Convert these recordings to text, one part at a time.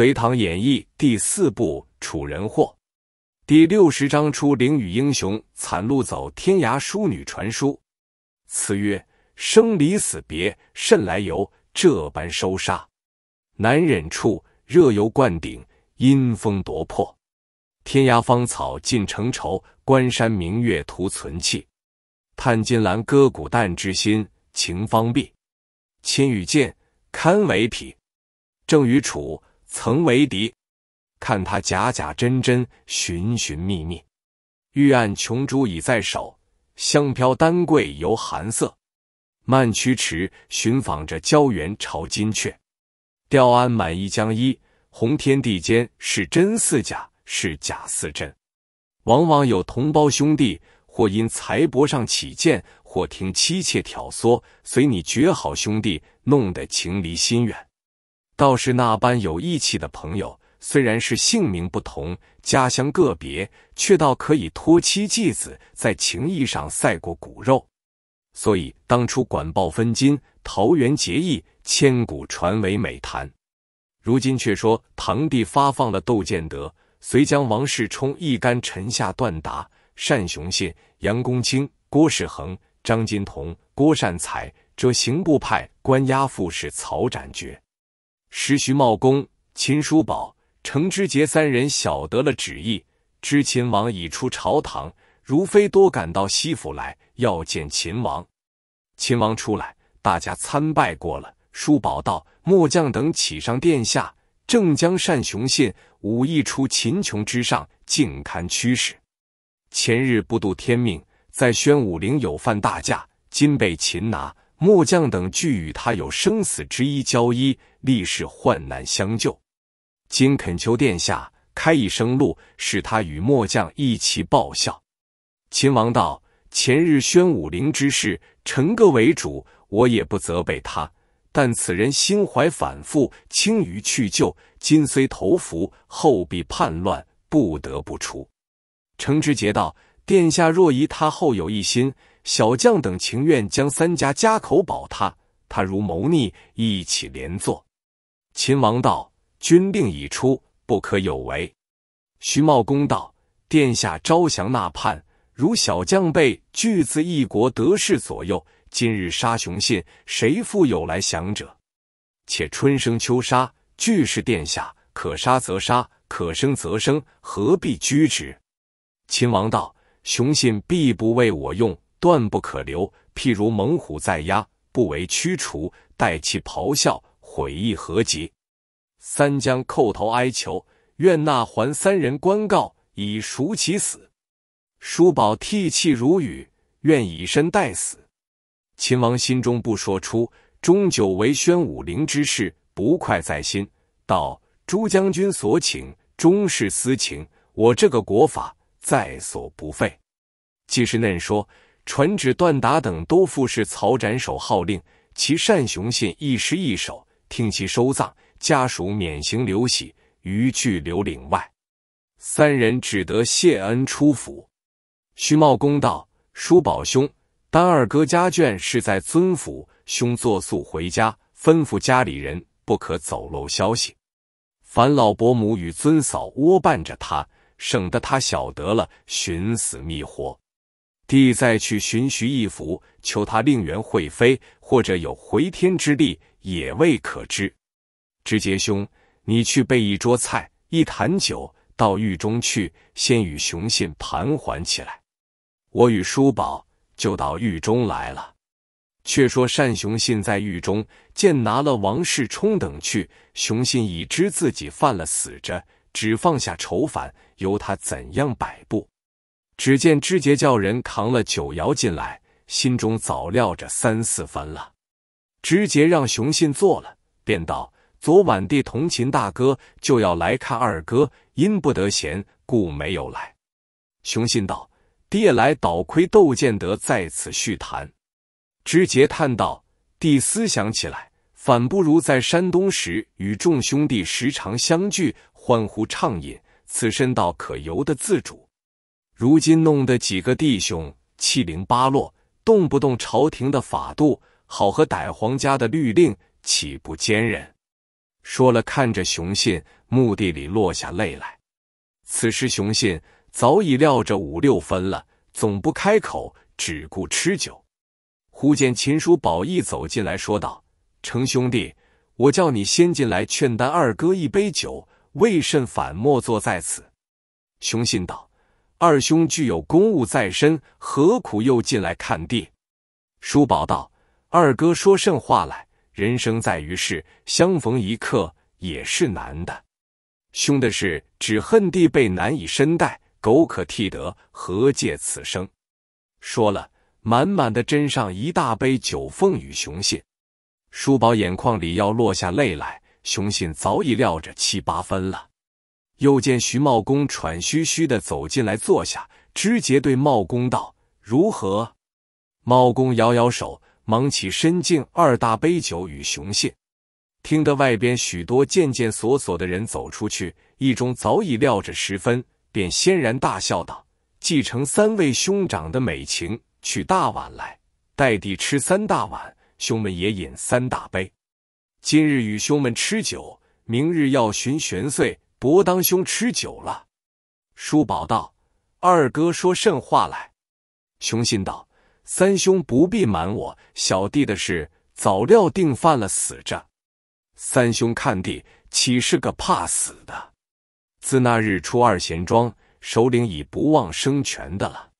《隋唐演义》第四部《楚人祸》第六十章出灵与英雄惨路走天涯，淑女传书。词曰：生离死别甚来由，这般收杀难忍处，热油灌顶阴风夺魄。天涯芳草尽成愁，关山明月徒存气。叹金兰割骨淡之心，情方毕。千与剑堪为匹，正与楚。曾为敌，看他假假真真，寻寻觅觅，玉案琼珠已在手，香飘丹桂犹寒色。慢曲池寻访着胶原朝金雀，吊鞍满一江衣，红天地间是真似假，是假似真。往往有同胞兄弟，或因财帛上起见，或听妻妾挑唆，随你绝好兄弟，弄得情离心远。倒是那般有义气的朋友，虽然是姓名不同、家乡个别，却倒可以托妻继子，在情义上赛过骨肉。所以当初管鲍分金、桃园结义，千古传为美谈。如今却说堂弟发放了窦建德，遂将王世充一干臣下断达、单雄信、杨公卿、郭世恒、张金童、郭善才，这刑部派官押副使曹斩爵。时徐茂公、秦叔宝、程之杰三人晓得了旨意，知秦王已出朝堂，如飞多赶到西府来，要见秦王。秦王出来，大家参拜过了。叔宝道：“末将等启上殿下，正将单雄信武艺出秦琼之上，尽堪驱使。前日不度天命，在宣武陵有犯大驾，今被擒拿。”末将等俱与他有生死之谊交谊，历世患难相救。今恳求殿下开一生路，使他与末将一齐报效。秦王道：“前日宣武陵之事，臣各为主，我也不责备他。但此人心怀反复，轻于去救。今虽投服，后必叛乱，不得不出。”程之杰道：“殿下若疑他后有一心。”小将等情愿将三家家口保他，他如谋逆，一起连坐。秦王道：“军令已出，不可有违。”徐茂公道：“殿下招降纳叛，如小将被拒自一国得势左右，今日杀雄信，谁复有来降者？且春生秋杀，俱是殿下，可杀则杀，可生则生，何必拘之？”秦王道：“雄信必不为我用。”断不可留。譬如猛虎在压，不为驱除，待其咆哮，悔意何及？三将叩头哀求，愿纳还三人官告，以赎其死。叔宝涕泣如雨，愿以身代死。秦王心中不说出，终究为宣武陵之事不快在心，道：“诸将军所请，终是私情。我这个国法，在所不废。”既是嫩说。传旨，断达等都复使曹斩首号令，其单雄信一尸一首，听其收葬，家属免行流徙，余去留岭外。三人只得谢恩出府。徐茂公道：“叔宝兄，单二哥家眷是在尊府，兄作速回家，吩咐家里人不可走漏消息，烦老伯母与尊嫂窝伴着他，省得他晓得了寻死觅活。”帝再去寻徐义福，求他令袁会飞或者有回天之力，也未可知。知节兄，你去备一桌菜，一坛酒，到狱中去，先与雄信盘桓起来。我与叔宝就到狱中来了。却说单雄信在狱中见拿了王世充等去，雄信已知自己犯了死着，只放下愁烦，由他怎样摆布。只见知节叫人扛了酒肴进来，心中早料着三四分了。知节让熊信坐了，便道：“昨晚弟同秦大哥就要来看二哥，因不得闲，故没有来。”熊信道：“弟来倒亏窦建德在此叙谈。”知节叹道：“弟思想起来，反不如在山东时与众兄弟时常相聚，欢呼畅饮，此身倒可由得自主。”如今弄得几个弟兄七零八落，动不动朝廷的法度，好和歹皇家的律令，岂不坚韧？说了，看着熊信墓地里落下泪来。此时熊信早已料着五六分了，总不开口，只顾吃酒。忽见秦叔宝一走进来说道：“程兄弟，我叫你先进来劝单二哥一杯酒，为甚反莫坐在此？”熊信道。二兄具有公务在身，何苦又进来看地？叔宝道：“二哥说甚话来？人生在于世，相逢一刻也是难的。兄的是只恨地被难以身代，苟可替得，何借此生？”说了，满满的斟上一大杯酒，奉与雄信。叔宝眼眶里要落下泪来，雄信早已料着七八分了。又见徐茂公喘吁吁的走进来坐下，直接对茂公道：“如何？”茂公摇摇手，忙起身敬二大杯酒与雄信。听得外边许多渐渐索索的人走出去，意中早已料着十分，便欣然大笑道：“继承三位兄长的美情，取大碗来，代弟吃三大碗，兄们也饮三大杯。今日与兄们吃酒，明日要寻玄岁。”伯当兄吃酒了，叔宝道：“二哥说甚话来？”雄信道：“三兄不必瞒我，小弟的事早料定犯了死着。三兄看地，岂是个怕死的？自那日出二贤庄，首领已不忘生全的了。”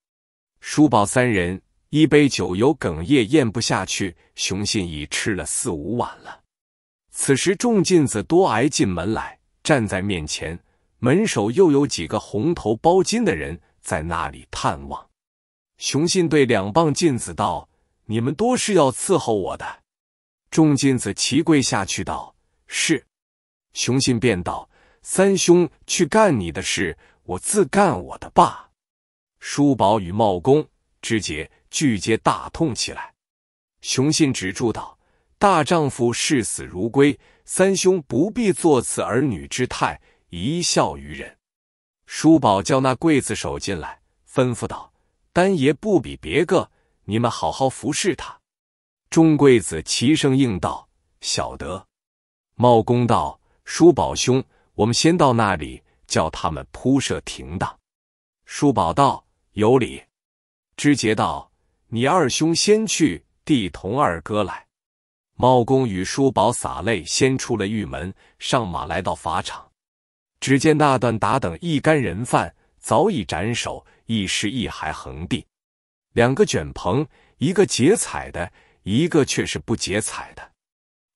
叔宝三人一杯酒有哽咽咽不下去，雄信已吃了四五碗了。此时众晋子多挨进门来。站在面前门首，又有几个红头包金的人在那里探望。雄信对两棒金子道：“你们多是要伺候我的。”众金子齐跪下去道：“是。”雄信便道：“三兄去干你的事，我自干我的罢。”叔宝与茂公、知节俱皆大痛起来。雄信止住道：“大丈夫视死如归。”三兄不必作此儿女之态，一笑于人。叔宝叫那刽子手进来，吩咐道：“丹爷不比别个，你们好好服侍他。”众刽子齐声应道：“晓得。”茂公道：“叔宝兄，我们先到那里，叫他们铺设停当。”叔宝道：“有理。”知节道：“你二兄先去，弟同二哥来。”茂公与叔宝洒泪，先出了玉门，上马来到法场。只见那段达等一干人犯早已斩首，一尸一骸横地。两个卷棚，一个结彩的，一个却是不结彩的。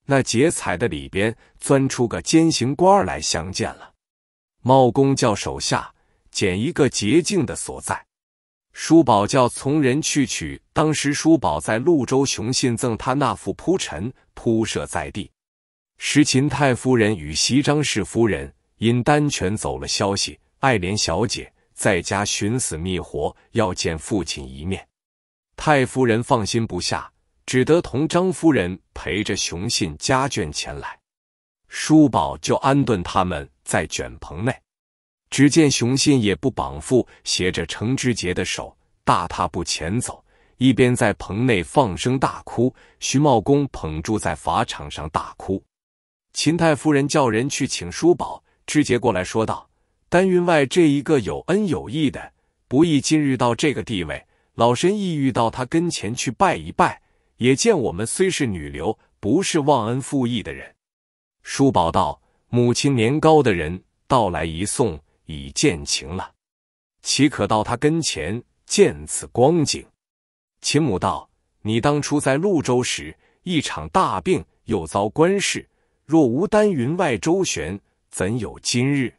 那结彩的里边钻出个监刑官来相见了。茂公叫手下捡一个洁净的所在。叔宝叫从人去取，当时叔宝在潞州，雄信赠他那副铺陈铺设在地。时秦太夫人与席张氏夫人因丹泉走了消息，爱莲小姐在家寻死觅活，要见父亲一面。太夫人放心不下，只得同张夫人陪着熊信家眷前来。叔宝就安顿他们在卷棚内。只见雄信也不绑缚，携着程之节的手，大踏步前走，一边在棚内放声大哭。徐茂公捧住在法场上大哭。秦太夫人叫人去请叔宝、之节过来，说道：“丹云外这一个有恩有义的，不易今日到这个地位，老身意欲到他跟前去拜一拜，也见我们虽是女流，不是忘恩负义的人。”叔宝道：“母亲年高的人，到来一送。”已见情了，岂可到他跟前见此光景？秦母道：“你当初在潞州时，一场大病，又遭官事，若无丹云外周旋，怎有今日？”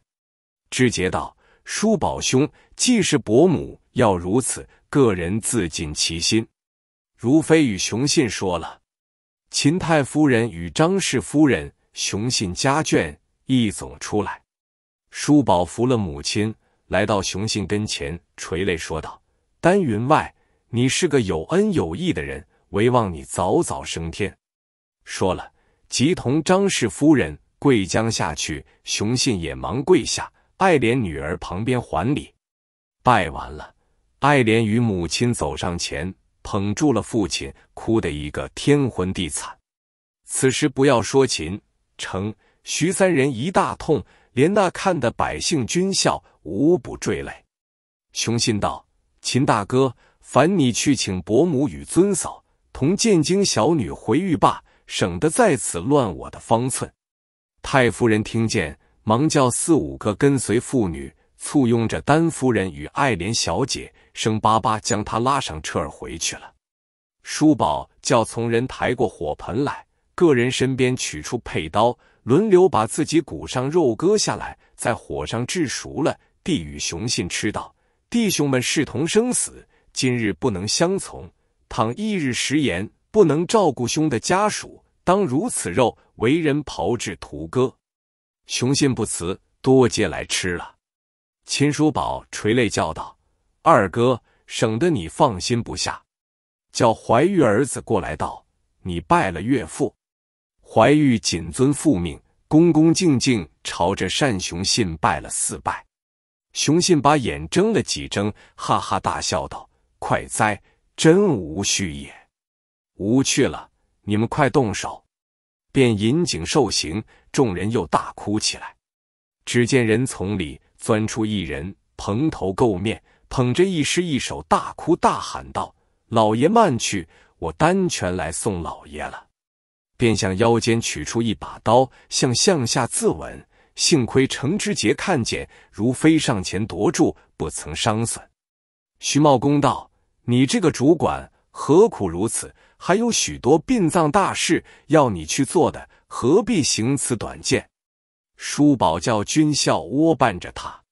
知节道：“叔宝兄既是伯母要如此，个人自尽其心。如非与熊信说了，秦太夫人与张氏夫人、熊信家眷一总出来。”叔宝扶了母亲，来到熊信跟前，垂泪说道：“丹云外，你是个有恩有义的人，唯望你早早升天。”说了，即同张氏夫人跪将下去。熊信也忙跪下，爱莲女儿旁边还礼。拜完了，爱莲与母亲走上前，捧住了父亲，哭得一个天昏地惨。此时不要说秦、程、徐三人一大痛。连那看的百姓军校，无不坠泪。雄心道：“秦大哥，烦你去请伯母与尊嫂，同建京小女回狱罢，省得在此乱我的方寸。”太夫人听见，忙叫四五个跟随妇女，簇拥着丹夫人与爱莲小姐，生巴巴将她拉上车儿回去了。叔宝叫从人抬过火盆来，个人身边取出佩刀。轮流把自己骨上肉割下来，在火上炙熟了，递与雄信吃道：“弟兄们视同生死，今日不能相从，倘翌日食言，不能照顾兄的家属，当如此肉为人炮制屠割。”雄信不辞，多接来吃了。秦叔宝垂泪叫道：“二哥，省得你放心不下，叫怀玉儿子过来道：‘你拜了岳父。’”怀玉谨遵父命，恭恭敬敬朝着单雄信拜了四拜。雄信把眼睁了几睁，哈哈大笑道：“快哉，真无趣也！无趣了，你们快动手。”便引颈受刑，众人又大哭起来。只见人丛里钻出一人，蓬头垢面，捧着一诗一首，大哭大喊道：“老爷慢去，我单全来送老爷了。”便向腰间取出一把刀，向向下自刎。幸亏程之杰看见，如飞上前夺住，不曾伤损。徐茂公道：“你这个主管，何苦如此？还有许多殡葬大事要你去做的，何必行此短见？”叔宝叫军校窝伴着他，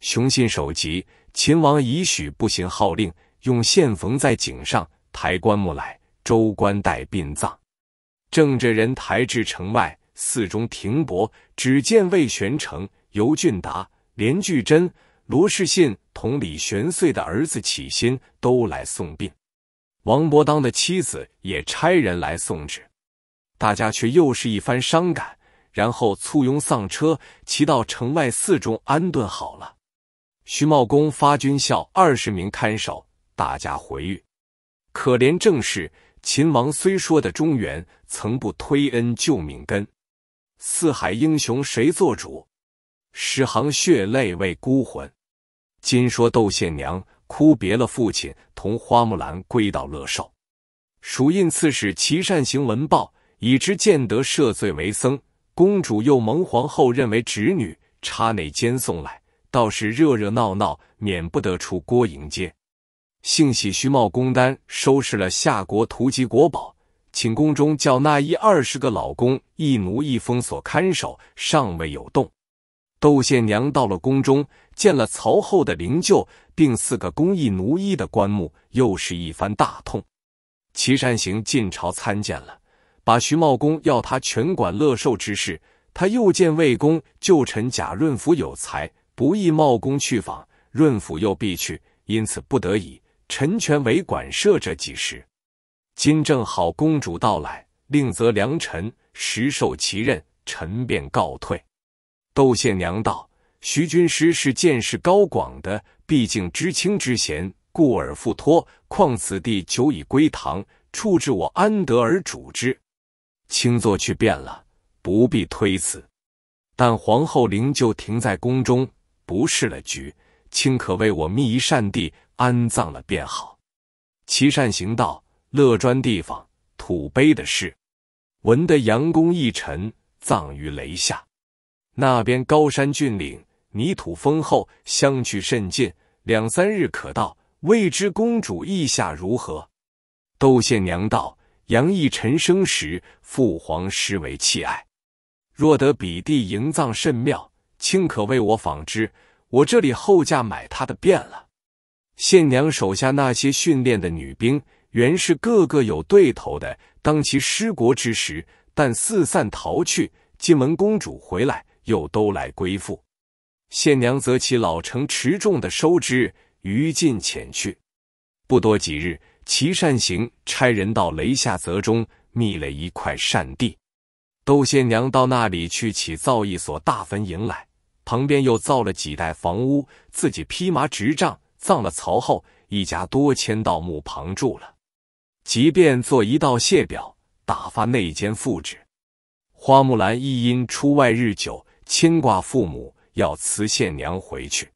雄信首级，秦王已许不行号令，用线缝在颈上，抬棺木来，周官带殡葬。正着人抬至城外寺中停泊，只见魏玄成、尤俊达、连巨珍、罗世信同李玄岁的儿子起心都来送殡，王伯当的妻子也差人来送纸，大家却又是一番伤感，然后簇拥丧车骑到城外寺中安顿好了。徐茂公发军校二十名看守，大家回狱。可怜正是秦王虽说的中原。曾不推恩救命根，四海英雄谁做主？十行血泪为孤魂。今说窦宪娘哭别了父亲，同花木兰归到乐寿。蜀印刺史齐善行闻报，已知建德赦罪为僧。公主又蒙皇后认为侄女，差内监送来，倒是热热闹闹，免不得出郭迎接。幸喜徐茂公丹收拾了夏国图籍国宝。寝宫中叫那一二十个老公一奴一封所看守，尚未有动。窦宪娘到了宫中，见了曹后的灵柩，并四个宫役奴役的棺木，又是一番大痛。齐善行进朝参见了，把徐茂公要他全管乐寿之事，他又见魏公旧臣贾润甫有才，不宜茂公去访，润甫又必去，因此不得已，陈权为管摄这几时。今正好公主到来，另择良辰，实受其任，臣便告退。窦宪娘道：“徐军师是见识高广的，毕竟知卿之贤，故而复托。况此地久已归唐，处置我安得而主之？卿坐去便了，不必推辞。但皇后灵柩停在宫中，不是了局，卿可为我觅一善地安葬了便好。”齐善行道。乐专地方土碑的事，闻得杨公一尘葬于雷下，那边高山峻岭，泥土丰厚，相去甚近，两三日可到。未知公主意下如何？窦宪娘道：“杨义臣生时，父皇实为弃爱，若得彼地营葬甚妙，卿可为我纺之。我这里后价买他的便了。”宪娘手下那些训练的女兵。原是个个有对头的，当其失国之时，但四散逃去。晋文公主回来，又都来归附。县娘则其老成持重的收之，于尽遣去。不多几日，齐善行差人到雷下泽中觅了一块善地，窦县娘到那里去起造一所大坟营来，旁边又造了几代房屋，自己披麻执杖葬了曹后，一家多迁到墓旁住了。即便做一道谢表打发内奸父职，花木兰亦因出外日久，牵挂父母，要辞县娘回去。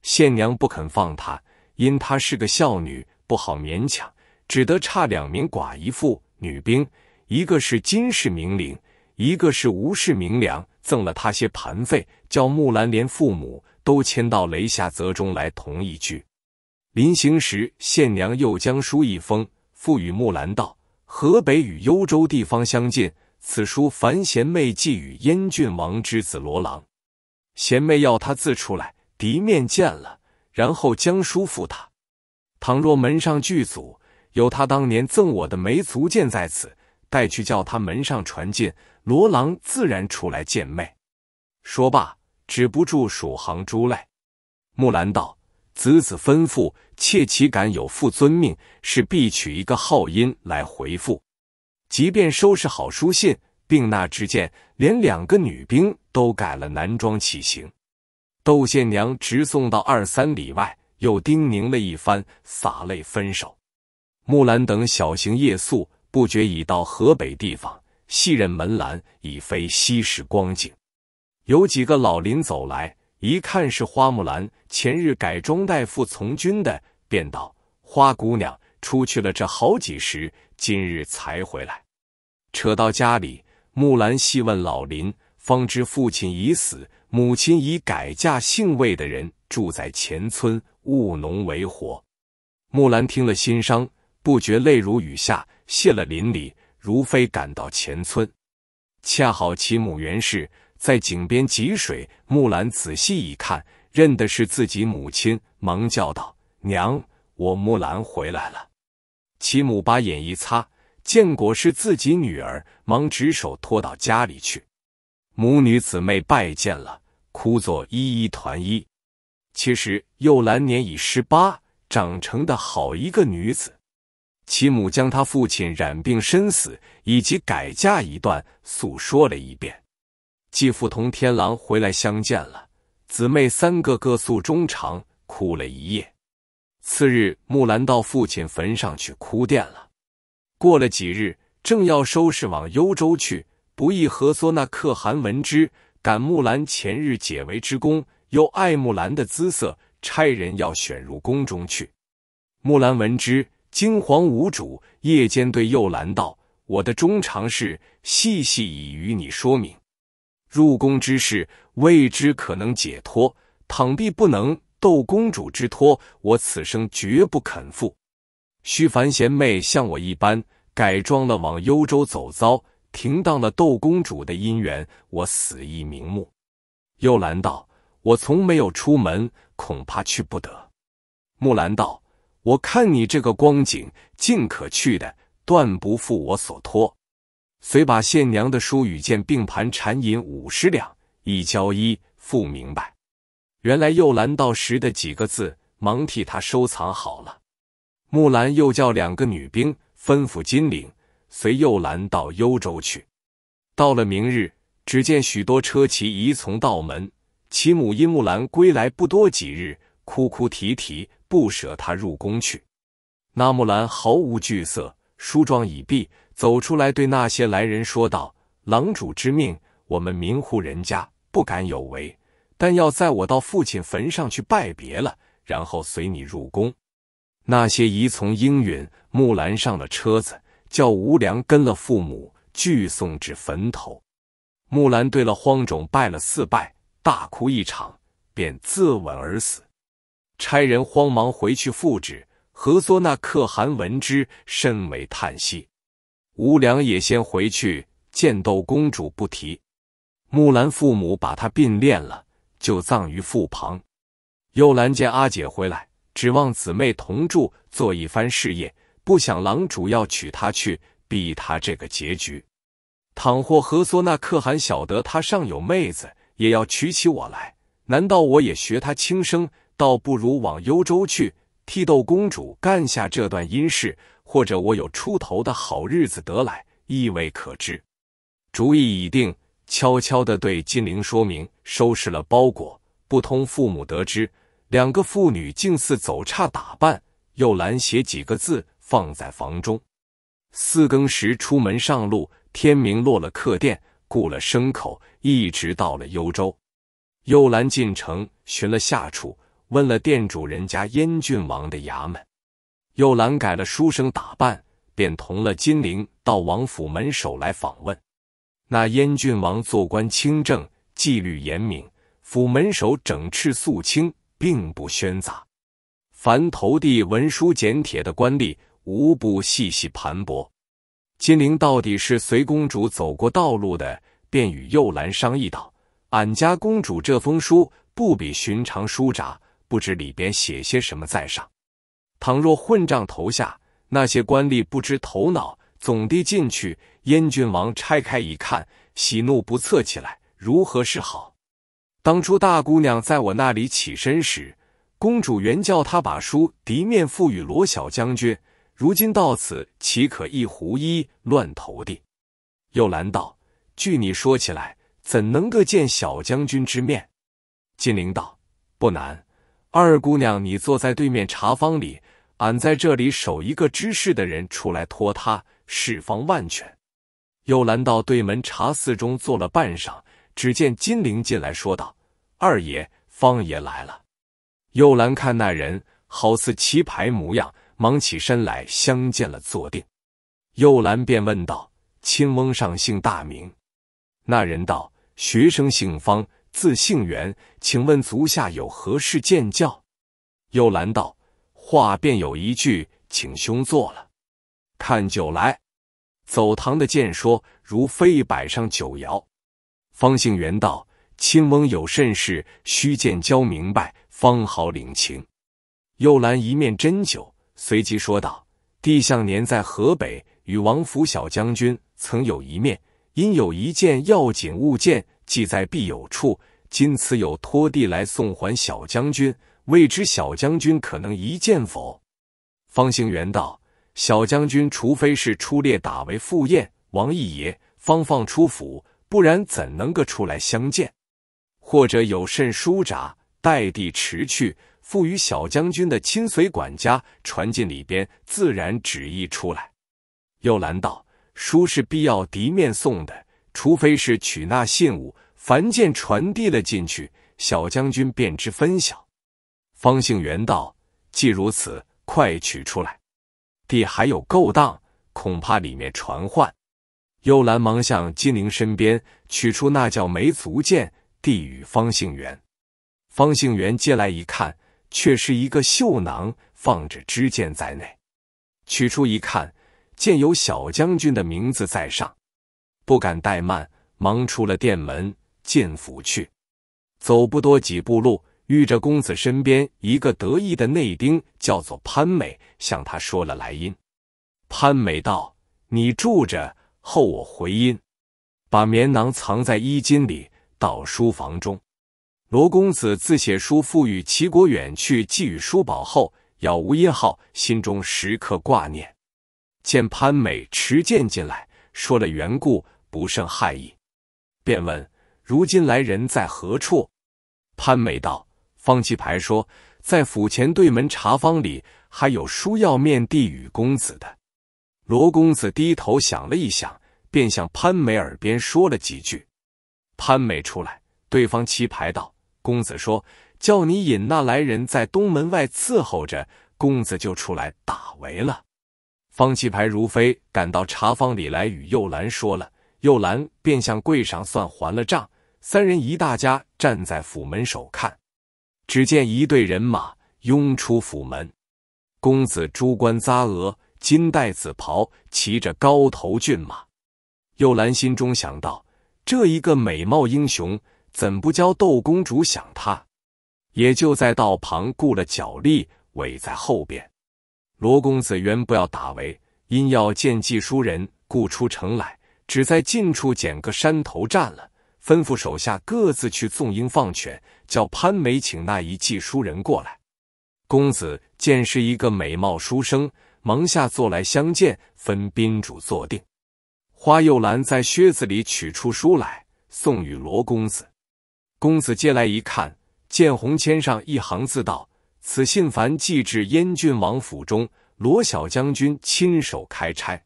县娘不肯放她，因她是个孝女，不好勉强，只得差两名寡姨女兵，一个是金氏名伶，一个是吴氏名良，赠了她些盘费，叫木兰连父母都迁到雷下泽中来同一居。临行时，县娘又将书一封。父与木兰道：“河北与幽州地方相近，此书凡贤妹寄与燕郡王之子罗郎，贤妹要他自出来，敌面见了，然后将书付他。倘若门上具足，有他当年赠我的梅足剑在此，带去叫他门上传进，罗郎自然出来见妹。”说罢，止不住数行珠泪。木兰道。子子吩咐，妾岂敢有负遵命？是必取一个号音来回复。即便收拾好书信，并那之剑，连两个女兵都改了男装起行。窦宪娘直送到二三里外，又叮咛了一番，洒泪分手。木兰等小行夜宿，不觉已到河北地方。细任门栏已非昔时光景。有几个老林走来。一看是花木兰，前日改装代父从军的，便道：“花姑娘出去了这好几时，今日才回来。”扯到家里，木兰细问老林，方知父亲已死，母亲已改嫁姓魏的人，住在前村务农为活。木兰听了心伤，不觉泪如雨下，谢了邻里，如飞赶到前村，恰好其母袁氏。在井边汲水，木兰仔细一看，认的是自己母亲，忙叫道：“娘，我木兰回来了。”其母把眼一擦，见果是自己女儿，忙执手拖到家里去。母女姊妹拜见了，哭作一一团衣。其实幼兰年已十八，长成的好一个女子。其母将她父亲染病身死以及改嫁一段诉说了一遍。继父同天狼回来相见了，姊妹三个各诉衷肠，哭了一夜。次日，木兰到父亲坟上去哭奠了。过了几日，正要收拾往幽州去，不意何索那可汗闻之，感木兰前日解围之功，又爱木兰的姿色，差人要选入宫中去。木兰闻之，惊惶无主，夜间对幼兰道：“我的衷肠事，细细已与你说明。”入宫之事未知可能解脱，倘必不能斗公主之托，我此生绝不肯负。须凡贤妹像我一般，改装了往幽州走遭，停当了斗公主的姻缘，我死亦瞑目。幽兰道：“我从没有出门，恐怕去不得。”木兰道：“我看你这个光景，尽可去的，断不负我所托。”遂把县娘的书与剑并盘缠银五十两一交一付明白。原来幼兰到时的几个字，忙替他收藏好了。木兰又叫两个女兵，吩咐金陵随幼兰到幽州去。到了明日，只见许多车骑移从道门，其母因木兰归来不多几日，哭哭啼啼不舍他入宫去。那木兰毫无惧色，梳妆已毕。走出来对那些来人说道：“狼主之命，我们名户人家不敢有违。但要在我到父亲坟上去拜别了，然后随你入宫。”那些随从应允。木兰上了车子，叫吴良跟了父母俱送至坟头。木兰对了荒冢拜了四拜，大哭一场，便自刎而死。差人慌忙回去复旨。何作那可汗闻之，甚为叹息。无良也先回去见窦公主不提，木兰父母把她并殓了，就葬于腹旁。幼兰见阿姐回来，指望姊妹同住，做一番事业，不想狼主要娶她去，逼她这个结局。倘或何娑那可汗晓得他尚有妹子，也要娶起我来，难道我也学他轻生？倒不如往幽州去，替窦公主干下这段阴事。或者我有出头的好日子得来，亦未可知。主意已定，悄悄的对金陵说明，收拾了包裹，不通父母得知。两个妇女竟似走差打扮，又兰写几个字放在房中。四更时出门上路，天明落了客店，雇了牲口，一直到了幽州。又兰进城寻了下处，问了店主人家燕郡王的衙门。又兰改了书生打扮，便同了金陵到王府门首来访问。那燕郡王做官清正，纪律严明，府门首整饬肃清，并不喧杂。凡投递文书简帖的官吏，无不细细盘剥。金陵到底是随公主走过道路的，便与幼兰商议道：“俺家公主这封书不比寻常书札，不知里边写些什么，在上。”倘若混账投下那些官吏不知头脑，总地进去。燕郡王拆开一看，喜怒不测起来，如何是好？当初大姑娘在我那里起身时，公主原叫她把书敌面赋予罗小将军。如今到此，岂可一胡一乱投地？又拦道：“据你说起来，怎能够见小将军之面？”金陵道：“不难。二姑娘，你坐在对面茶坊里。”俺在这里守一个知事的人出来托他，事方万全。又兰到对门茶肆中坐了半晌，只见金陵进来说道：“二爷，方爷来了。”又兰看那人好似棋牌模样，忙起身来相见了，坐定。又兰便问道：“亲翁上姓大名？”那人道：“学生姓方，字姓元，请问足下有何事见教？”又兰道。话便有一句，请兄坐了，看酒来。走堂的见说，如非摆上酒肴，方信元道：亲翁有甚事，须见交明白，方好领情。又拦一面斟酒，随即说道：帝相年在河北，与王府小将军曾有一面，因有一件要紧物件，记在必有处，今此有托地来送还小将军。未知小将军可能一见否？方兴元道：“小将军除非是出猎打为赴宴，王义爷方放出府，不然怎能个出来相见？或者有甚书札代地持去，付与小将军的亲随管家传进里边，自然旨意出来。”又兰道：“书是必要敌面送的，除非是取纳信物，凡见传递了进去，小将军便知分晓。”方姓元道：“既如此，快取出来。地还有勾当，恐怕里面传唤。”幽兰忙向金陵身边取出那叫梅足剑，递与方姓元。方姓元接来一看，却是一个绣囊，放着支箭在内。取出一看，见有小将军的名字在上，不敢怠慢，忙出了殿门，进府去。走不多几步路。遇着公子身边一个得意的内丁，叫做潘美，向他说了来因。潘美道：“你住着，候我回音，把棉囊藏在衣襟里，到书房中。”罗公子自写书赋予齐国远去寄予叔宝后，杳无音号，心中时刻挂念。见潘美持剑进来，说了缘故，不胜害意，便问：“如今来人在何处？”潘美道。方棋牌说：“在府前对门茶坊里，还有书要面递与公子的。”罗公子低头想了一想，便向潘美耳边说了几句。潘美出来，对方棋牌道：“公子说叫你引那来人在东门外伺候着，公子就出来打围了。”方棋牌如飞赶到茶坊里来，与幼兰说了，幼兰便向柜上算还了账，三人一大家站在府门守看。只见一队人马拥出府门，公子朱冠扎额，金带紫袍，骑着高头骏马。幼兰心中想到：这一个美貌英雄，怎不教窦公主想他？也就在道旁雇了脚力，尾在后边。罗公子原不要打围，因要见寄书人，故出城来，只在近处捡个山头站了，吩咐手下各自去纵鹰放犬。叫潘美请那一记书人过来。公子见是一个美貌书生，忙下坐来相见，分宾主坐定。花又兰在靴子里取出书来，送与罗公子。公子接来一看，见红签上一行字道：“此信凡寄至燕郡王府中，罗小将军亲手开拆。”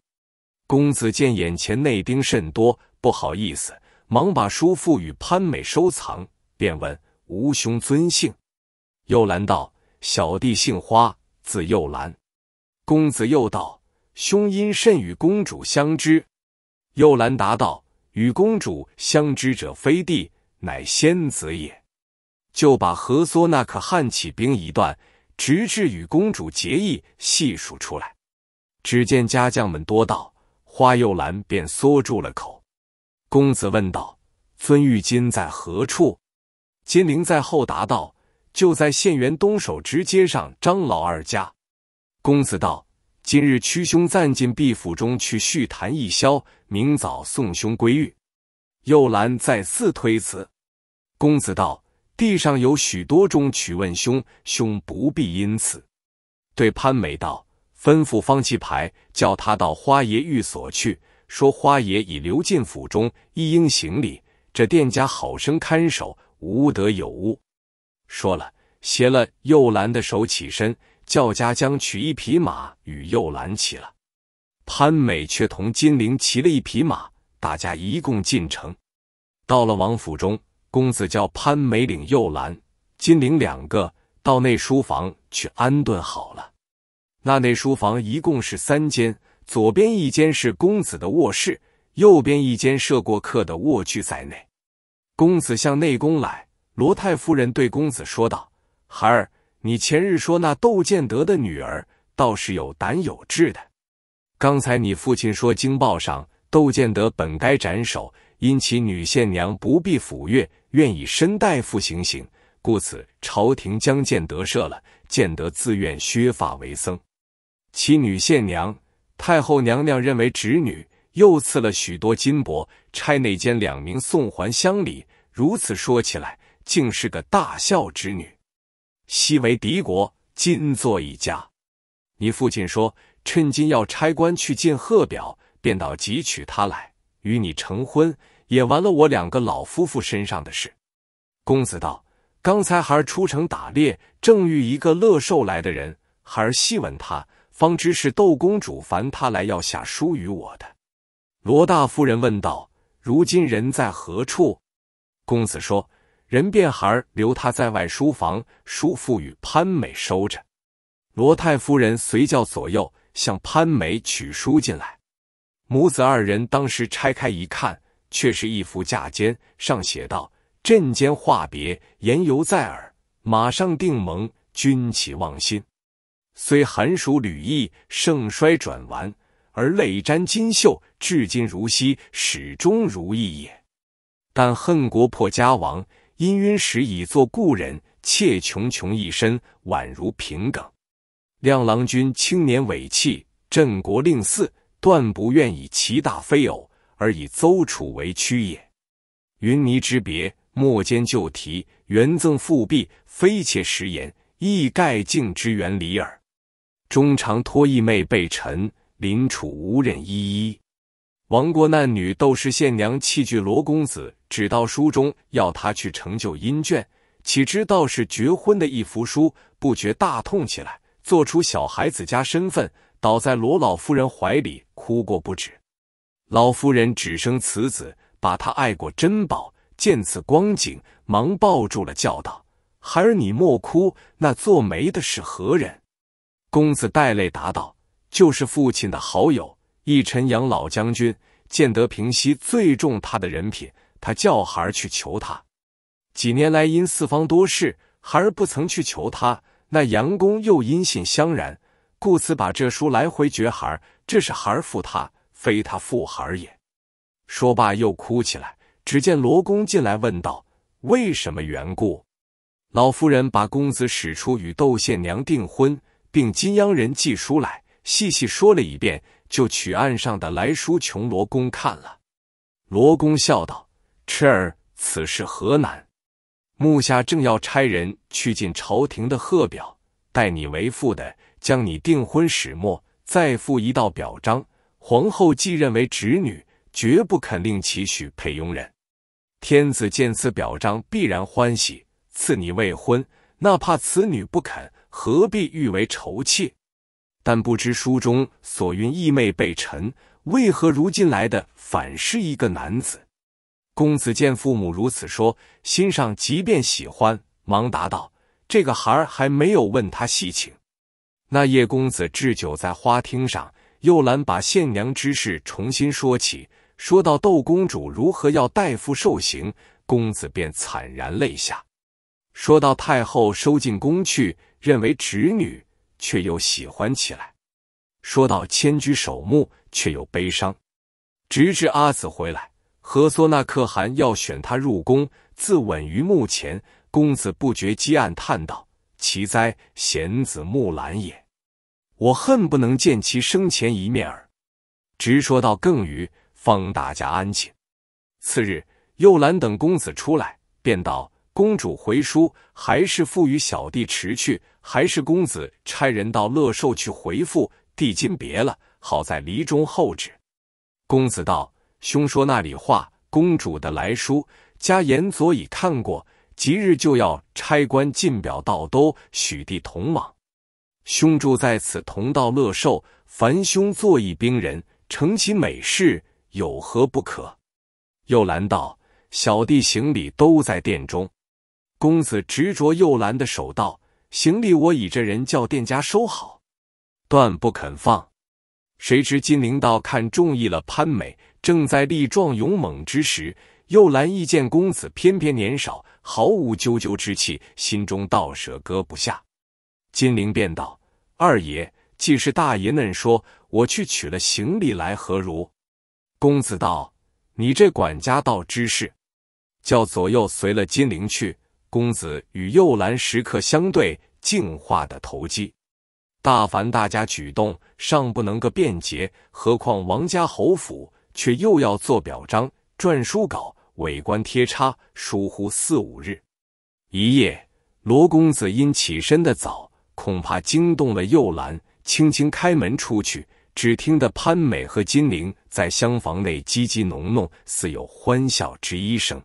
公子见眼前内丁甚多，不好意思，忙把书付与潘美收藏，便问。无兄尊姓？幼兰道：“小弟姓花，字幼兰。”公子又道：“兄因甚与公主相知？”幼兰答道：“与公主相知者，非弟，乃仙子也。”就把何梭那可汉起兵一段，直至与公主结义，细数出来。只见家将们多道，花幼兰便缩住了口。公子问道：“尊玉金在何处？”金陵在后答道：“就在县园东首直街上张老二家。”公子道：“今日屈兄暂进毕府中去叙谈一宵，明早送兄归狱。”幼兰再次推辞。公子道：“地上有许多中取问兄，兄不必因此。”对潘美道：“吩咐方七牌，叫他到花爷寓所去，说花爷已留进府中，一应行礼。这店家好生看守。”无德有物。说了，携了幼兰的手起身，叫家将取一匹马与幼兰骑了。潘美却同金陵骑了一匹马，大家一共进城，到了王府中，公子叫潘美领幼兰、金陵两个到内书房去安顿好了。那内书房一共是三间，左边一间是公子的卧室，右边一间设过客的卧具在内。公子向内宫来，罗太夫人对公子说道：“孩儿，你前日说那窦建德的女儿倒是有胆有志的。刚才你父亲说，经报上窦建德本该斩首，因其女县娘不必抚越，愿以身代父行刑，故此朝廷将建德赦了。建德自愿削发为僧，其女县娘，太后娘娘认为侄女。”又赐了许多金帛，差内监两名送还乡里。如此说起来，竟是个大孝之女。昔为敌国，今作一家。你父亲说，趁今要差官去见贺表，便到即娶他来，与你成婚，也完了我两个老夫妇身上的事。公子道：刚才孩儿出城打猎，正遇一个乐寿来的人，孩儿细问他，方知是窦公主烦他来要下书与我的。罗大夫人问道：“如今人在何处？”公子说：“人便孩留他在外书房，叔父与潘美收着。”罗太夫人随叫左右，向潘美取书进来。母子二人当时拆开一看，却是一幅嫁笺，上写道：“阵间话别，言犹在耳；马上定盟，君岂忘心？虽寒暑履意，盛衰转完。”而泪沾襟袖，至今如昔，始终如一也。但恨国破家亡，因晕时已作故人，妾茕茕一身，宛如平梗。亮郎君青年伟气，振国令嗣，断不愿以其大非偶，而以邹楚为屈也。云泥之别，莫间旧题，援赠复币，非妾实言，亦盖敬之原理耳。终常托意妹被臣。林楚无人依依，亡国难女斗士县娘弃剧罗公子，只道书中要他去成就姻眷，岂知道是绝婚的一幅书，不觉大痛起来，做出小孩子家身份，倒在罗老夫人怀里哭过不止。老夫人只生此子，把他爱过珍宝，见此光景，忙抱住了，叫道：“孩儿，你莫哭，那做媒的是何人？”公子带泪答道。就是父亲的好友易陈阳老将军，建德平西最重他的人品。他叫孩儿去求他。几年来因四方多事，孩儿不曾去求他。那杨公又音信相然，故此把这书来回绝孩儿。这是孩儿负他，非他负孩也。说罢又哭起来。只见罗公进来问道：“为什么缘故？”老夫人把公子使出与窦宪娘订婚，并金央人寄书来。细细说了一遍，就取案上的来书，琼罗公看了，罗公笑道：“痴儿，此事何难？目下正要差人去进朝廷的贺表，代你为父的将你订婚始末，再附一道表彰。皇后既认为侄女，绝不肯令其许配佣人。天子见此表彰，必然欢喜，赐你未婚，那怕此女不肯，何必欲为仇妾？”但不知书中所云义妹被臣，为何如今来的反是一个男子？公子见父母如此说，心上即便喜欢，忙答道：“这个孩儿还没有问他细情。”那叶公子置酒在花厅上，又兰把献娘之事重新说起，说到窦公主如何要代父受刑，公子便惨然泪下；说到太后收进宫去，认为侄女。却又喜欢起来，说到迁居守墓，却又悲伤，直至阿紫回来，何索那可汗要选他入宫，自刎于墓前。公子不觉积暗叹道：“奇哉，贤子木兰也！我恨不能见其生前一面耳。”直说到更余，方大家安寝。次日，又兰等公子出来，便道。公主回书，还是赋与小弟持去；还是公子差人到乐寿去回复？帝今别了，好在离中候旨。公子道：“兄说那里话？公主的来书，家言昨已看过，即日就要差官进表到都，许弟同往。兄住在此，同到乐寿，凡兄作一兵人，成其美事，有何不可？”又拦道：“小弟行李都在殿中。”公子执着又兰的手道：“行李我已这人叫店家收好，断不肯放。”谁知金陵道看中意了潘美，正在力壮勇猛之时，又兰一见公子偏偏年少，毫无啾啾之气，心中倒舍割不下。金陵便道：“二爷，既是大爷恁说，我去取了行李来何如？”公子道：“你这管家道之事，叫左右随了金陵去。”公子与幼兰时刻相对，净化的投机。大凡大家举动尚不能个便捷，何况王家侯府，却又要做表彰、撰书稿、委官贴差，疏忽四五日。一夜，罗公子因起身的早，恐怕惊动了幼兰，轻轻开门出去，只听得潘美和金陵在厢房内唧唧哝哝，似有欢笑之一声。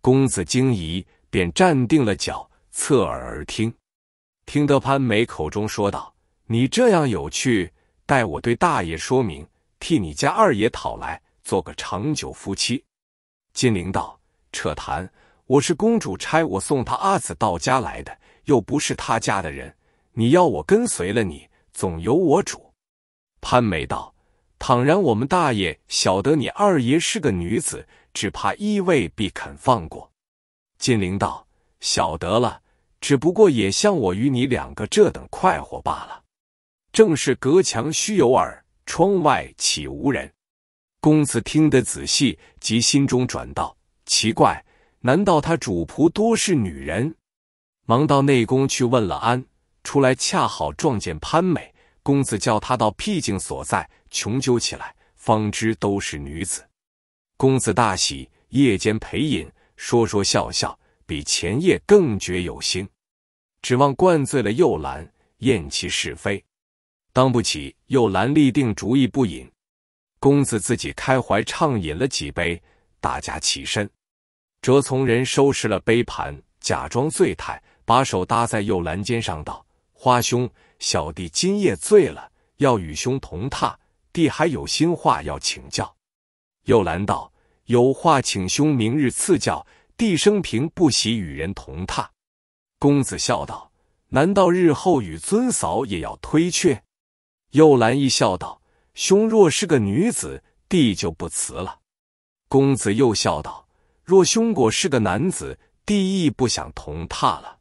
公子惊疑。便站定了脚，侧耳而听，听得潘美口中说道：“你这样有趣，待我对大爷说明，替你家二爷讨来，做个长久夫妻。”金陵道：“扯谈！我是公主差我送他阿姊到家来的，又不是他家的人。你要我跟随了你，总由我主。”潘美道：“倘然我们大爷晓得你二爷是个女子，只怕亦未必肯放过。”金灵道：“晓得了，只不过也像我与你两个这等快活罢了。正是隔墙须有耳，窗外岂无人？”公子听得仔细，即心中转道：“奇怪，难道他主仆多是女人？”忙到内宫去问了安，出来恰好撞见潘美。公子叫他到僻静所在，穷究起来，方知都是女子。公子大喜，夜间陪饮。说说笑笑，比前夜更觉有心。指望灌醉了幼兰，验其是非。当不起，幼兰立定主意不饮。公子自己开怀畅饮了几杯，大家起身。哲从人收拾了杯盘，假装醉态，把手搭在幼兰肩上道：“花兄，小弟今夜醉了，要与兄同榻，弟还有心话要请教。”幼兰道。有话请兄明日赐教。弟生平不喜与人同榻。公子笑道：“难道日后与尊嫂也要推却？”又兰一笑道：“兄若是个女子，弟就不辞了。”公子又笑道：“若兄果是个男子，弟亦不想同榻了。”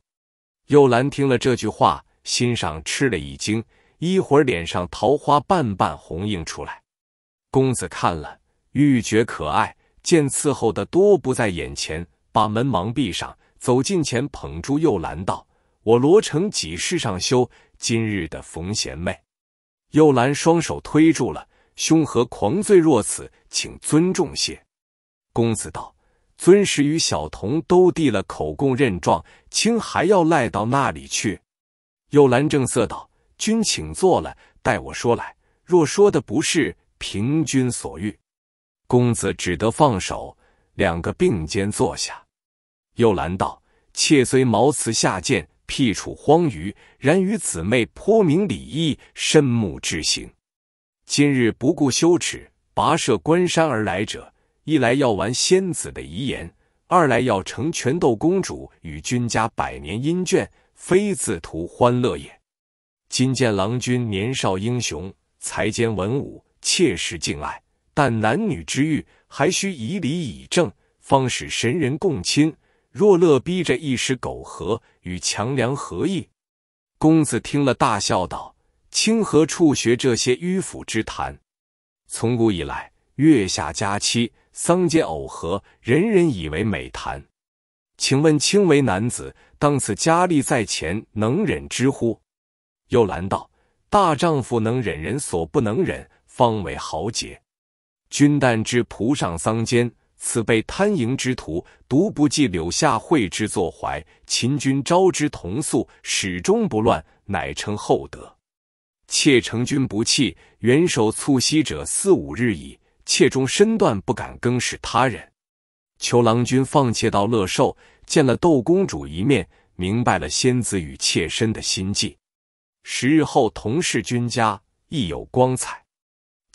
又兰听了这句话，心上吃了一惊，一会儿脸上桃花瓣瓣红映出来。公子看了，愈觉可爱。见伺候的多不在眼前，把门忙闭上，走近前捧住幼兰道：“我罗成几世上修，今日的冯贤妹。”幼兰双手推住了，兄何狂醉若此，请尊重些。公子道：“尊师与小童都递了口供认状，卿还要赖到那里去？”幼兰正色道：“君请坐了，待我说来。若说的不是，凭君所欲。”公子只得放手，两个并肩坐下。又兰道：“妾虽毛茨下贱，僻处荒隅，然与姊妹颇明礼义，深慕之行。今日不顾羞耻，跋涉关山而来者，一来要完仙子的遗言，二来要成全窦公主与君家百年姻眷，非自图欢乐也。今见郎君年少英雄，才兼文武，妾实敬爱。”但男女之欲，还需以礼以正，方使神人共亲。若乐逼着一时苟合，与强梁何异？公子听了，大笑道：“清何处学这些迂腐之谈？从古以来，月下佳期，桑间耦合，人人以为美谈。请问清为男子，当此佳丽在前，能忍之乎？”又拦道：“大丈夫能忍人所不能忍，方为豪杰。”君旦之仆上桑间，此被贪淫之徒，独不计柳下惠之作怀。秦军招之同宿，始终不乱，乃称厚德。妾成君不弃，元首促膝者四五日矣。妾中身段不敢更事他人。求郎君放妾到乐寿，见了窦公主一面，明白了仙子与妾身的心计。十日后同侍君家，亦有光彩。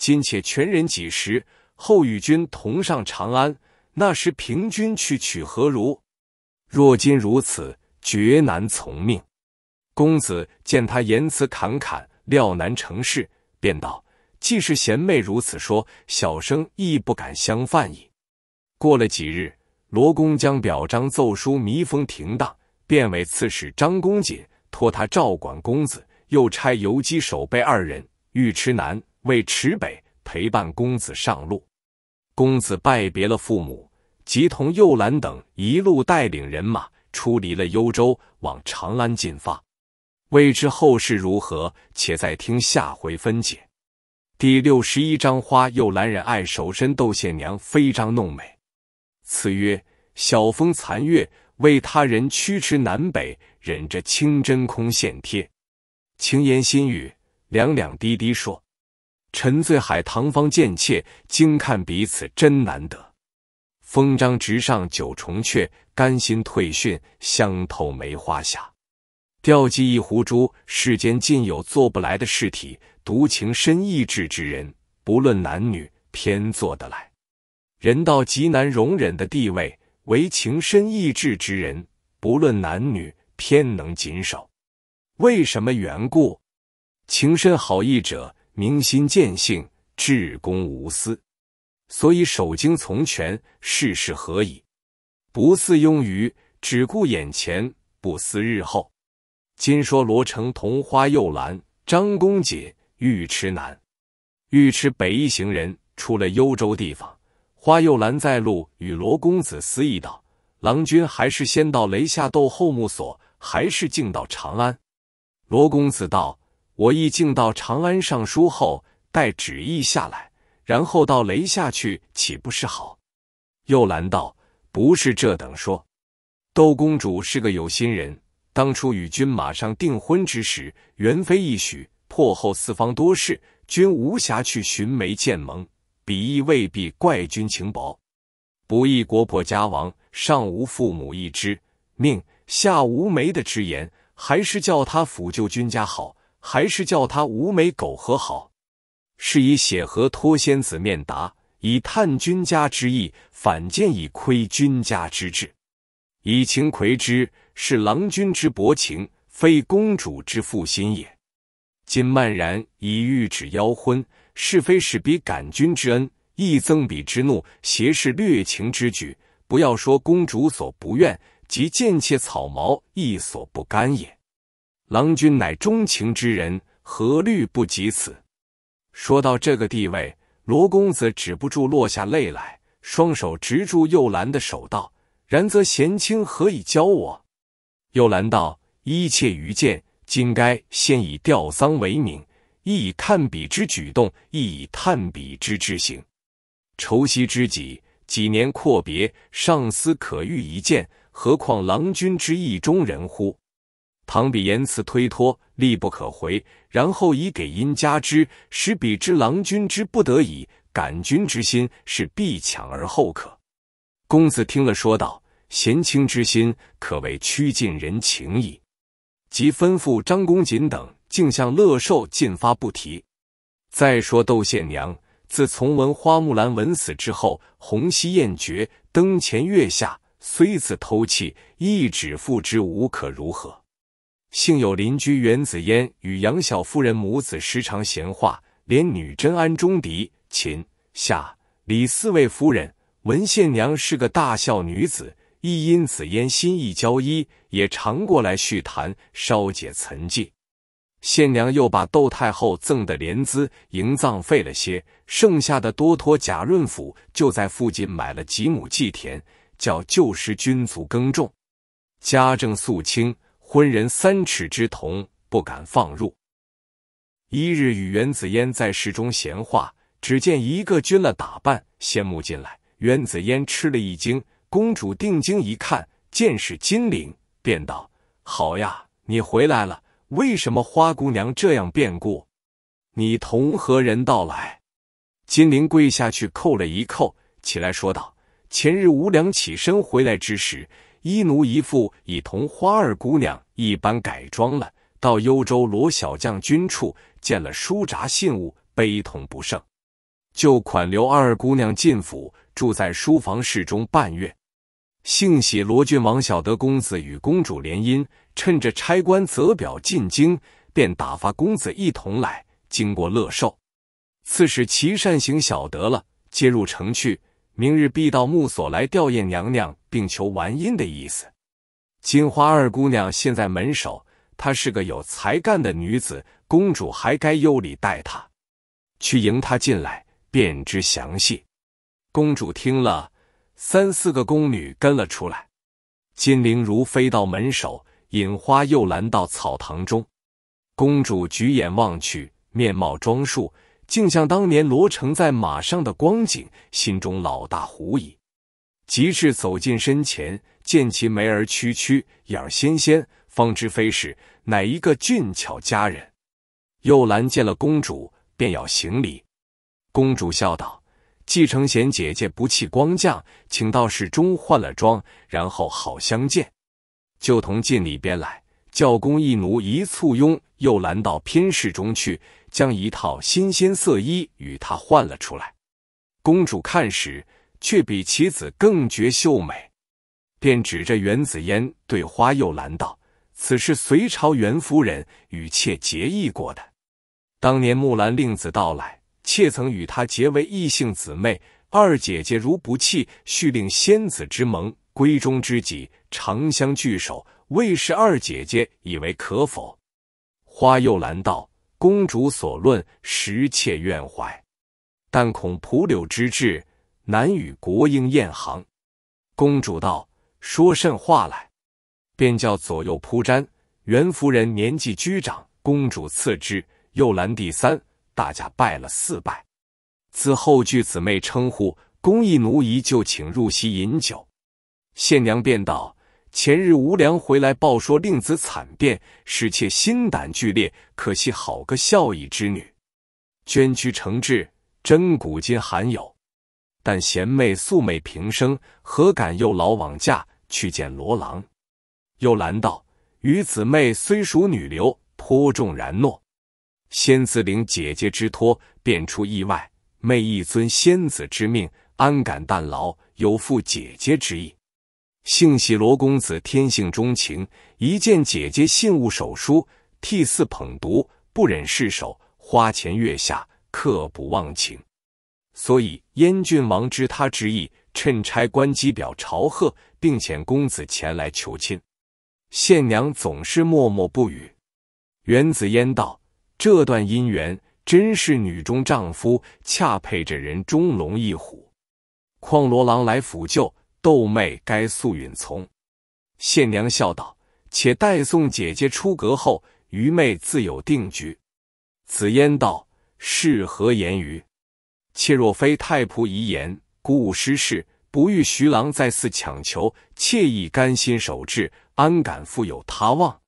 今且全人几十，后与君同上长安。那时平君去取何如？若今如此，绝难从命。公子见他言辞侃侃，料难成事，便道：“既是贤妹如此说，小生亦不敢相犯矣。”过了几日，罗公将表彰奏书弥封停当，便委刺史张公瑾托他照管公子，又差游击守备二人尉迟南。为池北陪伴公子上路，公子拜别了父母，即同幼兰等一路带领人马出离了幽州，往长安进发。未知后事如何，且再听下回分解。第六十一章花幼兰忍爱守身窦宪娘非张弄美，此曰：晓风残月，为他人驱驰南北，忍着清真空献贴，轻言心语，两两滴滴说。沉醉海棠方见妾，惊看彼此真难得。风张直上九重阙，甘心退逊香透梅花下。吊祭一壶珠，世间尽有做不来的事体。独情深意志之人，不论男女，偏做得来。人到极难容忍的地位，唯情深意志之人，不论男女，偏能谨守。为什么缘故？情深好意者。明心见性，至公无私，所以守经从权，事事何以不似庸愚？只顾眼前，不思日后。今说罗成同花又兰、张公瑾、尉迟南、尉迟北一行人出了幽州地方。花又兰在路与罗公子私议道：“郎君还是先到雷下斗后木所，还是径到长安？”罗公子道。我意竟到长安上书后，待旨意下来，然后到雷下去，岂不是好？又拦道：“不是这等说。窦公主是个有心人，当初与君马上订婚之时，元妃一许，破后四方多事，君无暇去寻梅见盟，彼亦未必怪君情薄。不义国破家亡，上无父母一知命，下无媒的之言，还是叫他抚救君家好。”还是叫他无眉苟合好，是以写和托仙子面答，以探君家之意，反见以窥君家之志。以情窥之，是郎君之薄情，非公主之负心也。今漫然以欲指妖昏，是非是彼感君之恩，亦增彼之怒，挟是略情之举。不要说公主所不愿，即贱妾草毛亦所不甘也。郎君乃钟情之人，何虑不及此？说到这个地位，罗公子止不住落下泪来，双手执住幼兰的手道：“然则贤卿何以教我？”幼兰道：“一切愚见，今该先以吊丧为名，亦以看彼之举动，亦以探彼之之行。畴昔知己，几年阔别，尚思可遇一见，何况郎君之意中人乎？”倘彼言辞推脱，力不可回，然后以给因加之，使彼之郎君之不得已，感君之心，是必强而后可。公子听了，说道：“贤卿之心，可谓趋近人情矣。”即吩咐张公瑾等，竟向乐寿进发，不提。再说窦宪娘，自从闻花木兰闻死之后，红兮艳绝，灯前月下，虽自偷泣，一指付之，无可如何。幸有邻居袁子嫣与杨小夫人母子时常闲话，连女真安中迪、秦夏李四位夫人，文献娘是个大孝女子，亦因子嫣心意交谊，也常过来叙谈，稍解岑寂。县娘又把窦太后赠的莲资营葬费了些，剩下的多托贾润甫，就在附近买了几亩祭田，叫旧时君族耕种，家政肃清。昏人三尺之瞳，不敢放入。一日与袁紫嫣在室中闲话，只见一个军了打扮，先目进来。袁紫嫣吃了一惊，公主定睛一看，见是金陵，便道：“好呀，你回来了。为什么花姑娘这样变故？你同何人到来？”金陵跪下去叩了一叩，起来说道：“前日无良起身回来之时。”一奴一妇已同花二姑娘一般改装了，到幽州罗小将军处见了书札信物，悲痛不胜，就款留二姑娘进府，住在书房室中半月。幸喜罗郡王晓得公子与公主联姻，趁着差官则表进京，便打发公子一同来。经过乐寿，刺史齐善行晓得了，接入城去。明日必到木所来吊唁娘娘，并求完姻的意思。金花二姑娘现在门首，她是个有才干的女子，公主还该优礼待她。去迎她进来，便知详细。公主听了，三四个宫女跟了出来。金灵如飞到门首，引花又拦到草堂中。公主举眼望去，面貌装束。竟像当年罗成在马上的光景，心中老大狐疑。及至走近身前，见其眉儿曲曲，眼儿纤纤，方知非是，乃一个俊俏佳人。又拦见了公主，便要行礼。公主笑道：“季承贤姐姐不弃光降，请到室中换了妆，然后好相见。”就同进里边来，教工一奴一簇拥，又拦到偏室中去。将一套新鲜色衣与他换了出来。公主看时，却比其子更觉秀美，便指着袁紫嫣对花又兰道：“此事隋朝袁夫人与妾结义过的。当年木兰令子到来，妾曾与他结为异姓姊妹。二姐姐如不弃，续令仙子之盟，闺中知己，长相聚首。未氏二姐姐以为可否？”花又兰道。公主所论实切怨怀，但恐蒲柳之志，难与国英宴行。公主道：“说甚话来？”便叫左右铺毡。袁夫人年纪居长，公主次之，又兰第三，大家拜了四拜。自后据姊妹称呼，宫一奴役就请入席饮酒。县娘便道。前日无良回来报说令子惨变，使妾心胆俱裂。可惜好个孝义之女，捐躯成志，真古今罕有。但贤妹素昧平生，何敢又老往嫁去见罗郎？又兰道：与姊妹虽属女流，颇重然诺。仙子领姐姐之托，便出意外，妹一遵仙子之命，安敢淡劳，有负姐姐之意。幸喜罗公子天性钟情，一见姐姐信物手书，涕泗捧读，不忍释手。花前月下，刻不忘情。所以燕郡王知他之意，趁差官机表朝贺，并遣公子前来求亲。县娘总是默默不语。元子嫣道：“这段姻缘真是女中丈夫，恰配着人中龙一虎。况罗郎来辅救。”窦妹该素允从，县娘笑道：“且待送姐姐出阁后，愚妹自有定局。”紫烟道：“是何言语？”妾若非太仆遗言，故失事，不欲徐郎再四强求，妾亦甘心守志，安敢负有他望？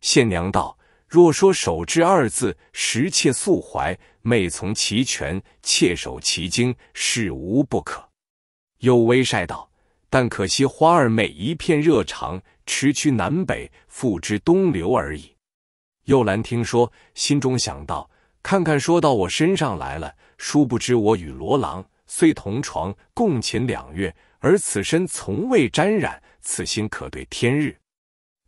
县娘道：“若说守志二字，实妾素怀妹从其权，妾守其精，事无不可。”又微晒道。但可惜，花二妹一片热肠，驰驱南北，付之东流而已。幼兰听说，心中想到：看看说到我身上来了。殊不知我与罗郎虽同床共寝两月，而此身从未沾染，此心可对天日。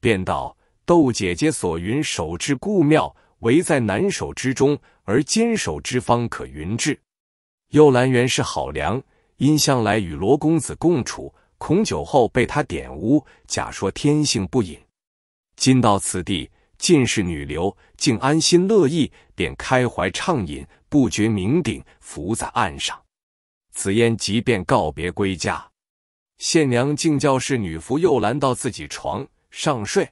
便道：窦姐姐所云守至故妙，唯在难守之中，而坚守之方可云至。幼兰原是好良，因向来与罗公子共处。孔酒后被他点污，假说天性不饮。今到此地，尽是女流，竟安心乐意，便开怀畅饮，不觉酩酊，伏在岸上。紫烟即便告别归家。县娘竟教侍女服，又拦到自己床上睡。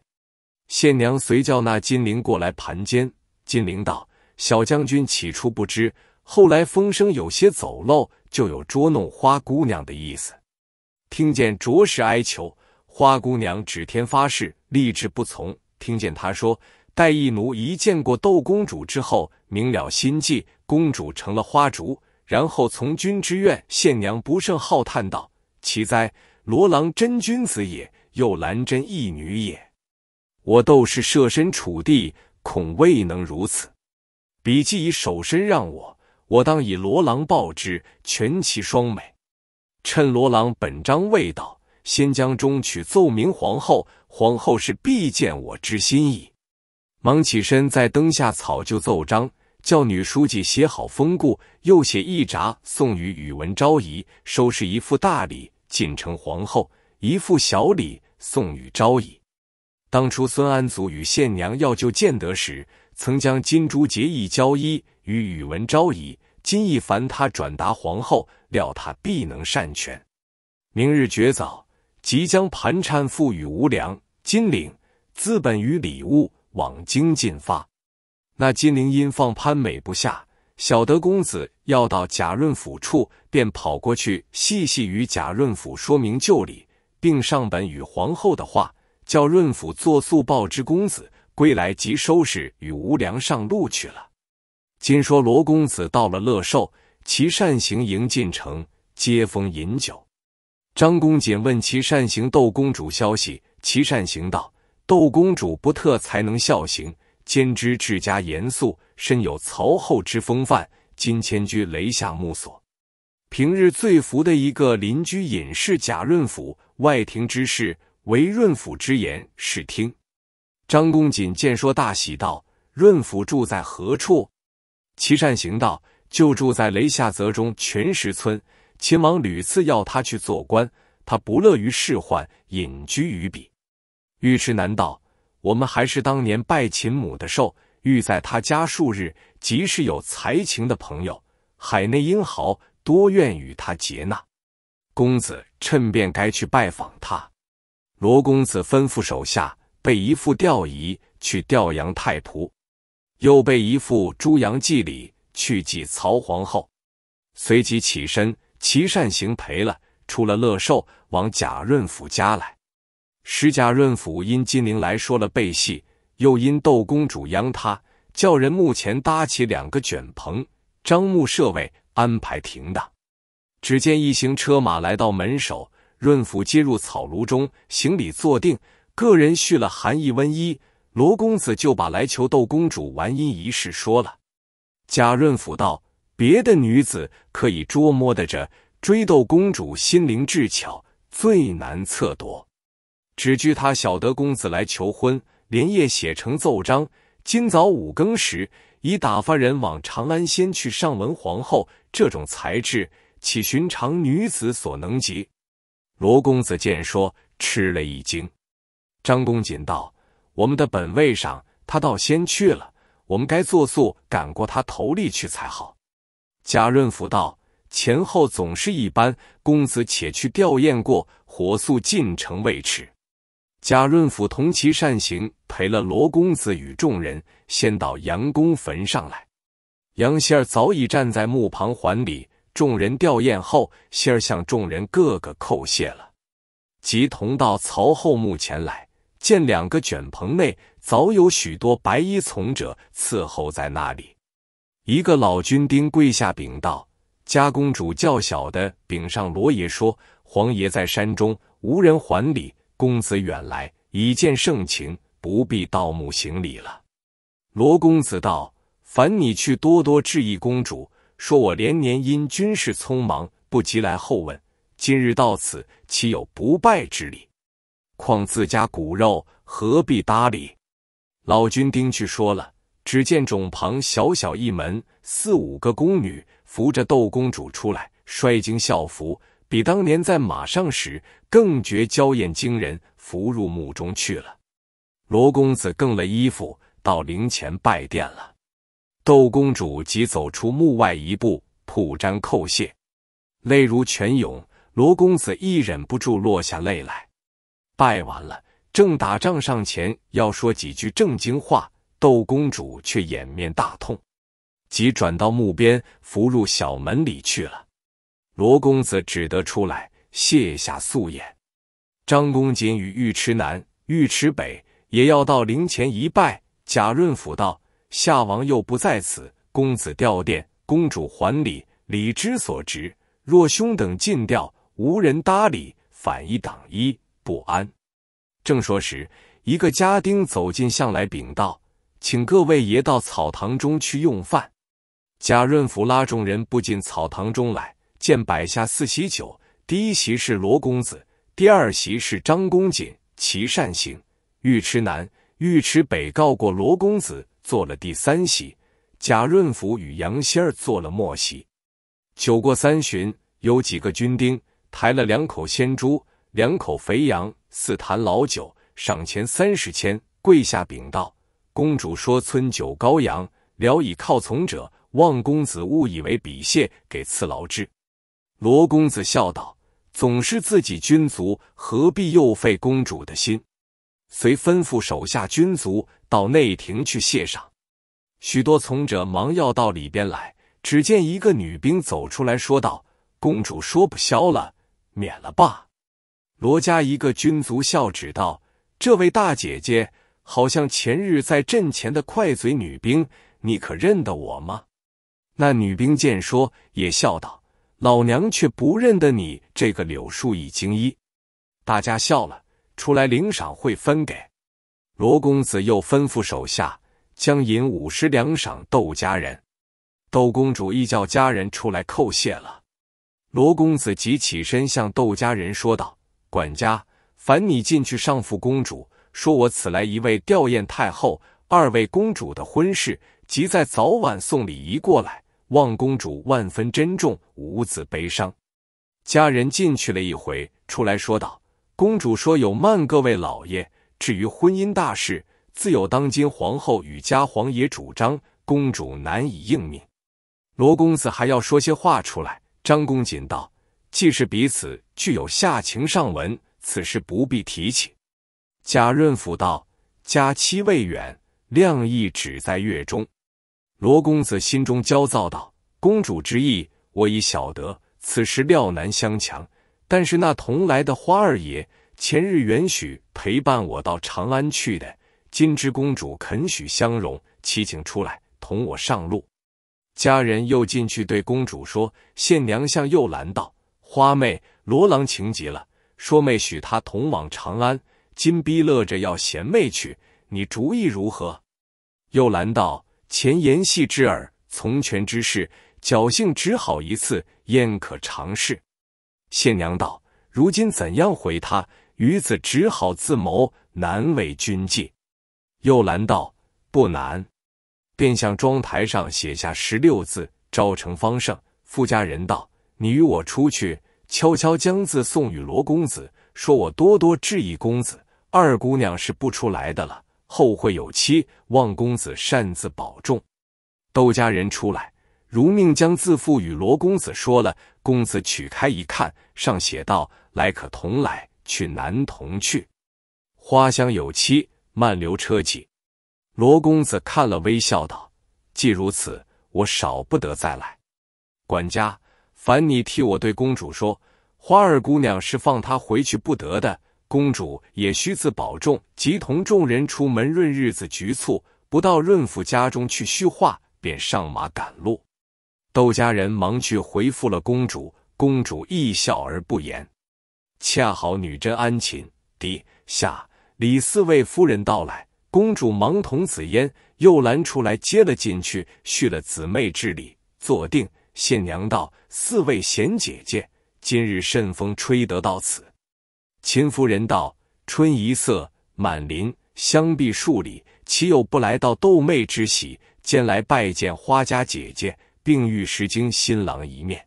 县娘随叫那金铃过来盘肩。金铃道：“小将军起初不知，后来风声有些走漏，就有捉弄花姑娘的意思。”听见着实哀求，花姑娘指天发誓，立志不从。听见她说：“待义奴一见过窦公主之后，明了心计，公主成了花烛，然后从君之愿。”县娘不胜浩叹道：“奇哉！罗郎真君子也，又兰真义女也。我窦氏设身处地，恐未能如此。笔记以守身让我，我当以罗郎报之，全其双美。”趁罗郎本章未到，先将中曲奏明皇后，皇后是必见我之心意。忙起身在灯下草就奏章，叫女书记写好封故，又写一札送与宇文昭仪，收拾一副大礼进呈皇后，一副小礼送与昭仪。当初孙安祖与县娘要救建德时，曾将金珠结义交衣与宇文昭仪。金亦凡他转达皇后，料他必能善权。明日绝早，即将盘缠付与吴良、金陵，资本与礼物往京进发。那金陵因放潘美不下，晓得公子要到贾润甫处，便跑过去细细与贾润甫说明旧礼，并上本与皇后的话，叫润甫作速报之公子归来，即收拾与吴良上路去了。今说罗公子到了乐寿，其善行迎进城，接风饮酒。张公瑾问其善行窦公主消息，其善行道：窦公主不特才能孝行，兼之治家严肃，身有曹后之风范。今迁居雷下木所，平日最服的一个邻居隐士贾润甫，外庭之事唯润甫之言是听。张公瑾见说大喜，道：润甫住在何处？齐善行道就住在雷下泽中全石村，秦王屡次要他去做官，他不乐于仕宦，隐居于彼。”尉迟难道，我们还是当年拜秦母的寿，欲在他家数日。即使有才情的朋友，海内英豪多愿与他结纳。公子趁便该去拜访他。罗公子吩咐手下备一副吊仪去吊杨太仆。又被一副朱阳祭礼去祭曹皇后，随即起身齐善行陪了出了乐寿，往贾润甫家来。史贾润甫因金陵来说了背戏，又因窦公主央他，叫人墓前搭起两个卷棚，张木设位，安排停当。只见一行车马来到门首，润甫接入草庐中，行礼坐定，个人续了寒衣温衣。罗公子就把来求窦公主完姻一事说了。贾润甫道：“别的女子可以捉摸得着，追窦公主心灵智巧，最难测夺。只据他晓得公子来求婚，连夜写成奏章，今早五更时已打发人往长安先去上文皇后。这种才智，岂寻常女子所能及？”罗公子见说，吃了一惊。张公瑾道。我们的本位上，他倒先去了，我们该作速赶过他头里去才好。贾润甫道：“前后总是一般，公子且去吊唁过，火速进城未迟。”贾润甫同其善行陪了罗公子与众人，先到杨公坟上来。杨希儿早已站在墓旁还里，众人吊唁后，希儿向众人个个叩谢了，即同到曹后墓前来。见两个卷棚内早有许多白衣从者伺候在那里，一个老军丁跪下禀道：“家公主叫小的禀上罗爷说，皇爷在山中无人还礼，公子远来已见盛情，不必盗墓行礼了。”罗公子道：“烦你去多多致意公主，说我连年因军事匆忙不及来后问，今日到此岂有不拜之礼？”况自家骨肉，何必搭理？老君丁去说了。只见冢旁小小一门，四五个宫女扶着窦公主出来，摔经笑服，比当年在马上时更觉娇艳惊人，扶入墓中去了。罗公子更了衣服，到灵前拜殿了。窦公主即走出墓外一步，铺毡叩谢，泪如泉涌。罗公子亦忍不住落下泪来。拜完了，正打仗上前要说几句正经话，窦公主却掩面大痛，即转到墓边扶入小门里去了。罗公子只得出来卸下素颜。张公瑾与尉迟南、尉迟北也要到灵前一拜。贾润甫道：“夏王又不在此，公子吊唁，公主还礼，礼之所值。若兄等尽吊，无人搭理，反一挡一。”不安。正说时，一个家丁走进向来禀道：“请各位爷到草堂中去用饭。”贾润甫拉众人步进草堂中来，见摆下四席酒。第一席是罗公子，第二席是张公瑾、齐善行、尉迟南、尉迟北告过罗公子做了第三席。贾润甫与杨仙儿做了末席。酒过三巡，有几个军丁抬了两口鲜猪。两口肥羊，四坛老酒，赏钱三十千。跪下禀道：“公主说村酒羔羊，聊以靠从者。望公子勿以为鄙谢，给赐劳之。”罗公子笑道：“总是自己君族，何必又费公主的心？”遂吩咐手下军卒到内廷去谢赏。许多从者忙要到里边来，只见一个女兵走出来说道：“公主说不消了，免了吧。”罗家一个军卒笑指道：“这位大姐姐，好像前日在阵前的快嘴女兵，你可认得我吗？”那女兵见说，也笑道：“老娘却不认得你这个柳树一精一。”大家笑了出来，领赏会分给罗公子，又吩咐手下将银五十两赏窦家人。窦公主一叫家人出来叩谢了，罗公子即起身向窦家人说道。管家，烦你进去上复公主，说我此来一位吊唁太后，二位公主的婚事，即在早晚送礼仪过来，望公主万分珍重，无字悲伤。家人进去了一回，出来说道：“公主说有慢各位老爷，至于婚姻大事，自有当今皇后与家皇爷主张，公主难以应命。”罗公子还要说些话出来。张公瑾道：“既是彼此。”具有下情上文，此事不必提起。贾润甫道：“佳期未远，亮亦只在月中。”罗公子心中焦躁道：“公主之意，我已晓得。此时料难相强，但是那同来的花二爷，前日原许陪伴我到长安去的。今知公主肯许相容，乞请出来同我上路。”家人又进去对公主说：“县娘向右拦道。”花妹罗郎情急了，说：“妹许他同往长安。”金逼乐着要贤妹去，你主意如何？又兰道：“前言系之耳，从权之事，侥幸只好一次，焉可尝试？”谢娘道：“如今怎样回他？余子只好自谋，难为君计。”又兰道：“不难。”便向妆台上写下十六字：“招成方胜。”富家人道：“你与我出去。”悄悄将字送与罗公子，说我多多质疑公子。二姑娘是不出来的了，后会有期，望公子擅自保重。窦家人出来，如命将字付与罗公子，说了。公子取开一看，上写道：“来可同来，去难同去。花香有期，漫留车骑。”罗公子看了，微笑道：“既如此，我少不得再来。”管家。凡你替我对公主说，花儿姑娘是放她回去不得的。公主也须自保重，即同众人出门。润日子局促，不到润府家中去叙话，便上马赶路。窦家人忙去回复了公主，公主亦笑而不言。恰好女真安寝，底下李四位夫人到来，公主忙同紫嫣、又拦出来接了进去，续了姊妹之礼，坐定，谢娘道。四位贤姐姐，今日甚风吹得到此。秦夫人道：“春一色满林，香碧数里，岂有不来到斗妹之喜？兼来拜见花家姐姐，并欲识惊新郎一面。”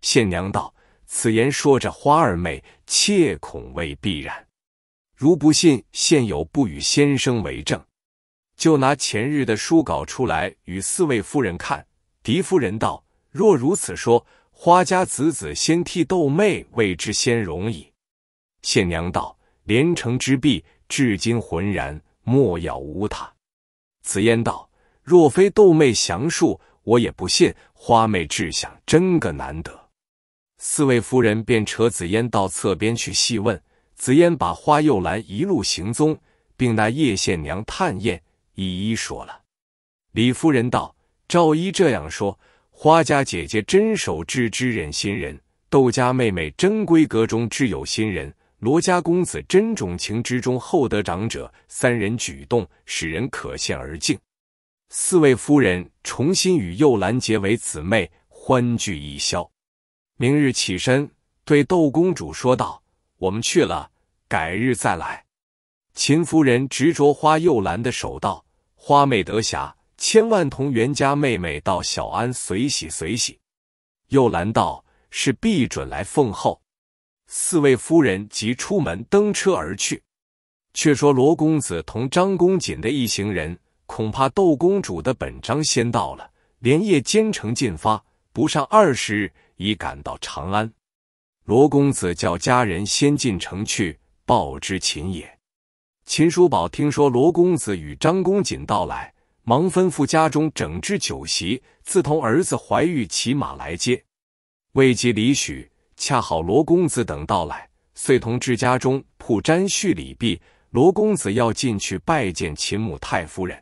县娘道：“此言说着，花二妹，切恐未必然。如不信，现有不与先生为证，就拿前日的书稿出来与四位夫人看。”狄夫人道。若如此说，花家子子先替豆妹，为之先容矣。县娘道：“连城之壁至今浑然，莫要无他。”紫嫣道：“若非豆妹降术，我也不信花妹志向真个难得。”四位夫人便扯紫嫣到侧边去细问，紫嫣把花又兰一路行踪，并那叶县娘探验一一说了。李夫人道：“赵一这样说。”花家姐姐真守志之忍心人，窦家妹妹真闺阁中之有心人，罗家公子真种情之中厚德长者。三人举动使人可羡而敬。四位夫人重新与幼兰结为姊妹，欢聚一宵。明日起身，对窦公主说道：“我们去了，改日再来。”秦夫人执着花幼兰的手道：“花妹得暇。”千万同袁家妹妹到小安随喜随喜。又拦道是必准来奉候。四位夫人即出门登车而去。却说罗公子同张公瑾的一行人，恐怕窦公主的本章先到了，连夜兼程进发，不上二十日，已赶到长安。罗公子叫家人先进城去报知秦也。秦叔宝听说罗公子与张公瑾到来。忙吩咐家中整治酒席。自同儿子怀玉骑马来接，未及离许，恰好罗公子等到来，遂同至家中铺毡叙礼毕。罗公子要进去拜见秦母太夫人，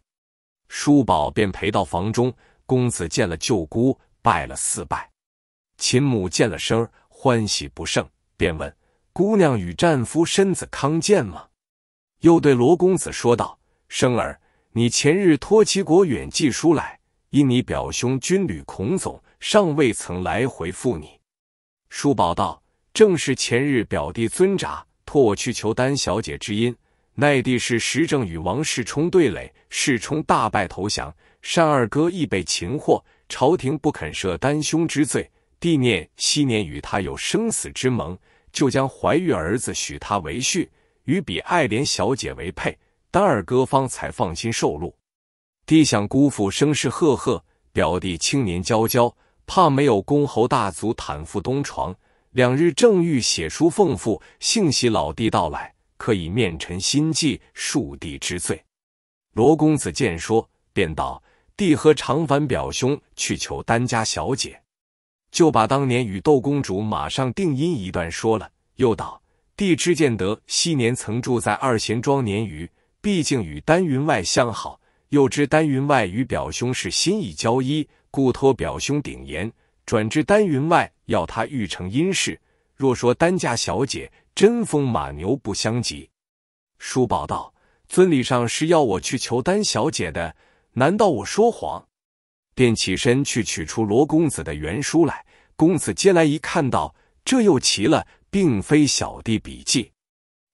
叔宝便陪到房中。公子见了舅姑，拜了四拜。秦母见了声儿，欢喜不胜，便问姑娘与战夫身子康健吗？又对罗公子说道：“生儿。”你前日托齐国远寄书来，因你表兄军旅孔总尚未曾来回复你。叔宝道：“正是前日表弟尊札托我去求丹小姐之因，奈弟是时正与王世充对垒，世充大败投降，单二哥亦被擒获，朝廷不肯赦丹兄之罪。帝念昔年与他有生死之盟，就将怀玉儿子许他为婿，与比爱莲小姐为配。”丹儿哥方才放心受禄，弟想姑父声势赫赫，表弟青年娇娇，怕没有公侯大族坦腹东床。两日正欲写书奉父，幸喜老弟到来，可以面陈心计，恕弟之罪。罗公子见说，便道：弟和长凡表兄去求丹家小姐，就把当年与窦公主马上定姻一段说了，又道：弟之见得，昔年曾住在二贤庄年余。毕竟与丹云外相好，又知丹云外与表兄是心意交依，故托表兄顶言，转至丹云外要他欲成阴事。若说丹家小姐真风马牛不相及，叔宝道：“尊礼上是要我去求丹小姐的，难道我说谎？”便起身去取出罗公子的原书来，公子接来一看到，这又奇了，并非小弟笔迹，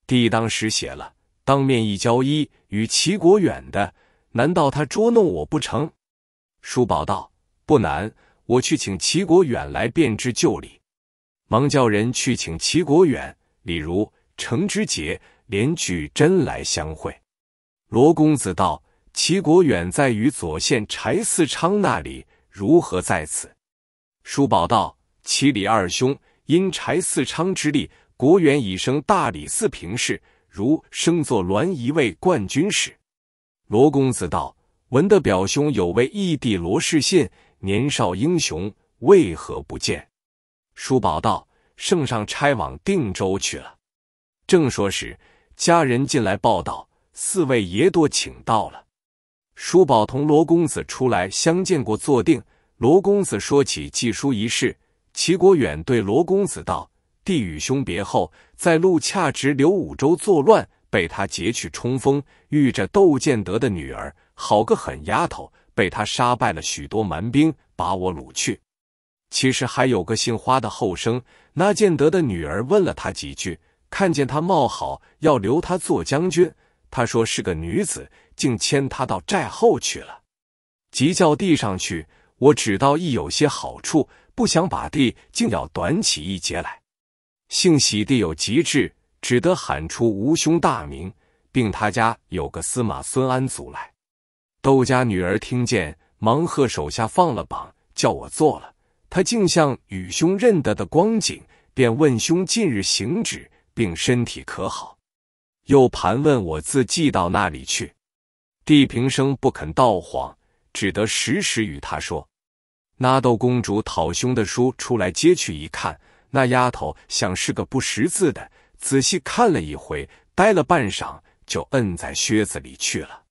弟当时写了。当面一交一与齐国远的，难道他捉弄我不成？叔宝道：“不难，我去请齐国远来，便知旧礼。”忙叫人去请齐国远、李如、程之杰、连举真来相会。罗公子道：“齐国远在与左县柴四昌那里，如何在此？”叔宝道：“齐李二兄因柴四昌之力，国远已升大理寺平事。”如升做銮仪卫冠军使，罗公子道：“闻的表兄有位义弟罗士信，年少英雄，为何不见？”舒宝道：“圣上差往定州去了。”正说时，家人进来报道：“四位爷多请到了。”舒宝同罗公子出来相见过，坐定。罗公子说起寄书一事，齐国远对罗公子道。弟与兄别后，在路恰值刘武周作乱，被他劫去冲锋，遇着窦建德的女儿，好个狠丫头，被他杀败了许多蛮兵，把我掳去。其实还有个姓花的后生，那建德的女儿问了他几句，看见他貌好，要留他做将军。他说是个女子，竟牵他到寨后去了。急叫地上去，我只道亦有些好处，不想把地竟要短起一截来。幸喜地有极智，只得喊出吾兄大名，并他家有个司马孙安祖来。窦家女儿听见，忙贺手下放了榜，叫我坐了。他竟向与兄认得的光景，便问兄近日行止，并身体可好。又盘问我字寄到那里去。地平生不肯道谎，只得时时与他说。那窦公主讨兄的书出来接去一看。那丫头像是个不识字的，仔细看了一回，呆了半晌，就摁在靴子里去了。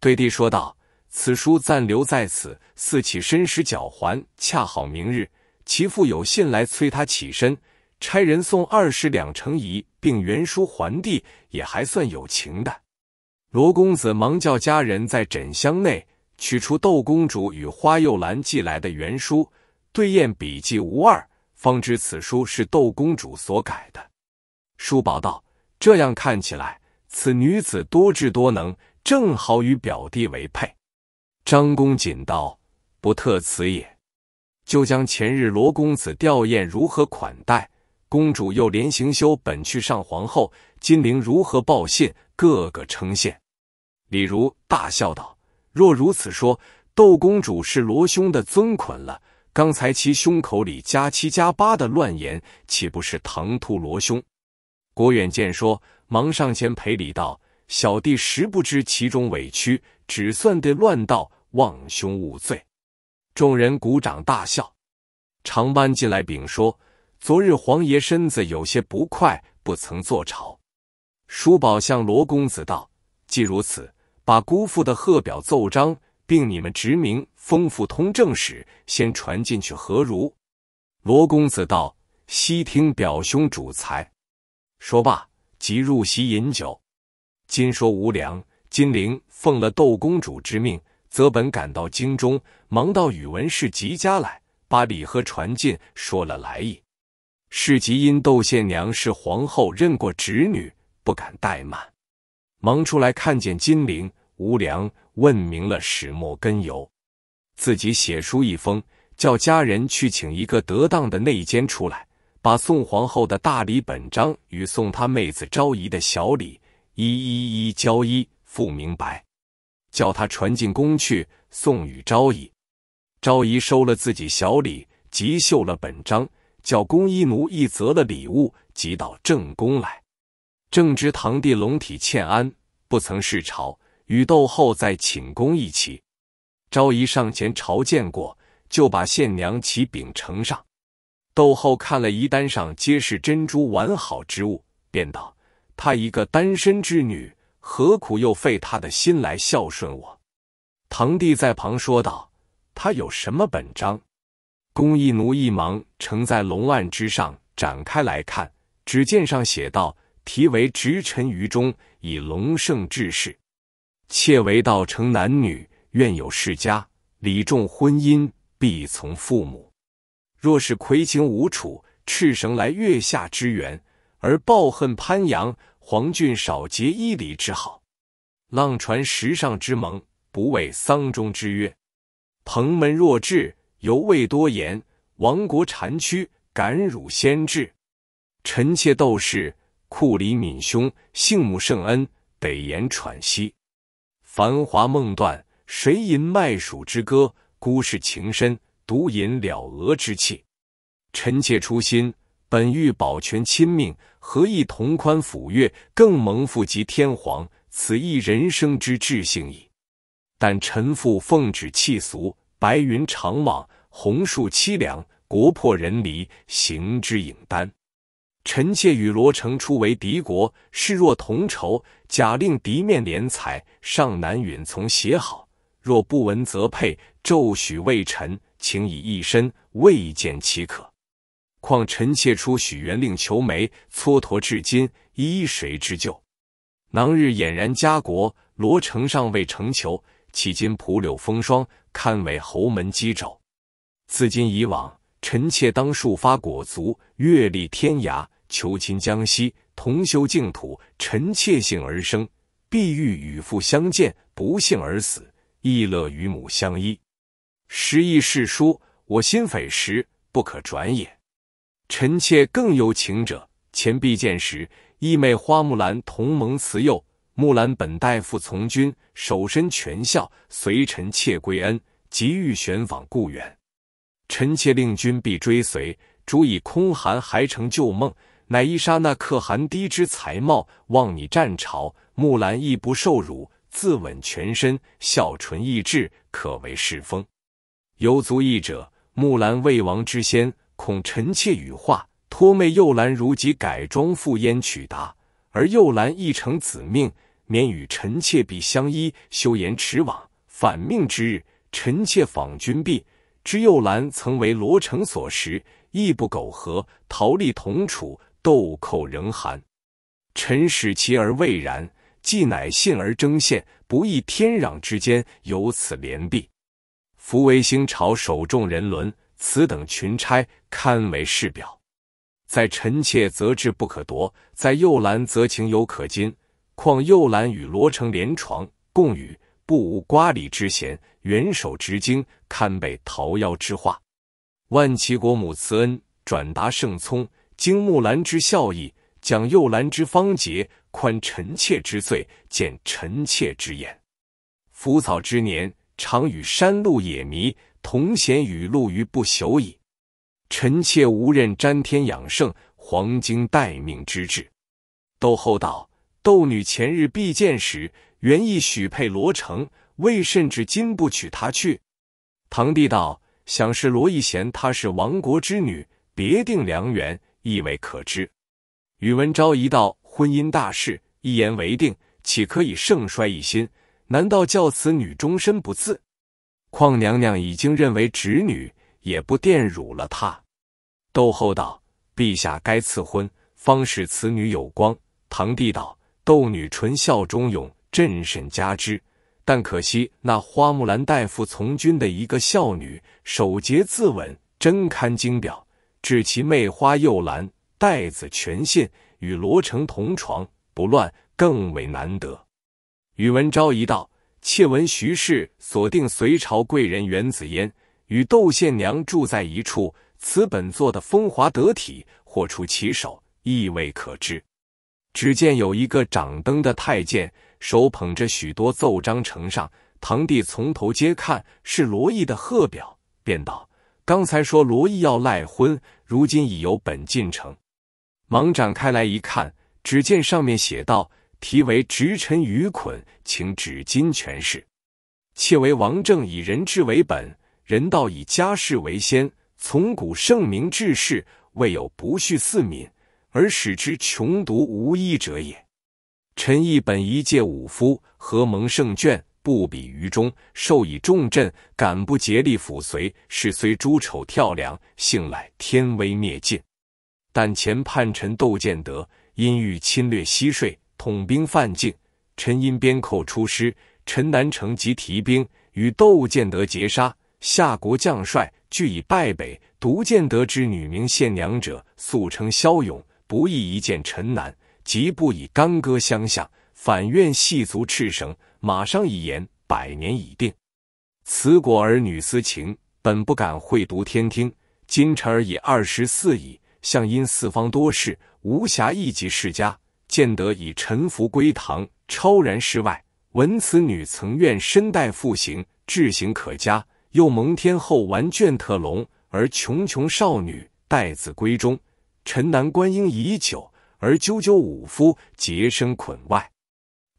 对地说道：“此书暂留在此，四起身时脚还。恰好明日其父有信来催他起身，差人送二十两成仪，并原书还地，也还算有情的。”罗公子忙叫家人在枕箱内取出窦公主与花又兰寄来的原书，对验笔迹无二。方知此书是窦公主所改的。叔宝道：“这样看起来，此女子多智多能，正好与表弟为配。”张公瑾道：“不特此也，就将前日罗公子吊唁如何款待，公主又连行修本去上皇后金陵如何报信，个个称羡。”李儒大笑道：“若如此说，窦公主是罗兄的尊捆了。”刚才其胸口里加七加八的乱言，岂不是唐突罗兄？郭远见说，忙上前赔礼道：“小弟实不知其中委屈，只算得乱道，望兄勿罪。”众人鼓掌大笑。常班进来禀说：“昨日皇爷身子有些不快，不曾坐朝。”叔宝向罗公子道：“既如此，把姑父的贺表奏章。”并你们执名丰富通政史，先传进去何如？罗公子道：“悉听表兄主裁。”说罢，即入席饮酒。今说无良，金陵奉了窦公主之命，则本赶到京中，忙到宇文氏吉家来，把礼盒传进，说了来意。氏吉因窦宪娘是皇后认过侄女，不敢怠慢，忙出来看见金陵。无良问明了始末根由，自己写书一封，叫家人去请一个得当的内奸出来，把宋皇后的大礼本章与送他妹子昭仪的小礼一一一交一复明白，叫他传进宫去送与昭仪。昭仪收了自己小礼，即绣了本章，叫宫衣奴一择了礼物，即到正宫来。正值堂弟龙体欠安，不曾侍朝。与窦后在寝宫一起，昭仪上前朝见过，就把献娘启禀呈上。窦后看了一单上皆是珍珠完好之物，便道：“她一个单身之女，何苦又费他的心来孝顺我？”堂弟在旁说道：“她有什么本章？”宫一奴一忙呈在龙案之上，展开来看，只见上写道：“题为直臣于中，以龙圣治世。”妾为道成男女，愿有世家，礼重婚姻，必从父母。若是魁情无处，赤绳来月下之缘，而抱恨潘阳，黄俊少结伊礼之好，浪传时尚之盟，不畏丧中之约。蓬门若至，犹未多言；亡国残躯，敢辱先志。臣妾斗士，库里敏兄，幸母圣恩，北言喘息。繁华梦断，谁吟麦黍之歌？孤世情深，独饮了鹅之气。臣妾初心，本欲保全亲命，何意同宽抚越？更蒙父及天皇，此亦人生之至幸矣。但臣父奉旨弃俗，白云长往，红树凄凉，国破人离，行之影单。臣妾与罗成初为敌国，视若同仇。假令敌面怜采，尚难允从协好；若不闻则配，骤许未臣，请以一身未见其可。况臣妾出许元令求媒，蹉跎至今，依谁之咎？囊日俨然家国，罗城尚未成求；迄今蒲柳风霜，堪为侯门鸡肘。自今以往，臣妾当束发裹足，阅历天涯，求亲江西。同修净土，臣妾幸而生，必欲与父相见；不幸而死，亦乐与母相依。时亦是书，我心匪石，不可转也。臣妾更有情者，前必见时，义妹花木兰同盟辞幼，木兰本代父从军，守身全孝，随臣妾归恩，急欲寻访故园，臣妾令君必追随，主以空寒还成旧梦。乃一莎那可汗低之才貌，望你战朝。木兰亦不受辱，自刎全身，孝纯意志，可为世风。犹足异者，木兰未亡之先，恐臣妾羽化，托妹幼兰如即改装赴燕取达，而幼兰亦承子命，免与臣妾必相依，休言迟往。反命之日，臣妾访君必知幼兰曾为罗成所识，亦不苟合，逃隶同处。豆蔻仍寒，臣使其而未然；既乃信而争献，不义天壤之间有此连璧。夫为兴朝守重人伦，此等群差堪为世表。在臣妾，则志不可夺；在幼兰，则情有可矜。况幼兰与罗成连床共语，不无瓜李之嫌；元首执经，堪被桃夭之化。万齐国母慈恩转达圣聪。经木兰之孝义，讲幼兰之方节，宽臣妾之罪，见臣妾之言。伏草之年，常与山鹿野麋同衔雨露于不朽矣。臣妾无任沾天养圣，黄金待命之志。窦后道：窦女前日必见时，原意许配罗成，未甚至今不娶她去。堂弟道：想是罗义贤，她是亡国之女，别定良缘。亦未可知。宇文昭一道婚姻大事，一言为定，岂可以盛衰一心？难道叫此女终身不自？况娘娘已经认为侄女，也不玷辱了她。窦后道：“陛下该赐婚，方使此女有光。”堂弟道：“窦女纯孝忠勇，朕甚加之。但可惜那花木兰大夫从军的一个孝女，守节自刎，真堪惊表。”至其媚花又兰，带子全献，与罗成同床不乱，更为难得。宇文昭一道，窃闻徐氏锁定隋朝贵人袁子嫣与窦宪娘住在一处，此本做的风华得体，或出其手，亦未可知。只见有一个掌灯的太监，手捧着许多奏章呈上，堂弟从头接看，是罗毅的贺表，便道。刚才说罗毅要赖婚，如今已由本进城，忙展开来一看，只见上面写道：“题为‘直臣愚捆，请指今权势’，窃为王政以人治为本，人道以家事为先。从古圣明治世，未有不恤四民而使之穷独无依者也。臣亦本一介武夫，何蒙圣眷？”不比于中，受以重镇，敢不竭力辅随？是虽诸丑跳梁，幸赖天威灭尽。但前叛臣窦建德因欲侵略西税，统兵犯境。臣因边寇出师，陈南城即提兵与窦建德截杀。夏国将帅俱以败北。独建德之女名献娘者，素称骁勇，不意一见陈南，即不以干戈相向，反愿细足赤绳。马上一言，百年已定。此果儿女私情，本不敢会读天听。今臣儿已二十四矣，向因四方多事，无暇一及世家。见得以臣服归堂，超然世外。闻此女曾愿身带父行，志行可嘉。又蒙天后玩眷特隆，而茕茕少女待子归中。臣男观音已久，而赳赳武夫结生捆外。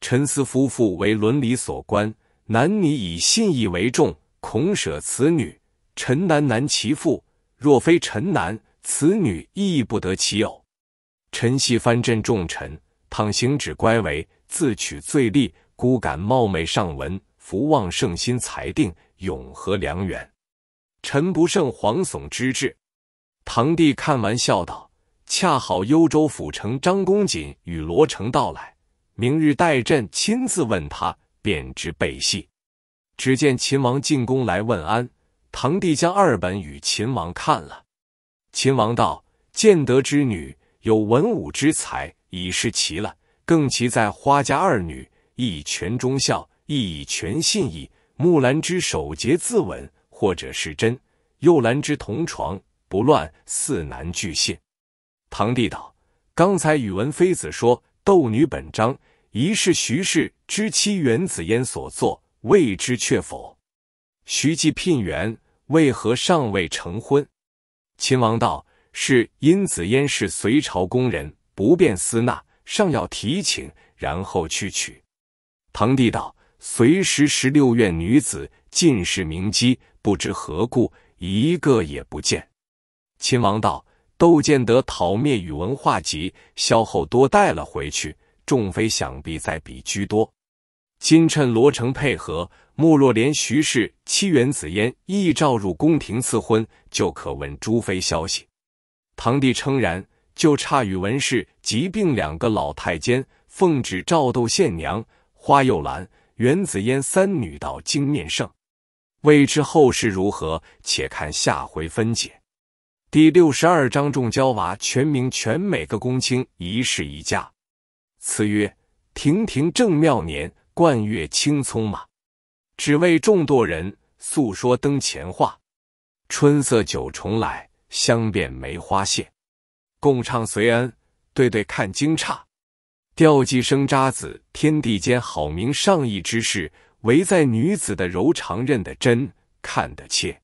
陈思夫妇为伦理所关，男女以信义为重，恐舍此女。陈男男其父，若非陈男，此女亦不得其偶。陈系藩镇重臣，倘行止乖违，自取罪戾，孤敢冒昧上文，福旺圣心裁定，永和良缘。臣不胜惶悚之至。堂弟看完，笑道：“恰好幽州府城张公瑾与罗成到来。”明日待朕亲自问他，便知背戏。只见秦王进宫来问安，堂弟将二本与秦王看了。秦王道：“建德之女有文武之才，已是奇了。更奇在花家二女，一全忠孝，一全信义。木兰之守节自刎，或者是真；幼兰之同床不乱，似难具信。”堂弟道：“刚才宇文妃子说斗女本章。”疑是徐氏之妻袁子嫣所作，未知确否。徐继聘袁，为何尚未成婚？秦王道：“是因子嫣是隋朝宫人，不便私纳，尚要提请，然后去取。”堂弟道：“隋时十六院女子尽是名姬，不知何故，一个也不见。”秦王道：“窦建德讨灭宇文化及，萧后多带了回去。”众妃想必在彼居多，今趁罗成配合，穆若连徐氏、七元、紫嫣一召入宫廷赐婚，就可问诸妃消息。堂弟称然，就差宇文氏、疾病两个老太监奉旨召斗献娘、花又兰、元子嫣三女到京面圣。未知后事如何，且看下回分解。第六十二章：众娇娃全名全美，个公卿一室一家。词曰：亭亭正妙年，冠月青葱马。只为众多人诉说灯前话，春色九重来，香遍梅花谢。共唱随恩对对看惊诧，钓髻生渣子，天地间好名上意之事，唯在女子的柔肠认得真，看得切。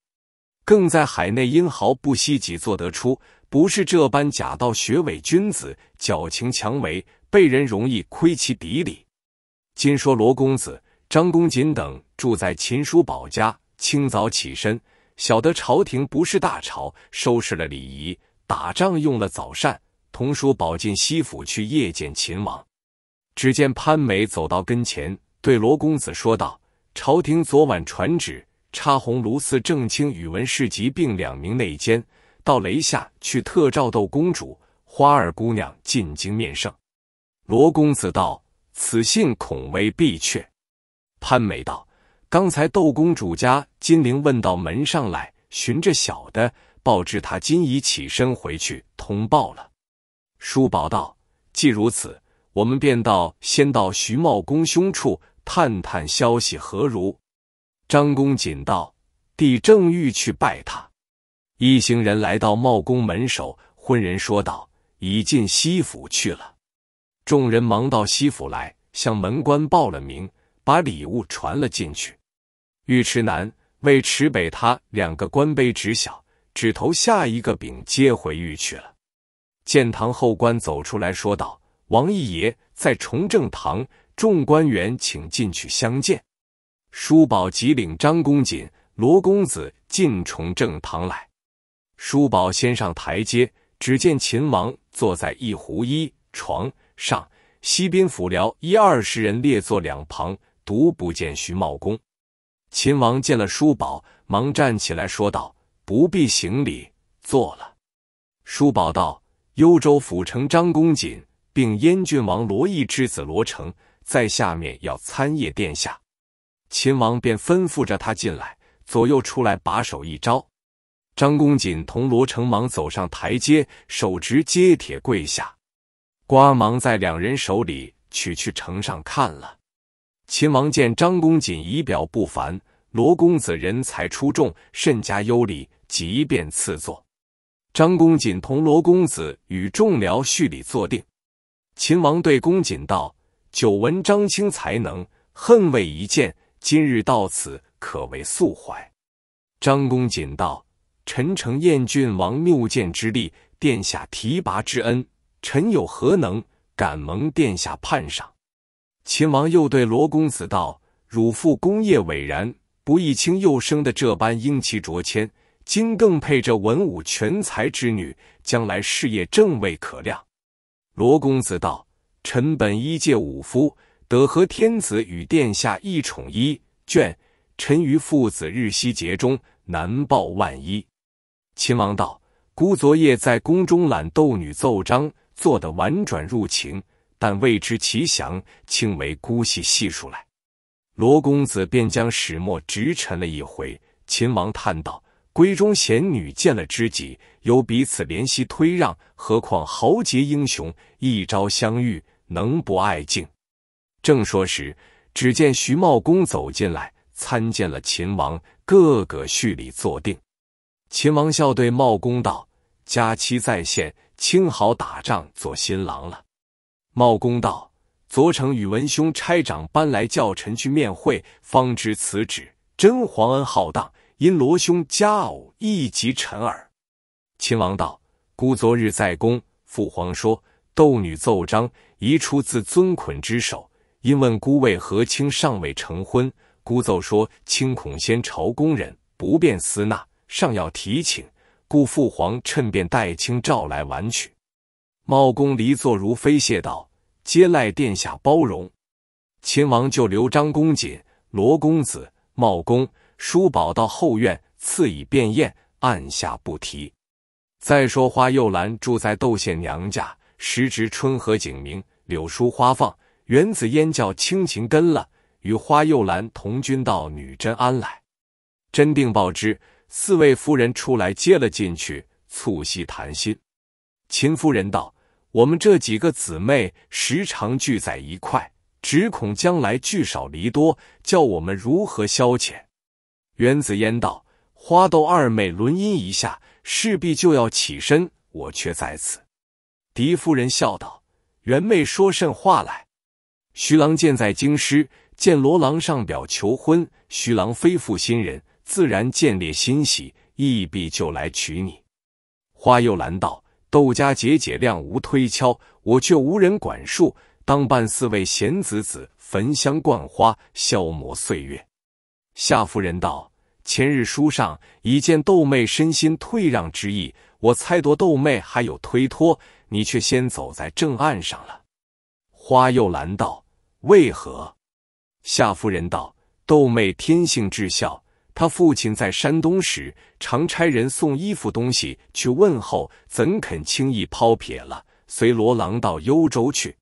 更在海内英豪不惜己做得出，不是这般假道学伪君子，矫情强为。被人容易窥其底里。今说罗公子、张公瑾等住在秦叔宝家，清早起身，晓得朝廷不是大朝，收拾了礼仪，打仗用了早膳。同叔宝进西府去谒见秦王。只见潘美走到跟前，对罗公子说道：“朝廷昨晚传旨，插红卢四、正卿宇文士及并两名内监到雷下去特召窦公主、花儿姑娘进京面圣。”罗公子道：“此信恐为必确。”潘美道：“刚才窦公主家金陵问到门上来，寻着小的，报知他今已起身回去通报了。”叔宝道：“既如此，我们便到先到徐茂公兄处探探消息，何如？”张公瑾道：“弟正欲去拜他。”一行人来到茂公门首，昏人说道：“已进西府去了。”众人忙到西府来，向门官报了名，把礼物传了进去。尉迟南、尉迟北他两个官卑职小，只投下一个饼接回玉去了。建堂后官走出来说道：“王义爷在崇政堂，众官员请进去相见。”叔宝即领张公瑾、罗公子进崇政堂来。叔宝先上台阶，只见秦王坐在一胡衣床。上西宾府僚一二十人列坐两旁，独不见徐茂公。秦王见了叔宝，忙站起来说道：“不必行礼，坐了。”叔宝道：“幽州府城张公瑾，并燕郡王罗毅之子罗成，在下面要参谒殿下。”秦王便吩咐着他进来，左右出来把守一招。张公瑾同罗成忙走上台阶，手执阶铁跪下。瓜忙在两人手里取去，呈上看了。秦王见张公瑾仪表不凡，罗公子人才出众，甚加优礼，即便赐座。张公瑾同罗公子与众僚叙礼坐定。秦王对公瑾道：“久闻张卿才能，恨未一见，今日到此，可谓素怀。”张公瑾道：“臣承燕郡王谬谏之力，殿下提拔之恩。”臣有何能，敢蒙殿下判赏？秦王又对罗公子道：“汝父功业伟然，不意卿又生的这般英奇卓千，今更配着文武全才之女，将来事业正未可量。”罗公子道：“臣本一介武夫，得和天子与殿下一宠一眷，臣于父子日夕节中，难报万一。”秦王道：“孤昨夜在宫中揽斗女奏章。”做的婉转入情，但未知其详，轻为姑息细数来。罗公子便将始末直陈了一回。秦王叹道：“闺中贤女见了知己，由彼此怜惜推让，何况豪杰英雄一朝相遇，能不爱敬？”正说时，只见徐茂公走进来，参见了秦王，个个叙礼坐定。秦王笑对茂公道：“佳期在现。”清好打仗做新郎了。茂公道：昨晨宇文兄差长搬来叫臣去面会，方知此旨真皇恩浩荡。因罗兄佳偶，亦及臣耳。亲王道：孤昨日在宫，父皇说窦女奏章遗出自尊捆之手，因问孤为何卿尚未成婚。孤奏说：卿恐先朝宫人不便私纳，尚要提请。故父皇趁便带清召来玩取，茂公离坐如飞谢道：“皆赖殿下包容。”秦王就留张公瑾、罗公子、茂公、叔宝到后院赐以便宴，按下不提。再说花又兰住在窦县娘家，时值春和景明，柳舒花放，袁子烟叫青琴跟了，与花又兰同军到女真庵来，真定报之。四位夫人出来接了进去，促膝谈心。秦夫人道：“我们这几个姊妹时常聚在一块，只恐将来聚少离多，叫我们如何消遣？”袁子嫣道：“花豆二妹轮音一下，势必就要起身，我却在此。”狄夫人笑道：“袁妹说甚话来？”徐郎见在京师，见罗郎上表求婚，徐郎非负心人。自然见烈欣喜，亦必就来娶你。花又兰道：“窦家姐姐量无推敲，我却无人管束，当伴四位贤子子焚香灌花，消磨岁月。”夏夫人道：“前日书上已见窦妹身心退让之意，我猜度窦妹还有推脱，你却先走在正案上了。”花又兰道：“为何？”夏夫人道：“窦妹天性至孝。”他父亲在山东时，常差人送衣服东西去问候，怎肯轻易抛撇了？随罗郎到幽州去，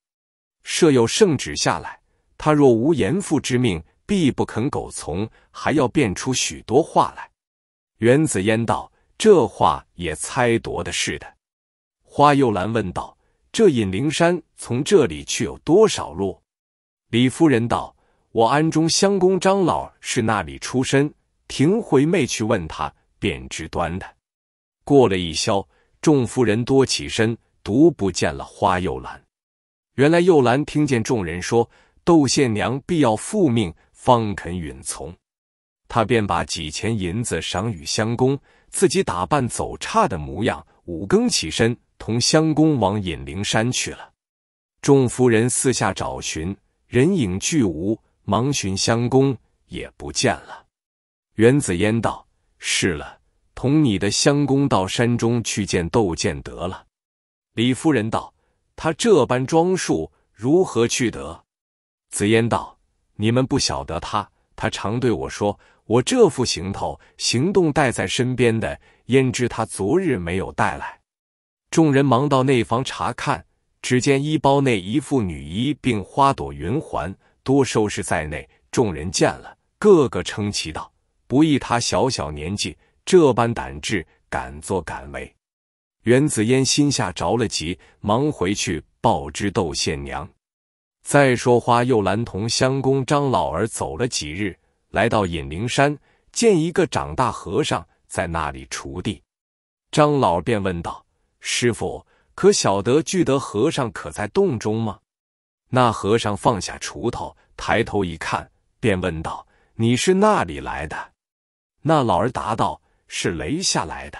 设有圣旨下来，他若无严父之命，必不肯苟从，还要变出许多话来。袁子嫣道：“这话也猜夺的是的。”花又兰问道：“这隐灵山从这里去有多少路？”李夫人道：“我安中相公张老是那里出身？”停回妹去问他，便知端的。过了一宵，众夫人多起身，独不见了花又兰。原来又兰听见众人说窦县娘必要复命，方肯允从，他便把几钱银子赏与相公，自己打扮走差的模样，五更起身，同相公往隐灵山去了。众夫人四下找寻，人影俱无，忙寻相公，也不见了。袁紫嫣道：“是了，同你的相公到山中去见窦建德了。”李夫人道：“他这般装束，如何去得？”紫嫣道：“你们不晓得他，他常对我说，我这副行头，行动带在身边的，焉知他昨日没有带来？”众人忙到内房查看，只见衣包内一副女衣，并花朵云环多收拾在内。众人见了，个个称奇道。不易，他小小年纪这般胆智，敢作敢为。袁子嫣心下着了急，忙回去报知窦县娘。再说花又兰同相公张老儿走了几日，来到隐灵山，见一个长大和尚在那里锄地。张老便问道：“师傅，可晓得聚德和尚可在洞中吗？”那和尚放下锄头，抬头一看，便问道：“你是那里来的？”那老儿答道：“是雷下来的。”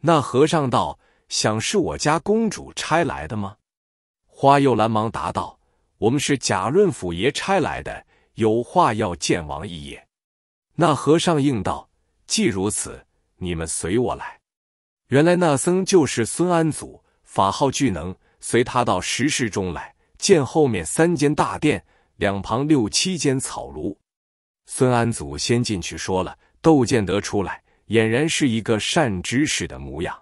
那和尚道：“想是我家公主差来的吗？”花又兰忙答道：“我们是贾润府爷差来的，有话要见王一眼。”那和尚应道：“既如此，你们随我来。”原来那僧就是孙安祖，法号巨能。随他到石室中来，见后面三间大殿，两旁六七间草庐。孙安祖先进去说了。窦建德出来，俨然是一个善知识的模样。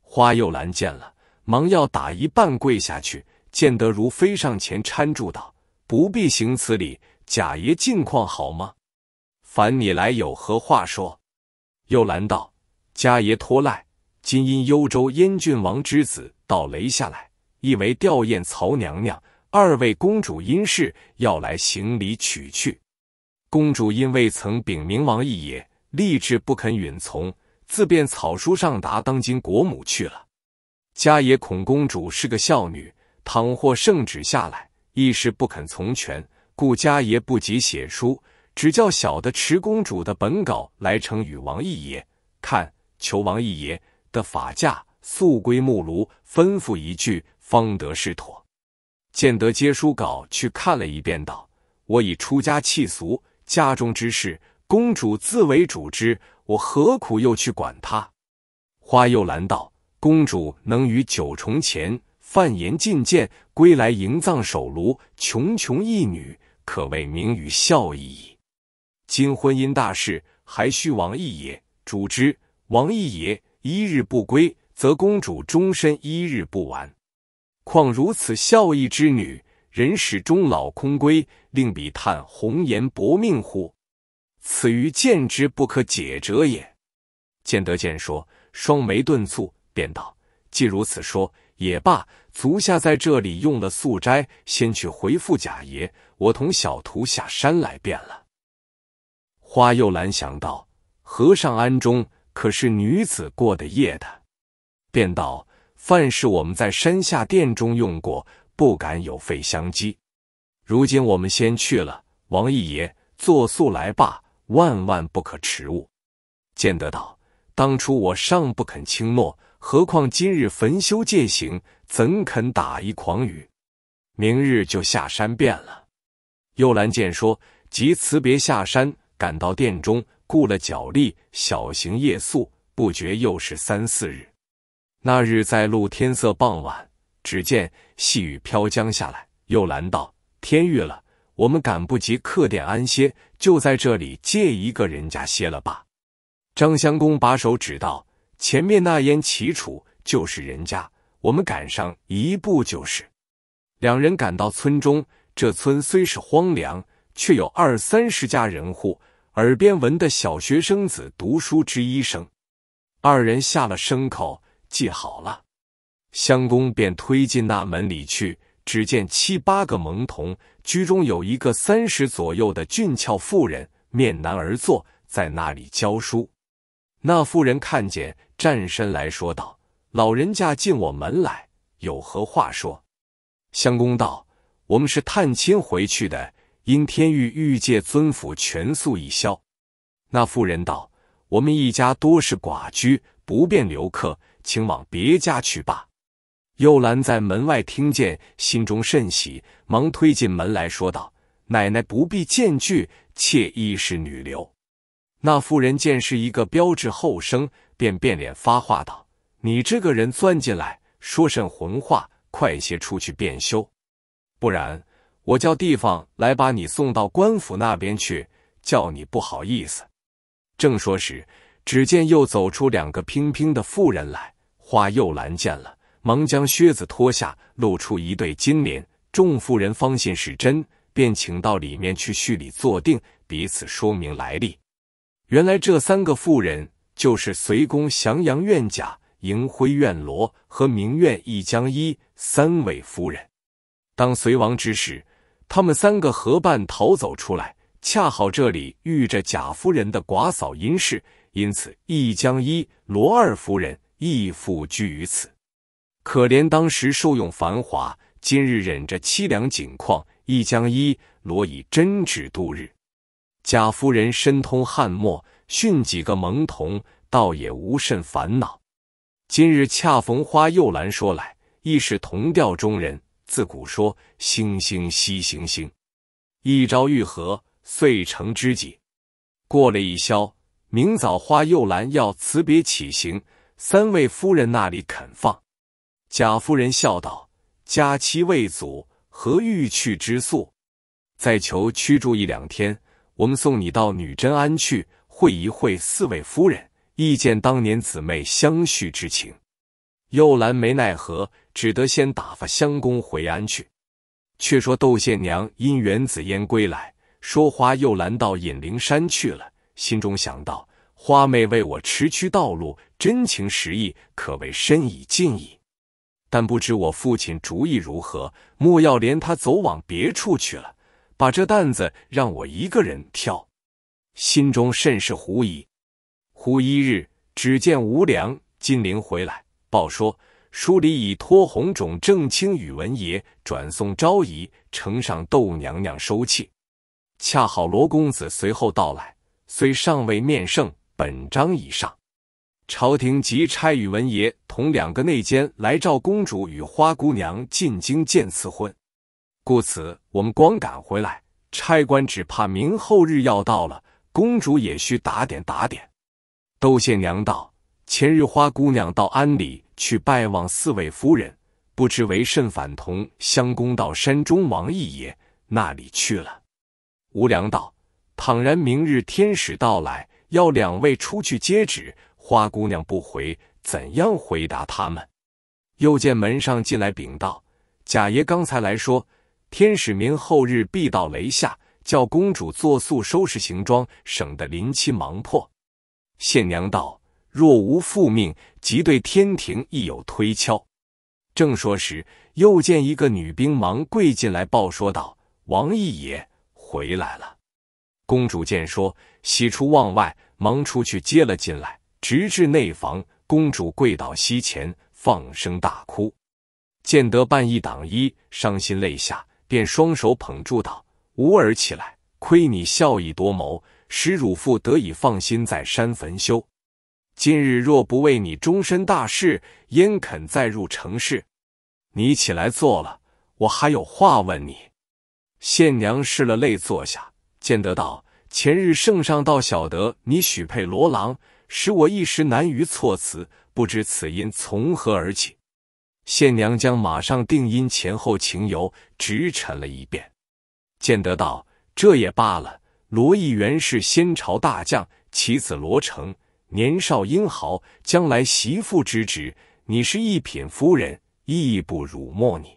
花又兰见了，忙要打一半跪下去。建德如飞上前搀住道：“不必行此礼。贾爷近况好吗？烦你来有何话说？”又兰道：“家爷托赖。今因幽州燕郡王之子到雷下来，意为吊唁曹娘娘，二位公主因事要来行礼取去。”公主因未曾禀明王义爷，立志不肯允从，自便草书上达当今国母去了。家爷恐公主是个孝女，倘获圣旨下来，一时不肯从权，故家爷不及写书，只叫小的持公主的本稿来呈与王义爷看，求王义爷的法驾速归木炉，吩咐一句，方得是妥。见得接书稿去看了一遍，道：“我已出家弃俗。”家中之事，公主自为主之，我何苦又去管他？花又兰道：“公主能于九重前范言进谏，归来迎葬守庐，茕茕一女，可谓名于孝义矣。今婚姻大事，还需王义爷主之。王义爷一日不归，则公主终身一日不完。况如此孝义之女。”人始终老空归，令彼叹红颜薄命乎？此于见之不可解者也。见得见说，双眉顿蹙，便道：既如此说，也罢。足下在这里用了素斋，先去回复贾爷。我同小徒下山来便了。花又兰想到和尚庵中可是女子过的夜的，便道：饭是我们在山下殿中用过。不敢有废相机。如今我们先去了，王义爷，作素来罢，万万不可迟误。见得道，当初我尚不肯轻诺，何况今日焚修戒行，怎肯打一诳语？明日就下山便了。又兰见说，即辞别下山，赶到殿中，雇了脚力，小行夜宿，不觉又是三四日。那日在露，天色傍晚。只见细雨飘将下来，又拦道：“天欲了，我们赶不及客店安歇，就在这里借一个人家歇了吧。”张襄公把手指道：“前面那烟齐楚就是人家，我们赶上一步就是。”两人赶到村中，这村虽是荒凉，却有二三十家人户，耳边闻的小学生子读书之一声。二人下了牲口，记好了。相公便推进那门里去，只见七八个蒙童，居中有一个三十左右的俊俏妇人，面南而坐，在那里教书。那妇人看见，站身来说道：“老人家进我门来，有何话说？”相公道：“我们是探亲回去的，因天欲欲借尊府全宿一宵。”那妇人道：“我们一家多是寡居，不便留客，请往别家去罢。”幼兰在门外听见，心中甚喜，忙推进门来说道：“奶奶不必见惧，妾亦是女流。”那妇人见是一个标致后生，便变脸发话道：“你这个人钻进来，说甚浑话！快些出去便休，不然我叫地方来把你送到官府那边去，叫你不好意思。”正说时，只见又走出两个平平的妇人来，花幼兰见了。忙将靴子脱下，露出一对金莲。众妇人方信是真，便请到里面去叙礼坐定，彼此说明来历。原来这三个妇人就是隋公降阳院贾、迎辉院罗和明院易江一三位夫人。当隋王之时，他们三个合伴逃走出来，恰好这里遇着贾夫人的寡嫂殷氏，因此易江一、罗二夫人亦复居于此。可怜当时受用繁华，今日忍着凄凉景况，一将一罗以针指度日。贾夫人深通翰墨，训几个蒙童，倒也无甚烦恼。今日恰逢花又兰说来，亦是同调中人。自古说惺惺惜行星”，一朝愈合，遂成知己。过了一宵，明早花又兰要辞别起行，三位夫人那里肯放？贾夫人笑道：“佳期未阻，何欲去之速？再求驱住一两天，我们送你到女贞庵去，会一会四位夫人，意见当年姊妹相续之情。”又兰没奈何，只得先打发相公回庵去。却说窦宪娘因元子嫣归来，说花又兰到隐灵山去了，心中想到花妹为我迟驱道路，真情实意，可谓深以敬矣。但不知我父亲主意如何，莫要连他走往别处去了，把这担子让我一个人挑。心中甚是狐疑。忽一日，只见吴良金陵回来报说，书里已托红种正卿宇文爷转送昭仪，呈上窦娘娘收讫。恰好罗公子随后到来，虽尚未面圣，本章已上。朝廷急差宇文爷同两个内监来召公主与花姑娘进京见赐婚，故此我们光赶回来。差官只怕明后日要到了，公主也需打点打点。窦宪娘道：“前日花姑娘到安里去拜望四位夫人，不知为甚反同襄公到山中王义爷那里去了。”吴良道：“倘然明日天使到来，要两位出去接旨。”花姑娘不回，怎样回答他们？又见门上进来禀道：“贾爷刚才来说，天使明后日必到雷下，叫公主作速收拾行装，省得临期忙迫。”县娘道：“若无复命，即对天庭亦有推敲。”正说时，又见一个女兵忙跪进来报说道：“王义爷回来了。”公主见说，喜出望外，忙出去接了进来。直至内房，公主跪倒膝前，放声大哭。见得半衣挡衣，伤心泪下，便双手捧住道：“吾儿起来，亏你孝义多谋，使汝父得以放心在山坟修。今日若不为你终身大事，焉肯再入城市？你起来坐了，我还有话问你。”县娘拭了泪坐下，见得道：“前日圣上倒晓得你许配罗郎。”使我一时难于措辞，不知此因从何而起。县娘将马上定音前后情由直陈了一遍。见德道：“这也罢了。罗毅原是先朝大将，其子罗成年少英豪，将来袭父之职。你是一品夫人，亦不辱没你。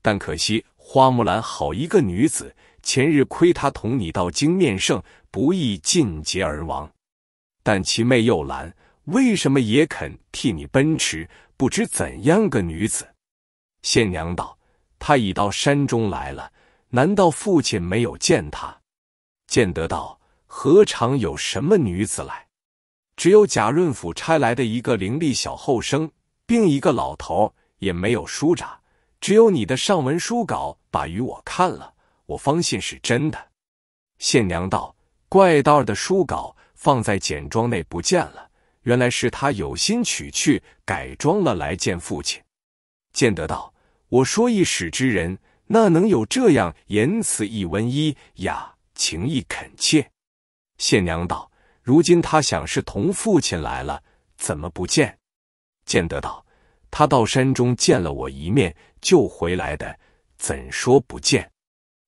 但可惜花木兰好一个女子，前日亏她同你到京面圣，不易尽劫而亡。”但其妹又兰，为什么也肯替你奔驰？不知怎样个女子？县娘道：“她已到山中来了。难道父亲没有见她？”建德道：“何尝有什么女子来？只有贾润甫差来的一个伶俐小后生，并一个老头，也没有书札。只有你的上文书稿，把与我看了，我方信是真的。”县娘道：“怪道的书稿。”放在简庄内不见了，原来是他有心取去改装了来见父亲。见德道：“我说一史之人，那能有这样言辞一文一雅，情意恳切。”县娘道：“如今他想是同父亲来了，怎么不见？”见德道：“他到山中见了我一面就回来的，怎说不见？”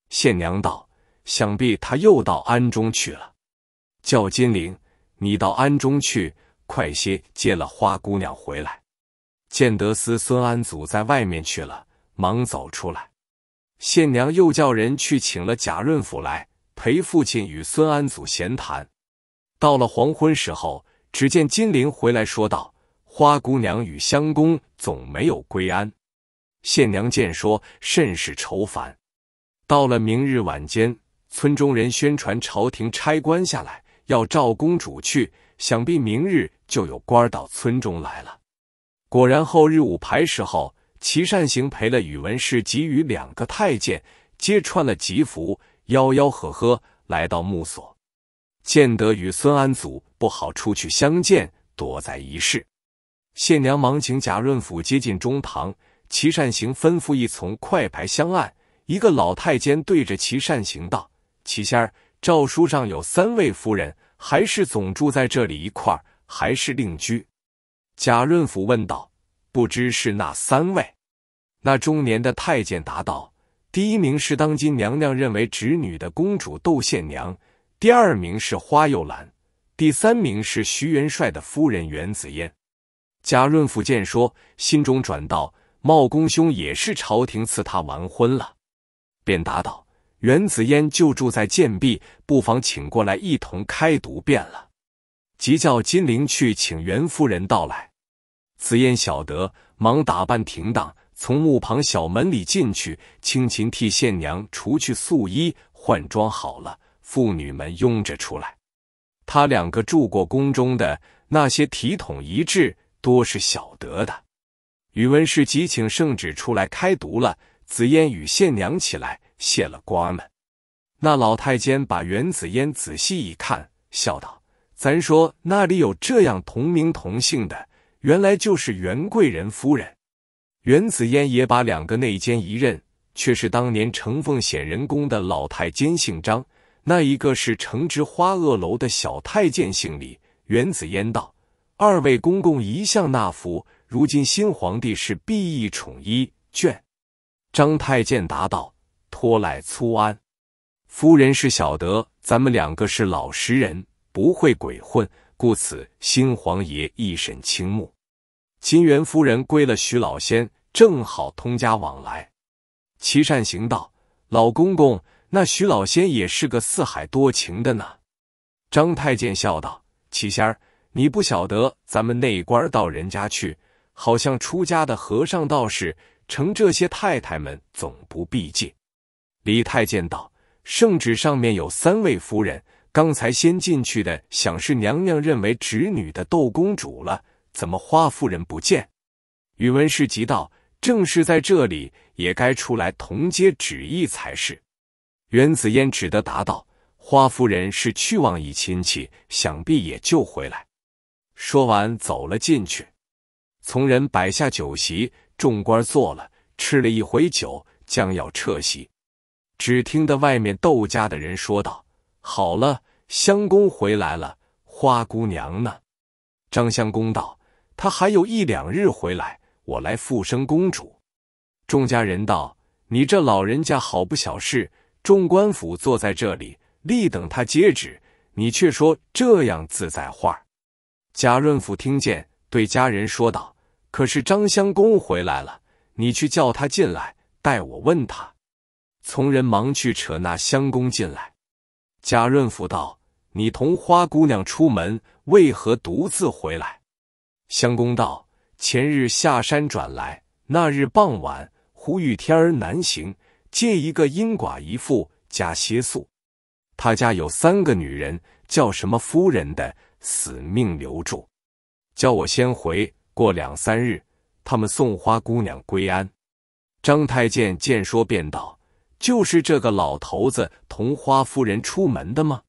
县娘道：“想必他又到安中去了。”叫金陵，你到安中去，快些接了花姑娘回来。建德司孙安祖在外面去了，忙走出来。县娘又叫人去请了贾润甫来，陪父亲与孙安祖闲谈。到了黄昏时候，只见金陵回来，说道：“花姑娘与相公总没有归安。”县娘见说，甚是愁烦。到了明日晚间，村中人宣传朝廷差官下来。要赵公主去，想必明日就有官到村中来了。果然，后日午牌时候，齐善行陪了宇文氏及与两个太监，皆穿了吉服，吆吆喝喝来到木所。建德与孙安祖不好出去相见，躲在一室。县娘忙请贾润甫接近中堂。齐善行吩咐一从快排香案，一个老太监对着齐善行道：“齐仙儿，诏书上有三位夫人。”还是总住在这里一块儿，还是另居？贾润甫问道。不知是那三位？那中年的太监答道：“第一名是当今娘娘认为侄女的公主窦宪娘，第二名是花又兰，第三名是徐元帅的夫人袁紫嫣。”贾润甫见说，心中转道：“茂公兄也是朝廷赐他完婚了。”便答道。袁紫嫣就住在贱婢，不妨请过来一同开读便了。即叫金陵去请袁夫人到来。紫嫣晓得，忙打扮停当，从墓旁小门里进去，轻轻替县娘除去素衣，换装好了。妇女们拥着出来，他两个住过宫中的那些体统一致，多是晓得的。宇文氏即请圣旨出来开读了。紫嫣与县娘起来。谢了官儿们，那老太监把袁子烟仔细一看，笑道：“咱说那里有这样同名同姓的？原来就是袁贵人夫人。”袁子烟也把两个内监一认，却是当年承奉显仁宫的老太监姓张，那一个是城之花萼楼的小太监姓李。袁子烟道：“二位公公一向纳福，如今新皇帝是必一宠一眷。”张太监答道。拖赖粗安，夫人是晓得，咱们两个是老实人，不会鬼混，故此新皇爷一审倾慕。金元夫人归了徐老仙，正好通家往来。齐善行道，老公公，那徐老仙也是个四海多情的呢。张太监笑道：“齐仙儿，你不晓得，咱们内官到人家去，好像出家的和尚道士，成这些太太们总不避忌。”李太监道：“圣旨上面有三位夫人，刚才先进去的，想是娘娘认为侄女的窦公主了。怎么花夫人不见？”宇文氏急道：“正是在这里，也该出来同接旨意才是。”袁子嫣只得答道：“花夫人是去望一亲戚，想必也救回来。”说完，走了进去。从人摆下酒席，众官坐了，吃了一回酒，将要撤席。只听得外面窦家的人说道：“好了，相公回来了，花姑娘呢？”张相公道：“她还有一两日回来，我来复生公主。”众家人道：“你这老人家好不小事，众官府坐在这里，立等他接旨，你却说这样自在话。”贾润甫听见，对家人说道：“可是张相公回来了，你去叫他进来，代我问他。”从人忙去扯那相公进来。贾润甫道：“你同花姑娘出门，为何独自回来？”相公道：“前日下山转来，那日傍晚忽遇天儿难行，借一个阴寡一妇家歇宿。他家有三个女人，叫什么夫人的，死命留住，叫我先回。过两三日，他们送花姑娘归安。”张太监见说，便道。就是这个老头子同花夫人出门的吗？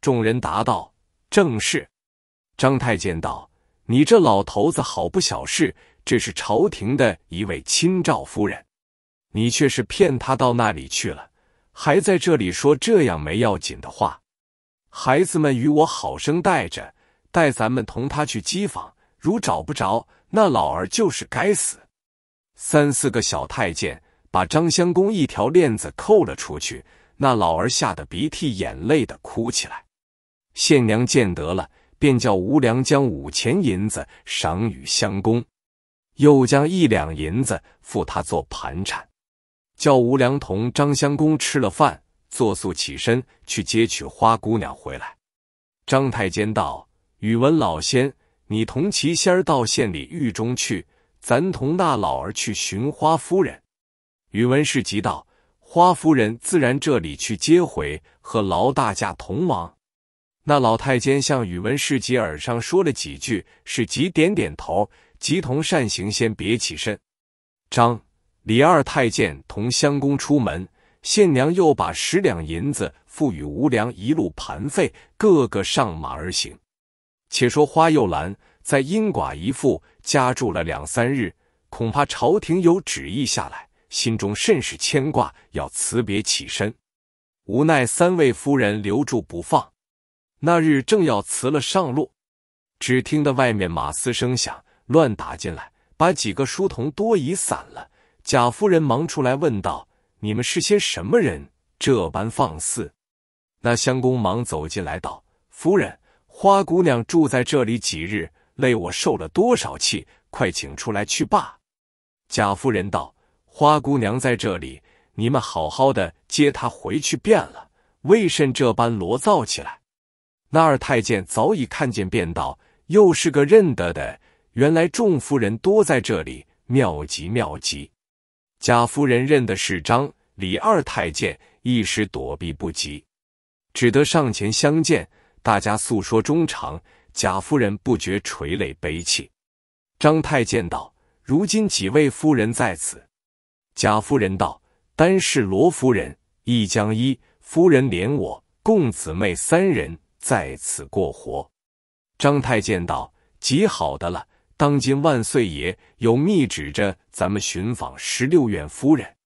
众人答道：“正是。”张太监道：“你这老头子好不小事！这是朝廷的一位亲赵夫人，你却是骗她到那里去了，还在这里说这样没要紧的话。孩子们与我好生带着，带咱们同他去机房。如找不着，那老儿就是该死。”三四个小太监。把张相公一条链子扣了出去，那老儿吓得鼻涕眼泪的哭起来。县娘见得了，便叫吴良将五钱银子赏与相公，又将一两银子付他做盘缠，叫吴良同张相公吃了饭，作速起身去接取花姑娘回来。张太监道：“宇文老仙，你同齐仙儿到县里狱中去，咱同那老儿去寻花夫人。”宇文士急道：“花夫人自然这里去接回，和劳大驾同往。”那老太监向宇文士及耳上说了几句，是急点点头，即同善行先别起身。张、李二太监同相公出门，县娘又把十两银子付与吴良，一路盘费，个个上马而行。且说花又兰在殷寡一妇家住了两三日，恐怕朝廷有旨意下来。心中甚是牵挂，要辞别起身，无奈三位夫人留住不放。那日正要辞了上路，只听得外面马嘶声响乱打进来，把几个书童多疑散了。贾夫人忙出来问道：“你们是些什么人？这般放肆！”那相公忙走进来道：“夫人，花姑娘住在这里几日，累我受了多少气，快请出来去罢。”贾夫人道。花姑娘在这里，你们好好的接她回去便了。为甚这般罗造起来？那二太监早已看见，便道：“又是个认得的，原来众夫人多在这里，妙极妙极。”贾夫人认得是张、李二太监，一时躲避不及，只得上前相见，大家诉说衷肠。贾夫人不觉垂泪悲泣。张太监道：“如今几位夫人在此。”贾夫人道：“单是罗夫人，一江一夫人连我，共姊妹三人在此过活。”张太监道：“极好的了。当今万岁爷有密旨着咱们寻访十六院夫人。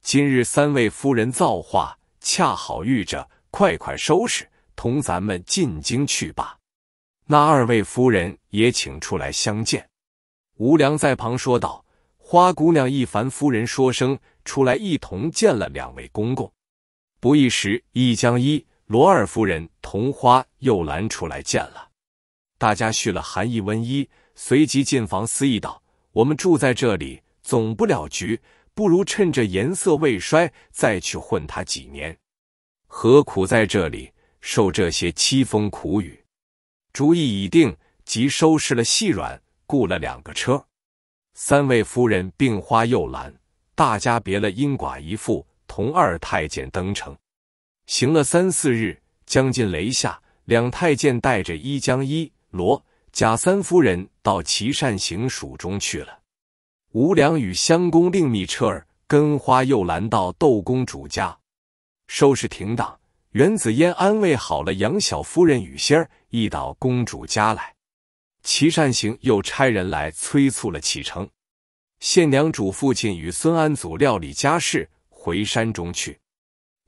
今日三位夫人造化，恰好遇着，快快收拾，同咱们进京去吧。那二位夫人也请出来相见。”吴良在旁说道。花姑娘一凡夫人说声出来，一同见了两位公公。不一时，一江一罗二夫人同花又拦出来见了。大家续了寒意温衣，随即进房思议道：“我们住在这里总不了局，不如趁着颜色未衰，再去混他几年，何苦在这里受这些凄风苦雨？”主意已定，即收拾了细软，雇了两个车。三位夫人并花又兰，大家别了英寡一副，同二太监登城。行了三四日，将近雷下，两太监带着一江一罗贾三夫人到齐善行署中去了。吴良与襄公令密车儿，跟花又兰到窦公主家，收拾停当。袁紫嫣安慰好了杨小夫人与仙儿，一到公主家来。齐善行又差人来催促了启程。县娘主父亲与孙安祖料理家事，回山中去。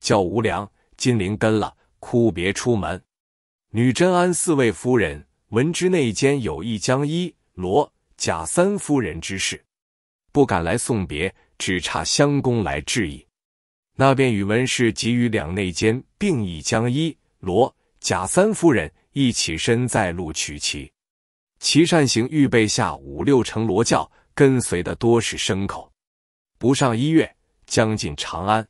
叫吴良、金灵跟了，哭别出门。女真安四位夫人闻知内奸有意将一罗贾三夫人之事，不敢来送别，只差相公来致意。那便与文氏急于两内奸并一将一罗贾三夫人一起身在路取其。齐善行预备下五六乘罗轿，跟随的多是牲口，不上一月，将近长安。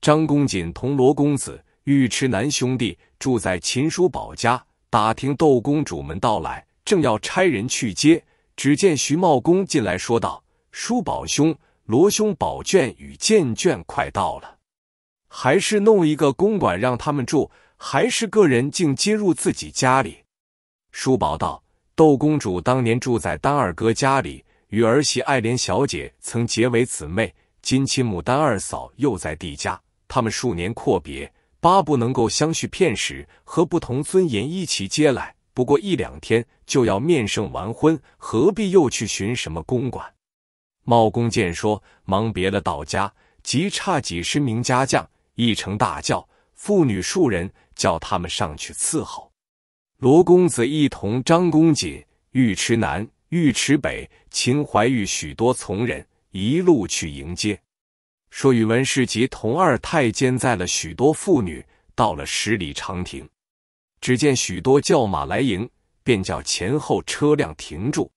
张公瑾同罗公子、尉迟南兄弟住在秦叔宝家，打听窦公主们到来，正要差人去接，只见徐茂公进来，说道：“叔宝兄，罗兄，宝卷与剑卷快到了，还是弄一个公馆让他们住，还是个人竟接入自己家里？”叔宝道。窦公主当年住在丹二哥家里，与儿媳爱莲小姐曾结为姊妹。今亲牡丹二嫂又在弟家，他们数年阔别，巴不能够相续片时，何不同尊严一起接来？不过一两天就要面圣完婚，何必又去寻什么公馆？茂公见说，忙别了到家，即差几十名家将，一乘大轿，妇女数人，叫他们上去伺候。罗公子一同张公瑾、尉迟南、尉迟北、秦怀玉许多从人，一路去迎接。说宇文氏及同二太监载了许多妇女，到了十里长亭。只见许多轿马来迎，便叫前后车辆停住。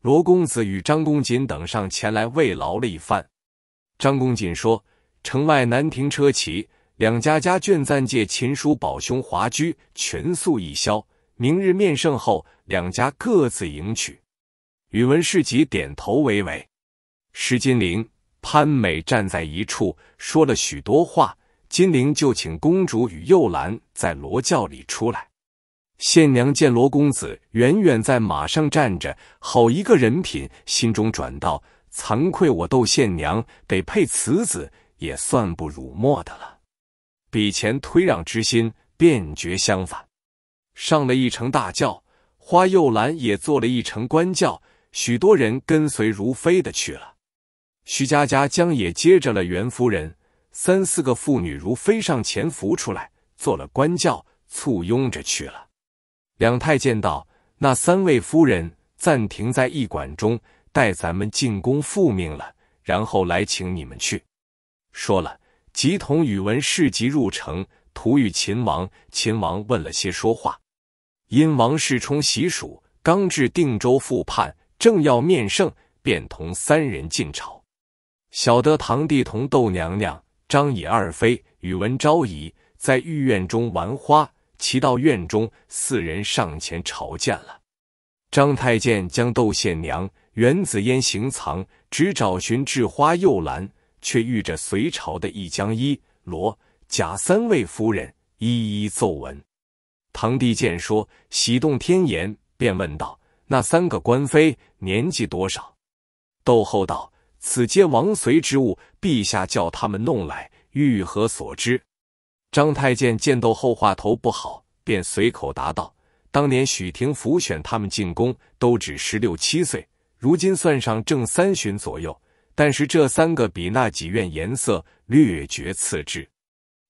罗公子与张公瑾等上前来慰劳了一番。张公瑾说：“城外南亭车骑两家家眷暂借秦叔宝兄华居，全宿一宵。”明日面圣后，两家各自迎娶。宇文士及点头为为。石金玲、潘美站在一处，说了许多话。金玲就请公主与幼兰在罗教里出来。县娘见罗公子远远在马上站着，好一个人品，心中转道：惭愧，我窦县娘得配此子，也算不辱没的了。比前推让之心，便觉相反。上了一乘大轿，花又兰也坐了一乘官轿，许多人跟随如飞的去了。徐佳佳将也接着了袁夫人，三四个妇女如飞上前扶出来，坐了官轿，簇拥着去了。两太监道：“那三位夫人暂停在驿馆中，待咱们进宫复命了，然后来请你们去。”说了，即同宇文士吉入城，图遇秦王，秦王问了些说话。因王世充袭蜀，刚至定州复叛，正要面圣，便同三人进朝。晓得堂弟同窦娘娘、张仪二妃、宇文昭仪在御苑中玩花，齐到院中，四人上前朝见了。张太监将窦宪娘、袁子嫣行藏，只找寻置花幼兰，却遇着隋朝的一江一罗贾三位夫人，一一奏闻。唐帝见说喜动天颜，便问道：“那三个官妃年纪多少？”窦后道：“此皆王随之物，陛下叫他们弄来，欲何所知？”张太监见窦后话头不好，便随口答道：“当年许廷福选他们进宫，都只十六七岁，如今算上正三旬左右。但是这三个比那几院颜色略觉次之。”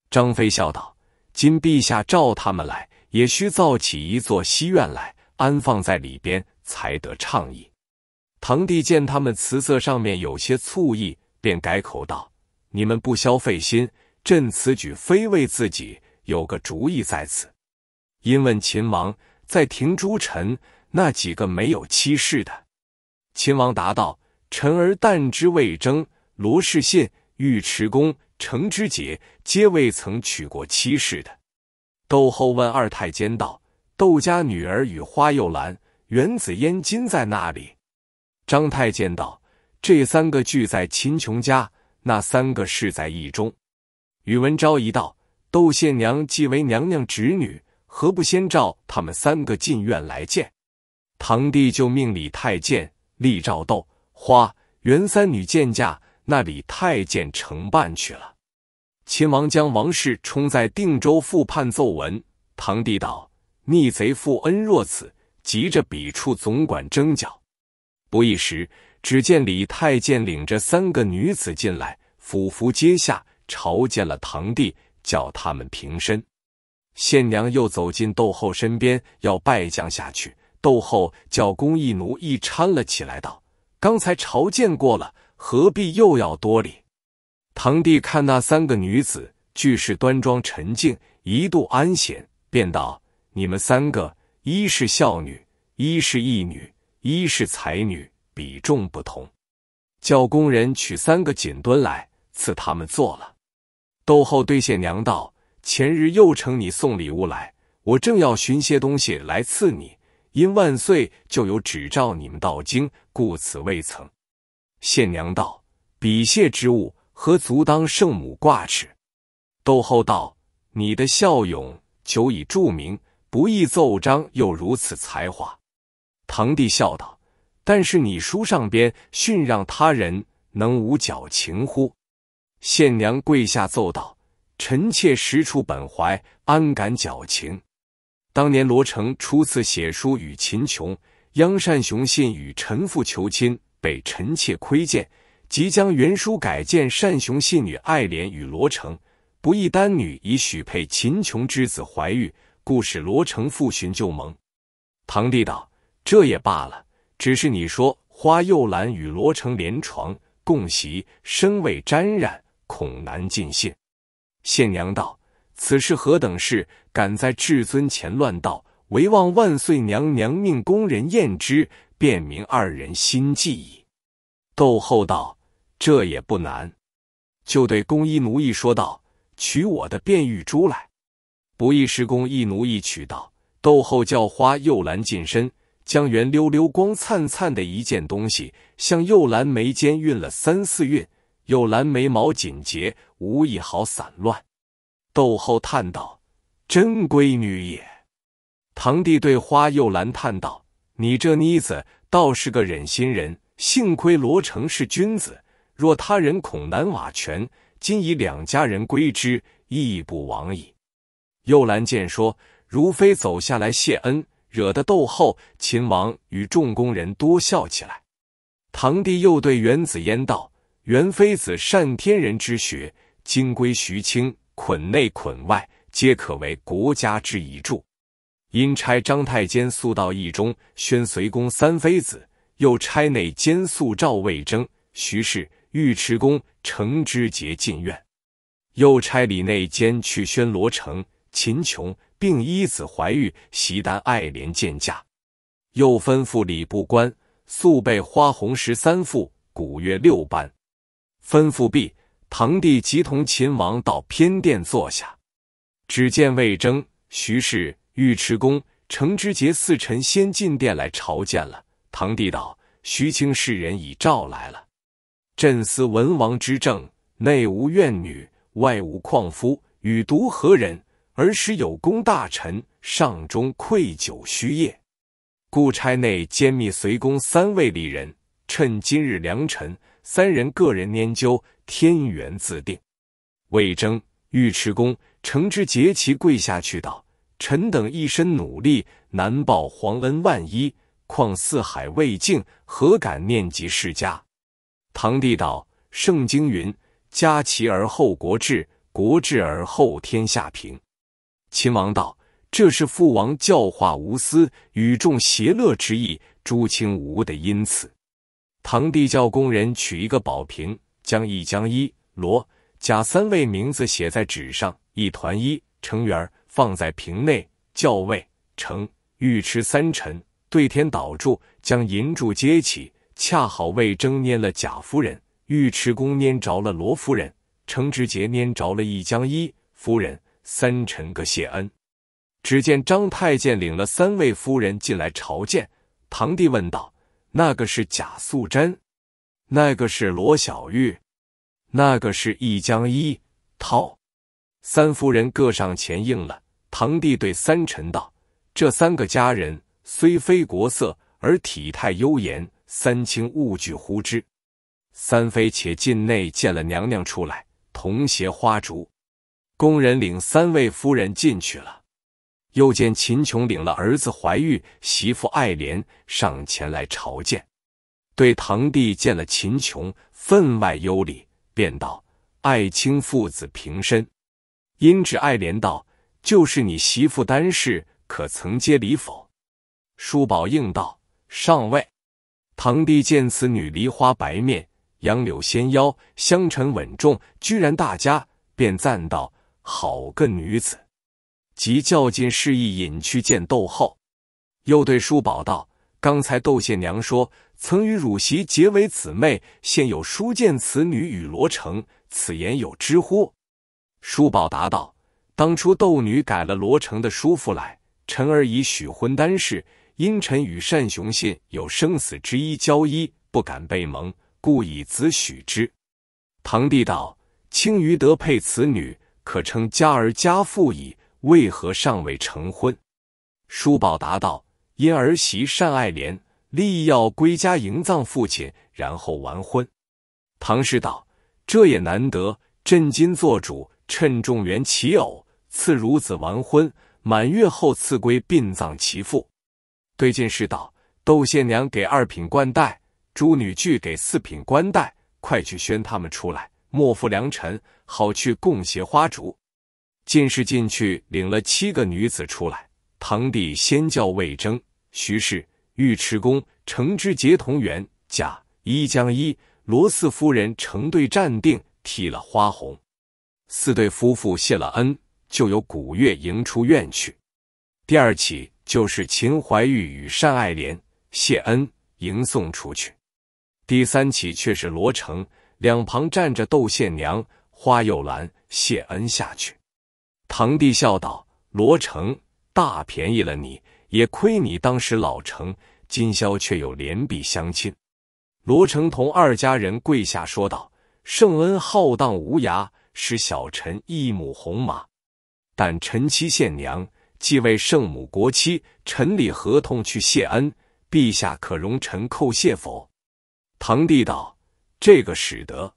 张飞笑道：“今陛下召他们来。”也需造起一座西院来，安放在里边，才得畅意。堂弟见他们词色上面有些醋意，便改口道：“你们不消费心，朕此举非为自己，有个主意在此。”因问秦王：“在廷诸臣，那几个没有妻室的？”秦王答道：“臣儿但知魏征、罗士信、尉迟恭、程知节，皆未曾娶过妻室的。”窦后问二太监道：“窦家女儿与花又兰、袁紫嫣今在那里？”张太监道：“这三个聚在秦琼家，那三个是在意中。”宇文昭一道：“窦宪娘既为娘娘侄女，何不先召他们三个进院来见？”堂弟就命李太监立召窦、花、袁三女见驾，那李太监承办去了。秦王将王室冲在定州复叛奏文，唐帝道：“逆贼复恩若此，急着笔触总管征缴。”不一时，只见李太监领着三个女子进来，俯伏阶下朝见了唐帝，叫他们平身。县娘又走进窦后身边，要拜将下去，窦后叫公义奴一搀了起来，道：“刚才朝见过了，何必又要多礼？”堂弟看那三个女子，俱是端庄沉静，一度安闲，便道：“你们三个，一是孝女，一是义女，一是才女，比重不同。叫工人取三个锦墩来，赐他们坐了。”窦后对谢娘道：“前日又承你送礼物来，我正要寻些东西来赐你，因万岁就有旨召你们到京，故此未曾。”谢娘道：“笔谢之物。”何足当圣母挂齿？窦后道：“你的孝勇久已著名，不意奏章又如此才华。”堂弟笑道：“但是你书上边训让他人，能无矫情乎？”县娘跪下奏道：“臣妾实出本怀，安敢矫情？当年罗成初次写书与秦琼，央单雄信与臣父求亲，被臣妾窥见。”即将原书改建单雄信女爱莲与罗成不义丹女已许配秦琼之子怀玉，故使罗成复寻旧盟。堂弟道：“这也罢了，只是你说花又兰与罗成连床共席，身未沾染，恐难尽信。”县娘道：“此事何等事，敢在至尊前乱道？唯望万岁娘娘命宫人验之，便明二人心计矣。”窦后道。这也不难，就对宫衣奴役说道：“取我的变玉珠来。”不一时，公一奴役取道：“豆后叫花右兰近身，将圆溜溜、光灿灿的一件东西向右兰眉间运了三四运。右兰眉毛紧结，无一毫散乱。豆后叹道：“真闺女也。”堂弟对花右兰叹道：“你这妮子倒是个忍心人，幸亏罗成是君子。”若他人恐难瓦全，今以两家人归之，亦不枉矣。又兰见说，如非走下来谢恩，惹得斗后，秦王与众宫人多笑起来。堂弟又对元子烟道：“元妃子善天人之学，今归徐清，捆内捆外，皆可为国家之一柱。因差张太监速到义中宣随公三妃子，又差内监宿赵魏征、徐氏。尉迟恭、程知节进院，又差李内监去宣罗城、秦琼，并依子怀玉、席丹爱莲见驾。又吩咐礼部官速备花红十三副、古乐六班。吩咐毕，堂弟即同秦王到偏殿坐下。只见魏征、徐氏、尉迟恭、程知节四臣先进殿来朝见了。堂弟道：“徐清世人已召来了。”朕思文王之政，内无怨女，外无旷夫，与独何人而使有功大臣上中愧疚虚业？故差内监密随公三位里人，趁今日良辰，三人各人研究天元自定。魏征、尉迟恭、程之节齐跪下去道：“臣等一身努力，难报皇恩万一，况四海未靖，何敢念及世家？”唐帝道：“圣经云，家齐而后国治，国治而后天下平。”秦王道：“这是父王教化无私，与众邪乐之意。朱清无的因此。”唐帝叫工人取一个宝瓶，将一将一罗假三位名字写在纸上，一团一成圆放在瓶内，教位成尉迟三臣对天祷祝，将银柱接起。恰好魏征拈了贾夫人，尉迟恭拈着了罗夫人，程直杰拈着了一江一夫人，三臣各谢恩。只见张太监领了三位夫人进来朝见，堂弟问道：“那个是贾素贞？那个是罗小玉？那个是一江一涛？”三夫人各上前应了。堂弟对三臣道：“这三个佳人虽非国色，而体态优颜。”三清勿惧呼之，三妃且进内见了娘娘出来，同携花烛，宫人领三位夫人进去了。又见秦琼领了儿子怀玉，媳妇爱莲上前来朝见，对堂弟见了秦琼，分外优礼，便道：“爱卿父子平身。”因指爱莲道：“就是你媳妇单氏，可曾接礼否？”叔宝应道：“上位。”堂弟见此女梨花白面，杨柳纤腰，香沉稳重，居然大家便赞道：“好个女子！”即叫进示意引去见窦后，又对叔宝道：“刚才窦县娘说曾与汝媳结为姊妹，现有叔见此女与罗成，此言有知乎？”叔宝答道：“当初窦女改了罗成的叔父来，臣儿以许婚单事。”因臣与单雄信有生死之交谊，不敢背盟，故以子许之。堂弟道：“青于德配此女，可称家儿家父矣。为何尚未成婚？”叔宝答道：“因儿媳单爱莲，意要归家营葬父亲，然后完婚。”唐氏道：“这也难得。朕今做主，趁众缘其偶，赐孺子完婚，满月后赐归殡葬其父。”对进士道：“窦县娘给二品官带，朱女婿给四品官带，快去宣他们出来，莫负良辰，好去共携花烛。”进士进去领了七个女子出来，堂弟先叫魏征、徐氏、尉迟恭、程之节同元甲、一江一罗四夫人成对站定，剃了花红。四对夫妇谢了恩，就由古月迎出院去。第二起。就是秦怀玉与单爱莲谢恩迎送出去。第三起却是罗成，两旁站着窦宪娘、花又兰谢恩下去。堂弟笑道：“罗成，大便宜了你，也亏你当时老成。今宵却有连璧相亲。”罗成同二家人跪下说道：“圣恩浩荡无涯，使小臣一母红马，但臣妻宪娘。”既为圣母国戚，臣礼合同去谢恩，陛下可容臣叩谢否？堂弟道：“这个使得。”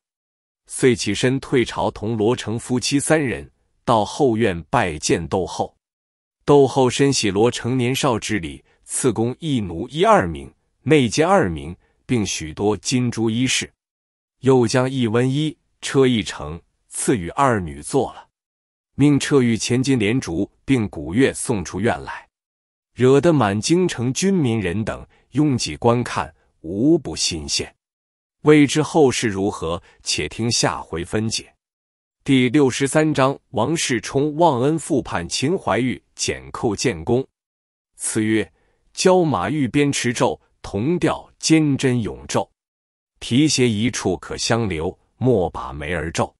遂起身退朝，同罗成夫妻三人到后院拜见窦后。窦后深喜罗成年少之礼，赐宫一奴一二名，内监二名，并许多金珠衣饰。又将一温衣车一乘赐予二女坐了。命撤御千金连竹，并鼓月送出院来，惹得满京城军民人等拥挤观看，无不新鲜。未知后事如何？且听下回分解。第六十三章：王世充忘恩负叛，秦怀玉减寇建功。次曰：交马玉鞭持咒，同调坚贞永骤。提携一处可相留，莫把眉儿皱。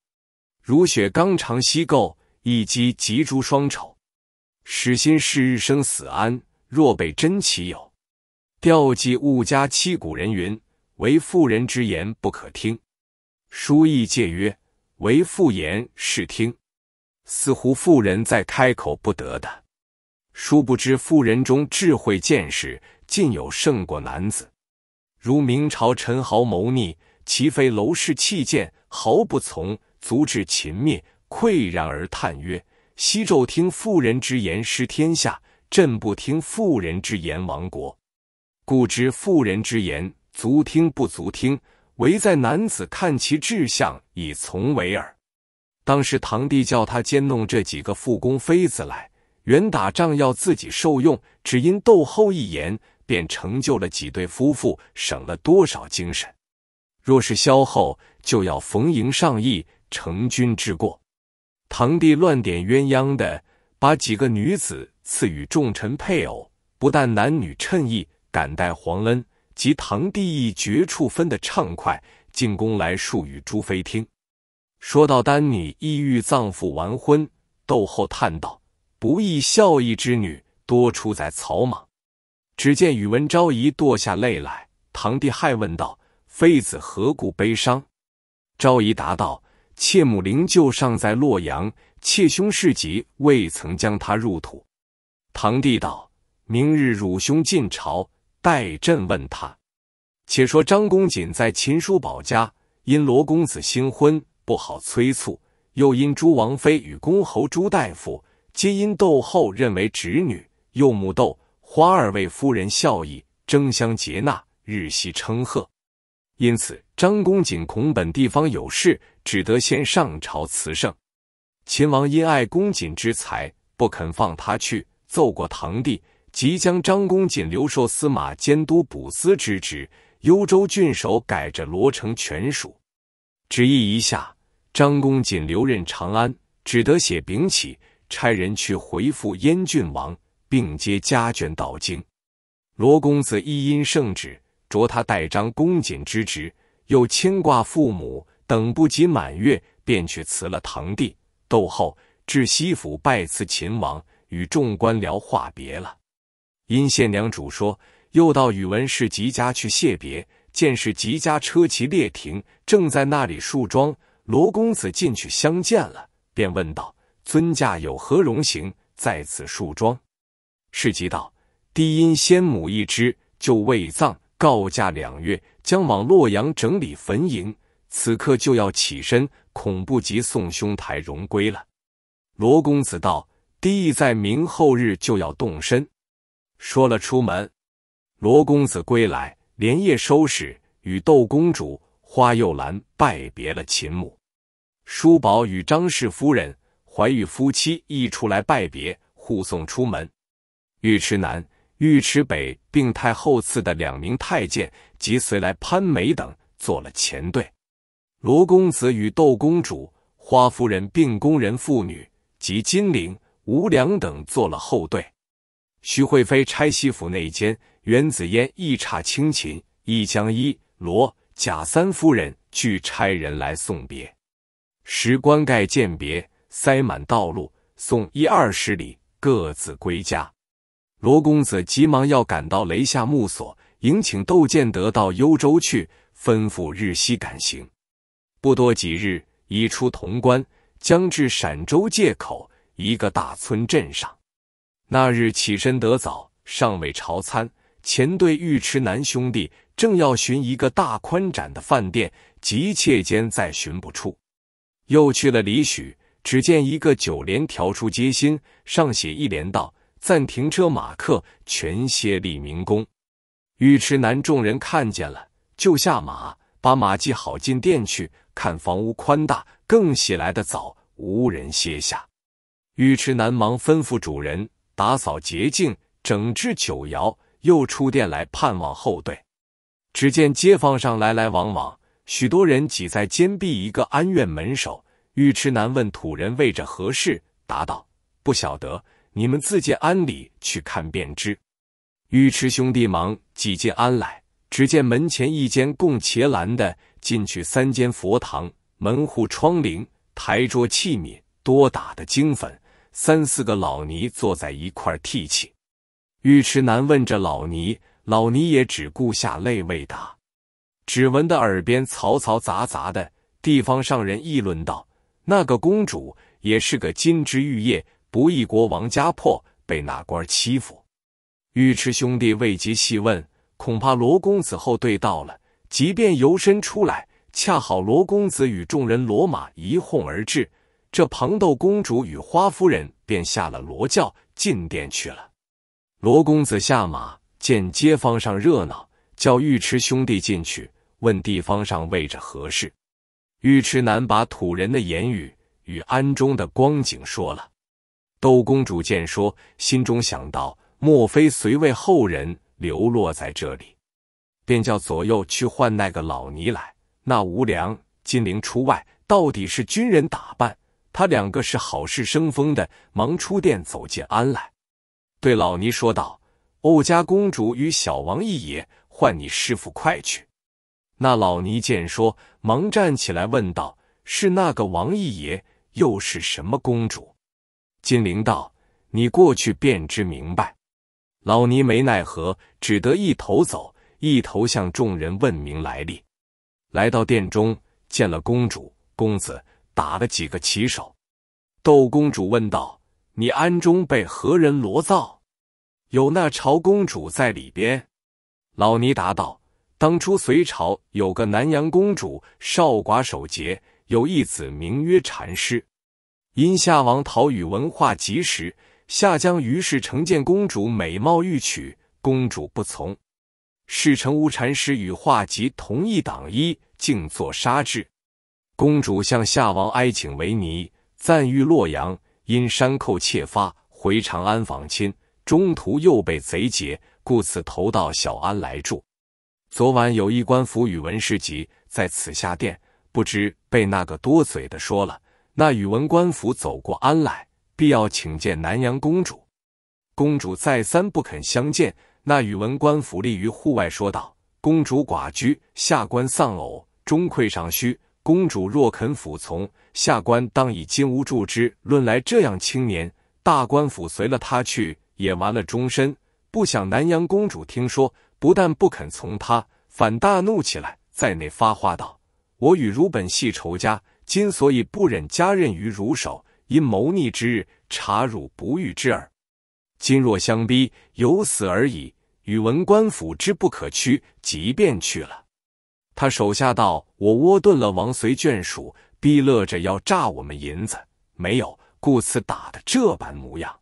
如雪刚肠吸垢。一击吉诛双丑，使心是日生死安。若被真奇有，钓计勿加七古人云：“为妇人之言不可听。”书亦戒曰：“为妇言是听。”似乎妇人在开口不得的，殊不知妇人中智慧见识，尽有胜过男子。如明朝陈豪谋逆，其非娄氏弃剑，毫不从，足至秦灭。喟然而叹曰：“西纣听妇人之言失天下，朕不听妇人之言亡国。故知妇人之言足听不足听，唯在男子看其志向以从为耳。当时堂弟叫他兼弄这几个复宫妃子来，原打仗要自己受用，只因窦后一言，便成就了几对夫妇，省了多少精神。若是萧后，就要逢迎上意，成君之过。”堂弟乱点鸳鸯的，把几个女子赐与众臣配偶，不但男女衬意，感戴皇恩，及堂弟一绝处分的畅快，进宫来述与诸妃听。说到丹女意欲葬父完婚，窦后叹道：“不义孝义之女，多出在草莽。”只见宇文昭仪堕下泪来，堂弟骇问道：“妃子何故悲伤？”昭仪答道。妾母灵柩尚在洛阳，妾兄世吉未曾将他入土。堂弟道：明日汝兄进朝，待朕问他。且说张公瑾在秦叔宝家，因罗公子新婚，不好催促；又因朱王妃与公侯朱大夫，皆因窦后认为侄女，又母窦花儿为夫人效益，争相结纳，日夕称贺。因此，张公瑾恐本地方有事，只得先上朝辞圣。秦王因爱公瑾之才，不肯放他去，奏过唐帝，即将张公瑾留授司马监督补司之职，幽州郡守改着罗成权署。旨意一下，张公瑾留任长安，只得写禀启，差人去回复燕郡王，并接家眷到京。罗公子一因圣旨。着他代张恭谨之职，又牵挂父母，等不及满月，便去辞了堂弟窦后，至西府拜辞秦王，与众官僚话别了。殷县娘主说，又到宇文氏及家去谢别，见是吉家车骑列停，正在那里树桩。罗公子进去相见了，便问道：“尊驾有何荣行，在此树桩？”士及道：“低因先母一知，就未葬。”告假两月，将往洛阳整理坟茔，此刻就要起身，恐不及送兄台荣归了。罗公子道：“弟在明后日就要动身。”说了出门，罗公子归来，连夜收拾，与窦公主、花又兰拜别了秦母。叔宝与张氏夫人、怀玉夫妻亦出来拜别，护送出门。尉迟南。尉迟北病太后赐的两名太监及随来潘美等做了前队，罗公子与窦公主、花夫人并宫人妇女及金陵吴良等做了后队。徐惠妃拆西府内监袁紫烟一差清秦一江一罗贾三夫人俱差人来送别，石棺盖鉴别，塞满道路，送一二十里，各自归家。罗公子急忙要赶到雷下木所，迎请窦建德到幽州去，吩咐日夕赶行。不多几日，已出潼关，将至陕州界口一个大村镇上。那日起身得早，尚未朝餐，前队尉迟南兄弟正要寻一个大宽展的饭店，急切间再寻不出，又去了李许，只见一个九连条出街心，上写一联道。暂停车，马克全歇立明宫。尉迟南众人看见了，就下马，把马系好，进殿去看房屋宽大，更喜来的早，无人歇下。尉迟南忙吩咐主人打扫洁净，整治酒肴，又出店来盼望后队。只见街坊上来来往往，许多人挤在坚壁一个安院门首。尉迟南问土人为着何事，答道：“不晓得。”你们自进庵里去看便知。尉迟兄弟忙挤进庵来，只见门前一间供茄蓝的，进去三间佛堂，门户窗棂、台桌器皿多打的精粉，三四个老尼坐在一块替气。尉迟南问着老尼，老尼也只顾下泪未答，只闻的耳边嘈嘈杂杂的，地方上人议论道：“那个公主也是个金枝玉叶。”不义国王家破，被那官欺负。尉迟兄弟未及细问，恐怕罗公子后对到了，即便游身出来，恰好罗公子与众人罗马一哄而至，这庞窦公主与花夫人便下了罗轿，进殿去了。罗公子下马，见街坊上热闹，叫尉迟兄弟进去问地方上位置何事。尉迟南把土人的言语与安中的光景说了。窦公主见说，心中想到：莫非随为后人流落在这里？便叫左右去唤那个老尼来。那无良金陵出外，到底是军人打扮。他两个是好事生风的，忙出殿走进庵来，对老尼说道：“欧家公主与小王一爷，唤你师傅快去。”那老尼见说，忙站起来问道：“是那个王一爷？又是什么公主？”金灵道：“你过去便知明白。”老尼没奈何，只得一头走，一头向众人问明来历。来到殿中，见了公主、公子，打了几个旗手。窦公主问道：“你暗中被何人罗造？有那朝公主在里边？”老尼答道：“当初隋朝有个南阳公主，少寡守节，有一子名曰禅师。”因夏王讨与文化及时，夏江于是承见公主美貌欲娶，公主不从。侍臣乌禅师与化及同一党衣，竟作杀制。公主向夏王哀请为尼，暂寓洛阳。因山寇窃发，回长安访亲，中途又被贼劫，故此投到小安来住。昨晚有一官府宇文士集在此下殿，不知被那个多嘴的说了。那宇文官府走过安来，必要请见南阳公主。公主再三不肯相见。那宇文官府立于户外说道：“公主寡居，下官丧偶，终愧尚虚。公主若肯服从，下官当以金吾助之。论来这样青年，大官府随了他去，也完了终身。不想南阳公主听说，不但不肯从他，反大怒起来，在内发话道：‘我与汝本系仇家。’”今所以不忍加任于汝手，因谋逆之日，察汝不遇之耳。今若相逼，有死而已。宇文官府之不可屈，即便去了。他手下道：“我窝顿了王随眷属，逼勒着要诈我们银子，没有，故此打的这般模样。”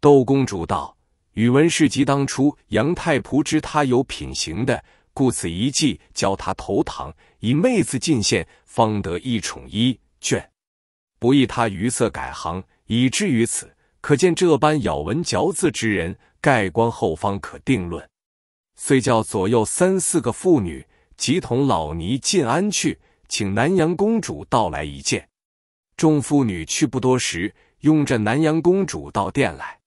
窦公主道：“宇文氏及当初杨太仆知他有品行的，故此一计教他投唐。”以妹子进献，方得一宠一眷，不意他于色改行，以至于此。可见这般咬文嚼字之人，盖棺后方可定论。遂叫左右三四个妇女，即同老尼进安去，请南阳公主到来一见。众妇女去不多时，拥着南阳公主到殿来，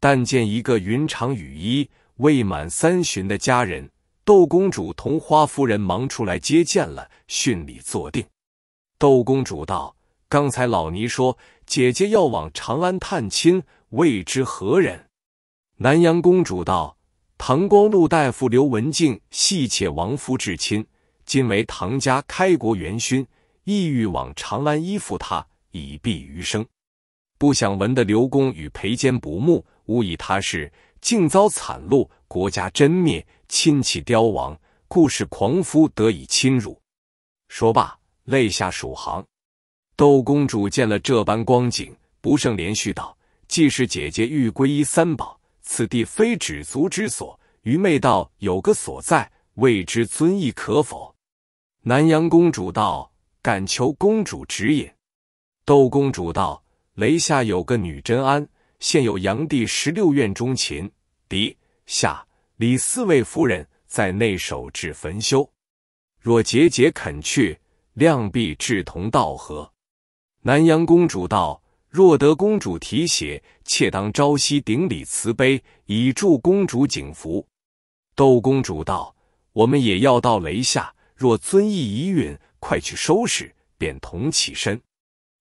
但见一个云长雨衣、未满三旬的佳人。窦公主同花夫人忙出来接见了，训礼坐定。窦公主道：“刚才老尼说姐姐要往长安探亲，未知何人？”南阳公主道：“唐光禄大夫刘文静系妾亡夫至亲，今为唐家开国元勋，意欲往长安依附他，以避余生。不想闻得刘公与裴坚不睦，误以他是。”竟遭惨戮，国家真灭，亲戚凋亡，故使狂夫得以侵辱。说罢，泪下数行。窦公主见了这般光景，不胜连续道：“既是姐姐欲皈依三宝，此地非止足之所。愚昧道有个所在，未知遵义可否？”南阳公主道：“敢求公主指引。”窦公主道：“雷下有个女真庵。”现有炀帝十六院中秦、狄、夏、李四位夫人在内守制焚修，若节节肯去，量必志同道合。南阳公主道：“若得公主提携，妾当朝夕顶礼慈悲，以助公主景福。”窦公主道：“我们也要到雷下，若尊意已允，快去收拾，便同起身。”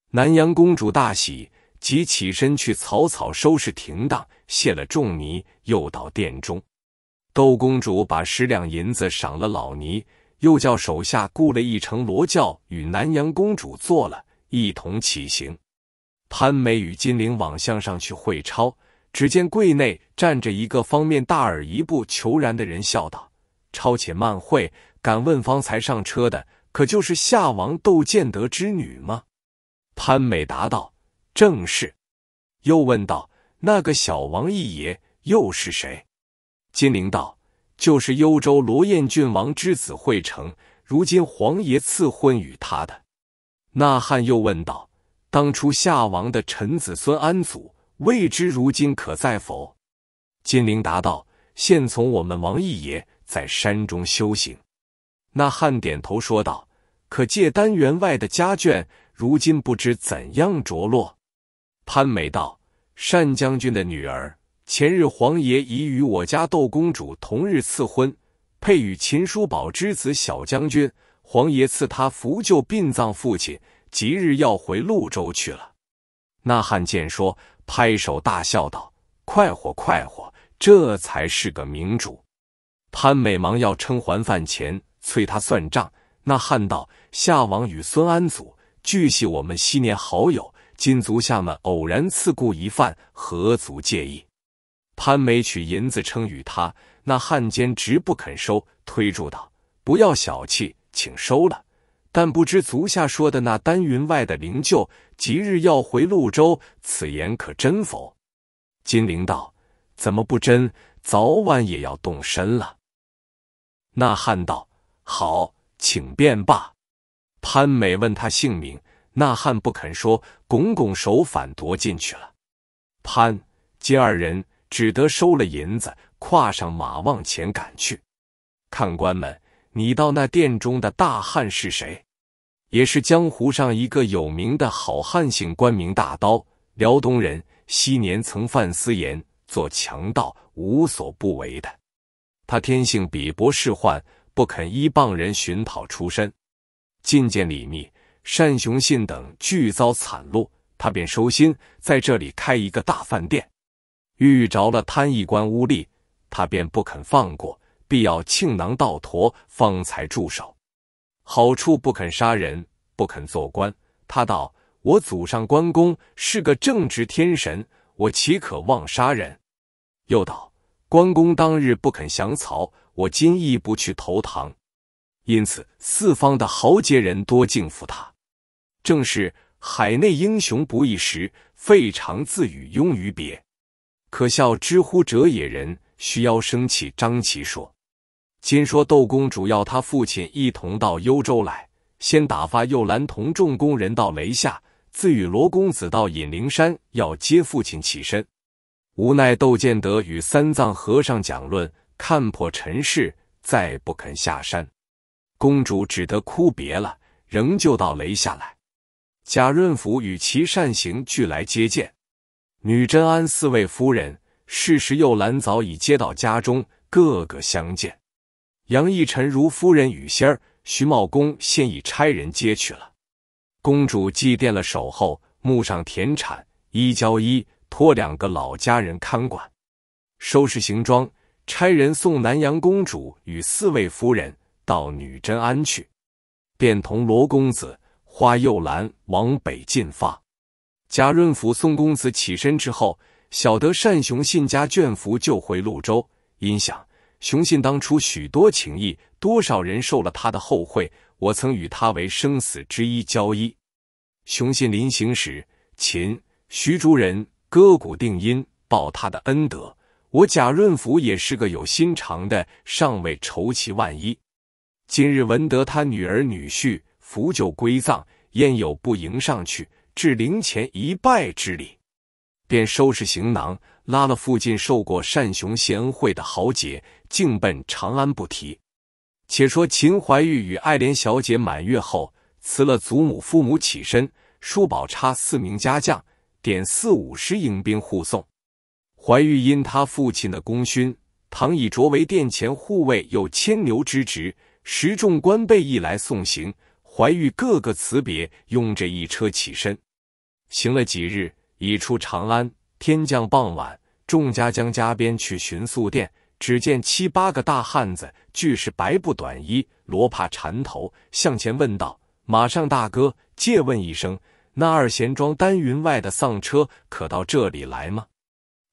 南阳公主大喜。即起身去，草草收拾停当，卸了重泥，又到殿中。窦公主把十两银子赏了老尼，又叫手下雇了一乘罗轿，与南阳公主坐了一同起行。潘美与金陵往巷上去会超，只见柜内站着一个方面大耳、一步求然的人，笑道：“超且慢会，敢问方才上车的，可就是夏王窦建德之女吗？”潘美答道。正是，又问道：“那个小王一爷又是谁？”金陵道：“就是幽州罗燕郡王之子惠成，如今皇爷赐婚与他的。”那汉又问道：“当初夏王的臣子孙安祖，未知如今可在否？”金陵答道：“现从我们王一爷在山中修行。”那汉点头说道：“可借单员外的家眷，如今不知怎样着落。”潘美道：“单将军的女儿，前日皇爷已与我家窦公主同日赐婚，配与秦叔宝之子小将军。皇爷赐他扶柩殡葬父亲，即日要回潞州去了。”那汉见说，拍手大笑道：“快活，快活！这才是个明主。”潘美忙要称还饭钱，催他算账。那汉道：“夏王与孙安祖，俱系我们昔年好友。”金足下们偶然刺故一犯，何足介意？潘美取银子称与他，那汉奸直不肯收，推住道：“不要小气，请收了。”但不知足下说的那丹云外的灵柩，即日要回潞州，此言可真否？金陵道：“怎么不真？早晚也要动身了。”那汉道：“好，请便罢。”潘美问他姓名。那汉不肯说，拱拱手，反夺进去了。潘金二人只得收了银子，跨上马往前赶去。看官们，你到那殿中的大汉是谁？也是江湖上一个有名的好汉，姓关，名大刀，辽东人。昔年曾犯私盐，做强盗，无所不为的。他天性鄙薄世患，不肯依傍人寻讨出身。觐见李密。单雄信等俱遭惨落，他便收心在这里开一个大饭店。遇着了贪吏官污吏，他便不肯放过，必要庆囊盗陀方才住手。好处不肯杀人，不肯做官。他道：“我祖上关公是个正直天神，我岂可妄杀人？”又道：“关公当日不肯降曹，我今亦不去投唐。”因此四方的豪杰人多敬服他。正是海内英雄不一时，费长自与庸于别。可笑知乎者也，人须要生气。张琪说：“今说窦公主要他父亲一同到幽州来，先打发幼兰同众工人到雷下，自与罗公子到隐灵山要接父亲起身。无奈窦建德与三藏和尚讲论，看破尘世，再不肯下山。公主只得哭别了，仍旧到雷下来。”贾润甫与其善行俱来接见，女真安四位夫人，适时又兰早已接到家中，个个相见。杨义臣如夫人与仙儿，徐茂公现已差人接去了。公主祭奠了守候，墓上田产一交一，托两个老家人看管，收拾行装，差人送南阳公主与四位夫人到女真安去，便同罗公子。花又兰往北进发，贾润甫送公子起身之后，晓得单雄信家眷福就回潞州，因想雄信当初许多情谊，多少人受了他的后悔，我曾与他为生死之一交谊。雄信临行时，秦徐竹人割骨定音报他的恩德，我贾润甫也是个有心肠的，尚未筹其万一。今日闻得他女儿女婿。扶柩归葬，焉有不迎上去致灵前一拜之礼？便收拾行囊，拉了附近受过单雄贤惠的豪杰，径奔长安。不提。且说秦怀玉与爱莲小姐满月后，辞了祖母、父母，起身。叔宝差四名家将，点四五十迎宾护送。怀玉因他父亲的功勋，唐以卓为殿前护卫，有牵牛之职。十众官备役来送行。怀玉各个辞别，拥着一车起身，行了几日，已出长安。天降傍晚，众家将家鞭去寻宿店，只见七八个大汉子，俱是白布短衣、罗帕缠头，向前问道：“马上大哥，借问一声，那二贤庄丹云外的丧车可到这里来吗？”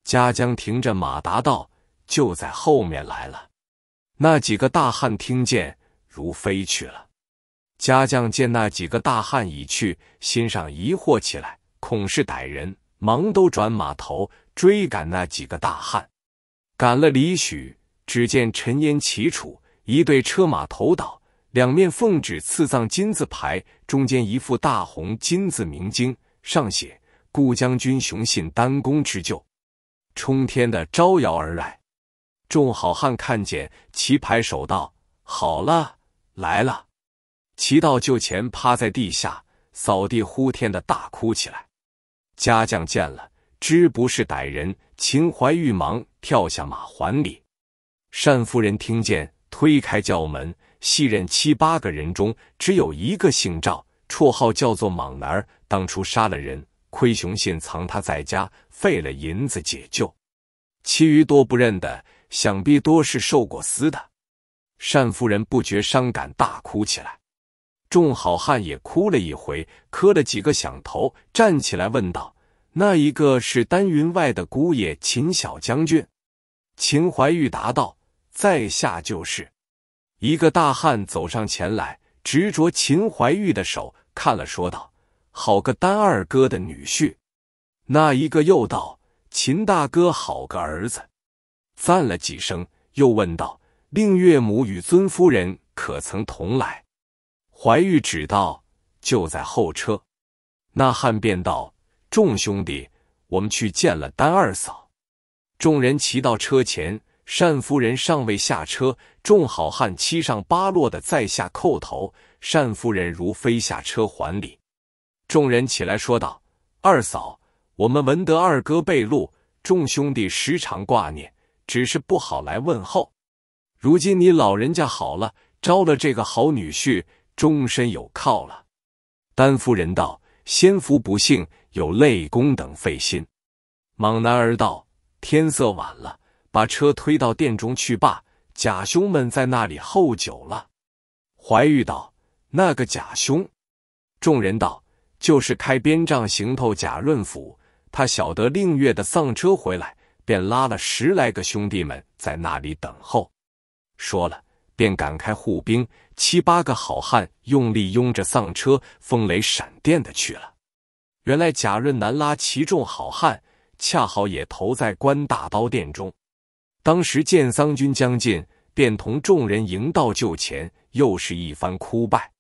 家将停着马答道：“就在后面来了。”那几个大汉听见，如飞去了。家将见那几个大汉已去，心上疑惑起来，恐是歹人，忙都转马头追赶那几个大汉。赶了里许，只见尘烟起处，一对车马头倒，两面奉旨赐葬金字牌，中间一副大红金字明经，上写“顾将军雄信丹宫之救”，冲天的招摇而来。众好汉看见，齐拍手道：“好了，来了。”骑到就前，趴在地下，扫地呼天的大哭起来。家将见了，知不是歹人。秦怀玉忙跳下马还礼。单夫人听见，推开轿门，细认七八个人中，只有一个姓赵，绰号叫做莽男儿，当初杀了人，亏熊信藏他在家，费了银子解救。其余多不认的，想必多是受过私的。单夫人不觉伤感，大哭起来。众好汉也哭了一回，磕了几个响头，站起来问道：“那一个是丹云外的姑爷秦小将军？”秦怀玉答道：“在下就是。”一个大汉走上前来，执着秦怀玉的手，看了说道：“好个丹二哥的女婿。”那一个又道：“秦大哥，好个儿子！”赞了几声，又问道：“令岳母与尊夫人可曾同来？”怀玉指道：“就在后车。”那汉便道：“众兄弟，我们去见了单二嫂。”众人骑到车前，单夫人尚未下车，众好汉七上八落的在下叩头。单夫人如飞下车还礼。众人起来说道：“二嫂，我们闻得二哥被戮，众兄弟时常挂念，只是不好来问候。如今你老人家好了，招了这个好女婿。”终身有靠了。丹夫人道：“先夫不幸，有累公等费心。”莽男儿道：“天色晚了，把车推到殿中去罢。贾兄们在那里候酒了。”怀玉道：“那个贾兄？”众人道：“就是开边帐行头贾润甫。他晓得令月的丧车回来，便拉了十来个兄弟们在那里等候。说了，便赶开护兵。”七八个好汉用力拥着丧车，风雷闪电的去了。原来贾润南拉其中好汉，恰好也投在关大刀殿中。当时见丧军将近，便同众人迎到就前，又是一番哭拜。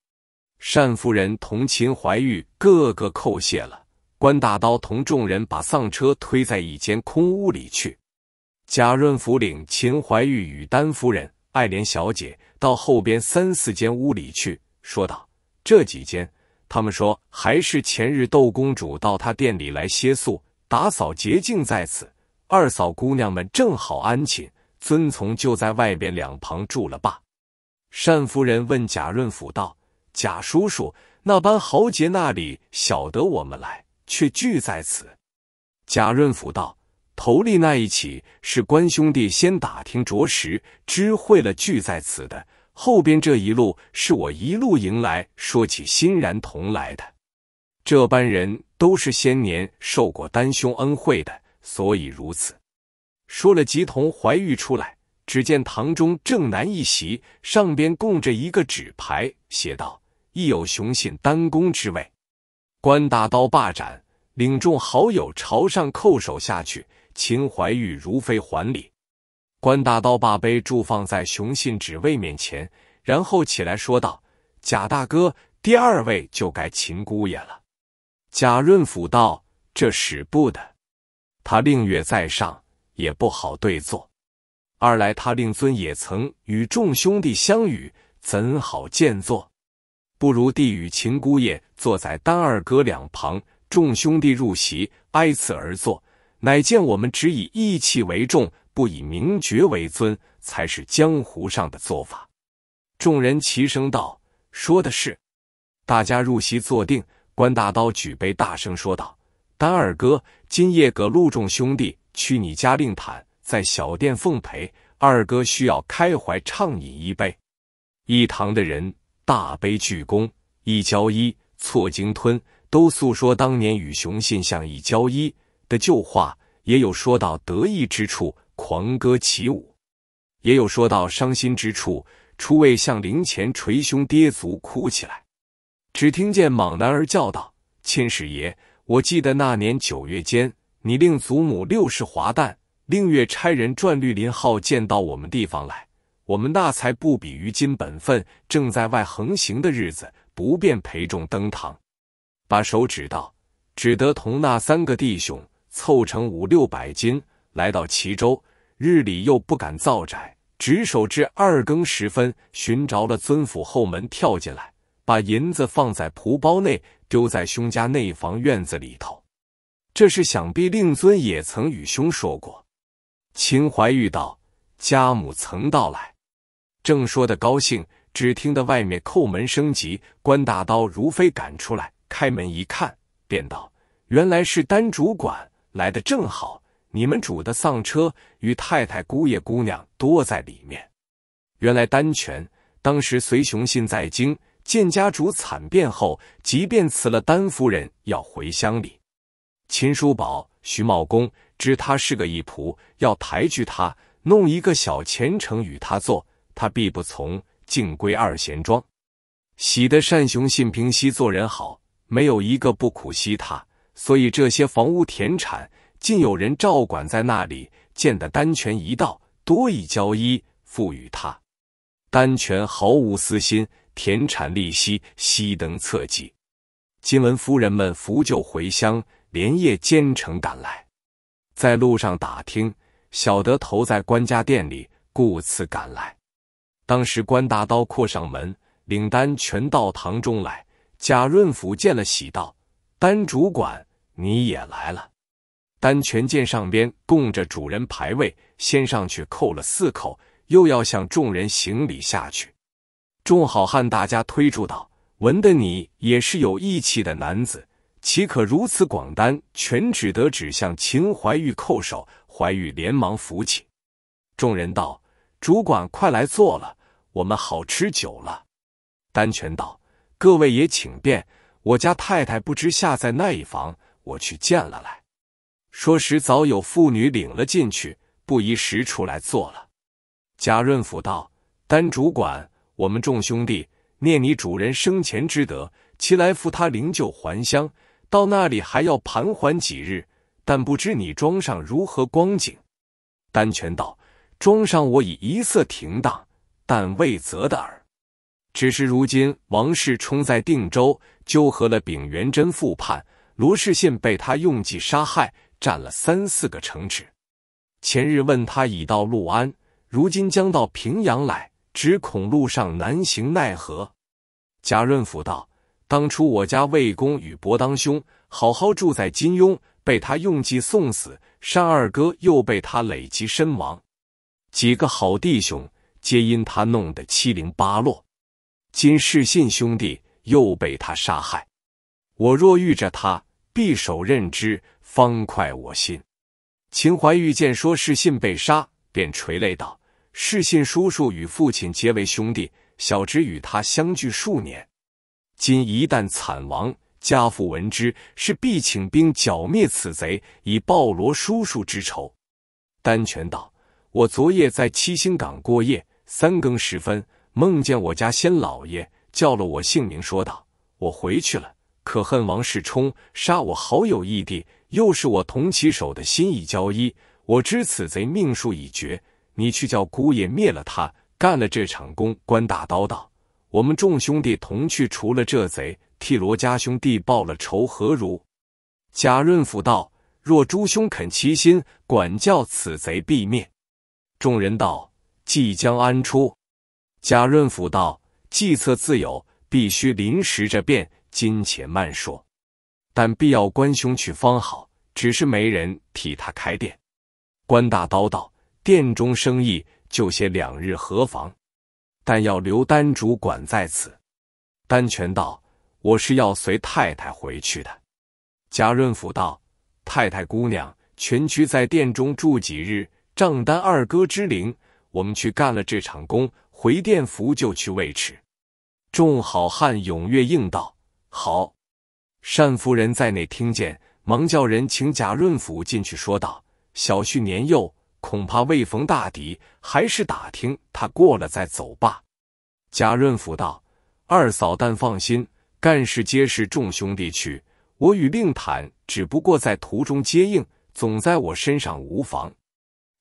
单夫人同秦怀玉个个叩谢了关大刀，同众人把丧车推在一间空屋里去。贾润甫领秦怀玉与单夫人。爱莲小姐到后边三四间屋里去，说道：“这几间，他们说还是前日窦公主到她店里来歇宿，打扫洁净在此。二嫂姑娘们正好安寝，遵从就在外边两旁住了罢。”单夫人问贾润甫道：“贾叔叔，那般豪杰那里晓得我们来，却聚在此？”贾润甫道。头立那一起是关兄弟先打听着实知会了聚在此的，后边这一路是我一路迎来说起欣然同来的，这般人都是先年受过丹兄恩惠的，所以如此。说了吉同怀玉出来，只见堂中正南一席上边供着一个纸牌，写道：“亦有雄信丹公之位。”关大刀霸斩领众好友朝上叩首下去。秦怀玉如飞还礼，关大刀把杯柱放在熊信指位面前，然后起来说道：“贾大哥，第二位就该秦姑爷了。”贾润甫道：“这使不得，他令岳在上，也不好对坐；二来他令尊也曾与众兄弟相遇，怎好见坐？不如弟与秦姑爷坐在单二哥两旁，众兄弟入席，挨次而坐。”乃见我们只以义气为重，不以名爵为尊，才是江湖上的做法。众人齐声道：“说的是。”大家入席坐定，关大刀举杯，大声说道：“丹二哥，今夜葛路众兄弟去你家令谈，在小店奉陪。二哥需要开怀畅饮一杯。”一堂的人大杯鞠躬，一交一错经吞，都诉说当年与熊信象一交一。的旧话，也有说到得意之处，狂歌起舞；也有说到伤心之处，出位向灵前捶胸跌足，哭起来。只听见莽男儿叫道：“千使爷，我记得那年九月间，你令祖母六世华诞，令月差人转绿林号，见到我们地方来，我们那才不比于今本分，正在外横行的日子，不便陪众登堂。”把手指道：“只得同那三个弟兄。”凑成五六百斤，来到齐州，日里又不敢造宅，值守至二更时分，寻着了尊府后门跳进来，把银子放在仆包内，丢在兄家内房院子里头。这是想必令尊也曾与兄说过。秦怀玉道：“家母曾到来。”正说的高兴，只听得外面叩门声急，关大刀如飞赶出来，开门一看，便道：“原来是丹主管。”来的正好，你们主的丧车与太太、姑爷、姑娘多在里面。原来丹泉当时随雄信在京，见家主惨变后，即便辞了丹夫人，要回乡里。秦叔宝、徐茂公知他是个义仆，要抬举他，弄一个小前程与他做，他必不从，竟归二贤庄。喜得单雄信平息做人好，没有一个不苦惜他。所以这些房屋田产，竟有人照管在那里。建的丹泉一道，多以交衣，赋予他。丹泉毫无私心，田产利息，熄登策籍。今闻夫人们扶柩回乡，连夜兼程赶来，在路上打听，晓得投在官家店里，故此赶来。当时官大刀阔上门，领丹全到堂中来。贾润甫见了，喜道。单主管，你也来了。单权见上边供着主人牌位，先上去叩了四叩，又要向众人行礼下去。众好汉大家推住道：“闻得你也是有义气的男子，岂可如此？”广单全只得指向秦怀玉叩首，怀玉连忙扶起众人道：“主管快来坐了，我们好吃酒了。”单权道：“各位也请便。”我家太太不知下在那一房，我去见了来。说时早有妇女领了进去，不一时出来坐了。贾润甫道：“丹主管，我们众兄弟念你主人生前之德，齐来扶他灵柩还乡。到那里还要盘桓几日，但不知你庄上如何光景？”丹泉道：“庄上我已一色停当，但未择的耳。只是如今王氏冲在定州。”纠合了丙元贞复叛，罗士信被他用计杀害，占了三四个城池。前日问他已到陆安，如今将到平阳来，只恐路上难行，奈何？贾润甫道：“当初我家魏公与伯当兄，好好住在金庸，被他用计送死；单二哥又被他累及身亡，几个好弟兄，皆因他弄得七零八落。金世信兄弟。”又被他杀害。我若遇着他，必首刃之，方快我心。秦怀玉见说世信被杀，便垂泪道：“世信叔叔与父亲结为兄弟，小侄与他相距数年，今一旦惨亡，家父闻之，是必请兵剿灭此贼，以报罗叔叔之仇。”单泉道：“我昨夜在七星岗过夜，三更时分，梦见我家先老爷。”叫了我姓名，说道：“我回去了。可恨王世充杀我好友义弟，又是我同起手的心意交一，我知此贼命数已绝，你去叫姑爷灭了他，干了这场功。”关大刀道：“我们众兄弟同去除了这贼，替罗家兄弟报了仇，何如？”贾润甫道：“若诸兄肯齐心，管教此贼必灭。”众人道：“即将安出。”贾润甫道。计策自有，必须临时着变。今且慢说，但必要关兄去方好。只是没人替他开店。关大刀道：“店中生意就歇两日何妨？但要留丹主管在此。”丹权道：“我是要随太太回去的。”贾润甫道：“太太姑娘，权居在店中住几日，账单二哥之灵，我们去干了这场工。”回电服就去渭池，众好汉踊跃应道：“好！”单夫人在内听见，忙叫人请贾润甫进去，说道：“小婿年幼，恐怕未逢大敌，还是打听他过了再走吧。”贾润甫道：“二嫂但放心，干事皆是众兄弟去，我与令坦只不过在途中接应，总在我身上无妨。”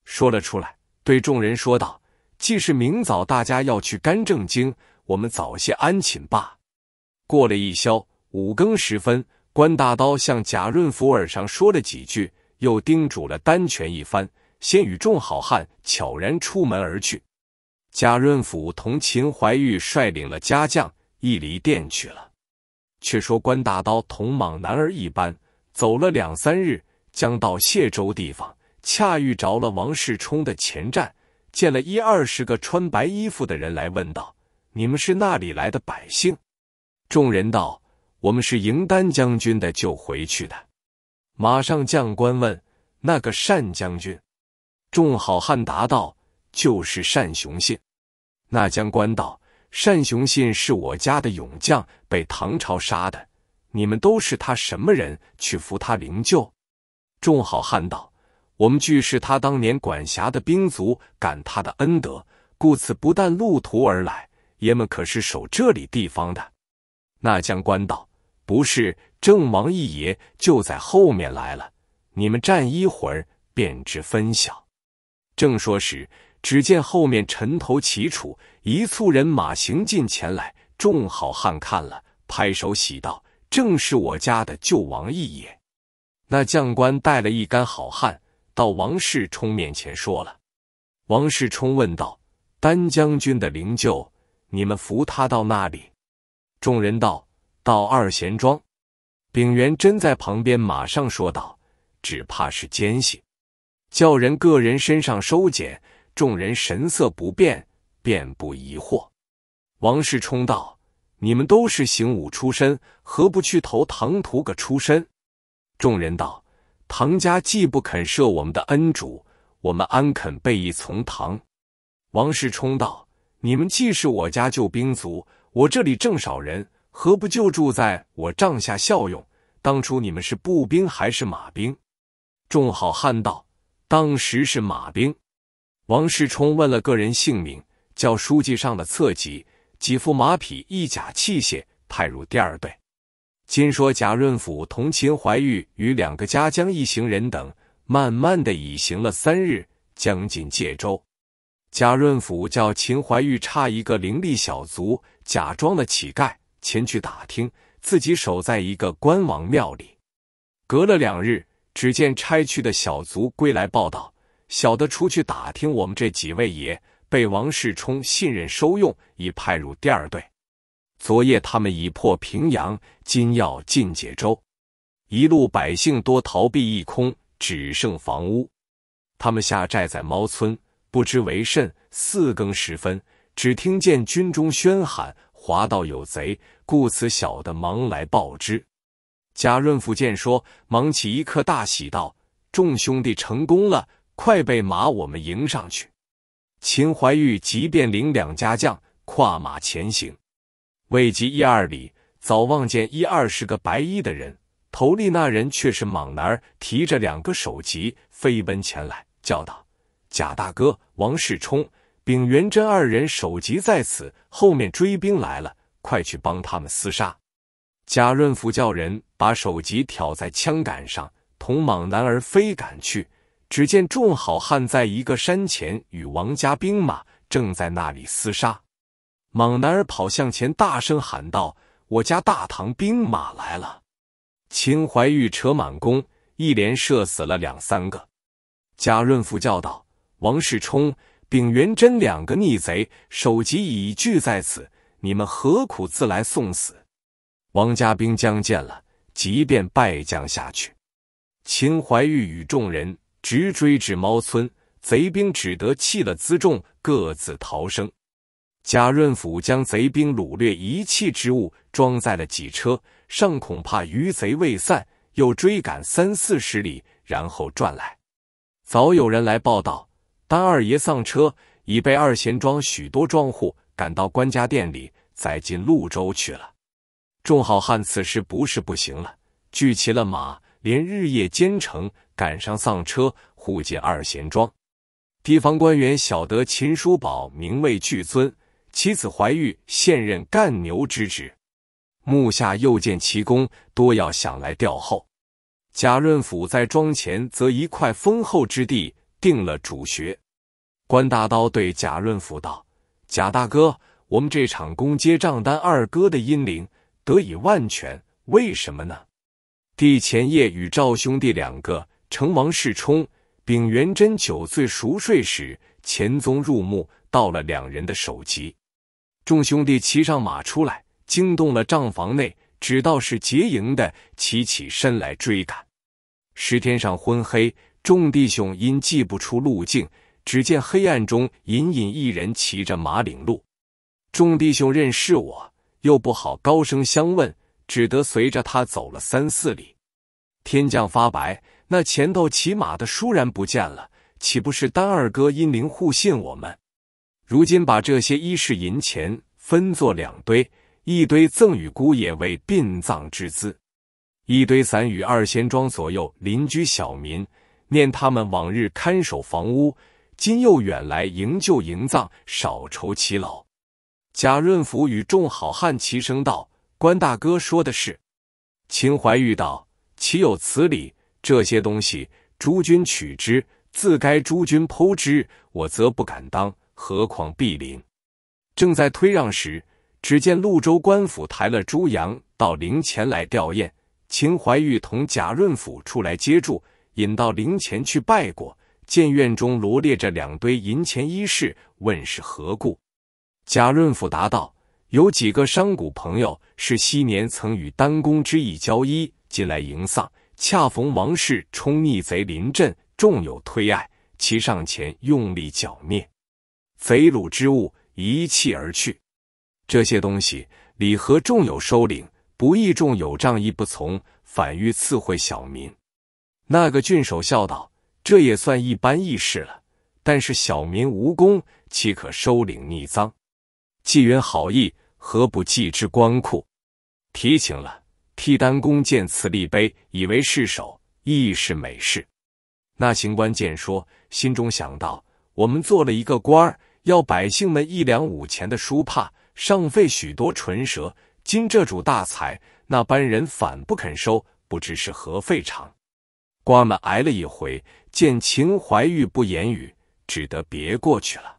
说了出来，对众人说道。既是明早大家要去干正经，我们早些安寝罢。过了一宵，五更时分，关大刀向贾润甫耳上说了几句，又叮嘱了丹泉一番，先与众好汉悄然出门而去。贾润甫同秦怀玉率领了家将，亦离店去了。却说关大刀同莽男儿一般，走了两三日，将到谢州地方，恰遇着了王世充的前战。见了一二十个穿白衣服的人来，问道：“你们是那里来的百姓？”众人道：“我们是迎丹将军的就回去的。”马上将官问：“那个单将军？”众好汉答道：“就是单雄信。”那将官道：“单雄信是我家的勇将，被唐朝杀的。你们都是他什么人？去扶他灵柩？”众好汉道：我们俱是他当年管辖的兵卒，感他的恩德，故此不但路途而来，爷们可是守这里地方的。那将官道：“不是郑王一爷就在后面来了，你们站一会儿便知分晓。”正说时，只见后面尘头齐楚，一簇人马行进前来。众好汉看了，拍手喜道：“正是我家的救王一爷！”那将官带了一干好汉。到王世充面前说了，王世充问道：“丹将军的灵柩，你们扶他到那里？”众人道：“到二贤庄。”秉元真在旁边马上说道：“只怕是奸细，叫人个人身上收检。”众人神色不变，便不疑惑。王世充道：“你们都是行武出身，何不去投唐突个出身？”众人道。唐家既不肯设我们的恩主，我们安肯背义从唐？王世充道：“你们既是我家救兵卒，我这里正少人，何不就住在我帐下效用？当初你们是步兵还是马兵？”众好汉道：“当时是马兵。”王世充问了个人姓名，叫书记上的册籍，几副马匹、一甲器械，派入第二队。今说贾润甫同秦怀玉与两个家将一行人等，慢慢的已行了三日，将近界州。贾润甫叫秦怀玉差一个伶俐小卒，假装了乞丐，前去打听。自己守在一个关王庙里。隔了两日，只见差去的小卒归来报道：“小的出去打听，我们这几位爷被王世充信任收用，已派入第二队。”昨夜他们已破平阳，今要进解州，一路百姓多逃避一空，只剩房屋。他们下寨在猫村，不知为甚。四更时分，只听见军中喧喊，滑道有贼，故此小的忙来报之。贾润甫见说，忙起一刻大喜道：“众兄弟成功了，快备马，我们迎上去。”秦怀玉即便领两家将跨马前行。未及一二里，早望见一二十个白衣的人，头里那人却是莽男儿，提着两个首级飞奔前来，叫道：“贾大哥，王世充、秉元贞二人首级在此，后面追兵来了，快去帮他们厮杀。”贾润甫叫人把首级挑在枪杆上，同莽男儿飞赶去。只见众好汉在一个山前与王家兵马正在那里厮杀。莽男儿跑向前，大声喊道：“我家大唐兵马来了！”秦怀玉扯满弓，一连射死了两三个。贾润甫叫道：“王世充、秉元贞两个逆贼，首级已聚在此，你们何苦自来送死？”王家兵将见了，即便败将下去。秦怀玉与众人直追至猫村，贼兵只得弃了辎重，各自逃生。贾润甫将贼兵掳掠一气之物装载了几车尚恐怕余贼未散，又追赶三四十里，然后转来。早有人来报道，单二爷丧车已被二贤庄许多庄户赶到官家店里载进潞州去了。众好汉此时不是不行了，聚齐了马，连日夜兼程赶上丧车，护进二贤庄。地方官员晓得秦叔宝名位俱尊。其子怀玉现任干牛之职。目下又见其功多要，想来吊后。贾润甫在庄前择一块丰厚之地，定了主穴。关大刀对贾润甫道：“贾大哥，我们这场攻接账单，二哥的阴灵得以万全，为什么呢？”帝前夜与赵兄弟两个，成王世充、秉元贞酒醉熟睡时，前宗入墓，盗了两人的首级。众兄弟骑上马出来，惊动了帐房内，只道是劫营的，齐起身来追赶。十天上昏黑，众弟兄因记不出路径，只见黑暗中隐隐一人骑着马领路，众弟兄认识我，又不好高声相问，只得随着他走了三四里。天降发白，那前头骑马的倏然不见了，岂不是单二哥阴灵护信我们？如今把这些衣饰银钱分作两堆，一堆赠与姑爷为殡葬之资，一堆散与二仙庄左右邻居小民，念他们往日看守房屋，今又远来营救营葬，少愁其劳。贾润甫与众好汉齐声道：“关大哥说的是。”秦怀玉道：“岂有此理！这些东西，诸君取之，自该诸君剖之，我则不敢当。”何况碧林，正在推让时，只见潞州官府抬了朱阳到灵前来吊唁。秦怀玉同贾润甫出来接住，引到灵前去拜过。见院中罗列着两堆银钱衣饰，问是何故？贾润甫答道：“有几个商贾朋友，是昔年曾与丹公之意交衣，进来迎丧，恰逢王氏冲逆贼临阵，众有推爱，其上前用力剿灭。”贼虏之物，一弃而去。这些东西，礼和众有收领，不义众有仗义不从，反欲赐贿小民。那个郡守笑道：“这也算一般义事了。但是小民无功，岂可收领逆赃？纪云好意，何不记之官库？提醒了替丹公建慈立碑，以为是首，亦是美事。”那行官见说，心中想到：我们做了一个官儿。要百姓们一两五钱的书帕，尚费许多唇舌。今这主大财，那班人反不肯收，不知是何费偿。官们挨了一回，见秦怀玉不言语，只得别过去了。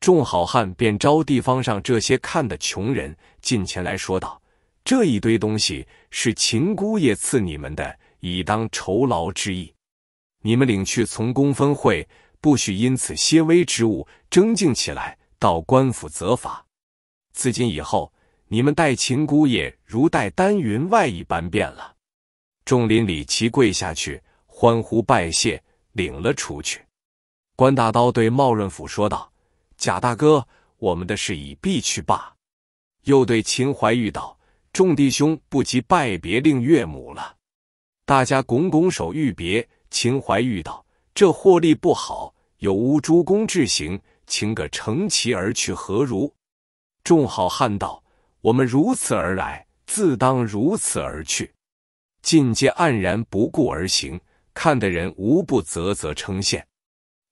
众好汉便招地方上这些看的穷人进前来说道：“这一堆东西是秦姑爷赐你们的，以当酬劳之意。你们领去，从公分会，不许因此些微之物。”争竞起来，到官府责罚。自今以后，你们待秦姑爷如待丹云外一般便了。众邻里齐跪下去，欢呼拜谢，领了出去。关大刀对茂润甫说道：“贾大哥，我们的事已毕去罢。”又对秦怀玉道：“众弟兄不及拜别令岳母了。”大家拱拱手欲别。秦怀玉道：“这获利不好，有污诸公之行。”请个乘骑而去，何如？众好汉道：“我们如此而来，自当如此而去。”尽皆黯然不顾而行，看的人无不啧啧称羡。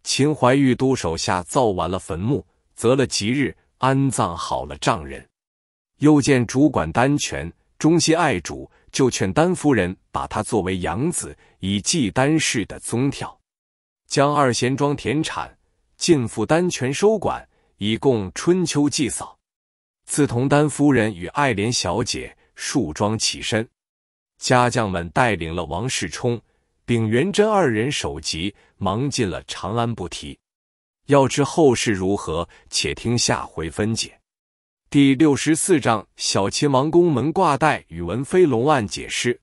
秦怀玉都手下造完了坟墓，择了吉日安葬好了丈人，又见主管丹泉，忠心爱主，就劝丹夫人把他作为养子，以祭丹氏的宗祧，将二贤庄田产。尽付丹权收管，以供春秋祭扫。自同丹夫人与爱莲小姐梳妆起身，家将们带领了王世充、丙元贞二人首级，忙进了长安，不提。要知后事如何，且听下回分解。第六十四章：小秦王宫门挂带与文飞龙案解释。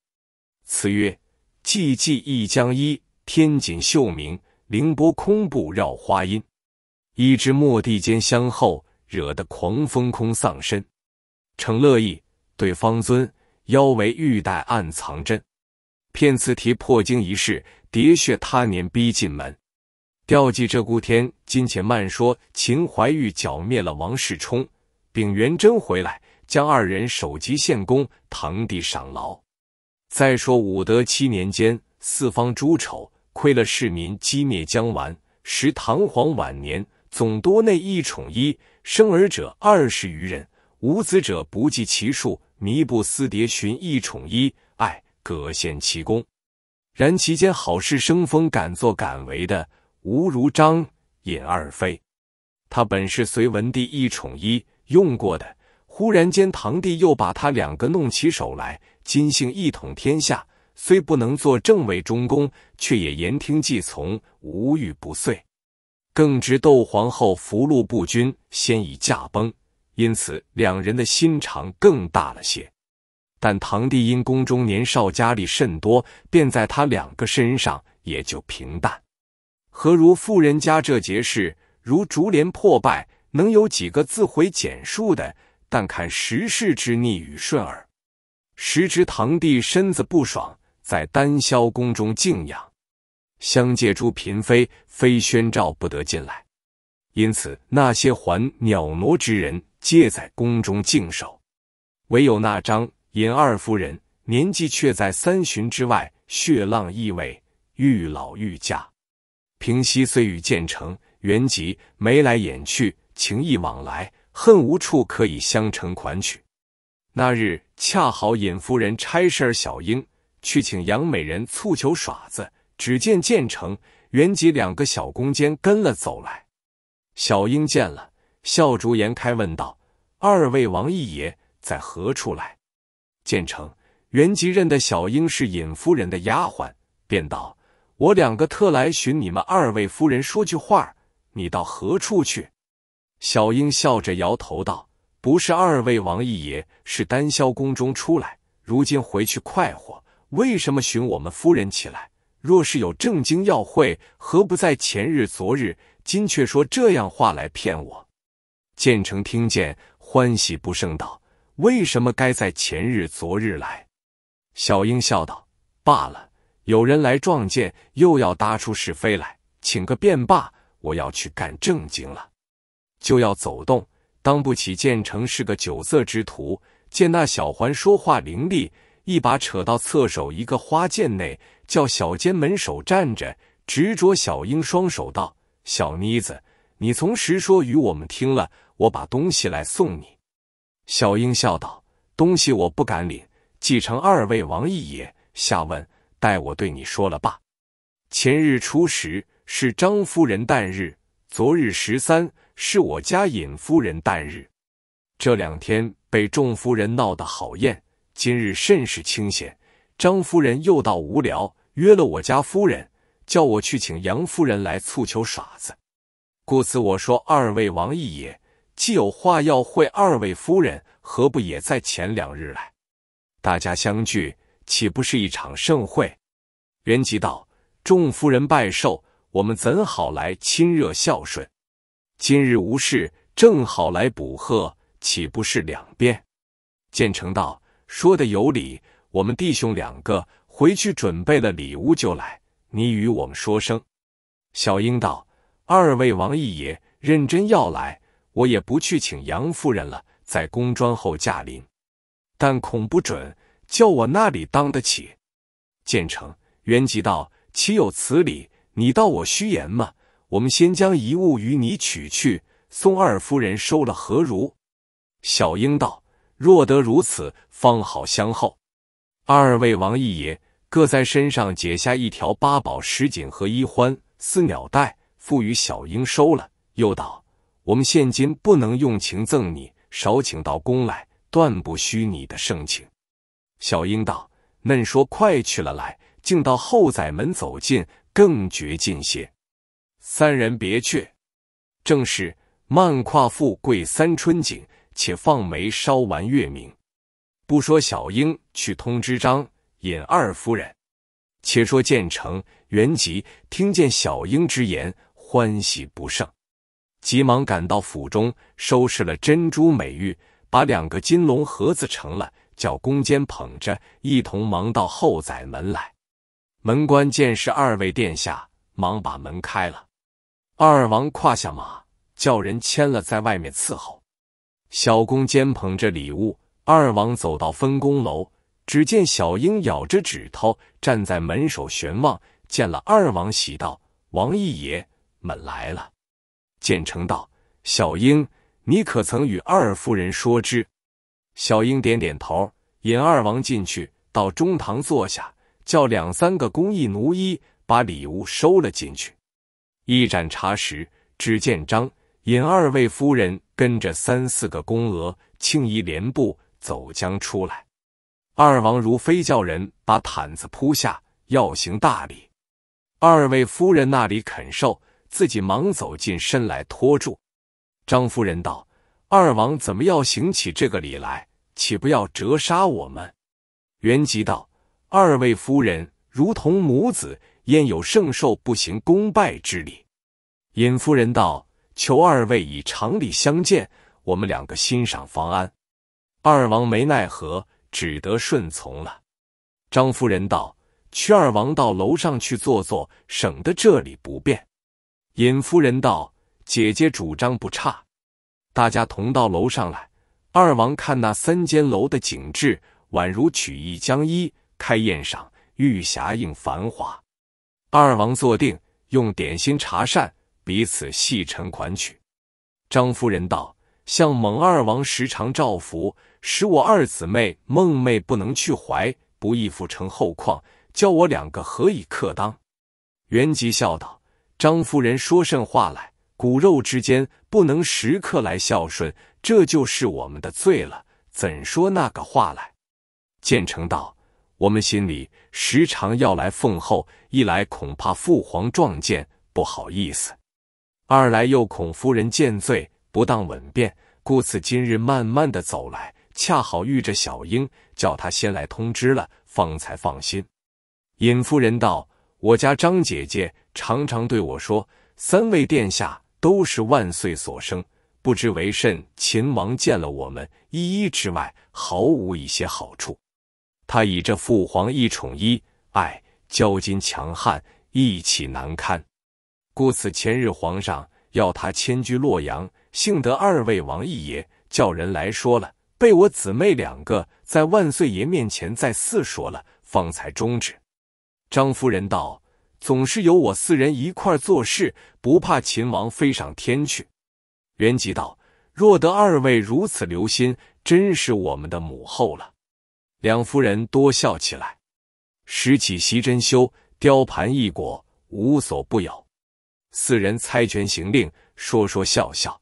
词曰：寂寂一江一，天锦秀明，凌波空步绕花阴。一支末地间相后，惹得狂风空丧身。诚乐意对方尊腰围玉带暗藏针，骗此提破惊一事，喋血他年逼进门。调寄鹧鸪天，今且慢说秦怀玉剿灭了王世充、秉元贞回来，将二人首级献功，堂弟赏劳。再说武德七年间，四方诸丑，亏了市民击灭江丸，时唐皇晚年。总多内一宠一，生儿者二十余人，无子者不计其数。弥不思迭寻一宠一，爱各显其功。然其间好事生风，敢作敢为的，无如张尹二妃。他本是隋文帝一宠一用过的。忽然间，唐帝又把他两个弄起手来。金姓一统天下，虽不能做正位中宫，却也言听计从，无欲不遂。更值窦皇后福禄不均，先已驾崩，因此两人的心肠更大了些。但堂弟因宫中年少佳丽甚多，便在他两个身上也就平淡。何如富人家这节事，如竹帘破败，能有几个自毁简述的？但看时势之逆与顺耳。时值堂弟身子不爽，在丹霄宫中静养。相借诸嫔妃，非宣召不得进来。因此，那些还袅挪之人，皆在宫中静守。唯有那张尹二夫人，年纪却在三旬之外，血浪意味愈老愈嫁。平西虽与建成、元吉眉来眼去，情意往来，恨无处可以相承款曲。那日恰好尹夫人差事儿小英去请杨美人促求耍子。只见建成、元吉两个小公监跟了走来，小英见了，笑逐颜开，问道：“二位王一爷在何处来？”建成、元吉认得小英是尹夫人的丫鬟，便道：“我两个特来寻你们二位夫人说句话，你到何处去？”小英笑着摇头道：“不是二位王一爷，是丹霄宫中出来，如今回去快活，为什么寻我们夫人起来？”若是有正经要会，何不在前日、昨日？今却说这样话来骗我。建成听见，欢喜不胜，道：“为什么该在前日、昨日来？”小英笑道：“罢了，有人来撞见，又要搭出是非来，请个便罢。我要去干正经了。”就要走动，当不起。建成是个酒色之徒，见那小环说话伶俐。一把扯到侧手，一个花剑内叫小监门手站着，执着小英双手道：“小妮子，你从实说与我们听了，我把东西来送你。”小英笑道：“东西我不敢领，继承二位王爷也下问，待我对你说了罢。前日初十是张夫人诞日，昨日十三是我家尹夫人诞日，这两天被众夫人闹得好厌。”今日甚是清闲，张夫人又到无聊，约了我家夫人，叫我去请杨夫人来促求耍子。故此我说二位王爷也，既有话要会二位夫人，何不也在前两日来，大家相聚，岂不是一场盛会？元吉道：众夫人拜寿，我们怎好来亲热孝顺？今日无事，正好来补贺，岂不是两边？”建成道。说的有理，我们弟兄两个回去准备了礼物就来。你与我们说声。小英道：“二位王义爷认真要来，我也不去请杨夫人了，在宫庄后驾临，但恐不准，叫我那里当得起。”建成、原吉道：“岂有此理！你道我虚言嘛。我们先将遗物与你取去，送二夫人收了，何如？”小英道。若得如此，方好相候。二位王一爷各在身上解下一条八宝石锦和衣欢似鸟带，付与小英收了。又道：“我们现今不能用情赠你，少请到宫来，断不虚你的盛情。”小英道：“恁说快去了来，竟到后宰门走近，更觉近些。”三人别去，正是慢跨富贵三春景。且放煤烧完月明，不说小英去通知张尹二夫人。且说建成、元吉听见小英之言，欢喜不胜，急忙赶到府中，收拾了珍珠美玉，把两个金龙盒子盛了，叫宫监捧着，一同忙到后宰门来。门官见是二位殿下，忙把门开了。二王跨下马，叫人牵了，在外面伺候。小公肩捧着礼物，二王走到分工楼，只见小英咬着指头站在门首悬望，见了二王，喜道：“王一爷们来了。”建成道：“小英，你可曾与二夫人说之？”小英点点头，引二王进去，到中堂坐下，叫两三个工役奴医把礼物收了进去。一盏茶时，只见张。引二位夫人跟着三四个宫娥，轻移连步走将出来。二王如飞叫人把毯子铺下，要行大礼。二位夫人那里肯受，自己忙走进身来托住。张夫人道：“二王怎么要行起这个礼来？岂不要折杀我们？”元吉道：“二位夫人如同母子，焉有圣寿不行功拜之礼？”尹夫人道。求二位以常理相见，我们两个欣赏方安。二王没奈何，只得顺从了。张夫人道：“去二王到楼上去坐坐，省得这里不便。”尹夫人道：“姐姐主张不差，大家同到楼上来。”二王看那三间楼的景致，宛如曲意江一开宴赏，玉匣映繁华。二王坐定，用点心茶膳。彼此细陈款曲，张夫人道：“向蒙二王时常照拂，使我二姊妹梦寐不能去怀，不亦复成后况？教我两个何以克当？”元吉笑道：“张夫人说甚话来？骨肉之间不能时刻来孝顺，这就是我们的罪了。怎说那个话来？”建成道：“我们心里时常要来奉候，一来恐怕父皇撞见，不好意思。”二来又恐夫人见罪不当稳便，故此今日慢慢的走来，恰好遇着小英，叫他先来通知了，方才放心。尹夫人道：“我家张姐姐常常对我说，三位殿下都是万岁所生，不知为甚秦王见了我们一一之外，毫无一些好处。他以这父皇一宠一爱，骄矜强悍，义气难堪。”故此前日皇上要他迁居洛阳，幸得二位王一爷叫人来说了，被我姊妹两个在万岁爷面前再四说了，方才终止。张夫人道：“总是由我四人一块做事，不怕秦王飞上天去。”元吉道：“若得二位如此留心，真是我们的母后了。”两夫人多笑起来，拾起席珍馐，雕盘异果，无所不有。四人猜拳行令，说说笑笑。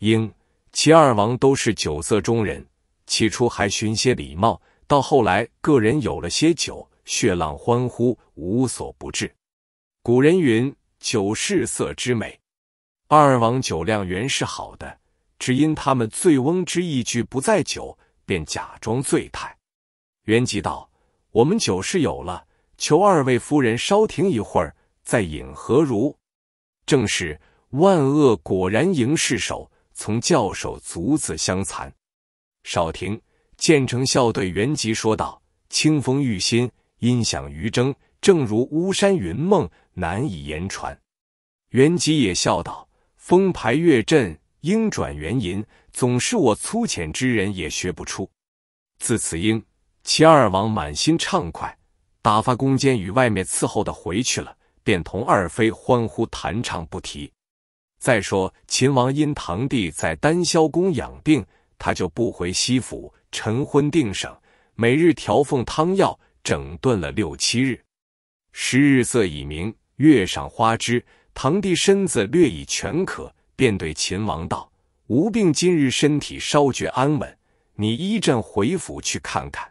英、齐二王都是酒色中人，起初还寻些礼貌，到后来个人有了些酒，血浪欢呼，无所不至。古人云：“酒是色之美。”二王酒量原是好的，只因他们醉翁之意不在酒，便假装醉态。元吉道：“我们酒是有了，求二位夫人稍停一会儿，再饮何如？”正是万恶果然迎世首，从教首卒子相残。少停，建成笑对元吉说道：“清风玉心，音响余筝，正如巫山云梦，难以言传。”元吉也笑道：“风排月阵，鹰转猿吟，总是我粗浅之人也学不出。”自此，应齐二王满心畅快，打发宫监与外面伺候的回去了。便同二妃欢呼弹唱不提。再说秦王因堂弟在丹霄宫养病，他就不回西府，晨昏定省，每日调奉汤药，整顿了六七日。时日色已明，月赏花枝，堂弟身子略已全可，便对秦王道：“无病，今日身体稍觉安稳，你一阵回府去看看。”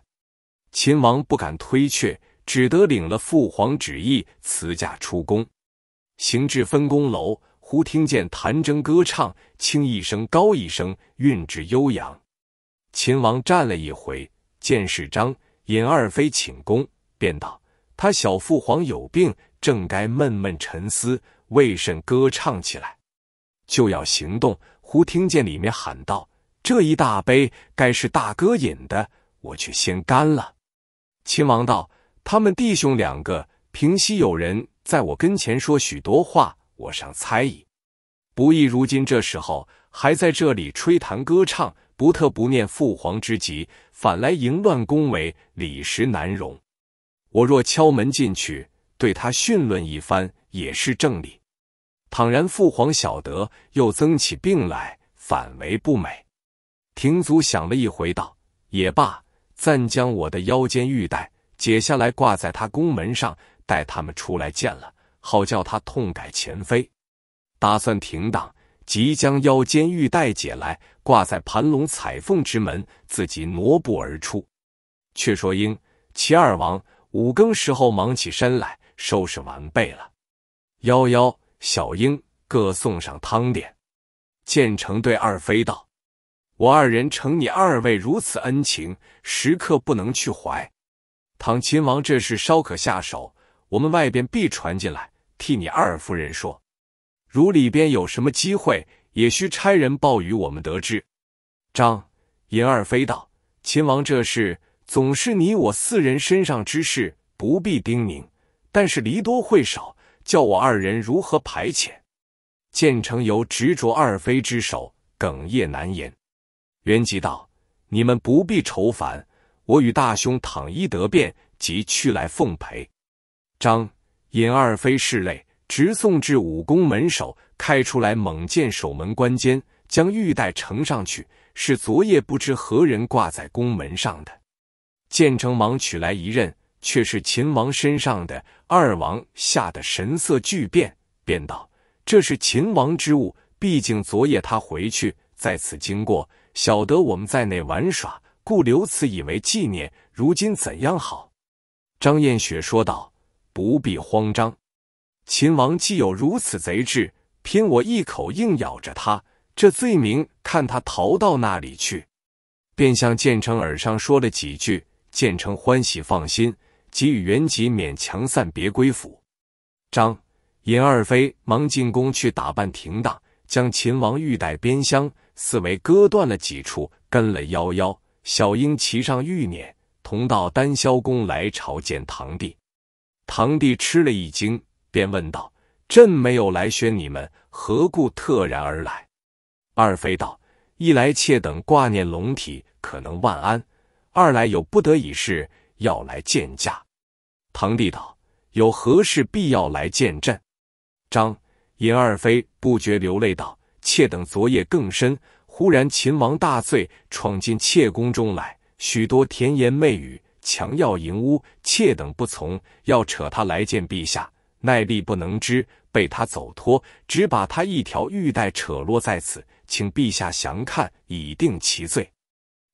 秦王不敢推却。只得领了父皇旨意，辞驾出宫。行至分宫楼，忽听见弹筝歌唱，轻一声高一声，韵致悠扬。秦王站了一回，见是张引二妃请功，便道：“他小父皇有病，正该闷闷沉思，为甚歌唱起来？”就要行动，忽听见里面喊道：“这一大杯该是大哥饮的，我却先干了。”秦王道。他们弟兄两个，平息有人在我跟前说许多话，我尚猜疑；不意如今这时候，还在这里吹弹歌唱，不特不念父皇之疾，反来淫乱恭维，礼实难容。我若敲门进去，对他训论一番，也是正理。倘然父皇晓得，又增起病来，反为不美。廷祖想了一回，道：“也罢，暂将我的腰间玉带。”解下来挂在他宫门上，待他们出来见了，好叫他痛改前非。打算停当，即将腰间玉带解来，挂在盘龙彩凤之门，自己挪步而出。却说英齐二王五更时候忙起身来，收拾完备了。幺幺小英各送上汤点。建成对二妃道：“我二人承你二位如此恩情，时刻不能去怀。”倘秦王这事稍可下手，我们外边必传进来替你二夫人说。如里边有什么机会，也需差人报与我们得知。张银二飞道：“秦王这事总是你我四人身上之事，不必叮咛。但是离多会少，叫我二人如何排遣？”建成由执着二妃之手，哽咽难言。元吉道：“你们不必愁烦。”我与大兄躺衣得便，即去来奉陪。张引二妃侍泪，直送至武宫门首，开出来，猛见守门关监将玉带呈上去，是昨夜不知何人挂在宫门上的。建成王取来一刃，却是秦王身上的。二王吓得神色巨变，便道：“这是秦王之物，毕竟昨夜他回去，在此经过，晓得我们在内玩耍。”故留此以为纪念。如今怎样好？张燕雪说道：“不必慌张。秦王既有如此贼志，偏我一口硬咬着他，这罪名看他逃到那里去。”便向建成耳上说了几句。建成欢喜放心，给予元吉勉强散别归府。张、尹二妃忙进宫去打扮停当，将秦王玉带边厢四围割断了几处，跟了夭夭。小英骑上玉辇，同到丹霄宫来朝见堂弟。堂弟吃了一惊，便问道：“朕没有来宣你们，何故特然而来？”二妃道：“一来妾等挂念龙体，可能万安；二来有不得已事，要来见驾。”堂弟道：“有何事必要来见朕？”张引二妃不觉流泪道：“妾等昨夜更深。”忽然，秦王大醉，闯进妾宫中来，许多甜言媚语，强要淫污妾等不从，要扯他来见陛下，奈力不能支，被他走脱，只把他一条玉带扯落在此，请陛下详看，以定其罪。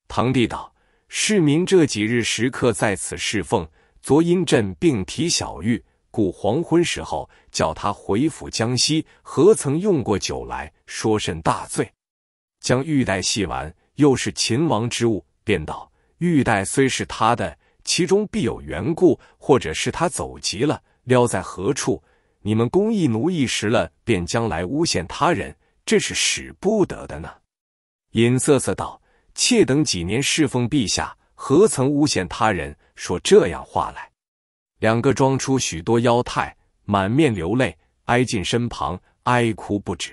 堂弟道：“世民这几日时刻在此侍奉，昨因朕病体小愈，故黄昏时候叫他回府江西，何曾用过酒来？说甚大醉？”将玉带系完，又是秦王之物，便道：“玉带虽是他的，其中必有缘故，或者是他走急了，撩在何处？你们公义奴役时了，便将来诬陷他人，这是使不得的呢。”尹色色道：“妾等几年侍奉陛下，何曾诬陷他人？说这样话来。”两个装出许多妖态，满面流泪，挨近身旁，哀哭不止。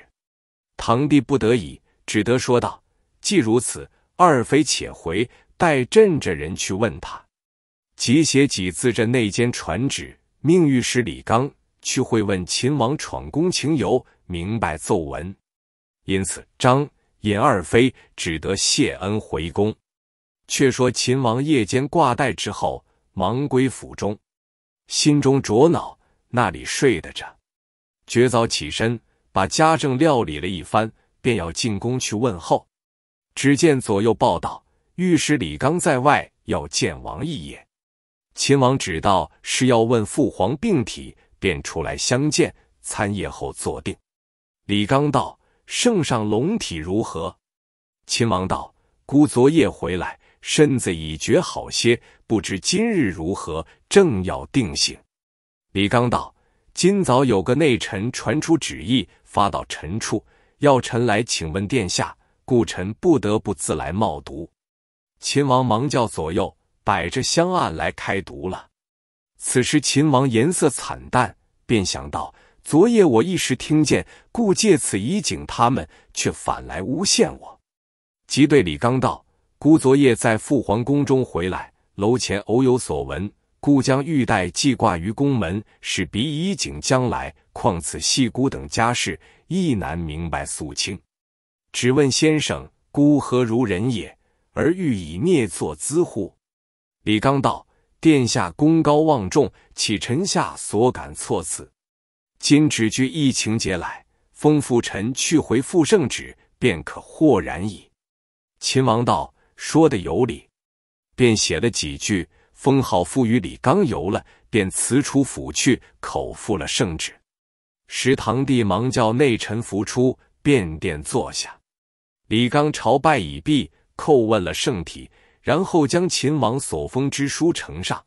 堂弟不得已。只得说道：“既如此，二妃且回，待朕这人去问他。”即写几字这内监传旨，命御史李刚去会问秦王闯宫情由，明白奏闻。因此张尹二妃只得谢恩回宫。却说秦王夜间挂带之后，忙归府中，心中灼恼，那里睡得着？觉早起身，把家政料理了一番。便要进宫去问候，只见左右报道，御史李刚在外要见王毅也。秦王只道是要问父皇病体，便出来相见。参谒后坐定，李刚道：“圣上龙体如何？”秦王道：“孤昨夜回来，身子已觉好些，不知今日如何？正要定醒。”李刚道：“今早有个内臣传出旨意，发到臣处。”要臣来请问殿下，故臣不得不自来冒毒。秦王忙叫左右摆着香案来开毒了。此时秦王颜色惨淡，便想到昨夜我一时听见，故借此以警他们，却反来诬陷我。即对李刚道：“孤昨夜在父皇宫中回来，楼前偶有所闻，故将玉带系挂于宫门，使彼以警将来。”况此细孤等家事亦难明白肃清，只问先生孤何如人也，而欲以孽作资乎？李刚道：“殿下功高望重，岂臣下所敢措辞？今只据疫情节来封父臣去回复圣旨，便可豁然矣。”秦王道：“说的有理。”便写了几句封号，赋予李刚游了，便辞出府去，口复了圣旨。时堂弟忙叫内臣扶出，便殿坐下。李刚朝拜已毕，叩问了圣体，然后将秦王所封之书呈上。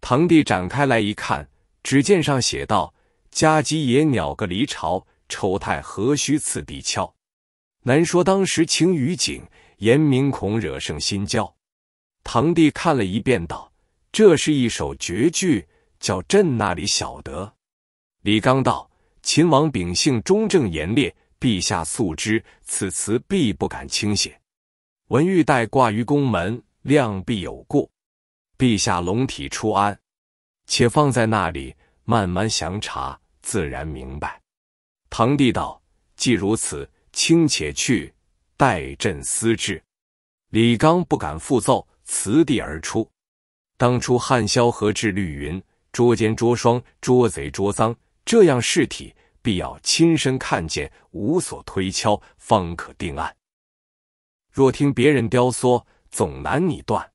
堂弟展开来一看，只见上写道：“家鸡野鸟个离巢，丑态何须次地敲？”难说当时情与景，严明恐惹圣心焦。”堂弟看了一遍，道：“这是一首绝句，叫朕那里晓得？”李刚道。秦王秉性忠正严烈，陛下素知此词必不敢轻写。文玉带挂于宫门，量必有故。陛下龙体初安，且放在那里，慢慢详查，自然明白。堂弟道：“既如此，卿且去，待朕思之。”李刚不敢复奏，辞地而出。当初汉萧何治绿云：“捉奸捉双，捉贼捉赃。”这样尸体必要亲身看见，无所推敲，方可定案。若听别人雕琢，总难你断。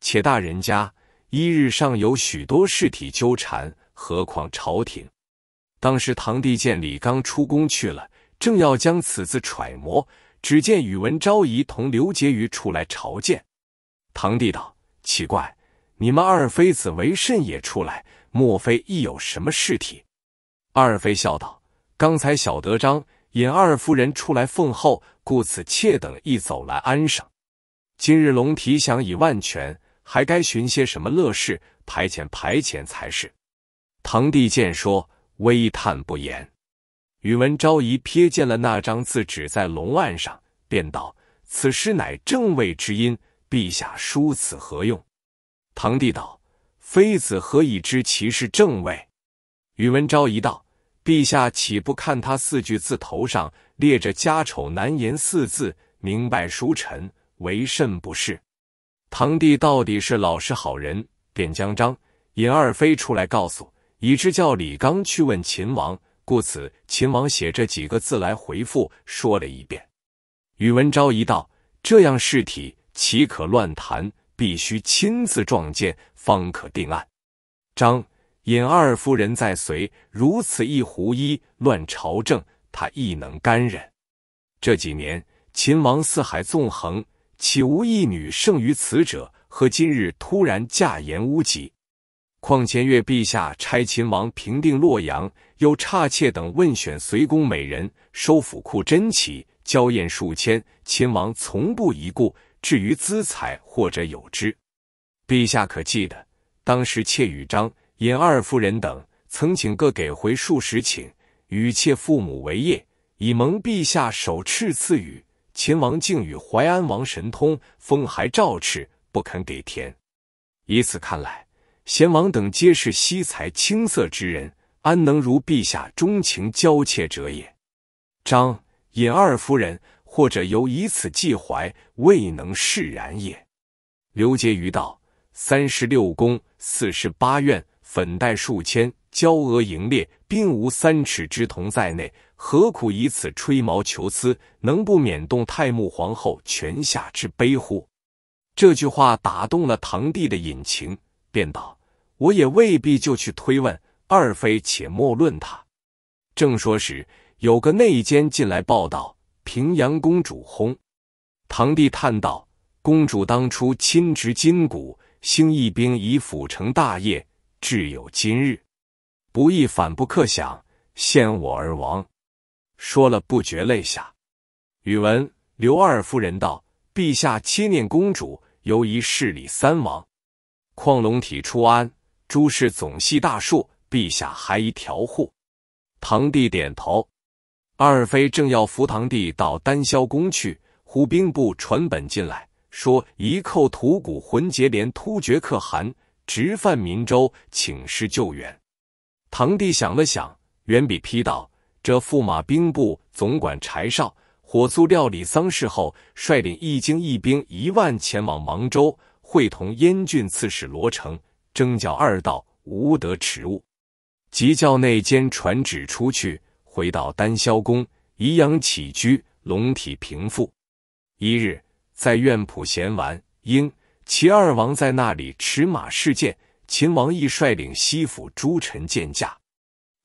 且大人家一日尚有许多尸体纠缠，何况朝廷？当时堂弟见李刚出宫去了，正要将此字揣摩，只见宇文昭仪同刘婕妤出来朝见。堂弟道：“奇怪，你们二妃子为甚也出来？莫非亦有什么事体？”二妃笑道：“刚才小德章引二夫人出来奉后，故此妾等一走来安生。今日龙体想已万全，还该寻些什么乐事，排遣排遣才是。”堂弟见说，微叹不言。宇文昭仪瞥见了那张字纸在龙案上，便道：“此诗乃正位之音，陛下书此何用？”堂弟道：“妃子何以知其是正位？”宇文昭一道：“陛下岂不看他四句字头上列着‘家丑难言’四字，明白书臣为甚不是？堂弟到底是老实好人，便将张尹二妃出来告诉，以至叫李刚去问秦王。故此秦王写这几个字来回复，说了一遍。”宇文昭一道：“这样事体岂可乱谈？必须亲自撞见，方可定案。”张。尹二夫人在随，如此一胡一乱朝政，他亦能甘忍。这几年秦王四海纵横，岂无一女胜于此者？何今日突然驾言无极？况前月陛下差秦王平定洛阳，又差妾等问选随宫美人，收府库珍奇，娇艳数千，秦王从不疑顾。至于资财，或者有之。陛下可记得当时妾与张？尹二夫人等曾请各给回数十顷，与妾父母为业，以蒙陛下手敕赐予。秦王竟与淮安王神通，封还诏敕，不肯给田。以此看来，贤王等皆是惜才轻色之人，安能如陛下钟情娇妾者也？张尹二夫人或者由以此寄怀，未能释然也。刘婕妤道：“三十六宫，四十八院。”粉黛数千，娇娥盈列，并无三尺之童在内，何苦以此吹毛求疵？能不免动太穆皇后泉下之悲乎？这句话打动了堂弟的隐情，便道：“我也未必就去推问二妃，且莫论他。”正说时，有个内监进来报道：“平阳公主薨。”堂弟叹道：“公主当初亲执金鼓，兴义兵以辅成大业。”至有今日，不义反不克想，先我而亡。说了不觉泪下。宇文刘二夫人道：“陛下切念公主，尤宜室礼三王，况龙体初安，诸事总系大数。陛下还宜调护。”唐弟点头。二妃正要扶唐弟到丹霄宫去，忽兵部传本进来，说一寇吐谷浑结连突厥可汗。直犯岷州，请示救援。堂弟想了想，远比批道：“这驸马兵部总管柴绍，火速料理丧事后，率领一京一兵一万，前往芒州，会同燕郡刺史罗成，征剿二道，无得迟误。”即叫内监传旨出去。回到丹霄宫，颐养起居，龙体平复。一日，在院圃闲玩，应。齐二王在那里驰马试剑，秦王亦率领西府诸臣见驾。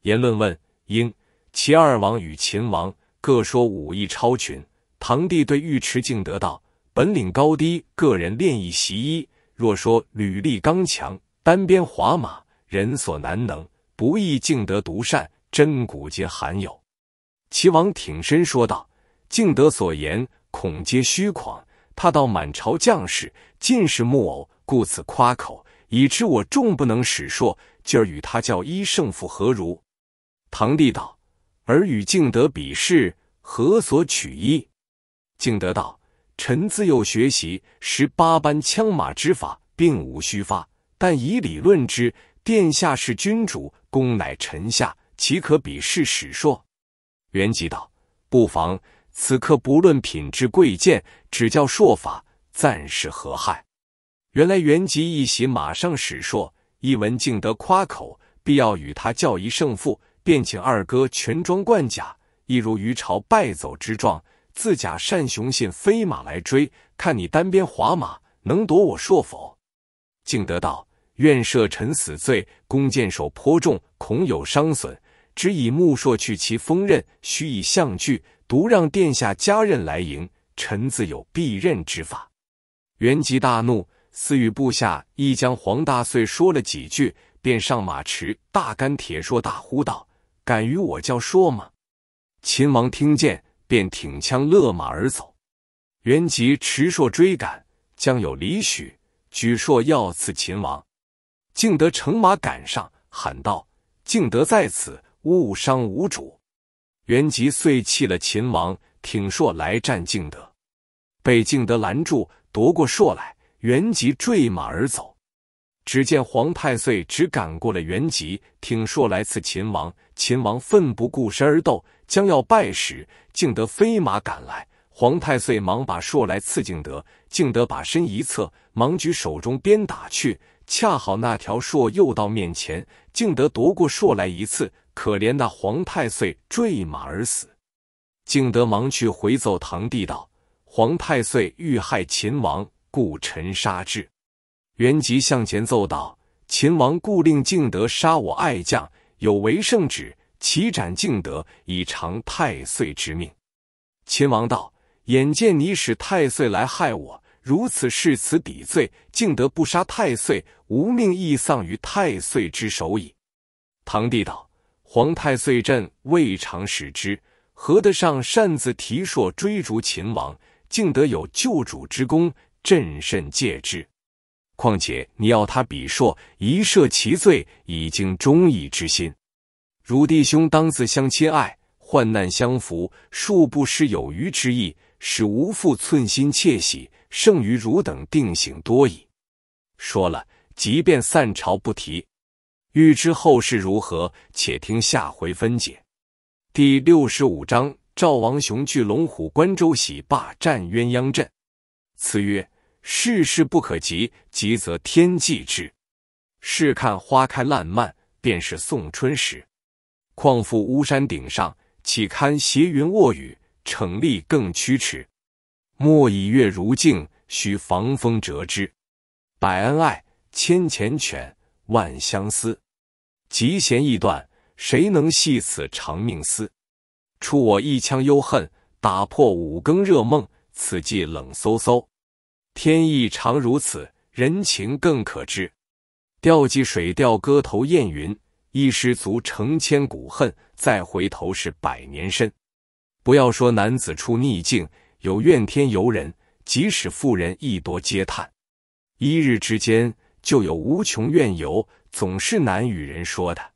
言论问应，齐二王与秦王各说武艺超群。堂弟对尉迟敬德道：“本领高低，个人练艺习医。若说履力刚强，单鞭滑马，人所难能，不亦敬德独善？真古皆罕有。”齐王挺身说道：“敬德所言，恐皆虚狂。他到满朝将士。”尽是木偶，故此夸口，以知我众不能使槊。今儿与他较一胜负，何如？堂弟道：“尔与敬德比试，何所取一？”敬德道：“臣自幼学习十八般枪马之法，并无虚发。但以理论之，殿下是君主，公乃臣下，岂可比试使槊？”元吉道：“不妨，此刻不论品质贵贱，只教术法。”暂时河汉。原来袁吉一喜，马上使槊。一闻敬德夸口，必要与他较一胜负，便请二哥全装冠甲，一如于朝败走之状。自假单雄信飞马来追，看你单边滑马，能夺我朔否？敬德道：“愿赦臣死罪。弓箭手颇重，恐有伤损，只以木槊去其锋刃，须以相拒。独让殿下家刃来迎，臣自有避刃之法。”元吉大怒，私与部下亦将黄大岁说了几句，便上马持大杆铁槊，大呼道：“敢与我叫槊吗？”秦王听见，便挺枪勒马而走。元吉持槊追赶，将有李许，举槊要刺秦王，敬德乘马赶上，喊道：“敬德在此，误伤无主。”元吉遂弃了秦王，挺槊来战敬德，被敬德拦住。夺过槊来，元吉坠马而走。只见皇太岁只赶过了元吉，挺槊来刺秦王。秦王奋不顾身而斗，将要败时，敬德飞马赶来。皇太岁忙把槊来刺敬德，敬德把身一侧，忙举手中鞭打去。恰好那条槊又到面前，敬德夺过槊来一次，可怜那皇太岁坠马而死。敬德忙去回奏堂弟道。皇太岁欲害秦王，故臣杀之。元吉向前奏道：“秦王故令敬德杀我爱将，有违圣旨，其斩敬德以偿太岁之命。”秦王道：“眼见你使太岁来害我，如此誓词抵罪，敬德不杀太岁，无命亦丧于太岁之手矣。”堂弟道：“皇太岁朕未尝使之，何得上擅自提槊追逐秦王？”竟得有救主之功，朕甚戒之。况且你要他比硕，一赦其罪，已经忠义之心。汝弟兄当自相亲爱，患难相扶，恕不失有余之意，使无父寸心窃喜。胜于汝等定省多矣。说了，即便散朝不提。欲知后事如何，且听下回分解。第六十五章。赵王雄踞龙虎关，周喜霸占鸳鸯阵。此曰世事不可急，急则天际之。试看花开烂漫，便是送春时。况复巫山顶上，岂堪斜云卧雨，逞力更驱驰。莫以月如镜，须防风折之。百恩爱，千钱犬，万相思。急弦一断，谁能系此长命丝？出我一腔幽恨，打破五更热梦。此际冷飕飕，天意常如此，人情更可知。调寄《水调歌头》：燕云，一失足成千古恨，再回头是百年身。不要说男子出逆境有怨天尤人，即使妇人亦多嗟叹。一日之间，就有无穷怨尤，总是难与人说的。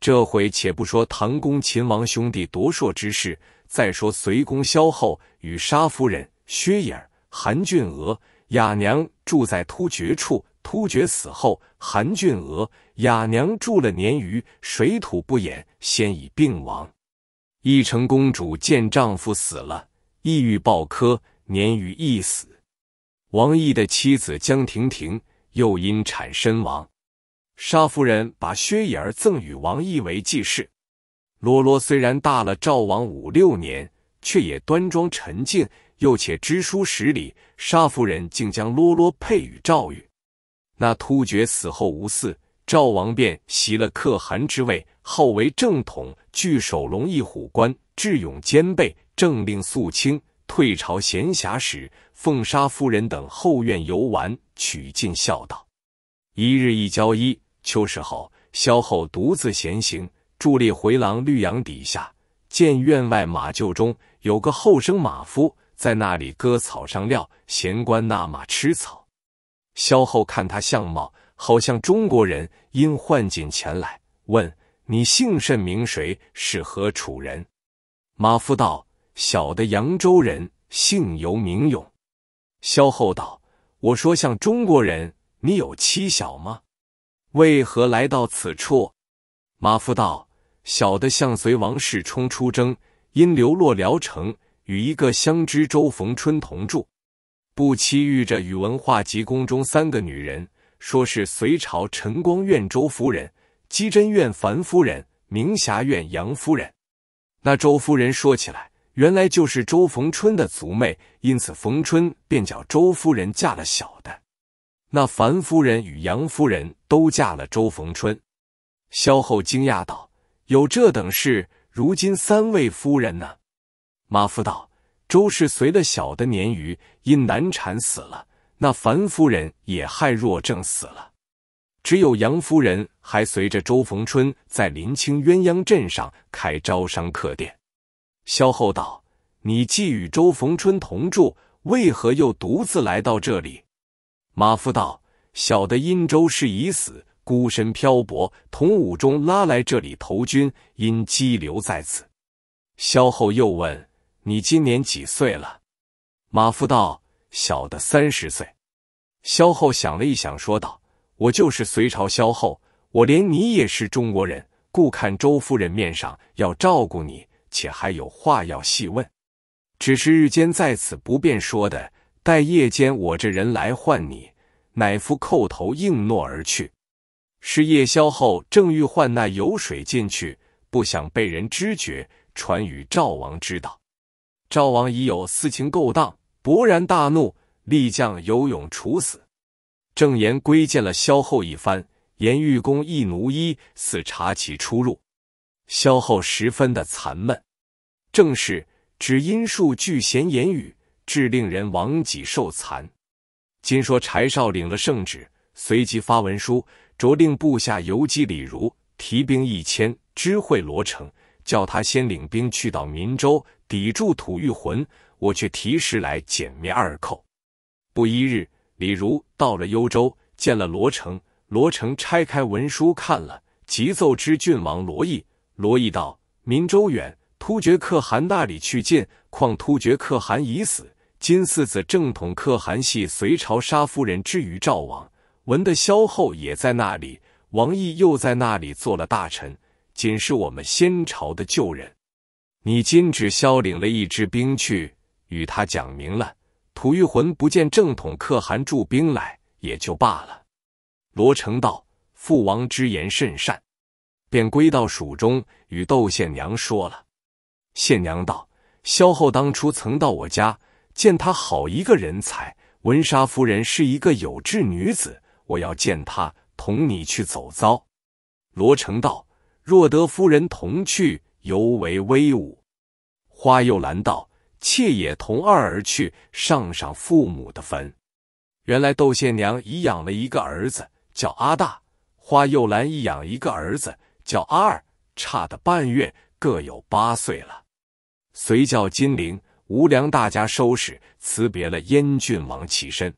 这回且不说唐公秦王兄弟夺硕之事，再说隋公萧后与沙夫人、薛影、韩俊娥、雅娘住在突厥处。突厥死后，韩俊娥、雅娘住了年余，水土不养，先已病亡。义成公主见丈夫死了，抑郁报科，年余亦死。王毅的妻子江婷婷又因产身亡。沙夫人把薛野儿赠与王毅为继室。罗罗虽然大了赵王五六年，却也端庄沉静，又且知书识礼。沙夫人竟将罗罗配与赵玉。那突厥死后无嗣，赵王便袭了可汗之位，号为正统，据守龙翼虎关，智勇兼备，政令肃清。退朝闲暇时，奉沙夫人等后院游玩，取尽孝道。一日一交衣。秋时候，萧后独自闲行，伫立回廊绿杨底下，见院外马厩中有个后生马夫在那里割草上料，闲观那马吃草。萧后看他相貌，好像中国人，因唤进前来，问：“你姓甚名谁？是何处人？”马夫道：“小的扬州人，姓尤，名勇。”萧后道：“我说像中国人，你有妻小吗？”为何来到此处？马夫道：“小的相随王世充出征，因流落聊城，与一个相知周逢春同住。不期遇着宇文化及宫中三个女人，说是隋朝陈光院周夫人、姬真院樊夫人、明霞院杨夫人。那周夫人说起来，原来就是周逢春的族妹，因此逢春便叫周夫人嫁了小的。”那樊夫人与杨夫人都嫁了周逢春。萧后惊讶道：“有这等事？如今三位夫人呢？”马夫道：“周氏随了小的年余，因难产死了。那樊夫人也害弱症死了。只有杨夫人还随着周逢春在临清鸳鸯镇上开招商客店。”萧后道：“你既与周逢春同住，为何又独自来到这里？”马夫道：“小的殷周是已死，孤身漂泊，同武中拉来这里投军，因羁留在此。”萧后又问：“你今年几岁了？”马夫道：“小的三十岁。”萧后想了一想，说道：“我就是隋朝萧后，我连你也是中国人，故看周夫人面上，要照顾你，且还有话要细问，只是日间在此不便说的。”待夜间，我这人来唤你。乃夫叩头应诺而去。是夜，萧后正欲换那油水进去，不想被人知觉，传与赵王知道。赵王已有私情勾当，勃然大怒，立将游勇处死。郑言归见了萧后一番，言玉公一奴医，似查其出入。萧后十分的残闷，正是只因数句闲言语。致令人亡己受残。今说柴少领了圣旨，随即发文书，着令部下游击李儒提兵一千，知会罗成，叫他先领兵去到民州，抵住吐谷魂。我却提时来歼灭二寇。不一日，李儒到了幽州，见了罗成。罗成拆开文书看了，即奏知郡王罗毅。罗毅道：民州远，突厥可汗那里去见？况突厥可汗已死。金四子正统可汗系隋朝杀夫人之于赵王，闻的萧后也在那里，王毅又在那里做了大臣，仅是我们先朝的旧人。你今只萧领了一支兵去，与他讲明了。吐谷魂不见正统可汗驻兵来，也就罢了。罗成道，父王之言甚善，便归到蜀中，与窦宪娘说了。宪娘道，萧后当初曾到我家。见他好一个人才，文沙夫人是一个有志女子，我要见她，同你去走遭。罗成道：若得夫人同去，尤为威武。花又兰道：妾也同二儿去，上上父母的坟。原来窦宪娘已养了一个儿子，叫阿大；花又兰一养一个儿子，叫阿二，差的半月，各有八岁了，随叫金陵。无良，大家收拾，辞别了燕郡王，起身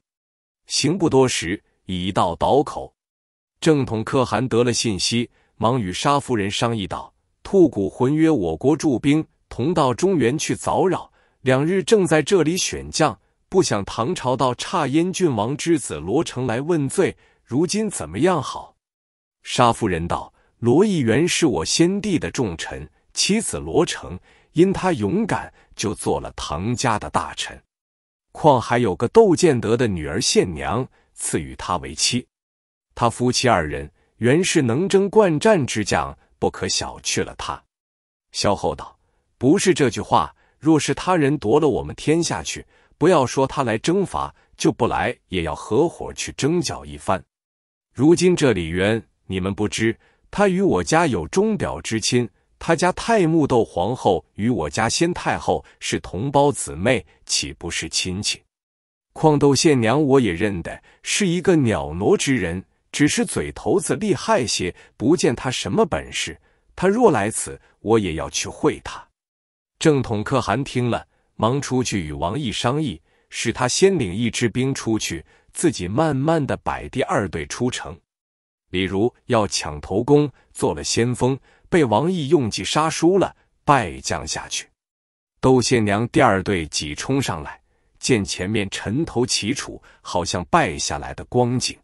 行不多时，已到岛口。正统可汗得了信息，忙与沙夫人商议道：“吐谷浑约我国驻兵，同到中原去早扰。两日正在这里选将，不想唐朝到差燕郡王之子罗成来问罪。如今怎么样好？”沙夫人道：“罗议员是我先帝的重臣，其子罗成因他勇敢。”就做了唐家的大臣，况还有个窦建德的女儿献娘，赐予他为妻。他夫妻二人原是能征惯战之将，不可小觑了他。萧后道：“不是这句话，若是他人夺了我们天下去，不要说他来征伐，就不来也要合伙去征剿一番。如今这李渊，你们不知，他与我家有钟表之亲。”他家太木豆皇后与我家先太后是同胞姊妹，岂不是亲戚？况窦县娘我也认得，是一个鸟奴之人，只是嘴头子厉害些，不见他什么本事。他若来此，我也要去会他。正统可汗听了，忙出去与王毅商议，使他先领一支兵出去，自己慢慢的摆第二队出城。李如要抢头功，做了先锋。被王毅用计杀输了，败将下去。窦县娘第二队挤冲上来，见前面尘头齐楚，好像败下来的光景。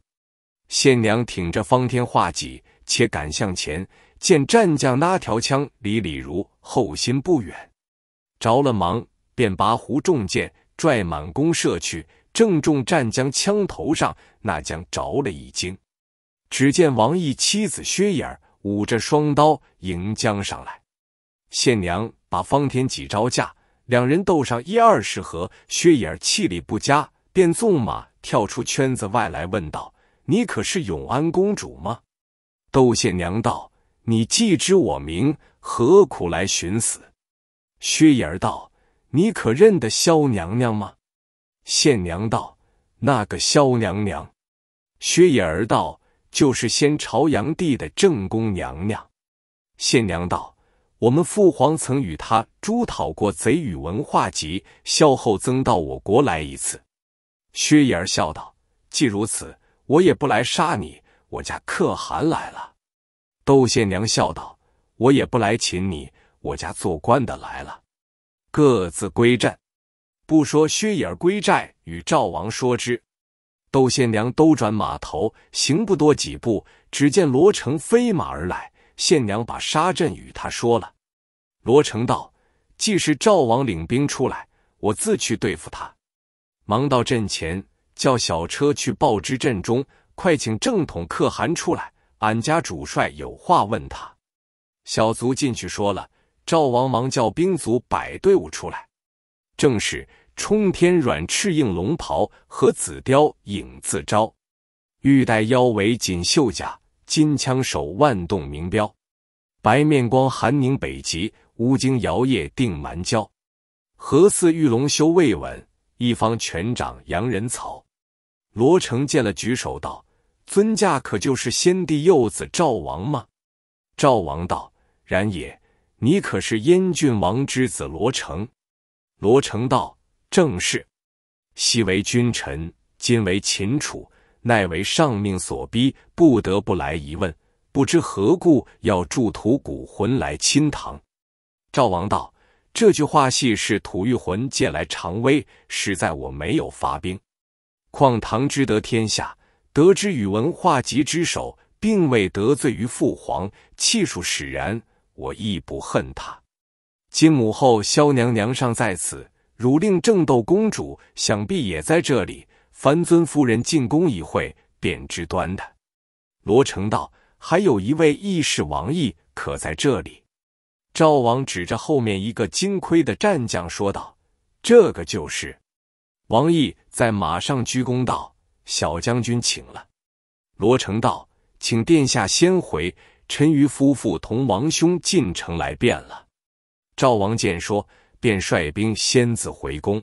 县娘挺着方天画戟，且赶向前，见战将拉条枪离李儒后心不远，着了忙，便拔胡重箭，拽满弓射去，正中战将枪头上。那将着了一惊，只见王毅妻子薛眼儿。舞着双刀迎将上来，县娘把方天戟招架，两人斗上一二十合。薛野儿气力不佳，便纵马跳出圈子外来，问道：“你可是永安公主吗？”窦县娘道：“你既知我名，何苦来寻死？”薛野儿道：“你可认得萧娘娘吗？”县娘道：“那个萧娘娘。”薛野儿道。就是先朝阳帝的正宫娘娘，县娘道：“我们父皇曾与他诛讨过贼宇文化及，萧后曾到我国来一次。”薛儿笑道：“既如此，我也不来杀你。我家可汗来了。”窦县娘笑道：“我也不来擒你。我家做官的来了。”各自归寨。不说薛眼归寨，与赵王说之。窦宪娘兜转马头，行不多几步，只见罗成飞马而来。宪娘把杀阵与他说了。罗成道：“既是赵王领兵出来，我自去对付他。”忙到阵前，叫小车去报知阵中，快请正统可汗出来，俺家主帅有话问他。小卒进去说了，赵王忙叫兵卒摆队伍出来。正是。冲天软翅硬龙袍，和紫貂影自招；玉带腰围锦绣甲，金枪手腕动明标，白面光寒凝北极，乌金摇曳定蛮郊。何似玉龙修未稳，一方权掌扬人曹。罗成见了，举手道：“尊驾可就是先帝幼子赵王吗？”赵王道：“然也。你可是燕郡王之子罗成？”罗成道。正是，昔为君臣，今为秦楚，奈为上命所逼，不得不来一问。不知何故要铸土骨魂来亲唐？赵王道：“这句话系是吐玉魂借来常威，实在我没有发兵。况唐之得天下，得之于文化及之手，并未得罪于父皇，气数使然，我亦不恨他。今母后萧娘娘尚在此。”汝令正斗公主，想必也在这里。凡尊夫人进宫一会，便知端的。罗成道，还有一位义士王毅，可在这里。赵王指着后面一个金盔的战将说道：“这个就是王毅。”在马上鞠躬道：“小将军，请了。”罗成道：“请殿下先回，陈瑜夫妇同王兄进城来便了。”赵王见说。便率兵先自回宫。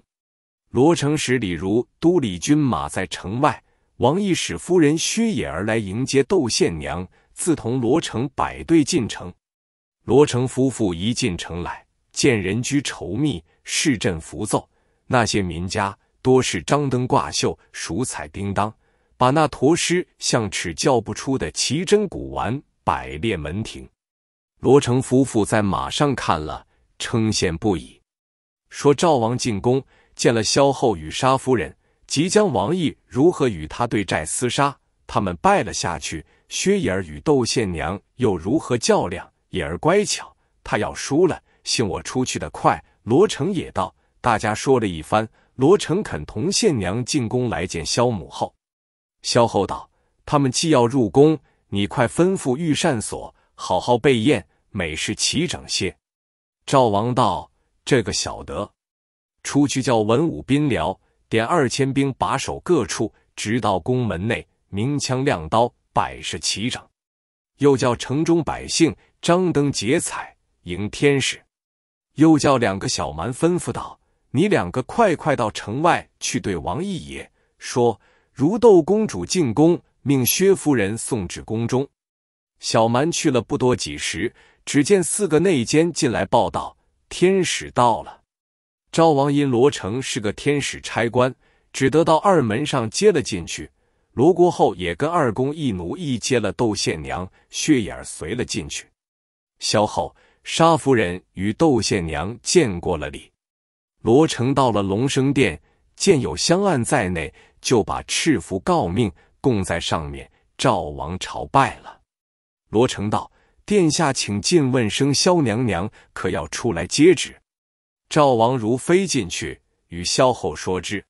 罗成使李儒都理军马在城外，王义使夫人薛野儿来迎接窦宪娘，自同罗成摆队进城。罗成夫妇一进城来，见人居稠密，市镇浮躁，那些民家多是张灯挂绣，数彩叮当，把那驼尸像齿叫不出的奇珍古玩摆列门庭。罗成夫妇在马上看了，称羡不已。说赵王进宫见了萧后与沙夫人，即将王毅如何与他对债厮杀，他们败了下去。薛野儿与窦宪娘又如何较量？野儿乖巧，他要输了，信我出去的快。罗成也道：“大家说了一番。”罗成肯同宪娘进宫来见萧母后。萧后道：“他们既要入宫，你快吩咐御膳所好好备宴，美事齐整些。”赵王道。这个晓得，出去叫文武兵僚点二千兵把守各处，直到宫门内，鸣枪亮刀，摆设齐整。又叫城中百姓张灯结彩迎天使。又叫两个小蛮吩咐道：“你两个快快到城外去，对王义爷说，如窦公主进宫，命薛夫人送至宫中。”小蛮去了不多几时，只见四个内监进来报道。天使到了，赵王因罗成是个天使差官，只得到二门上接了进去。罗国后也跟二公一奴一接了窦宪娘，血眼随了进去。萧后，沙夫人与窦宪娘见过了礼。罗成到了龙生殿，见有香案在内，就把赤符诰命供在上面。赵王朝拜了。罗成道。殿下，请进问声萧娘娘，可要出来接旨？赵王如飞进去，与萧后说之。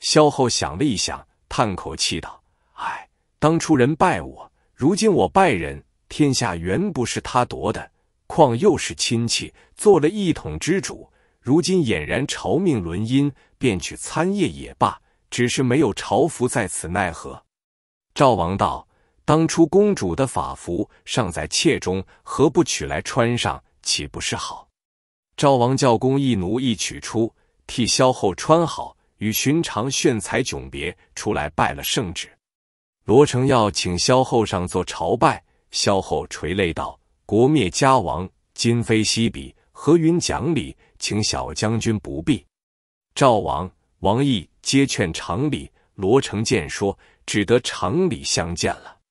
萧后想了一想，叹口气道：“哎，当初人拜我，如今我拜人，天下原不是他夺的，况又是亲戚，做了一统之主，如今俨然朝命沦殷，便去参谒也罢，只是没有朝服在此，奈何？”赵王道。当初公主的法服尚在妾中，何不取来穿上？岂不是好？赵王教公一奴一取出，替萧后穿好，与寻常炫彩迥别。出来拜了圣旨。罗成要请萧后上座朝拜，萧后垂泪道：“国灭家亡，今非昔比，何云讲理？请小将军不必。”赵王、王毅皆劝常理，罗成见说，只得常理相见了。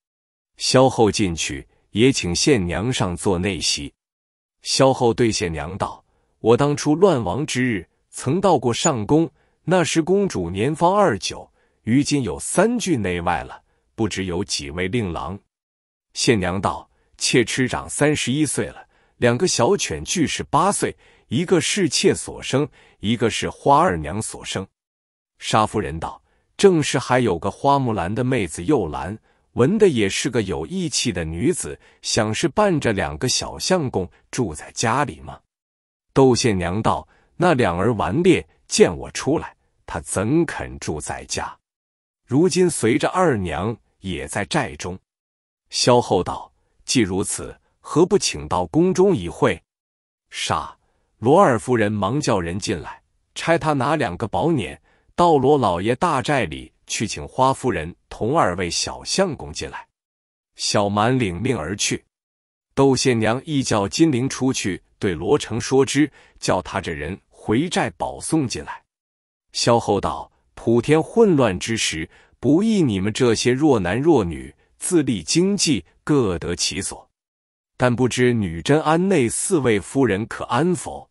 萧后进去，也请县娘上坐内席。萧后对县娘道：“我当初乱亡之日，曾到过上宫。那时公主年方二九，于今有三句内外了，不知有几位令郎？”县娘道：“妾痴长三十一岁了，两个小犬俱是八岁，一个是妾所生，一个是花二娘所生。”沙夫人道：“正是，还有个花木兰的妹子幼兰。”文的也是个有义气的女子，想是伴着两个小相公住在家里吗？窦县娘道：“那两儿顽劣，见我出来，他怎肯住在家？如今随着二娘也在寨中。”萧后道：“既如此，何不请到宫中一会？”傻罗二夫人忙叫人进来，差他拿两个宝辇到罗老爷大寨里。去请花夫人同二位小相公进来。小蛮领命而去。窦宪娘一叫金陵出去，对罗成说之，叫他这人回寨保送进来。萧后道：普天混乱之时，不易你们这些弱男弱女自立经济，各得其所。但不知女真安内四位夫人可安否？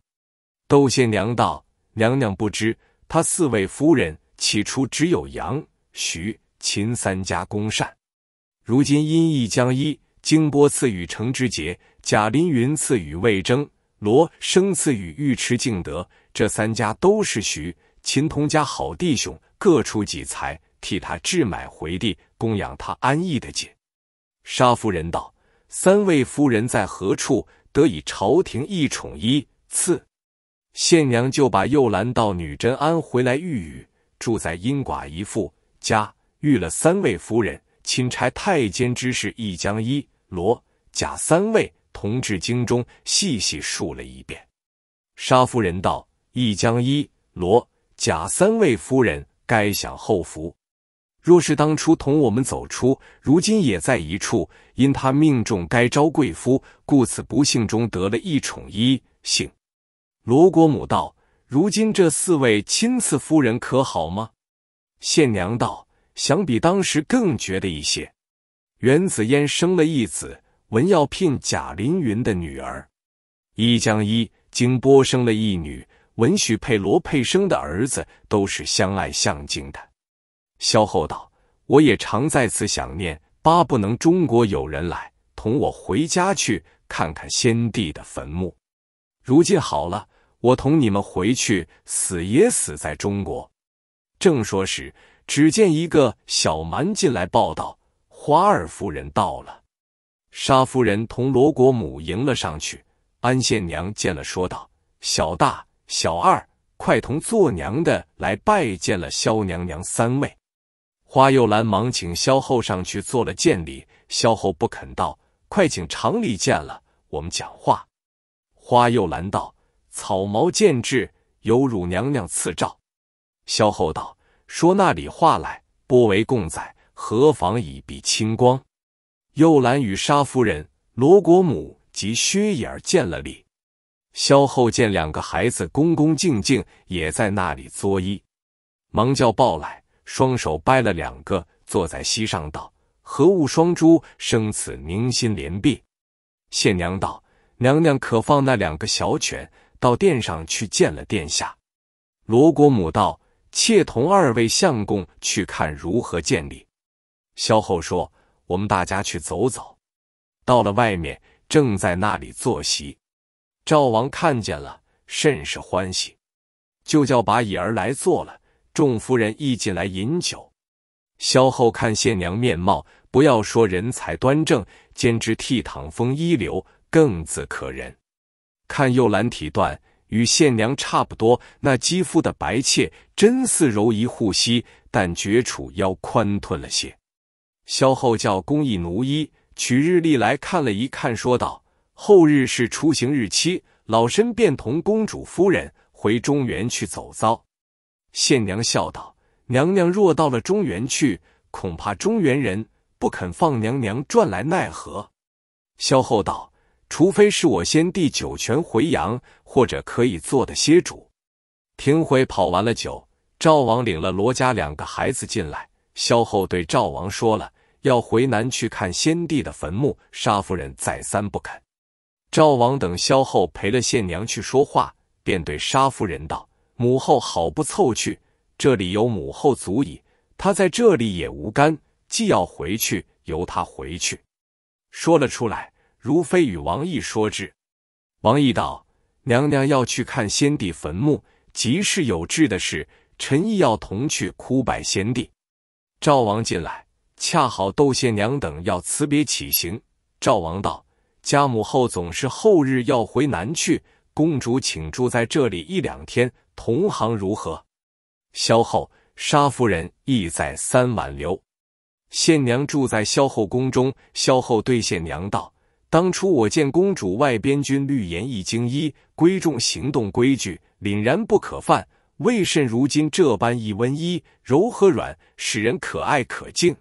窦宪娘道：娘娘不知，她四位夫人起初只有杨。徐、秦三家公善，如今因义将一荆波赐与程之杰，贾林云赐与魏征，罗生赐与尉迟敬德，这三家都是徐、秦同家好弟兄，各出己财替他置买回地，供养他安逸的紧。沙夫人道：“三位夫人在何处？得以朝廷一宠一赐？县娘就把幼兰到女贞安回来御语，住在殷寡一妇。家遇了三位夫人，钦差太监之事，亦将一、罗贾三位同至京中，细细述了一遍。沙夫人道：“一江一、罗贾三位夫人该享后福，若是当初同我们走出，如今也在一处。因他命中该招贵夫，故此不幸中得了一宠一幸。”罗国母道：“如今这四位亲赐夫人可好吗？”县娘道：“想比当时更觉得一些。袁子嫣生了一子，文要聘贾凌云的女儿；一江一经波生了一女，文许配罗佩生的儿子，都是相爱相敬的。”萧后道：“我也常在此想念，巴不能中国有人来同我回家去看看先帝的坟墓。如今好了，我同你们回去，死也死在中国。”正说时，只见一个小蛮进来报道：“花二夫人到了。”沙夫人同罗国母迎了上去。安献娘见了，说道：“小大小二，快同做娘的来拜见了萧娘娘三位。”花又兰忙请萧后上去做了见礼。萧后不肯道：“快请常理见了，我们讲话。”花又兰道：“草毛见至，有辱娘娘赐诏。”萧后道：“说那里话来？不为共载，何妨以避清光。”幼兰与沙夫人、罗国母及薛眼儿见了礼。萧后见两个孩子恭恭敬敬，也在那里作揖，忙叫抱来，双手掰了两个，坐在膝上道：“何物双珠，生此凝心连璧？”县娘道：“娘娘可放那两个小犬到殿上去见了殿下。”罗国母道。妾同二位相公去看如何建立。萧后说：“我们大家去走走。”到了外面，正在那里坐席。赵王看见了，甚是欢喜，就叫把椅儿来坐了。众夫人一进来饮酒。萧后看县娘面貌，不要说人才端正，兼之倜傥风一流，更自可人。看右兰体段。与县娘差不多，那肌肤的白切，真似柔夷护膝，但绝处腰宽臀了些。萧后叫工艺奴医取日历来看了一看，说道：“后日是出行日期，老身便同公主夫人回中原去走遭。”县娘笑道：“娘娘若到了中原去，恐怕中原人不肯放娘娘转来，奈何？”萧后道。除非是我先帝九泉回阳，或者可以做的些主。廷辉跑完了酒，赵王领了罗家两个孩子进来。萧后对赵王说了要回南去看先帝的坟墓，沙夫人再三不肯。赵王等萧后陪了县娘去说话，便对沙夫人道：“母后好不凑去，这里有母后足矣，她在这里也无干。既要回去，由她回去。”说了出来。如妃与王毅说之，王毅道：“娘娘要去看先帝坟墓，极是有志的事。臣亦要同去哭拜先帝。”赵王进来，恰好窦宪娘等要辞别起行。赵王道：“家母后总是后日要回南去，公主请住在这里一两天，同行如何？”萧后、沙夫人意在三挽留，宪娘住在萧后宫中。萧后对宪娘道。当初我见公主外边军绿颜一惊衣归众行动规矩凛然不可犯，为甚如今这般一温衣柔和软，使人可爱可敬。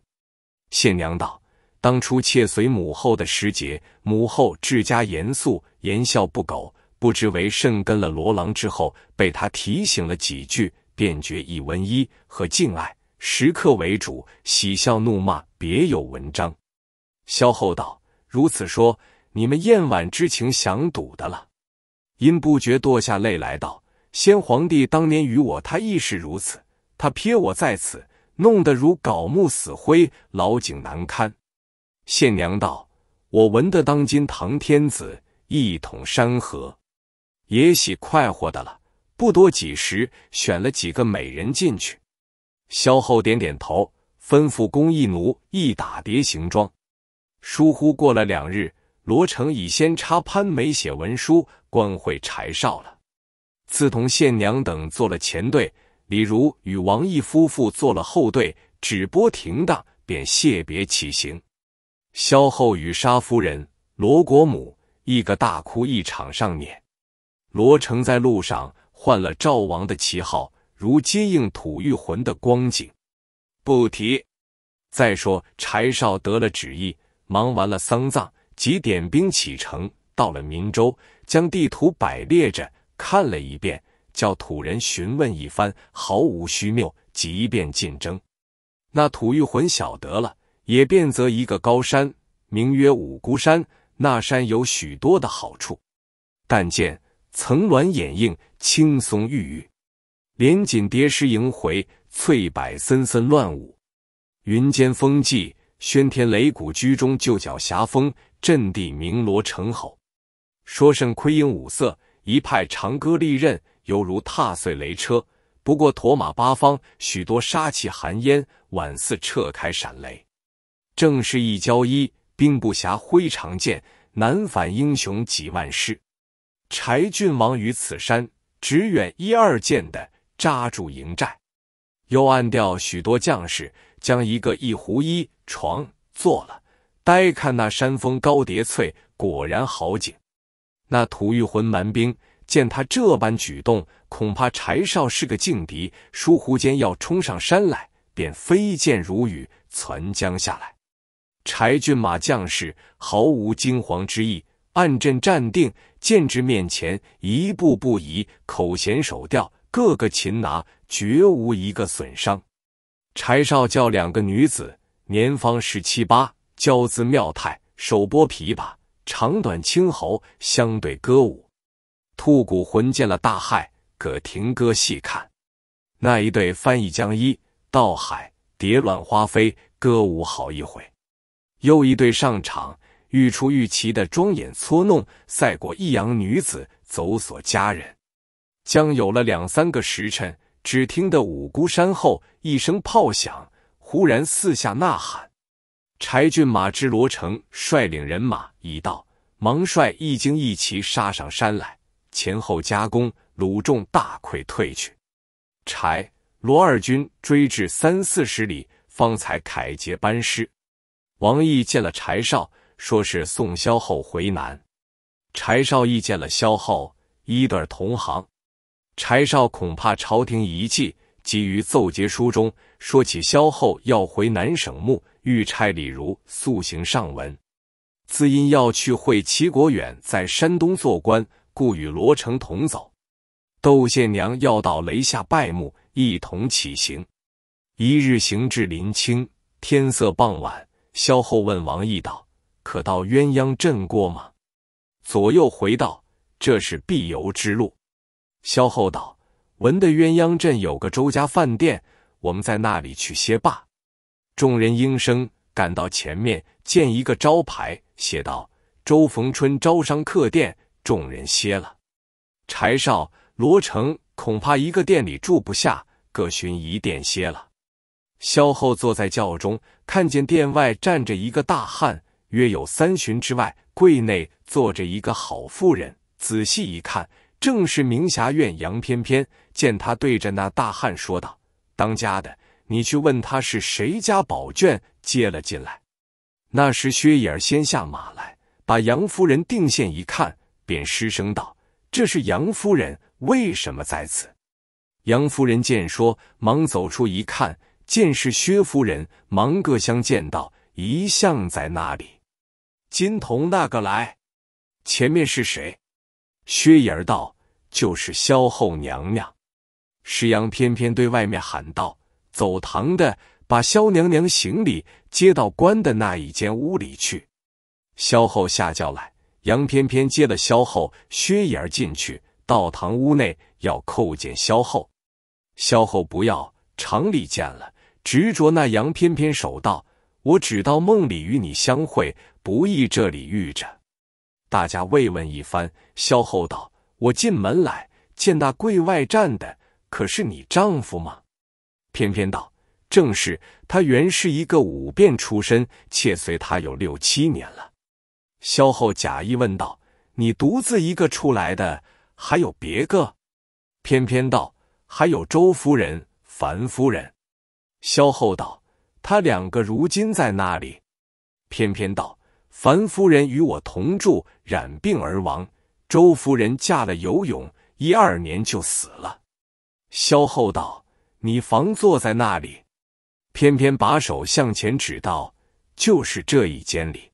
谢娘道：当初妾随母后的时节，母后治家严肃，言笑不苟。不知为甚跟了罗郎之后，被他提醒了几句，便觉一温衣和敬爱，时刻为主，喜笑怒骂别有文章。萧后道。如此说，你们燕婉之情想堵的了。因不觉堕下泪来，道：“先皇帝当年与我，他亦是如此。他撇我在此，弄得如槁木死灰，老景难堪。”县娘道：“我闻得当今唐天子一统山河，也喜快活的了。不多几时，选了几个美人进去。”萧后点点头，吩咐工艺奴一打叠行装。疏忽过了两日，罗成已先差潘美写文书关会柴少了。自同县娘等做了前队，李如与王毅夫妇做了后队，止播停当，便谢别起行。萧后与沙夫人、罗国母，一个大哭一场，上撵。罗成在路上换了赵王的旗号，如接应吐玉魂的光景，不提。再说柴少得了旨意。忙完了丧葬，即点兵启程，到了明州，将地图摆列着看了一遍，叫土人询问一番，毫无虚谬，即便进征。那土御魂晓得了，也便择一个高山，名曰五姑山。那山有许多的好处，但见层峦掩映，青松郁郁，连锦叠石萦回，翠柏森森乱舞，云间风际。轩天擂鼓居中，就角峡峰阵地鸣锣成吼。说甚盔缨五色，一派长戈利刃，犹如踏碎雷车。不过驼马八方，许多杀气寒烟，宛似撤开闪雷。正是一交一，兵不暇挥长剑，难反英雄几万士。柴郡王于此山，只远一二箭的扎住营寨，又暗调许多将士，将一个一胡一。床坐了，呆看那山峰高叠翠，果然好景。那土玉魂蛮兵见他这般举动，恐怕柴少是个劲敌，疏忽间要冲上山来，便飞剑如雨攒将下来。柴郡马将士毫无惊惶之意，按阵站定，剑之面前，一步不移，口衔手吊，个个擒拿，绝无一个损伤。柴少叫两个女子。年方十七八，娇姿妙态，手拨琵琶，长短轻喉，相对歌舞。兔骨魂见了大骇，可停歌细看。那一对翻译将衣道海，蝶乱花飞，歌舞好一回。又一对上场，欲出欲奇的庄眼搓弄，赛过益阳女子走索佳人。将有了两三个时辰，只听得五姑山后一声炮响。忽然四下呐喊，柴郡马之罗成率领人马已到，忙率一精一骑杀上山来，前后夹攻，鲁仲大溃退去。柴罗二军追至三四十里，方才凯捷班师。王毅见了柴少，说是送萧后回南。柴少亦见了萧后，一对同行。柴少恐怕朝廷遗弃，急于奏捷书中。说起萧后要回南省墓，欲差李如速行上文。自因要去会齐国远在山东做官，故与罗成同走。窦宪娘要到雷下拜墓，一同起行。一日行至临清，天色傍晚，萧后问王毅道：“可到鸳鸯镇过吗？”左右回道：“这是必由之路。”萧后道：“闻得鸳鸯镇有个周家饭店。”我们在那里去歇罢。众人应声赶到前面，见一个招牌，写道：“周逢春招商客店。”众人歇了。柴少、罗成恐怕一个店里住不下，各寻一店歇了。萧后坐在轿中，看见店外站着一个大汉，约有三旬之外，柜内坐着一个好妇人。仔细一看，正是明霞院杨翩翩。见他对着那大汉说道。当家的，你去问他是谁家宝眷接了进来。那时薛姨儿先下马来，把杨夫人定线一看，便失声道：“这是杨夫人，为什么在此？”杨夫人见说，忙走出一看，见是薛夫人，忙各相见到，一向在那里。金童那个来，前面是谁？薛姨儿道：“就是萧后娘娘。”施阳偏偏对外面喊道：“走堂的，把萧娘娘行李接到官的那一间屋里去。”萧后下轿来，杨偏偏接了萧后、薛姨儿进去，到堂屋内要叩见萧后。萧后不要，常理见了，执着那杨偏偏手道：“我只到梦里与你相会，不易这里遇着。”大家慰问一番。萧后道：“我进门来，见那柜外站的。”可是你丈夫吗？偏偏道正是，他原是一个武变出身，且随他有六七年了。萧后假意问道：“你独自一个出来的，还有别个？”偏偏道：“还有周夫人、樊夫人。”萧后道：“他两个如今在那里？”偏偏道：“樊夫人与我同住，染病而亡；周夫人嫁了游勇，一二年就死了。”萧后道：“你房坐在那里，偏偏把手向前指道，就是这一间里。”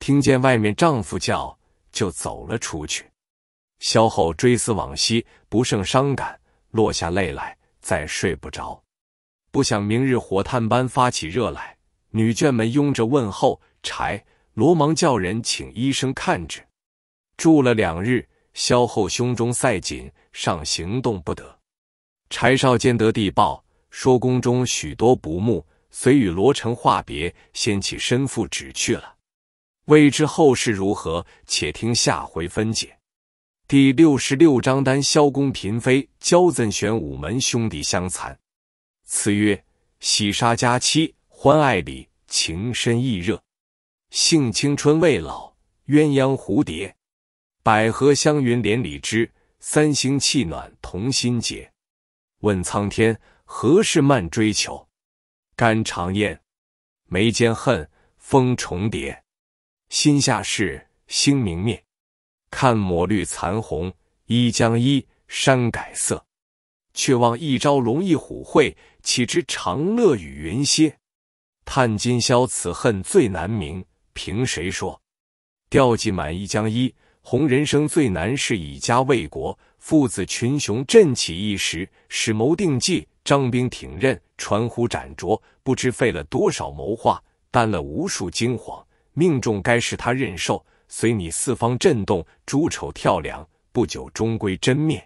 听见外面丈夫叫，就走了出去。萧后追思往昔，不胜伤感，落下泪来，再睡不着。不想明日火炭般发起热来，女眷们拥着问候柴罗，忙叫人请医生看治。住了两日，萧后胸中塞紧，尚行动不得。柴少兼得地报，说宫中许多不睦，遂与罗成话别，先起身赴旨去了。未知后事如何，且听下回分解。第六十六章单萧宫嫔妃交赠玄武门兄弟相残。此曰：喜杀佳期欢爱里，情深意热，性青春未老。鸳鸯蝴蝶，百合香云连理枝，三星气暖同心结。问苍天，何事漫追求？肝肠厌，眉间恨，风重叠。心下事，星明灭。看抹绿残红，一江一山改色。却望一朝龙一虎会，岂知长乐与云歇？叹今宵此恨最难明，凭谁说？吊迹满一江一，红人生最难是以家为国。父子群雄振起一时，始谋定计，张兵挺刃，传呼斩卓，不知费了多少谋划，担了无数惊慌。命中该是他任受，随你四方震动，诸丑跳梁，不久终归真灭。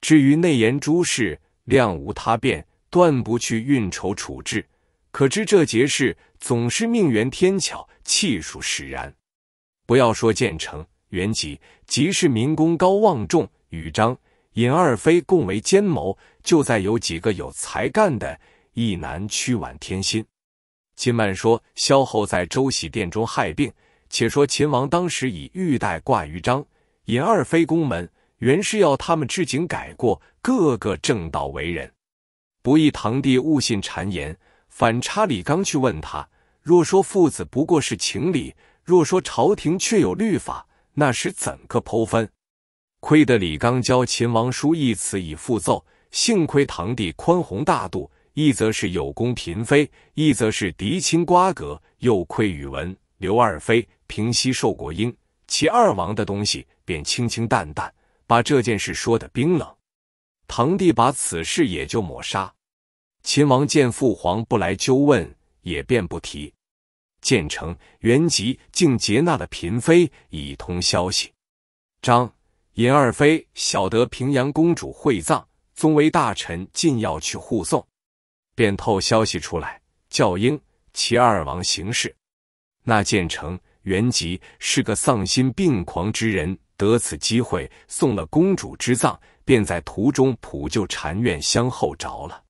至于内言诸事，谅无他变，断不去运筹处置。可知这劫事，总是命缘天巧，气数使然。不要说建成、元吉，即是民工高望重。禹章、尹二妃共为奸谋，就在有几个有才干的，亦难屈婉天心。金曼说：“萧后在周喜殿中害病。”且说秦王当时以玉带挂于章、尹二妃宫门，原是要他们置警改过，个个正道为人，不意堂弟误信谗言，反差李刚去问他：若说父子不过是情理，若说朝廷却有律法，那时怎个剖分？亏得李刚教秦王书一词以复奏，幸亏堂弟宽宏大度，一则是有功嫔妃，一则是嫡亲瓜葛。又亏宇文刘二妃平息受过英，其二王的东西便清清淡淡，把这件事说得冰冷。堂弟把此事也就抹杀。秦王见父皇不来纠问，也便不提。建成、元吉竟接纳了嫔妃，以通消息。张。尹二妃晓得平阳公主会葬，宗为大臣，尽要去护送，便透消息出来，叫英、齐二王行事。那建成元吉是个丧心病狂之人，得此机会，送了公主之葬，便在途中普救禅院相后着了。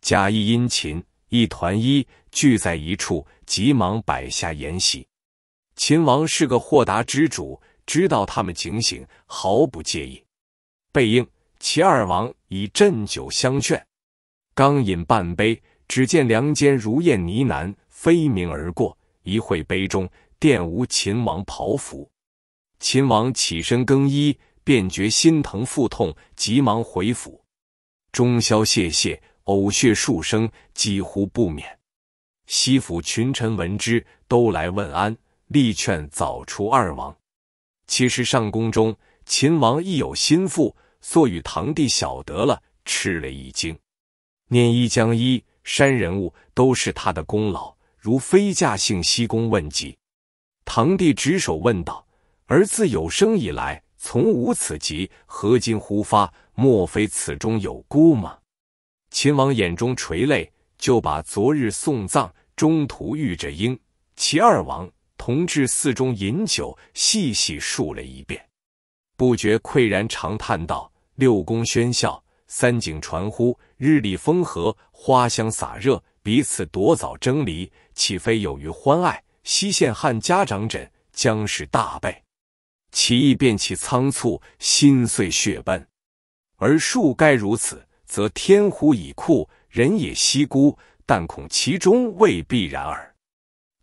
假意殷勤，一团衣聚在一处，急忙摆下筵席。秦王是个豁达之主。知道他们警醒，毫不介意。背应齐二王以鸩酒相劝，刚饮半杯，只见梁间如燕呢喃飞鸣而过。一会杯中殿无秦王袍服，秦王起身更衣，便觉心疼腹痛，急忙回府，中宵泄泻，呕血数声，几乎不免。西府群臣闻之，都来问安，力劝早除二王。其实上宫中，秦王亦有心腹，所与堂弟晓得了，吃了一惊。念一将一山人物，都是他的功劳。如非驾幸西宫问疾，堂弟执手问道：“儿自有生以来，从无此疾，何今忽发？莫非此中有故吗？”秦王眼中垂泪，就把昨日送葬中途遇着英齐二王。同至寺中饮酒，细细述了一遍，不觉喟然长叹道：“六宫喧嚣，三景传呼，日丽风和，花香洒热，彼此夺早争离，岂非有于欢爱？西县汉家长枕，将是大备。其意便其仓促，心碎血奔。而数该如此，则天乎已酷，人也息孤，但恐其中未必然耳。”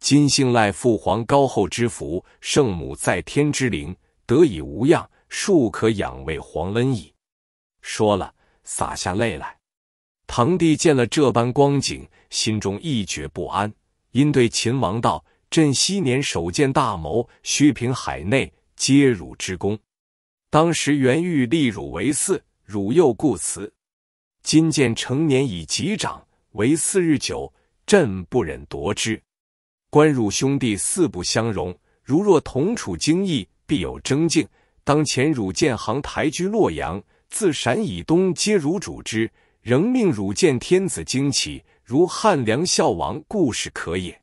今信赖父皇高厚之福，圣母在天之灵得以无恙，庶可仰慰皇恩矣。说了，洒下泪来。堂弟见了这般光景，心中一觉不安，因对秦王道：“朕昔年首建大谋，须凭海内皆汝之功。当时元玉立汝为嗣，汝又故辞。今见成年已及长，为嗣日久，朕不忍夺之。”关汝兄弟四不相容，如若同处京邑，必有争竞。当前汝建行台居洛阳，自陕以东皆汝主之，仍命汝见天子，惊起如汉梁孝王故事可也。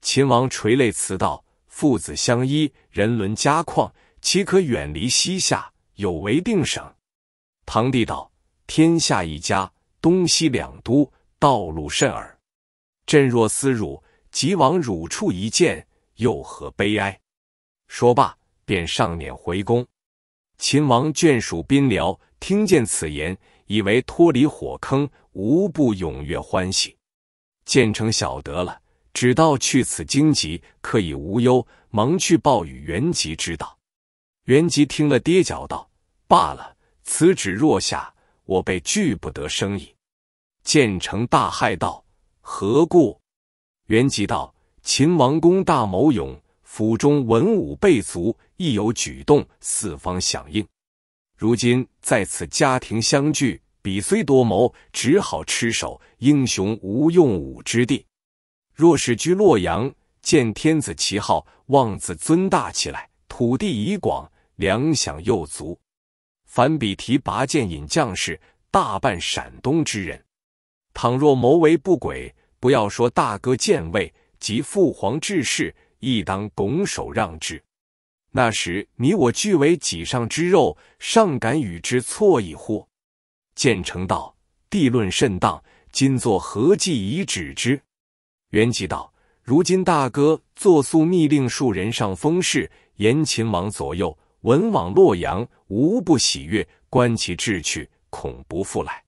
秦王垂泪辞道：“父子相依，人伦家况，岂可远离西夏？有违定省。”唐帝道：“天下一家，东西两都，道路甚尔。朕若思汝。”即往汝处一见，又何悲哀？说罢，便上辇回宫。秦王眷属宾僚听见此言，以为脱离火坑，无不踊跃欢喜。建成晓得了，只道去此荆棘可以无忧，忙去报与元吉知道。元吉听了，跌脚道：“罢了，此旨若下，我辈拒不得生矣。”建成大骇道：“何故？”原吉道：“秦王公大谋勇，府中文武备足，亦有举动，四方响应。如今在此家庭相聚，彼虽多谋，只好吃手，英雄无用武之地。若是居洛阳，见天子旗号，妄自尊大起来，土地已广，粮饷又足，凡彼提拔剑引将士，大半陕东之人。倘若谋为不轨。”不要说大哥见位及父皇治世，亦当拱手让之。那时你我俱为己上之肉，尚敢与之错一乎？建成道，帝论甚当。今作何计以止之？元吉道：如今大哥作速密令数人上封事，言秦王左右闻往洛阳，无不喜悦。观其志趣，恐不复来。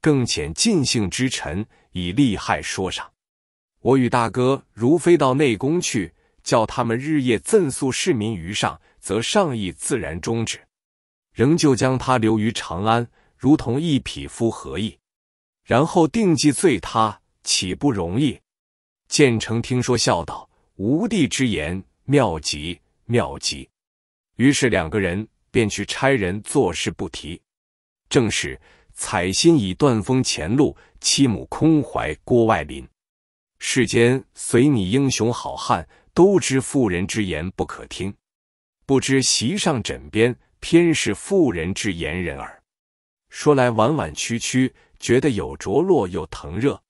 更遣尽兴之臣。以利害说上，我与大哥如飞到内宫去，叫他们日夜赠宿市民于上，则上意自然终止。仍旧将他留于长安，如同一匹夫何意？然后定计罪他，岂不容易？建成听说，笑道：“无弟之言，妙极，妙极。”于是两个人便去差人做事，不提。正是采薪以断，封前路。妻母空怀郭外林，世间随你英雄好汉，都知妇人之言不可听，不知席上枕边，偏是妇人之言人耳。说来弯弯曲曲，觉得有着落又疼热，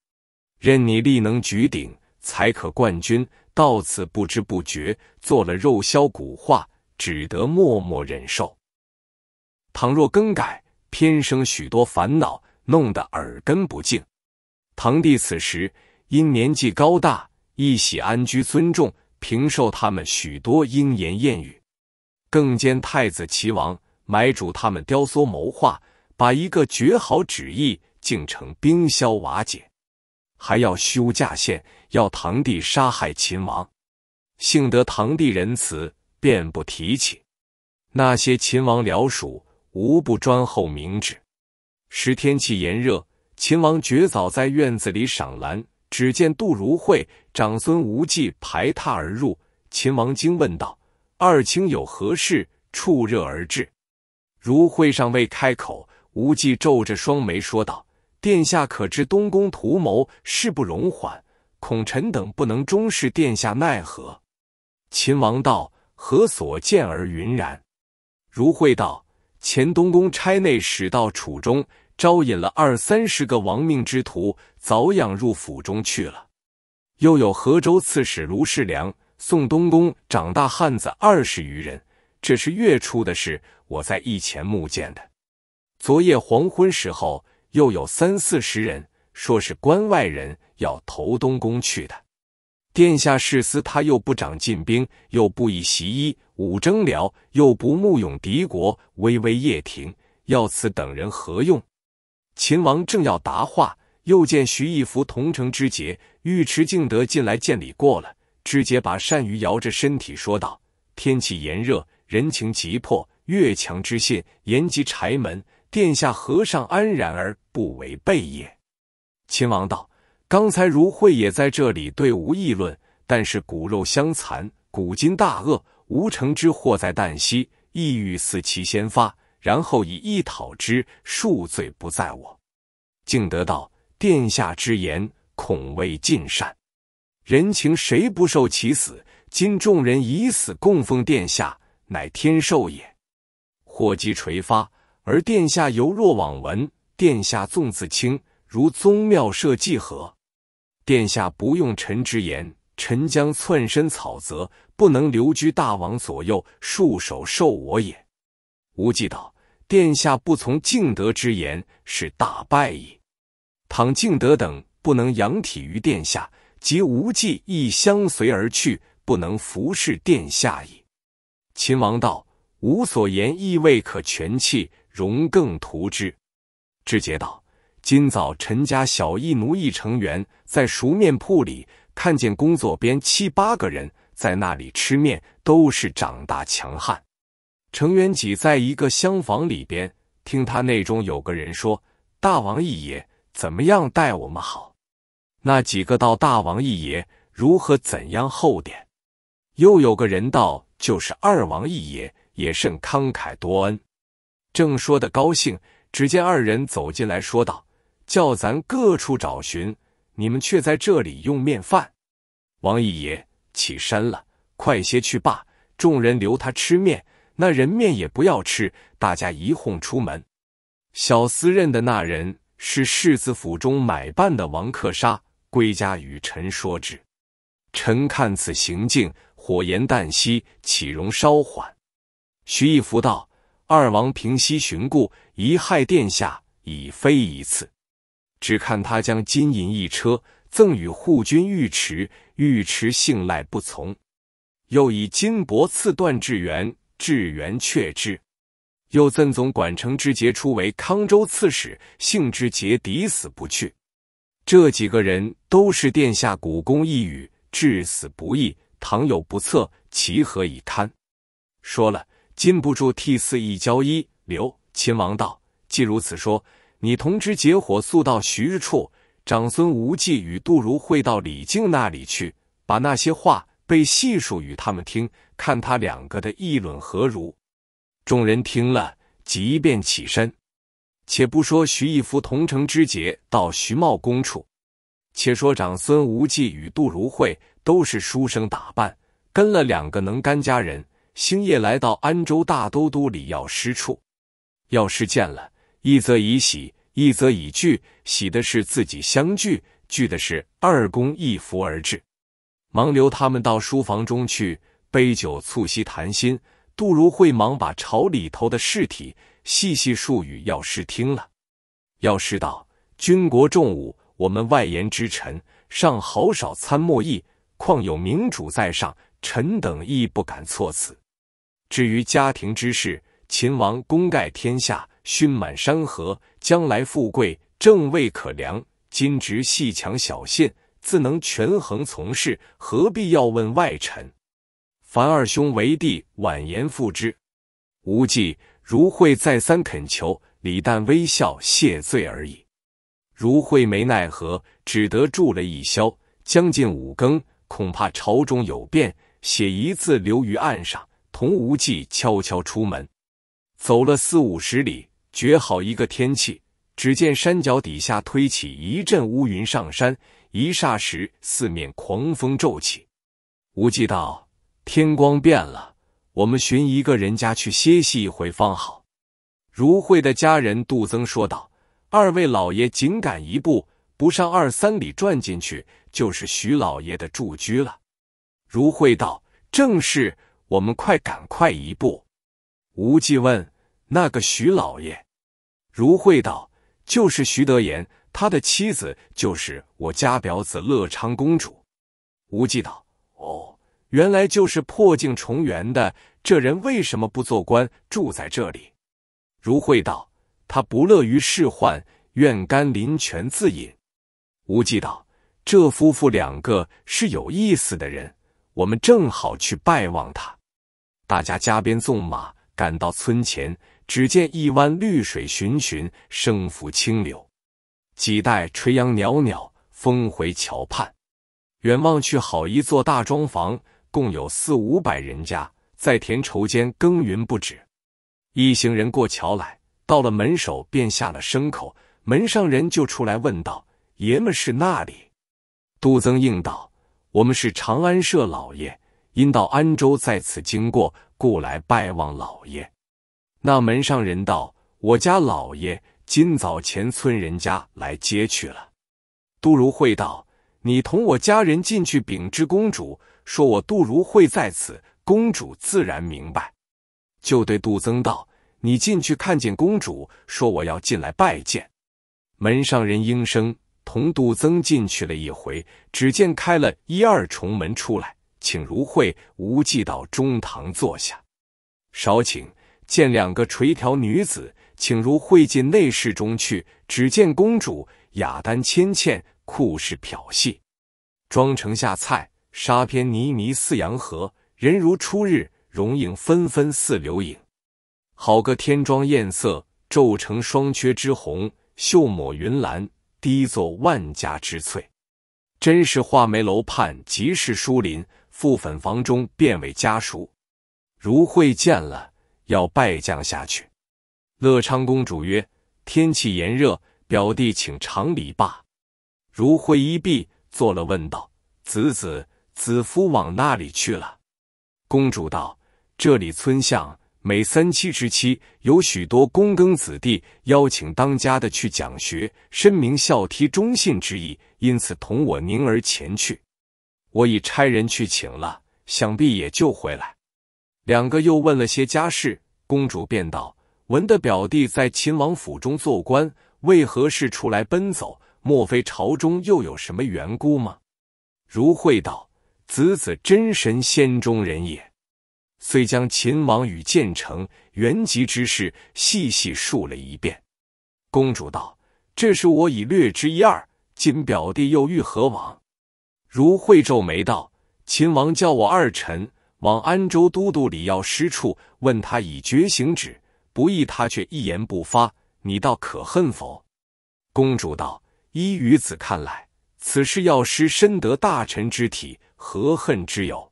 任你力能举鼎，才可冠军。到此不知不觉，做了肉消骨化，只得默默忍受。倘若更改，偏生许多烦恼。弄得耳根不净。堂弟此时因年纪高大，一喜安居尊重，平受他们许多莺言燕语。更兼太子、齐王、买主他们雕琢谋划，把一个绝好旨意竟成冰消瓦解。还要休假县，要堂弟杀害秦王。幸得堂弟仁慈，便不提起。那些秦王、僚属，无不专候明旨。时天气炎热，秦王绝早在院子里赏兰。只见杜如晦、长孙无忌排闼而入。秦王惊问道：“二卿有何事，触热而至？”如晦尚未开口，无忌皱着双眉说道：“殿下可知东宫图谋，事不容缓，恐臣等不能终视殿下，奈何？”秦王道：“何所见而云然？”如晦道：“前东宫差内使到楚中。”招引了二三十个亡命之徒，早养入府中去了。又有河州刺史卢世良宋东宫长大汉子二十余人，这是月初的事，我在驿前目见的。昨夜黄昏时候，又有三四十人，说是关外人，要投东宫去的。殿下世思，他又不长进兵，又不以袭衣武征辽，又不慕勇敌国，巍巍业庭，要此等人何用？秦王正要答话，又见徐一福同城之杰尉迟敬德进来见礼过了。之杰把单于摇着身体说道：“天气炎热，人情急迫，越强之信言及柴门，殿下和尚安然而不为背也。”秦王道：“刚才如晦也在这里对吾议论，但是骨肉相残，古今大恶，无城之祸在旦夕，意欲伺其先发。”然后以一讨之，恕罪不在我。敬德道：“殿下之言，恐未尽善。人情谁不受其死？今众人以死供奉殿下，乃天授也。祸机垂发，而殿下犹若罔闻。殿下纵自轻，如宗庙社稷何？殿下不用臣之言，臣将窜身草泽，不能留居大王左右，束手受我也。”无忌道。殿下不从敬德之言，是大败矣。倘敬德等不能仰体于殿下，即无忌亦相随而去，不能服侍殿下矣。秦王道：吾所言亦未可全弃，容更图之。志杰道：今早陈家小一奴役成员在熟面铺里看见工作边七八个人在那里吃面，都是长大强悍。程元启在一个厢房里边听他内中有个人说：“大王一爷怎么样待我们好？”那几个道：“大王一爷如何怎样厚点？”又有个人道：“就是二王一爷也甚慷慨多恩。”正说的高兴，只见二人走进来说道：“叫咱各处找寻，你们却在这里用面饭。”王一爷起身了，快些去罢。众人留他吃面。那人面也不要吃，大家一哄出门。小厮认的那人是世子府中买办的王克沙，归家与臣说之。臣看此行径，火炎旦夕，岂容稍缓？徐义福道：“二王平息寻故，遗害殿下已非一次。只看他将金银一车赠与护军尉迟，尉迟信赖不从，又以金帛赐断志元。”至元却之，又赠总管程之杰出为康州刺史。幸之杰抵死不去。这几个人都是殿下古公一语，至死不义。倘有不测，其何以堪？说了，禁不住涕泗一交。衣。刘秦王道：既如此说，你同之结伙速到徐处，长孙无忌与杜如晦到李靖那里去，把那些话被细数与他们听。看他两个的议论何如？众人听了，即便起身。且不说徐义夫同城之节到徐茂公处，且说长孙无忌与杜如晦都是书生打扮，跟了两个能干家人，星夜来到安州大都督李药师处。药师见了，一则以喜，一则以惧。喜的是自己相聚，惧的是二公一夫而至，忙留他们到书房中去。杯酒促膝谈心，杜如晦忙把朝里头的事体细细述语，要师听了。要师道：君国重武，我们外延之臣尚好少参莫议，况有明主在上，臣等亦不敢措辞。至于家庭之事，秦王功盖天下，勋满山河，将来富贵正未可量。今直细强小信，自能权衡从事，何必要问外臣？凡二兄为弟，婉言复之。无忌、如慧再三恳求，李旦微笑谢罪而已。如慧没奈何，只得住了一宵。将近五更，恐怕朝中有变，写一字留于案上。同无忌悄悄出门，走了四五十里，绝好一个天气。只见山脚底下推起一阵乌云，上山一霎时，四面狂风骤起。无忌道。天光变了，我们寻一个人家去歇息一回方好。如慧的家人杜增说道：“二位老爷紧赶一步，不上二三里，转进去就是徐老爷的住居了。”如慧道：“正是，我们快赶快一步。”无忌问：“那个徐老爷？”如慧道：“就是徐德言，他的妻子就是我家表子乐昌公主。”无忌道：“哦。”原来就是破镜重圆的。这人为什么不做官，住在这里？如慧道：“他不乐于仕宦，愿甘林泉自隐。”无忌道：“这夫妇两个是有意思的人，我们正好去拜望他。”大家加鞭纵马，赶到村前，只见一湾绿水，寻寻生拂清流；几代垂杨袅袅，风回桥畔。远望去，好一座大庄房。共有四五百人家在田畴间耕耘不止。一行人过桥来，到了门首，便下了牲口。门上人就出来问道：“爷们是那里？”杜曾应道：“我们是长安社老爷，因到安州在此经过，故来拜望老爷。”那门上人道：“我家老爷今早前村人家来接去了。”杜如晦道：“你同我家人进去禀知公主。”说：“我杜如晦在此，公主自然明白。”就对杜增道：“你进去看见公主，说我要进来拜见。”门上人应声同杜增进去了一回，只见开了一二重门出来，请如晦、无忌到中堂坐下。少顷，见两个垂髫女子，请如晦进内室中去。只见公主雅丹纤纤，酷似漂戏，妆成下菜。沙偏泥泥似羊河，人如初日，容影纷纷似流影。好个天妆艳色，骤成双阙之红；秀抹云蓝，低作万家之翠。真是画眉楼畔，即是疏林；覆粉房中，变为家塾。如慧见了，要拜将下去。乐昌公主曰：“天气炎热，表弟请长礼罢。”如慧一毕，坐了，问道：“子子。”子夫往那里去了？公主道：“这里村巷每三七之期，有许多躬耕子弟邀请当家的去讲学，申明孝悌忠信之意，因此同我宁儿前去。我已差人去请了，想必也救回来。”两个又问了些家事，公主便道：“文的表弟在秦王府中做官，为何事出来奔走？莫非朝中又有什么缘故吗？”如慧道。子子真神仙中人也，遂将秦王与建成、元吉之事细细述了一遍。公主道：“这是我已略知一二，今表弟又欲何往？”如晦皱眉道：“秦王叫我二臣往安州都督李药师处，问他已决行旨，不意他却一言不发。你倒可恨否？”公主道：“依于子看来，此事药师深得大臣之体。”何恨之有？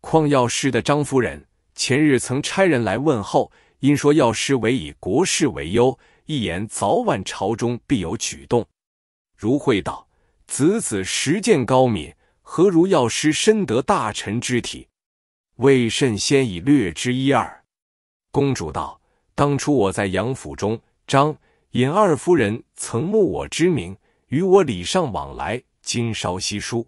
况药师的张夫人前日曾差人来问候，因说药师唯以国事为忧，一言早晚朝中必有举动。如会道子子实见高敏，何如药师深得大臣之体？魏慎先已略知一二。公主道：当初我在杨府中，张、尹二夫人曾慕我之名，与我礼尚往来，今稍稀疏。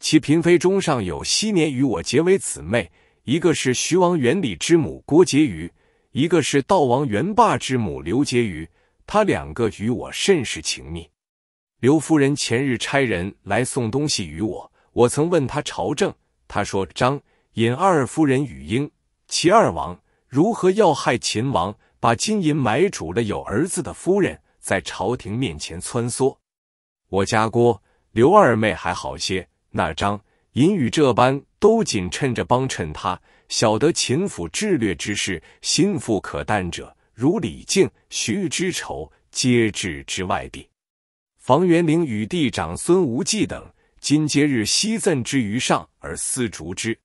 其嫔妃中尚有昔年与我结为姊妹，一个是徐王元礼之母郭婕妤，一个是道王元霸之母刘婕妤。他两个与我甚是情密。刘夫人前日差人来送东西与我，我曾问他朝政，他说张尹二夫人与英齐二王如何要害秦王，把金银买主了有儿子的夫人，在朝廷面前穿梭。我家郭、刘二妹还好些。那张隐语这般，都仅趁着帮衬他，晓得秦府智略之事，心腹可担者，如李靖、徐玉之仇，皆置之外地。房元龄与弟长孙无忌等，今皆日西赠之于上而思逐之。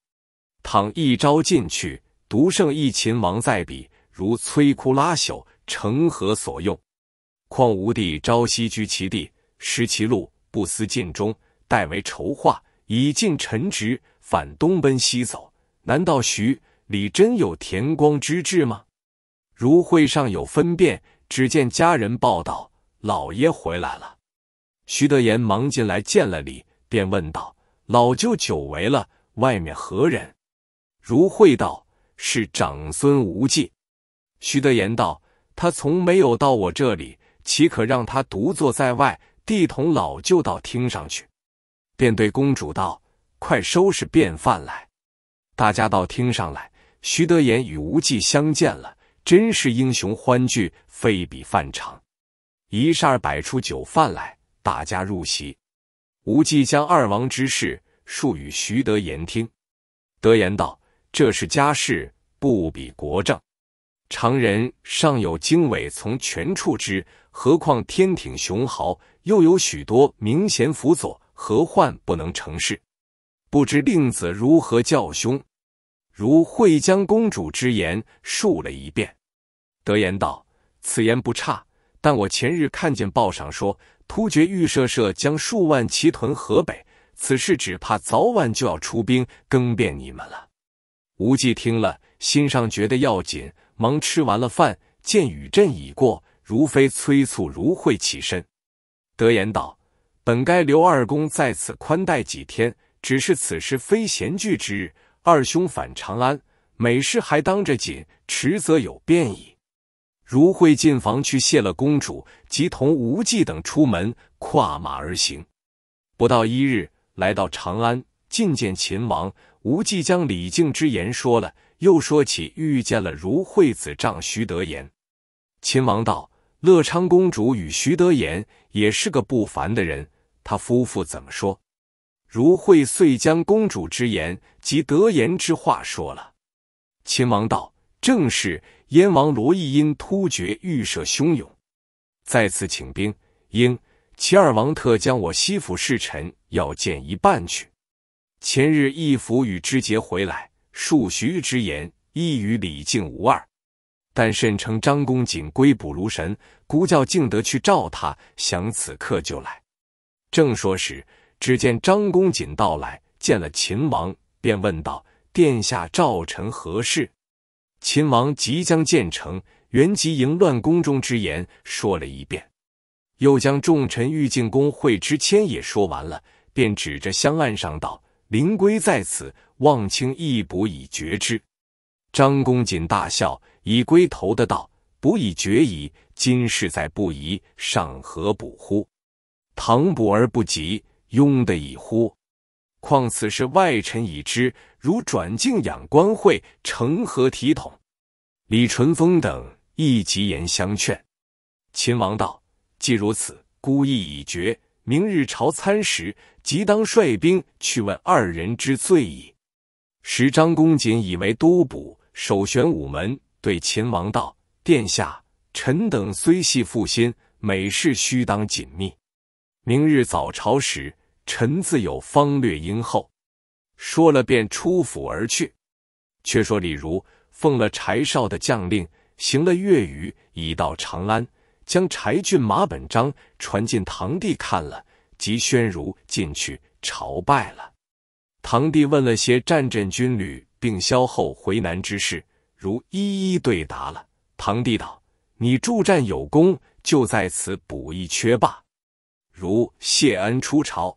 倘一朝进去，独剩一秦王在彼，如摧枯拉朽，成何所用？况吾弟朝夕居其地，失其路，不思尽忠。代为筹划以尽臣职，反东奔西走。难道徐李真有田光之志吗？如会上有分辨，只见家人报道老爷回来了。徐德言忙进来见了礼，便问道：“老舅久违了，外面何人？”如会道：“是长孙无忌。”徐德言道：“他从没有到我这里，岂可让他独坐在外？弟同老舅到厅上去。”便对公主道：“快收拾便饭来。”大家到听上来，徐德言与无忌相见了，真是英雄欢聚，非比饭常。一霎摆出酒饭来，大家入席。无忌将二王之事述与徐德言听。德言道：“这是家事，不比国政。常人尚有经纬从权处之，何况天挺雄豪，又有许多名贤辅佐。”何患不能成事？不知令子如何教兄？如会将公主之言述了一遍。德言道：“此言不差，但我前日看见报上说，突厥预设设将数万骑屯河北，此事只怕早晚就要出兵更变你们了。”无忌听了，心上觉得要紧，忙吃完了饭，见雨阵已过，如飞催促如慧起身。德言道。本该刘二公在此宽待几天，只是此时非闲聚之日。二兄返长安，每事还当着紧，迟则有变矣。如慧进房去谢了公主，即同无忌等出门，跨马而行。不到一日，来到长安，觐见秦王。无忌将李靖之言说了，又说起遇见了如慧子丈徐德言。秦王道：“乐昌公主与徐德言也是个不凡的人。”他夫妇怎么说？如慧遂将公主之言及德言之话说了。秦王道：“正是。”燕王罗毅因突厥欲射汹涌，再次请兵。应齐二王特将我西府侍臣要见一半去。前日义府与之节回来，数徐之言亦与李靖无二。但甚称张公瑾归卜如神，孤叫敬德去召他，想此刻就来。正说时，只见张公瑾到来，见了秦王，便问道：“殿下召臣何事？”秦王即将建成原籍营乱宫中之言说了一遍，又将众臣欲进宫会之谦也说完了，便指着香案上道：“灵龟在此，望卿一补以决之。”张公瑾大笑，以龟头的道：“补以决矣，今事在不疑，上何补乎？”唐补而不及，庸得已乎？况此事外臣已知，如转敬仰官会，成何体统？李淳风等亦急言相劝。秦王道：“既如此，孤意已决。明日朝参时，即当率兵去问二人之罪矣。”时张公瑾以为都捕，首悬武门，对秦王道：“殿下，臣等虽系负心，每事须当紧密。”明日早朝时，臣自有方略应后。说了便出府而去。却说李儒奉了柴少的将令，行了月余，已到长安，将柴郡马本章传进堂弟看了，即宣如进去朝拜了。堂弟问了些战阵军旅，并萧后回南之事，如一一对答了。堂弟道：“你助战有功，就在此补一缺罢。”如谢安出朝，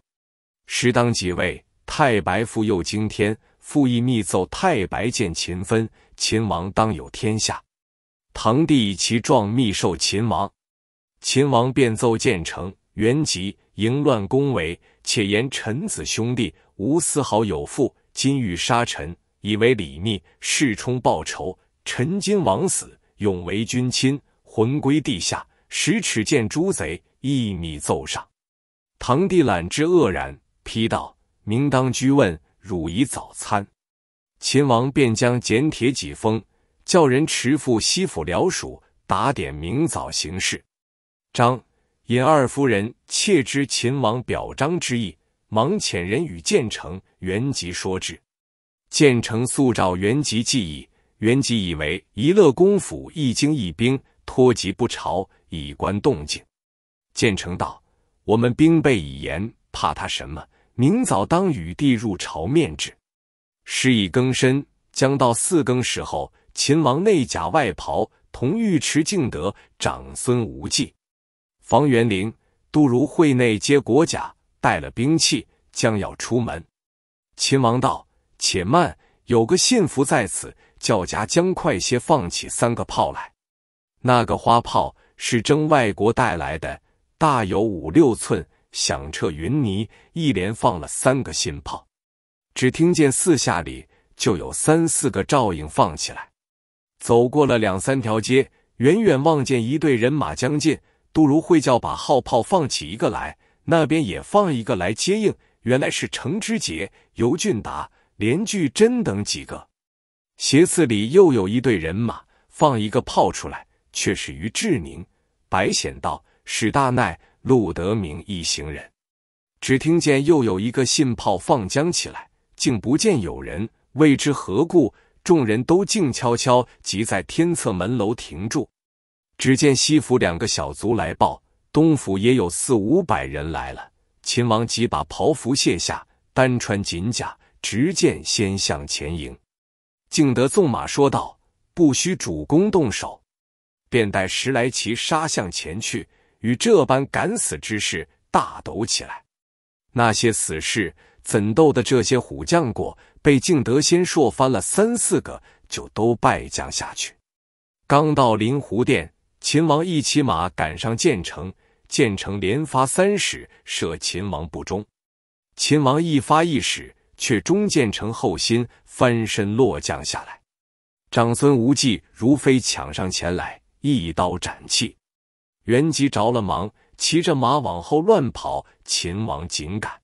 时当即位。太白复又惊天，复意密奏太白见秦分，秦王当有天下。唐帝以其状密授秦王，秦王便奏建成元吉迎乱宫闱，且言臣子兄弟无丝毫有负，今欲杀臣，以为李密、世冲报仇。臣今枉死，永为君亲，魂归地下，十尺见诸贼。一米奏上，堂弟览之愕然，批道：“明当居问，汝宜早餐。”秦王便将简帖几封，叫人持赴西府辽署打点明早行事。张尹二夫人窃知秦王表彰之意，忙遣人与建成、元吉说之。建成速召元吉记忆，元吉以为宜乐公府一经一兵，托籍不朝，以观动静。建成道，我们兵备已严，怕他什么？明早当与帝入朝面质。时已更深，将到四更时候，秦王内甲外袍，同尉迟敬德、长孙无忌、房元龄、杜如晦内皆裹甲，带了兵器，将要出门。秦王道：“且慢，有个信符在此，叫夹将快些放起三个炮来。那个花炮是征外国带来的。”大有五六寸，响彻云泥。一连放了三个新炮，只听见四下里就有三四个照应放起来。走过了两三条街，远远望见一队人马将近，杜如晦叫把号炮放起一个来，那边也放一个来接应。原来是程知节、尤俊达、连巨真等几个。斜刺里又有一队人马，放一个炮出来，却是于志宁、白显道。史大奈、陆德明一行人，只听见又有一个信炮放将起来，竟不见有人，未知何故。众人都静悄悄，即在天策门楼停住。只见西府两个小卒来报，东府也有四五百人来了。秦王即把袍服卸下，单穿锦甲，执剑先向前迎。敬德纵马说道：“不需主公动手，便带十来骑杀向前去。”与这般敢死之士大斗起来，那些死士怎斗的这些虎将过？被敬德先朔翻了三四个，就都败将下去。刚到灵狐殿，秦王一骑马赶上建成，建成连发三矢射秦王不中。秦王一发一矢，却中建成后心，翻身落将下来。长孙无忌如飞抢上前来，一刀斩去。袁吉着了忙，骑着马往后乱跑。秦王紧赶，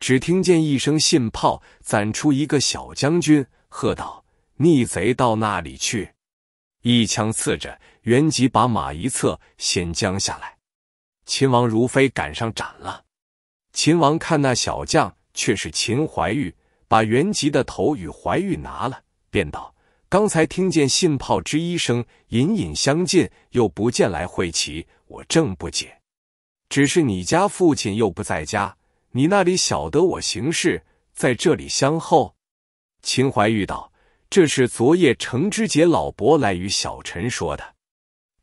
只听见一声信炮，攒出一个小将军，喝道：“逆贼到那里去？”一枪刺着袁吉，把马一侧，先将下来。秦王如飞赶上，斩了。秦王看那小将，却是秦怀玉，把袁吉的头与怀玉拿了，便道。刚才听见信炮之一声，隐隐相近，又不见来会齐，我正不解。只是你家父亲又不在家，你那里晓得我行事，在这里相候。秦怀玉道：“这是昨夜程知节老伯来与小陈说的。”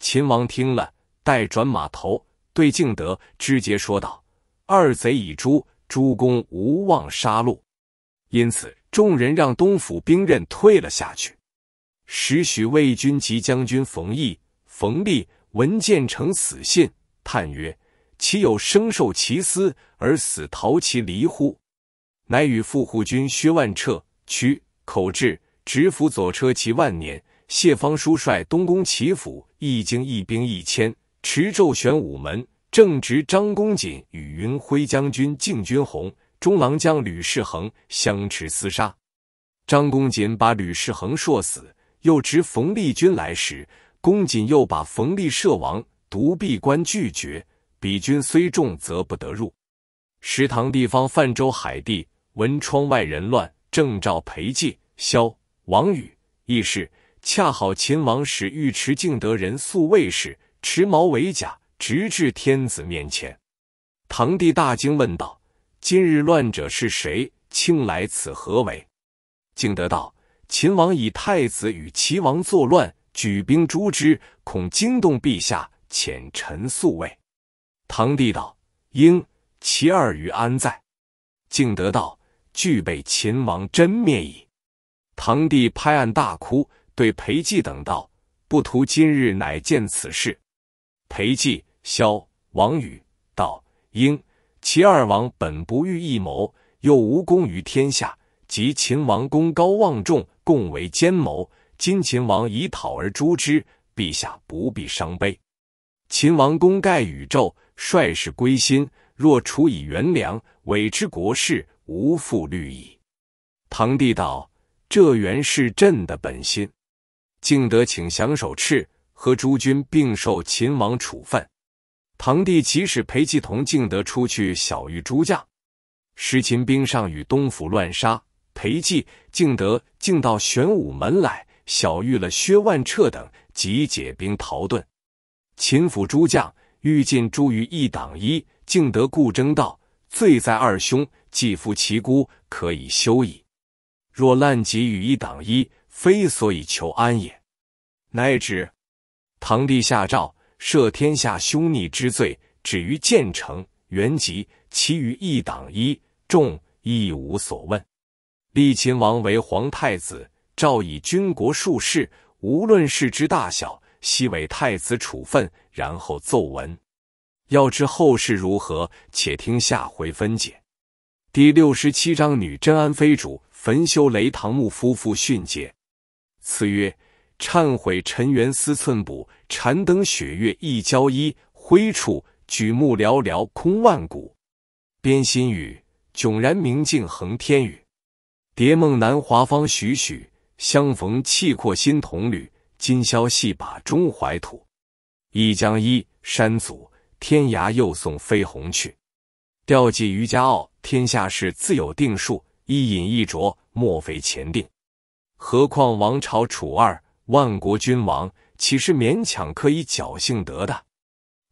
秦王听了，待转马头，对敬德、知节说道：“二贼已诛，诸公无望杀戮。”因此，众人让东府兵刃退了下去。时，许魏军及将军冯毅、冯立闻建成死信，叹曰：“岂有生受其私，而死逃其离乎？”乃与副护军薛万彻、屈口志执府左车骑万年、谢方叔率东宫骑府义经一兵一千，持昼玄武门。正值张公瑾与云辉将军敬军红、中郎将吕世恒相持厮杀，张公瑾把吕世恒硕死。又值冯立军来时，公瑾又把冯立射亡，独闭关拒绝。彼军虽众，则不得入。时唐地方泛舟海地，闻窗外人乱，正召裴寂、萧王宇议事。恰好秦王使尉迟敬德人宿卫士，持矛为甲，直至天子面前。唐帝大惊，问道：“今日乱者是谁？卿来此何为？”敬德道。秦王以太子与齐王作乱，举兵诛之，恐惊动陛下，遣臣宿卫。唐帝道：“应齐二于安在？”敬德道：“俱备秦王真灭矣。”唐帝拍案大哭，对裴寂等道：“不图今日乃见此事。”裴寂、萧、王宇道：“应齐二王本不欲一谋，又无功于天下，及秦王功高望重。”共为奸谋，今秦王以讨而诛之，陛下不必伤悲。秦王功盖宇宙，率士归心，若处以元良，委之国事，无复虑矣。唐帝道：这原是朕的本心。敬德请降首敕，和诸君并受秦王处分。唐帝即使裴寂同敬德出去，小遇诸将，失秦兵，上与东府乱杀。裴寂竟得竟到玄武门来，小遇了薛万彻等，即解兵逃遁。秦府诸将欲尽诛于一党一，竟得故争道，罪在二兄，既负其孤，可以休矣。若滥及于一党一，非所以求安也。乃止。唐帝下诏赦天下凶逆之罪，止于建成、元吉，其余一党一众一无所问。立秦王为皇太子，诏以军国术士，无论事之大小，悉为太子处分。然后奏闻。要知后事如何，且听下回分解。第六十七章：女真安妃主焚修，雷堂木夫妇殉节。词曰：忏悔尘缘思寸补，禅灯雪月一交衣。挥处举目寥寥空万古，边心语迥然明镜横天宇。蝶梦南华方栩栩，相逢气阔心同旅。今宵细把中怀土，一江一山阻，天涯又送飞鸿去。钓记渔家傲，天下事自有定数。一饮一酌，莫非前定？何况王朝楚二，万国君王，岂是勉强可以侥幸得的？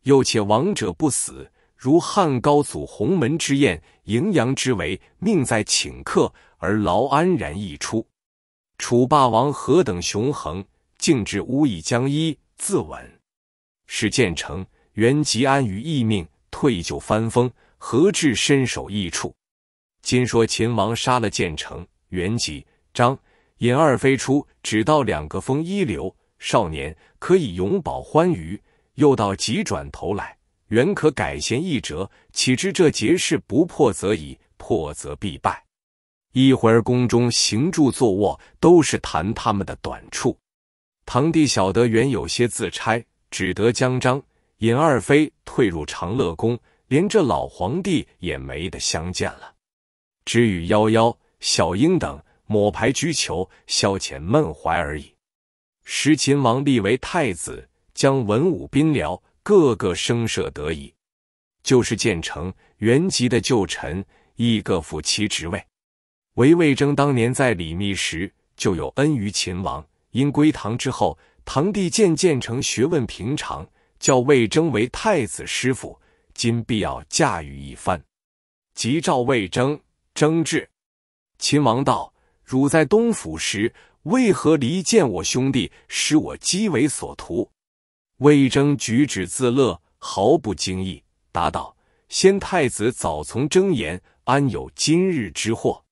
又且王者不死。如汉高祖鸿门之宴，荥阳之围，命在请客，而劳安然一出；楚霸王何等雄横，竟至乌衣将衣自刎。使建成、元吉安于一命，退就翻封，何至身首异处？今说秦王杀了建成、元吉、张引二飞出，只到两个封一流少年，可以永保欢愉。又到急转头来。原可改弦易辙，岂知这结事不破则已，破则必败。一会儿宫中行住坐卧，都是谈他们的短处。堂弟晓得原有些自差，只得将张尹二妃退入长乐宫，连这老皇帝也没得相见了，只与夭夭小英等抹牌居球，消遣闷怀而已。时秦王立为太子，将文武宾僚。个个声色得宜，就是建成原籍的旧臣，亦各复其职位。唯魏征当年在李密时就有恩于秦王，因归唐之后，唐帝见建成学问平常，叫魏征为太子师傅，今必要驾驭一番。即召魏征，征至，秦王道：“汝在东府时，为何离间我兄弟，使我机为所图？”魏征举止自乐，毫不惊异，答道：“先太子早从征言，安有今日之祸？”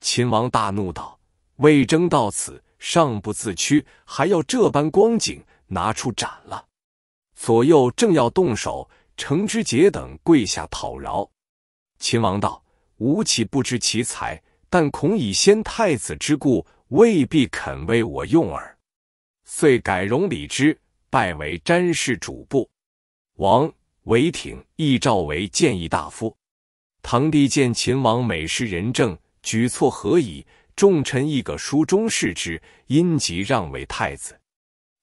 秦王大怒道：“魏征到此尚不自屈，还要这般光景，拿出斩了！”左右正要动手，程之杰等跪下讨饶。秦王道：“吾岂不知其才？但恐以先太子之故，未必肯为我用耳。”遂改容礼之。拜为詹事主簿，王韦挺亦召为谏议大夫。唐帝见秦王美施仁政，举措何以？众臣亦可书中事之，因即让为太子。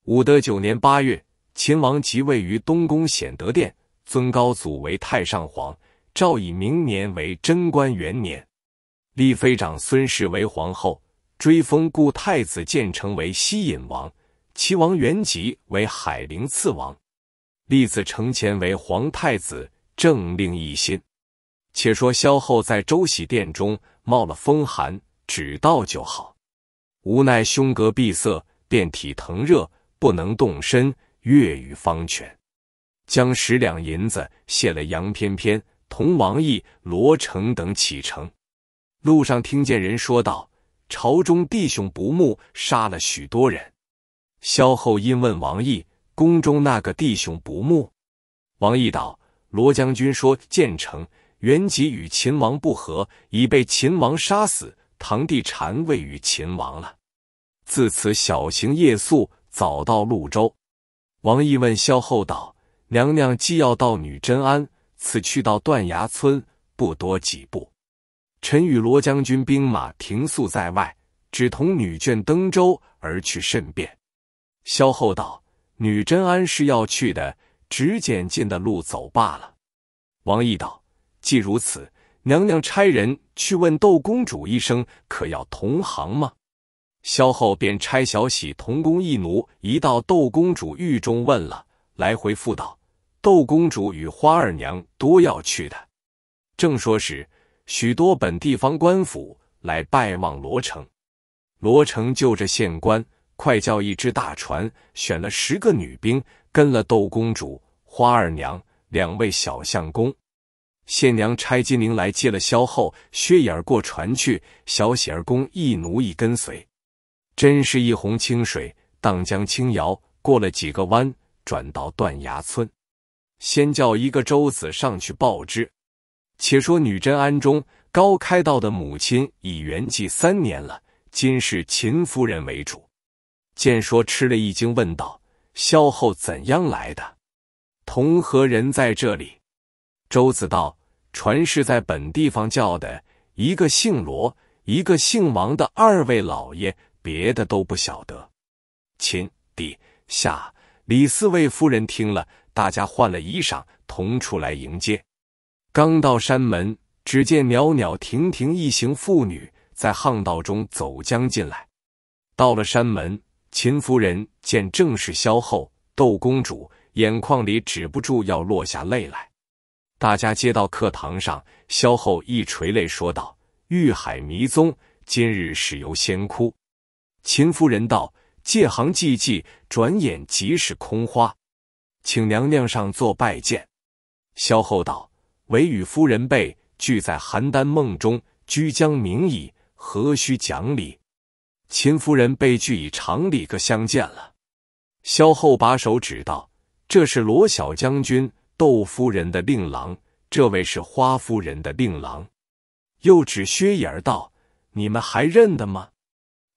武德九年八月，秦王即位于东宫显德殿，尊高祖为太上皇，诏以明年为贞观元年。立妃长孙氏为皇后，追封故太子建成为西隐王。齐王元吉为海陵次王，立子承乾为皇太子，政令一心。且说萧后在周喜殿中冒了风寒，只道就好，无奈胸膈闭塞，遍体疼热，不能动身。月余方痊，将十两银子谢了杨翩翩、同王毅、罗成等启程。路上听见人说道：“朝中弟兄不睦，杀了许多人。”萧后因问王毅：“宫中那个弟兄不睦？”王毅道：“罗将军说，建成原籍与秦王不和，已被秦王杀死，堂弟禅位于秦王了。自此小行夜宿，早到潞州。”王毅问萧后道：“娘娘既要到女贞安，此去到断崖村不多几步，臣与罗将军兵马停宿在外，只同女眷登舟而去，甚便。”萧后道：“女真安是要去的，只拣近的路走罢了。”王毅道：“既如此，娘娘差人去问窦公主一声，可要同行吗？”萧后便差小喜同工一奴一道窦公主狱中问了，来回复道：“窦公主与花二娘多要去的。”正说时，许多本地方官府来拜望罗成，罗成就着县官。快叫一只大船，选了十个女兵，跟了窦公主、花二娘两位小相公。县娘差金陵来接了萧后，薛眼儿过船去，小喜儿公一奴一跟随。真是一泓清水荡江轻摇，过了几个弯，转到断崖村。先叫一个舟子上去报之。且说女真安中高开道的母亲已圆寂三年了，今是秦夫人为主。见说吃了一惊，问道：“萧后怎样来的？同何人在这里？”周子道：“传是在本地方叫的一个姓罗、一个姓王的二位老爷，别的都不晓得。”秦帝，下李四位夫人听了，大家换了衣裳，同出来迎接。刚到山门，只见袅袅婷婷一行妇女在巷道中走将进来，到了山门。秦夫人见正是萧后，窦公主眼眶里止不住要落下泪来。大家接到课堂上，萧后一垂泪说道：“欲海迷踪，今日始由先哭。”秦夫人道：“借行寂寂，转眼即是空花，请娘娘上座拜见。”萧后道：“唯与夫人辈俱在邯郸梦中，居将名矣，何须讲理？”秦夫人被拒，以常礼各相见了。萧后把手指道：“这是罗小将军、窦夫人的令郎，这位是花夫人的令郎。”又指薛眼儿道：“你们还认得吗？”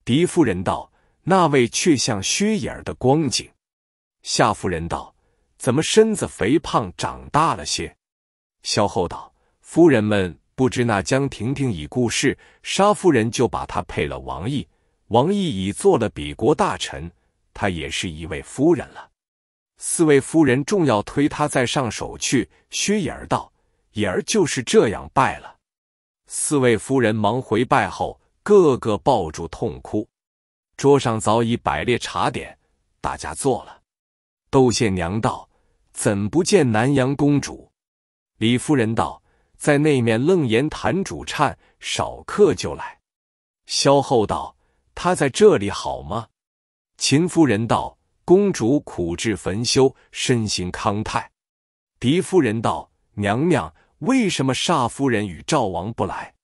狄夫人道：“那位却像薛眼儿的光景。”夏夫人道：“怎么身子肥胖，长大了些？”萧后道：“夫人们不知那江婷婷已故世，沙夫人就把她配了王毅。”王毅已做了比国大臣，他也是一位夫人了。四位夫人重要推他再上手去。薛眼道：“眼儿就是这样败了。”四位夫人忙回拜后，个个抱住痛哭。桌上早已摆列茶点，大家坐了。窦县娘道：“怎不见南阳公主？”李夫人道：“在那面楞严坛主忏少客就来。”萧后道。他在这里好吗？秦夫人道：“公主苦至焚修，身心康泰。”狄夫人道：“娘娘，为什么煞夫人与赵王不来？”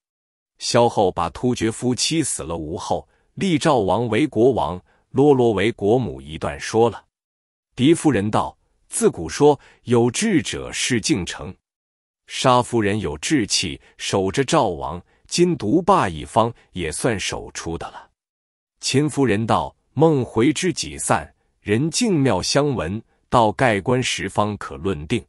萧后把突厥夫妻死了无后，立赵王为国王，罗罗为国母一段说了。狄夫人道：“自古说有志者事竟成，杀夫人有志气，守着赵王，今独霸一方，也算守出的了。”秦夫人道：“梦回之己散，人静妙相闻。到盖棺时，方可论定。”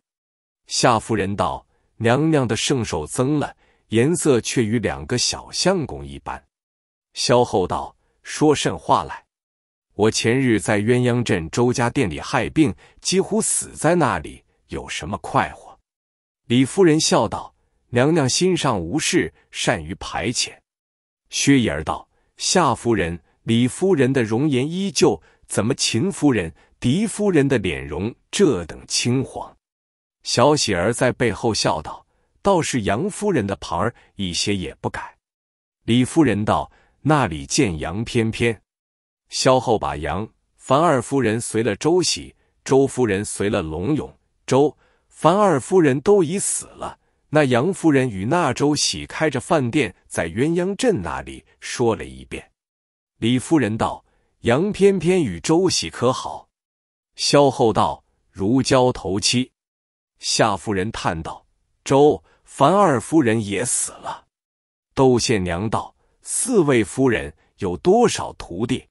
夏夫人道：“娘娘的圣寿增了，颜色却与两个小相公一般。”萧后道：“说甚话来？我前日在鸳鸯镇周家店里害病，几乎死在那里，有什么快活？”李夫人笑道：“娘娘心上无事，善于排遣。”薛姨儿道：“夏夫人。”李夫人的容颜依旧，怎么秦夫人、狄夫人的脸容这等青黄？小喜儿在背后笑道：“倒是杨夫人的牌儿，一些也不改。”李夫人道：“那里见杨翩翩？”萧后把杨、樊二夫人随了周喜，周夫人随了龙勇，周、樊二夫人都已死了，那杨夫人与那周喜开着饭店，在鸳鸯镇那里说了一遍。李夫人道：“杨翩翩与周喜可好？”萧后道：“如胶头漆。”夏夫人叹道：“周凡二夫人也死了。”窦宪娘道：“四位夫人有多少徒弟？”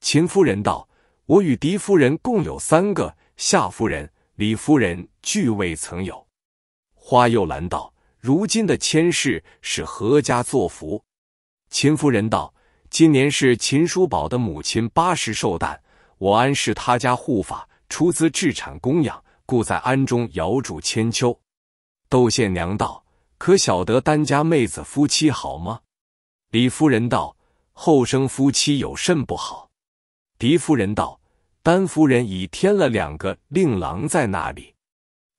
秦夫人道：“我与狄夫人共有三个，夏夫人、李夫人俱未曾有。”花又兰道：“如今的千世是何家作福？”秦夫人道。今年是秦叔宝的母亲八十寿诞，我安是他家护法，出资置产供养，故在安中遥祝千秋。窦宪娘道：“可晓得丹家妹子夫妻好吗？”李夫人道：“后生夫妻有甚不好？”狄夫人道：“丹夫人已添了两个令郎在那里。”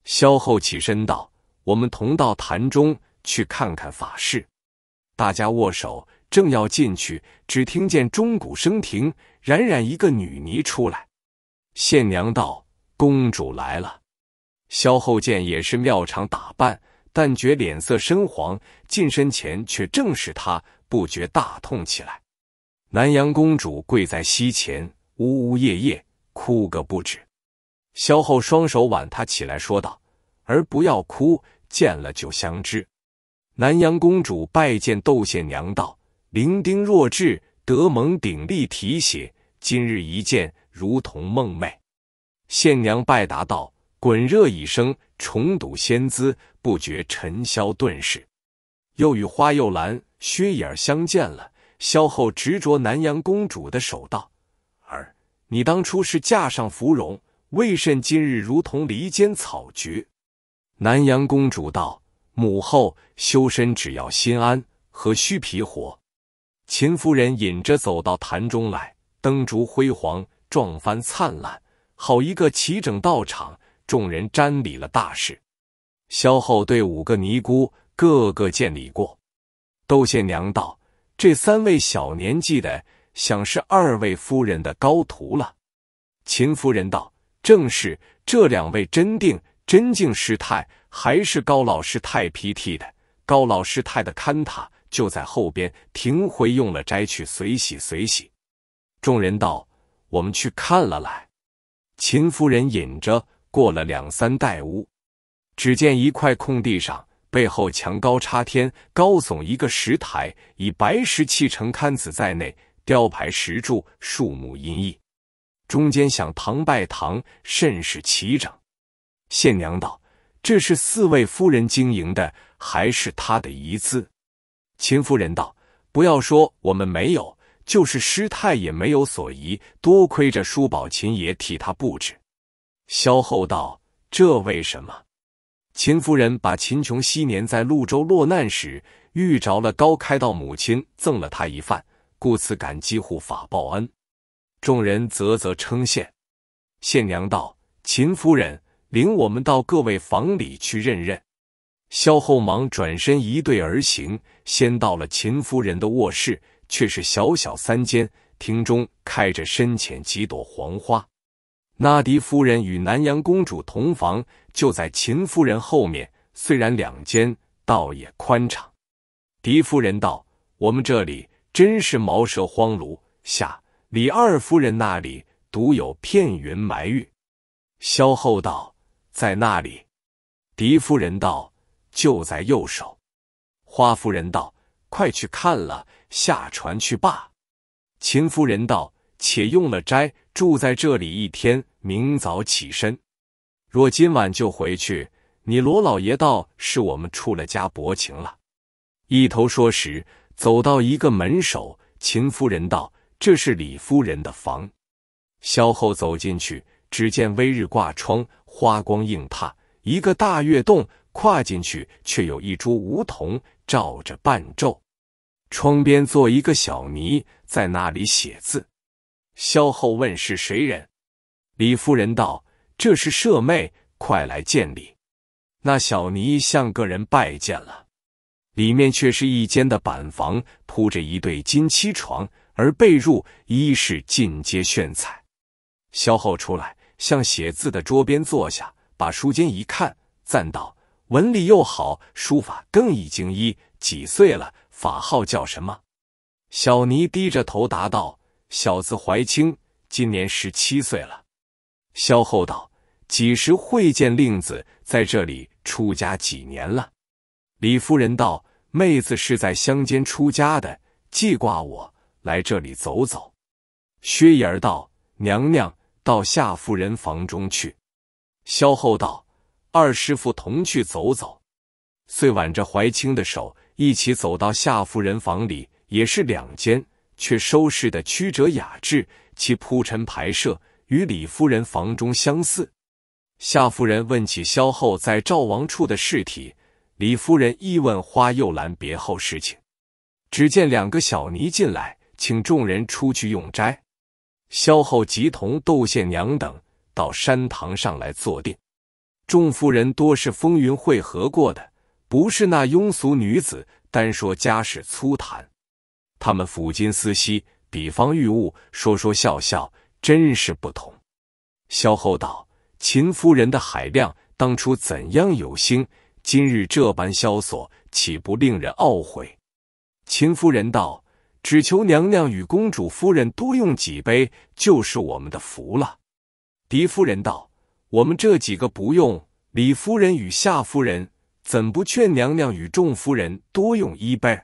萧后起身道：“我们同到坛中去看看法事。”大家握手。正要进去，只听见钟鼓声停，冉冉一个女尼出来。县娘道：“公主来了。”萧后见也是妙场打扮，但觉脸色深黄。近身前却正是她，不觉大痛起来。南阳公主跪在膝前，呜呜咽咽，哭个不止。萧后双手挽她起来，说道：“儿不要哭，见了就相知。”南阳公主拜见窦县娘道。伶仃弱智，得蒙鼎力提携，今日一见，如同梦寐。县娘拜答道：“滚热已生，重睹仙姿，不觉尘嚣顿逝。”又与花又兰、薛眼儿相见了。萧后执着南阳公主的手道：“儿，你当初是嫁上芙蓉，未甚今日，如同离间草菊。”南阳公主道：“母后，修身只要心安，何须皮火？”秦夫人引着走到坛中来，灯烛辉煌，撞幡灿烂，好一个齐整道场。众人瞻礼了大事。萧后对五个尼姑，个个见礼过。窦县娘道：“这三位小年纪的，想是二位夫人的高徒了。”秦夫人道：“正是，这两位真定真净师太，还是高老师太脾气的。高老师太的看他就在后边停回，用了斋去随洗随洗。众人道：“我们去看了来。”秦夫人引着过了两三代屋，只见一块空地上，背后墙高插天，高耸一个石台，以白石砌成龛子在内，雕牌石柱，树木阴翳，中间享堂拜堂，甚是齐整。县娘道：“这是四位夫人经营的，还是他的遗资？”秦夫人道：“不要说我们没有，就是师太也没有所疑。多亏着叔宝秦爷替他布置。”萧后道：“这为什么？”秦夫人把秦琼昔年在潞州落难时，遇着了高开道母亲，赠了他一饭，故此感激护法报恩。众人啧啧称羡。县娘道：“秦夫人领我们到各位房里去认认。”萧后忙转身一对而行，先到了秦夫人的卧室，却是小小三间，厅中开着深浅几朵黄花。那狄夫人与南阳公主同房，就在秦夫人后面。虽然两间倒也宽敞。狄夫人道：“我们这里真是茅舍荒庐，下李二夫人那里独有片云埋玉。”萧后道：“在那里？”狄夫人道。就在右手，花夫人道：“快去看了，下船去罢。”秦夫人道：“且用了斋，住在这里一天，明早起身。若今晚就回去，你罗老爷道是我们出了家薄情了。”一头说时，走到一个门首，秦夫人道：“这是李夫人的房。”萧后走进去，只见微日挂窗，花光映榻，一个大月洞。跨进去，却有一株梧桐照着伴昼。窗边坐一个小尼，在那里写字。萧后问是谁人，李夫人道：“这是舍妹，快来见礼。”那小尼向个人拜见了。里面却是一间的板房，铺着一对金漆床，而被褥、衣饰尽皆炫彩。萧后出来，向写字的桌边坐下，把书笺一看，赞道。文理又好，书法更易精一。几岁了？法号叫什么？小尼低着头答道：“小字怀清，今年十七岁了。”萧后道：“几时会见令子？在这里出家几年了？”李夫人道：“妹子是在乡间出家的，记挂我来这里走走。”薛姨儿道：“娘娘到夏夫人房中去。”萧后道。二师父同去走走，遂挽着怀清的手，一起走到夏夫人房里，也是两间，却收拾的曲折雅致。其铺陈排设与李夫人房中相似。夏夫人问起萧后在赵王处的事体，李夫人一问花又兰别后事情，只见两个小尼进来，请众人出去用斋。萧后即同窦宪娘等到山堂上来坐定。众夫人多是风云会合过的，不是那庸俗女子。单说家事粗谈，他们抚今思昔，比方玉物，说说笑笑，真是不同。萧后道：“秦夫人的海量，当初怎样有兴？今日这般萧索，岂不令人懊悔？”秦夫人道：“只求娘娘与公主夫人多用几杯，就是我们的福了。”狄夫人道。我们这几个不用，李夫人与夏夫人怎不劝娘娘与众夫人多用一杯？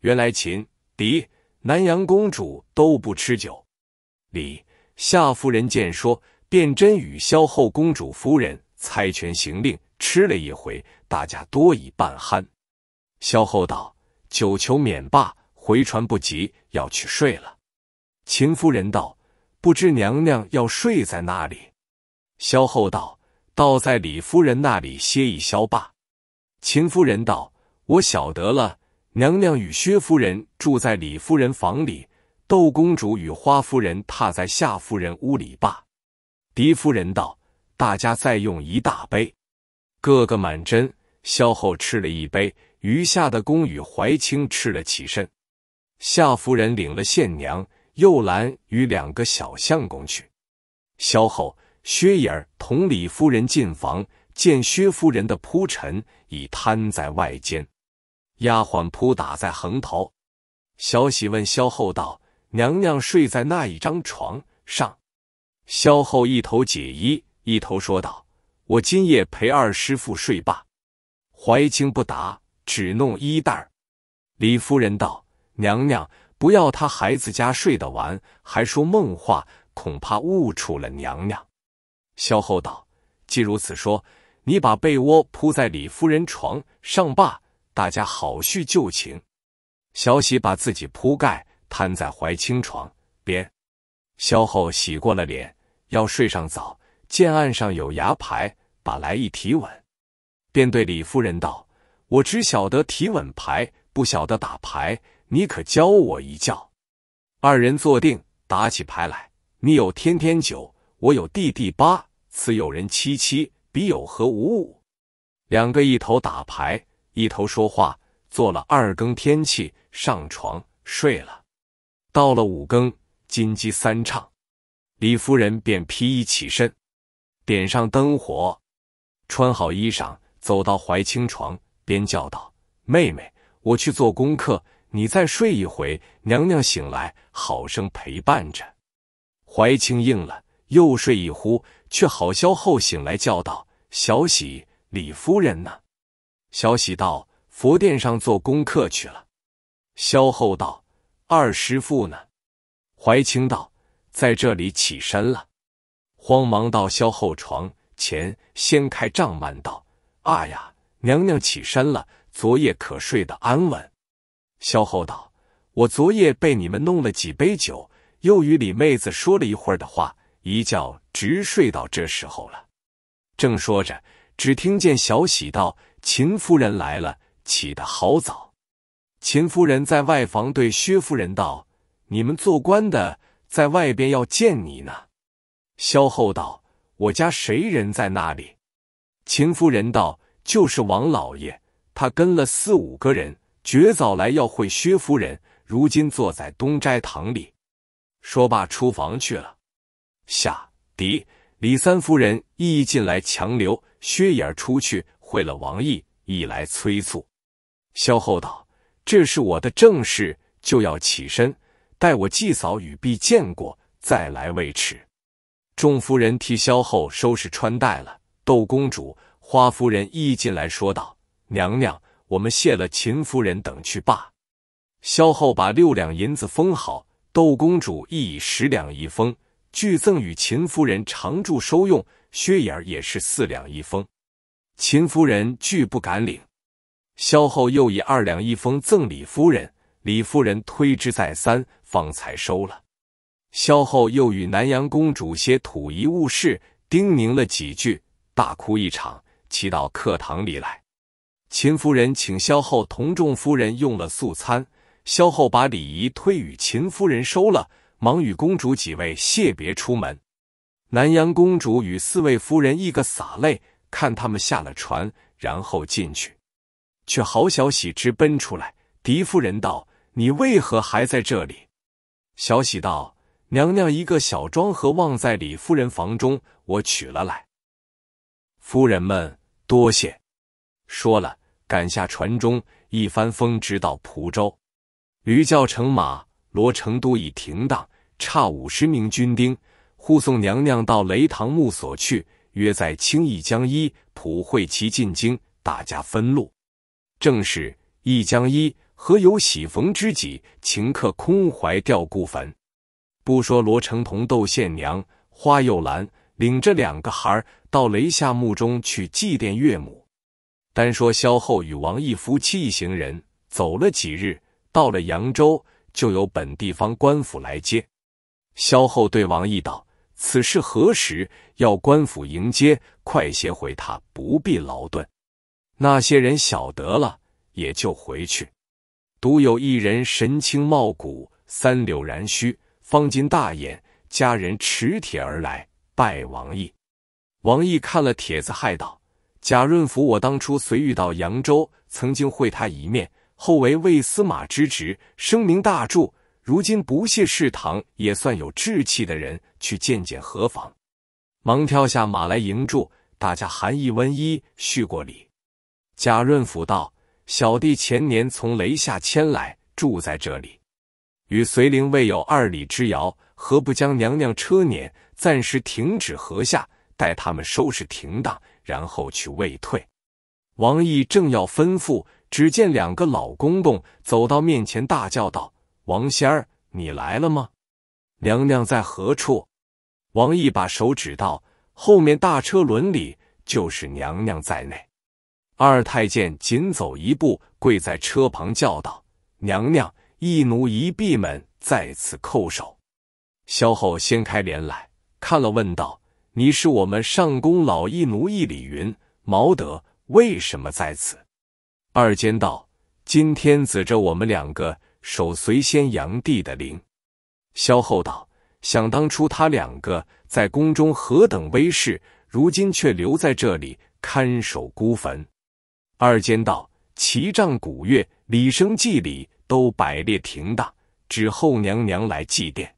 原来秦迪、南阳公主都不吃酒。李、夏夫人见说，便真与萧后公主夫人猜拳行令，吃了一回，大家多已半酣。萧后道：“酒求免罢，回船不及，要去睡了。”秦夫人道：“不知娘娘要睡在哪里？”萧后道：“到在李夫人那里歇一宵罢。”秦夫人道：“我晓得了。娘娘与薛夫人住在李夫人房里，窦公主与花夫人榻在夏夫人屋里罢。”狄夫人道：“大家再用一大杯，个个满斟。”萧后吃了一杯，余下的宫与怀清吃了起身。夏夫人领了县娘、又兰与两个小相公去。萧后。薛姨同李夫人进房，见薛夫人的铺陈已摊在外间，丫鬟铺打在横头。小喜问萧后道：“娘娘睡在那一张床上？”萧后一头解衣，一头说道：“我今夜陪二师父睡罢。”怀清不答，只弄衣袋李夫人道：“娘娘不要他孩子家睡得晚，还说梦话，恐怕误触了娘娘。”萧后道：“既如此说，你把被窝铺在李夫人床上罢，大家好叙旧情。”小喜把自己铺盖摊在怀清床边。萧后洗过了脸，要睡上澡，见案上有牙牌，把来意提稳，便对李夫人道：“我只晓得提稳牌，不晓得打牌，你可教我一教。”二人坐定，打起牌来。你有天天九，我有地地八。此有人七七，彼有何五五？两个一头打牌，一头说话，做了二更天气，上床睡了。到了五更，金鸡三唱，李夫人便披衣起身，点上灯火，穿好衣裳，走到怀清床边，叫道：“妹妹，我去做功课，你再睡一回。娘娘醒来，好生陪伴着。”怀清应了，又睡一呼。却好，消后醒来叫道：“小喜，李夫人呢？”小喜道：“佛殿上做功课去了。”萧后道：“二师父呢？”怀清道：“在这里起身了。”慌忙到萧后床前，掀开帐幔道：“啊呀，娘娘起身了。昨夜可睡得安稳？”萧后道：“我昨夜被你们弄了几杯酒，又与李妹子说了一会儿的话。”一觉直睡到这时候了。正说着，只听见小喜道：“秦夫人来了，起得好早。”秦夫人在外房对薛夫人道：“你们做官的在外边要见你呢。”萧后道：“我家谁人在那里？”秦夫人道：“就是王老爷，他跟了四五个人，绝早来要会薛夫人，如今坐在东斋堂里。”说罢，出房去了。下狄李三夫人亦进来强留薛眼儿出去会了王毅，一来催促。萧后道：“这是我的正事，就要起身，待我祭扫与婢见过，再来未迟。”众夫人替萧后收拾穿戴了。窦公主、花夫人一进来说道：“娘娘，我们谢了秦夫人等去罢。”萧后把六两银子封好，窦公主亦以十两一封。俱赠与秦夫人常住收用，薛眼儿也是四两一封，秦夫人拒不敢领。萧后又以二两一封赠李夫人，李夫人推之再三，方才收了。萧后又与南阳公主些土遗物事，叮咛了几句，大哭一场，齐到客堂里来。秦夫人请萧后同众夫人用了素餐，萧后把礼仪推与秦夫人收了。忙与公主几位谢别出门，南阳公主与四位夫人一个洒泪，看他们下了船，然后进去。却好小喜直奔出来，狄夫人道：“你为何还在这里？”小喜道：“娘娘一个小庄盒忘在李夫人房中，我取了来。”夫人们多谢，说了赶下船中，一帆风直到蒲州，驴轿乘马，罗成都已停当。差五十名军丁护送娘娘到雷堂墓所去，约在青弋江一普惠齐进京。大家分路。正是“弋江一何有喜逢知己，情客空怀吊故坟。”不说罗成同、窦宪娘、花又兰领着两个孩儿到雷下墓中去祭奠岳母。单说萧后与王毅夫妻一行人走了几日，到了扬州，就由本地方官府来接。萧后对王毅道：“此事何时要官府迎接？快些回他，不必劳顿。那些人晓得了，也就回去。独有一人神清貌古，三绺然须，方巾大眼，家人持铁而来拜王毅。王毅看了帖子，骇道：‘贾润甫，我当初随遇到扬州，曾经会他一面。后为魏司马之职，声名大著。’如今不屑侍堂也算有志气的人，去见见何妨？忙跳下马来迎住，大家寒意温衣，叙过礼。贾润甫道：“小弟前年从雷下迁来，住在这里，与绥陵未有二里之遥，何不将娘娘车辇暂时停止河下，待他们收拾停当，然后去未退。”王毅正要吩咐，只见两个老公公走到面前，大叫道。王仙儿，你来了吗？娘娘在何处？王毅把手指道：“后面大车轮里就是娘娘在内。”二太监紧走一步，跪在车旁叫道：“娘娘，一奴一婢们在此叩首。”萧后掀开帘来，看了，问道：“你是我们上宫老一奴一李云毛德，为什么在此？”二监道：“今天子着我们两个。”守随先炀帝的灵，萧后道：“想当初他两个在宫中何等威势，如今却留在这里看守孤坟。”二监道：“旗杖鼓乐，礼生祭礼，都摆列停当，只候娘娘来祭奠。”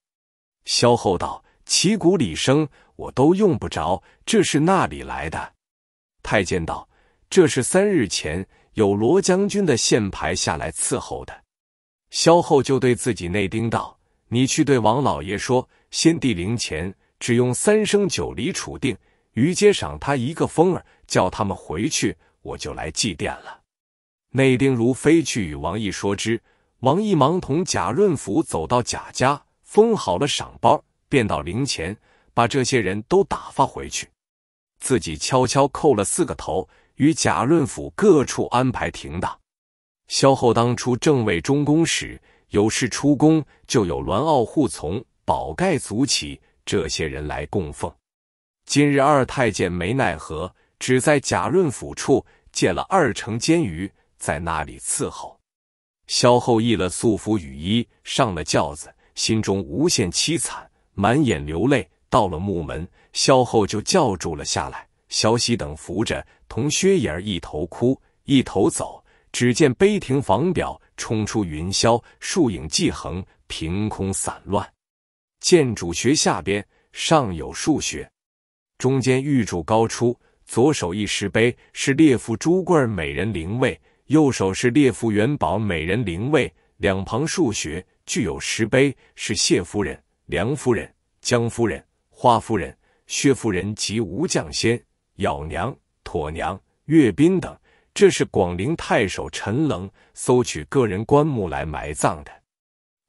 萧后道：“旗鼓礼生我都用不着，这是那里来的？”太监道：“这是三日前有罗将军的宪牌下来伺候的。”萧后就对自己内丁道：“你去对王老爷说，先帝灵前只用三升酒礼处定，于阶赏他一个风儿，叫他们回去，我就来祭奠了。”内丁如飞去与王毅说之，王毅忙同贾润甫走到贾家，封好了赏包，便到灵前把这些人都打发回去，自己悄悄叩了四个头，与贾润甫各处安排停当。萧后当初正位中宫时，有事出宫，就有栾傲护从、宝盖族起这些人来供奉。今日二太监没奈何，只在贾润府处借了二成监鱼，在那里伺候。萧后易了素服雨衣，上了轿子，心中无限凄惨，满眼流泪。到了木门，萧后就叫住了下来，萧熙等扶着，同薛爷儿一头哭，一头走。只见碑亭房表冲出云霄，树影既横，凭空散乱。建主穴下边上有树穴，中间玉柱高出。左手一石碑是列父朱贵儿美人灵位，右手是列父元宝美人灵位。两旁树穴具有石碑，是谢夫人、梁夫人、江夫人、花夫人、薛夫人及吴将仙、咬娘、妥娘、岳兵等。这是广陵太守陈棱搜取个人棺木来埋葬的。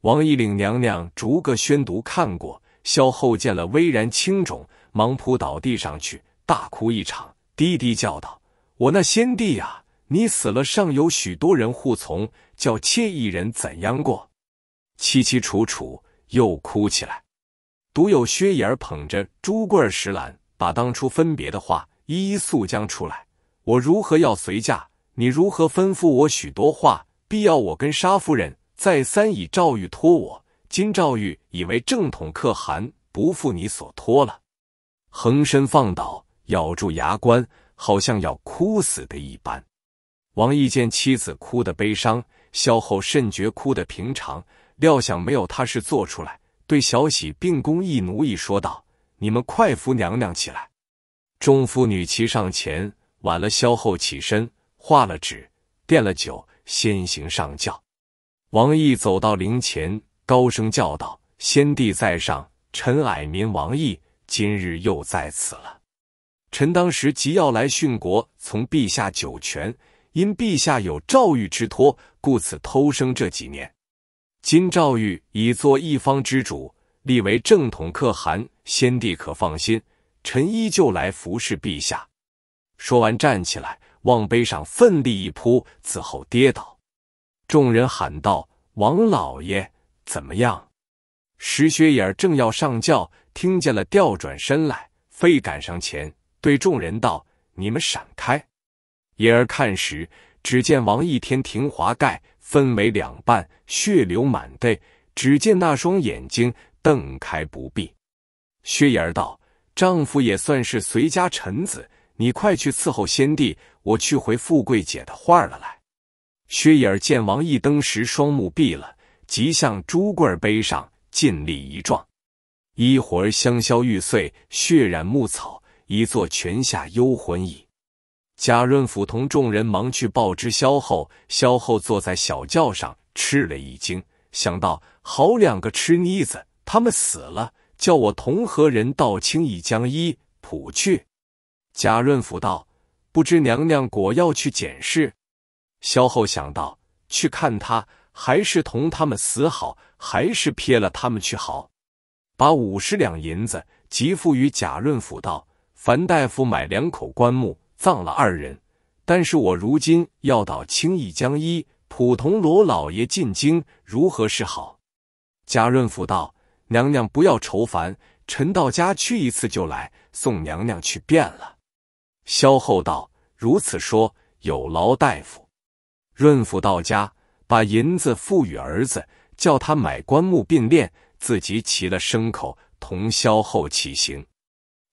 王懿领娘娘逐个宣读看过，萧后见了，巍然青肿，忙扑倒地上去，大哭一场，低低叫道：“我那先帝呀，你死了，尚有许多人护从，叫妾一人怎样过？”凄凄楚楚，又哭起来。独有薛姨捧着朱贵儿石兰，把当初分别的话一一诉将出来。我如何要随嫁？你如何吩咐我许多话？必要我跟沙夫人再三以赵玉托我。今诏玉以为正统可汗，不负你所托了。横身放倒，咬住牙关，好像要哭死的一般。王毅见妻子哭得悲伤，萧后甚觉哭得平常，料想没有他事做出来，对小喜并宫一奴役说道：“你们快扶娘娘起来。”众妇女齐上前。晚了，萧后起身，化了纸，垫了酒，先行上轿。王毅走到灵前，高声叫道：“先帝在上，臣矮民王毅，今日又在此了。臣当时急要来殉国，从陛下九泉，因陛下有诏狱之托，故此偷生这几年。今赵玉已做一方之主，立为正统可汗，先帝可放心，臣依旧来服侍陛下。”说完，站起来，往碑上奋力一扑，此后跌倒。众人喊道：“王老爷怎么样？”石雪眼儿正要上轿，听见了，调转身来，飞赶上前，对众人道：“你们闪开！”眼儿看时，只见王一天亭华盖分为两半，血流满地，只见那双眼睛瞪开不闭。薛言儿道：“丈夫也算是随家臣子。”你快去伺候先帝，我去回富贵姐的话了。来，薛姨儿见王一登时双目闭了，即向朱贵背上尽力一撞，一会儿香消玉碎，血染木草，一座泉下幽魂矣。贾润甫同众人忙去报知萧后，萧后坐在小轿上吃了一惊，想到好两个痴妮子，他们死了，叫我同何人到青义江一浦去。贾润甫道：“不知娘娘果要去检视。”萧后想到去看他，还是同他们死好，还是撇了他们去好。把五十两银子即付于贾润甫道：“樊大夫买两口棺木，葬了二人。但是我如今要到青弋江一，普同罗老爷进京，如何是好？”贾润甫道：“娘娘不要愁烦，臣到家去一次就来，送娘娘去便了。”萧后道：“如此说，有劳大夫。润甫到家，把银子付与儿子，叫他买棺木并殓，自己骑了牲口，同萧后起行。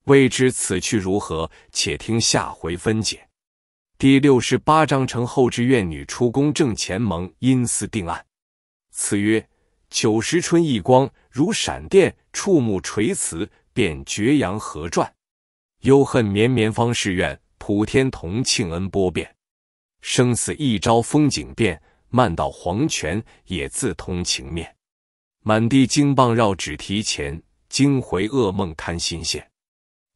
未知此去如何，且听下回分解。”第六十八章：成后之怨女出宫，正前盟因私定案。此曰九十春一光如闪电，触目垂辞，便绝阳河转。忧恨绵绵方是怨，普天同庆恩波遍。生死一朝风景变，漫道黄泉也自通情面。满地金棒绕指提前惊回噩梦堪心线。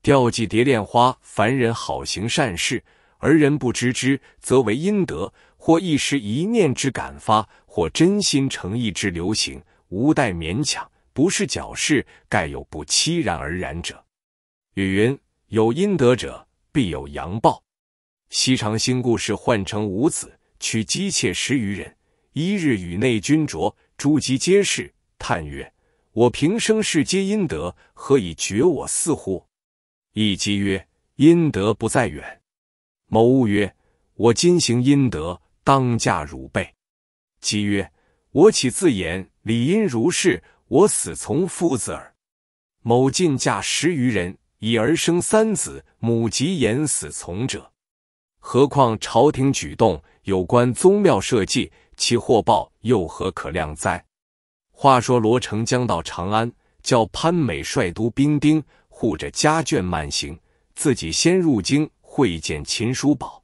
吊祭蝶恋花，凡人好行善事，而人不知之，则为阴德。或一时一念之感发，或真心诚意之流行，无待勉强，不是矫饰。盖有不欺然而然者。雨云。有阴德者，必有阳报。西长兴故事，换成五子，取妻妾十余人。一日与内君酌，诸姬皆是，叹曰：“我平生事皆阴德，何以绝我似乎？”一姬曰：“阴德不在远。”某物曰：“我今行阴德，当嫁汝辈。”姬曰：“我岂自言理应如是？我死从夫子耳。”某进嫁十余人。已而生三子，母及言死从者，何况朝廷举动有关宗庙社稷，其祸报又何可量哉？话说罗成将到长安，叫潘美率都兵丁护着家眷慢行，自己先入京会见秦叔宝。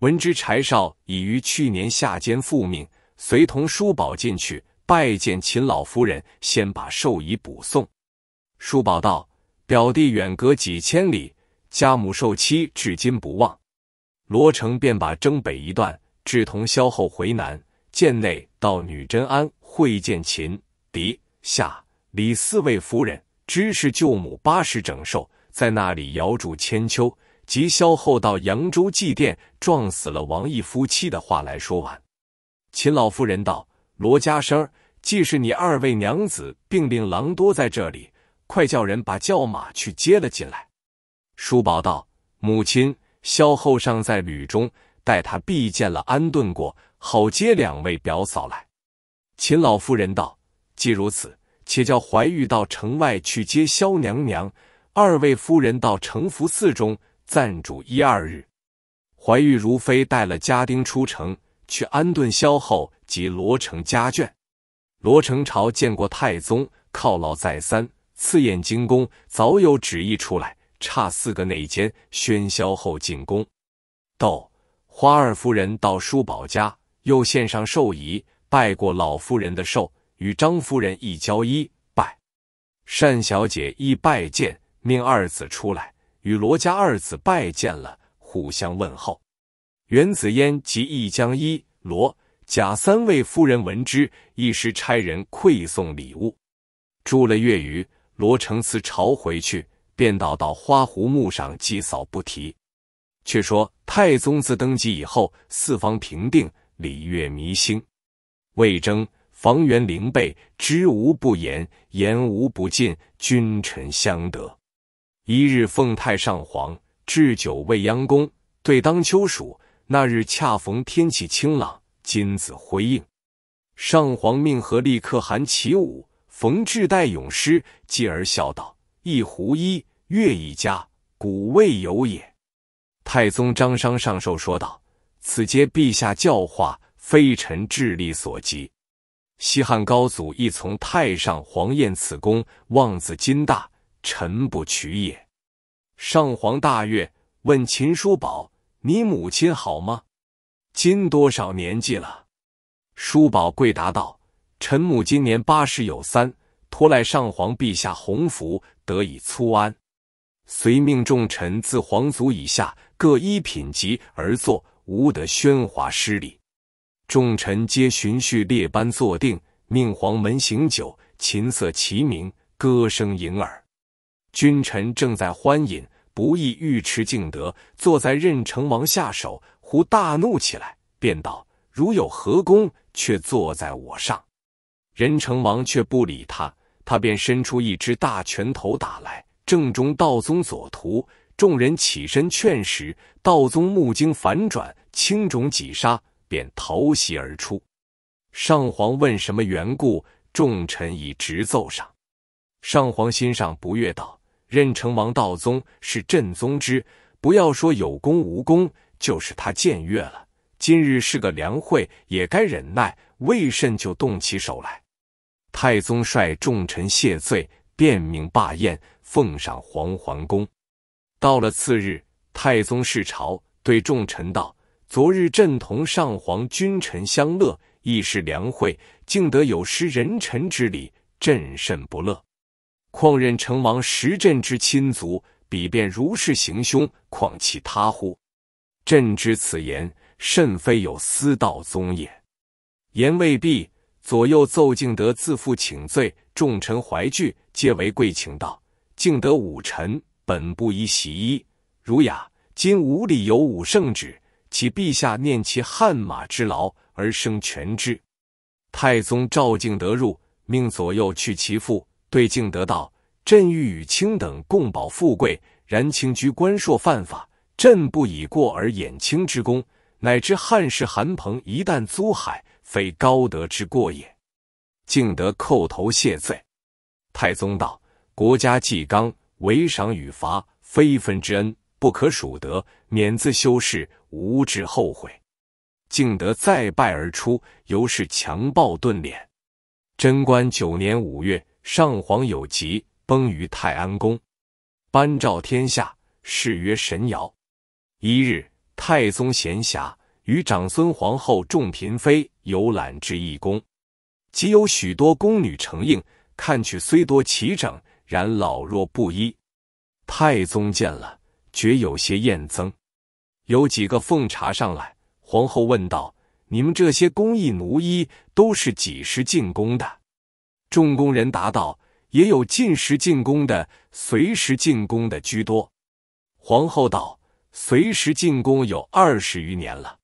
闻知柴少已于去年下监复命，随同叔宝进去拜见秦老夫人，先把寿仪补送。叔宝道。表弟远隔几千里，家母受妻，至今不忘。罗成便把征北一段，至同萧后回南，见内到女真安会见秦、狄、夏、李四位夫人，知是舅母八十整寿，在那里遥祝千秋。及萧后到扬州祭奠，撞死了王义夫妻的话来说完。秦老夫人道：“罗家生，既是你二位娘子，并令郎多在这里。”快叫人把轿马去接了进来。叔宝道：“母亲，萧后尚在旅中，待他必见了，安顿过，好接两位表嫂来。”秦老夫人道：“既如此，且叫怀玉到城外去接萧娘娘，二位夫人到城福寺中暂住一二日。”怀玉如飞带了家丁出城，去安顿萧后及罗成家眷。罗成朝见过太宗，犒劳再三。刺眼精工早有旨意出来，差四个内奸喧嚣后进宫。窦花二夫人到叔宝家，又献上寿仪，拜过老夫人的寿，与张夫人一交一拜。单小姐亦拜见，命二子出来，与罗家二子拜见了，互相问候。袁紫嫣及一江一、罗贾三位夫人闻之，一时差人馈送礼物，住了月余。罗成辞朝回去，便倒到花胡墓上祭扫，不提。却说太宗自登基以后，四方平定，礼乐弥兴。魏征、房元灵备，知无不言，言无不尽，君臣相得。一日，奉太上皇置酒未央宫，对当秋暑。那日恰逢天气清朗，金子辉映。上皇命和立可汗起舞。冯志代咏诗，继而笑道：“一壶一月一家，古未有也。”太宗张商上寿说道：“此皆陛下教化，非臣智力所及。西汉高祖亦从太上皇宴此功，望子金大，臣不取也。”上皇大悦，问秦叔宝：“你母亲好吗？今多少年纪了？”叔宝跪答道。陈母今年八十有三，托赖上皇陛下洪福，得以粗安。遂命重臣自皇族以下各依品级而坐，无得喧哗失礼。众臣皆循序列班坐定，命黄门行酒，琴瑟齐鸣，歌声盈耳。君臣正在欢饮，不意尉迟敬德坐在任城王下手，忽大怒起来，便道：“如有何功，却坐在我上。”任成王却不理他，他便伸出一只大拳头打来，正中道宗左徒。众人起身劝时，道宗目睛反转，轻种几杀，便逃袭而出。上皇问什么缘故，众臣已直奏上。上皇心上不悦道：“任成王道宗是朕宗之，不要说有功无功，就是他僭越了。今日是个良会，也该忍耐，为甚就动起手来？”太宗率众臣谢罪，便命罢宴，奉上皇桓宫。到了次日，太宗视朝，对众臣道：“昨日朕同上皇君臣相乐，亦是良会，竟得有失人臣之礼，朕甚不乐。况任成王实朕之亲族，彼便如是行凶，况其他乎？朕知此言，甚非有私道宗也。言未毕。”左右奏敬德自负请罪，众臣怀惧，皆为跪请道：“敬德武臣，本不衣袭衣，儒雅。今无理由武圣旨，岂陛下念其汗马之劳而生权之。”太宗召敬德入，命左右去其父，对敬德道：“朕欲与卿等共保富贵，然卿居官硕犯法，朕不以过而掩卿之功，乃知汉室韩鹏一旦租海。”非高德之过也，敬德叩头谢罪。太宗道：“国家纪纲，为赏与罚，非分之恩不可数得，免自修饰，无至后悔。”敬德再拜而出，犹是强暴顿脸。贞观九年五月，上皇有疾，崩于泰安宫，颁诏天下，谥曰神尧。一日，太宗闲暇，与长孙皇后、众嫔妃。游览至一宫，即有许多宫女承应，看去虽多齐整，然老弱不一。太宗见了，觉有些厌憎。有几个奉茶上来，皇后问道：“你们这些宫役奴医都是几时进宫的？”众宫人答道：“也有进时进宫的，随时进宫的居多。”皇后道：“随时进宫有二十余年了。”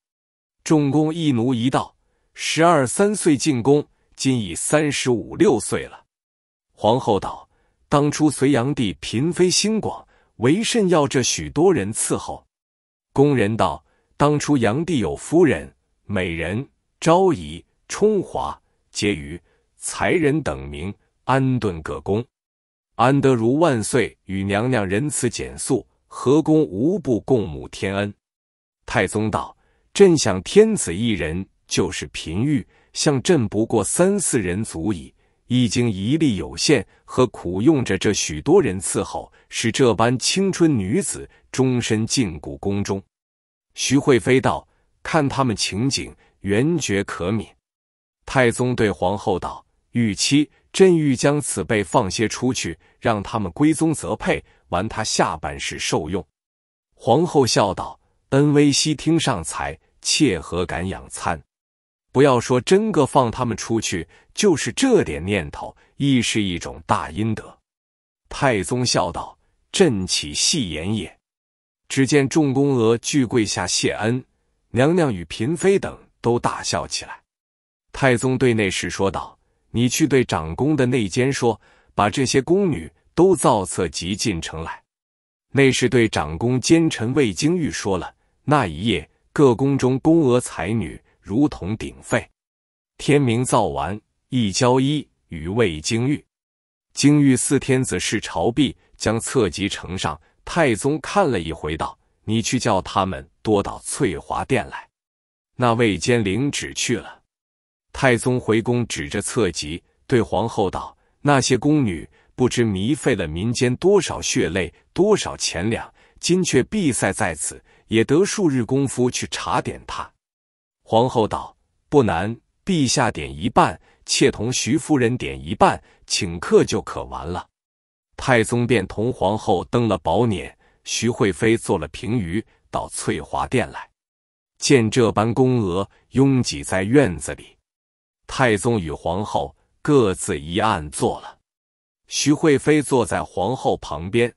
众宫一奴一到。十二三岁进宫，今已三十五六岁了。皇后道：“当初隋炀帝嫔妃兴广，为甚要这许多人伺候？”宫人道：“当初炀帝有夫人、美人、昭仪、充华、皆于才人等名，安顿各宫。安德如万岁与娘娘仁慈简素，何宫无不共母天恩。”太宗道：“朕想天子一人。”就是嫔玉，向朕不过三四人足矣。已经一力有限，何苦用着这许多人伺候，使这般青春女子终身禁锢宫中？徐惠妃道：“看他们情景，原绝可悯。”太宗对皇后道：“玉妻，朕欲将此辈放些出去，让他们归宗择配，完他下半世受用。”皇后笑道：“恩威悉听上才，妾何敢养参？”不要说真个放他们出去，就是这点念头，亦是一种大阴德。太宗笑道：“朕岂戏言也？”只见众宫娥俱跪下谢恩，娘娘与嫔妃等都大笑起来。太宗对内侍说道：“你去对长宫的内监说，把这些宫女都造册集进城来。”内侍对长宫奸臣魏京玉说了那一夜各宫中宫娥才女。如同鼎沸。天明造完，一交一与魏京玉。京玉四天子是朝毕，将册籍呈上。太宗看了一回，道：“你去叫他们多到翠华殿来。”那魏坚领旨去了。太宗回宫，指着册籍对皇后道：“那些宫女不知糜费了民间多少血泪，多少钱粮，今却闭塞在此，也得数日功夫去查点他。”皇后道：“不难，陛下点一半，妾同徐夫人点一半，请客就可完了。”太宗便同皇后登了宝辇，徐惠妃坐了平舆，到翠华殿来，见这般宫娥拥挤在院子里。太宗与皇后各自一案坐了，徐惠妃坐在皇后旁边。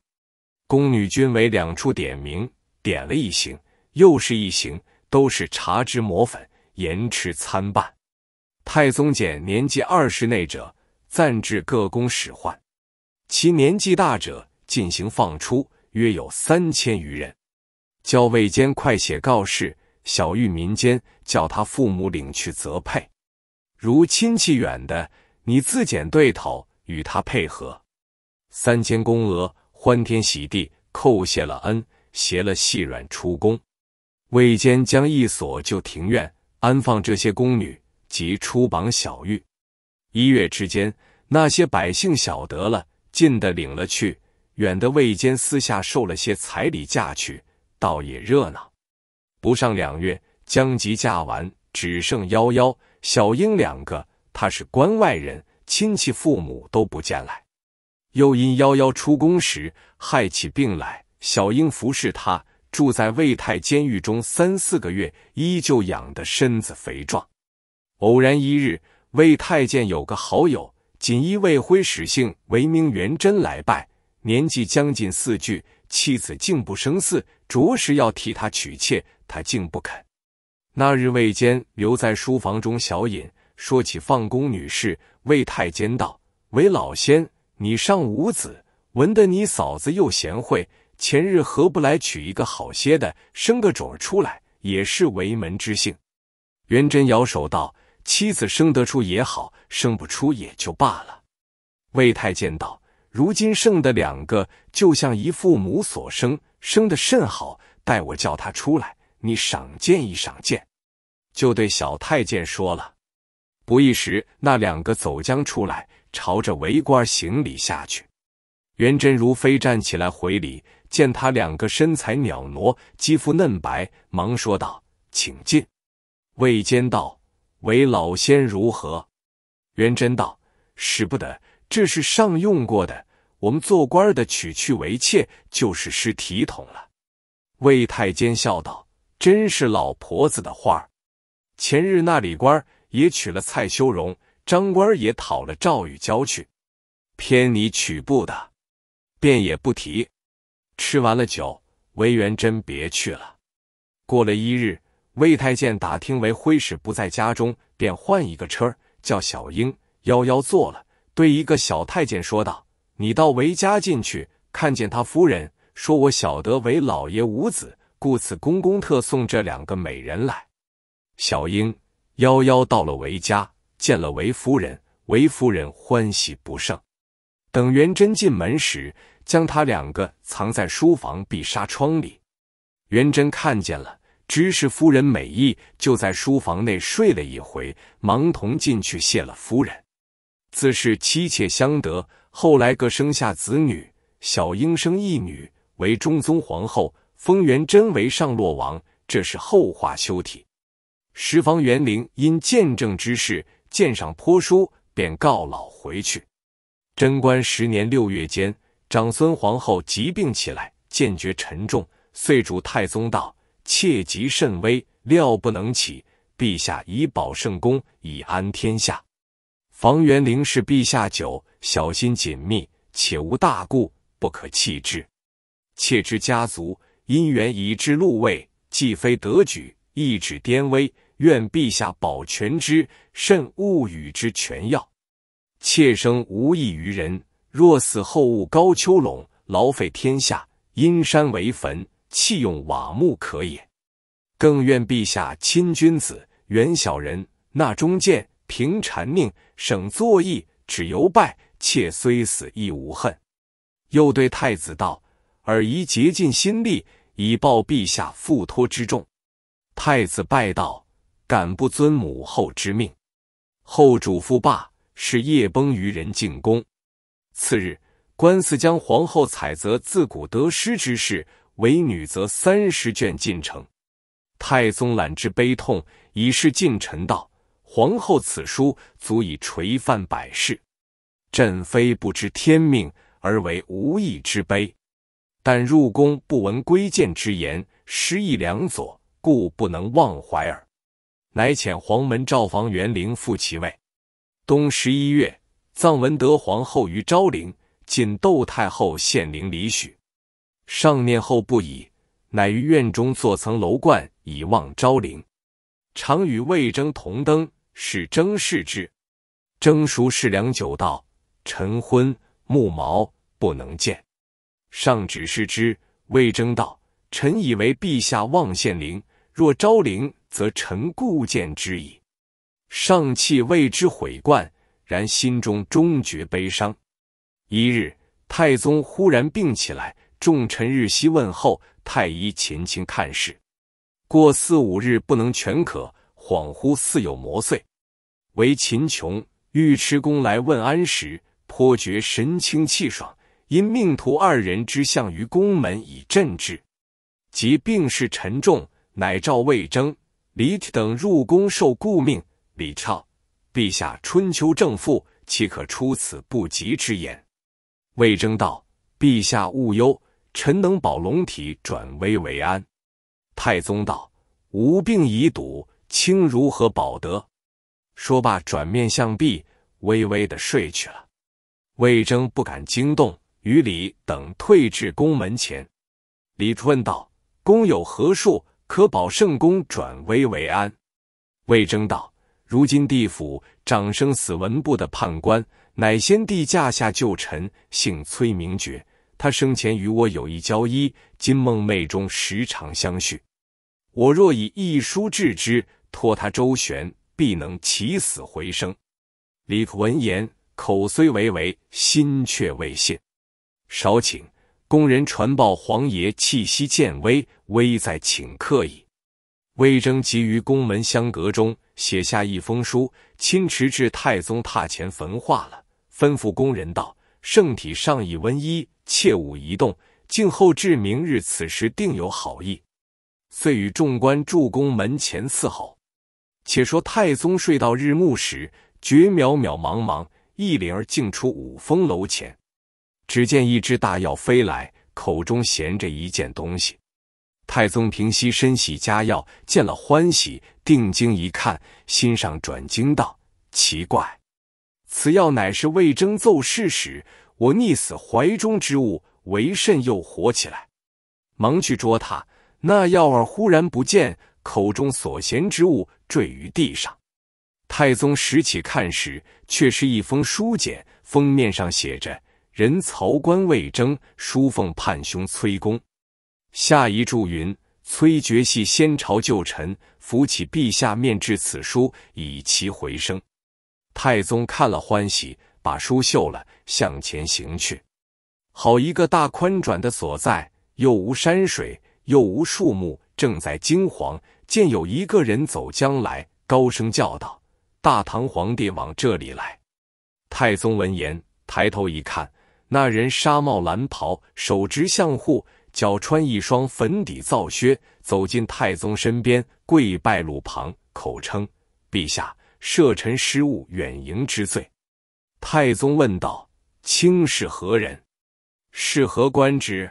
宫女均为两处点名，点了一行，又是一行。都是茶之磨粉，言辞参半。太宗简年纪二十内者，暂置各宫使唤；其年纪大者，进行放出，约有三千余人。教卫监快写告示，小谕民间，叫他父母领去择配。如亲戚远的，你自检对头，与他配合。三千宫娥欢天喜地，叩谢了恩，携了细软出宫。魏坚将一所旧庭院安放这些宫女及出榜小玉，一月之间，那些百姓晓得了，近的领了去，远的魏坚私下受了些彩礼嫁去，倒也热闹。不上两月，将即嫁完，只剩夭夭、小英两个。他是关外人，亲戚父母都不见来。又因夭夭出宫时害起病来，小英服侍他。住在魏太监狱中三四个月，依旧养得身子肥壮。偶然一日，魏太监有个好友锦衣卫徽使姓韦名元贞来拜，年纪将近四旬，妻子竟不生嗣，着实要替他娶妾，他竟不肯。那日魏坚留在书房中小饮，说起放宫女事，魏太监道：“韦老仙，你尚无子，闻得你嫂子又贤惠。”前日何不来娶一个好些的，生个种儿出来，也是为门之幸。元贞摇手道：“妻子生得出也好，生不出也就罢了。”魏太监道：“如今剩的两个，就像一父母所生，生的甚好。待我叫他出来，你赏见一赏见。”就对小太监说了。不一时，那两个走将出来，朝着围观行礼下去。元贞如飞站起来回礼。见他两个身材袅娜，肌肤嫩白，忙说道：“请进。”魏坚道：“为老仙如何？”元贞道：“使不得，这是上用过的。我们做官的娶去为妾，就是失体统了。”魏太监笑道：“真是老婆子的话。前日那李官也娶了蔡修容，张官也讨了赵玉娇去，偏你娶不得，便也不提。”吃完了酒，韦元贞别去了。过了一日，魏太监打听韦辉使不在家中，便换一个车儿，叫小英、幺幺坐了，对一个小太监说道：“你到韦家进去，看见他夫人，说我晓得韦老爷无子，故此公公特送这两个美人来。”小英、幺幺到了韦家，见了韦夫人，韦夫人欢喜不胜。等元贞进门时。将他两个藏在书房壁纱窗里，元贞看见了，知是夫人美意，就在书房内睡了一回，忙同进去谢了夫人。自是妻妾相得，后来各生下子女。小英生一女，为中宗皇后，封元贞为上洛王。这是后话休提。十方元灵因见证之事，鉴赏颇疏，便告老回去。贞观十年六月间。长孙皇后疾病起来，渐觉沉重，遂主太宗道：“妾疾甚微，料不能起。陛下以保圣功，以安天下。房元龄是陛下久，小心紧密，且无大故，不可弃之。妾之家族姻缘已至禄位，既非得举，亦指颠危。愿陛下保全之，慎勿与之权要。妾生无异于人。”若死后误高丘垄，劳费天下，阴山为坟，弃用瓦木可也。更愿陛下亲君子，远小人，纳忠谏，平禅命，省作义，止犹败。妾虽死亦无恨。又对太子道：“尔宜竭尽心力，以报陛下负托之重。”太子拜道：“敢不遵母后之命？”后主父罢，是夜崩于人进宫。次日，官司将皇后采择自古得失之事为女则三十卷进呈。太宗览之悲痛，以示近臣道：“皇后此书足以垂范百世，朕非不知天命，而为无意之悲。但入宫不闻归谏之言，失意良佐，故不能忘怀耳。”乃遣黄门赵房元龄复其位。冬十一月。臧文德皇后于昭陵，近窦太后献陵里许。上念后不已，乃于院中作层楼观以望昭陵。常与魏征同登，是征视之。征熟视良久，道：“晨昏目毛不能见。”上指视之，魏征道：“臣以为陛下望献陵，若昭陵，则臣故见之矣。”上气谓之悔冠。然心中终觉悲伤。一日，太宗忽然病起来，众臣日夕问候。太医勤清看视，过四五日不能全可，恍惚似有魔祟。唯秦琼、尉迟恭来问安时，颇觉神清气爽。因命徒二人之相于宫门以镇之。即病势沉重，乃召魏征、李等入宫受顾命。李超。陛下春秋正复，岂可出此不及之言？魏征道：“陛下勿忧，臣能保龙体转危为安。”太宗道：“无病已笃，卿如何保得？”说罢，转面向壁，微微的睡去了。魏征不敢惊动，与李等退至宫门前。李问道：“公有何术，可保圣公转危为安？”魏征道。如今地府掌生死文部的判官，乃先帝驾下旧臣，姓崔，名觉。他生前与我有一交谊，今梦寐中时常相续。我若以一书致之，托他周旋，必能起死回生。李父闻言，口虽为微，心却未信。少顷，工人传报，皇爷气息渐微，危在顷刻矣。魏征急于宫门相隔中写下一封书，亲持至太宗榻前焚化了，吩咐宫人道：“圣体尚已温衣，切勿移动，静候至明日，此时定有好意。”遂与众官助宫门前伺候。且说太宗睡到日暮时，觉渺渺茫茫，一灵儿竟出五峰楼前，只见一只大药飞来，口中衔着一件东西。太宗平息，身喜佳药，见了欢喜，定睛一看，心上转惊道：“奇怪，此药乃是魏征奏事时，我溺死怀中之物，为甚又活起来？”忙去捉他，那药儿忽然不见，口中所衔之物坠于地上。太宗拾起看时，却是一封书简，封面上写着：“人曹官魏征，书奉叛兄崔公。”下一注云：“崔珏系先朝旧臣，扶起陛下面至此书，以其回声。”太宗看了欢喜，把书绣了，向前行去。好一个大宽转的所在，又无山水，又无树木，正在惊惶，见有一个人走将来，高声叫道：“大唐皇帝往这里来！”太宗闻言，抬头一看，那人纱帽蓝袍，手执相护。脚穿一双粉底皂靴，走进太宗身边，跪拜路旁，口称：“陛下，赦臣失误，远迎之罪。”太宗问道：“卿是何人？是何官职？”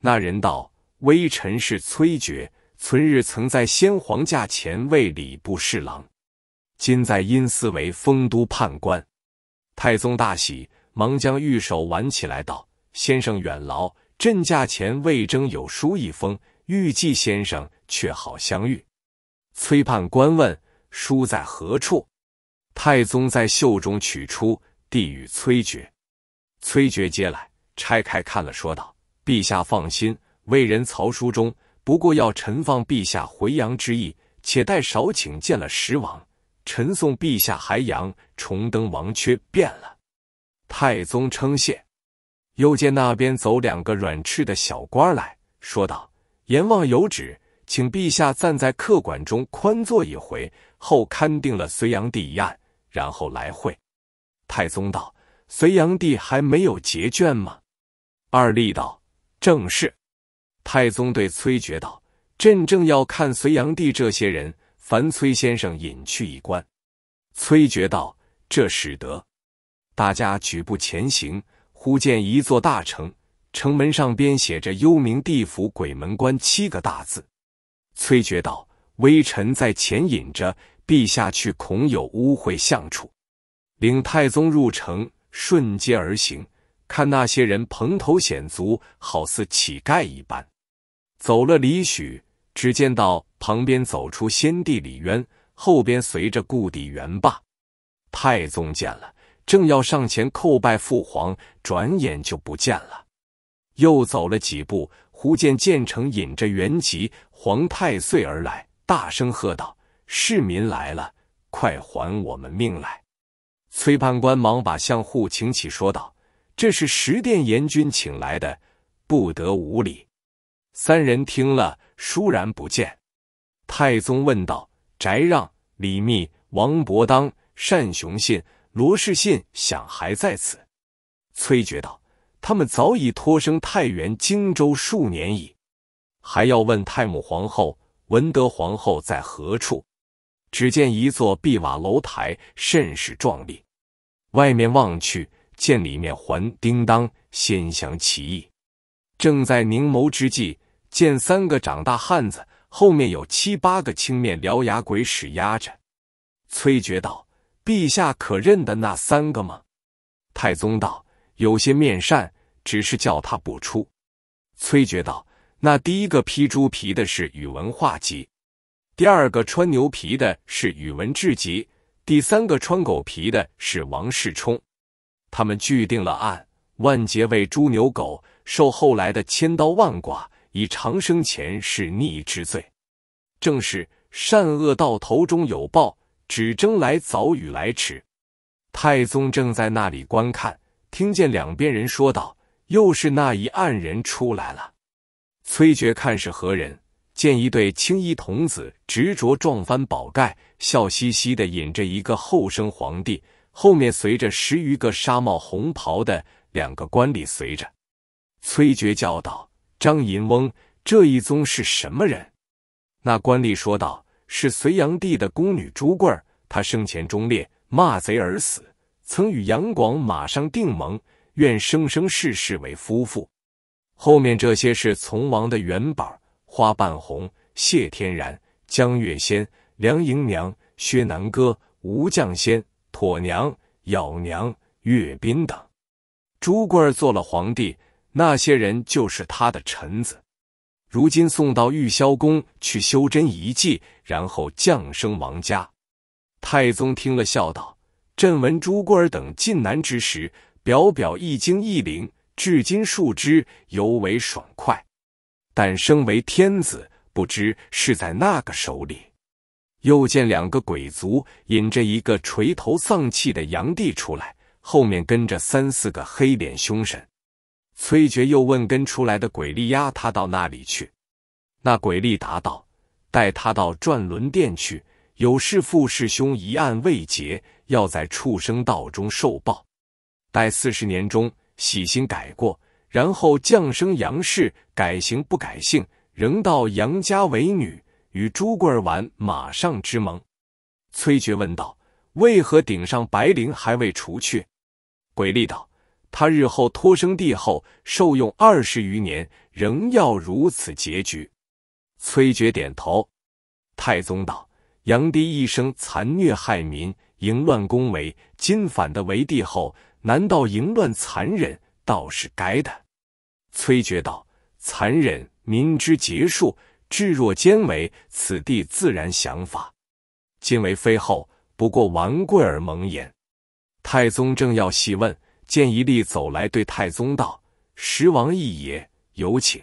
那人道：“微臣是崔珏，存日曾在先皇驾前为礼部侍郎，今在阴司为丰都判官。”太宗大喜，忙将玉手挽起来道：“先生远劳。”阵驾前，魏征有书一封，预计先生，却好相遇。崔判官问：“书在何处？”太宗在袖中取出，递与崔珏。崔珏接来，拆开看了，说道：“陛下放心，魏人曹书中不过要臣放陛下回阳之意，且待少请见了十王，臣送陛下还阳，重登王阙。”变了。太宗称谢。又见那边走两个软翅的小官来说道：“阎王有旨，请陛下暂在客馆中宽坐一回，后勘定了隋炀帝一案，然后来会。”太宗道：“隋炀帝还没有结卷吗？”二力道：“正是。”太宗对崔珏道：“朕正要看隋炀帝这些人，烦崔先生引去一观。”崔珏道：“这使得。”大家举步前行。忽见一座大城，城门上边写着“幽冥地府鬼门关”七个大字。崔珏道：“微臣在前引着，陛下去恐有污秽相处。”领太宗入城，顺街而行，看那些人蓬头显足，好似乞丐一般。走了里许，只见到旁边走出先帝李渊，后边随着故地元霸。太宗见了。正要上前叩拜父皇，转眼就不见了。又走了几步，忽见建成引着元吉、皇太岁而来，大声喝道：“市民来了，快还我们命来！”崔判官忙把相护请起，说道：“这是十殿阎君请来的，不得无礼。”三人听了，倏然不见。太宗问道：“翟让、李密、王伯当、单雄信？”罗士信想还在此，崔珏道：“他们早已脱生太原、荆州数年矣，还要问太母皇后、文德皇后在何处？”只见一座碧瓦楼台，甚是壮丽。外面望去，见里面环叮当，仙香奇异。正在凝眸之际，见三个长大汉子，后面有七八个青面獠牙鬼使压着。崔珏道。陛下可认得那三个吗？太宗道：“有些面善，只是叫他不出。”崔珏道：“那第一个披猪皮的是宇文化及，第二个穿牛皮的是宇文智及，第三个穿狗皮的是王世充。他们据定了案，万劫为猪牛狗，受后来的千刀万剐，以长生前是逆之罪。正是善恶到头终有报。”只争来早，与来迟。太宗正在那里观看，听见两边人说道：“又是那一岸人出来了。”崔珏看是何人，见一对青衣童子执着撞翻宝盖，笑嘻嘻的引着一个后生皇帝，后面随着十余个纱帽红袍的两个官吏随着。崔珏叫道：“张银翁，这一宗是什么人？”那官吏说道。是隋炀帝的宫女朱贵儿，她生前忠烈，骂贼而死。曾与杨广马上定盟，愿生生世世为夫妇。后面这些是从王的元宝：花瓣红、谢天然、江月仙、梁迎娘、薛南歌、吴将仙、妥娘、咬娘、岳斌等。朱贵儿做了皇帝，那些人就是他的臣子。如今送到玉霄宫去修真一技，然后降生王家。太宗听了，笑道：“朕闻朱贵儿等进南之时，表表一惊一灵，至今数之，尤为爽快。但身为天子，不知是在那个手里。”又见两个鬼卒引着一个垂头丧气的杨帝出来，后面跟着三四个黑脸凶神。崔珏又问：“跟出来的鬼力压他到哪里去？”那鬼力答道：“带他到转轮殿去，有弑父弑兄一案未结，要在畜生道中受报。待四十年中洗心改过，然后降生杨氏，改行不改姓，仍到杨家为女，与朱贵儿完马上之盟。”崔珏问道：“为何顶上白绫还未除去？”鬼力道。他日后托生帝后，受用二十余年，仍要如此结局。崔珏点头。太宗道：“杨帝一生残虐害民，淫乱宫闱，今反的为帝后，难道淫乱残忍倒是该的？”崔珏道：“残忍民之劫数，至若奸伪，此地自然想法。今为妃后，不过玩贵而蒙眼。”太宗正要细问。见一吏走来，对太宗道：“十王一爷有请。”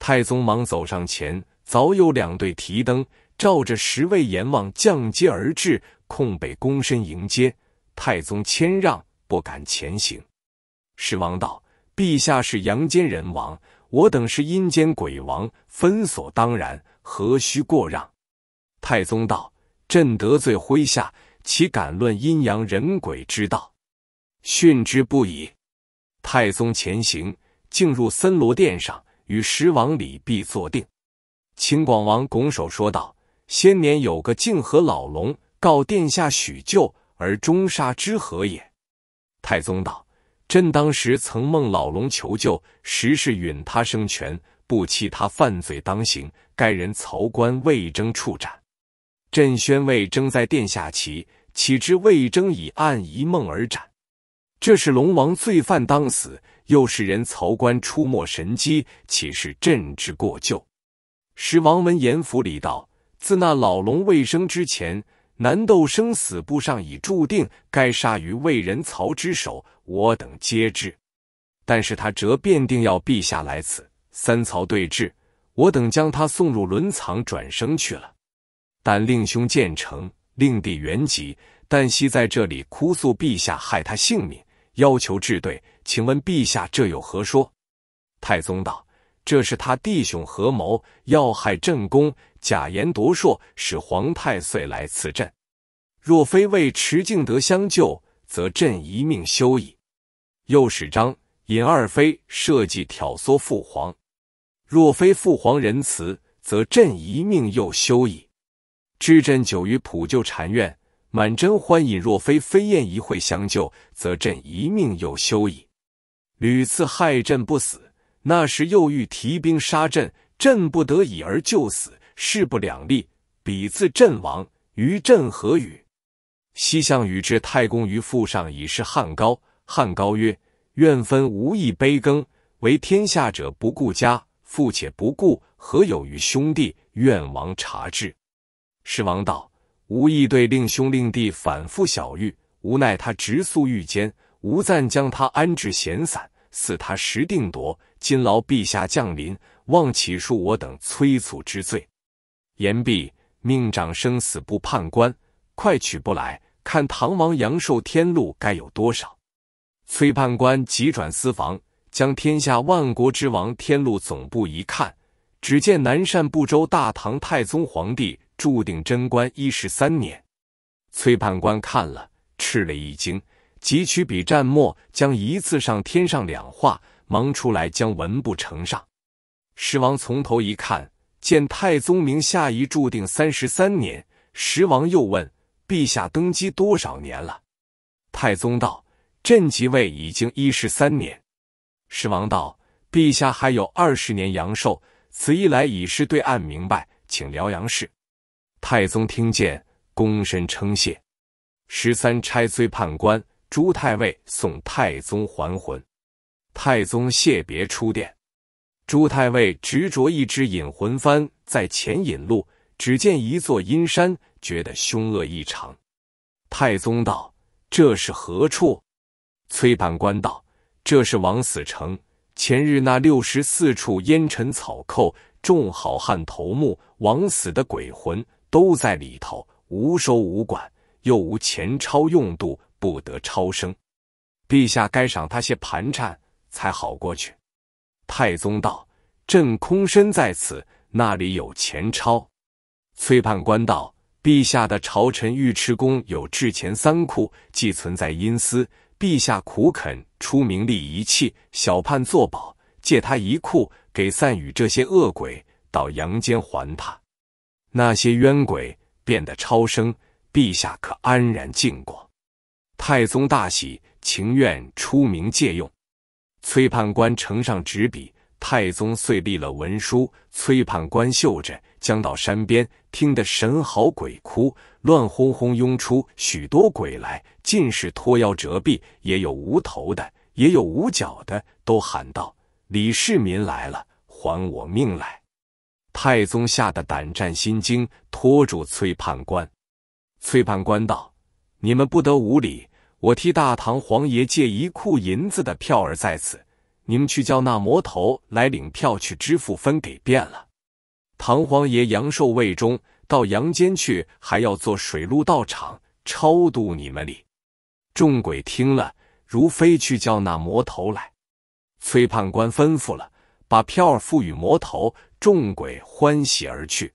太宗忙走上前，早有两队提灯照着十位阎王降阶而至，空北躬身迎接。太宗谦让，不敢前行。十王道：“陛下是阳间人王，我等是阴间鬼王，分所当然，何须过让？”太宗道：“朕得罪麾下，岂敢论阴阳人鬼之道？”训之不已。太宗前行，进入森罗殿上，与十王李泌坐定。秦广王拱手说道：“先年有个泾河老龙，告殿下许救，而终杀之何也？”太宗道：“朕当时曾梦老龙求救，实是允他生权，不弃他犯罪当刑。该人曹官魏征处斩。朕宣魏征在殿下前，岂知魏征以暗一梦而斩？”这是龙王罪犯当死，又是人曹官出没神机，岂是朕之过咎？时王闻言府里道：自那老龙未生之前，南斗生死簿上已注定，该杀于魏人曹之手，我等皆知。但是他折便定要陛下来此，三曹对峙，我等将他送入轮藏转生去了。但令兄建成，令弟元吉，但惜在这里哭诉陛下害他性命。要求治罪，请问陛下，这有何说？太宗道：“这是他弟兄合谋要害朕公，假言夺硕，使皇太岁来赐朕。若非为池敬德相救，则朕一命休矣。”又使张尹二妃设计挑唆父皇，若非父皇仁慈，则朕一命又休矣。置朕久于普救禅院。满真欢饮，若非飞燕一会相救，则朕一命又休矣。屡次害朕不死，那时又欲提兵杀朕，朕不得已而救死，势不两立，彼自阵亡，于朕何与？西向与之太公于腹上，以是汉高。汉高曰：“愿分无义杯羹。为天下者不顾家，父且不顾，何有于兄弟？愿王察之。”是王道。无意对令兄令弟反复小喻，无奈他直宿狱间，无暂将他安置闲散，赐他十定夺。今劳陛下降临，望起恕我等催促之罪。言毕，命掌生死簿判官，快取不来，看唐王阳寿天禄该有多少。崔判官急转私房，将天下万国之王天禄总部一看，只见南赡部州大唐太宗皇帝。注定贞观一十三年，崔判官看了，吃了一惊，汲取笔蘸墨，将一字上添上两画，忙出来将文布呈上。十王从头一看，见太宗名下一注定三十三年。十王又问：“陛下登基多少年了？”太宗道：“朕即位已经一十三年。”十王道：“陛下还有二十年阳寿，此一来已是对案明白，请辽阳市。”太宗听见，躬身称谢。十三差崔判官、朱太尉送太宗还魂。太宗谢别出殿，朱太尉执着一只引魂幡在前引路。只见一座阴山，觉得凶恶异常。太宗道：“这是何处？”崔判官道：“这是枉死城。前日那六十四处烟尘草寇、众好汉头目枉死的鬼魂。”都在里头，无收无管，又无钱钞用度，不得超生。陛下该赏他些盘缠，才好过去。太宗道：“朕空身在此，那里有钱钞？”崔判官道：“陛下的朝臣尉迟恭有制钱三库，寄存在阴司。陛下苦肯出名利一气，小判作保，借他一库，给散与这些恶鬼，到阳间还他。”那些冤鬼变得超生，陛下可安然静过。太宗大喜，情愿出名借用。崔判官呈上纸笔，太宗遂立了文书。崔判官嗅着，将到山边，听得神嚎鬼哭，乱哄哄拥出许多鬼来，尽是脱腰折臂，也有无头的，也有无脚的，都喊道：“李世民来了，还我命来！”太宗吓得胆战心惊，拖住崔判官。崔判官道：“你们不得无礼，我替大唐皇爷借一库银子的票儿在此，你们去叫那魔头来领票去支付分给变了。唐皇爷阳寿未终，到阳间去还要做水陆道场，超度你们哩。”众鬼听了，如飞去叫那魔头来。崔判官吩咐了。把票赋予魔头，众鬼欢喜而去。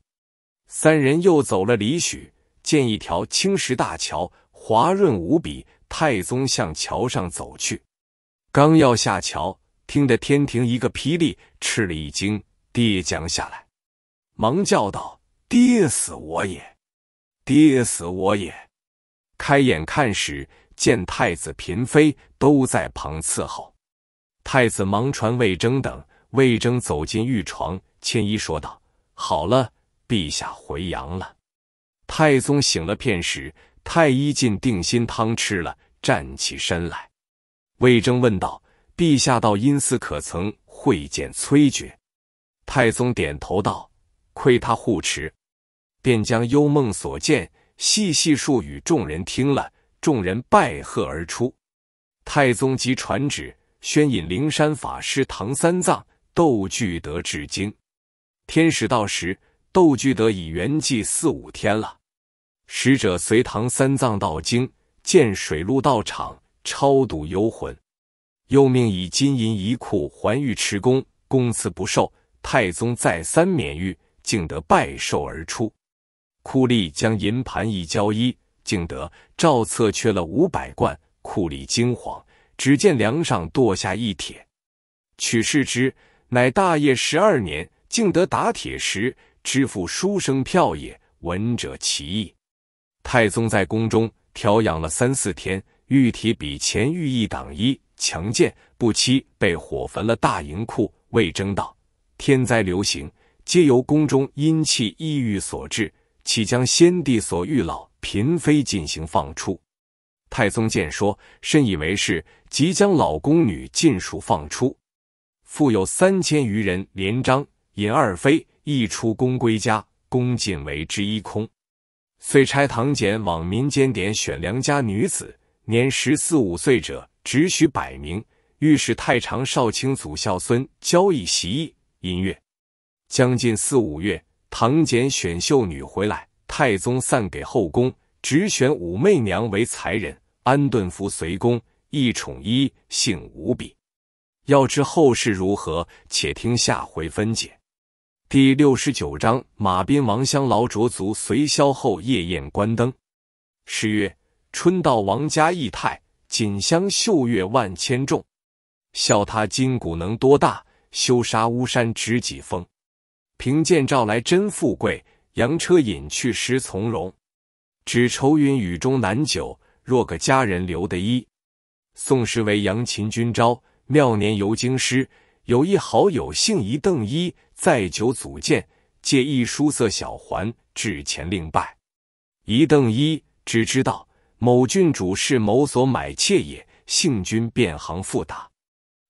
三人又走了里许，见一条青石大桥，滑润无比。太宗向桥上走去，刚要下桥，听得天庭一个霹雳，吃了一惊，跌将下来，忙叫道：“跌死我也！跌死我也！”开眼看时，见太子、嫔妃都在旁伺候。太子忙传魏征等。魏征走进御床，千一说道：“好了，陛下回阳了。”太宗醒了片时，太医进定心汤吃了，站起身来。魏征问道：“陛下到阴司可曾会见崔珏？”太宗点头道：“亏他护持。”便将幽梦所见细细述与众人听了。众人拜贺而出。太宗即传旨，宣引灵山法师唐三藏。窦聚德至京，天使到时，窦聚德已圆寂四五天了。使者随唐三藏到京，建水陆道场，超度幽魂。又命以金银一库还玉迟恭，公赐不受。太宗再三免谕，竟得拜寿而出。库吏将银盘一交，一竟得赵策缺了五百贯。库里惊惶，只见梁上堕下一铁，取视之。乃大业十二年，竟得打铁石，支付书生票也。闻者奇异。太宗在宫中调养了三四天，玉体比前御一党一强健，不期被火焚了大银库。魏征道：“天灾流行，皆由宫中阴气抑郁所致，岂将先帝所遇老嫔妃进行放出？”太宗见说，深以为是，即将老宫女尽数放出。复有三千余人连张引二妃，一出宫归家，宫敬为之一空。遂差唐简往民间点选良家女子，年十四五岁者，只许百名。御史太常少卿祖孝孙交易习艺音乐。将近四五月，唐简选秀女回来，太宗散给后宫，只选武媚娘为才人，安顿服随宫，一宠一幸无比。要知后事如何，且听下回分解。第六十九章：马斌王襄劳卓族随萧后夜宴观灯。诗曰：春到王家意泰，锦香绣月万千重。笑他筋骨能多大，修杀巫山只几峰。凭剑照来真富贵，阳车引去实从容。只愁云雨中难久，若个佳人留得衣？宋时为杨秦君招。妙年游京师，有一好友姓一邓一，在酒祖见，借一书色小环至前令拜。一邓一只知道某郡主是某所买妾也，姓君便行复答。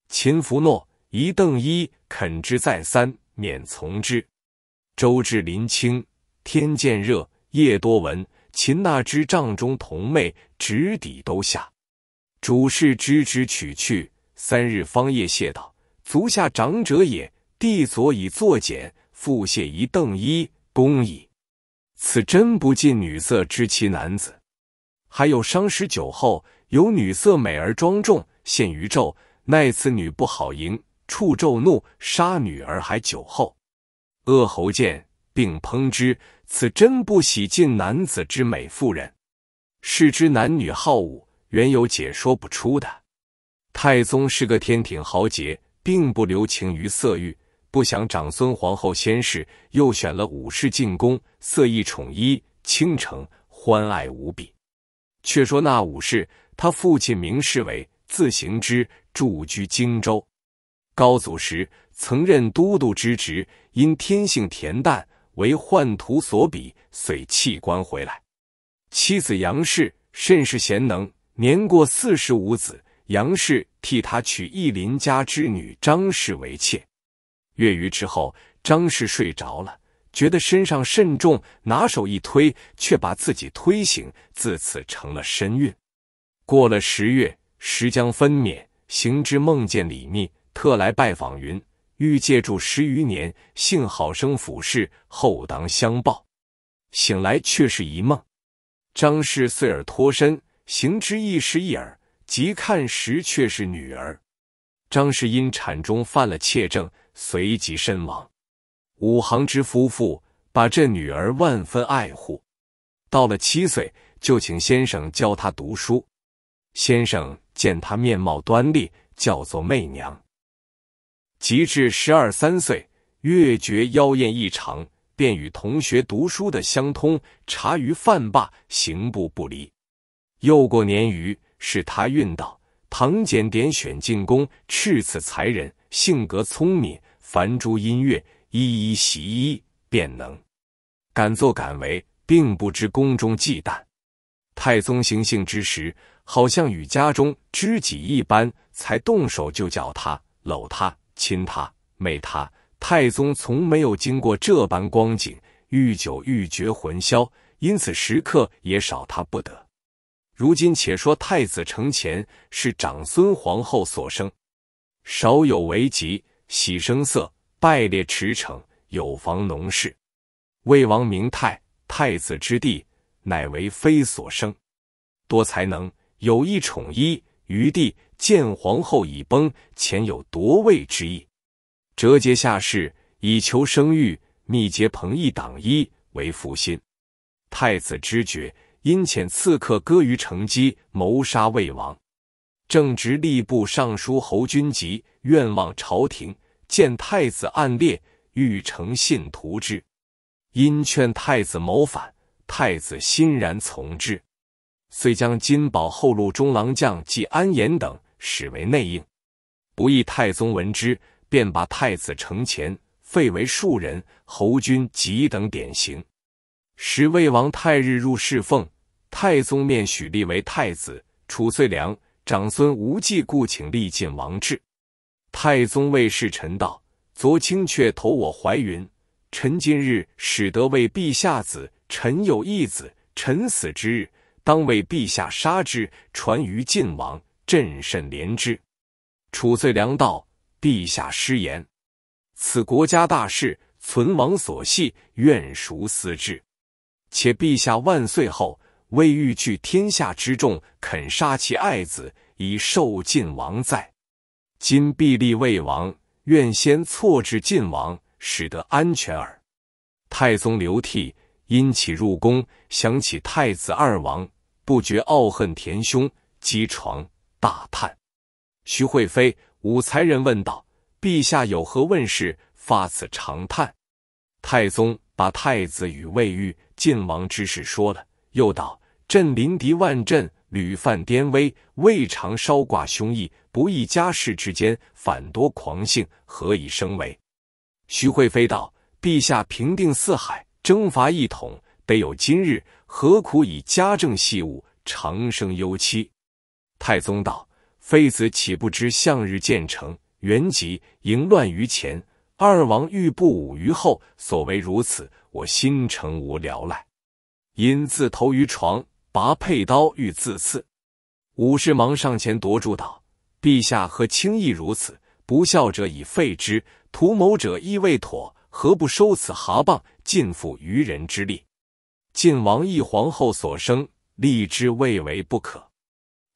秦福诺一邓一肯之再三，免从之。周至临清，天渐热，夜多闻秦那知帐中同妹直抵都下，主事知之取去。三日，方夜谢道：“足下长者也，帝左以作简，复谢一邓一公矣。此真不近女色之奇男子。还有伤时酒后，有女色美而庄重，陷于纣，奈此女不好迎，触纣怒，杀女儿还酒后。恶侯见并烹之。此真不喜近男子之美妇人。是之男女好武，原有解说不出的。”太宗是个天挺豪杰，并不留情于色欲。不想长孙皇后先逝，又选了武士进宫，色艺宠一倾城，欢爱无比。却说那武士，他父亲名世为字行之，住居荆州。高祖时曾任都督之职，因天性恬淡，为宦途所比，遂弃官回来。妻子杨氏甚是贤能，年过四十五子。杨氏替他娶义林家之女张氏为妾。月余之后，张氏睡着了，觉得身上甚重，拿手一推，却把自己推醒，自此成了身孕。过了十月，时将分娩，行之梦见李密特来拜访云，欲借住十余年，幸好生府事，后当相报。醒来却是一梦。张氏遂而脱身，行之一是一耳。即看时，却是女儿。张氏因产中犯了怯症，随即身亡。武行之夫妇把这女儿万分爱护，到了七岁，就请先生教她读书。先生见她面貌端丽，叫做媚娘。及至十二三岁，越觉妖艳异常，便与同学读书的相通，茶余饭罢，行步不离。又过年余。是他运道，唐简点选进宫，赤子才人，性格聪明，凡诸音乐，一一习一，便能敢作敢为，并不知宫中忌惮。太宗行幸之时，好像与家中知己一般，才动手就叫他搂他、亲他、媚他。太宗从没有经过这般光景，愈久愈觉魂消，因此时刻也少他不得。如今且说太子承乾是长孙皇后所生，少有为疾，喜声色，败劣驰骋，有房农事。魏王明太太子之弟，乃为妃所生，多才能，有一宠一。余帝见皇后已崩，前有夺位之意，折节下士以求生育，密结朋议党一为福心。太子知觉。因遣刺客割于城基谋杀魏王，正直吏部尚书侯君集愿望朝廷见太子暗烈，欲诚信图之，因劝太子谋反，太子欣然从之，遂将金宝后路中郎将纪安言等使为内应。不意太宗闻之，便把太子承前废为庶人，侯君集等典型。时魏王太日入侍奉，太宗面许立为太子。褚遂良、长孙无忌故请立晋王治。太宗谓侍臣道：“昨卿却投我怀云，臣今日使得为陛下子。臣有一子，臣死之日，当为陛下杀之，传于晋王，朕甚怜之。”褚遂良道：“陛下失言，此国家大事，存亡所系，愿孰思之。”且陛下万岁后，未欲拒天下之众，肯杀其爱子以受晋王哉？今必立魏王，愿先错置晋王，使得安全耳。太宗刘替因起入宫，想起太子二王，不觉傲恨填胸，击床大叹。徐惠妃、武才人问道：“陛下有何问事，发此长叹？”太宗。把太子与魏玉、晋王之事说了，又道：“朕临敌万阵，屡犯颠危，未尝稍挂凶意，不议家世之间，反多狂性，何以生为？”徐惠妃道：“陛下平定四海，征伐一统，得有今日，何苦以家政细务长生忧戚？”太宗道：“妃子岂不知向日建成、元吉淫乱于前？”二王欲不武于后，所为如此，我心诚无聊赖，因自投于床，拔佩刀欲自刺。武士忙上前夺住道：“陛下何轻易如此？不孝者已废之，图谋者亦未妥，何不收此蛤蚌，尽付于人之力？晋王懿皇后所生，立之未为不可。”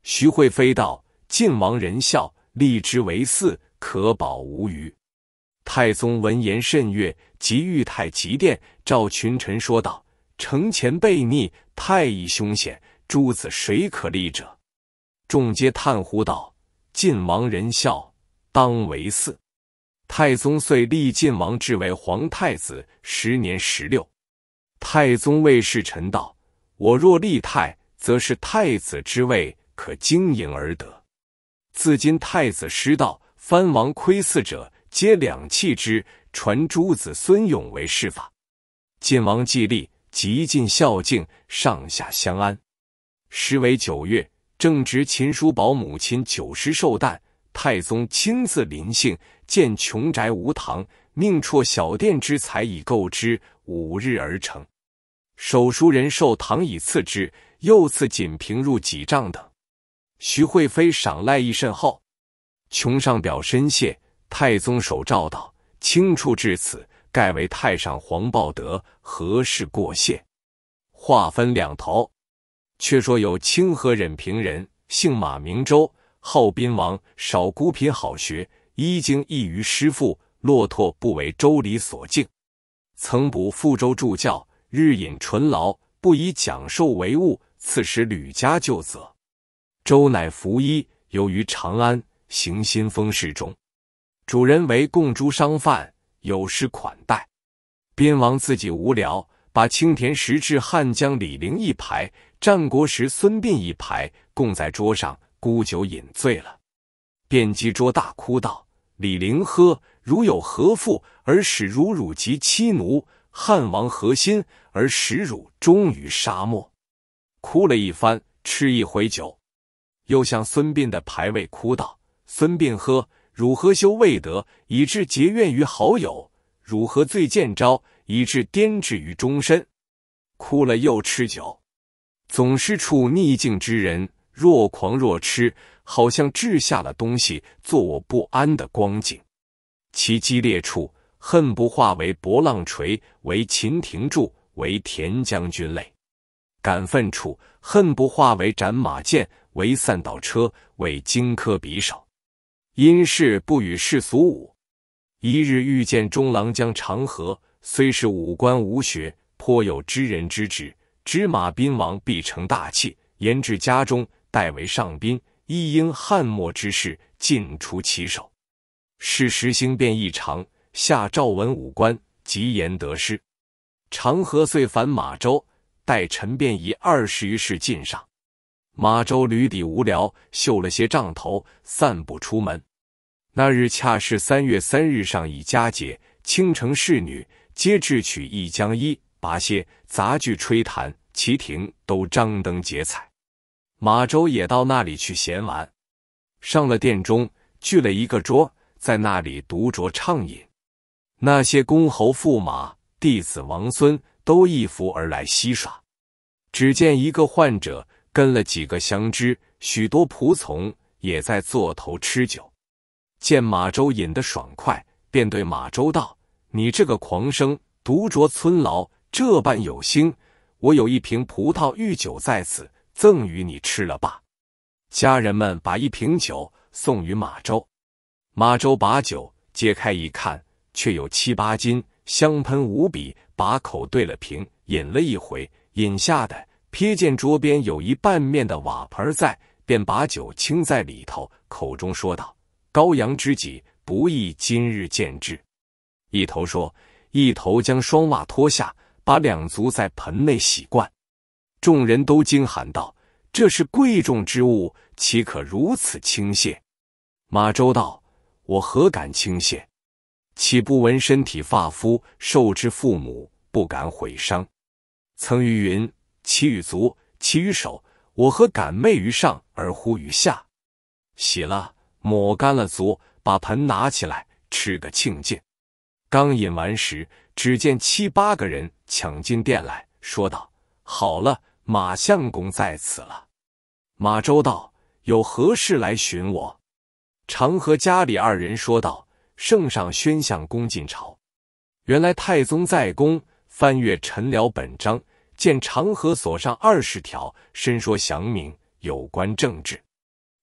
徐惠妃道：“晋王仁孝，立之为嗣，可保无虞。”太宗闻言甚悦，即御太极殿，召群臣说道：“承前悖逆，太乙凶险，诸子谁可立者？”众皆叹呼道：“晋王仁孝，当为嗣。”太宗遂立晋王之为皇太子，时年十六。太宗谓侍臣道：“我若立太，则是太子之位可经营而得。自今太子失道，藩王窥伺者。”皆两弃之，传诸子孙永为世法。晋王既立，极尽孝敬，上下相安。时为九月，正值秦叔宝母亲九十寿诞，太宗亲自临幸，见穷宅无堂，命辍小殿之材以购之，五日而成。手书人受堂以赐之，又赐锦屏入几丈等。徐惠妃赏赖亦甚厚。琼上表深谢。太宗手诏道：“清处至此，盖为太上皇报德，何事过谢？”话分两头，却说有清河任平人，姓马，名周，号宾王，少孤贫，好学，一经异于师父，骆驼不为周礼所敬。曾补富州助教，日饮醇醪，不以讲授为务。赐史吕家就责，周乃服衣，游于长安，行新风市中。主人为供诸商贩，有失款待。宾王自己无聊，把青田石制汉将李陵一排，战国时孙膑一排，供在桌上，沽酒饮醉了。便击桌大哭道：“李陵喝，如有何父而使汝辱及妻奴？汉王何心而使汝终于沙漠？”哭了一番，吃一回酒，又向孙膑的牌位哭道：“孙膑喝。”汝何修未得，以致结怨于好友；汝何罪见招，以致颠至于终身。哭了又吃酒，总是处逆境之人，若狂若痴，好像掷下了东西，做我不安的光景。其激烈处，恨不化为波浪锤，为秦亭柱，为田将军泪；感愤处，恨不化为斩马剑，为散道车，为荆轲匕首。因事不与世俗伍，一日遇见中郎将长河，虽是武官无学，颇有知人之智，知马宾王必成大器，言至家中，待为上宾。亦应汉末之事，尽出其手。是时兴变异常，下诏文武官，极言得失。长河遂返马州，待陈便以二十余事进上。马周旅底无聊，绣了些帐头，散步出门。那日恰是三月三日上，巳佳节，青城侍女皆制取一江衣，拔些杂剧吹弹，齐亭都张灯结彩。马周也到那里去闲玩，上了殿中，聚了一个桌，在那里独酌畅饮。那些公侯驸马、弟子王孙都一服而来嬉耍。只见一个患者。跟了几个乡知，许多仆从也在坐头吃酒。见马周饮得爽快，便对马周道：“你这个狂生，独酌村醪，这般有心，我有一瓶葡萄御酒在此，赠与你吃了吧。”家人们把一瓶酒送与马周，马周把酒揭开一看，却有七八斤，香喷无比。把口对了瓶，饮了一回，饮下的。瞥见桌边有一半面的瓦盆在，便把酒倾在里头，口中说道：“高阳知己，不易今日见之。”一头说，一头将双袜脱下，把两足在盆内洗惯。众人都惊喊道：“这是贵重之物，岂可如此轻泄？”马周道：“我何敢轻泄？岂不闻身体发肤，受之父母，不敢毁伤？”曾于云。其与足，其与手，我何敢昧于上而忽于下？洗了，抹干了足，把盆拿起来，吃个庆净。刚饮完时，只见七八个人抢进店来说道：“好了，马相公在此了。”马周道：“有何事来寻我？”常和家里二人说道：“圣上宣相公进朝。”原来太宗在宫翻阅陈辽本章。见长河所上二十条，深说详明，有关政治。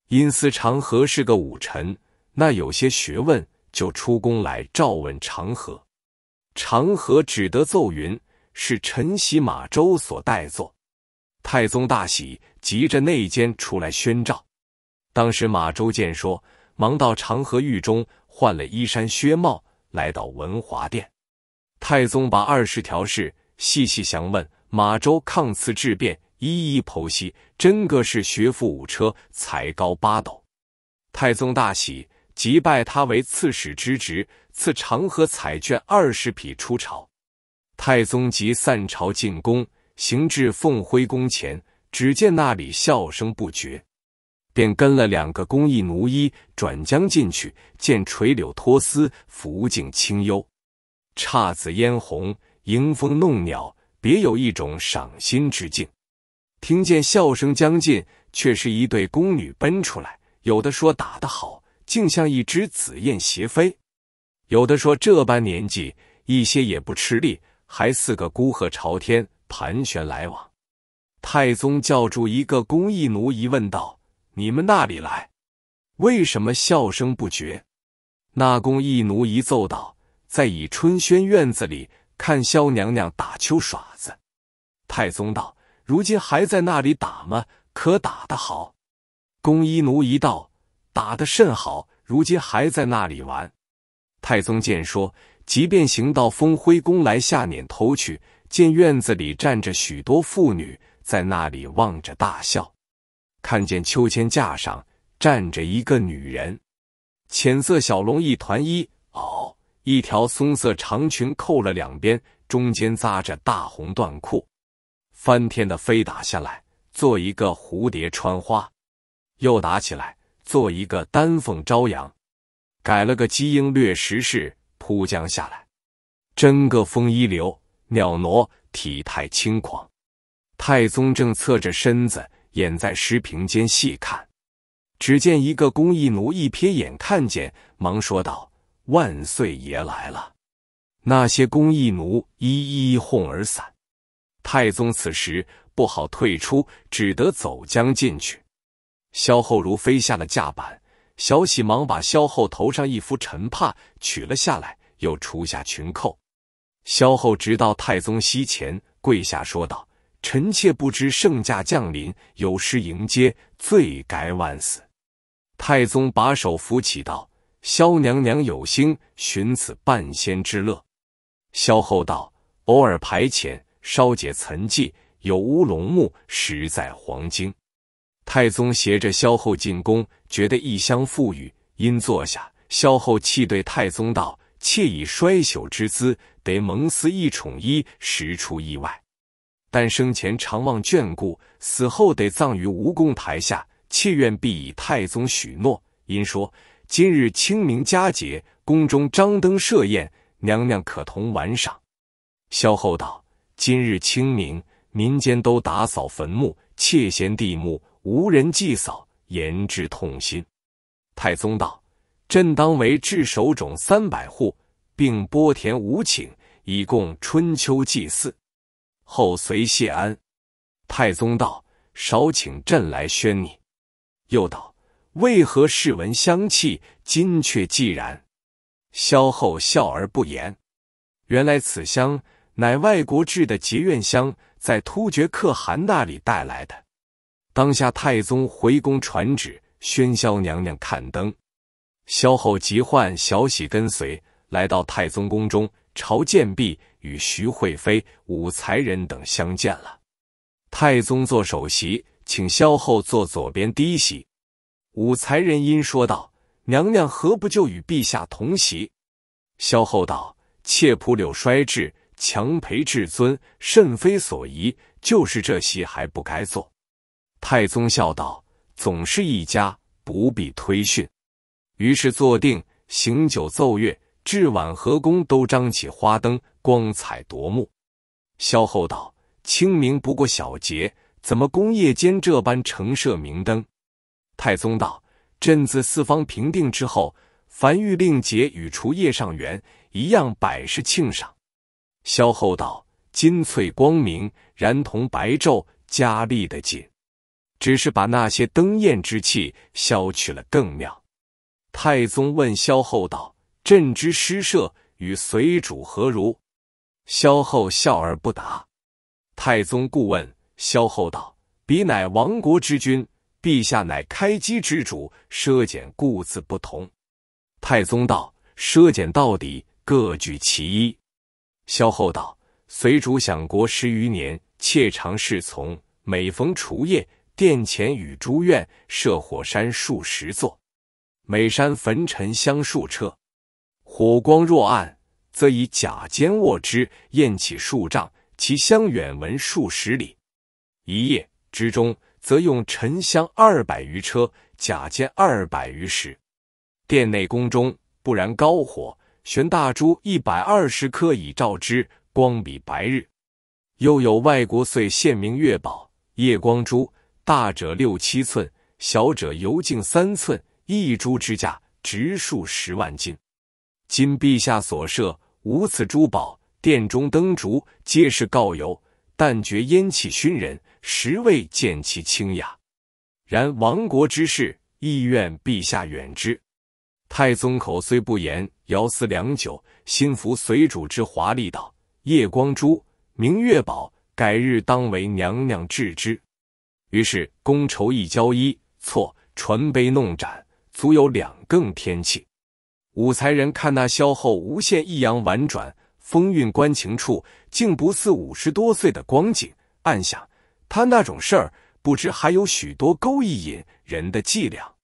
因思长河是个武臣，那有些学问，就出宫来召问长河。长河只得奏云：“是臣袭马周所代作。”太宗大喜，急着内监出来宣召。当时马周见说，忙到长河狱中，换了衣衫靴帽，来到文华殿。太宗把二十条事细细详问。马周抗词质变，一一剖析，真个是学富五车，才高八斗。太宗大喜，即拜他为刺史之职，赐长河彩卷二十匹出朝。太宗即散朝进宫，行至凤辉宫前，只见那里笑声不绝，便跟了两个宫役奴衣转将进去，见垂柳托丝，福境清幽，姹紫嫣红，迎风弄鸟。别有一种赏心之境。听见笑声将近，却是一对宫女奔出来，有的说打得好，竟像一只紫燕斜飞；有的说这般年纪，一些也不吃力，还四个孤鹤朝天盘旋来往。太宗叫住一个工艺奴，一问道：“你们那里来？为什么笑声不绝？”那工艺奴一奏道：“在以春轩院子里。”看萧娘娘打秋耍子，太宗道：“如今还在那里打吗？可打得好？”宫衣奴一道：“打得甚好，如今还在那里玩。”太宗见说，即便行到丰辉宫来下辇头去，见院子里站着许多妇女，在那里望着大笑，看见秋千架上站着一个女人，浅色小龙一团衣嗷。一条松色长裙扣了两边，中间扎着大红缎裤，翻天的飞打下来，做一个蝴蝶穿花；又打起来，做一个丹凤朝阳；改了个鸡鹰掠食式扑将下来，真个风一流，鸟挪体态轻狂。太宗正侧着身子，掩在石屏间细看，只见一个工艺奴一瞥眼看见，忙说道。万岁爷来了，那些工役奴一一哄而散。太宗此时不好退出，只得走将进去。萧后如飞下了架板，小喜忙把萧后头上一幅尘帕取了下来，又除下裙扣。萧后直到太宗膝前跪下，说道：“臣妾不知圣驾降临，有失迎接，罪该万死。”太宗把手扶起道。萧娘娘有心寻此半仙之乐，萧后道：“偶尔排遣，稍解岑寂。有乌龙木，实在黄金。”太宗携着萧后进宫，觉得异乡富裕，因坐下。萧后泣对太宗道：“妾以衰朽之姿，得蒙思一宠衣，实出意外。但生前常忘眷顾，死后得葬于无公台下，妾愿必以太宗许诺。”因说。今日清明佳节，宫中张灯设宴，娘娘可同玩赏。萧后道：“今日清明，民间都打扫坟墓，妾嫌地墓无人祭扫，言之痛心。”太宗道：“朕当为置守冢三百户，并拨田五顷，以供春秋祭祀。”后随谢安。太宗道：“少请朕来宣你。”又道。为何试闻香气，今却寂然？萧后笑而不言。原来此香乃外国制的结怨香，在突厥可汗那里带来的。当下太宗回宫传旨，宣萧娘娘看灯。萧后急唤小喜跟随，来到太宗宫中，朝见毕，与徐惠妃、武才人等相见了。太宗坐首席，请萧后坐左边低席。武才人因说道：“娘娘何不就与陛下同席？”萧后道：“妾仆柳衰志，强陪至尊，甚非所宜。就是这席还不该坐。”太宗笑道：“总是一家，不必推训。”于是坐定，行酒奏乐，至晚和宫都张起花灯，光彩夺目。萧后道：“清明不过小节，怎么宫夜间这般承设明灯？”太宗道：“朕自四方平定之后，凡遇令节与除叶上元，一样百事庆赏。”萧后道：“金翠光明，然同白昼；佳丽的锦，只是把那些灯焰之气消去了，更妙。”太宗问萧后道：“朕之诗社与随主何如？”萧后笑而不答。太宗故问萧后道：“彼乃亡国之君。”陛下乃开基之主，奢俭固自不同。太宗道：“奢俭到底各具其一。”萧后道：“随主享国十余年，妾常侍从。每逢除夜，殿前与诸院设火山数十座，每山焚沉香数车，火光若暗，则以甲间握之，焰起数丈，其香远闻数十里。一夜之中。”则用沉香二百余车，甲坚二百余石。殿内宫中不燃高火，悬大珠一百二十颗以照之，光比白日。又有外国岁献明月宝、夜光珠，大者六七寸，小者油径三寸，一珠之价值数十万金。今陛下所设无此珠宝，殿中灯烛皆是告油，但觉烟气熏人。实未见其清雅，然亡国之事，亦愿陛下远之。太宗口虽不言，遥思良久，心服随主之华丽道：夜光珠、明月宝，改日当为娘娘置之。于是觥愁一交衣错，传杯弄盏，足有两更天气。武才人看那萧后无限抑扬婉转，风韵关情处，竟不似五十多岁的光景，暗想。他那种事儿，不知还有许多勾引引人的伎俩。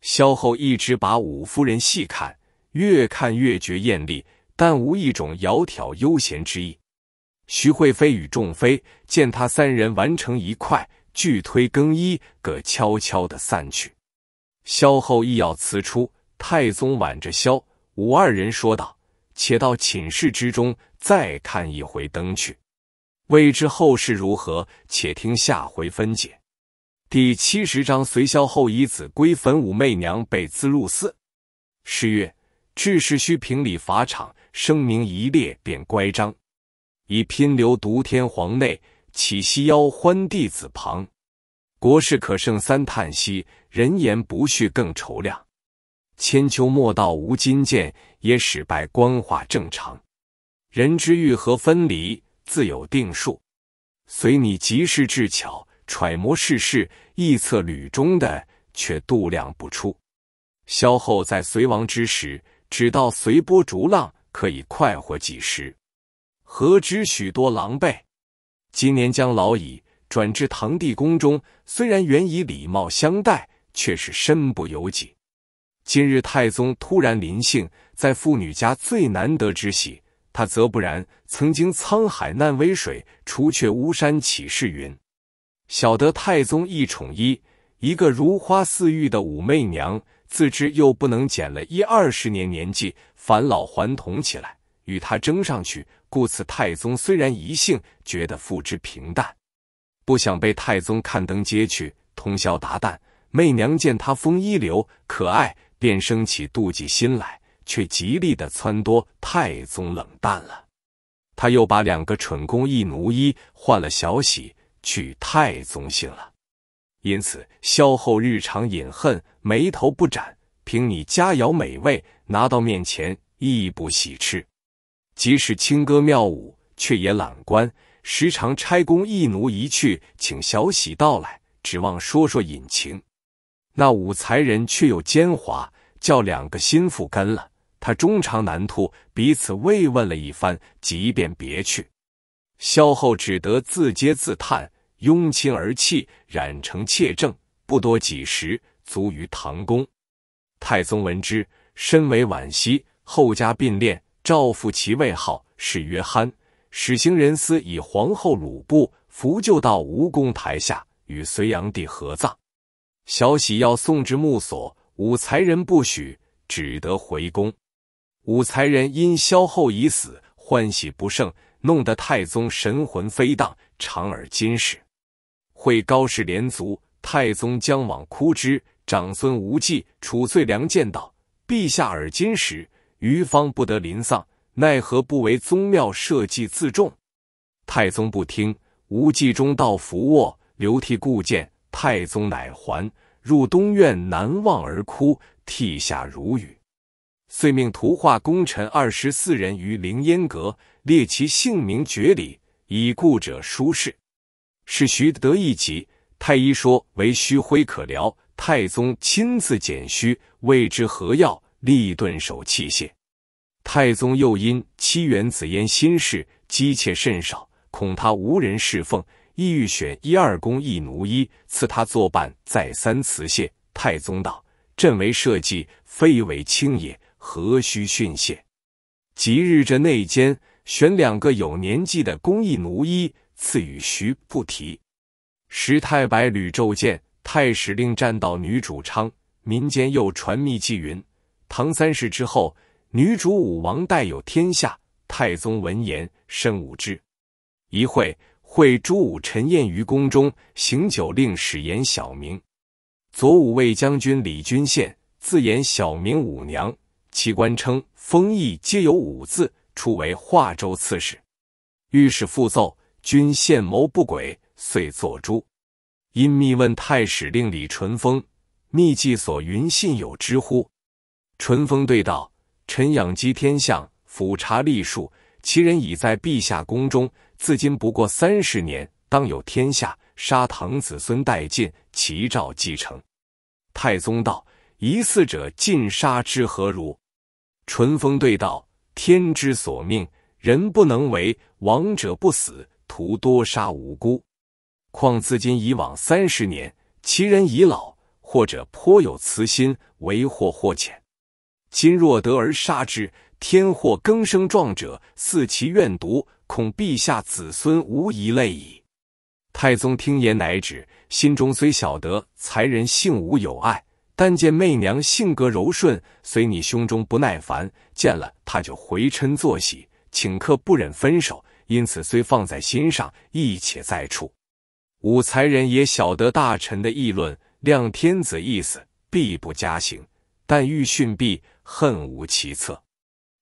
萧后一直把五夫人细看，越看越觉艳丽，但无一种窈窕悠闲之意。徐惠妃与众妃见他三人完成一块，俱推更衣，各悄悄的散去。萧后亦要辞出，太宗挽着萧武二人说道：“且到寝室之中再看一回灯去。”未知后事如何，且听下回分解。第七十章：隋萧后以子归坟，武媚娘被赐入寺。诗曰：治世须平理法场，声名一裂便乖张。以拼留独天皇内，岂惜腰欢弟子旁。国事可胜三叹息，人言不续更愁凉。千秋莫道无金剑，也使败光化正常。人之欲何分离？自有定数，随你及时智巧，揣摩世事，臆测吕中的，却度量不出。萧后在隋王之时，只道随波逐浪，可以快活几时，何知许多狼狈？今年将老矣，转至堂弟宫中，虽然原以礼貌相待，却是身不由己。今日太宗突然临幸，在妇女家最难得之喜。他则不然，曾经沧海难为水，除却巫山岂是云。晓得太宗一宠一一个如花似玉的武媚娘，自知又不能减了一二十年年纪，返老还童起来，与他争上去。故此太宗虽然一性，觉得付之平淡，不想被太宗看灯街去，通宵达旦。媚娘见他风一流可爱，便生起妒忌心来。却极力的撺掇，太宗冷淡了。他又把两个蠢工一奴一换了小喜去太宗信了。因此，萧后日常饮恨，眉头不展。凭你佳肴美味拿到面前，亦不喜吃。即使清歌妙舞，却也懒观。时常差工一奴一去，请小喜到来，指望说说隐情。那武才人却又奸猾，叫两个心腹跟了。他终肠难吐，彼此慰问了一番，即便别去。萧后只得自嗟自叹，拥亲而泣，染成妾政，不多几时，卒于唐宫。太宗闻之，深为惋惜，后加并练，诏复其位号，是曰憨。使行人司以皇后鲁布扶柩到吴宫台下，与隋炀帝合葬。小喜要送至墓所，武才人不许，只得回宫。武才人因萧后已死，欢喜不胜，弄得太宗神魂飞荡。长耳金时会高氏连族，太宗将往哭之。长孙无忌、褚遂良见道：“陛下耳今时，余方不得临丧，奈何不为宗庙社稷自重？”太宗不听。无忌中道伏卧，流涕固见。太宗乃还，入东院南望而哭，涕下如雨。遂命图画功臣二十四人于凌烟阁，列其姓名爵礼，以故者书事。是徐德一疾，太医说为虚灰可疗。太宗亲自检虚，谓之何药，立顿手气械。太宗又因七元子烟心事，姬妾甚少，恐他无人侍奉，意欲选一二宫一奴医赐他作伴，再三辞谢。太宗道：“朕为社稷，非为卿也。”何须逊谢？即日，这内奸选两个有年纪的工艺奴医，赐予徐不提。时太白吕昼见太史令战到女主昌。民间又传秘记云：唐三世之后，女主武王代有天下。太宗闻言，深武知。一会会诸武陈宴于宫中，行酒令，使演小名。左武卫将军李君羡自演小名五娘。其官称封邑皆有五字，初为化州刺史。御史复奏，君献谋不轨，遂作诛。因密问太史令李淳风，密计所云信有之乎？淳风对道：“臣养击天象，俯察历数，其人已在陛下宫中，自今不过三十年，当有天下，杀唐子孙殆尽，其诏继成。”太宗道：“疑似者尽杀之，何如？”淳风对道：“天之所命，人不能为。亡者不死，徒多杀无辜。况自今以往三十年，其人已老，或者颇有慈心，为祸或浅。今若得而杀之，天或更生壮者，肆其怨毒，恐陛下子孙无一类矣。”太宗听言，乃止。心中虽晓得才人性无有爱。但见媚娘性格柔顺，随你胸中不耐烦，见了她就回嗔作喜，请客不忍分手，因此虽放在心上，亦且再处。武才人也晓得大臣的议论，谅天子意思，必不加刑，但欲训毕，恨无其策。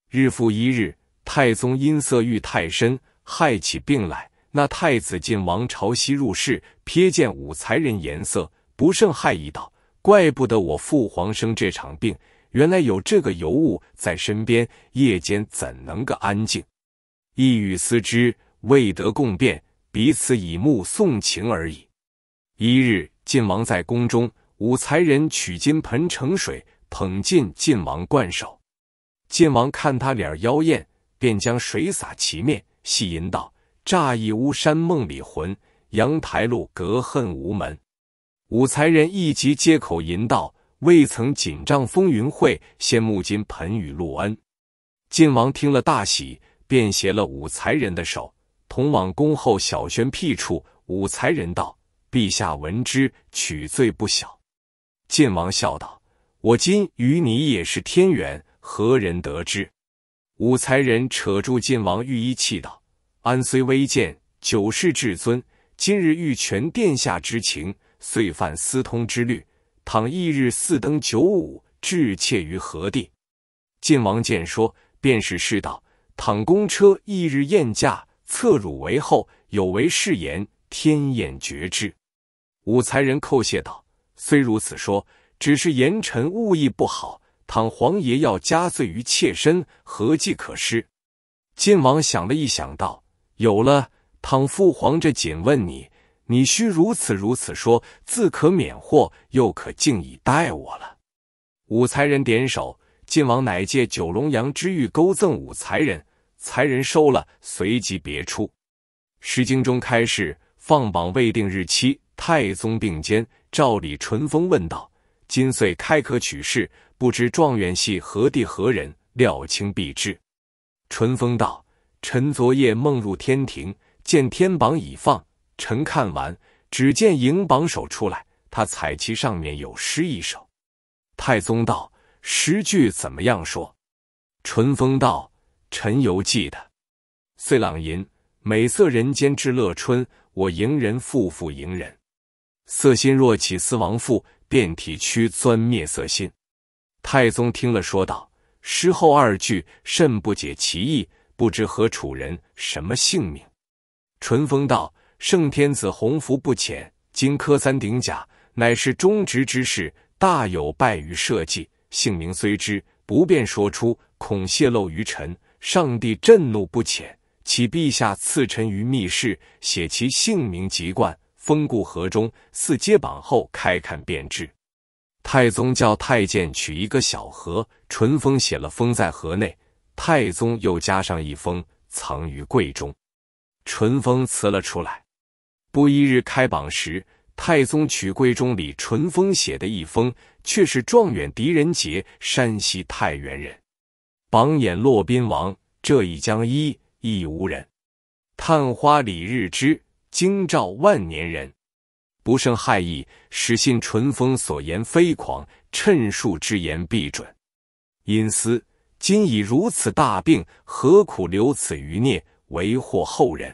日复一日，太宗因色欲太深，害起病来。那太子晋王朝夕入室，瞥见武才人颜色，不胜害意道。怪不得我父皇生这场病，原来有这个尤物在身边，夜间怎能个安静？一语思之，未得共辩，彼此以目送情而已。一日，晋王在宫中，武才人取金盆盛水，捧进晋王冠首。晋王看他脸妖艳，便将水洒其面，戏吟道：“乍一巫山梦里魂，阳台路隔恨无门。”武才人一即接口吟道：“未曾锦帐风云会，先慕金盆雨露恩。”晋王听了大喜，便携了武才人的手，同往宫后小轩僻处。武才人道：“陛下闻之，取罪不小。”晋王笑道：“我今与你也是天缘，何人得知？”武才人扯住晋王御衣，气道：“安虽微贱，久世至尊，今日欲全殿下之情。”遂犯私通之律，倘翌日四登九五，置妾于何地？晋王见说，便是世道。倘公车翌日宴驾，侧辱为后，有违誓言，天眼绝之。武才人叩谢道：“虽如此说，只是言臣误意不好。倘皇爷要加罪于妾身，何计可施？”晋王想了一想，道：“有了。倘父皇这谨问你。”你须如此如此说，自可免祸，又可敬以待我了。武才人点首。晋王乃借九龙阳之玉钩赠武才人，才人收了，随即别出。诗经中开示放榜未定日期，太宗并肩照李淳风问道：“今岁开科取士，不知状元系何地何人？料清必至。”淳风道：“臣昨夜梦入天庭，见天榜已放。”臣看完，只见迎榜首出来，他彩旗上面有诗一首。太宗道：“诗句怎么样说？”淳风道：“臣犹记得，遂朗吟：‘美色人间至乐春，我迎人复复迎人，色心若起思王父，遍体屈钻灭色心。’”太宗听了，说道：“诗后二句甚不解其意，不知何处人，什么姓名？”淳风道。圣天子鸿福不浅，今科三鼎甲，乃是忠直之士，大有败于社稷。姓名虽知，不便说出，恐泄露于臣。上帝震怒不浅，启陛下赐臣于密室，写其姓名籍贯，封固河中，似揭榜后开看便知。太宗叫太监取一个小盒，淳风写了封在盒内，太宗又加上一封，藏于柜中。淳风辞了出来。不一日开榜时，太宗取柜中李淳风写的一封，却是状元狄仁杰，山西太原人。榜眼骆宾王，这一江一亦无人。探花李日之，京兆万年人。不胜骇意，始信淳风所言非狂，趁术之言必准。因思今已如此大病，何苦留此余孽，为祸后人？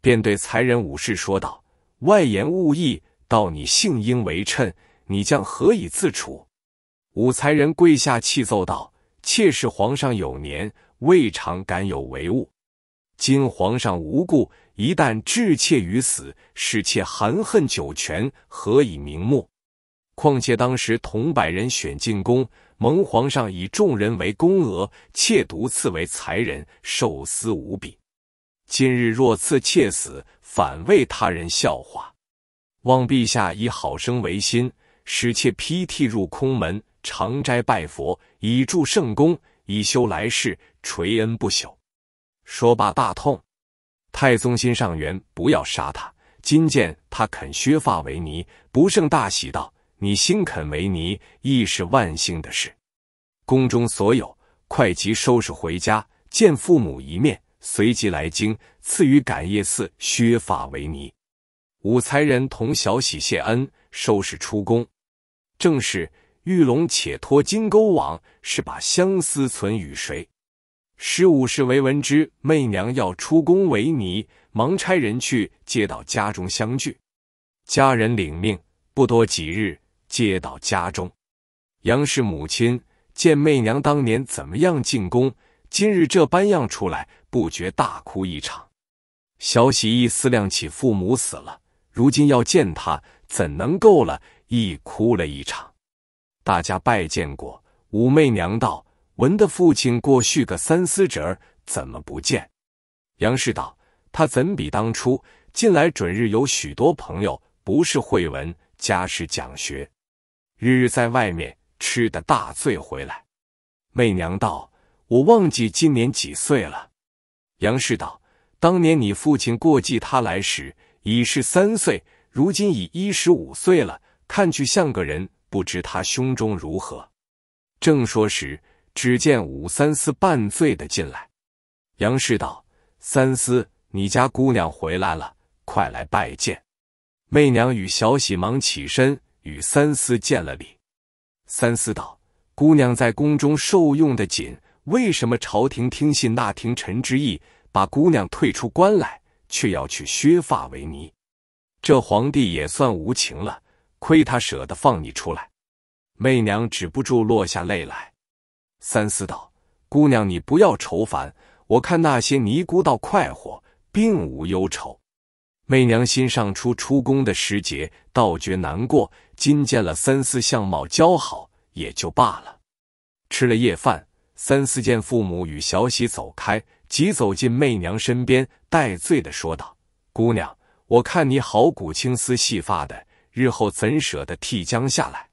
便对才人武士说道：“外言勿意，道你性应为趁，你将何以自处？”武才人跪下气奏道：“妾是皇上有年，未尝敢有违误。今皇上无故，一旦置妾于死，使妾含恨九泉，何以瞑目？况且当时同百人选进宫，蒙皇上以众人为宫娥，妾独赐为才人，受思无比。”今日若赐妾死，反为他人笑话。望陛下以好生为心，使妾披剃入空门，常斋拜佛，以助圣功，以修来世，垂恩不朽。说罢，大痛。太宗心上元不要杀他，今见他肯削发为尼，不胜大喜，道：“你心肯为尼，亦是万幸的事。”宫中所有，快即收拾回家，见父母一面。随即来京，赐予感业寺削发为尼。武才人同小喜谢恩，收拾出宫。正是玉龙且脱金钩网，是把相思存与谁？十五世为闻之，媚娘要出宫为尼，忙差人去接到家中相聚。家人领命，不多几日接到家中。杨氏母亲见媚娘当年怎么样进宫，今日这般样出来。不觉大哭一场，小喜一思量起父母死了，如今要见他，怎能够了？一哭了一场。大家拜见过。武媚娘道：“闻的父亲过续个三思侄儿，怎么不见？”杨氏道：“他怎比当初？近来准日有许多朋友，不是会文家是讲学，日日在外面吃的大醉回来。”媚娘道：“我忘记今年几岁了。”杨氏道：“当年你父亲过继他来时已是三岁，如今已一十五岁了，看去像个人，不知他胸中如何。”正说时，只见武三思半醉的进来。杨氏道：“三思，你家姑娘回来了，快来拜见。”媚娘与小喜忙起身与三思见了礼。三思道：“姑娘在宫中受用的紧。”为什么朝廷听信那廷臣之意，把姑娘退出关来，却要去削发为尼？这皇帝也算无情了。亏他舍得放你出来。媚娘止不住落下泪来。三思道：“姑娘，你不要愁烦。我看那些尼姑倒快活，并无忧愁。”媚娘心上初出宫的时节，倒觉难过。今见了三思相貌姣好，也就罢了。吃了夜饭。三思见父母与小喜走开，即走进媚娘身边，带罪的说道：“姑娘，我看你好古青丝细发的，日后怎舍得剃将下来？”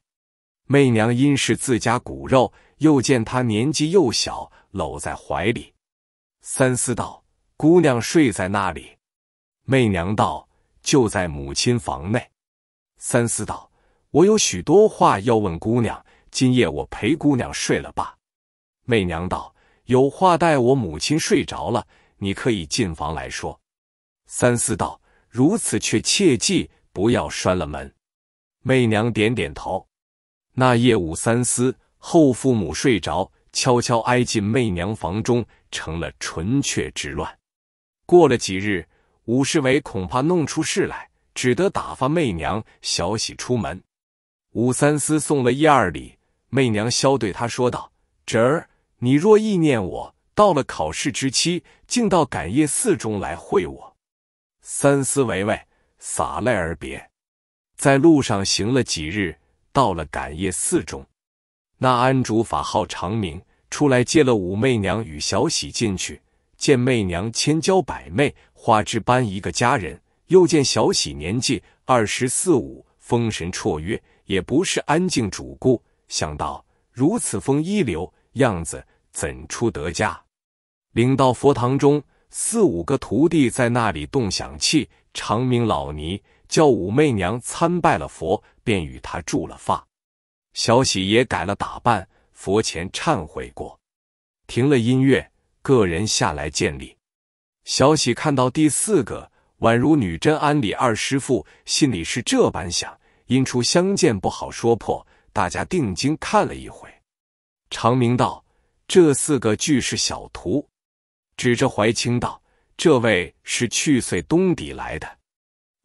媚娘因是自家骨肉，又见他年纪又小，搂在怀里。三思道：“姑娘睡在那里？”媚娘道：“就在母亲房内。”三思道：“我有许多话要问姑娘，今夜我陪姑娘睡了吧。”媚娘道：“有话待我母亲睡着了，你可以进房来说。”三思道：“如此却切记，不要拴了门。”媚娘点点头。那夜午，三思后父母睡着，悄悄挨进媚娘房中，成了纯雀之乱。过了几日，武士伟恐怕弄出事来，只得打发媚娘小喜出门。武三思送了一二里，媚娘笑对他说道：“侄儿。”你若意念我，到了考试之期，竟到感业寺中来会我。三思为为，洒泪而别。在路上行了几日，到了感业寺中，那安主法号长明，出来接了武媚娘与小喜进去。见媚娘千娇百媚，花枝般一个佳人；又见小喜年纪二十四五，风神绰约，也不是安静主顾。想到如此风一流。样子怎出得家？领到佛堂中，四五个徒弟在那里动响气。长明老尼叫武媚娘参拜了佛，便与他住了发。小喜也改了打扮，佛前忏悔过，停了音乐，个人下来见礼。小喜看到第四个，宛如女真安里二师父，心里是这般想。因初相见不好说破，大家定睛看了一回。长明道：“这四个俱是小徒。”指着怀清道：“这位是去岁东底来的。”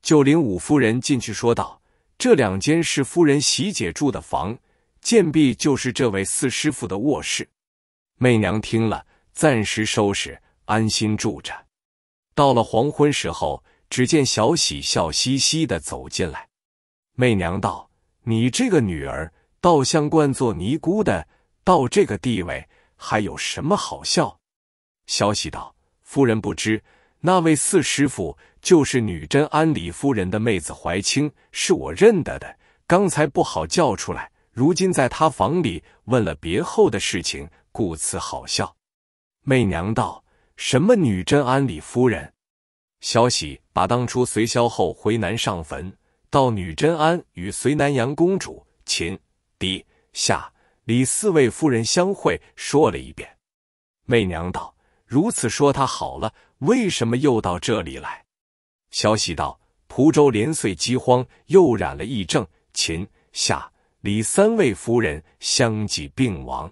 就领五夫人进去说道：“这两间是夫人喜姐住的房，贱婢就是这位四师傅的卧室。”媚娘听了，暂时收拾，安心住着。到了黄昏时候，只见小喜笑嘻嘻的走进来。媚娘道：“你这个女儿，倒像惯做尼姑的。”到这个地位还有什么好笑？消息道：“夫人不知，那位四师傅就是女真安李夫人的妹子怀清，是我认得的。刚才不好叫出来，如今在她房里问了别后的事情，故此好笑。”媚娘道：“什么女真安李夫人？”消息把当初随萧后回南上坟，到女真安与随南阳公主秦狄夏。李四位夫人相会，说了一遍。媚娘道：“如此说他好了，为什么又到这里来？”消息道：“蒲州连岁饥荒，又染了疫症，秦、夏、李三位夫人相继病亡。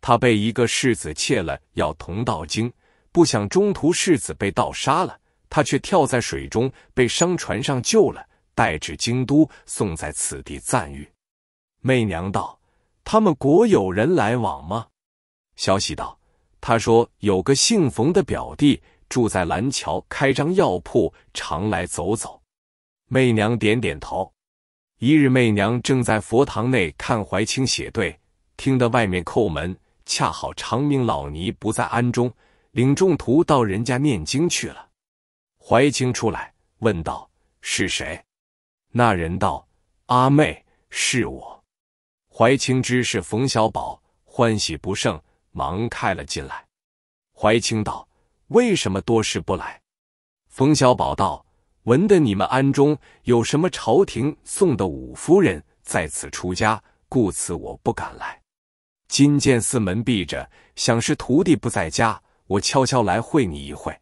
他被一个世子窃了，要同到京，不想中途世子被盗杀了，他却跳在水中，被商船上救了，带至京都，送在此地暂寓。”媚娘道。他们国有人来往吗？消息道：“他说有个姓冯的表弟住在蓝桥，开张药铺，常来走走。”媚娘点点头。一日，媚娘正在佛堂内看怀清写对，听得外面叩门，恰好长明老尼不在庵中，领众徒到人家念经去了。怀清出来问道：“是谁？”那人道：“阿妹，是我。”怀清知是冯小宝，欢喜不胜，忙开了进来。怀清道：“为什么多时不来？”冯小宝道：“闻得你们庵中有什么朝廷送的五夫人在此出家，故此我不敢来。今见寺门闭着，想是徒弟不在家，我悄悄来会你一会。”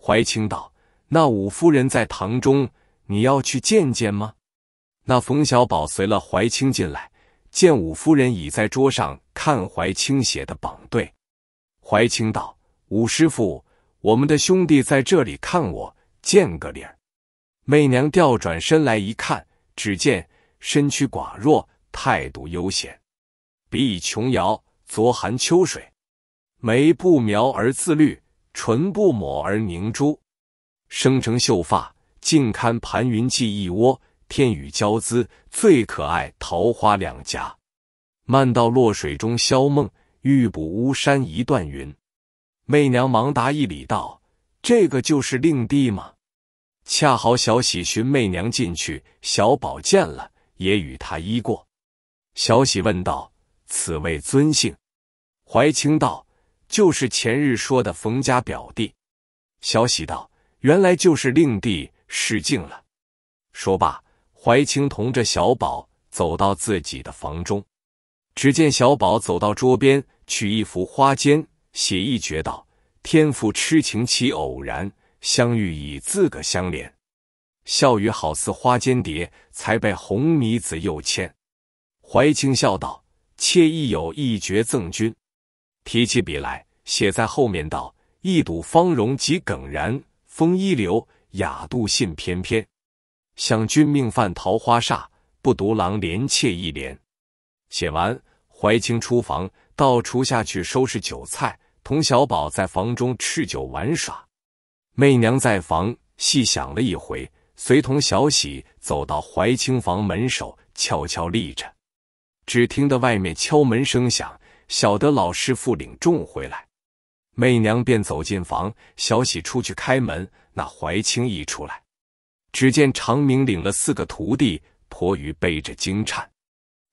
怀清道：“那五夫人在堂中，你要去见见吗？”那冯小宝随了怀清进来。见武夫人倚在桌上看怀清写的榜对，怀清道：“武师傅，我们的兄弟在这里看我，见个儿。”媚娘调转身来一看，只见身躯寡弱，态度悠闲，鼻以琼瑶，昨含秋水，眉不描而自绿，唇不抹而凝珠，生成秀发，近堪盘云髻一窝。天宇交姿最可爱，桃花两颊。漫到落水中消梦，欲补巫山一段云。媚娘忙答一礼道：“这个就是令弟吗？”恰好小喜寻媚娘进去，小宝见了也与他依过。小喜问道：“此位尊姓？”怀清道：“就是前日说的冯家表弟。”小喜道：“原来就是令弟，失敬了。”说罢。怀清同着小宝走到自己的房中，只见小宝走到桌边，取一幅花笺，写一绝道：“天赋痴情岂偶然，相遇以自个相连。笑语好似花间蝶，才被红米子又牵。”怀清笑道：“妾亦有一绝赠君。”提起笔来，写在后面道：“一睹芳容即耿然，风一流，雅度信翩翩。”想君命犯桃花煞，不独狼连妾一连。写完，怀清出房到厨下去收拾酒菜，同小宝在房中吃酒玩耍。媚娘在房细想了一回，随同小喜走到怀清房门首，悄悄立着。只听得外面敲门声响，晓得老师傅领众回来，媚娘便走进房，小喜出去开门，那怀清一出来。只见长明领了四个徒弟，婆于背着金颤。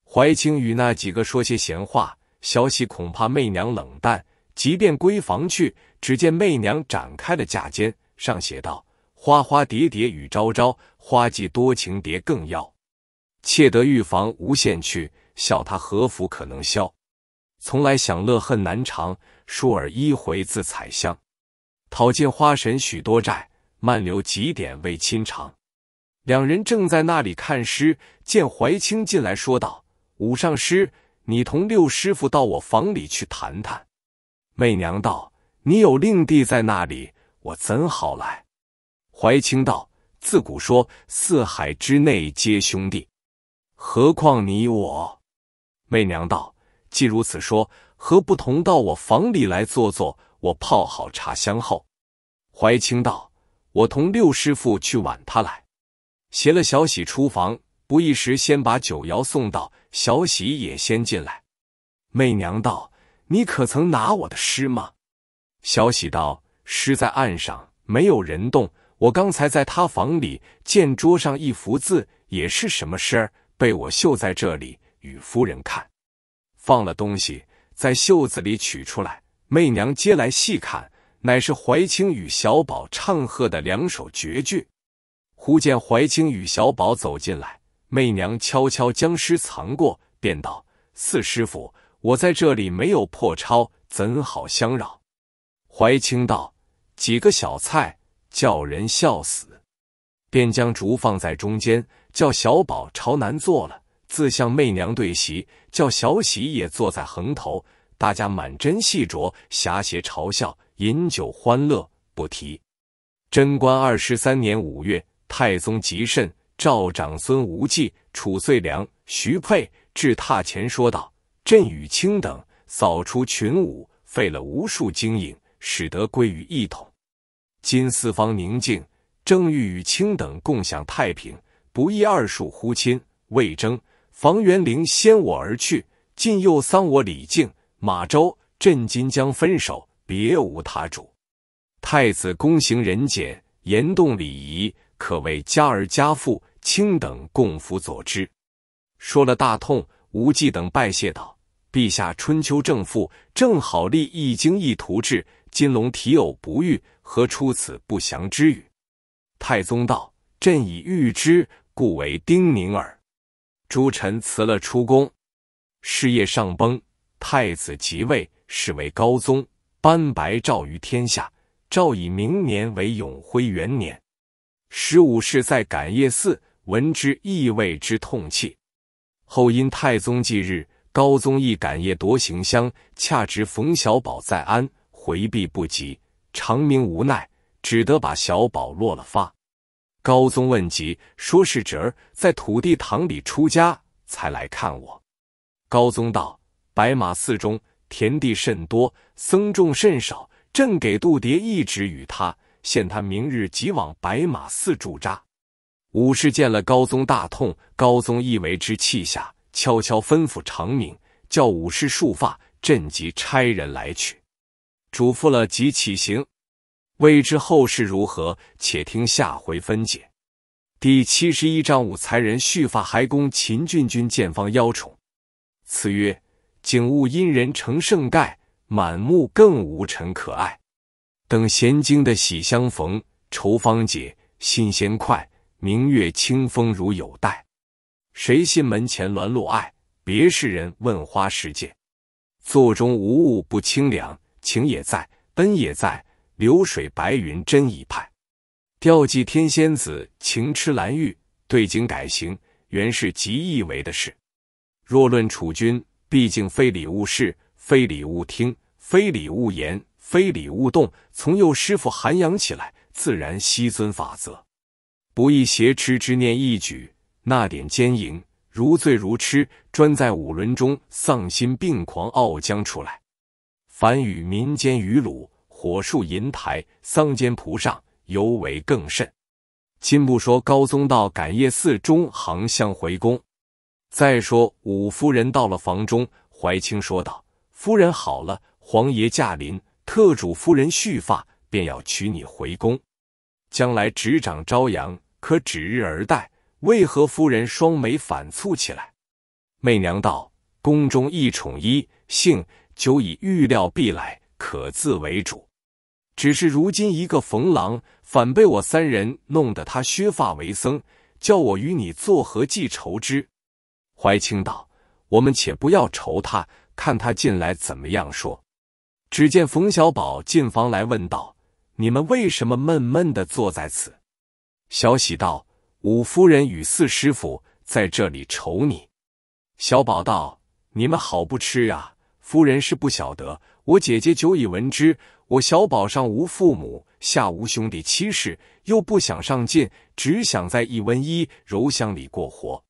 怀清与那几个说些闲话。小喜恐怕媚娘冷淡，即便闺房去。只见媚娘展开了嫁笺，上写道：“花花蝶蝶雨朝朝，花季多情蝶更妖。妾得玉房无限趣，笑他何福可能消？从来享乐恨难长，倏尔一回自采香，讨尽花神许多债。”漫留几点未亲尝，两人正在那里看诗，见怀清进来，说道：“五上师，你同六师父到我房里去谈谈。”媚娘道：“你有令弟在那里，我怎好来？”怀清道：“自古说四海之内皆兄弟，何况你我？”媚娘道：“既如此说，何不同到我房里来坐坐？我泡好茶香后。”怀清道。我同六师父去挽他来，携了小喜出房，不一时先把九瑶送到，小喜也先进来。媚娘道：“你可曾拿我的诗吗？”小喜道：“诗在岸上，没有人动。我刚才在他房里见桌上一幅字，也是什么诗儿，被我绣在这里与夫人看。放了东西，在袖子里取出来，媚娘接来细看。”乃是怀清与小宝唱和的两首绝句。忽见怀清与小宝走进来，媚娘悄悄将诗藏过，便道：“四师父，我在这里没有破钞，怎好相扰？”怀清道：“几个小菜，叫人笑死。”便将竹放在中间，叫小宝朝南坐了，自向媚娘对席，叫小喜也坐在横头，大家满斟细酌，狭斜嘲笑。饮酒欢乐不提。贞观二十三年五月，太宗极甚，召长孙无忌、褚遂良、徐沛至榻前，说道：“朕与卿等扫除群武，废了无数精营，使得归于一统。今四方宁静，正欲与卿等共享太平，不宜二竖乎亲。魏征、房元龄先我而去，晋又丧我李靖、马周，朕今将分手。”别无他主，太子躬行仁俭，严动礼仪，可谓家儿家父。卿等共辅佐之。说了大痛，无忌等拜谢道：“陛下春秋正副，正好立一经一图治。金龙体偶不遇，何出此不祥之语？”太宗道：“朕已预知，故为丁宁耳。”诸臣辞了出宫，事业上崩，太子即位，是为高宗。颁白诏于天下，诏以明年为永徽元年。十五世在感业寺闻之，亦为之痛泣。后因太宗忌日，高宗亦感业夺行香，恰值冯小宝在安回避不及，长明无奈只得把小宝落了发。高宗问及，说是侄儿在土地堂里出家，才来看我。高宗道：白马寺中。田地甚多，僧众甚少。朕给杜蝶一纸与他，限他明日即往白马寺驻扎。武士见了高宗大痛，高宗亦为之气下，悄悄吩咐长明叫武士束发，朕即差人来取，嘱咐了即起行。未知后事如何，且听下回分解。第七十一章，武才人蓄发还宫，秦俊君见方邀宠。此曰。景物因人成胜概，满目更无尘可爱。等闲惊的喜相逢，愁方解，心先快。明月清风如有待，谁信门前鸾落爱？别是人问花时节。座中无物不清凉，情也在，恩也在。流水白云真一派。调寄天仙子，情痴蓝玉对景改形，原是极易为的事。若论楚君。毕竟非礼勿视，非礼勿听，非礼勿言，非礼勿动。从幼师傅涵养起来，自然悉遵法则，不易挟持之念一举。那点奸淫如醉如痴，专在五轮中丧心病狂，傲将出来。凡与民间鱼鲁、火树银台、桑间菩上，尤为更甚。今不说高宗到感业寺中行香回宫。再说五夫人到了房中，怀清说道：“夫人好了，皇爷驾临，特主夫人蓄发，便要娶你回宫，将来执掌朝阳，可指日而待。为何夫人双眉反蹙起来？”媚娘道：“宫中一宠一幸，久已预料必来，可自为主。只是如今一个冯郎，反被我三人弄得他削发为僧，叫我与你作何计仇之？”怀清道：“我们且不要愁他，看他进来怎么样说。”只见冯小宝进房来，问道：“你们为什么闷闷的坐在此？”小喜道：“五夫人与四师傅在这里愁你。”小宝道：“你们好不吃呀？夫人是不晓得，我姐姐久已闻之。我小宝上无父母，下无兄弟妻室，又不想上进，只想在一文一柔乡里过活。”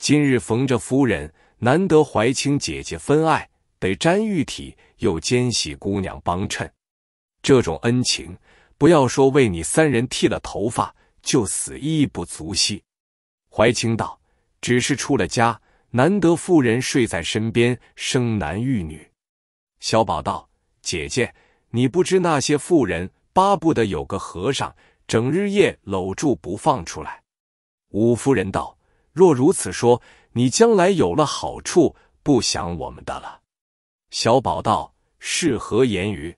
今日逢着夫人，难得怀清姐姐分爱，得沾玉体，又兼喜姑娘帮衬，这种恩情，不要说为你三人剃了头发，就死亦不足惜。怀清道：“只是出了家，难得妇人睡在身边，生男育女。”小宝道：“姐姐，你不知那些妇人，巴不得有个和尚，整日夜搂住不放出来。”五夫人道。若如此说，你将来有了好处，不想我们的了。小宝道：“是何言语？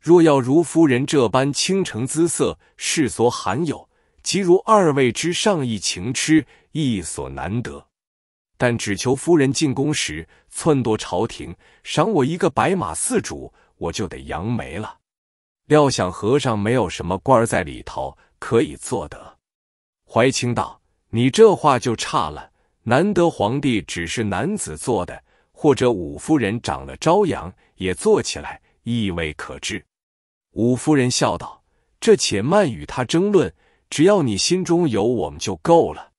若要如夫人这般倾城姿色，世所罕有；即如二位之上一情痴，亦所难得。但只求夫人进宫时，篡夺朝廷赏我一个白马寺主，我就得扬眉了。料想和尚没有什么官在里头可以做得。”怀清道。你这话就差了，难得皇帝只是男子做的，或者五夫人长了朝阳，也做起来，意味可知。五夫人笑道：“这且慢与他争论，只要你心中有我们就够了。”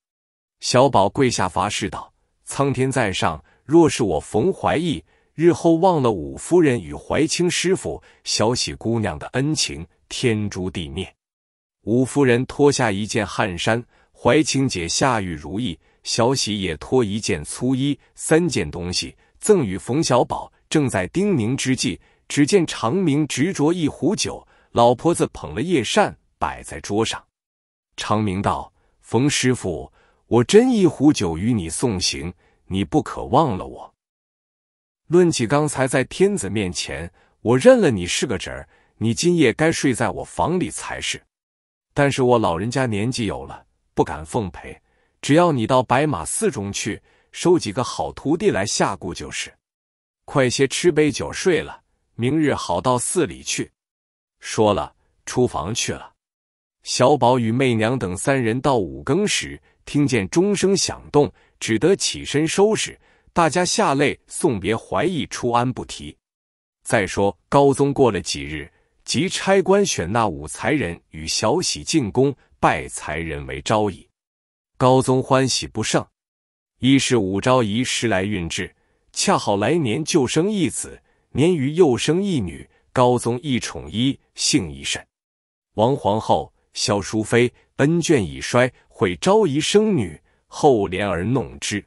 小宝跪下发誓道：“苍天在上，若是我冯怀义日后忘了五夫人与怀清师傅、小喜姑娘的恩情，天诛地灭。”五夫人脱下一件汗衫。怀清姐下雨如意，小喜也脱一件粗衣，三件东西赠与冯小宝。正在叮咛之际，只见长明执着一壶酒，老婆子捧了夜扇摆在桌上。长明道：“冯师傅，我斟一壶酒与你送行，你不可忘了我。论起刚才在天子面前，我认了你是个侄儿，你今夜该睡在我房里才是。但是我老人家年纪有了。”不敢奉陪。只要你到白马寺中去，收几个好徒弟来下顾就是。快些吃杯酒睡了，明日好到寺里去。说了，出房去了。小宝与媚娘等三人到五更时，听见钟声响动，只得起身收拾，大家下泪送别怀义出安不提。再说高宗过了几日，即差官选那五才人与小喜进宫。拜才人为昭仪，高宗欢喜不胜。一是武昭仪时来运至，恰好来年就生一子，年余又生一女。高宗一宠一，幸一甚。王皇后、萧淑妃恩眷已衰，会昭仪生女，后怜而弄之。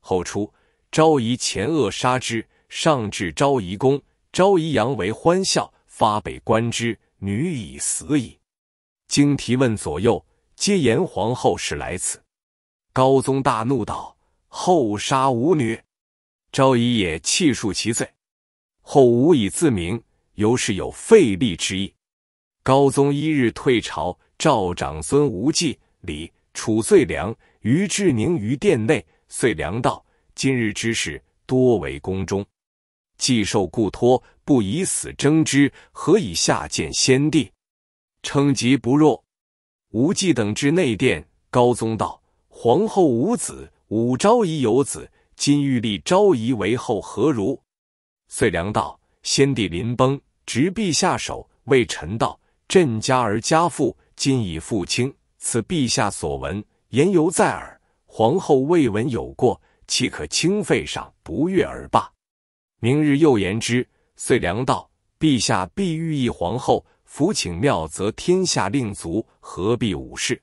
后出昭仪前恶杀之，上至昭仪宫，昭仪扬为欢笑，发北观之，女已死矣。经提问，左右皆言皇后是来此。高宗大怒，道：“后杀吾女。”昭仪也气数其罪，后无以自明，尤是有废立之意。高宗一日退朝，召长孙无忌、李楚遂良、于志宁于殿内。遂良道：“今日之事，多为宫中既受故托，不以死争之，何以下见先帝？”称疾不若，无忌等至内殿。高宗道：“皇后无子，武昭仪有子，今欲立昭仪为后，何如？”遂良道：“先帝临崩，执陛下手，为臣道：‘朕家而家父，今已复清，此陛下所闻，言犹在耳。皇后未闻有过，岂可轻废？上不悦而罢。’明日又言之，遂良道：‘陛下必欲议皇后。’福请庙，则天下令足，何必武士？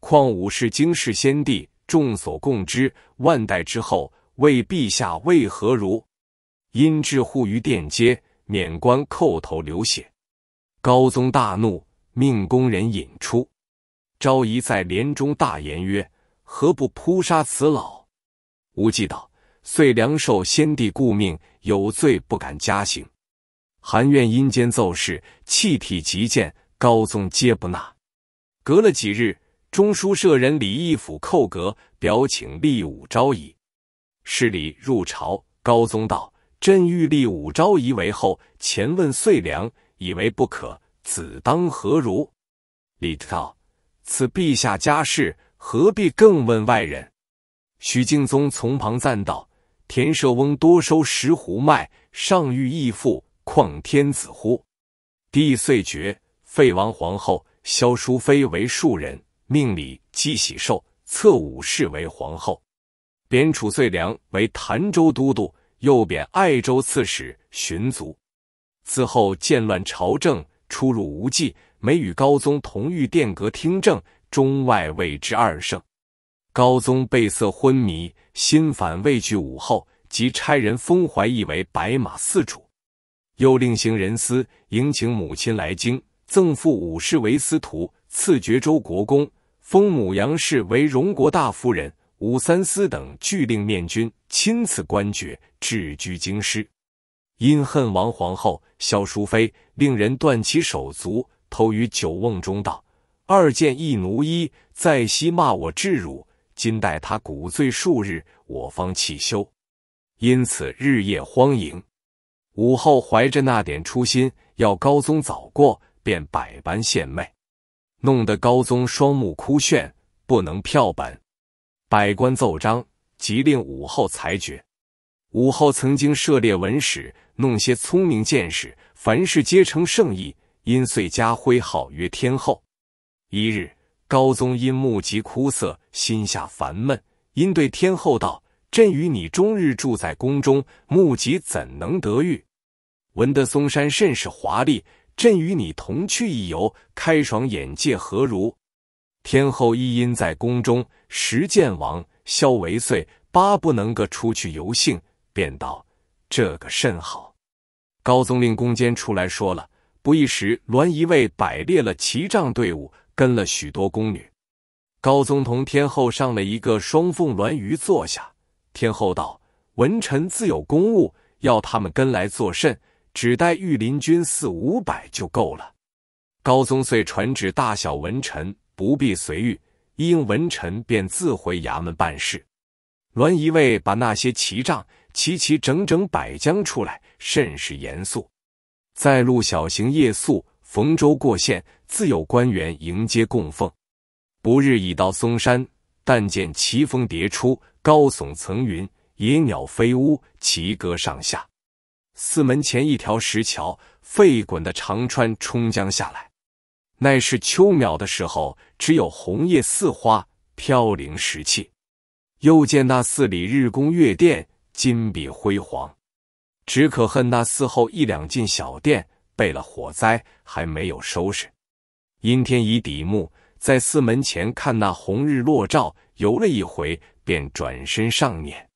况武士经世先帝，众所共知，万代之后，为陛下为何如？因至护于殿阶，免官叩头流血。高宗大怒，命工人引出。昭仪在帘中大言曰：“何不扑杀此老？”无忌道：“遂良受先帝故命，有罪不敢加刑。”韩愿阴间奏事，气体极贱，高宗皆不纳。隔了几日，中书舍人李义府叩阁表请立武昭仪。侍礼入朝，高宗道：“朕欲立武昭仪为后，前问遂良，以为不可，子当何如？”李道：“此陛下家事，何必更问外人？”许敬宗从旁赞道：“田舍翁多收石斛麦，上欲义父。”况天子乎？帝遂绝废王皇后，萧淑妃为庶人，命李姬喜寿，册武氏为皇后。贬楚遂良为潭州都督，又贬爱州刺史，寻族。此后见乱朝政，出入无忌，每与高宗同御殿阁听政，中外谓之二圣。高宗被色昏迷，心反畏惧武后，即差人封怀义为白马寺主。又令行仁思迎请母亲来京，赠父武士为司徒，赐爵州国公，封母杨氏为荣国大夫人。武三思等俱令面君，亲赐官爵，置居京师。因恨王皇后、萧淑妃，令人断其手足，投于酒瓮中，道：“二见一奴，衣在西骂我至辱。今待他鼓醉数日，我方弃休。因此日夜荒淫。”武后怀着那点初心，要高宗早过，便百般献媚，弄得高宗双目枯眩，不能票本。百官奏章即令武后裁决。武后曾经涉猎文史，弄些聪明见识，凡事皆成圣意，因遂加徽号曰天后。一日，高宗因目疾枯涩，心下烦闷，因对天后道：“朕与你终日住在宫中，目疾怎能得遇？”闻得嵩山甚是华丽，朕与你同去一游，开爽眼界何如？天后一因在宫中，时见王萧为岁，八不能个出去游幸，便道这个甚好。高宗令宫监出来说了，不一时，栾仪卫摆列了旗仗队伍，跟了许多宫女。高宗同天后上了一个双凤栾舆坐下，天后道：“文臣自有公务，要他们跟来作甚？”只带御林军四五百就够了。高宗遂传旨，大小文臣不必随御，一应文臣便自回衙门办事。栾仪卫把那些旗仗齐齐整整摆将出来，甚是严肃。再路小行夜宿，逢舟过县，自有官员迎接供奉。不日已到嵩山，但见奇峰迭出，高耸层云，野鸟飞屋，齐歌上下。寺门前一条石桥，沸滚的长川冲江下来。乃是秋淼的时候，只有红叶似花飘零石气。又见那寺里日宫月殿金碧辉煌，只可恨那寺后一两进小殿备了火灾，还没有收拾。阴天已抵暮，在寺门前看那红日落照，游了一回，便转身上撵。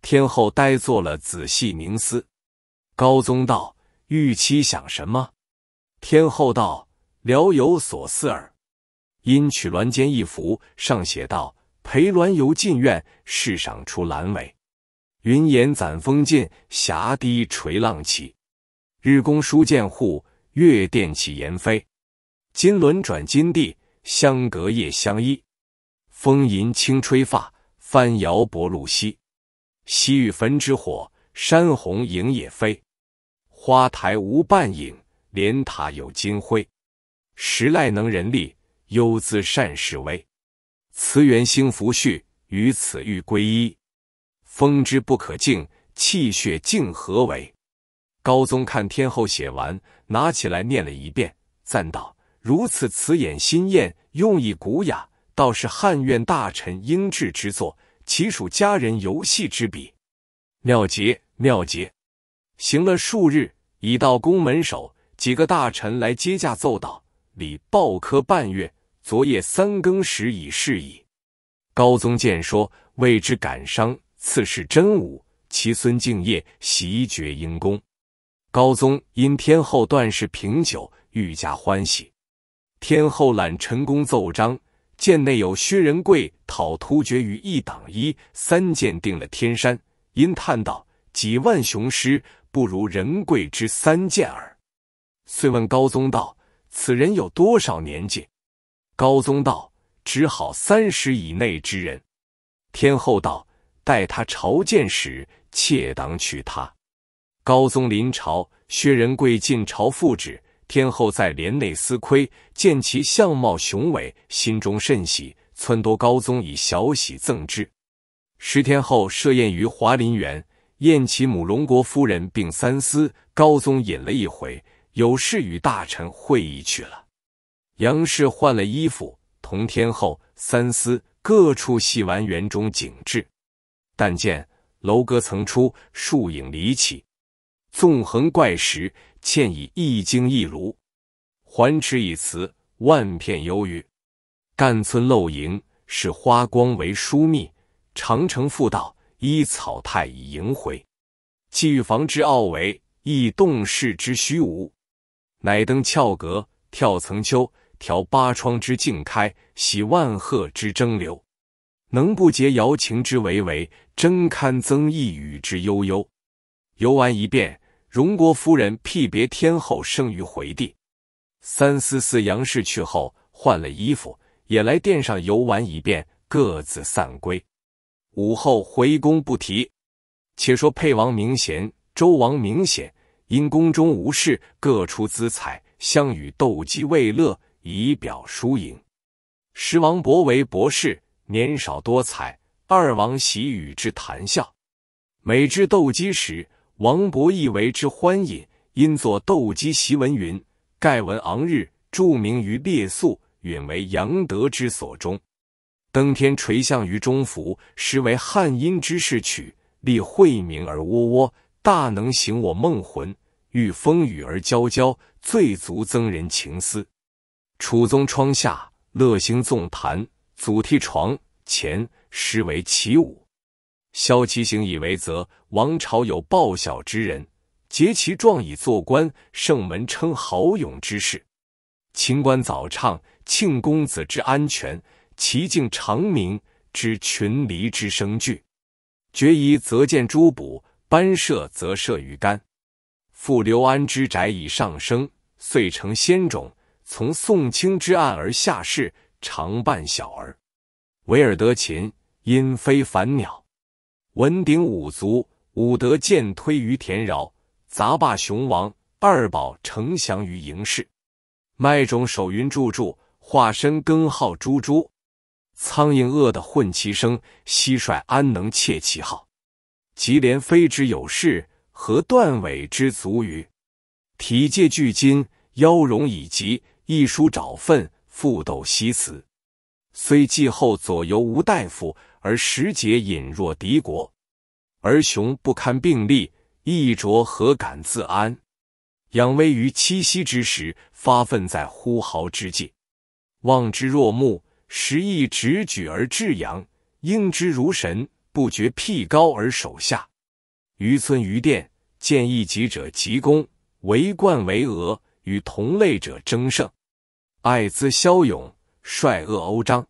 天后呆坐了，仔细凝思。高宗道：“玉妻想什么？”天后道：“聊有所思耳。”因取鸾笺一幅，上写道：“陪鸾游禁苑，世上出阑尾。云岩攒峰尽，霞低垂浪起。日宫疏剑户，月殿起烟飞。金轮转金地，相隔夜相依。风吟轻吹发，帆摇薄露西。西域焚之火，山红影也飞。”花台无半影，莲塔有金辉。时赖能人力，犹自善示威。慈源兴福绪，于此欲归依。风之不可静，气血静何为？高宗看天后写完，拿起来念了一遍，赞道：“如此词眼新艳，用意古雅，倒是汉院大臣英智之作，岂属佳人游戏之笔？妙极，妙极！”行了数日，已到宫门首，几个大臣来接驾，奏道：“李报科半月，昨夜三更时已逝矣。”高宗见说，谓之感伤，赐是真武，其孙敬业袭爵英公。高宗因天后断事平酒，愈加欢喜。天后揽陈宫奏章，见内有薛仁贵讨突厥于一党一三剑定了天山，因叹道：“几万雄师。”不如仁贵之三见耳。遂问高宗道：“此人有多少年纪？”高宗道：“只好三十以内之人。”天后道：“待他朝见时，妾当娶他。”高宗临朝，薛仁贵进朝复旨。天后在帘内思窥，见其相貌雄伟，心中甚喜，撺掇高宗以小喜赠之。十天后，设宴于华林园。宴其母龙国夫人，并三思。高宗饮了一回，有事与大臣会议去了。杨氏换了衣服，同天后、三思各处细玩园中景致。但见楼阁层出，树影离奇，纵横怪石嵌以一经一炉，环池以词，万片幽鱼，干村漏营，使花光为疏密，长城复道。依草太以萦回，既欲防之傲为，亦动势之虚无。乃登峭阁，跳层丘，调八窗之静开，喜万壑之争流。能不结瑶情之巍巍，真堪增意与之悠悠。游玩一遍，荣国夫人、辟别天后生于回地。三思思杨氏去后，换了衣服，也来殿上游玩一遍，各自散归。午后回宫不提，且说沛王明贤、周王明显，因宫中无事，各出姿彩，相与斗鸡为乐，以表输赢。时王勃为博士，年少多才，二王喜与之谈笑。每至斗鸡时，王勃亦为之欢饮，因作斗鸡檄文云：“盖闻昂日著名于列宿，允为杨德之所终。”登天垂象于中服，实为汉阴之世曲，立晦明而窝窝，大能醒我梦魂；遇风雨而交交，醉足增人情思。楚宗窗下，乐星纵谈；祖逖床前，实为起舞。萧齐行以为则，王朝有报晓之人；结其壮以做官，圣门称豪勇之士。秦官早唱，庆公子之安全。其境长明，之群离之生惧，决疑则见诸卜，班射则射于干。复刘安之宅以上升，遂成仙种。从宋清之案而下世，常伴小儿，维尔得禽，因非凡鸟。文鼎五族，武德剑推于田饶，杂霸雄王。二宝呈祥于营氏，麦种守云柱柱，化身根号珠珠。苍蝇饿的混其声，蟋蟀安能窃其号？及连飞之有势，何断尾之足于？体界巨金，腰容以及，一书爪粪，复斗西辞。虽季后左右无大夫，而时节隐若敌国，而雄不堪病历，亦啄何敢自安？仰威于七夕之时，发愤在呼号之际，望之若目。时亦直举而至阳，应之如神，不觉辟高而手下。于村于店，见一己者急攻，为冠为额，与同类者争胜。爱兹骁勇，率恶殴张，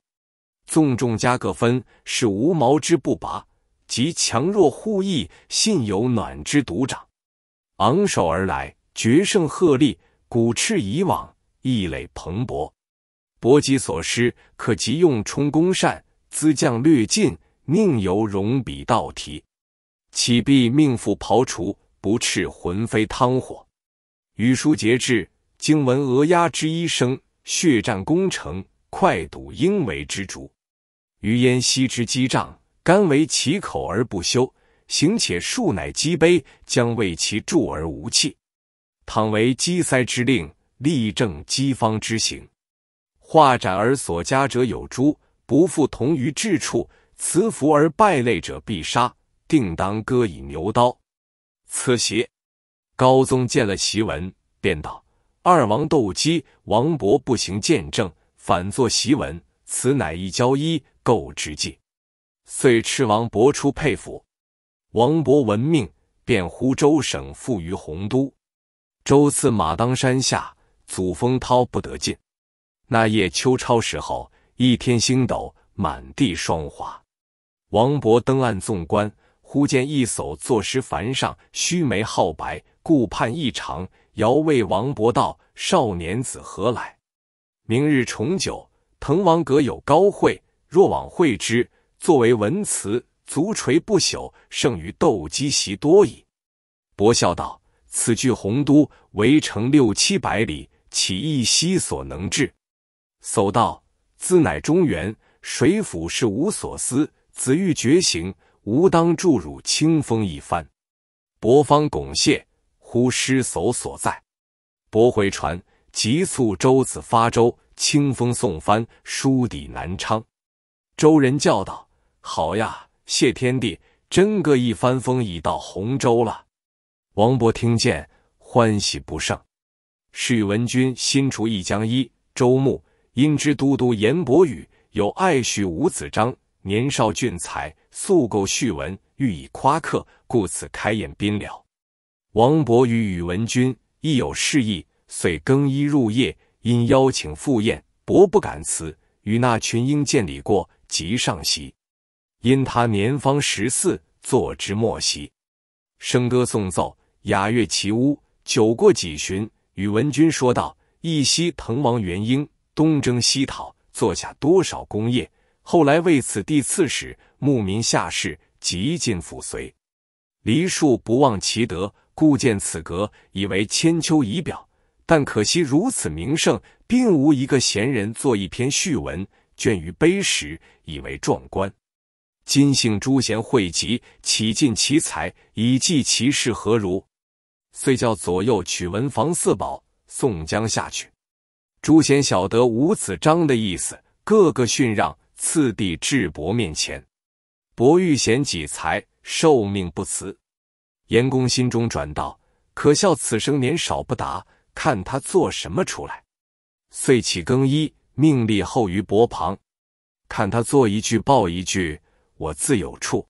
纵众加各分，是无毛之不拔，及强弱互异，信有暖之独长。昂首而来，决胜鹤立，鼓翅以往，意垒蓬勃。搏击所失，可即用冲公扇，资将略尽，宁由戎彼倒提。岂必命妇刨除，不斥魂飞汤火。语书节制，经闻鹅鸭之一声，血战攻城，快睹鹰为之主。余焉悉之击胀，甘为其口而不休，行且数乃积杯，将为其助而无器。倘为激塞之令，力正激方之行。画展而所加者有诛，不复同于至处。慈服而败类者必杀，定当割以牛刀。此檄。高宗见了檄文，便道：“二王斗鸡，王勃不行见证，反作檄文，此乃一交一构之计。”遂斥王勃出佩府。王勃闻命，便呼周省赴于洪都。周次马当山下，祖封涛不得进。那夜秋超时候，一天星斗，满地霜华。王勃登岸纵观，忽见一叟坐石帆上，须眉皓白，顾盼异常。遥谓王勃道：“少年子何来？明日重九，滕王阁有高会，若往会之，作为文辞，足垂不朽，胜于斗鸡席多矣。”伯笑道：“此去洪都，围城六七百里，岂一夕所能至？”叟道：“兹乃中原，水府是无所思。子欲觉醒，吾当助汝清风一番。”伯方拱谢，呼师叟所在。伯回船，急促舟子发舟，清风送帆，书抵南昌。周人叫道：“好呀，谢天地，真个一帆风已到洪州了。”王勃听见，欢喜不胜。是与文君新除一江一，周牧。因知都督阎伯宇有爱婿吴子章，年少俊才，素构序文，欲以夸克，故此开宴宾了。王伯与宇文君亦有事意，遂更衣入夜，因邀请赴宴。伯不敢辞，与那群英见礼过，即上席。因他年方十四，坐之莫席。笙歌送奏，雅乐齐屋。酒过几巡，宇文君说道：“一夕滕王元英。”东征西讨，做下多少功业？后来为此地刺史，牧民下士，极尽抚随。黎庶不忘其德，故建此阁，以为千秋仪表。但可惜如此名胜，并无一个贤人做一篇序文，镌于碑石，以为壮观。今幸诸贤汇集，启尽其才，以记其事，何如？遂叫左右取文房四宝，送将下去。朱贤晓得伍子章的意思，个个逊让，次第至伯面前。伯遇贤己才，受命不辞。严公心中转道：“可笑此生年少不达，看他做什么出来。”遂起更衣，命立后于伯旁，看他做一句报一句，我自有处。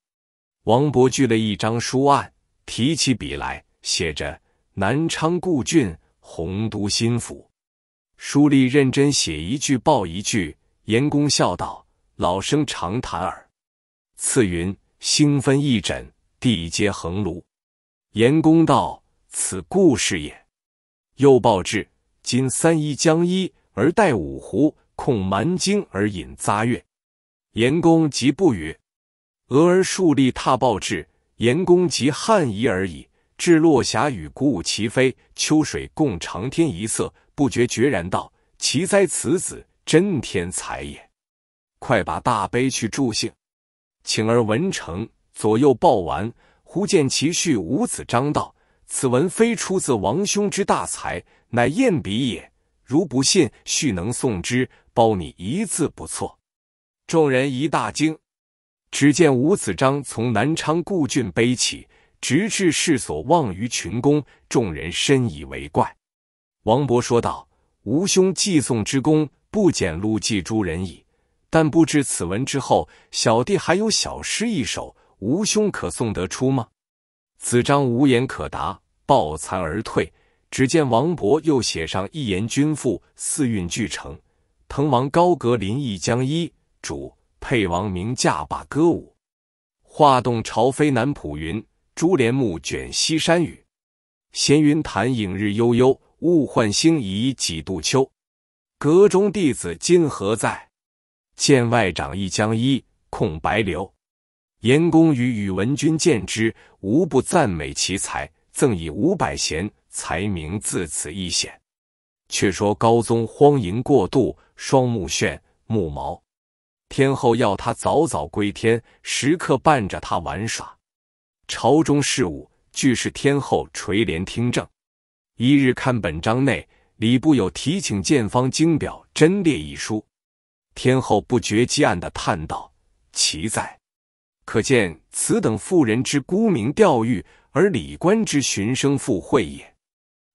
王伯聚了一张书案，提起笔来，写着：“南昌故郡，洪都新府。”书立认真写一句，报一句。严公笑道：“老生常谈耳。”次云：“星分翼轸，地接衡庐。”严公道：“此故事也。”又报至：“今三一将一，而带五湖，控蛮荆而引杂越。”严公即不语。俄而竖立踏报至，严公即汉仪而已。至落霞与孤鹜齐飞，秋水共长天一色。不觉决然道：“奇哉，此子真天才也！快把大碑去助兴。”请而文成左右抱完，忽见其婿伍子章道：“此文非出自王兄之大才，乃赝笔也。如不信，续能送之，包你一字不错。”众人一大惊，只见吴子章从南昌故郡背起，直至世所望于群公，众人深以为怪。王勃说道：“吴兄寄送之功，不减陆绩诸人矣。但不知此文之后，小弟还有小诗一首，吴兄可送得出吗？”子张无言可答，抱残而退。只见王勃又写上一言，君赋四韵俱成。滕王高阁临邑江，一主沛王名驾罢歌舞。画栋朝飞南浦云，珠帘暮卷西山雨。闲云潭影日悠悠。物换星移几度秋，阁中弟子今何在？见外长一将衣，恐白流。严公与宇文君见之，无不赞美其才，赠以五百弦，才名自此一显。却说高宗荒淫过度，双目眩目毛。天后要他早早归天，时刻伴着他玩耍，朝中事务俱是天后垂帘听政。一日看本章内礼部有提请建方经表真列一书，天后不觉激暗的叹道：“奇在，可见此等妇人之沽名钓誉，而礼官之循声附会也。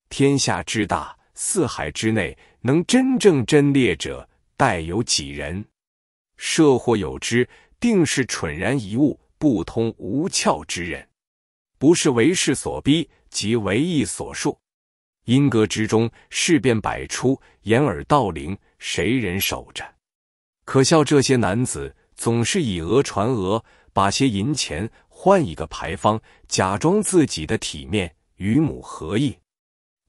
天下之大，四海之内，能真正真列者，待有几人？设或有之，定是蠢然一物，不通无窍之人，不是为势所逼，即为意所述。”阴阁之中，事变百出，掩耳盗铃，谁人守着？可笑这些男子，总是以讹传讹，把些银钱换一个牌坊，假装自己的体面，与母何意？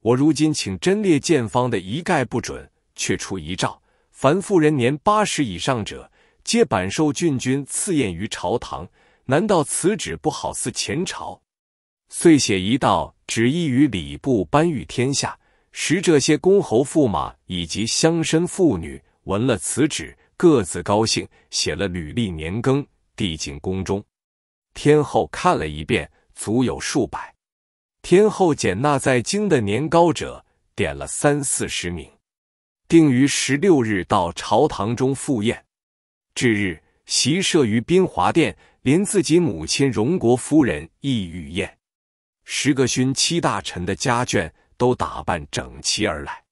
我如今请真列建方的一概不准，却出一诏：凡妇人年八十以上者，皆版受郡君赐宴于朝堂。难道此旨不好似前朝？遂写一道。旨意于礼部颁谕天下，使这些公侯驸马以及乡绅妇女，闻了此旨，各自高兴，写了履历年庚，递进宫中。天后看了一遍，足有数百。天后拣纳在京的年高者，点了三四十名，定于十六日到朝堂中赴宴。至日，席设于宾华殿，连自己母亲荣国夫人亦与宴。十个勋七大臣的家眷都打扮整齐而来，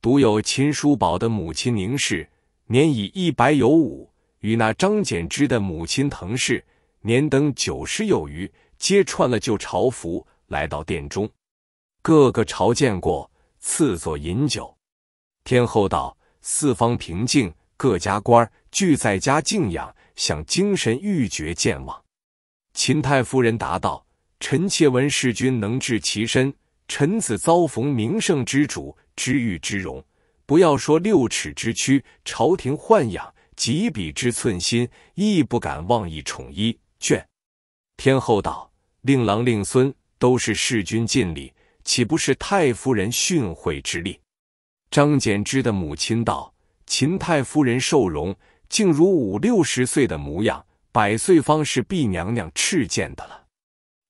独有秦叔宝的母亲宁氏年已一百有五，与那张柬之的母亲滕氏年登九十有余，皆穿了旧朝服来到殿中，各个朝见过，赐座饮酒。天后道：“四方平静，各家官俱在家静养，想精神欲绝健忘。”秦太夫人答道。臣妾闻弑君能治其身，臣子遭逢名胜之主，知遇之荣。不要说六尺之躯，朝廷豢养，几笔之寸心，亦不敢妄议宠衣卷。天后道：“令郎令孙都是弑君尽力，岂不是太夫人训诲之力？”张柬之的母亲道：“秦太夫人受容，竟如五六十岁的模样，百岁方是毕娘娘敕见的了。”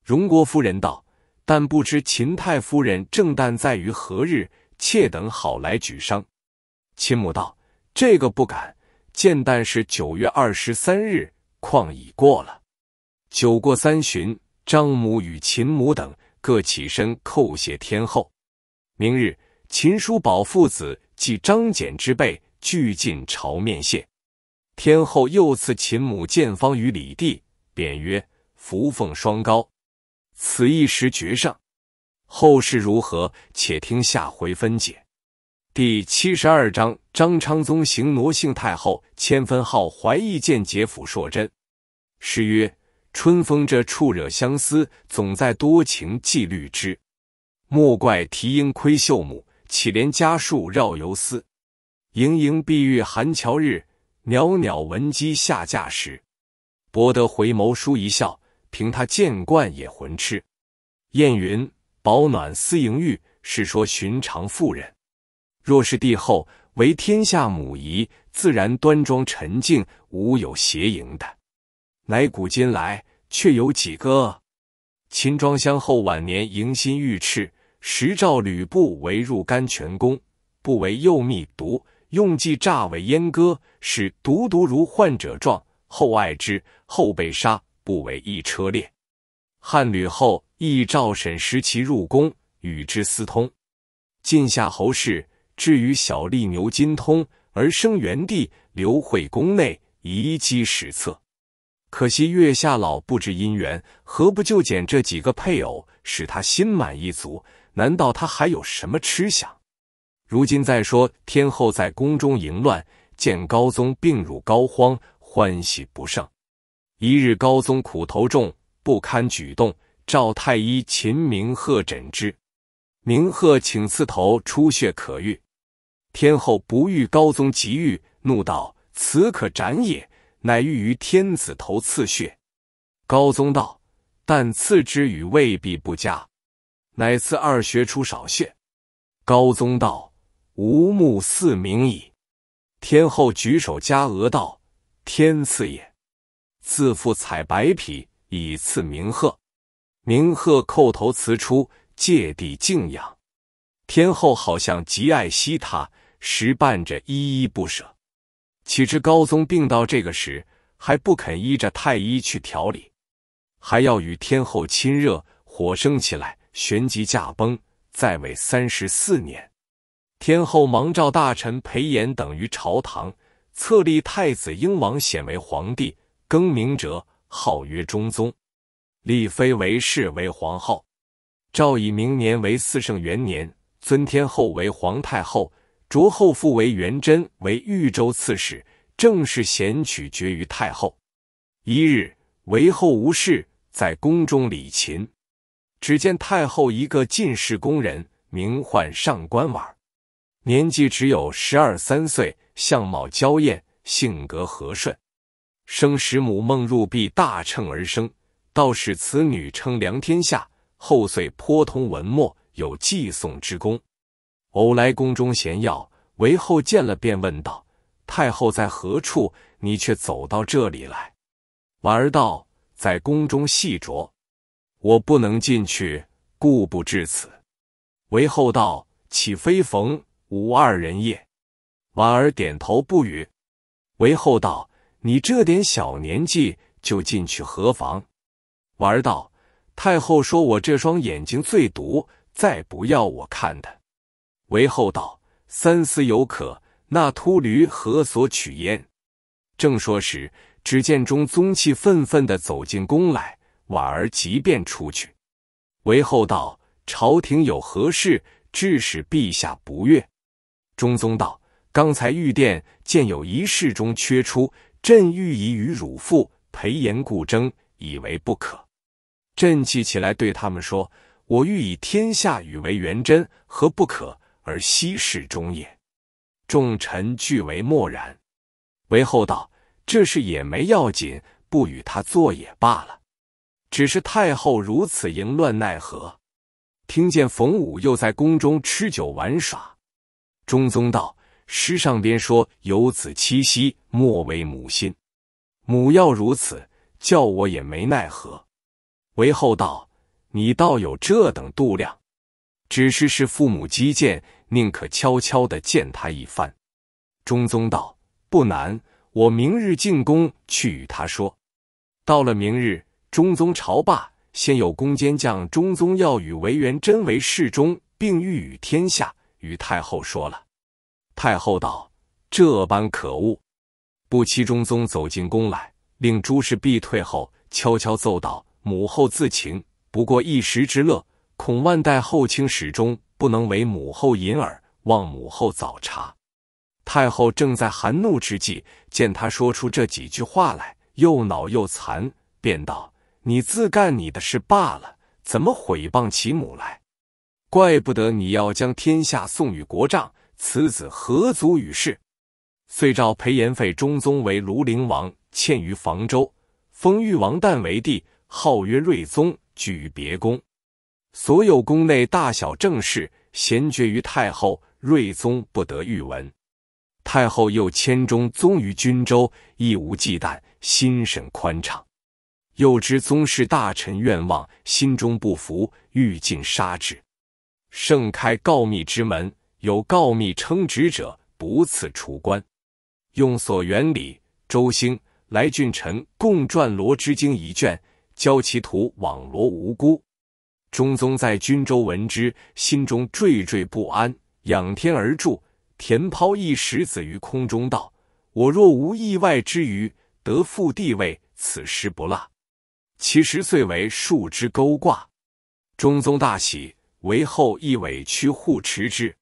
荣国夫人道：“但不知秦太夫人正旦在于何日，妾等好来举觞。”秦母道：“这个不敢。见旦是九月二十三日，况已过了。”酒过三巡，张母与秦母等各起身叩谢天后。明日，秦叔宝父子及张俭之辈俱进朝面谢天后，又赐秦母见方于礼地，贬曰：“福凤双高。”此一时绝胜，后事如何？且听下回分解。第七十二章：张昌宗行挪幸太后，千分号怀义见节辅硕贞。诗曰：春风这处惹相思，总在多情寄绿枝。莫怪啼莺窥秀母，岂怜家树绕游丝。盈盈碧玉寒桥日，袅袅闻鸡下架时。博得回眸书一笑。凭他见惯也魂痴，燕云保暖思盈玉是说寻常妇人。若是帝后，为天下母仪，自然端庄沉静，无有邪淫的。乃古今来，却有几个？秦庄襄后晚年迎新御敕，时召吕布为入甘泉宫，不为右密毒，用计诈为阉割，使毒毒如患者状，后爱之，后被杀。不为一车裂。汉吕后亦召沈石其入宫，与之私通。晋夏侯氏至于小吏牛金通，而生元帝。刘惠宫内遗基史册。可惜月下老不知姻缘，何不就捡这几个配偶，使他心满意足？难道他还有什么痴想？如今再说，天后在宫中淫乱，见高宗病入膏肓，欢喜不胜。一日，高宗苦头重，不堪举动。召太医秦明鹤诊之，明鹤请刺头，出血可愈。天后不遇高宗急愈，怒道：“此可斩也，乃欲于天子头刺血。”高宗道：“但刺之语未必不佳，乃刺二穴出少血。”高宗道：“吾目似明矣。”天后举手加额道：“天赐也。”自负采白匹以赐名鹤，名鹤叩头辞出，借地静养。天后好像极爱惜他，时伴着依依不舍。岂知高宗病到这个时，还不肯依着太医去调理，还要与天后亲热，火生起来，旋即驾崩，在位三十四年。天后忙召大臣裴炎等于朝堂，册立太子英王显为皇帝。更名者号曰中宗，立妃为氏为皇后。诏以明年为四圣元年，尊天后为皇太后，卓后复为元贞为豫州刺史，正式贤取决于太后。一日，韦后无事，在宫中礼琴，只见太后一个进士工人，名唤上官婉，年纪只有十二三岁，相貌娇艳，性格和顺。生时母梦入壁大乘而生，道使此女称梁天下。后遂颇通文墨，有寄诵之功。偶来宫中闲要，韦后见了，便问道：“太后在何处？你却走到这里来？”婉儿道：“在宫中细酌，我不能进去，故不至此。”韦后道：“岂非逢吾二人也？”婉儿点头不语。韦后道：你这点小年纪就进去何妨？婉儿道：“太后说我这双眼睛最毒，再不要我看的。”韦后道：“三思有可，那秃驴何所取焉？”正说时，只见中宗气愤愤的走进宫来。婉儿即便出去。韦后道：“朝廷有何事，致使陛下不悦？”中宗道：“刚才御殿见有一事中缺出。”朕欲以与汝父裴炎故争，以为不可。朕记起来对他们说：“我欲以天下与为元真，何不可？而息事终也。众臣俱为默然。”韦后道：“这事也没要紧，不与他做也罢了。只是太后如此淫乱，奈何？”听见冯武又在宫中吃酒玩耍，中宗道。诗上边说：“游子七夕，莫为母心。母要如此，叫我也没奈何。”韦后道：“你倒有这等度量，只是是父母击剑，宁可悄悄的见他一番。”中宗道：“不难，我明日进宫去与他说。”到了明日，中宗朝罢，先有宫监将中宗要与韦元贞为侍中，并欲与天下与太后说了。太后道：“这般可恶！”不期中宗走进宫来，令诸事必退后，悄悄奏道：“母后自情，不过一时之乐，恐万代后卿始终不能为母后隐耳，望母后早察。”太后正在含怒之际，见他说出这几句话来，又恼又惭，便道：“你自干你的事罢了，怎么毁谤其母来？怪不得你要将天下送与国丈。”此子何足与世？遂召裴延废中宗为庐陵王，迁于房州，封豫王旦为帝，号曰睿宗，居于别宫。所有宫内大小政事，咸决于太后。睿宗不得御闻。太后又迁中宗于均州，一无忌惮，心神宽敞。又知宗室大臣愿望，心中不服，欲尽杀之，盛开告密之门。有告密称职者，不赐出官。用所原礼，周兴来俊臣共撰《罗织经一卷，教其徒网罗无辜。中宗在军州闻之，心中惴惴不安，仰天而祝。田抛一石子于空中，道：“我若无意外之余，得复地位，此时不落。”其实遂为树枝勾挂。中宗大喜，为后亦委屈护持之。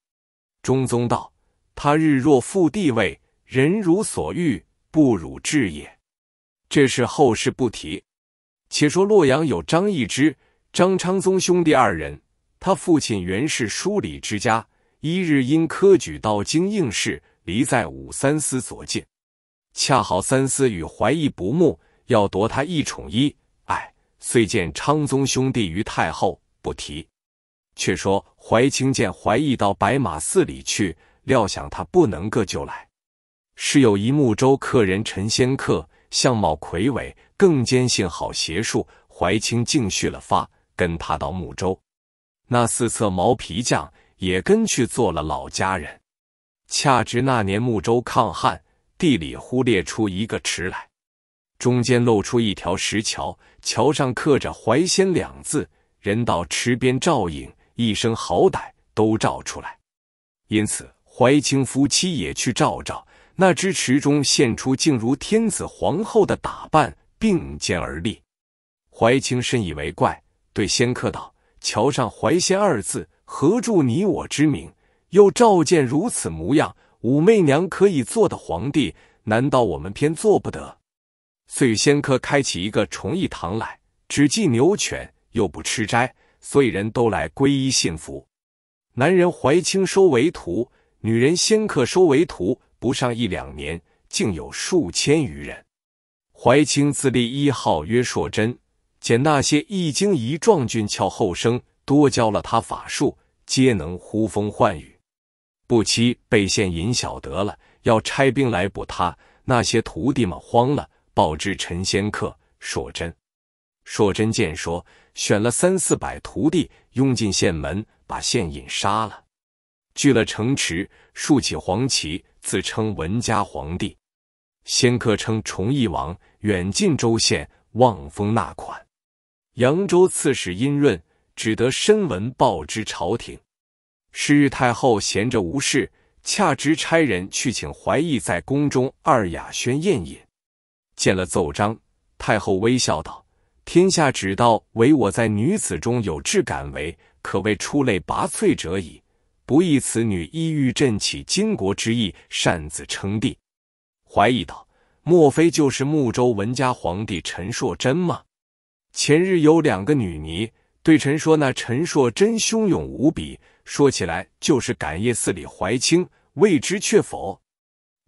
中宗道：“他日若复帝位，人如所欲，不辱志也。”这是后事不提。且说洛阳有张易之、张昌宗兄弟二人，他父亲原是书礼之家，一日因科举到京应试，离在武三思左近，恰好三思与怀义不睦，要夺他一宠一爱，遂见昌宗兄弟于太后，不提。却说怀清见怀义到白马寺里去，料想他不能个就来。是有一木州客人陈仙客，相貌魁伟，更坚信好邪术。怀清竟续了发，跟他到木州。那四侧毛皮匠也跟去做了老家人。恰值那年木州抗旱，地里忽裂出一个池来，中间露出一条石桥，桥上刻着“怀仙”两字。人到池边照影。一生好歹都照出来，因此怀清夫妻也去照照。那只池中现出竟如天子皇后的打扮，并肩而立。怀清深以为怪，对仙客道：“桥上‘怀仙’二字，何助你我之名？又照见如此模样，武媚娘可以做的皇帝，难道我们偏做不得？”遂仙客开起一个崇义堂来，只记牛犬，又不吃斋。所以，人都来皈依信佛。男人怀清收为徒，女人仙客收为徒。不上一两年，竟有数千余人。怀清自立一号，曰硕真，捡那些一惊一状俊俏后生，多教了他法术，皆能呼风唤雨。不期被现银晓得了，要差兵来捕他。那些徒弟们慌了，报知陈仙客。硕真，硕真见说。选了三四百徒弟，拥进县门，把县尹杀了，据了城池，竖起黄旗，自称文家皇帝，先客称崇义王，远近州县望风纳款。扬州刺史殷润只得申文报之朝廷。是日太后闲着无事，恰值差人去请怀义在宫中二雅轩宴饮，见了奏章，太后微笑道。天下只道唯我在，女子中有志敢为，可谓出类拔萃者矣。不意此女意欲振起金国之意，擅自称帝。怀疑道：莫非就是穆州文家皇帝陈硕贞吗？前日有两个女尼对臣说，那陈硕贞凶勇无比。说起来就是感业寺里怀清，未知确否？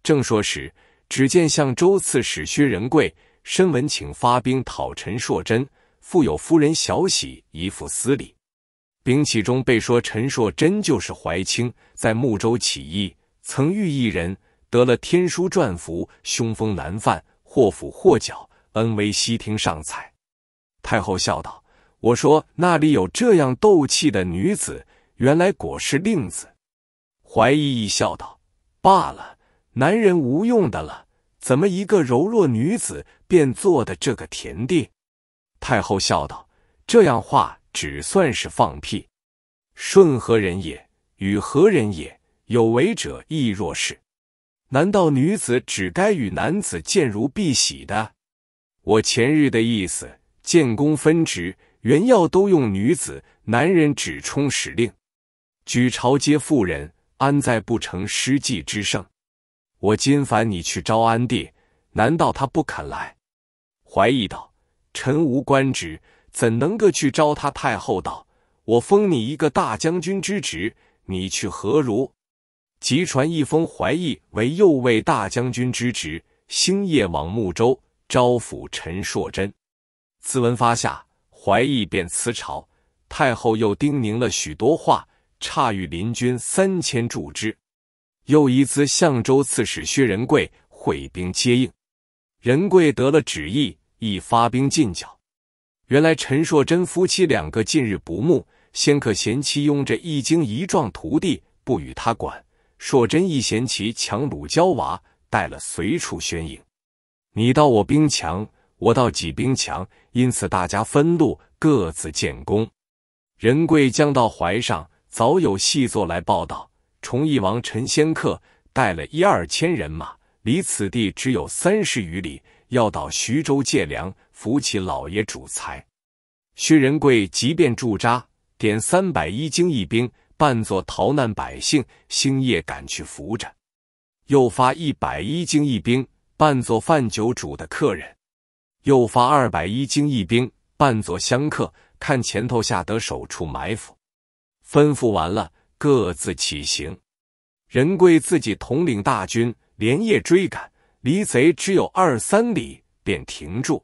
正说时，只见相州刺史薛仁贵。申文请发兵讨陈硕贞，复有夫人小喜一赴私礼。兵器中被说，陈硕贞就是怀清，在睦州起义，曾遇一人，得了天书传符，凶风难犯，祸福祸角，恩威悉听上彩。太后笑道：“我说那里有这样斗气的女子，原来果是令子。”怀义一笑道：“罢了，男人无用的了，怎么一个柔弱女子？”便做的这个田地，太后笑道：“这样话只算是放屁。顺何人也？与何人也有为者亦若是。难道女子只该与男子见如璧玺的？我前日的意思，建功分职，原要都用女子，男人只充使令，举朝皆妇人，安在不成失计之盛？我今烦你去招安帝。”难道他不肯来？怀义道：“臣无官职，怎能够去招他？”太后道：“我封你一个大将军之职，你去何如？”即传一封，怀义为右卫大将军之职，星夜往睦州招抚陈硕贞。自文发下，怀义便辞朝。太后又叮咛了许多话，差与林军三千助之。又一咨相州刺史薛仁贵，会兵接应。仁贵得了旨意，亦发兵进剿。原来陈硕珍夫妻两个近日不睦，仙客贤妻拥着一惊一壮徒弟，不与他管。硕珍一贤妻强掳娇娃，带了随处宣营。你到我兵强，我到己兵强，因此大家分路各自建功。仁贵将到怀上，早有细作来报道：崇义王陈仙客带了一二千人马。离此地只有三十余里，要到徐州借粮，扶起老爷主才。薛仁贵即便驻扎，点三百一精一兵，扮作逃难百姓，星夜赶去扶着；又发一百一精一兵，扮作饭酒主的客人；又发二百一精一兵，扮作香客，看前头下得手处埋伏。吩咐完了，各自起行。仁贵自己统领大军。连夜追赶，离贼只有二三里，便停住。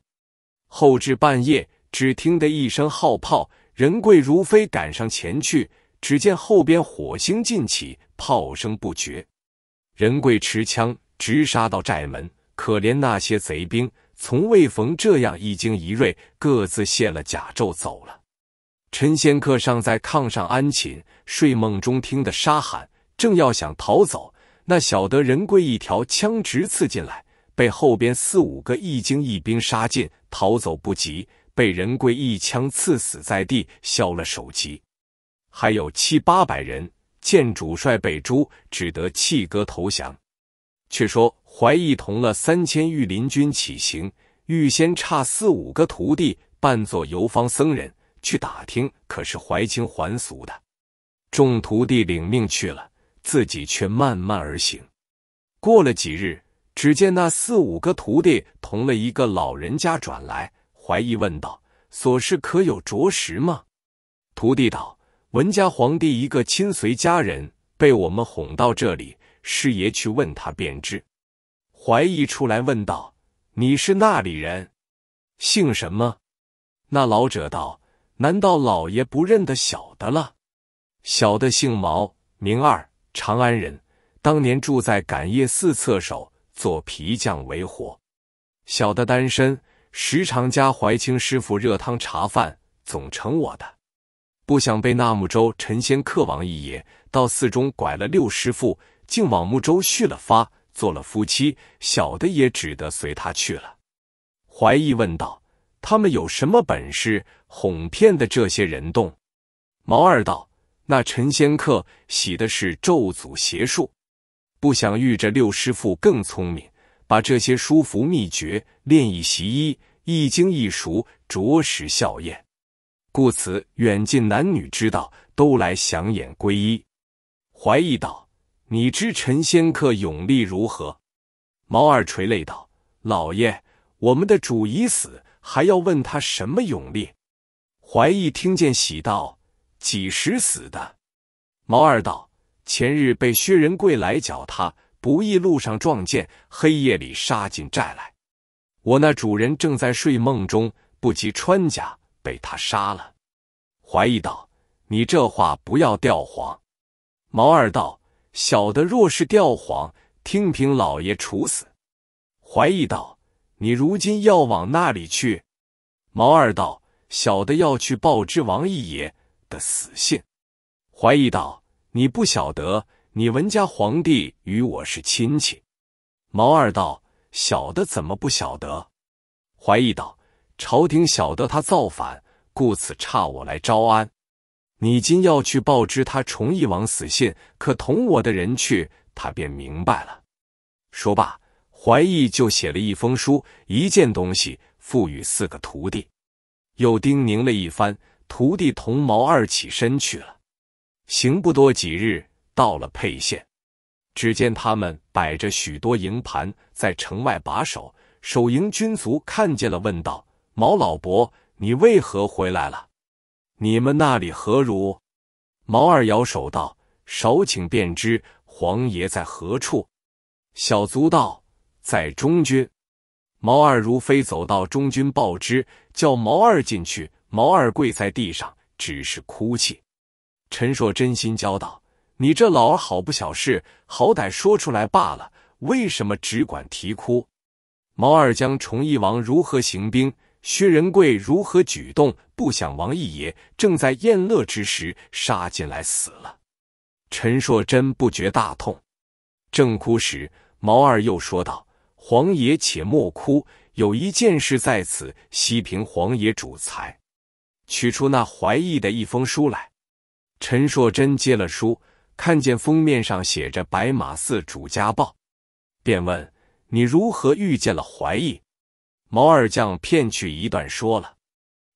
后至半夜，只听得一声号炮，任贵如飞赶上前去。只见后边火星尽起，炮声不绝。任贵持枪直杀到寨门，可怜那些贼兵从未逢这样一惊一锐，各自卸了甲胄走了。陈仙客尚在炕上安寝，睡梦中听得杀喊，正要想逃走。那小得仁贵一条枪直刺进来，被后边四五个一精一兵杀进，逃走不及，被仁贵一枪刺死在地，削了首级。还有七八百人见主帅被诛，只得弃戈投降。却说怀义同了三千御林军起行，预先差四五个徒弟扮作游方僧人去打听，可是怀清还俗的。众徒弟领命去了。自己却慢慢而行。过了几日，只见那四五个徒弟同了一个老人家转来，怀疑问道：“所事可有着实吗？”徒弟道：“文家皇帝一个亲随家人被我们哄到这里，师爷去问他便知。”怀疑出来问道：“你是那里人？姓什么？”那老者道：“难道老爷不认得小的了？小的姓毛，名二。”长安人，当年住在感业寺侧首，做皮匠为活。小的单身，时常家怀清师傅热汤茶饭，总成我的。不想被纳木州陈仙客王一爷到寺中拐了六师父，竟往木州续了发，做了夫妻。小的也只得随他去了。怀义问道：“他们有什么本事，哄骗的这些人动？”毛二道。那陈仙客喜的是咒诅邪术，不想遇着六师父更聪明，把这些书符秘诀练一习一，一经一熟，着实笑艳。故此远近男女之道，都来想演皈依。怀义道：“你知陈仙客勇力如何？”毛二垂泪道：“老爷，我们的主已死，还要问他什么勇力？”怀义听见，喜道。几时死的？毛二道前日被薛仁贵来剿，他不易路上撞见，黑夜里杀进寨来。我那主人正在睡梦中，不及穿甲，被他杀了。怀疑道：“你这话不要调谎。”毛二道：“小的若是调谎，听凭老爷处死。”怀疑道：“你如今要往那里去？”毛二道：“小的要去报知王一爷。”的死信，怀疑道：“你不晓得，你文家皇帝与我是亲戚。”毛二道：“晓得怎么不晓得？”怀疑道：“朝廷晓得他造反，故此差我来招安。你今要去报知他崇义王死信，可同我的人去，他便明白了。”说罢，怀义就写了一封书，一件东西，赋予四个徒弟，又叮咛了一番。徒弟同毛二起身去了，行不多几日，到了沛县。只见他们摆着许多营盘在城外把守。守营军卒看见了，问道：“毛老伯，你为何回来了？你们那里何如？”毛二摇手道：“少请便知。黄爷在何处？”小卒道：“在中军。”毛二如飞走到中军报之，叫毛二进去。毛二跪在地上，只是哭泣。陈硕真心教道：“你这老儿好不小事，好歹说出来罢了。为什么只管啼哭？”毛二将崇义王如何行兵，薛仁贵如何举动，不想王义爷正在宴乐之时杀进来死了。陈硕真不觉大痛，正哭时，毛二又说道：“皇爷且莫哭，有一件事在此，西平皇爷主裁。”取出那怀疑的一封书来，陈硕珍接了书，看见封面上写着“白马寺主家报”，便问：“你如何遇见了怀疑？”毛二将骗去一段说了。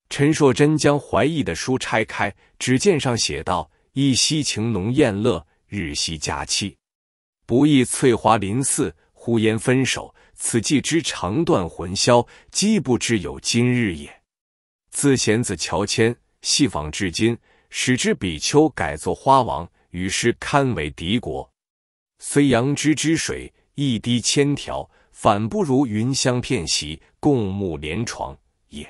陈硕珍将怀疑的书拆开，只见上写道：“一夕情浓宴乐，日夕佳期，不意翠华林寺，忽言分手。此际之长断魂销，既不知有今日也。”自贤子乔迁，系访至今，使之比丘改作花王，与诗堪为敌国。虽杨枝之水一滴千条，反不如云香片席共沐连床也。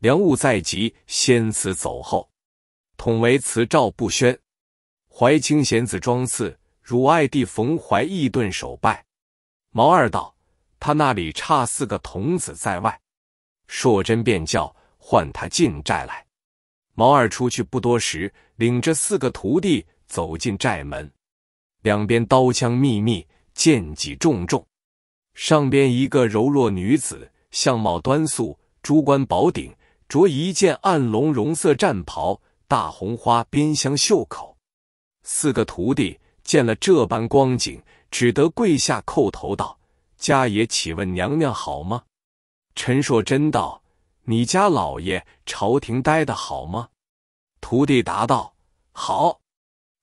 梁物在即，先此走后，统为辞赵不宣。怀清贤子庄次，汝爱弟冯怀义顿首拜。毛二道，他那里差四个童子在外。硕真便叫。唤他进寨来。毛二出去不多时，领着四个徒弟走进寨门，两边刀枪密密，剑戟重重。上边一个柔弱女子，相貌端肃，珠冠宝顶，着一件暗龙绒色战袍，大红花边镶袖口。四个徒弟见了这般光景，只得跪下叩头道：“家爷，请问娘娘好吗？”陈硕真道。你家老爷朝廷待的好吗？徒弟答道：“好。”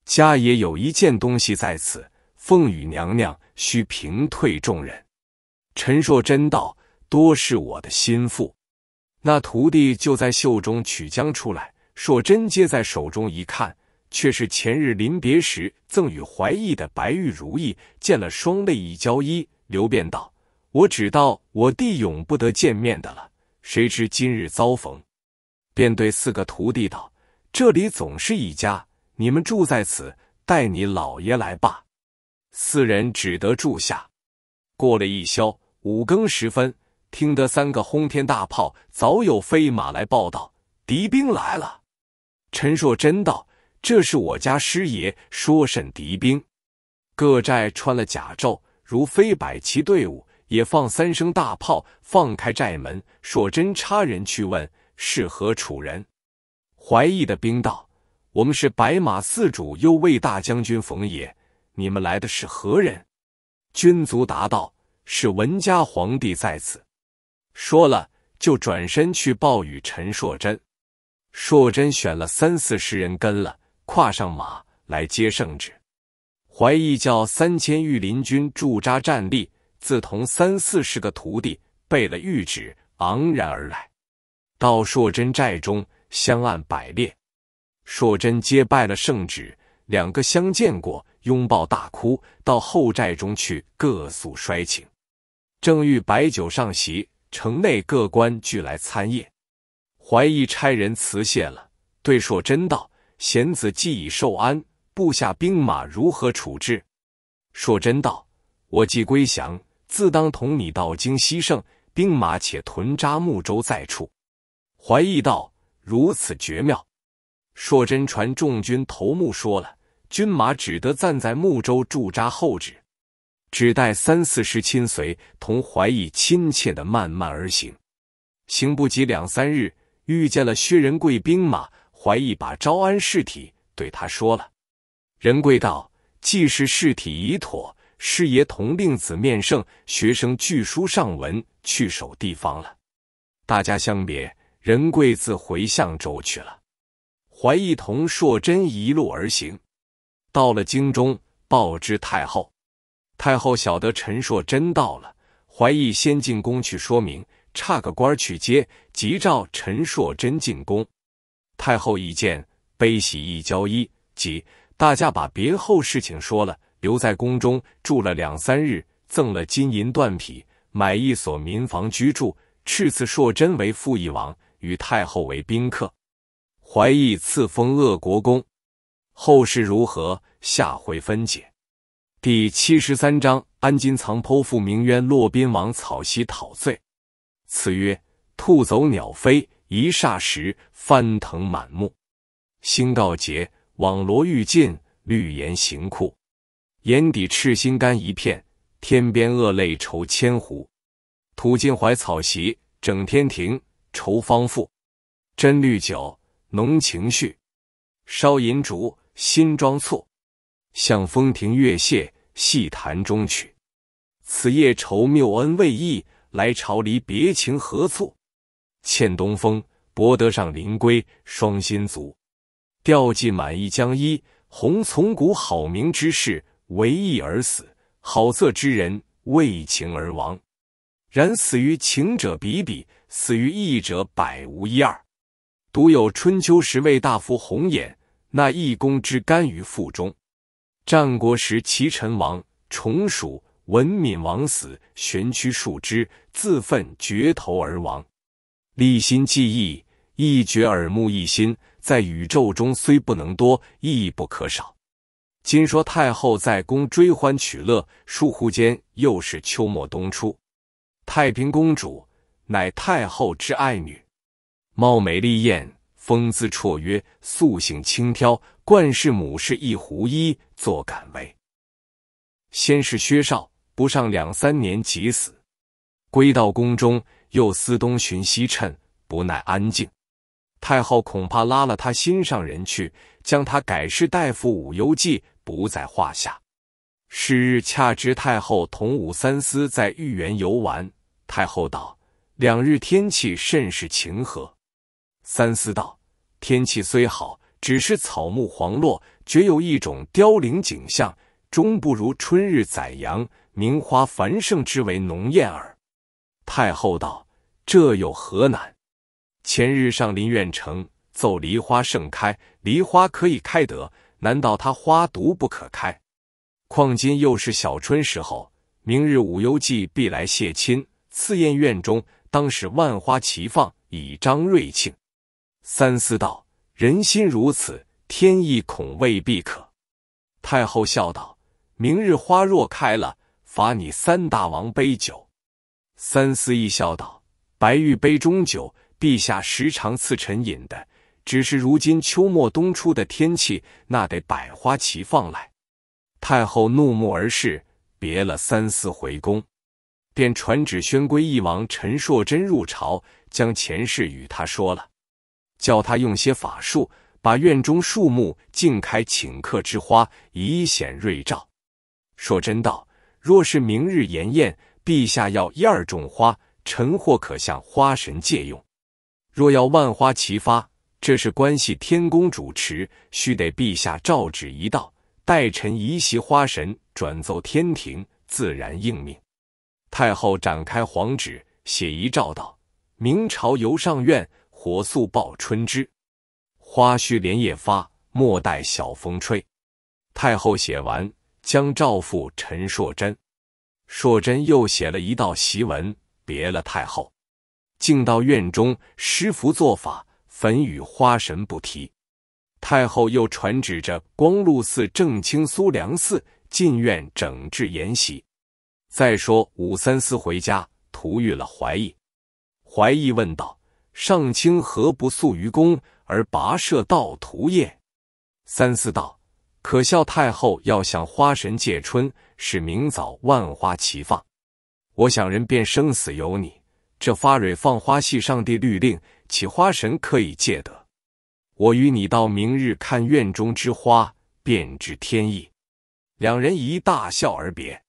家爷有一件东西在此，凤羽娘娘需平退众人。陈硕真道：“多是我的心腹。”那徒弟就在袖中取将出来，硕真接在手中一看，却是前日临别时赠与怀义的白玉如意。见了，双泪已交衣。刘辩道：“我只道我弟永不得见面的了。”谁知今日遭逢，便对四个徒弟道：“这里总是一家，你们住在此，待你老爷来罢。”四人只得住下。过了一宵，五更时分，听得三个轰天大炮，早有飞马来报道：“敌兵来了。”陈硕真道：“这是我家师爷说甚敌兵？各寨穿了甲胄，如飞摆旗队伍。”也放三声大炮，放开寨门。硕真差人去问是何楚人。怀义的兵道：“我们是白马寺主，又为大将军冯也。你们来的是何人？”君族答道：“是文家皇帝在此。”说了，就转身去报与陈硕真。硕真选了三四十人跟了，跨上马来接圣旨。怀义叫三千御林军驻扎站立。自同三四十个徒弟备了谕旨，昂然而来到朔贞寨中，香案摆列，朔贞接拜了圣旨，两个相见过，拥抱大哭，到后寨中去各诉衰情。正欲摆酒上席，城内各官俱来参谒，怀义差人辞谢了，对朔贞道：“贤子既已受安，部下兵马如何处置？”朔贞道。我既归降，自当同你到京西胜，兵马且屯扎睦州在处。怀义道如此绝妙。朔真传众军头目说了，军马只得暂在睦州驻扎候旨，只带三四十亲随，同怀义亲切的慢慢而行。行不及两三日，遇见了薛仁贵兵马，怀义把招安事体对他说了。仁贵道：既是事体已妥。师爷同令子面圣，学生据书上文去守地方了。大家相别，仁贵自回相州去了。怀义同硕真一路而行，到了京中，报知太后。太后晓得陈硕真到了，怀义先进宫去说明，差个官去接，急召陈硕真进宫。太后一见，悲喜一交一，即大家把别后事情说了。留在宫中住了两三日，赠了金银缎匹，买一所民房居住。敕赐硕真为傅义王，与太后为宾客。怀义赐封鄂国公。后事如何？下回分解。第七十三章：安金藏剖腹鸣冤，骆宾王草席讨罪。此曰：兔走鸟飞，一霎时翻腾满目。星告捷，网罗欲尽，绿颜行酷。眼底赤心肝一片，天边恶泪愁千壶。土尽怀草席，整天庭愁方馥。斟绿酒，浓情绪；烧银烛，新妆簇。向风亭月榭，细谈中曲。此夜愁谬恩未易，来朝离别情何促？欠东风，博得上林归，双心足。钓尽满一江衣，红从古好名之事。为义而死，好色之人为情而亡。然死于情者比比，死于义者百无一二。独有春秋时魏大夫红眼，那义公之甘于腹中。战国时齐臣王重属文敏王死，玄屈树之自奋绝头而亡。立心计义，一绝耳目一新，在宇宙中虽不能多，亦不可少。今说太后在宫追欢取乐，倏忽间又是秋末冬初。太平公主乃太后之爱女，貌美丽艳，风姿绰约，素性轻佻，冠饰母饰一狐衣，作敢为。先是薛少不上两三年即死，归到宫中又思东寻西趁，不耐安静。太后恐怕拉了她心上人去，将她改侍大夫武攸暨。不在话下。是日恰值太后同武三思在御园游玩，太后道：“两日天气甚是晴和。”三思道：“天气虽好，只是草木黄落，绝有一种凋零景象，终不如春日宰阳，名花繁盛之为浓艳耳。”太后道：“这有何难？前日上林苑城奏梨花盛开，梨花可以开得。”难道他花毒不可开？况今又是小春时候，明日五幽祭必来谢亲，赐宴院中，当使万花齐放，以彰瑞庆。三思道：人心如此，天意恐未必可。太后笑道：明日花若开了，罚你三大王杯酒。三思一笑道：白玉杯中酒，陛下时常赐臣饮的。只是如今秋末冬初的天气，那得百花齐放来。太后怒目而视，别了三思回宫，便传旨宣归义王陈硕真入朝，将前事与他说了，叫他用些法术，把院中树木尽开请客之花，以显瑞兆。硕真道：若是明日筵宴，陛下要一二种花，臣或可向花神借用；若要万花齐发，这是关系天宫主持，须得陛下诏旨一道，待臣移席花神，转奏天庭，自然应命。太后展开黄纸，写一诏道：“明朝游上苑，火速报春之，花须连夜发，莫待晓风吹。”太后写完，将诏付陈硕珍。硕珍又写了一道檄文，别了太后，进到院中施符做法。焚与花神不提，太后又传旨着光禄寺、正卿苏良寺进院整治筵席。再说武三思回家，途遇了怀义。怀义问道：“上卿何不宿于宫，而跋涉道途也？”三思道：“可笑太后要向花神借春，使明早万花齐放。我想人便生死由你。”这发蕊放花系上帝律令，岂花神可以借得？我与你到明日看院中之花，便知天意。两人一大笑而别。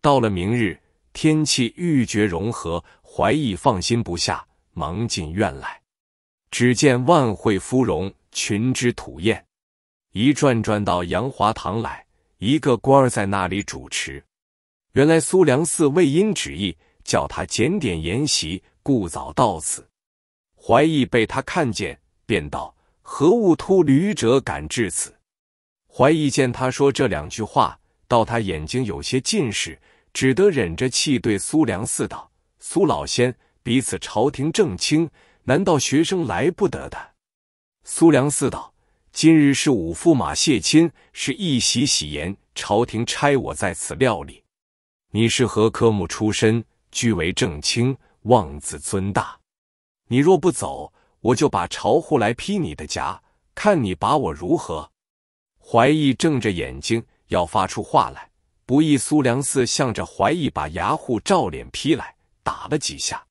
到了明日，天气愈觉融合，怀义放心不下，忙进院来，只见万卉芙蓉，群枝吐艳。一转转到杨华堂来，一个官儿在那里主持。原来苏良嗣未因旨意。叫他检点筵席，故早到此。怀义被他看见，便道：“何物秃驴者，敢至此？”怀义见他说这两句话，道他眼睛有些近视，只得忍着气对苏良嗣道：“苏老仙，彼此朝廷正清，难道学生来不得的？”苏良嗣道：“今日是五驸马谢亲，是一喜喜筵，朝廷差我在此料理。你是何科目出身？”居为正卿，妄自尊大。你若不走，我就把朝户来劈你的颊，看你把我如何！怀义睁着眼睛要发出话来，不意苏良嗣向着怀义把牙户照脸劈来，打了几下。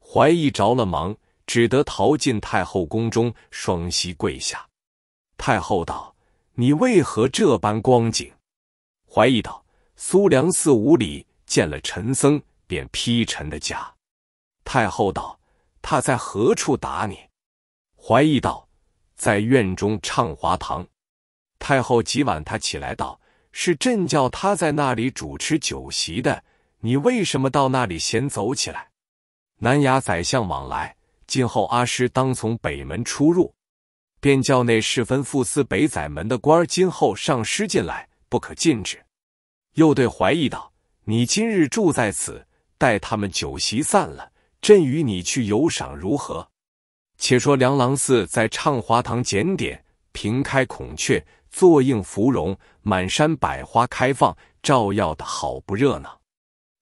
怀义着了忙，只得逃进太后宫中，双膝跪下。太后道：“你为何这般光景？”怀义道：“苏良嗣无礼，见了陈僧。”便劈臣的家，太后道：“他在何处打你？”怀义道：“在院中唱华堂。”太后几晚他起来道：“是朕叫他在那里主持酒席的，你为什么到那里闲走起来？”南衙宰相往来，今后阿师当从北门出入，便叫内侍分副司北宰门的官，今后上师进来不可禁止。又对怀义道：“你今日住在此。”待他们酒席散了，朕与你去游赏如何？且说梁郎寺在畅华堂检点，平开孔雀，坐映芙蓉，满山百花开放，照耀的好不热闹。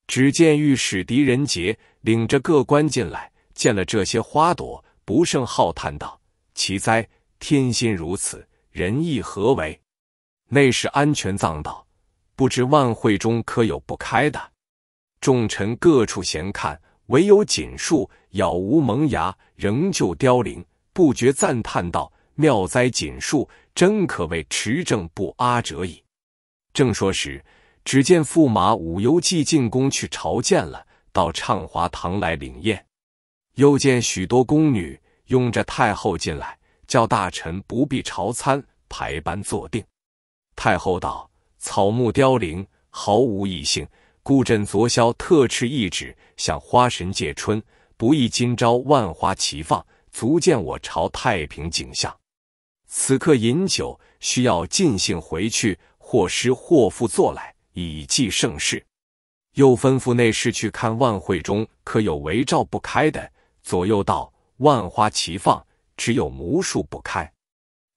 只见御史狄仁杰领着各官进来，见了这些花朵，不胜浩叹道：“奇哉，天心如此，人意何为？”内侍安全藏道：“不知万会中可有不开的？”众臣各处闲看，唯有锦树杳无萌芽，仍旧凋零，不觉赞叹道：“妙哉锦树，真可谓持政不阿者矣。”正说时，只见驸马武攸济进宫去朝见了，到畅华堂来领宴。又见许多宫女拥着太后进来，叫大臣不必朝参，排班坐定。太后道：“草木凋零，毫无异性。”故朕昨宵特敕一旨，向花神借春，不意今朝万花齐放，足见我朝太平景象。此刻饮酒，需要尽兴，回去或诗或赋，作来以记盛世。又吩咐内侍去看万会中可有围罩不开的，左右道万花齐放，只有某数不开。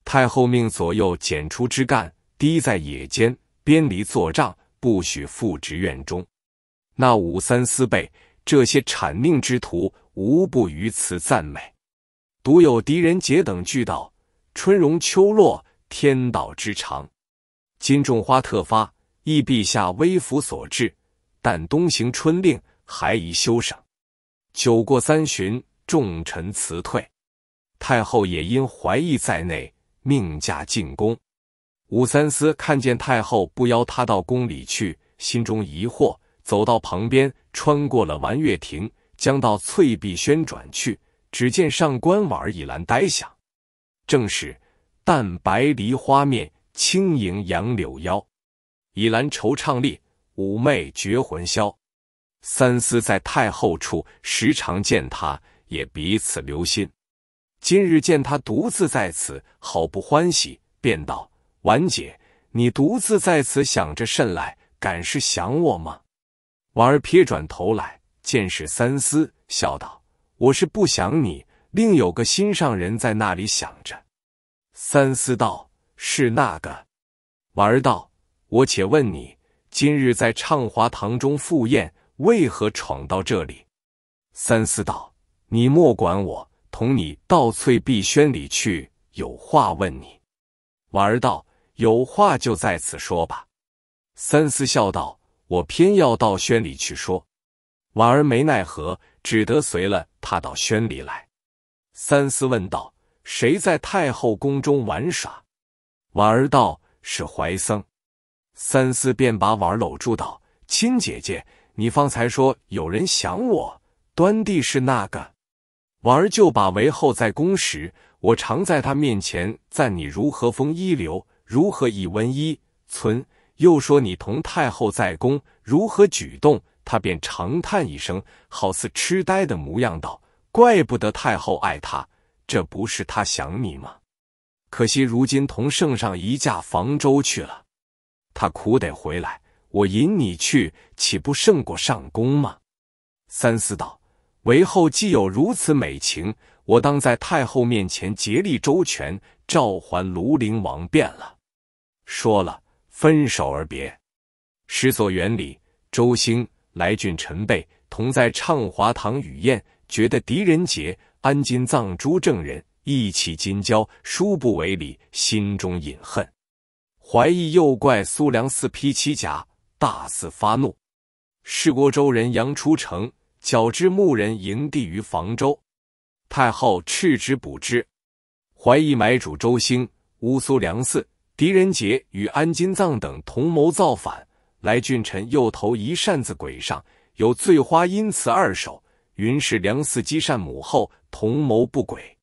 太后命左右剪出枝干，滴在野间，编篱作帐。不许复职院中。那武三思辈这些谄佞之徒，无不于此赞美。独有狄仁杰等句道：“春荣秋落，天道之常。今种花特发，亦陛下微服所致。但东行春令，还宜休省。”酒过三巡，众臣辞退，太后也因怀疑在内，命驾进宫。武三思看见太后不邀他到宫里去，心中疑惑，走到旁边，穿过了完月亭，将到翠碧轩转去。只见上官婉儿已然呆想，正是淡白梨花面，轻盈杨柳腰。倚栏惆怅立，妩媚绝魂销。三思在太后处时常见她，也彼此留心。今日见她独自在此，好不欢喜，便道。婉姐，你独自在此想着甚来？敢是想我吗？婉儿撇转头来，见是三思，笑道：“我是不想你，另有个心上人在那里想着。”三思道：“是那个。”婉儿道：“我且问你，今日在畅华堂中赴宴，为何闯到这里？”三思道：“你莫管我，同你到翠碧轩里去，有话问你。”婉儿道。有话就在此说吧。”三思笑道：“我偏要到轩里去说。”婉儿没奈何，只得随了他到轩里来。三思问道：“谁在太后宫中玩耍？”婉儿道：“是怀僧。”三思便把婉儿搂住道：“亲姐姐，你方才说有人想我，端地是那个？”婉儿就把韦后在宫时，我常在她面前赞你如何风一流。如何以温一存，又说你同太后在宫，如何举动？他便长叹一声，好似痴呆的模样，道：“怪不得太后爱他，这不是他想你吗？可惜如今同圣上一驾房州去了，他苦得回来，我引你去，岂不胜过上宫吗？”三思道：“为后既有如此美情，我当在太后面前竭力周全，召还庐陵王，变了。”说了，分手而别。十所园里，周兴、来俊臣辈同在畅华堂雨宴，觉得狄仁杰、安金藏诸正人意气金交，殊不为礼，心中隐恨，怀疑又怪苏良嗣披七甲，大肆发怒。是国州人杨初成，剿之牧人营地于房州，太后斥之捕之，怀疑买主周兴、乌苏良嗣。狄仁杰与安金藏等同谋造反，来俊臣又投一扇子鬼上，有《醉花阴》词二首。云是梁四基善母后同谋不轨，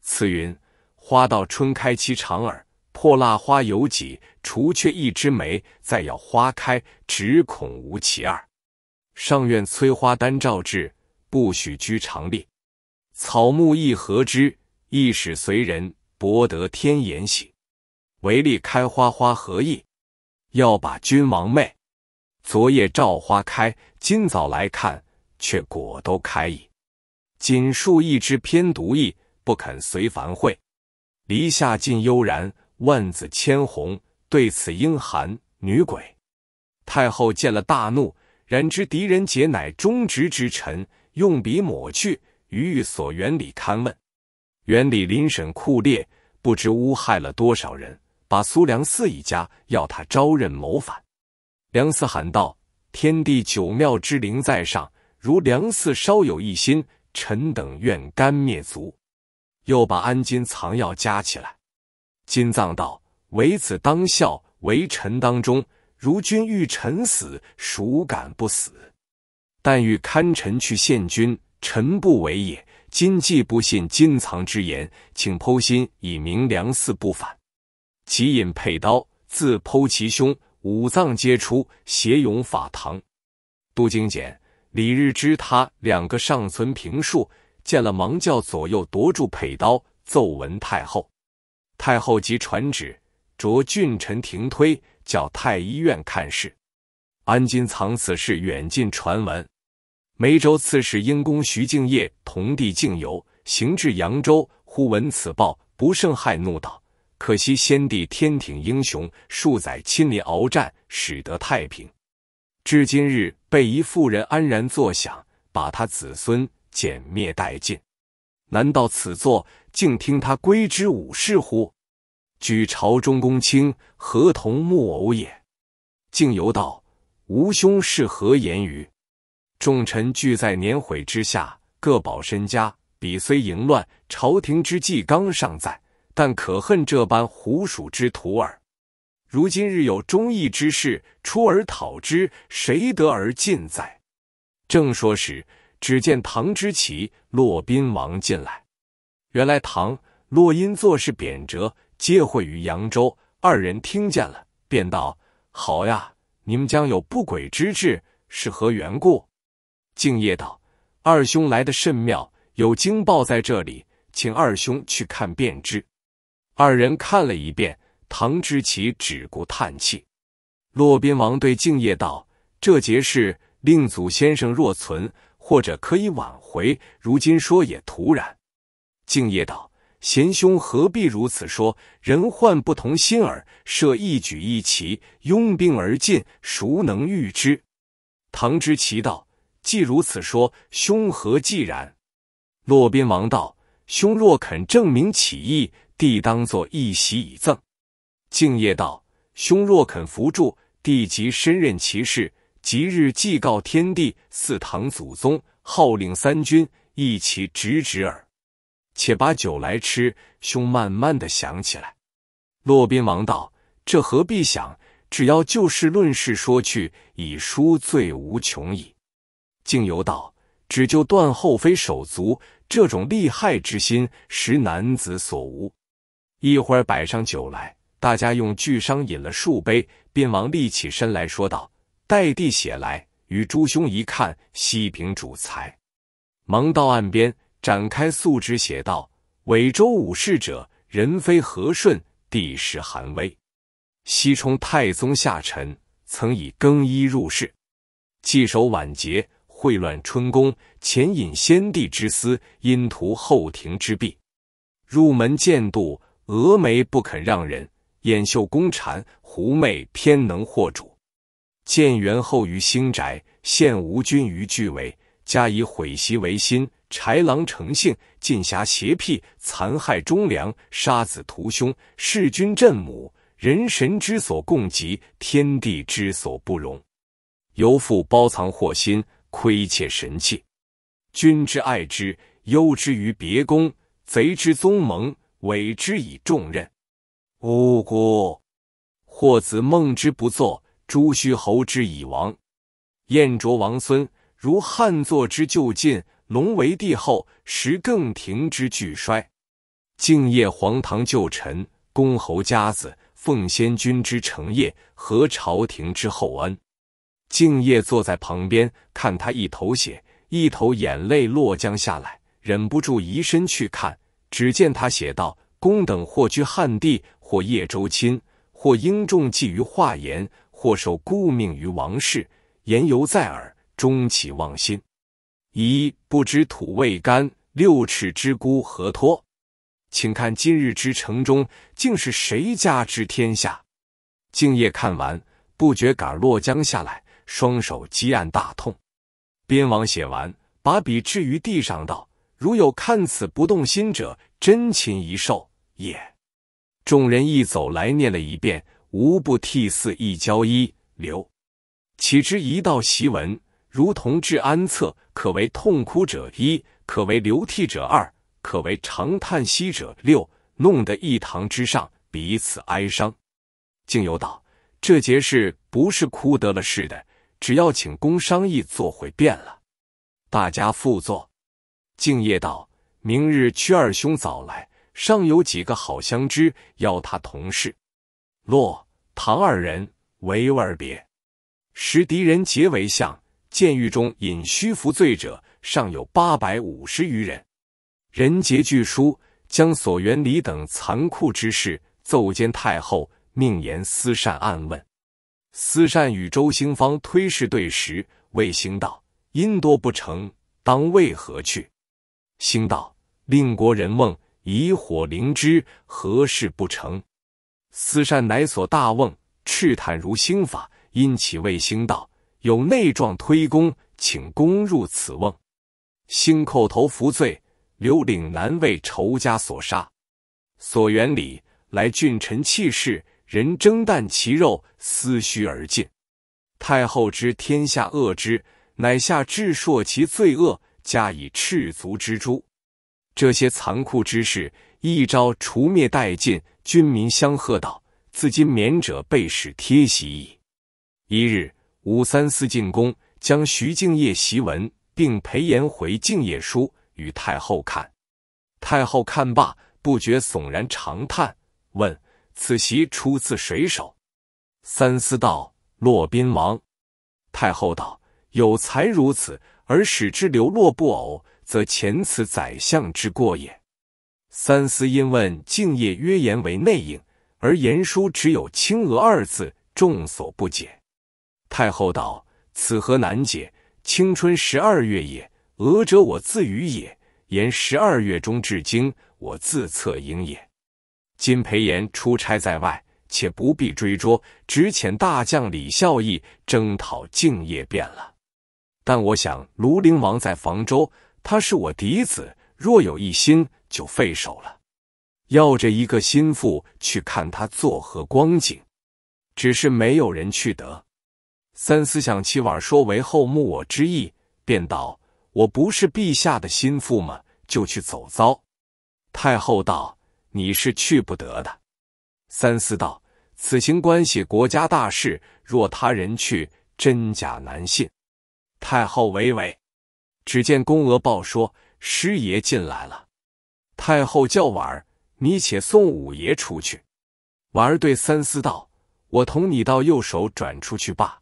此云：花到春开期长耳，破腊花有几；除却一枝梅，再要花开只恐无其二。上愿催花丹照至，不许居长吏。草木亦何之？亦使随人博得天颜喜。唯力开花花何意？要把君王媚。昨夜照花开，今早来看却果都开矣。锦树一枝偏独意，不肯随凡会。篱下尽悠然，万紫千红对此应寒。女鬼太后见了大怒，然知狄仁杰乃忠直之臣，用笔抹去。余欲所园里勘问，园里临审酷烈，不知诬害了多少人。把苏良嗣一家要他招认谋反，梁嗣喊道：“天地九庙之灵在上，如梁嗣稍有一心，臣等愿甘灭族。”又把安金藏药加起来，金藏道：“为子当孝，为臣当忠。如君欲臣死，孰敢不死？但欲看臣去献君，臣不为也。今既不信金藏之言，请剖心以明梁嗣不反。”即引佩刀，自剖其胸，五脏皆出，血涌法堂。杜经简、李日之他两个尚存平术，见了忙叫左右夺住佩刀，奏闻太后。太后即传旨，着郡臣停推，叫太医院看事。安金藏此事远近传闻，梅州刺史英公徐敬业同弟敬游行至扬州，忽闻此报，不胜骇怒，道。可惜先帝天挺英雄，数载亲临鏖战，使得太平。至今日，被一妇人安然坐享，把他子孙剪灭殆尽。难道此座竟听他归之武士乎？举朝中公卿，何同木偶也？竟游道，吾兄是何言语？众臣俱在年毁之下，各保身家。彼虽淫乱，朝廷之计刚尚在。但可恨这般狐鼠之徒耳！如今日有忠义之士出而讨之，谁得而尽哉？正说时，只见唐之奇、骆宾王进来。原来唐、骆因做事贬谪，皆会于扬州。二人听见了，便道：“好呀，你们将有不轨之志，是何缘故？”敬业道：“二兄来的甚妙，有惊报在这里，请二兄去看便知。”二人看了一遍，唐之奇只顾叹气。骆宾王对敬业道：“这节事，令祖先生若存，或者可以挽回。如今说也突然。”敬业道：“贤兄何必如此说？人患不同心耳。设一举一骑，拥兵而进，孰能预之？”唐之奇道：“既如此说，兄何既然？”骆宾王道：“兄若肯证明其意。”帝当作一席以赠，敬业道：兄若肯扶助，帝即身任其事。即日即告天地、四堂祖宗，号令三军，一齐直指耳。且把酒来吃，兄慢慢的想起来。骆宾王道：这何必想？只要就事论事说去，已书罪无穷矣。敬游道：只就断后妃手足，这种利害之心，实男子所无。一会儿摆上酒来，大家用巨觞饮了数杯，便王立起身来说道：“代弟写来与诸兄一看。”西平主裁。”忙到岸边展开素纸写道：“伪周武士者，人非和顺，地势寒微。西充太宗下臣，曾以更衣入室，祭守晚节，秽乱春宫。潜引先帝之私，因图后庭之弊。入门见度。”峨眉不肯让人，掩袖宫缠，狐媚偏能惑主。建元后于兴宅，现吴君于巨尾，加以毁隙为心，豺狼成性，尽侠邪僻，残害忠良，杀子屠兄，弑君震母，人神之所共极，天地之所不容。由父包藏祸心，亏窃神器，君之爱之，忧之于别宫；贼之宗盟。委之以重任，呜呼！霍子孟之不作，朱虚侯之已亡，燕卓王孙如汉作之就近，龙为帝后时更亭之俱衰。敬业皇堂旧臣，公侯家子，奉先君之成业，何朝廷之厚恩？敬业坐在旁边，看他一头血，一头眼泪落将下来，忍不住移身去看。只见他写道：“公等或居汉地，或叶周亲，或应众寄于化言，或受顾命于王室，言犹在耳，终其忘心？一不知土未干，六尺之孤何托？请看今日之城中，竟是谁家之天下？”敬业看完，不觉杆落江下来，双手击案大痛。边王写完，把笔置于地上，道。如有看此不动心者，真禽一兽也。众人一走来，念了一遍，无不涕泗一交一流。岂知一道檄文，如同治安策，可为痛哭者一，可为流涕者二，可为长叹息者六，弄得一堂之上彼此哀伤。竟有道：这节事不是哭得了事的，只要请公商议做回变了。大家复坐。敬业道：“明日屈二兄早来，尚有几个好相知，邀他同事。落唐二人唯唯而别。识狄仁杰为相，监狱中隐虚服罪者尚有八百五十余人。仁杰具书，将所原礼等残酷之事奏监太后，命言思善暗问。思善与周兴方推事对时，魏兴道：“因多不成，当为何去？”星道令国人瓮以火灵之何事不成？思善乃所大瓮赤炭如星法，因起卫星道有内状推功，请攻入此瓮。星叩头伏罪，留岭南为仇家所杀。所原理来俊臣气势，人争啖其肉，思虚而尽。太后知天下恶之，乃下至朔其罪恶。加以赤足之诛，这些残酷之事一朝除灭殆尽，军民相贺道：“自今免者被使贴席矣。”一日，武三思进宫，将徐敬业檄文并裴延回敬业书与太后看。太后看罢，不觉悚然长叹，问：“此檄出自谁手？”三思道：“骆宾王。”太后道：“有才如此。”而使之流落不偶，则前此宰相之过也。三司因问敬业曰：“言为内应，而言书只有‘青娥’二字，众所不解。”太后道：“此何难解？青春十二月也。娥者，我自语也。言十二月中至今，我自策应也。今裴炎出差在外，且不必追捉，只遣大将李孝义征讨敬业，便了。”但我想，庐陵王在房州，他是我嫡子，若有一心，就废手了。要着一个心腹去看他作何光景，只是没有人去得。三思想七晚说为后慕我之意，便道：“我不是陛下的心腹吗？就去走遭。”太后道：“你是去不得的。”三思道：“此行关系国家大事，若他人去，真假难信。”太后娓娓，只见宫娥报说师爷进来了。太后叫婉儿，你且送五爷出去。婉儿对三思道：“我同你到右手转出去罢。”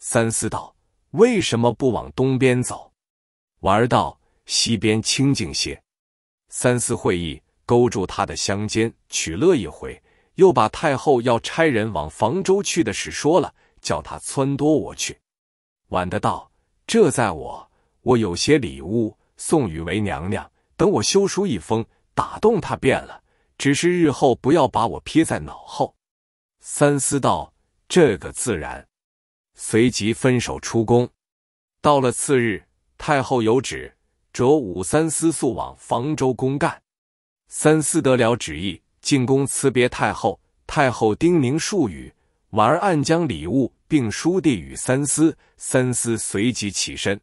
三思道：“为什么不往东边走？”婉儿道：“西边清静些。”三思会意，勾住他的香肩，取乐一回，又把太后要差人往房州去的事说了，叫他撺掇我去。婉的道。这在我，我有些礼物送与为娘娘，等我修书一封，打动她便了。只是日后不要把我撇在脑后。三思道：“这个自然。”随即分手出宫。到了次日，太后有旨，着武三思速往房州公干。三思得了旨意，进宫辞别太后，太后叮咛数语。婉儿暗将礼物并书递与三思，三思随即起身。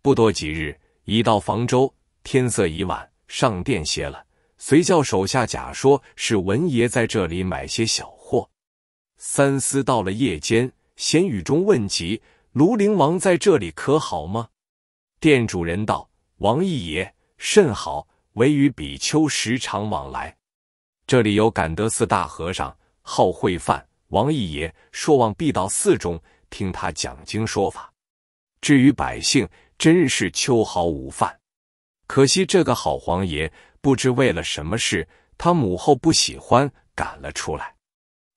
不多几日，已到房州，天色已晚，上殿歇了。随叫手下假说是文爷在这里买些小货。三思到了夜间闲语中问及卢陵王在这里可好吗？店主人道：“王义爷甚好，唯与比丘时常往来。这里有感德寺大和尚，好会饭。”王一爷说：“望必到寺中听他讲经说法。”至于百姓，真是秋毫无犯。可惜这个好皇爷，不知为了什么事，他母后不喜欢，赶了出来。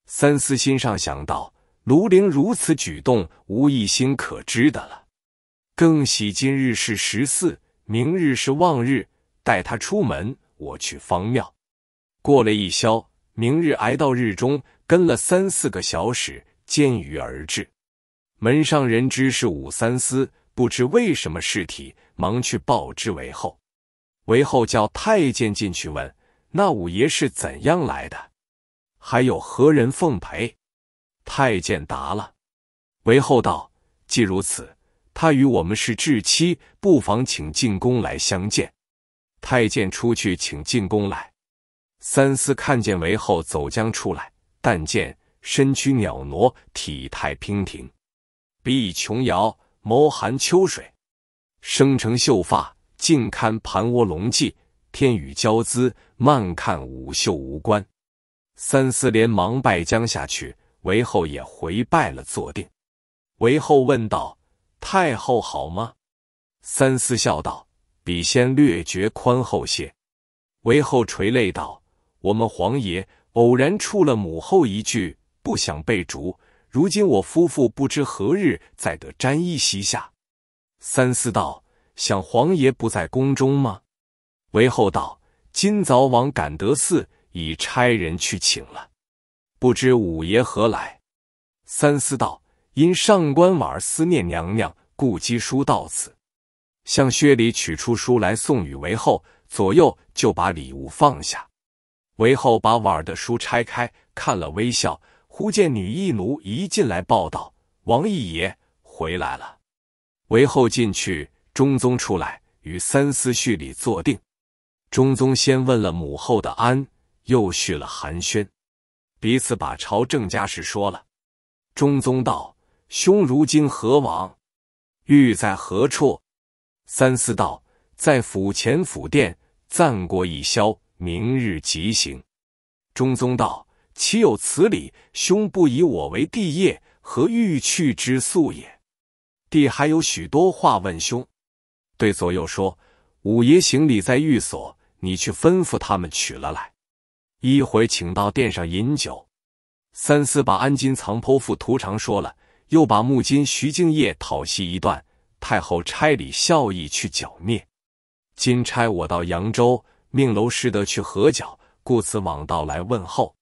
三思心上想到：卢陵如此举动，无一心可知的了。更喜今日是十四，明日是望日，带他出门，我去方庙。过了一宵，明日挨到日中。跟了三四个小时，见于而至。门上人知是武三思，不知为什么尸体，忙去报知韦后。韦后叫太监进去问：“那五爷是怎样来的？还有何人奉陪？”太监答了。韦后道：“既如此，他与我们是至戚，不妨请进宫来相见。”太监出去请进宫来。三思看见韦后走将出来。但见身躯袅娜，体态娉婷，鼻以琼瑶，眸含秋水，生成秀发，近看盘涡龙髻；天宇娇姿，慢看舞袖无关。三思连忙拜将下去，韦后也回拜了，坐定。韦后问道：“太后好吗？”三思笑道：“比先略觉宽厚些。”韦后垂泪道：“我们皇爷。”偶然触了母后一句，不想被逐。如今我夫妇不知何日再得沾衣膝下。三思道：“想皇爷不在宫中吗？”韦后道：“今早往感德寺，已差人去请了。不知五爷何来？”三思道：“因上官婉儿思念娘娘，故寄书到此。”向薛里取出书来送与韦后，左右就把礼物放下。韦后把碗儿的书拆开看了，微笑。忽见女役奴一进来报道：“王义爷回来了。”韦后进去，中宗出来，与三思叙礼坐定。中宗先问了母后的安，又叙了寒暄，彼此把朝政家事说了。中宗道：“兄如今何往？欲在何处？”三思道：“在府前府殿暂过一宵。”明日即行。中宗道：“岂有此理！兄不以我为帝业，何欲去之速也？帝还有许多话问兄。”对左右说：“五爷行礼在寓所，你去吩咐他们取了来，一会请到殿上饮酒。”三思把安金藏剖腹屠肠说了，又把木金徐敬业讨袭一段。太后差礼孝义去剿灭。金差我到扬州。命娄师德去合脚，故此往道来问候。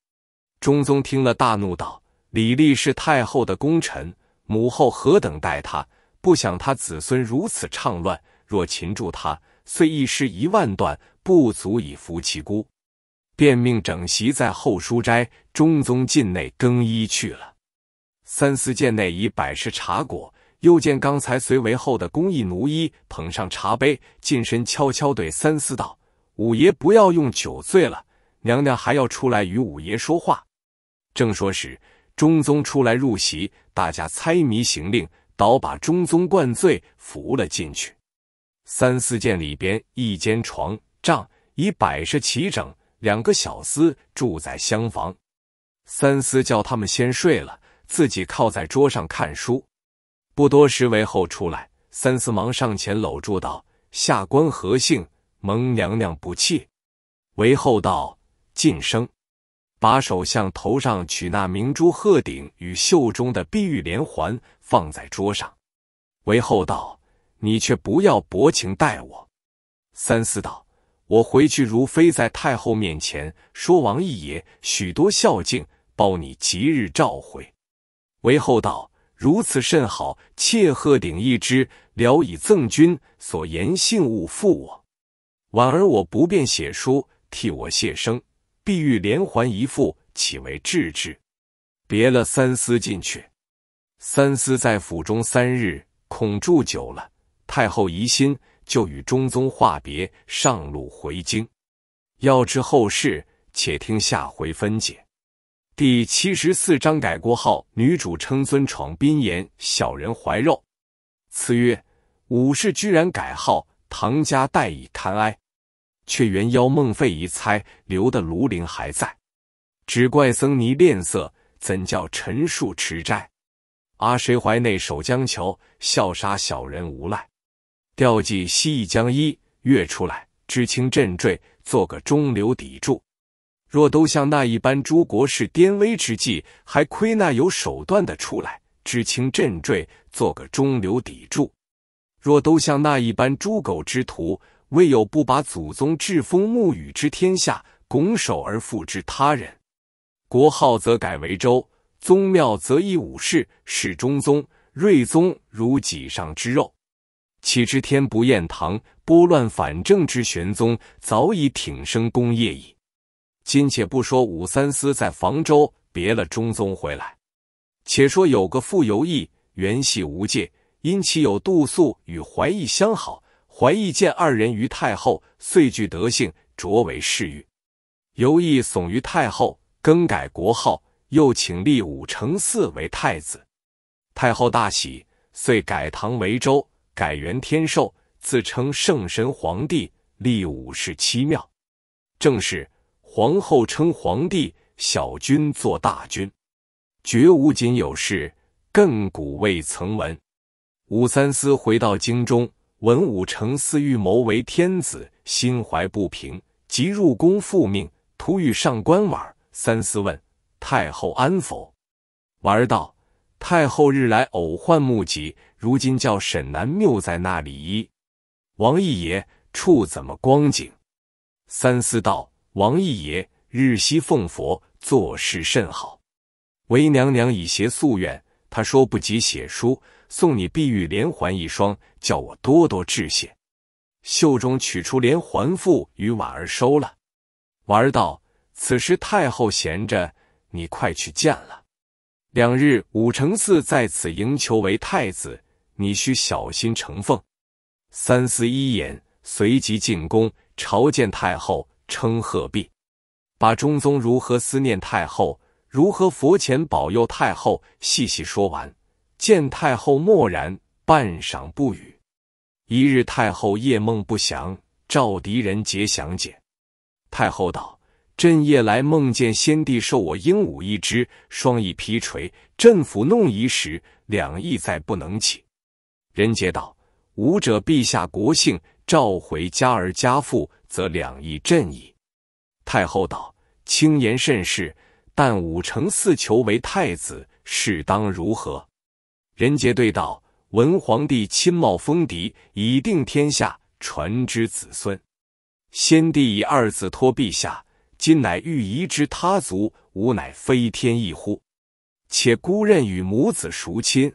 中宗听了大怒，道：“李立是太后的功臣，母后何等待他？不想他子孙如此畅乱，若擒住他，虽一尸一万段，不足以服其孤。”便命整席在后书斋。中宗进内更衣去了。三司见内已摆设茶果，又见刚才随为后的工艺奴衣捧上茶杯，近身悄悄对三司道。五爷，不要用酒醉了，娘娘还要出来与五爷说话。正说时，中宗出来入席，大家猜谜行令，倒把中宗灌醉，扶了进去。三四间里边一间床帐已摆设齐整，两个小厮住在厢房。三四叫他们先睡了，自己靠在桌上看书。不多时，韦后出来，三四忙上前搂住道：“下官何姓？”蒙娘娘不弃，韦后道晋升，把手向头上取那明珠鹤顶与袖中的碧玉连环，放在桌上。韦后道：“你却不要薄情待我。”三思道：“我回去如妃在太后面前说王义爷许多孝敬，包你即日召回。”韦后道：“如此甚好，妾鹤顶一只，聊以赠君。所言信物，付我。”婉儿，我不便写书，替我谢生。碧玉连环一副，岂为质之？别了，三思进去。三思在府中三日，恐住久了，太后疑心，就与中宗话别，上路回京。要知后事，且听下回分解。第七十四章改国号，女主称尊，闯宾言，小人怀肉。此曰武氏居然改号。唐家代以堪哀，却原邀孟废一猜，留得庐陵还在。只怪僧尼恋色，怎叫陈树持斋？阿谁怀内守江桥，笑杀小人无赖。调寄西江一月出来，知青阵坠，做个中流砥柱。若都像那一般诸国是颠危之际，还亏那有手段的出来，知青阵坠，做个中流砥柱。若都像那一般猪狗之徒，未有不把祖宗栉风沐雨之天下拱手而付之他人。国号则改为周，宗庙则以武氏，使中宗、睿宗如己上之肉。岂知天不厌唐，拨乱反正之玄宗早已挺身功业矣。今且不说武三思在房州别了中宗回来，且说有个傅游艺，原系无界。因其有杜素与怀义相好，怀义见二人于太后，遂具德性，擢为侍御。尤义耸于太后，更改国号，又请立武承嗣为太子。太后大喜，遂改唐为周，改元天寿，自称圣神皇帝，立武氏七庙。正是皇后称皇帝，小君做大君，绝无仅有事，亘古未曾闻。武三思回到京中，文武成思预谋为天子，心怀不平，即入宫复命。突遇上官婉儿，三思问：“太后安否？”婉儿道：“太后日来偶患目疾，如今叫沈南谬在那里医。王义爷处怎么光景？”三思道：“王义爷日夕奉佛，做事甚好。为娘娘以邪夙愿，他说不及写书。”送你碧玉连环一双，叫我多多致谢。袖中取出连环赋与婉儿收了。婉儿道：“此时太后闲着，你快去见了。两日武承嗣在此迎求为太子，你需小心承奉。三思一言，随即进宫朝见太后，称贺毕，把中宗如何思念太后，如何佛前保佑太后，细细说完。”见太后默然，半晌不语。一日，太后夜梦不详，召狄仁杰详解。太后道：“朕夜来梦见先帝授我鹦鹉一只，双翼披垂。朕抚弄一时，两翼再不能起。”仁杰道：“武者陛下国姓，召回家儿家父，则两翼振矣。”太后道：“轻言甚是，但武诚四求为太子，事当如何？”人杰对道：“文皇帝亲冒封敌，以定天下，传之子孙。先帝以二子托陛下，今乃欲移之他族，吾乃非天意乎？且孤任与母子孰亲？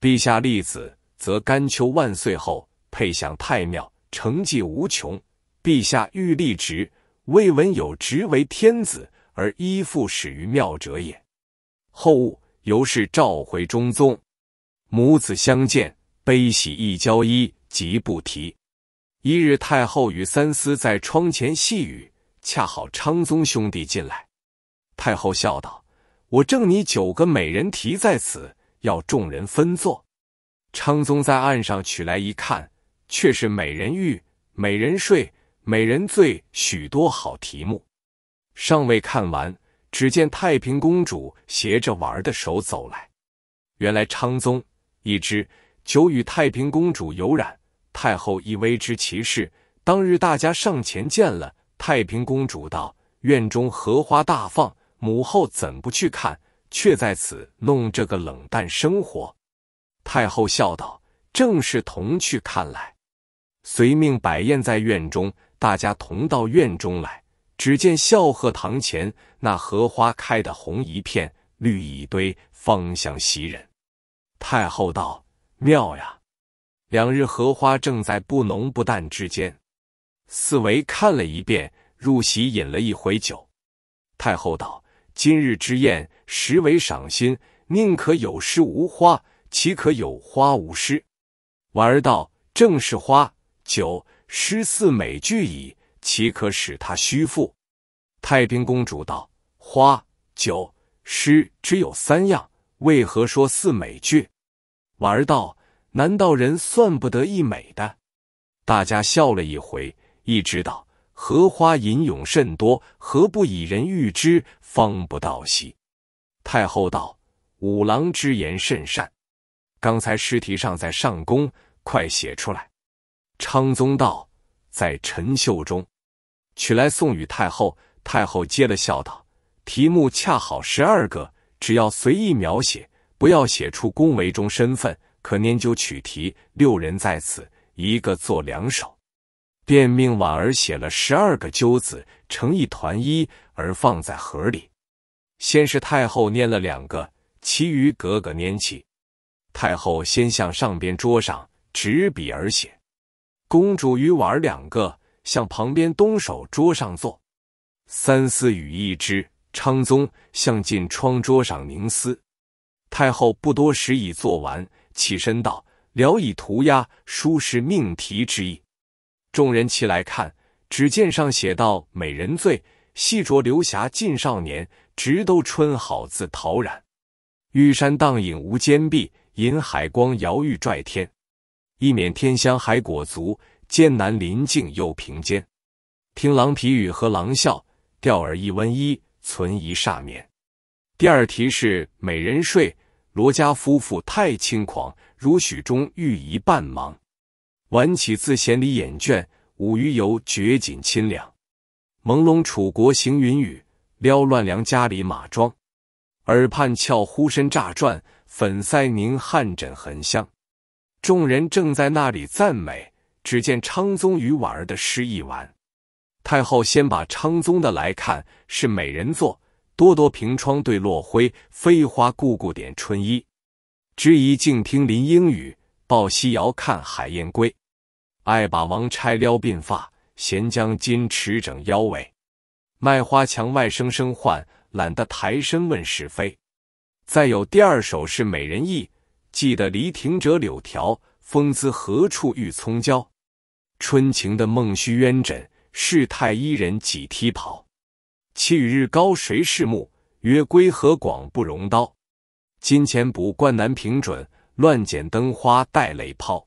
陛下立子，则甘丘万岁后配享太庙，成绩无穷。陛下欲立侄，未闻有侄为天子而依附始于庙者也。后物由是召回中宗。”母子相见，悲喜一交一，即不提。一日，太后与三思在窗前细语，恰好昌宗兄弟进来。太后笑道：“我正你九个美人题在此，要众人分坐。”昌宗在案上取来一看，却是美人浴、美人睡、美人醉，许多好题目。尚未看完，只见太平公主携着玩儿的手走来。原来昌宗。已知久与太平公主有染，太后亦为之歧视。当日大家上前见了太平公主，道：“院中荷花大放，母后怎不去看，却在此弄这个冷淡生活？”太后笑道：“正是同去看来。”随命摆宴在院中，大家同到院中来。只见孝贺堂前那荷花开得红一片、绿一堆，芳香袭人。太后道：“妙呀！两日荷花正在不浓不淡之间，四围看了一遍，入席饮了一回酒。”太后道：“今日之宴，实为赏心，宁可有诗无花，岂可有花无诗？”婉儿道：“正是花、酒、诗四美句矣，岂可使他虚负？”太平公主道：“花、酒、诗只有三样，为何说四美句？”玩儿道，难道人算不得一美的？大家笑了一回，一知道荷花吟咏甚多，何不以人喻之，方不道兮？太后道：“五郎之言甚善。刚才诗题尚在上宫，快写出来。”昌宗道：“在陈秀中，取来送与太后。”太后接了，笑道：“题目恰好十二个，只要随意描写。”不要写出恭维中身份，可拈究取题。六人在此，一个做两首，便命婉儿写了十二个鸠子，成一团一而放在盒里。先是太后拈了两个，其余格格拈起。太后先向上边桌上执笔而写，公主与婉儿两个向旁边东手桌上坐，三思与一之昌宗向进窗桌上凝思。太后不多时已做完，起身道：“聊以涂鸦，书是命题之意。”众人齐来看，只见上写道：“美人醉，细酌流霞尽少年；直都春好自陶然。玉山荡影无坚壁，银海光摇欲拽天。一冕天香还裹足，艰难临境又平间。听狼皮语和狼笑，钓饵一温一存一煞眠。”第二题是《美人睡》，罗家夫妇太轻狂，如许中欲一半盲。晚起自闲里眼倦，午余游绝锦衾凉。朦胧楚国行云雨，撩乱梁家里马庄。耳畔俏呼声乍转，粉腮凝汗枕痕香。众人正在那里赞美，只见昌宗与婉儿的诗一完，太后先把昌宗的来看，是美人作。多多凭窗对落晖，飞花故故点春衣。知宜静听林莺语，抱膝遥看海燕归。爱把王钗撩鬓发，闲将金池整腰围。卖花墙外声声唤，懒得抬身问是非。再有第二首是《美人意》，记得离亭折柳条，风姿何处遇葱娇？春情的梦须鸳枕，世态伊人几啼袍。气与日高谁是木？曰归何广不容刀。金钱补冠难平准，乱剪灯花带雷炮。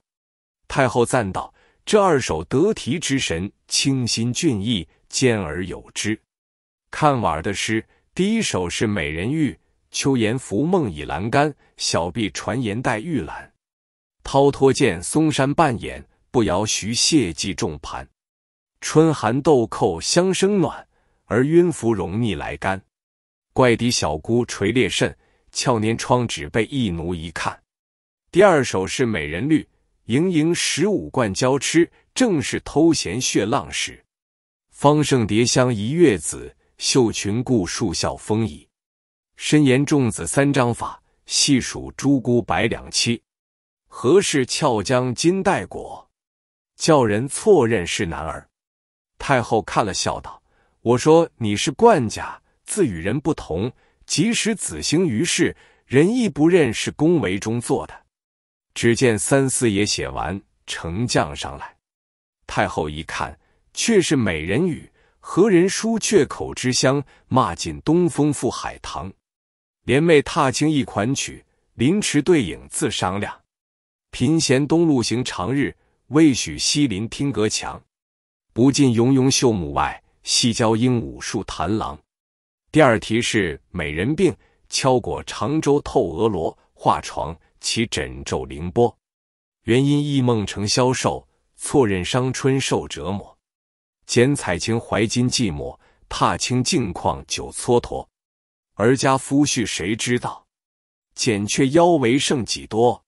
太后赞道：“这二首得题之神，清新俊逸，兼而有之。”看婉儿的诗，第一首是《美人玉》，秋颜拂梦倚栏杆，小臂传言带玉兰。涛脱见嵩山半掩，不摇徐谢寄重盘。春寒豆蔻香生暖。而晕芙蓉逆来干，怪敌小姑垂裂肾，俏年窗纸被一奴一看。第二首是美人绿，盈盈十五贯娇痴，正是偷闲血浪时。方胜蝶香一月子，绣裙故树笑风移。身言重子三章法，细数朱姑百两妻。何事俏将金带果？叫人错认是男儿。太后看了笑道。我说你是冠家，自与人不同。即使子行于世，人亦不认是恭维中做的。只见三司爷写完呈降上来。太后一看，却是美人语。何人书雀口之香？骂尽东风赴海棠。联袂踏青一款曲，临池对影自商量。贫闲东路行长日，未许西林听隔墙。不尽拥拥秀母外。西郊鹦鹉树，谭郎。第二题是美人病，敲过长舟透鹅罗，画床起枕皱凌波。原因忆梦成消瘦，错认伤春受折磨。剪彩情怀今寂寞，踏青镜况久蹉跎。儿家夫婿谁知道？剪却腰围剩几多？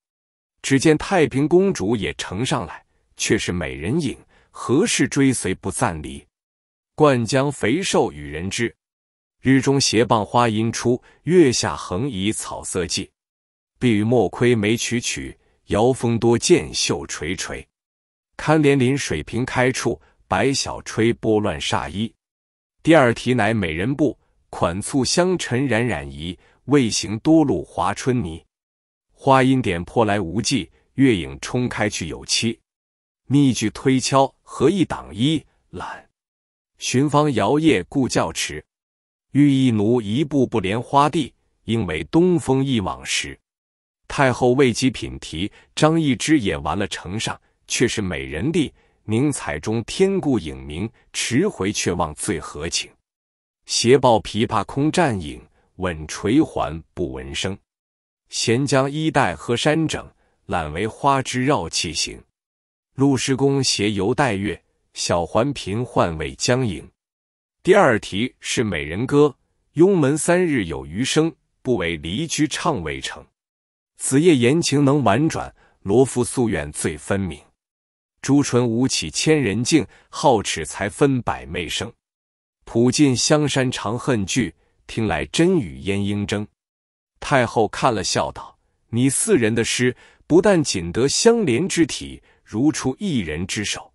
只见太平公主也呈上来，却是美人影。何事追随不暂离？灌浆肥瘦与人知，日中斜傍花阴出，月下横移草色寂，碧雨莫窥梅曲曲，遥风多见袖垂垂。堪怜临水平开处，白晓吹波乱煞衣。第二题乃美人步，款促香尘冉冉移，未行多露华春泥。花阴点破来无迹，月影冲开去有期。密句推敲何意挡一懒。寻芳摇曳故教迟，玉意奴一步步莲花地，应为东风忆往时。太后未及品题，张易之也完了呈上，却是美人丽。凝彩中天顾影明，迟回却望最何情。斜抱琵琶空战影，稳垂环不闻声。闲将衣带和衫整，懒为花枝绕气行。陆师公携游带月。小环嫔换尾江影。第二题是《美人歌》：拥门三日有余生，不为离居唱未成。子夜言情能婉转，罗浮夙愿最分明。朱唇舞起千人静，皓齿才分百媚生。普尽香山长恨句，听来真与燕莺争。太后看了，笑道：“你四人的诗，不但仅得相连之体，如出一人之手。”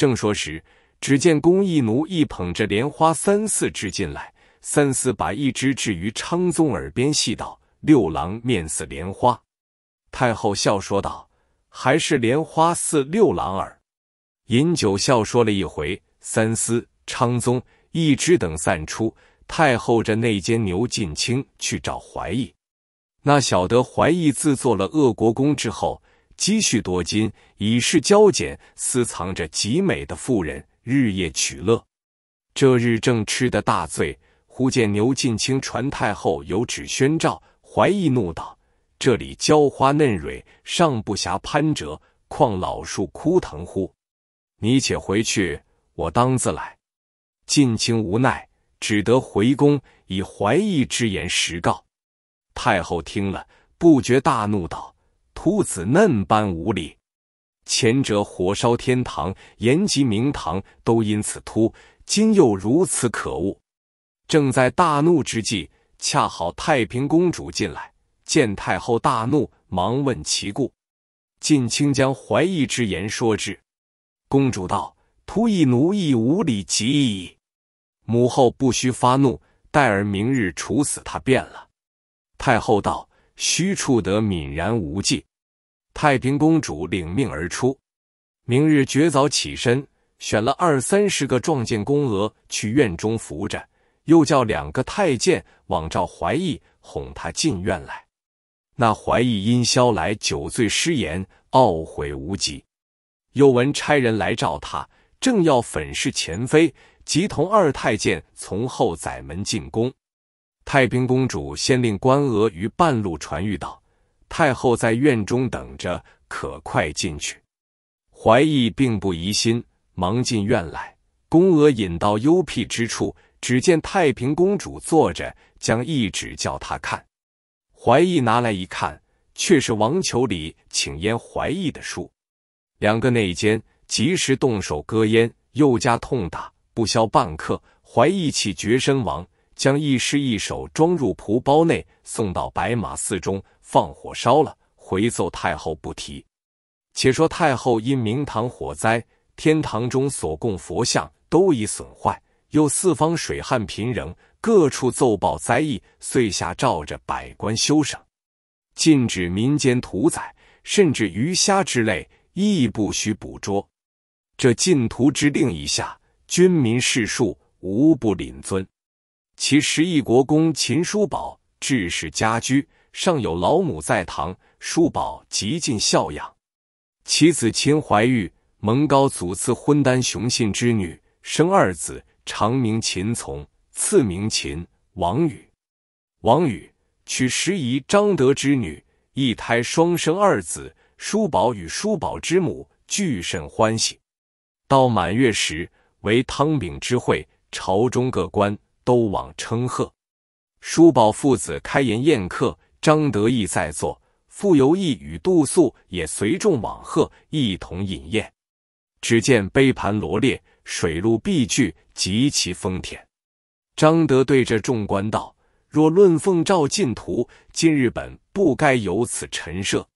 正说时，只见工艺奴一捧着莲花三四枝进来，三四把一支置于昌宗耳边，细道：“六郎面似莲花。”太后笑说道：“还是莲花似六郎耳。”饮酒笑说了一回，三思、昌宗、一枝等散出。太后这内监牛近卿去找怀义。那晓得怀义自做了鄂国公之后。积蓄多金，以示交姐，私藏着极美的妇人，日夜取乐。这日正吃的大醉，忽见牛近卿传太后有旨宣召，怀疑怒道：“这里娇花嫩蕊，尚不暇攀折，况老树枯藤乎？”你且回去，我当自来。近卿无奈，只得回宫，以怀疑之言实告太后。听了，不觉大怒道。秃子嫩般无礼，前者火烧天堂，延及明堂，都因此秃，今又如此可恶。正在大怒之际，恰好太平公主进来，见太后大怒，忙问其故。晋清将怀疑之言说之，公主道：“秃意奴意无礼极矣，母后不须发怒，待儿明日处死他便了。”太后道：“须处得泯然无忌。”太平公主领命而出，明日绝早起身，选了二三十个壮健宫娥去院中扶着，又叫两个太监往召怀义，哄他进院来。那怀义因宵来酒醉失言，懊悔无极，又闻差人来召他，正要粉饰前妃，即同二太监从后宰门进宫。太平公主先令官娥于半路传谕道。太后在院中等着，可快进去。怀义并不疑心，忙进院来。宫娥引到幽僻之处，只见太平公主坐着，将一纸叫他看。怀义拿来一看，却是王求礼请阉怀义的书。两个内奸及时动手割阉，又加痛打，不消半刻，怀义气绝身亡。将一诗一手装入蒲包内，送到白马寺中。放火烧了，回奏太后不提。且说太后因明堂火灾，天堂中所供佛像都已损坏，又四方水旱频仍，各处奏报灾异，遂下诏着百官修省，禁止民间屠宰，甚至鱼虾之类亦不许捕捉。这禁屠之令一下，军民士庶无不领遵。其十一国公秦叔宝致使家居。尚有老母在堂，叔宝极尽孝养。其子秦怀玉，蒙高祖赐婚单雄信之女，生二子，长名秦从，次名秦王宇。王宇娶时宜张德之女，一胎双生二子。叔宝与叔宝之母俱甚欢喜。到满月时，为汤饼之会，朝中各官都往称贺。叔宝父子开筵宴客。张得意在座，傅由义与杜素也随众往贺，一同饮宴。只见杯盘罗列，水陆毕具，极其丰田。张德对着众官道：“若论奉诏进图，今日本不该有此陈设，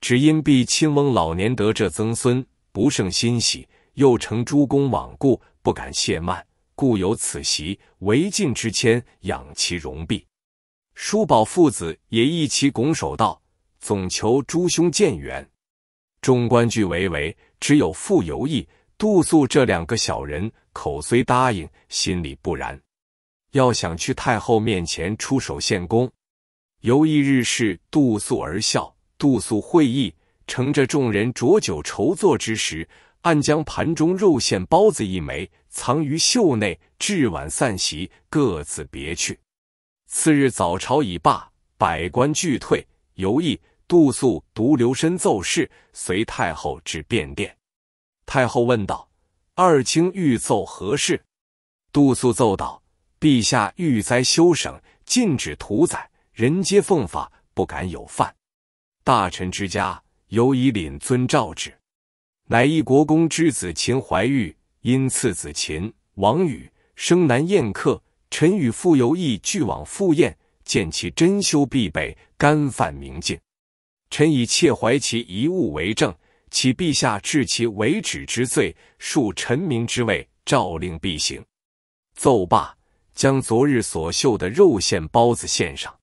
只因毕亲翁老年得这曾孙，不胜欣喜，又承诸公罔顾，不敢懈慢，故有此席，为晋之谦，养其容毕。”叔宝父子也一起拱手道：“总求诸兄见远。”众官俱唯唯，只有傅游义、杜素这两个小人口虽答应，心里不然。要想去太后面前出手献功，游义日视杜素而笑，杜素会意，乘着众人浊酒筹坐之时，暗将盘中肉馅包子一枚藏于袖内，至晚散席，各自别去。次日早朝已罢，百官俱退。尤毅、杜素独留身奏事，随太后至便殿。太后问道：“二卿欲奏何事？”杜素奏道：“陛下欲灾休省，禁止屠宰，人皆奉法，不敢有犯。大臣之家，尤以领遵诏旨。乃一国公之子秦怀玉，因次子秦王宇生男宴客。”臣与傅游义俱往赴宴，见其珍馐必备，干饭明镜。臣以切怀其遗物为证，乞陛下治其违旨之罪，恕臣民之位，诏令必行。奏罢，将昨日所绣的肉馅包子献上。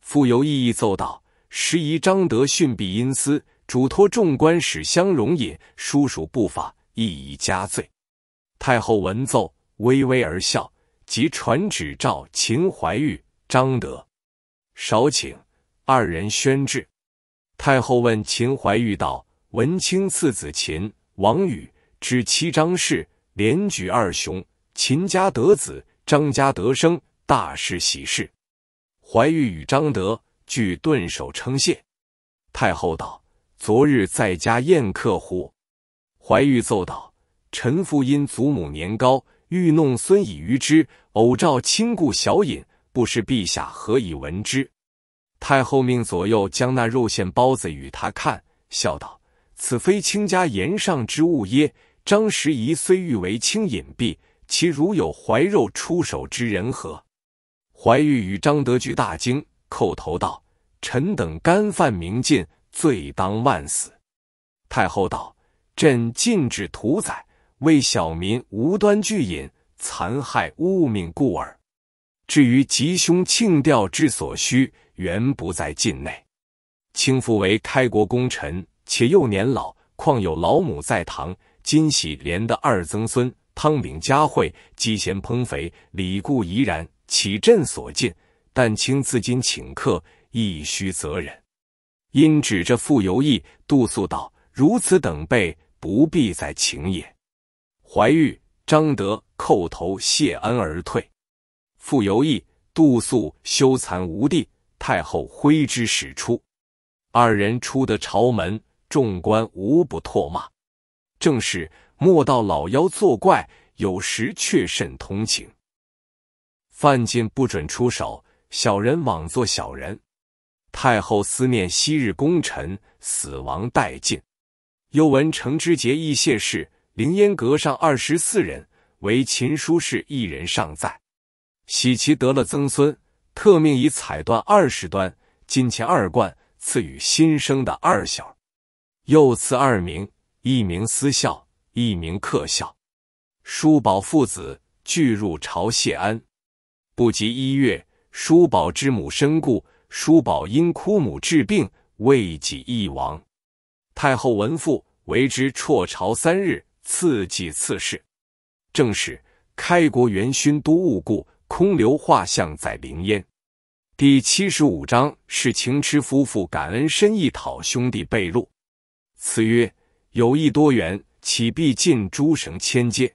傅游义一奏道：“时宜张德训必因私，嘱托众官使相容也，疏属不法，亦宜加罪。”太后闻奏，微微而笑。即传旨召秦怀玉、张德，少请二人宣旨。太后问秦怀玉道：“文清次子秦王宇之妻张氏连举二雄，秦家得子，张家得生，大事喜事。”怀玉与张德俱顿首称谢。太后道：“昨日在家宴客乎？”怀玉奏道：“臣父因祖母年高。”欲弄孙以娱之，偶召亲故小饮，不识陛下何以闻之？太后命左右将那肉馅包子与他看，笑道：“此非卿家言上之物耶？”张时仪虽欲为卿隐蔽，其如有怀肉出手之人何？怀玉与张德聚大惊，叩头道：“臣等干犯明禁，罪当万死。”太后道：“朕禁止屠宰。”为小民无端聚饮，残害物命，故耳。至于吉凶庆吊之所需，原不在境内。卿父为开国功臣，且又年老，况有老母在堂。金喜连的二曾孙汤炳佳惠积贤烹肥，李固怡然，起朕所进。但卿自今请客，亦须责人。因指着傅由义杜素道：“如此等辈，不必再请也。”怀玉、张德叩头谢恩而退。傅由义、杜素羞惭无地，太后挥之使出。二人出得朝门，众官无不唾骂。正是莫道老妖作怪，有时却甚通情。范进不准出手，小人枉做小人。太后思念昔日功臣，死亡殆尽。又闻程之杰亦谢世。凌烟阁上二十四人，唯秦叔氏一人尚在。喜其得了曾孙，特命以彩缎二十端、金钱二贯赐予新生的二小。又赐二名，一名私孝，一名克孝。叔宝父子俱入朝谢安。不及一月，叔宝之母身故，叔宝因哭母治病，未几亦亡。太后闻父，为之辍朝三日。次祭次世。正是开国元勋都务故，空留画像在灵烟。第七十五章是秦痴夫妇感恩深意讨兄弟被戮。此曰有意多缘，岂必尽诸神千界？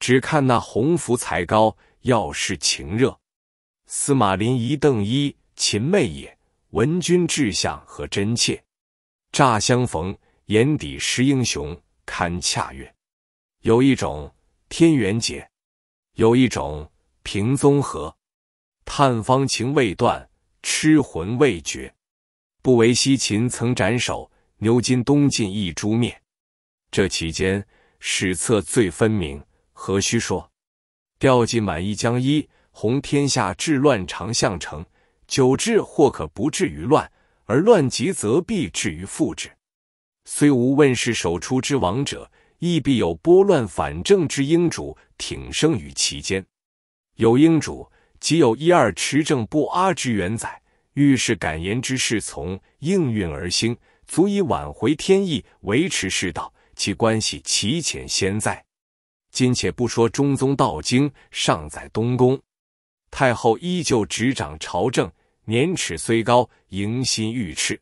只看那鸿福才高，要是情热。司马林一瞪一秦妹也，闻君志向和真切？乍相逢，眼底识英雄。堪恰月，有一种天元节，有一种平综和，探芳情未断，痴魂未绝。不为西秦曾斩首，牛津东晋亦诛灭。这其间史册最分明，何须说？调集满一江一，红天下治乱常相成。久治或可不至于乱，而乱极则必至于复治。虽无问世首出之王者，亦必有拨乱反正之英主挺生于其间。有英主，即有一二持政不阿之元载，遇事敢言之侍从，应运而兴，足以挽回天意，维持世道。其关系其浅先在。今且不说中宗道经尚在东宫，太后依旧执掌朝政，年齿虽高，迎新御敕。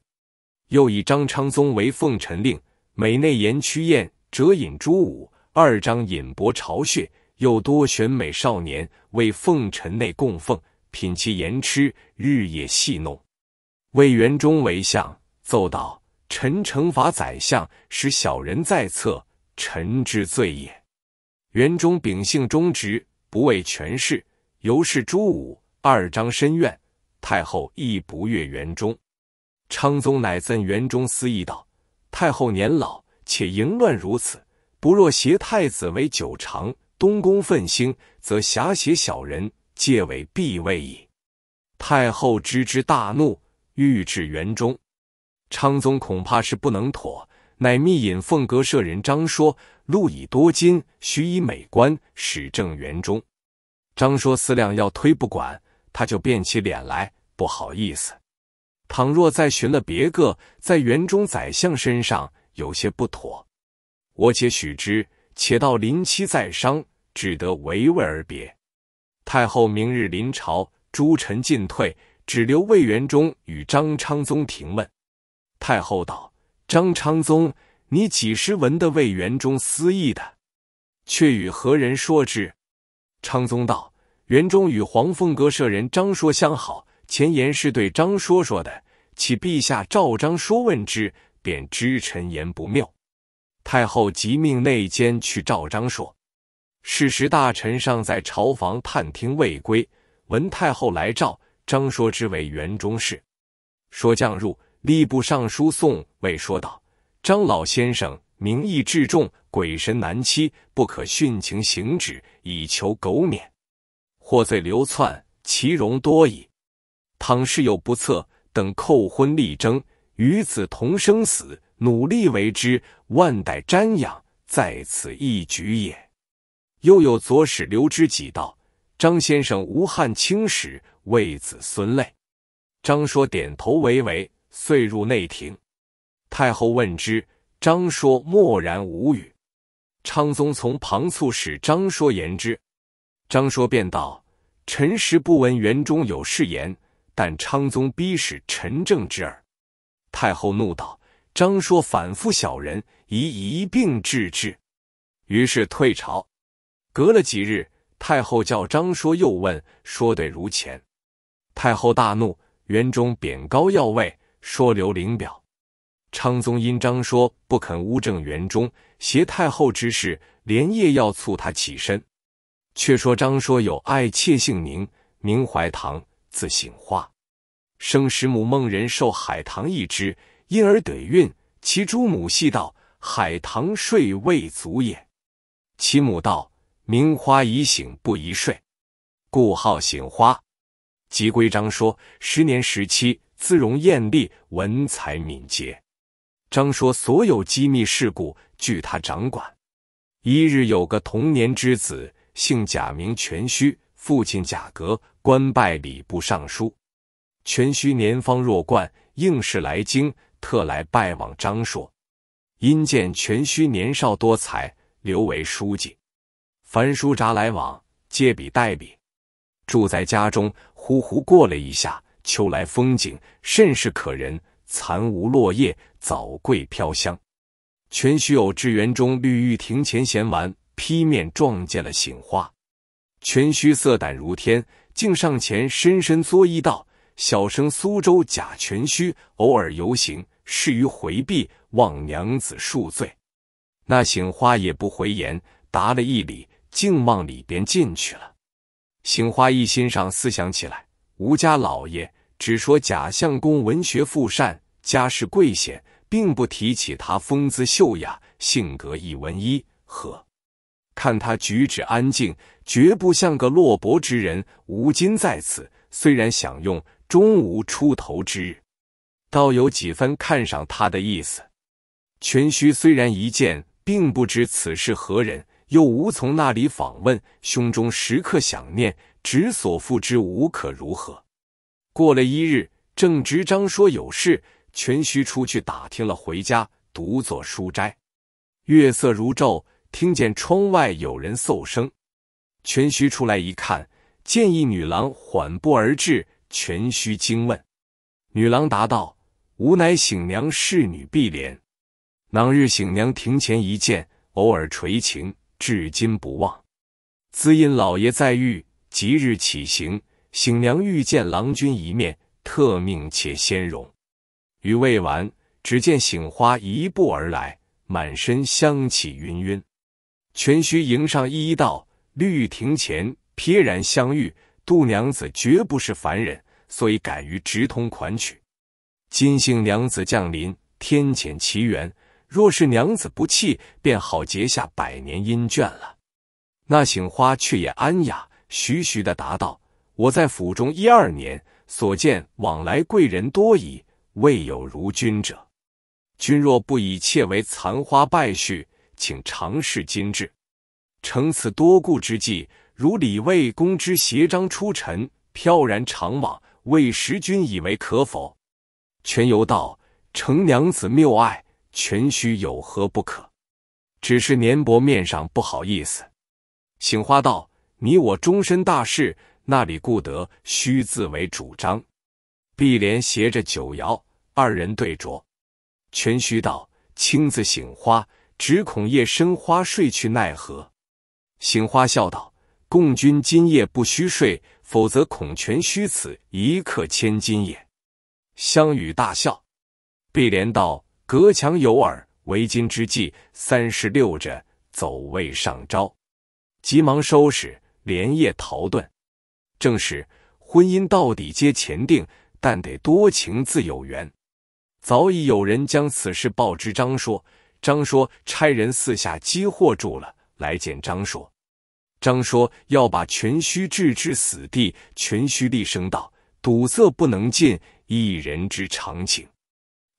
又以张昌宗为奉臣令，美内言屈雁，折引朱武二张引博巢穴，又多选美少年为奉臣内供奉，品其言痴，日夜戏弄。魏元忠为相，奏道：“臣惩罚宰相，使小人在侧，臣之罪也。”元忠秉性忠直，不畏权势，尤是朱武二张身怨，太后亦不悦元忠。昌宗乃赠元中司议道：“太后年老，且淫乱如此，不若挟太子为九常，东宫奋兴，则挟挟小人，戒为必位矣。”太后知之，大怒，欲至元中。昌宗恐怕是不能妥，乃密引凤阁舍人张说，路以多金，许以美观，使正元中。”张说思量要推不管，他就变起脸来，不好意思。倘若再寻了别个，在园中宰相身上有些不妥，我且许之，且到临期再商，只得唯唯而别。太后明日临朝，诸臣进退，只留魏元忠与张昌宗停问。太后道：“张昌宗，你几时闻得魏元忠私意的？却与何人说之？”昌宗道：“元忠与黄凤阁舍人张说相好。”前言是对张说说的，启陛下召张说问之，便知臣言不谬。太后即命内监去召张说。是时大臣尚在朝房探听未归，闻太后来召，张说之为园中事。说将入吏部尚书宋卫说道：“张老先生名义至重，鬼神难欺，不可殉情行止，以求苟免，获罪流窜，其容多矣。”倘事有不测，等寇婚力争，与子同生死，努力为之，万代瞻仰，在此一举也。又有左史刘知几道：“张先生无汉卿使，为子孙累。”张说点头为为，遂入内庭。太后问之，张说默然无语。昌宗从旁促使张说言之，张说便道：“臣实不闻园中有誓言。”但昌宗逼使陈正之耳。太后怒道：“张说反复小人，宜一并治之。”于是退朝。隔了几日，太后叫张说，又问说：“对如前。”太后大怒，园中贬高要位，说留灵表。昌宗因张说不肯乌正园中，携太后之事，连夜要促他起身。却说张说有爱妾姓名名怀堂。字醒花，生时母孟人授海棠一枝，因而得孕。其诸母系道：“海棠睡未足也。”其母道：“名花已醒，不宜睡，故号醒花。”即归章说，十年时期，姿容艳丽，文采敏捷。章说所有机密事故，据他掌管。一日有个同年之子，姓贾，名全虚，父亲贾格。官拜礼部尚书，全须年方弱冠，应试来京，特来拜望张硕。因见全须年少多才，留为书记。凡书札来往，皆笔代笔。住在家中，忽忽过了一下。秋来风景甚是可人，残无落叶，早桂飘香。全须偶至园中，绿玉庭前闲玩，披面撞见了杏花。全须色胆如天。竟上前深深作揖道：“小生苏州贾全虚，偶尔游行，适于回避，望娘子恕罪。”那醒花也不回言，答了一礼，竟往里边进去了。醒花一心上思想起来：吴家老爷只说贾相公文学富善，家世贵显，并不提起他风姿秀雅，性格亦文一和。看他举止安静，绝不像个落魄之人。吴金在此，虽然享用，终无出头之日，倒有几分看上他的意思。全虚虽然一见，并不知此事何人，又无从那里访问，胸中时刻想念，只所付之无可如何。过了一日，郑执张说有事，全虚出去打听了，回家独坐书斋，月色如昼。听见窗外有人嗽声，全须出来一看，见一女郎缓步而至。全须惊问，女郎答道：“吾乃醒娘侍女碧莲。当日醒娘庭前一见，偶尔垂情，至今不忘。自因老爷在遇，即日起行，醒娘欲见郎君一面，特命且先容。”语未完，只见醒花一步而来，满身香气云云。全须迎上一一道，绿庭前瞥然相遇。杜娘子绝不是凡人，所以敢于直通款曲。金姓娘子降临，天遣奇缘。若是娘子不弃，便好结下百年姻眷了。那醒花却也安雅，徐徐的答道：“我在府中一二年，所见往来贵人多矣，未有如君者。君若不以妾为残花败絮。”请尝试今制，承此多故之际，如李卫公之携章出尘，飘然长往，未时君以为可否？全由道程娘子谬爱，全须有何不可？只是年薄面上不好意思。醒花道：“你我终身大事，那里顾得须自为主张。”碧莲携着酒肴，二人对酌。全须道：“青子醒花。”只恐夜深花睡去，奈何？醒花笑道：“共君今夜不须睡，否则恐全虚此一刻千金也。”相与大笑。碧莲道：“隔墙有耳，为今之计，三十六着，走位上招。”急忙收拾，连夜逃遁。正是婚姻到底皆前定，但得多情自有缘。早已有人将此事报之张说。张说差人四下击获住了，来见张说。张说要把全须置之死地。全须厉声道：“堵塞不能进，一人之常情。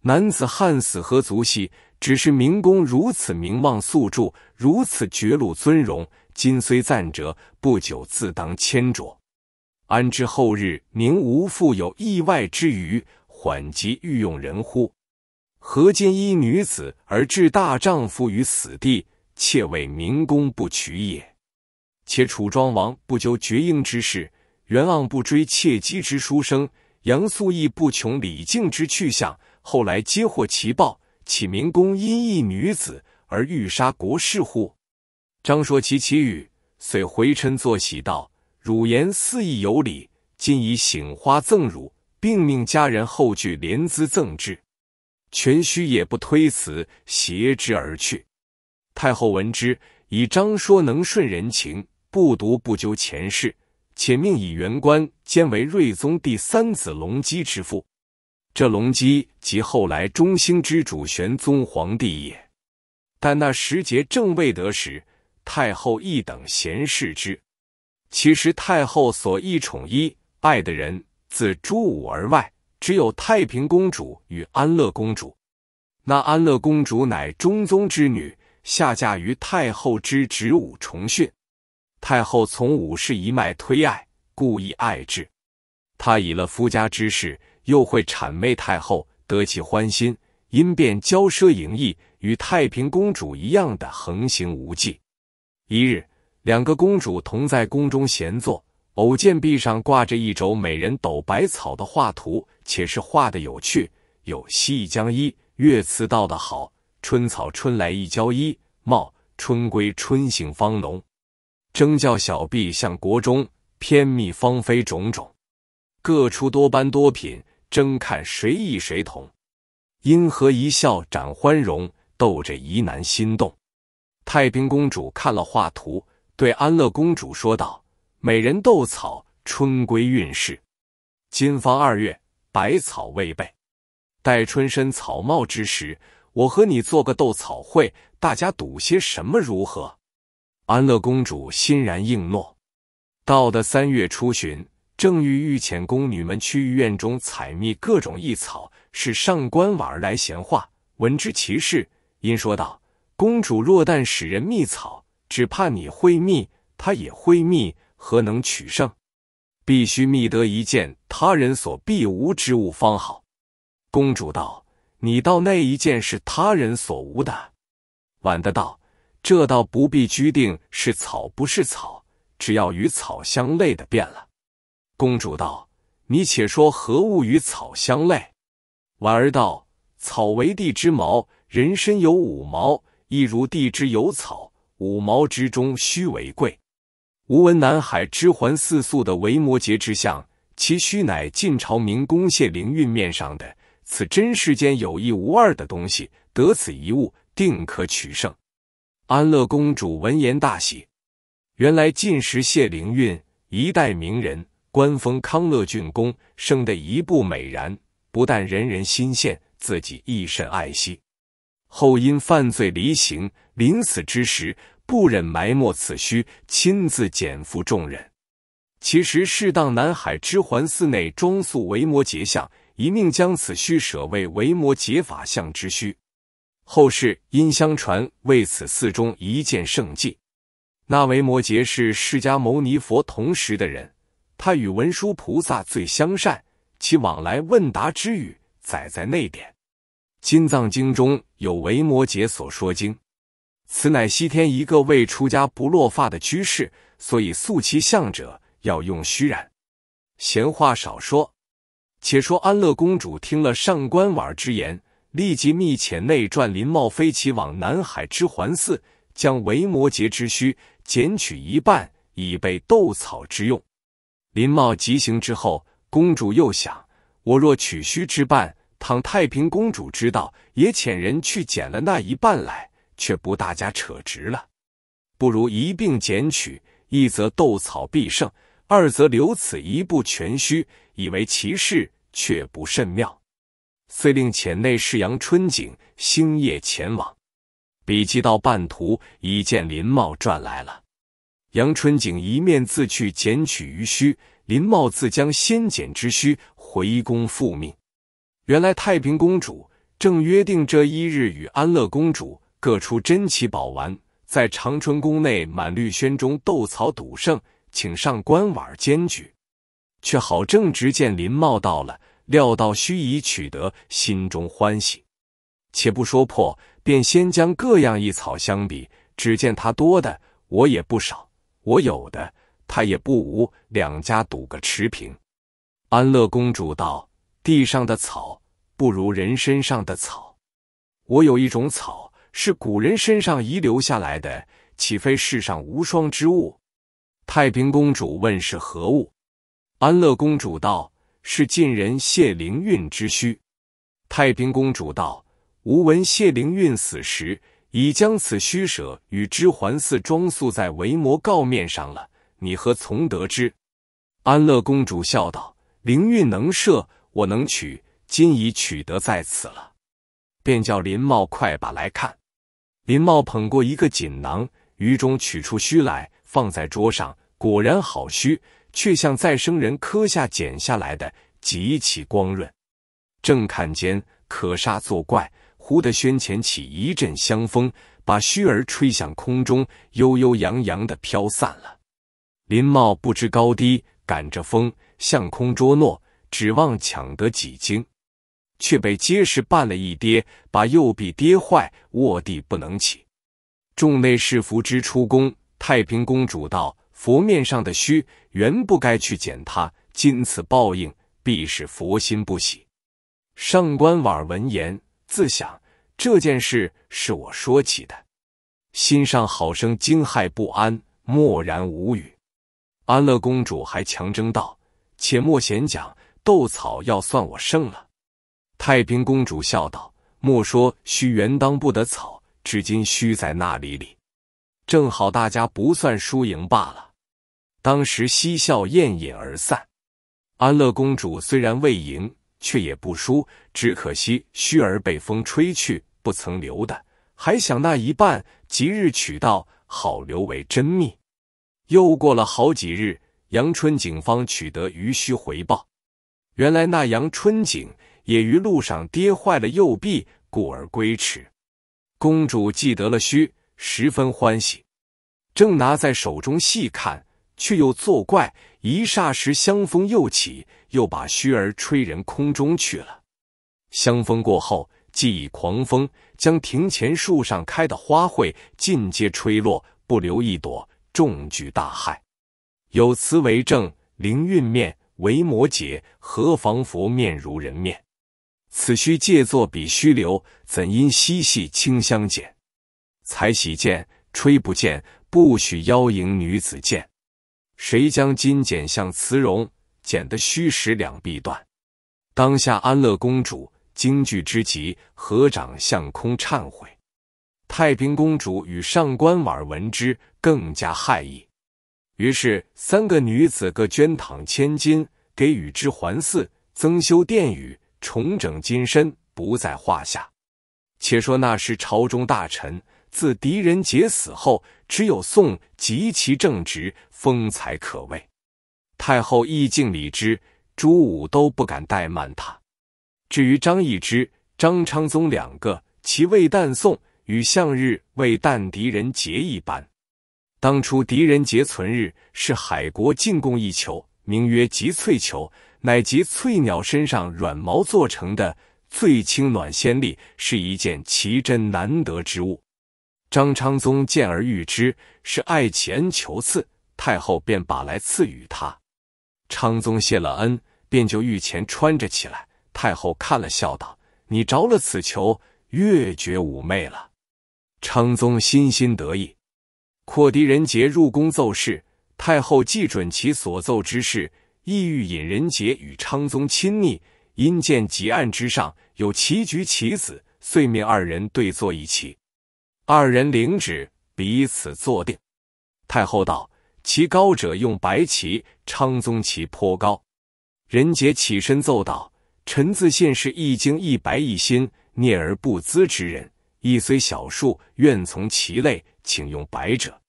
男子汉死何足惜？只是明公如此名望素著，如此绝路尊荣，今虽暂折，不久自当千着。安知后日宁无复有意外之余？缓急欲用人乎？”何见一女子而置大丈夫于死地？妾为明公不取也。且楚庄王不究绝缨之事，袁盎不追妾姬之书生，杨素亦不穷李靖之去向，后来皆获其报。岂明公因一女子而欲杀国士乎？张说其其语，遂回嗔作喜道：“汝言似亦有理。今以醒花赠汝，并命家人后具连资赠之。”全须也不推辞，携之而去。太后闻之，以张说能顺人情，不独不究前世，且命以元官兼为睿宗第三子隆基之父。这隆基即后来中兴之主玄宗皇帝也。但那时节正未得时，太后一等贤士之。其实太后所一宠一爱的人，自朱武而外。只有太平公主与安乐公主。那安乐公主乃中宗之女，下嫁于太后之侄武重训。太后从武氏一脉推爱，故意爱之。她以了夫家之事，又会谄媚太后，得其欢心，因便骄奢淫逸，与太平公主一样的横行无忌。一日，两个公主同在宫中闲坐，偶见壁上挂着一轴美人斗百草的画图。且是画的有趣，有西江一月词道的好，春草春来一交衣貌，春归春醒方浓。争教小婢向国中偏觅芳菲种种，各出多般多品，争看谁异谁同。因何一笑展欢容，逗着疑难心动。太平公主看了画图，对安乐公主说道：“美人斗草，春归运势，今方二月。”百草未备，戴春生草帽之时，我和你做个斗草会，大家赌些什么如何？安乐公主欣然应诺。到的三月初旬，正欲御遣宫女们去御院中采蜜各种异草，是上官婉儿来闲话，闻之其事，因说道：“公主若但使人蜜草，只怕你会蜜，他也会蜜，何能取胜？”必须觅得一件他人所必无之物方好。公主道：“你道那一件是他人所无的？”婉的道：“这倒不必拘定是草不是草，只要与草相类的便了。”公主道：“你且说何物与草相类？”婉儿道：“草为地之毛，人身有五毛，亦如地之有草，五毛之中须为贵。”吾闻南海之环四素的维摩诘之相，其虚乃晋朝明公谢灵运面上的。此真世间有意无二的东西，得此一物，定可取胜。安乐公主闻言大喜，原来晋时谢灵运一代名人，官封康乐郡公，生的一部美然，不但人人心羡，自己亦甚爱惜。后因犯罪离行，临死之时。不忍埋没此虚，亲自减负重任。其实，适当南海之环寺内装塑维摩诘像，一命将此虚舍为维摩诘法相之虚。后世因相传为此寺中一件圣迹。那维摩诘是释迦牟尼佛同时的人，他与文殊菩萨最相善，其往来问答之语载在内典《金藏经》中有维摩诘所说经。此乃西天一个未出家不落发的居士，所以素其相者要用虚然。闲话少说，且说安乐公主听了上官婉儿之言，立即密遣内传林茂飞骑往南海之环寺，将为摩诘之须剪取一半，以备斗草之用。林茂急行之后，公主又想：我若取须之半，倘太平公主知道，也遣人去剪了那一半来。却不大家扯直了，不如一并剪取，一则斗草必胜，二则留此一部全虚，以为其事，却不甚妙。遂令遣内侍杨春景星夜前往。笔记到半途，已见林茂转来了。杨春景一面自去剪取余须，林茂自将先剪之须回宫复命。原来太平公主正约定这一日与安乐公主。各出珍奇宝玩，在长春宫内满绿轩中斗草赌胜，请上官婉监举。却好正直见林茂到了，料到须已取得，心中欢喜。且不说破，便先将各样一草相比，只见他多的，我也不少；我有的，他也不无。两家赌个持平。安乐公主道：“地上的草不如人身上的草，我有一种草。”是古人身上遗留下来的，岂非世上无双之物？太平公主问是何物？安乐公主道：“是晋人谢灵运之虚。”太平公主道：“吾闻谢灵运死时，已将此虚舍与之环寺装塑在维摩告面上了。你何从得知？”安乐公主笑道：“灵运能舍，我能取。今已取得在此了，便叫林茂快把来看。”林茂捧过一个锦囊，于中取出须来，放在桌上，果然好须，却像再生人磕下剪下来的，极其光润。正看间，可杀作怪，忽的轩前起一阵香风，把须儿吹向空中，悠悠扬扬的飘散了。林茂不知高低，赶着风向空捉诺，指望抢得几斤。却被结实绊了一跌，把右臂跌坏，卧地不能起。众内侍扶之出宫。太平公主道：“佛面上的须，原不该去捡它，今此报应，必是佛心不喜。”上官婉闻言，自想这件事是我说起的，心上好生惊骇不安，默然无语。安乐公主还强争道：“且莫闲讲，斗草要算我胜了。”太平公主笑道：“莫说须原当不得草，至今须在那里里，正好大家不算输赢罢了。”当时嬉笑宴饮而散。安乐公主虽然未赢，却也不输，只可惜须儿被风吹去，不曾留的，还想那一半，即日取到，好留为真秘。又过了好几日，阳春警方取得余须回报，原来那阳春景。也于路上跌坏了右臂，故而归迟。公主既得了虚，十分欢喜，正拿在手中细看，却又作怪。一霎时香风又起，又把虚儿吹人空中去了。香风过后，既以狂风，将庭前树上开的花卉尽皆吹落，不留一朵，重举大害。有词为证：“灵运面为魔解，何妨佛面如人面。”此须借作彼须留，怎因嬉戏轻相减？才喜见，吹不见，不许妖淫女子见。谁将金剪向慈容？剪得虚实两臂断。当下安乐公主惊惧之极，合掌向空忏悔。太平公主与上官婉闻之，更加骇异。于是三个女子各捐躺千金，给与之还寺，增修殿宇。重整金身不在话下。且说那时朝中大臣，自狄仁杰死后，只有宋及其正直，风采可畏。太后亦敬礼之，朱武都不敢怠慢他。至于张易之、张昌宗两个，其位旦宋与向日为旦狄仁杰一般。当初狄仁杰存日，是海国进贡一球，名曰吉翠球。乃及翠鸟身上软毛做成的最轻暖仙丽，是一件奇珍难得之物。张昌宗见而欲之，是爱其恩求赐，太后便把来赐予他。昌宗谢了恩，便就御前穿着起来。太后看了，笑道：“你着了此裘，越觉妩媚了。”昌宗心心得意。扩狄仁杰入宫奏事，太后既准其所奏之事。意欲引人杰与昌宗亲昵，因见几案之上有棋局棋子，遂命二人对坐一棋。二人领旨，彼此坐定。太后道：“其高者用白棋，昌宗棋颇高。”人杰起身奏道：“臣自信是一经一白一心，聂而不资之人，亦虽小数，愿从其类，请用白者。”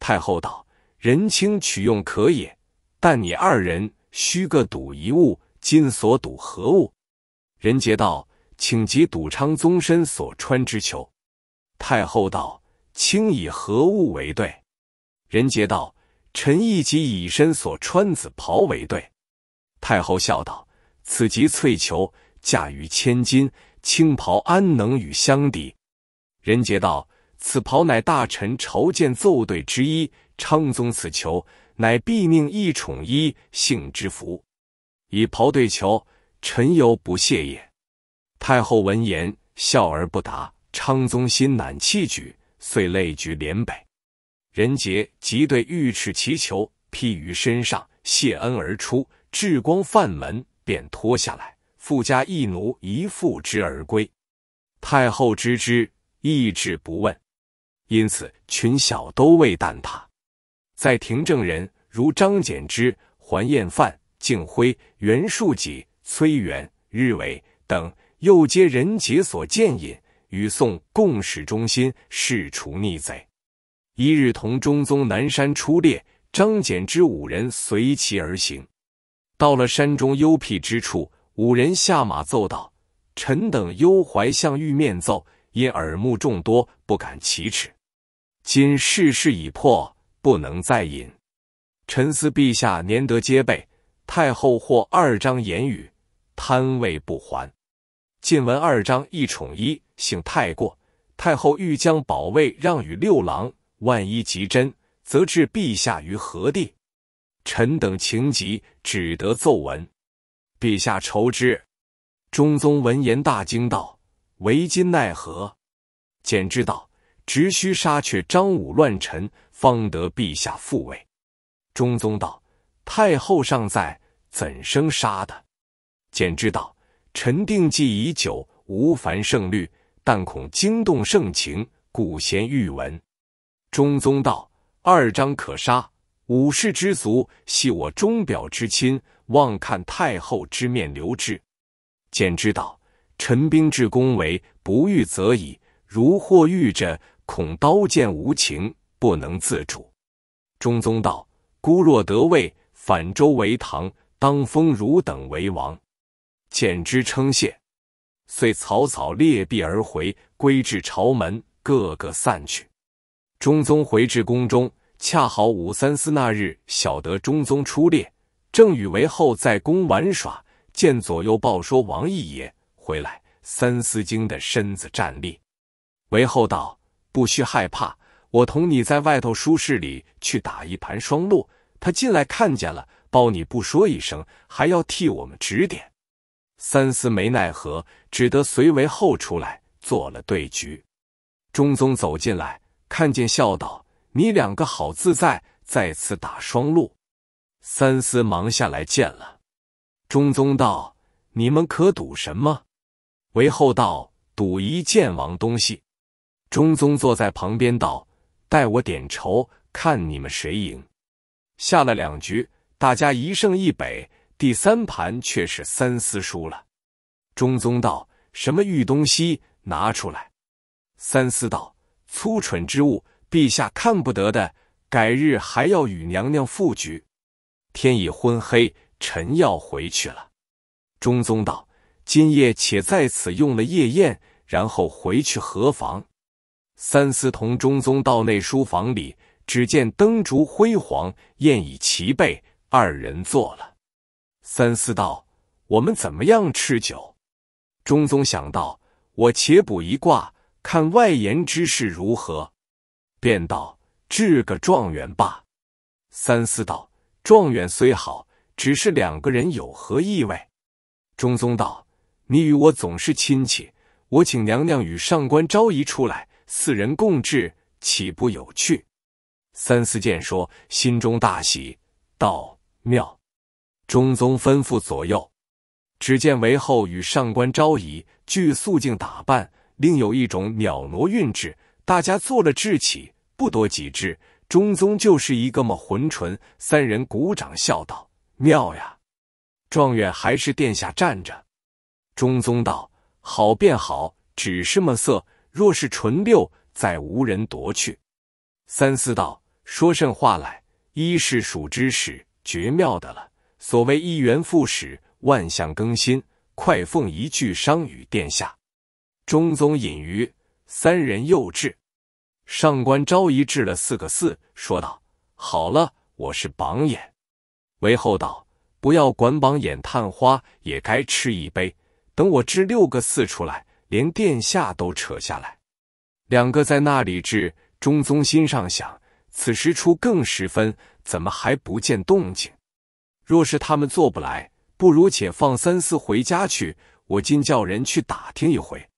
太后道：“人轻取用可也。”但你二人须各赌一物，今所赌何物？仁杰道：“请及赌昌宗身所穿之裘。”太后道：“卿以何物为对？”仁杰道：“臣亦即以身所穿紫袍为对。”太后笑道：“此即翠裘，价于千金，青袍安能与相敌？”仁杰道：“此袍乃大臣朝见奏对之一，昌宗此裘。”乃必命一宠一幸之福，以袍对裘，臣犹不谢也。太后闻言，笑而不答。昌宗心难气举，遂泪举连北。仁杰即对御赐其裘，披于身上，谢恩而出。至光范门，便脱下来，附加一奴一妇之而归。太后知之，意之不问，因此群小都未惮他。在庭证人如张柬之、桓彦范、敬辉、袁术己、崔元、日伟等，又皆人杰所见引，与宋共使中心，誓除逆贼。一日，同中宗南山出猎，张柬之五人随其而行。到了山中幽僻之处，五人下马奏道：“臣等忧怀向欲面奏，因耳目众多，不敢启齿。今世事已破。”不能再饮。臣思陛下年德皆备，太后或二章言语贪位不还。晋文二章一宠一性太过，太后欲将宝位让与六郎，万一即真，则置陛下于何地？臣等情急，只得奏闻。陛下愁之。中宗闻言大惊道：“为今奈何？”简之道：“直须杀却张武乱臣。”方得陛下复位。中宗道：“太后尚在，怎生杀的？”简之道：“臣定计已久，无烦胜虑，但恐惊动圣情，故先欲闻。”中宗道：“二章可杀，武士之族系我钟表之亲，望看太后之面留之。”简之道：“臣兵至宫闱，不遇则已，如或遇者，恐刀剑无情。”不能自主。中宗道：“孤若得位，反周为唐，当封汝等为王。”简之称谢，遂草草列币而回，归至朝门，个个散去。中宗回至宫中，恰好武三思那日晓得中宗出猎，正与韦后在宫玩耍，见左右报说王义也回来，三思惊得身子站立。韦后道：“不需害怕。”我同你在外头书室里去打一盘双鹿，他进来看见了，包你不说一声，还要替我们指点。三思没奈何，只得随为后出来做了对局。中宗走进来，看见笑道：“你两个好自在，再次打双鹿。”三思忙下来见了中宗，道：“你们可赌什么？”为后道：“赌一件王东西。”中宗坐在旁边道。待我点筹，看你们谁赢。下了两局，大家一胜一北。第三盘却是三思输了。中宗道：“什么玉东西，拿出来。”三思道：“粗蠢之物，陛下看不得的。改日还要与娘娘复局。天已昏黑，臣要回去了。”中宗道：“今夜且在此用了夜宴，然后回去何妨？”三思同中宗到内书房里，只见灯烛辉煌，宴已齐备，二人坐了。三思道：“我们怎么样吃酒？”中宗想到：“我且卜一卦，看外延之事如何。”便道：“治个状元吧。”三思道：“状元虽好，只是两个人有何意味？”中宗道：“你与我总是亲戚，我请娘娘与上官昭仪出来。”四人共治，岂不有趣？三思谏说，心中大喜，道：“妙！”中宗吩咐左右，只见韦后与上官昭仪俱素净打扮，另有一种袅挪韵致。大家做了志起，不多几志，中宗就是一个么浑唇。三人鼓掌笑道：“妙呀！”状元还是殿下站着。中宗道：“好便好，只是么色。”若是纯六，再无人夺去。三思道：“说甚话来？一是属之始，绝妙的了。所谓一元复始，万象更新，快奉一句，商与殿下。”中宗隐于，三人又至。上官昭仪掷了四个四，说道：“好了，我是榜眼。”韦后道：“不要管榜眼探花，也该吃一杯。等我掷六个四出来。”连殿下都扯下来，两个在那里治。中宗心上想：此时初更时分，怎么还不见动静？若是他们做不来，不如且放三思回家去。我今叫人去打听一回。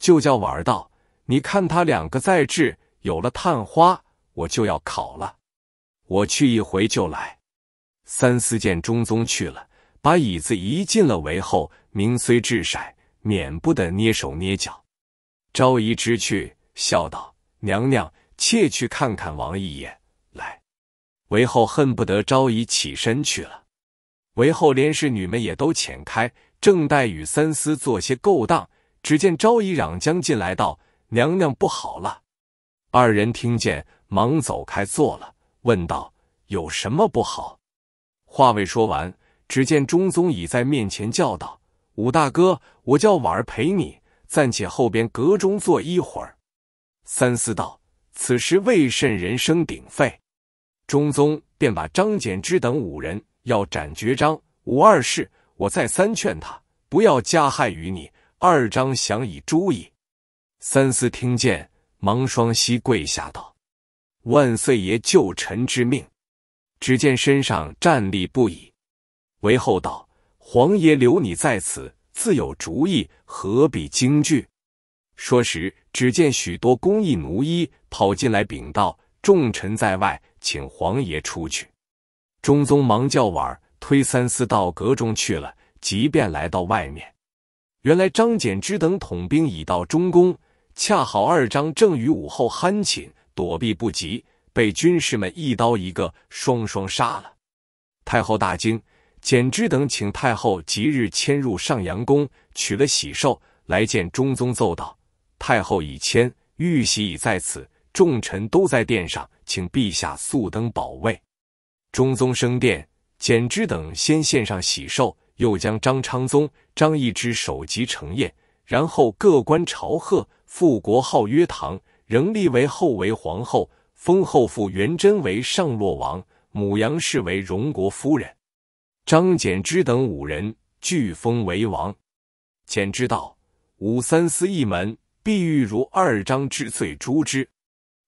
就叫婉儿道：“你看他两个在治，有了探花，我就要考了。我去一回就来。”三思见中宗去了，把椅子移进了围后，名虽掷筛。免不得捏手捏脚，昭仪知趣，笑道：“娘娘，妾去看看王一眼。”来，韦后恨不得昭仪起身去了。韦后连侍女们也都遣开，正待与三思做些勾当，只见昭仪嚷将进来道：“娘娘不好了！”二人听见，忙走开坐了，问道：“有什么不好？”话未说完，只见中宗已在面前叫道。武大哥，我叫婉儿陪你，暂且后边阁中坐一会儿。三思道，此时未甚人声鼎沸，中宗便把张柬之等五人要斩绝章。武二世，我再三劝他，不要加害于你。二章想以诛矣。三思听见，忙双膝跪下道：“万岁爷救臣之命。”只见身上站立不已。韦后道。皇爷留你在此，自有主意，何必惊惧？说时，只见许多工艺奴医跑进来禀道：“重臣在外，请皇爷出去。”中宗忙叫碗儿推三司到阁中去了。即便来到外面，原来张柬之等统兵已到中宫，恰好二张正与武后酣寝，躲避不及，被军士们一刀一个，双双杀了。太后大惊。简之等请太后即日迁入上阳宫，取了喜寿来见中宗，奏道：“太后已迁，玉玺已在此，众臣都在殿上，请陛下速登宝位。”中宗升殿，简之等先献上喜寿，又将张昌宗、张易之首级呈宴，然后各官朝贺。复国号曰唐，仍立为后为皇后，封后父元贞为上洛王，母杨氏为荣国夫人。张柬之等五人俱封为王。简之道：“武三思一门，必欲如二张之罪诛之。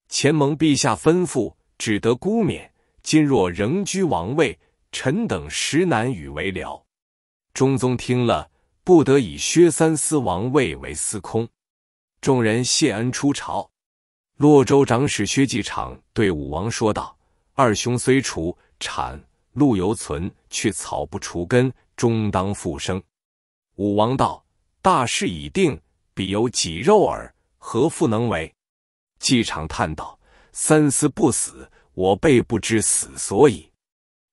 前蒙陛下吩咐，只得姑免。今若仍居王位，臣等实难与为了。”中宗听了，不得以薛三思王位为司空。众人谢恩出朝。洛州长史薛继昶对武王说道：“二兄虽除，产……”陆游存，却草不除根，终当复生。武王道：大势已定，必有己肉耳，何复能为？季常叹道：三思不死，我辈不知死所以。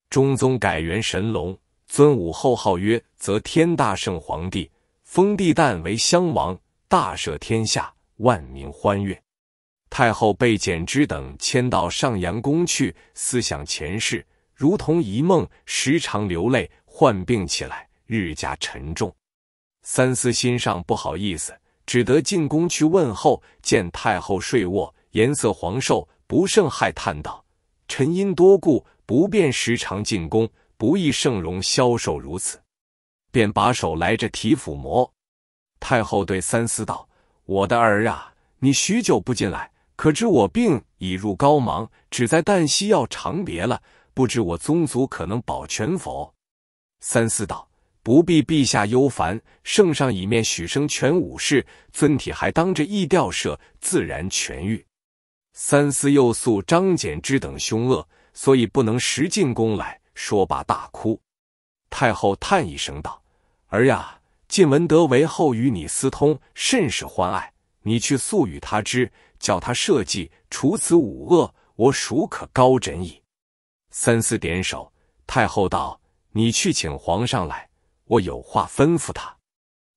中宗改元神龙，尊武后号曰则天大圣皇帝，封帝旦为襄王，大赦天下，万民欢悦。太后被简之等迁到上阳宫去，思想前世。如同一梦，时常流泪，患病起来，日加沉重。三思心上不好意思，只得进宫去问候。见太后睡卧，颜色黄瘦，不胜害叹道：“臣因多故，不便时常进宫，不易盛容消瘦如此。”便把手来着提抚摩。太后对三思道：“我的儿啊，你许久不进来，可知我病已入膏肓，只在旦夕要长别了。”不知我宗族可能保全否？三思道：“不必陛下忧烦，圣上已面许生全五世，尊体还当着义吊舍，自然痊愈。”三思又诉张柬之等凶恶，所以不能实进宫来。说罢，大哭。太后叹一声道：“儿呀，晋文德为后与你私通，甚是欢爱。你去诉与他知，叫他设计除此五恶，我孰可高枕矣？”三思点首，太后道：“你去请皇上来，我有话吩咐他。”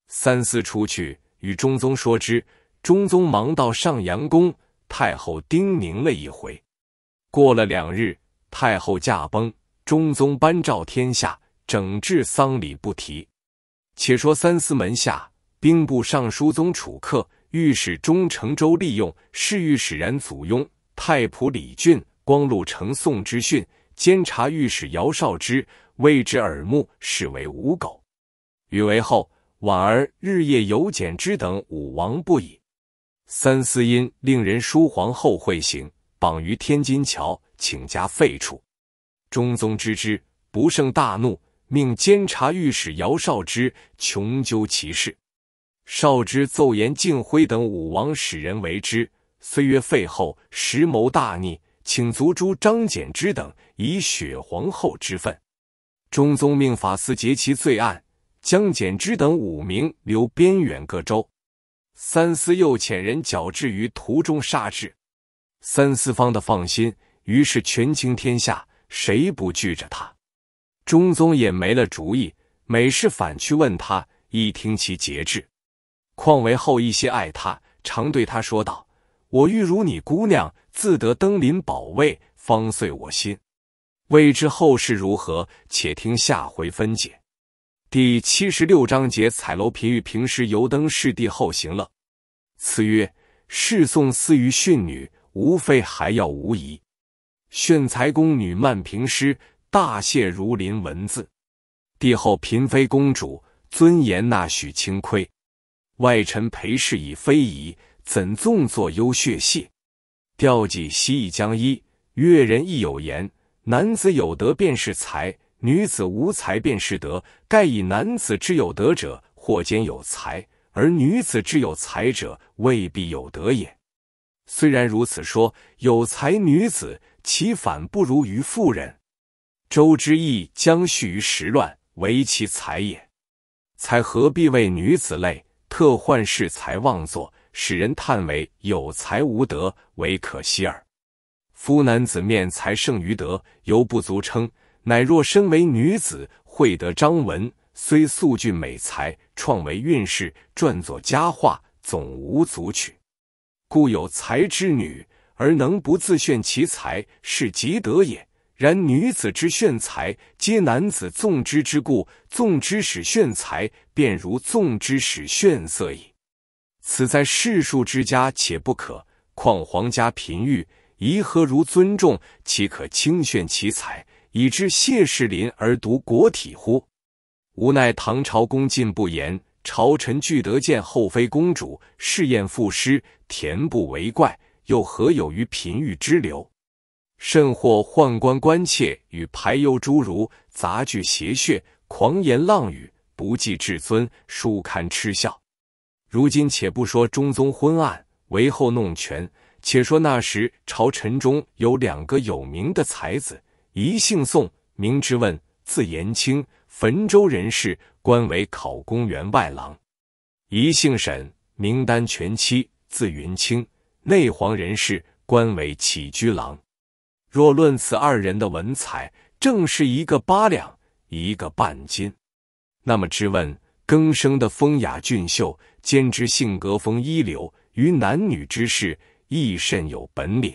三思出去，与中宗说之。中宗忙到上阳宫，太后叮咛了一回。过了两日，太后驾崩，中宗颁诏天下，整治丧礼不提。且说三思门下，兵部尚书宗楚客、御史中丞周利用、侍御史冉祖雍、太仆李俊、光禄丞宋之训、监察御史姚少之谓之耳目，视为无狗。与为后，婉儿日夜游检之等五王不已。三司因令人书皇后会行，绑于天津桥，请加废黜。中宗知之，不胜大怒，命监察御史姚少之穷究其事。少之奏言敬辉等五王使人为之，虽曰废后，实谋大逆。请族诛张柬之等，以雪皇后之分。中宗命法司结其罪案，将柬之等五名留边远各州。三司又遣人绞治于途中，杀之。三司方的放心，于是权倾天下，谁不惧着他？中宗也没了主意，每事反去问他，一听其节制。况为后一些爱他，常对他说道：“我欲如你姑娘。”自得登临，保卫方遂我心。未知后事如何，且听下回分解。第七十六章节：彩楼频遇平时油灯侍帝后行乐。此曰：侍送私于训女，无非还要无疑。训才宫女漫平诗，大谢如林文字。帝后嫔妃公主尊严那许清窥，外臣陪侍已非宜，怎纵坐幽血谢。调寄西将一。越人亦有言：男子有德便是才，女子无才便是德。盖以男子之有德者，或兼有才；而女子之有才者，未必有德也。虽然如此说，有才女子，其反不如于妇人。周之义将序于时乱，为其才也。才何必为女子累？特患世才妄作。使人叹为有才无德，唯可惜耳。夫男子面才胜于德，犹不足称；乃若身为女子，会得章文，虽素具美才，创为运势，撰作佳话，总无足取。故有才之女而能不自炫其才，是极德也。然女子之炫才，皆男子纵之之故；纵之使炫才，便如纵之使炫色矣。此在世庶之家，且不可；况皇家贫御，宜何如尊重？岂可轻炫其才，以致谢世林而独国体乎？无奈唐朝恭禁不严，朝臣俱得见后妃公主，侍宴赋诗，恬不为怪，又何有于贫御之流？甚或宦官关切与排忧诸儒，杂剧邪谑，狂言浪语，不计至尊，殊堪嗤笑。如今且不说中宗昏暗，为后弄权，且说那时朝臣中有两个有名的才子，一姓宋，名之问，字延清，汾州人士，官为考公员外郎；一姓沈，名丹全妻字云清，内黄人士，官为起居郎。若论此二人的文采，正是一个八两，一个半斤。那么之问更生的风雅俊秀。兼之性格风一流，于男女之事亦甚有本领。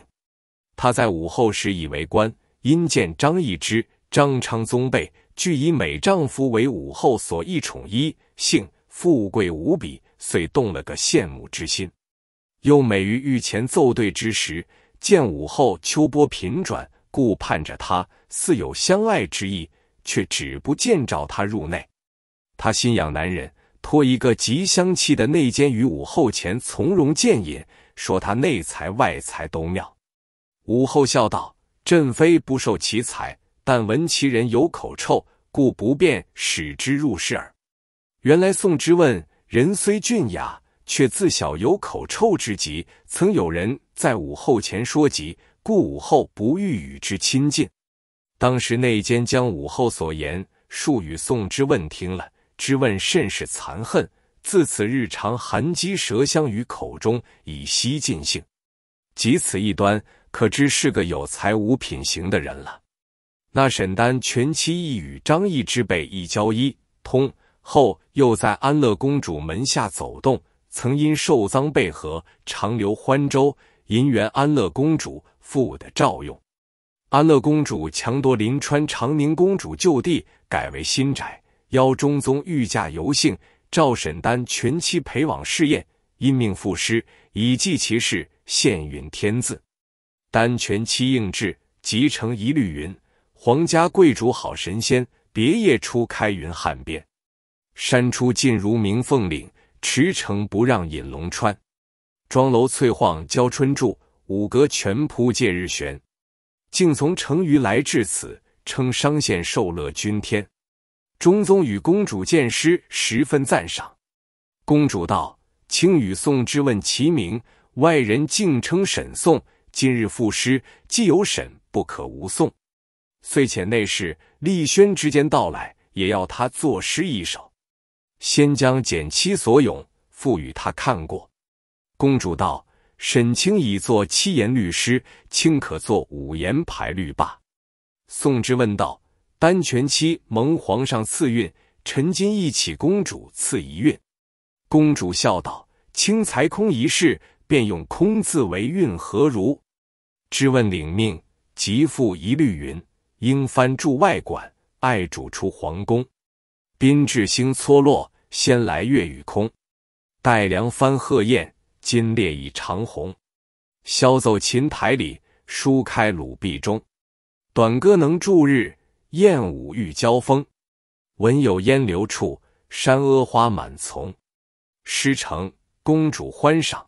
他在武后时以为官，因见张易之、张昌宗辈，俱以美丈夫为武后所一宠一，性富贵无比，遂动了个羡慕之心。又每于御前奏对之时，见武后秋波频转，顾盼着他，似有相爱之意，却只不见召他入内。他心痒难忍。托一个极香气的内奸于武后前从容谏饮，说他内才外才都妙。武后笑道：“朕非不受其才，但闻其人有口臭，故不便使之入室耳。”原来宋之问人虽俊雅，却自小有口臭之疾，曾有人在武后前说及，故武后不欲与之亲近。当时内奸将武后所言述与宋之问听了。之问甚是残恨，自此日常含积舌香于口中，以息尽兴。即此一端，可知是个有才无品行的人了。那沈丹全妻亦与张毅之辈一交一通，后又在安乐公主门下走动，曾因受赃被和，长留欢州，银元安乐公主父的照用。安乐公主强夺临川长宁公主旧地，改为新宅。邀中宗御驾游幸，赵沈丹全妻陪往试宴，因命赋诗以记其事，献云天字。丹全妻应制，集成一律云：皇家贵主好神仙，别夜初开云汉边。山出尽如明凤岭，驰骋不让引龙川。庄楼翠幌交春柱，五阁全铺借日悬。竟从成渝来至此，称商县受乐君天。中宗与公主见诗，十分赞赏。公主道：“卿与宋之问其名，外人竟称沈宋。今日赋诗，既有沈，不可无宋。”遂遣内侍立轩之间到来，也要他作诗一首。先将简七所咏赋予他看过。公主道：“沈清已作七言律诗，卿可作五言排律罢。”宋之问道。丹泉妻蒙皇上赐孕，沉金一起公主赐一孕。公主笑道：“清才空一事，便用空字为孕，何如？”知问领命，即赋一律云：“应帆驻外馆，爱主出皇宫。宾至星搓落，先来月与空。待凉翻鹤宴，今列已长虹。萧奏琴台里，舒开鲁壁中。短歌能驻日。”燕舞欲交锋，闻有烟流处，山阿花满丛。诗成，公主欢赏；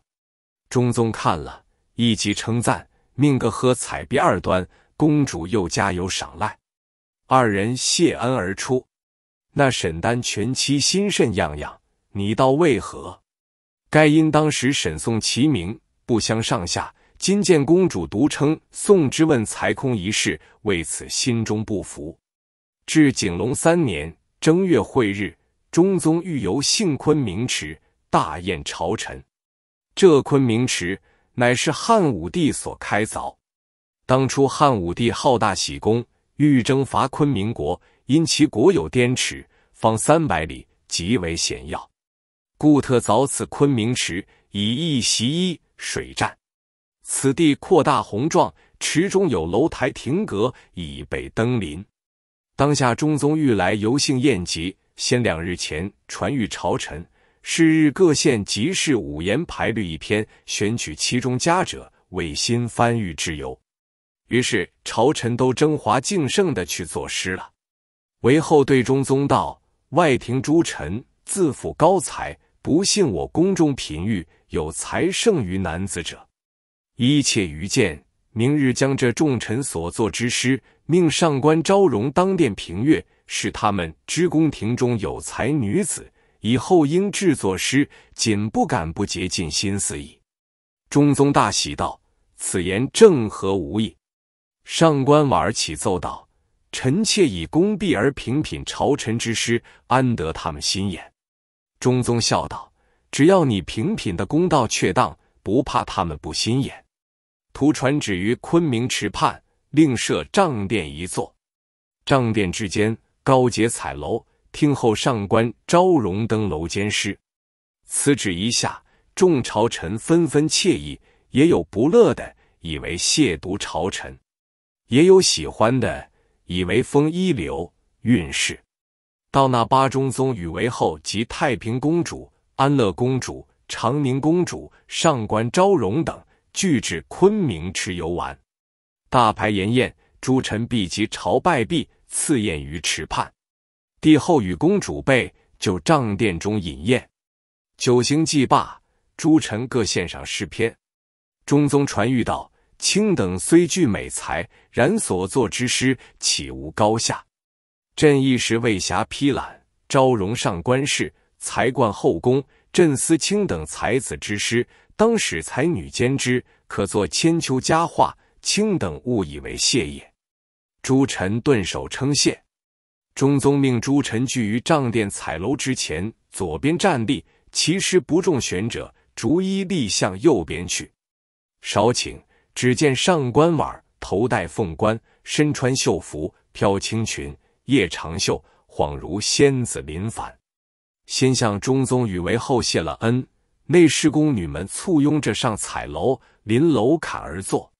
中宗看了一即称赞，命个喝彩。第二端，公主又加有赏赖。二人谢恩而出。那沈丹全妻心甚样样，你道为何？该因当时沈宋齐名，不相上下。金建公主独称宋之问才空一事，为此心中不服。至景龙三年正月晦日，中宗欲游幸昆明池，大宴朝臣。这昆明池乃是汉武帝所开凿。当初汉武帝好大喜功，欲征伐昆明国，因其国有滇池，方三百里，极为险要，故特凿此昆明池，以一袭一水战。此地扩大宏壮，池中有楼台亭阁，以备登临。当下中宗欲来游幸宴集，先两日前传谕朝臣，是日各县集市五言排律一篇，选取其中佳者，为新翻御之由。于是朝臣都争华竞胜的去作诗了。韦后对中宗道：“外廷诸臣自负高才，不信我宫中品誉，有才胜于男子者。”一切愚见，明日将这众臣所作之诗，命上官昭容当殿评阅，使他们知宫廷中有才女子，以后应制作诗，仅不敢不竭尽心思矣。中宗大喜道：“此言正合吾意。”上官婉儿启奏道：“臣妾以功毕而平品朝臣之诗，安得他们心眼？”中宗笑道：“只要你平品的公道确当，不怕他们不心眼。”图传旨于昆明池畔，另设帐殿一座。帐殿之间高洁彩楼，听候上官昭容登楼监师。此旨一下，众朝臣纷纷惬意，也有不乐的，以为亵渎朝臣；也有喜欢的，以为封一流运势。到那八中宗宇为后及太平公主、安乐公主、长宁公主、上官昭容等。俱至昆明池游玩，大排筵宴，诸臣毕及朝拜毕，赐宴于池畔。帝后与公主备就帐殿中饮宴。九行祭罢，诸臣各献上诗篇。中宗传谕道：“卿等虽具美才，然所作之诗岂无高下？朕一时未暇批览。昭容上官氏才冠后宫，朕思卿等才子之诗。”当使才女兼之，可作千秋佳话。卿等勿以为谢也。诸臣顿首称谢。中宗命诸臣聚于帐殿彩楼之前，左边站立，其师不中选者，逐一立向右边去。少顷，只见上官婉头戴凤冠，身穿绣服，飘青裙，曳长袖，恍如仙子临凡。先向中宗与为后谢了恩。内侍宫女们簇拥着上彩楼，临楼槛而坐。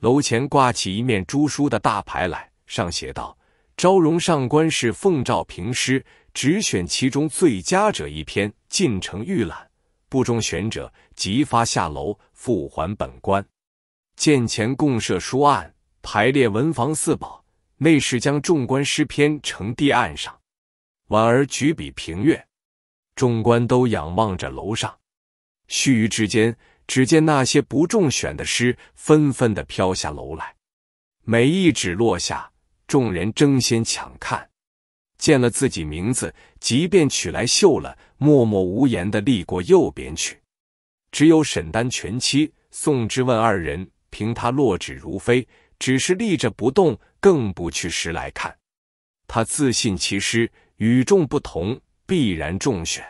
楼前挂起一面朱书的大牌来，上写道：“昭荣上官氏奉诏评诗，只选其中最佳者一篇，进城预览。不中选者，即发下楼复还本官。”见前共设书案，排列文房四宝。内侍将众官诗篇呈递案上，婉儿举笔评阅，众官都仰望着楼上。须臾之间，只见那些不中选的诗纷纷的飘下楼来，每一纸落下，众人争先抢看。见了自己名字，即便取来绣了，默默无言的立过右边去。只有沈丹、全七、宋之问二人，凭他落纸如飞，只是立着不动，更不去时来看。他自信其诗与众不同，必然中选。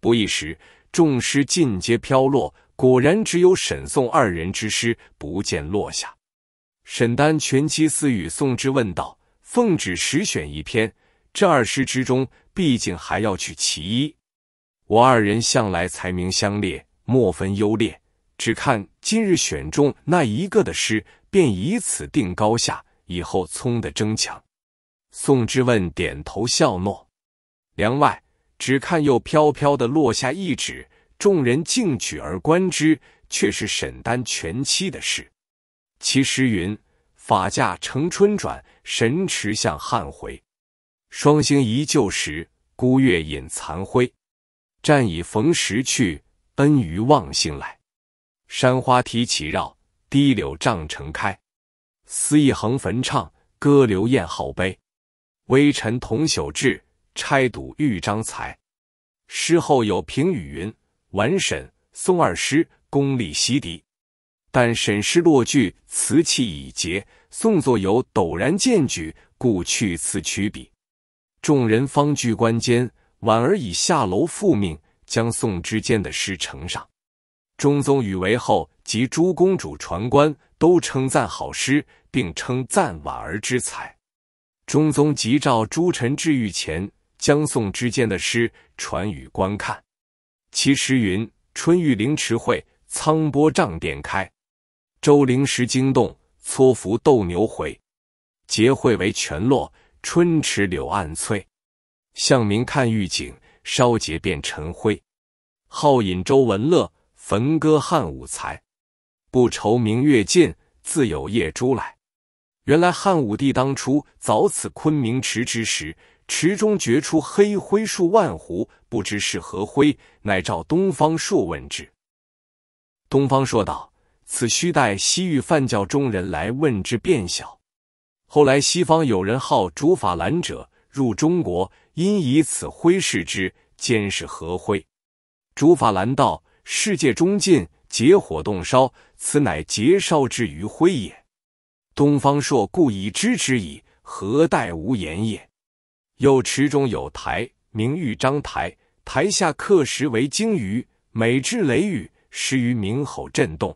不一时。众师尽皆飘落，果然只有沈宋二人之师不见落下。沈丹拳膝私语宋之问道：“奉旨十选一篇，这二师之中，毕竟还要取其一。我二人向来才名相列，莫分优劣，只看今日选中那一个的师，便以此定高下，以后聪的争强。”宋之问点头笑诺。梁外。只看又飘飘的落下一纸，众人竞举而观之，却是沈丹全妻的事。其诗云：法驾乘春转，神驰向汉回。双星移旧时，孤月隐残辉。战已逢时去，恩于望星来。山花提起绕，堤柳障城开。思意横坟唱，歌流雁号悲。微臣同朽志。拆堵豫章才，诗后有评语云：“完沈宋二诗功力袭敌，但沈诗落句词气已竭，宋作有陡然见举，故去此取彼。”众人方聚观间，婉儿已下楼复命，将宋之间的诗呈上。中宗与韦后及诸公主传观，都称赞好诗，并称赞婉儿之才。中宗即召诸臣至御前。江宋之间的诗传与观看，其诗云：“春欲凌迟会，沧波帐殿开。周灵石惊动，搓浮斗牛回。结会为泉落，春池柳岸翠。向明看玉景，烧结变尘灰。好饮周文乐，焚歌汉武才。不愁明月尽，自有夜珠来。”原来汉武帝当初凿此昆明池之时。池中掘出黑灰数万斛，不知是何灰，乃召东方朔问之。东方朔道：“此须待西域梵教中人来问之，变小。”后来西方有人号竺法兰者入中国，因以此灰视之，兼是何灰？竺法兰道：“世界中尽结火动烧，此乃结烧之余灰也。”东方朔故已知之矣，何待无言也？又池中有台，名玉章台。台下刻石为鲸鱼，每至雷雨，石于鸣吼震动。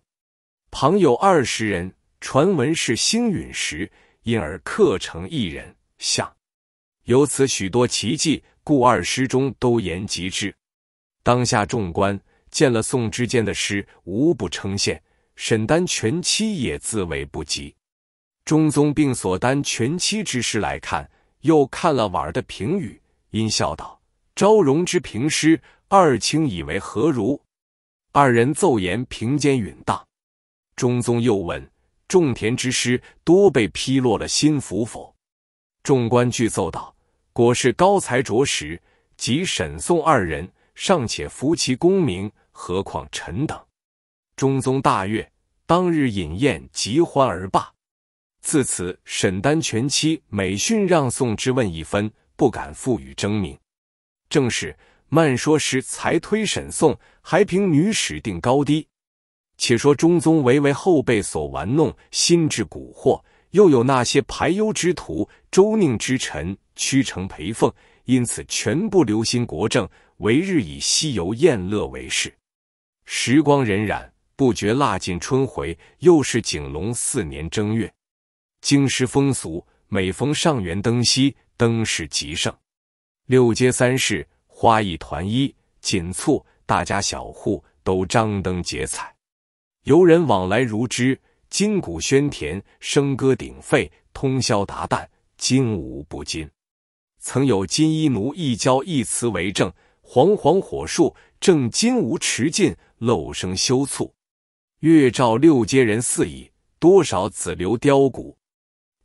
旁有二十人，传闻是星陨石，因而刻成一人像。由此许多奇迹，故二诗中都言及之。当下众官见了宋之间的诗，无不称羡。沈丹全妻也自谓不及。中宗并所丹全妻之诗来看。又看了婉儿的评语，阴笑道：“昭容之评诗，二卿以为何如？”二人奏言：“平间允当。”中宗又问：“种田之诗，多被批落了心服否？”众官俱奏道：“果是高才卓识，即沈宋二人尚且服其功名，何况臣等？”中宗大悦，当日饮宴极欢而罢。自此，沈丹全妻每训让宋之问一分，不敢负于争名。正是慢说时，才推沈宋，还凭女史定高低。且说中宗唯为后辈所玩弄，心智蛊惑，又有那些排忧之徒、周宁之臣、屈成陪奉，因此全不留心国政，唯日以西游宴乐为事。时光荏苒，不觉腊尽春回，又是景龙四年正月。京师风俗，每逢上元灯夕，灯市极盛。六街三市，花一团一，锦簇，大家小户都张灯结彩，游人往来如织。金鼓喧天，笙歌鼎沸，通宵达旦，金无不金。曾有金衣奴一交一词为证：“惶惶火树，正金无持尽，漏声休促。月照六街人四溢，多少子流雕骨。”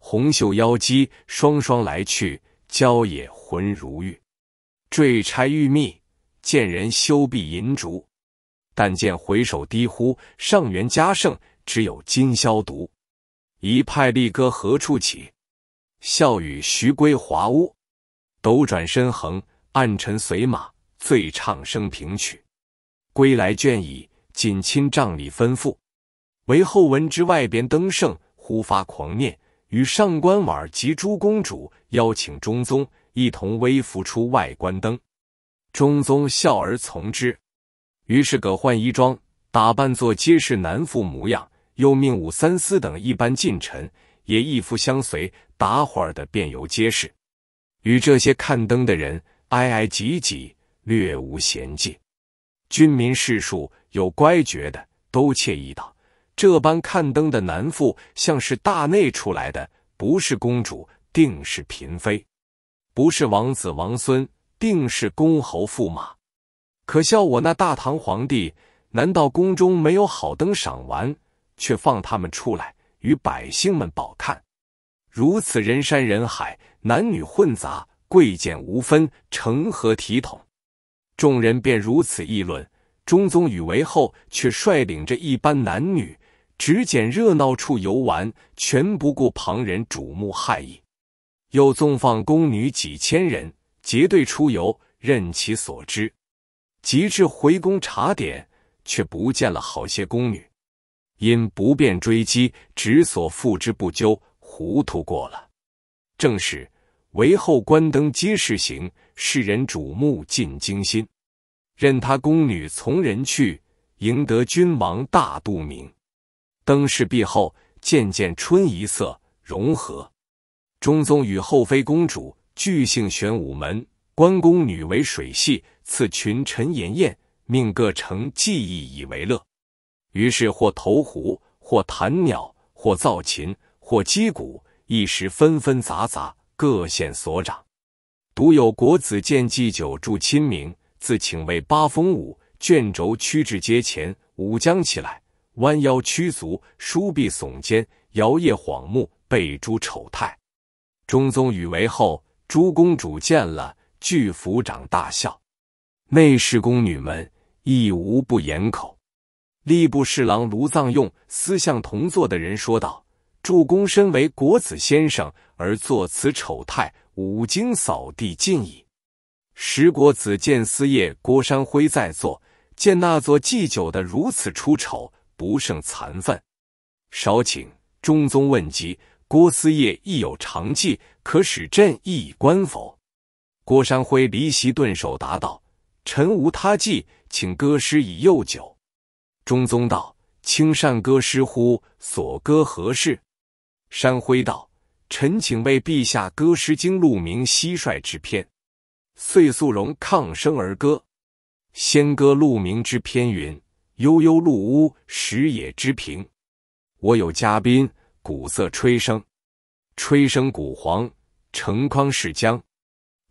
红袖妖姬双双来去，娇野魂如玉；坠钗玉密，见人修避银烛。但见回首低呼，上元佳胜，只有今宵独。一派骊歌何处起？笑语徐归华屋。斗转身横，暗尘随马；醉唱升平曲，归来倦倚锦亲帐里吩咐。唯后闻之外边登盛，忽发狂念。与上官婉及诸公主邀请中宗一同微服出外观灯，中宗笑而从之。于是葛换衣装，打扮作街市男妇模样，又命武三思等一般近臣也一服相随，打伙儿的便游街市，与这些看灯的人挨挨挤挤，略无闲隙。军民士庶有乖觉的，都惬意道。这般看灯的男妇，像是大内出来的，不是公主，定是嫔妃；不是王子王孙，定是公侯驸马。可笑我那大唐皇帝，难道宫中没有好灯赏玩，却放他们出来与百姓们饱看？如此人山人海，男女混杂，贵贱无分，成何体统？众人便如此议论。中宗与韦后，却率领着一班男女。只拣热闹处游玩，全不顾旁人瞩目害意。又纵放宫女几千人结队出游，任其所知。及至回宫查点，却不见了好些宫女，因不便追击，只所付之不究，糊涂过了。正是：为后关灯皆是行，世人瞩目尽惊心。任他宫女从人去，赢得君王大度明。登仕壁后，渐渐春一色，融合。中宗与后妃公主俱姓玄武门，关公女为水系，赐群臣筵宴，命各城技艺以为乐。于是或投壶，或弹鸟，或造琴，或击鼓，一时纷纷杂杂，各显所长。独有国子监祭酒祝亲明，自请为八风舞，卷轴屈至阶前，舞将起来。弯腰屈足，舒臂耸肩，摇曳晃目，备诸丑态。中宗与为后，诸公主见了，俱抚掌大笑。内侍宫女们亦无不掩口。吏部侍郎卢藏用私向同坐的人说道：“主公身为国子先生，而作此丑态，五经扫地尽矣。”石国子见司业郭山辉在座，见那座祭酒的如此出丑。不胜残愤。少顷，中宗问及郭思业亦有长计，可使朕一观否？郭山辉离席顿首答道：“臣无他计，请歌诗以右酒。”中宗道：“清善歌诗乎？所歌何事？”山辉道：“臣请为陛下歌诗经《鹿鸣》蟋蟀之篇。”遂素容抗声而歌。先歌《鹿鸣》之篇云。悠悠鹿屋，食野之苹。我有嘉宾，鼓瑟吹笙。吹笙鼓簧，承筐是将。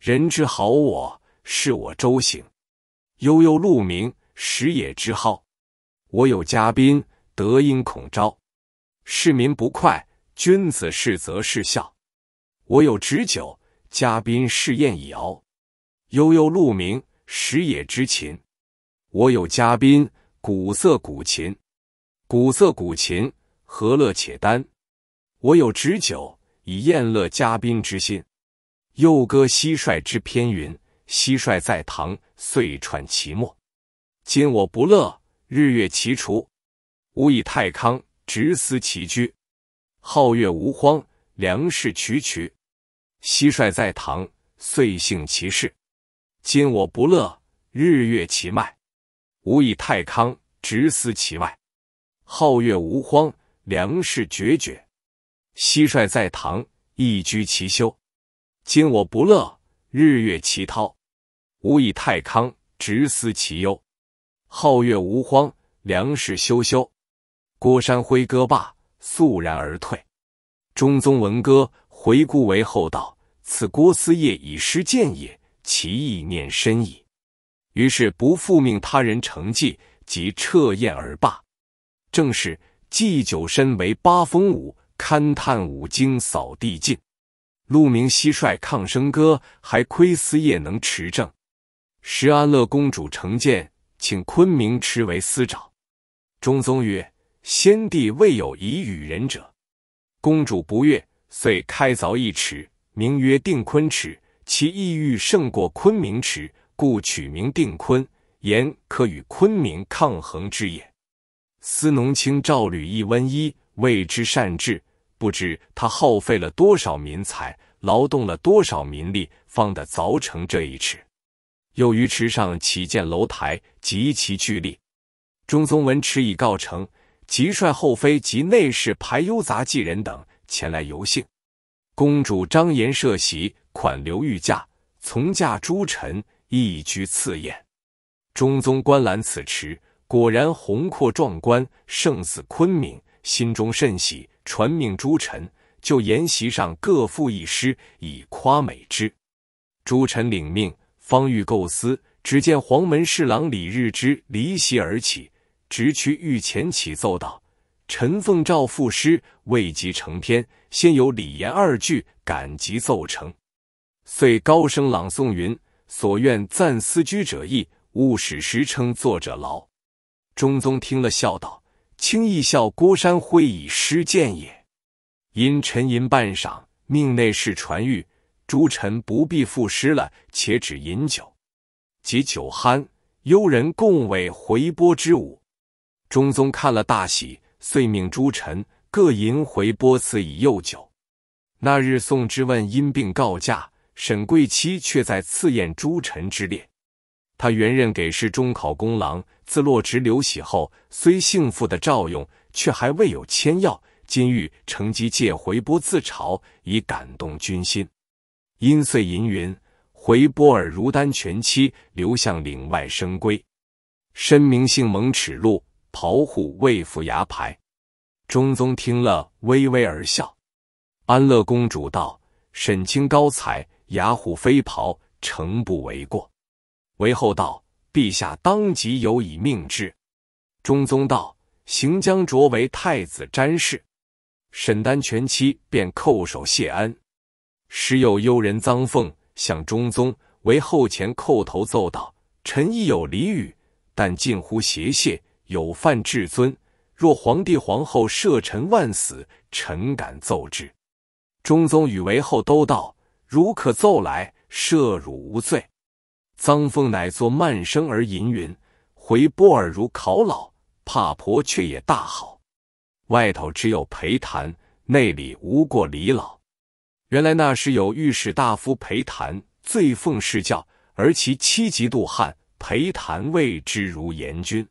人之好我，示我周行。悠悠鹿鸣，食野之蒿。我有嘉宾，德音孔昭。市民不快，君子是则是效。我有旨酒，嘉宾式宴以敖。悠悠鹿鸣，食野之芩。我有嘉宾。古瑟古琴，古瑟古琴，何乐且丹？我有旨酒，以宴乐嘉宾之心。又歌蟋蟀之篇云：蟋蟀在堂，岁传其末。今我不乐，日月齐除。吾以太康，直思其居。皓月无荒，粮食渠渠。蟋蟀在堂，岁兴其事。今我不乐，日月齐迈。无以太康，直思其外；皓月无荒，粮食决绝。蟋蟀在堂，一居其修。今我不乐，日月其涛。无以太康，直思其忧；皓月无荒，粮食修修。郭山辉歌罢，肃然而退。中宗闻歌，回顾为后道：“此郭思业以诗见也，其意念深矣。”于是不复命他人成祭，即彻宴而罢。正是祭酒身为八风舞，勘探五经扫地尽。陆明蟋蟀抗生歌，还亏司业能持正。石安乐公主成见，请昆明池为司长。中宗曰：“先帝未有以与人者。”公主不悦，遂开凿一池，名曰定昆池，其意欲胜过昆明池。故取名定坤，言可与昆明抗衡之也。司农卿赵履一温一谓之善治，不知他耗费了多少民财，劳动了多少民力，方得凿成这一池。又于池上起建楼台，极其巨力。中宗闻池已告成，即率后妃及内侍、排忧杂技人等前来游幸。公主张延设席款留御驾，从驾诸臣。一居刺宴，中宗观览此池，果然宏阔壮观，胜似昆明，心中甚喜，传命诸臣就筵席上各赋一诗，以夸美之。诸臣领命，方欲构思，只见黄门侍郎李日之离席而起，直趋御前启奏道：“臣奉诏赋诗，未及成篇，先有李言二句，赶集奏成。”遂高声朗诵云。所愿暂思居者意，勿使时称作者劳。中宗听了，笑道：“轻易笑郭山辉以失见也。”因沉吟半晌，命内侍传谕诸臣不必赋诗了，且止饮酒。及酒酣，幽人共为回波之舞。中宗看了大喜，遂命诸臣各吟回波词以诱酒。那日，宋之问因病告假。沈贵妻却在赐宴诸臣之列，他原任给事中考功郎，自落职留喜后，虽幸福的照用，却还未有迁要。今欲乘机借回波自嘲，以感动军心。因遂吟云：“回波尔如丹全妻，流向岭外生归。身名姓蒙齿禄，袍笏未负牙牌。”中宗听了，微微而笑。安乐公主道：“沈清高才。”雅虎飞跑，诚不为过。韦后道：“陛下当即有以命之。”中宗道：“行将擢为太子詹事。”沈丹全妻便叩首谢恩。时有幽人臧凤向中宗、韦后前叩头奏道：“臣亦有礼语，但近乎邪亵，有犯至尊。若皇帝、皇后赦臣万死，臣敢奏之。”中宗与韦后都道。如可奏来，赦汝无罪。臧凤乃作慢声而吟云：“回波尔如考老，怕婆却也大好。外头只有裴谈，内里无过李老。原来那时有御史大夫裴谈，最奉世教，而其妻即杜汉。裴谈畏之如严君。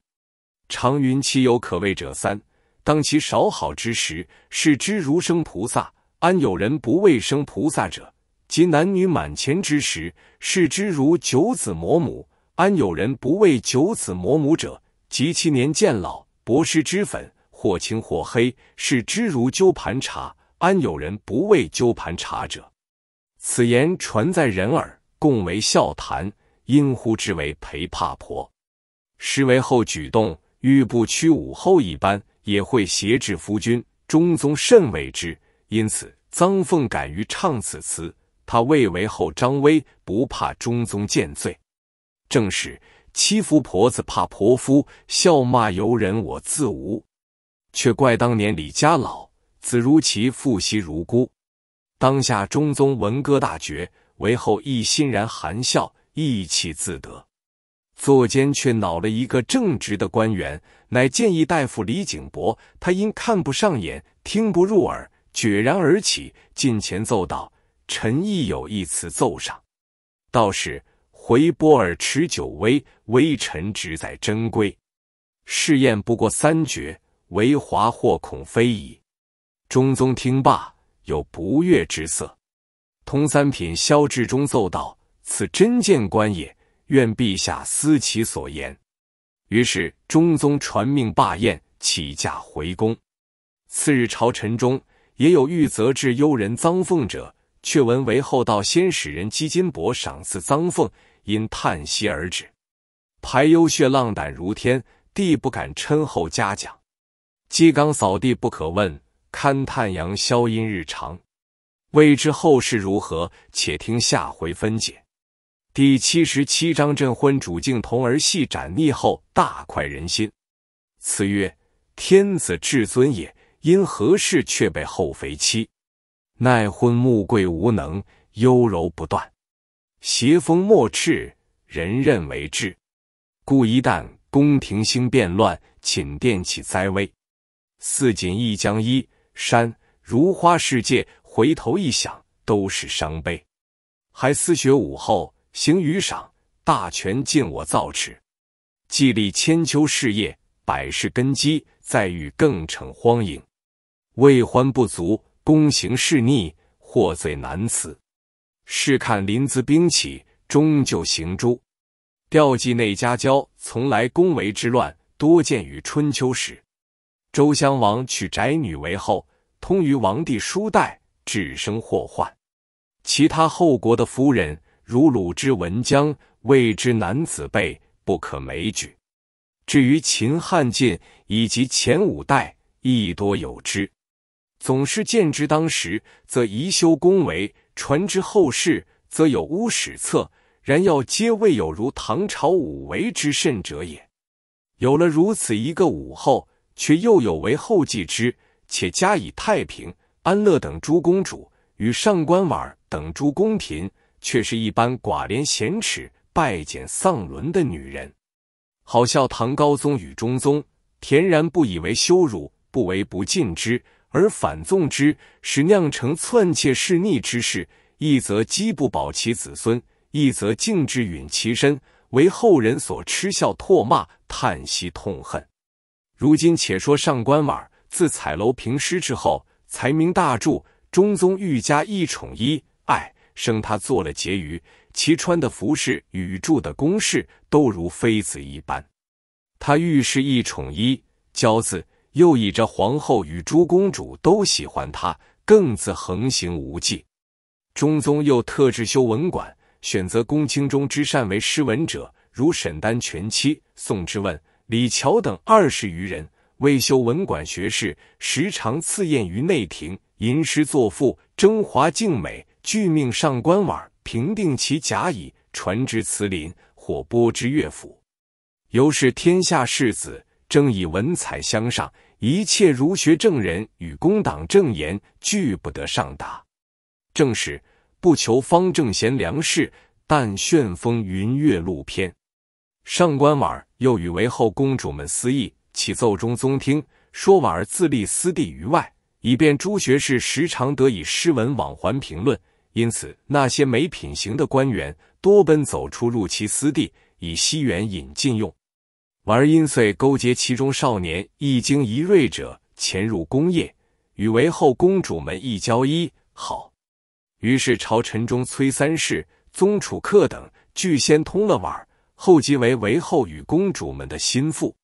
常云：其有可畏者三。当其少好之时，视之如生菩萨。安有人不畏生菩萨者？”及男女满前之时，视之如九子磨母，安有人不畏九子磨母者？及其年渐老，薄施脂粉，或青或黑，视之如揪盘茶，安有人不畏揪盘茶者？此言传在人耳，共为笑谈，应呼之为陪帕婆。时为后举动，欲不屈武后一般，也会挟制夫君。中宗甚畏之，因此臧凤敢于唱此词。他为为后张威，不怕中宗见罪。正是欺负婆子怕婆夫，笑骂由人我自无。却怪当年李家老子如其父兮如孤。当下中宗文歌大绝，为后亦欣然含笑，意气自得。坐监却恼了一个正直的官员，乃谏议大夫李景博，他因看不上眼，听不入耳，决然而起，近前奏道。臣亦有一词奏上，道是回波尔持久威，微臣只在贞归。试验不过三绝，为华或恐非矣。中宗听罢，有不悦之色。通三品萧志忠奏道：“此真谏官也，愿陛下思其所言。”于是中宗传命罢宴，起驾回宫。次日朝臣中也有欲责治幽人赃凤者。却闻为后道先使人姬金伯赏赐臧凤，因叹息而止。排忧血浪胆如天，地不敢称后嘉奖。鸡缸扫地不可问，堪叹阳消阴日长。未知后事如何，且听下回分解。第七十七章镇魂主镜童儿戏斩逆后大快人心。此曰天子至尊也，因何事却被后妃欺？奈昏木贵无能，忧柔不断，邪风莫斥，人任为治。故一旦宫廷兴变乱，寝殿起灾危。似锦一江一山，如花世界，回头一想都是伤悲。还思学武后，行于赏，大权尽我造持，既立千秋事业，百世根基。再遇更成荒淫，未欢不足。躬行事逆，获罪难辞。试看临淄兵起，终究行诛。吊祭内家交，从来恭维之乱多见于春秋时。周襄王娶宅女为后，通于王帝叔代，只生祸患。其他后国的夫人，如鲁之文姜，卫之男子辈，不可枚举。至于秦汉晋以及前五代，亦多有之。总是见之当时，则宜修恭维；传之后世，则有污史册。然要皆未有如唐朝武为之甚者也。有了如此一个武后，却又有为后继之，且加以太平、安乐等诸公主与上官婉等诸宫廷，却是一般寡廉鲜耻、败俭丧伦的女人。好笑唐高宗与中宗恬然不以为羞辱，不为不敬之。而反纵之，使酿成篡窃弑逆之事；一则饥不保其子孙，一则敬之允其身，为后人所嗤笑、唾骂、叹息、痛恨。如今且说上官婉，自彩楼评诗之后，才名大著，中宗愈加一宠一爱，生他做了婕妤。其穿的服饰、与著的宫室都如妃子一般。他御是一宠一娇字。又以这皇后与诸公主都喜欢他，更自横行无忌。中宗又特制修文馆，选择公卿中之善为诗文者，如沈丹、全妻、宋之问、李峤等二十余人为修文馆学士，时常赐宴于内廷，吟诗作赋，征华竞美。俱命上官婉平定其甲乙，传之辞林，或播之乐府。由是天下士子争以文采相上，一切儒学正人与公党正言俱不得上达，正是不求方正贤良士，但旋风云月露篇。上官婉儿又与韦后公主们私议，起奏中宗听说婉儿自立私地于外，以便朱学士时常得以诗文往还评论，因此那些没品行的官员多奔走出入其私地，以西园引进用。玩儿阴祟勾结其中少年一精一锐者，潜入宫夜，与韦后公主们一交一好。于是朝臣中崔三世、宗楚客等俱先通了玩儿，后即为韦后与公主们的心腹。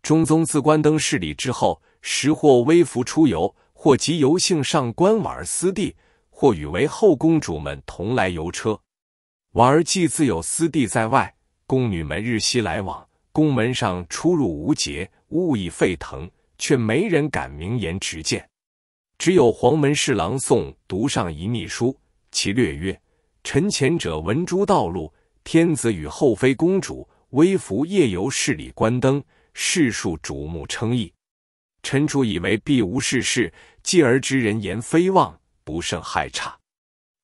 中宗自关登侍礼之后，时或微服出游，或即游幸上官玩儿私地，或与韦后公主们同来游车。玩儿既自有私地在外，宫女们日夕来往。宫门上出入无节，物议沸腾，却没人敢明言直谏。只有黄门侍郎宋读上一密书，其略曰：“臣前者闻诸道路，天子与后妃公主微服夜游市里观灯，市数瞩目称异。臣主以为必无事事，继而知人言非妄，不甚害差。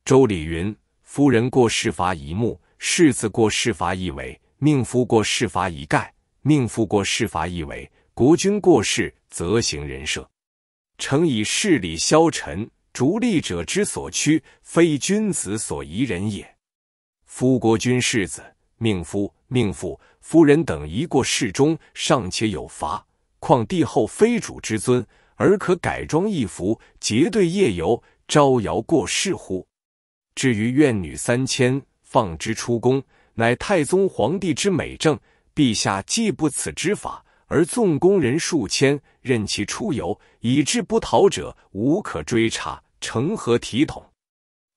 周礼云：‘夫人过世伐一目，世子过世伐一尾。”命夫过事罚一盖，命夫过事罚一为。国君过世，则行人设，诚以势礼消沉，逐利者之所趋，非君子所宜人也。夫国君世子，命夫命妇夫人等一过世中尚且有罚，况帝后非主之尊，而可改装一服，结对夜游，招摇过市乎？至于怨女三千，放之出宫。乃太宗皇帝之美政，陛下既不此之法，而纵宫人数千，任其出游，以致不逃者无可追查，成何体统？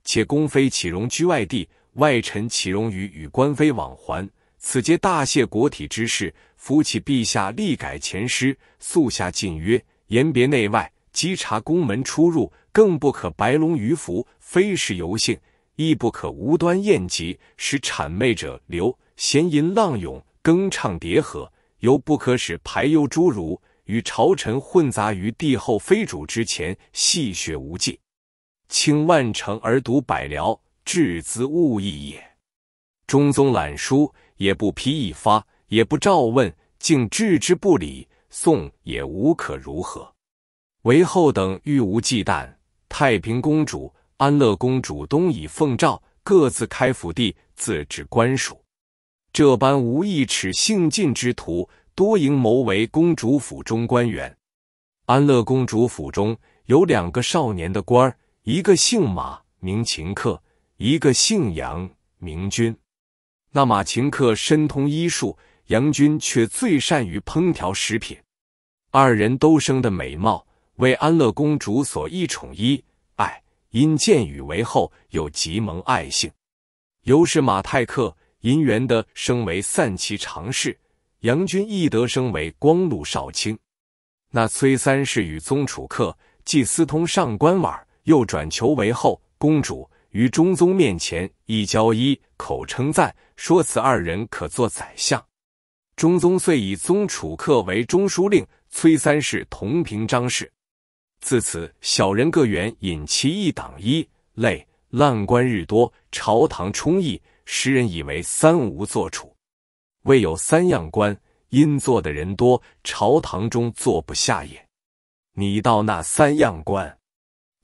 且宫妃岂容居外地，外臣岂容于与官妃往还？此皆大谢国体之事。扶起陛下力改前师，速下禁约，严别内外，稽查宫门出入，更不可白龙鱼服，非是游幸。亦不可无端宴集，使谄媚者流闲吟浪涌，更唱叠和；犹不可使排忧诸儒与朝臣混杂于帝后妃主之前，戏谑无忌，清万乘而独百僚，至兹勿矣也。中宗览书，也不批一发，也不召问，竟置之不理。宋也无可如何。韦后等欲无忌惮，太平公主。安乐公主东以奉诏，各自开府地，自治官署。这般无一尺性尽之徒，多营谋为公主府中官员。安乐公主府中有两个少年的官儿，一个姓马名秦客，一个姓杨名君。那马秦客身通医术，杨君却最善于烹调食品。二人都生的美貌，为安乐公主所一宠一爱。因见宇为后，又极蒙爱幸，尤是马泰克、银元的升为散骑常侍，杨军义德升为光禄少卿。那崔三世与宗楚客既私通上官婉，又转求为后公主于中宗面前一交一，口称赞说此二人可做宰相。中宗遂以宗楚客为中书令，崔三世同平章事。自此，小人各员引其一党一类，滥官日多，朝堂充溢。时人以为三无作处，未有三样官，因坐的人多，朝堂中坐不下也。你到那三样官，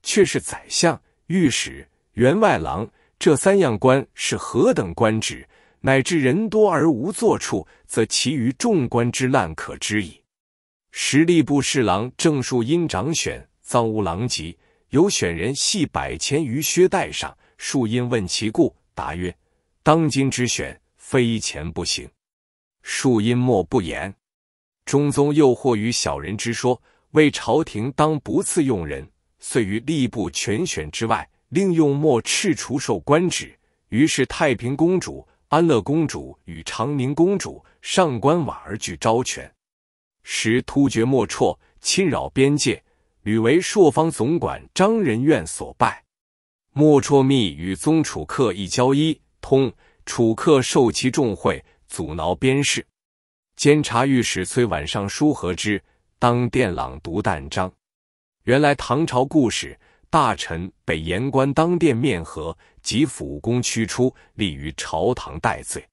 却是宰相、御史、员外郎。这三样官是何等官职，乃至人多而无坐处，则其余众官之滥可知矣。时吏部侍郎郑树因长选。赃污狼藉，有选人系百钱于靴带上。树因问其故，答曰：“当今之选，非钱不行。”树因莫不言。中宗又惑于小人之说，谓朝廷当不赐用人，遂于吏部全选之外，另用墨赤除授官职。于是太平公主、安乐公主与长宁公主、上官婉儿俱招权。时突厥莫啜侵扰边界。吕为朔方总管张仁愿所败，莫绰密与宗楚客一交一通，楚客受其重贿，阻挠边事。监察御史崔婉上书和之，当殿朗读旦章。原来唐朝故事，大臣被言官当殿面和，及辅公驱出，立于朝堂待罪。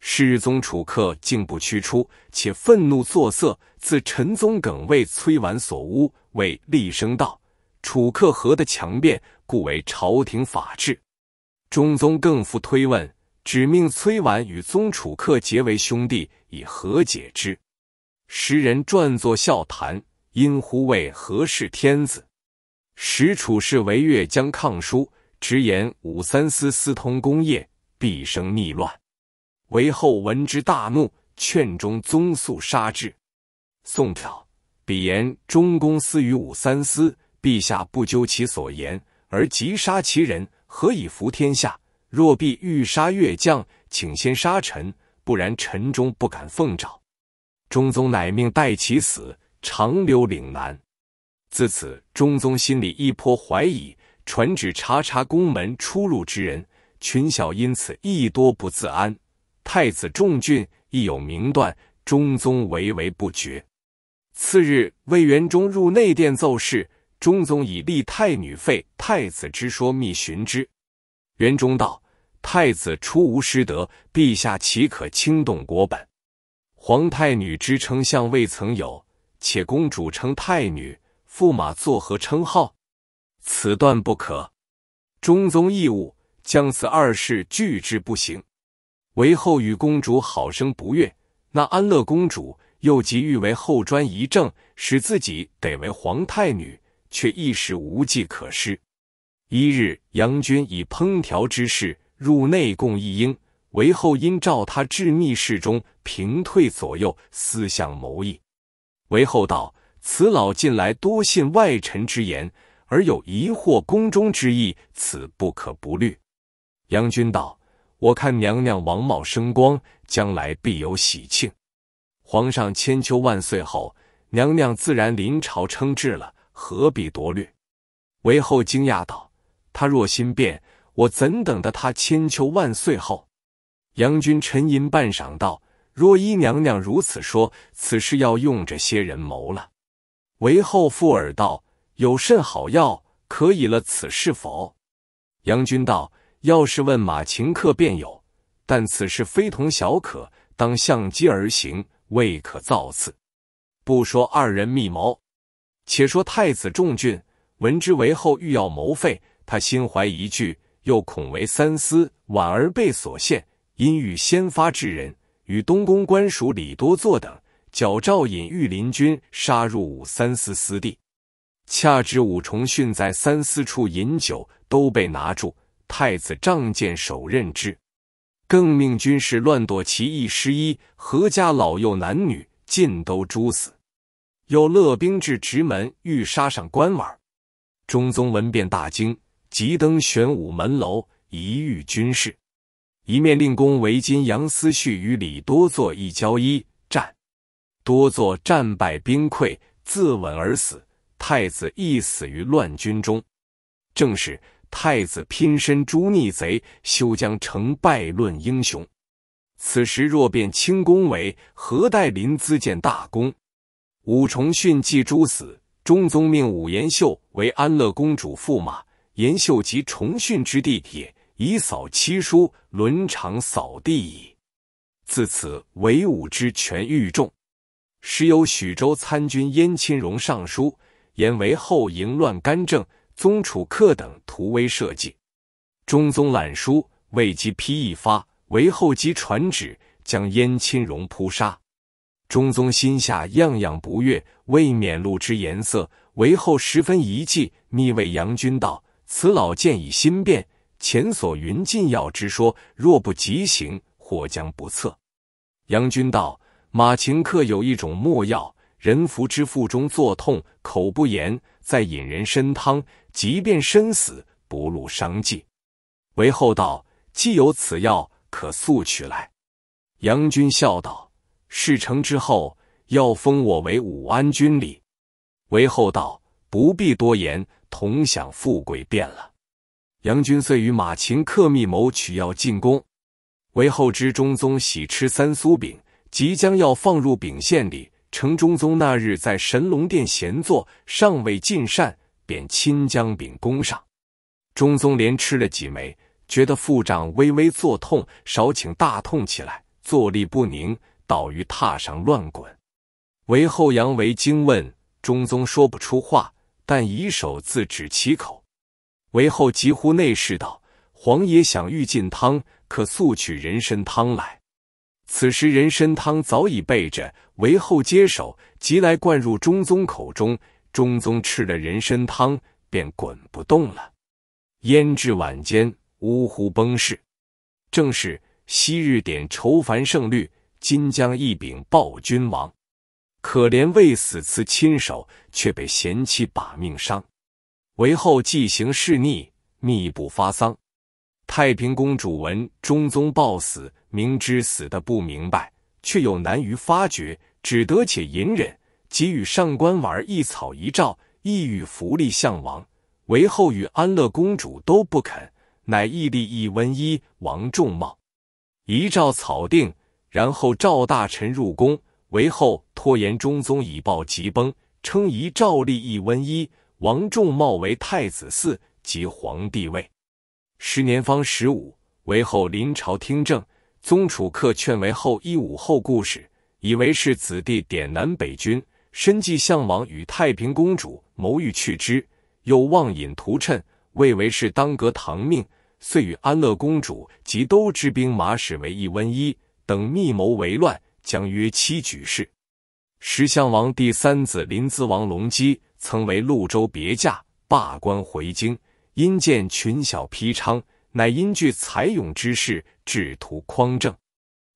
世宗楚客竟不驱出，且愤怒作色，自陈宗耿为崔婉所污。为厉声道：“楚克何的强辩，故为朝廷法制。”中宗更复推问，指命崔婉与宗楚客结为兄弟，以和解之。时人撰作笑谈，因呼为何氏天子。时楚氏为越将抗书，直言武三思私通功业，必生逆乱。韦后闻之大怒，劝中宗速杀之。宋朝。彼言中公思于武三思，陛下不究其所言而急杀其人，何以服天下？若必欲杀越将，请先杀臣，不然臣终不敢奉诏。中宗乃命待其死，长留岭南。自此，中宗心里一颇怀疑，传旨查查宫门出入之人，群小因此亦多不自安。太子重俊亦有名断，中宗唯为不决。次日，魏元忠入内殿奏事，中宗以立太女废太子之说密寻之。元忠道：“太子初无失德，陛下岂可轻动国本？皇太女之称相未曾有，且公主称太女，驸马作何称号？此断不可。”中宗义务将此二事拒之不行。韦后与公主好生不悦，那安乐公主。又急欲为后专一政，使自己得为皇太女，却一时无计可施。一日，杨军以烹调之事入内供一应，韦后因召他至密室中，平退左右，思想谋议。韦后道：“此老近来多信外臣之言，而有疑惑宫中之意，此不可不虑。”杨军道：“我看娘娘王貌生光，将来必有喜庆。”皇上千秋万岁后，娘娘自然临朝称制了，何必多虑？韦后惊讶道：“他若心变，我怎等得他千秋万岁后？”杨君沉吟半晌道：“若依娘娘如此说，此事要用这些人谋了。”韦后附耳道：“有甚好药，可以了此事否？”杨君道：“要是问马秦客，便有，但此事非同小可，当相机而行。”未可造次。不说二人密谋，且说太子重俊闻之为后欲要谋废，他心怀疑惧，又恐为三司婉儿被所陷，因欲先发制人，与东宫官署李多作等矫诏引御林军杀入武三思私地。恰知武重训在三思处饮酒，都被拿住，太子仗剑手刃之。更命军士乱夺其一失一，何家老幼男女尽都诛死。又勒兵至直门，欲杀上官婉。中宗闻变大惊，急登玄武门楼，一遇军士，一面令公为金杨思绪与李多作一交一战，多作战败兵溃，自刎而死。太子亦死于乱军中。正是。太子拼身诛逆贼，休将成败论英雄。此时若变清宫为，何待临淄建大功？武重训既诛死，中宗命武延秀为安乐公主驸马。延秀即重训之弟也，以扫七叔，伦常扫地矣。自此，韦武之权愈重。时有许州参军燕钦荣上书，言为后淫乱干政。宗楚客等图威社稷，中宗览书，未及批一发，为后即传旨将燕钦荣扑杀。中宗心下样样不悦，未免露之颜色。为后十分疑忌，密谓杨君道：“此老见以心变，前所云禁药之说，若不急行，或将不测。”杨君道：“马秦客有一种墨药，人服之腹中作痛，口不言，再饮人参汤。”即便身死，不露伤迹。韦后道：“既有此药，可速取来。”杨军笑道：“事成之后，要封我为武安军礼。”韦后道：“不必多言，同享富贵便了。”杨军遂与马秦客密谋取药进宫。韦后知中宗喜吃三酥饼，即将药放入饼馅里。程中宗那日在神龙殿闲坐，尚未进膳。便亲将饼供上，中宗连吃了几枚，觉得腹胀微微作痛，少顷大痛起来，坐立不宁，倒于榻上乱滚。韦后扬为惊问中宗说不出话，但以手自指其口。韦后急呼内侍道：“皇爷想御进汤，可速取人参汤来。”此时人参汤早已备着，韦后接手即来灌入中宗口中。中宗吃了人参汤，便滚不动了，焉至晚间，呜呼崩逝。正是昔日点愁烦胜律，今将一柄报君王。可怜未死辞亲手，却被贤妻把命伤。为后既行事逆，密不发丧。太平公主闻中宗暴死，明知死的不明白，却又难于发觉，只得且隐忍。即与上官婉儿一草一诏，意欲扶立项王，韦后与安乐公主都不肯，乃意立一温一王仲茂。一诏草定，然后赵大臣入宫，韦后拖延中宗以报疾崩，称一赵立一温一王仲茂为太子嗣及皇帝位，时年方十五，韦后临朝听政，宗楚客劝韦后一武后故事，以为是子弟点南北军。身寄项王与太平公主谋欲去之，又妄引屠趁，未为是当革唐命，遂与安乐公主及都知兵马使为一温一等密谋为乱，将约七举事。石项王第三子临淄王隆基曾为潞州别驾，罢官回京，因见群小披娼，乃因具才勇之士，制图匡正。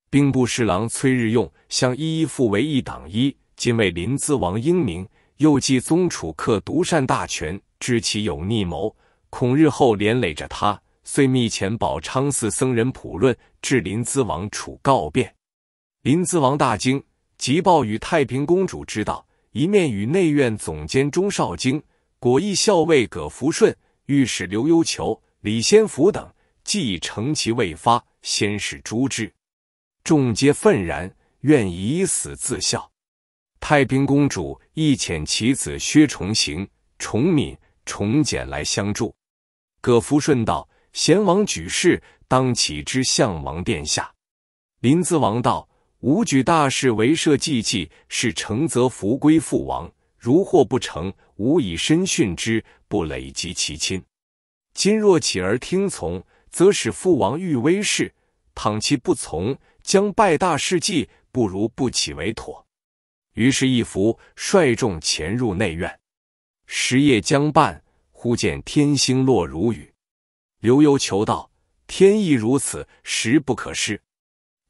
兵部侍郎崔日用相一一复为一党一。今为临淄王英明，又忌宗楚客独擅大权，知其有逆谋，恐日后连累着他，遂密遣宝昌寺僧人普论至临淄王楚告变。临淄王大惊，急报与太平公主知道，一面与内院总监钟绍京、果毅校尉葛福顺、御史刘幽求、李仙福等，既已成其未发，先使诛之。众皆愤然，愿以死自效。太平公主亦遣其子薛崇行、崇敏、崇简来相助。葛福顺道：“贤王举事，当启之相王殿下。”临淄王道：“吾举大事，为社稷计，是成则福归父王，如祸不成，吾以身殉之，不累及其亲。今若起而听从，则使父王欲威势；倘其不从，将败大事计，不如不起为妥。”于是，一扶率众潜入内院。时夜将半，忽见天星落如雨。刘幽求道：“天意如此，实不可失。”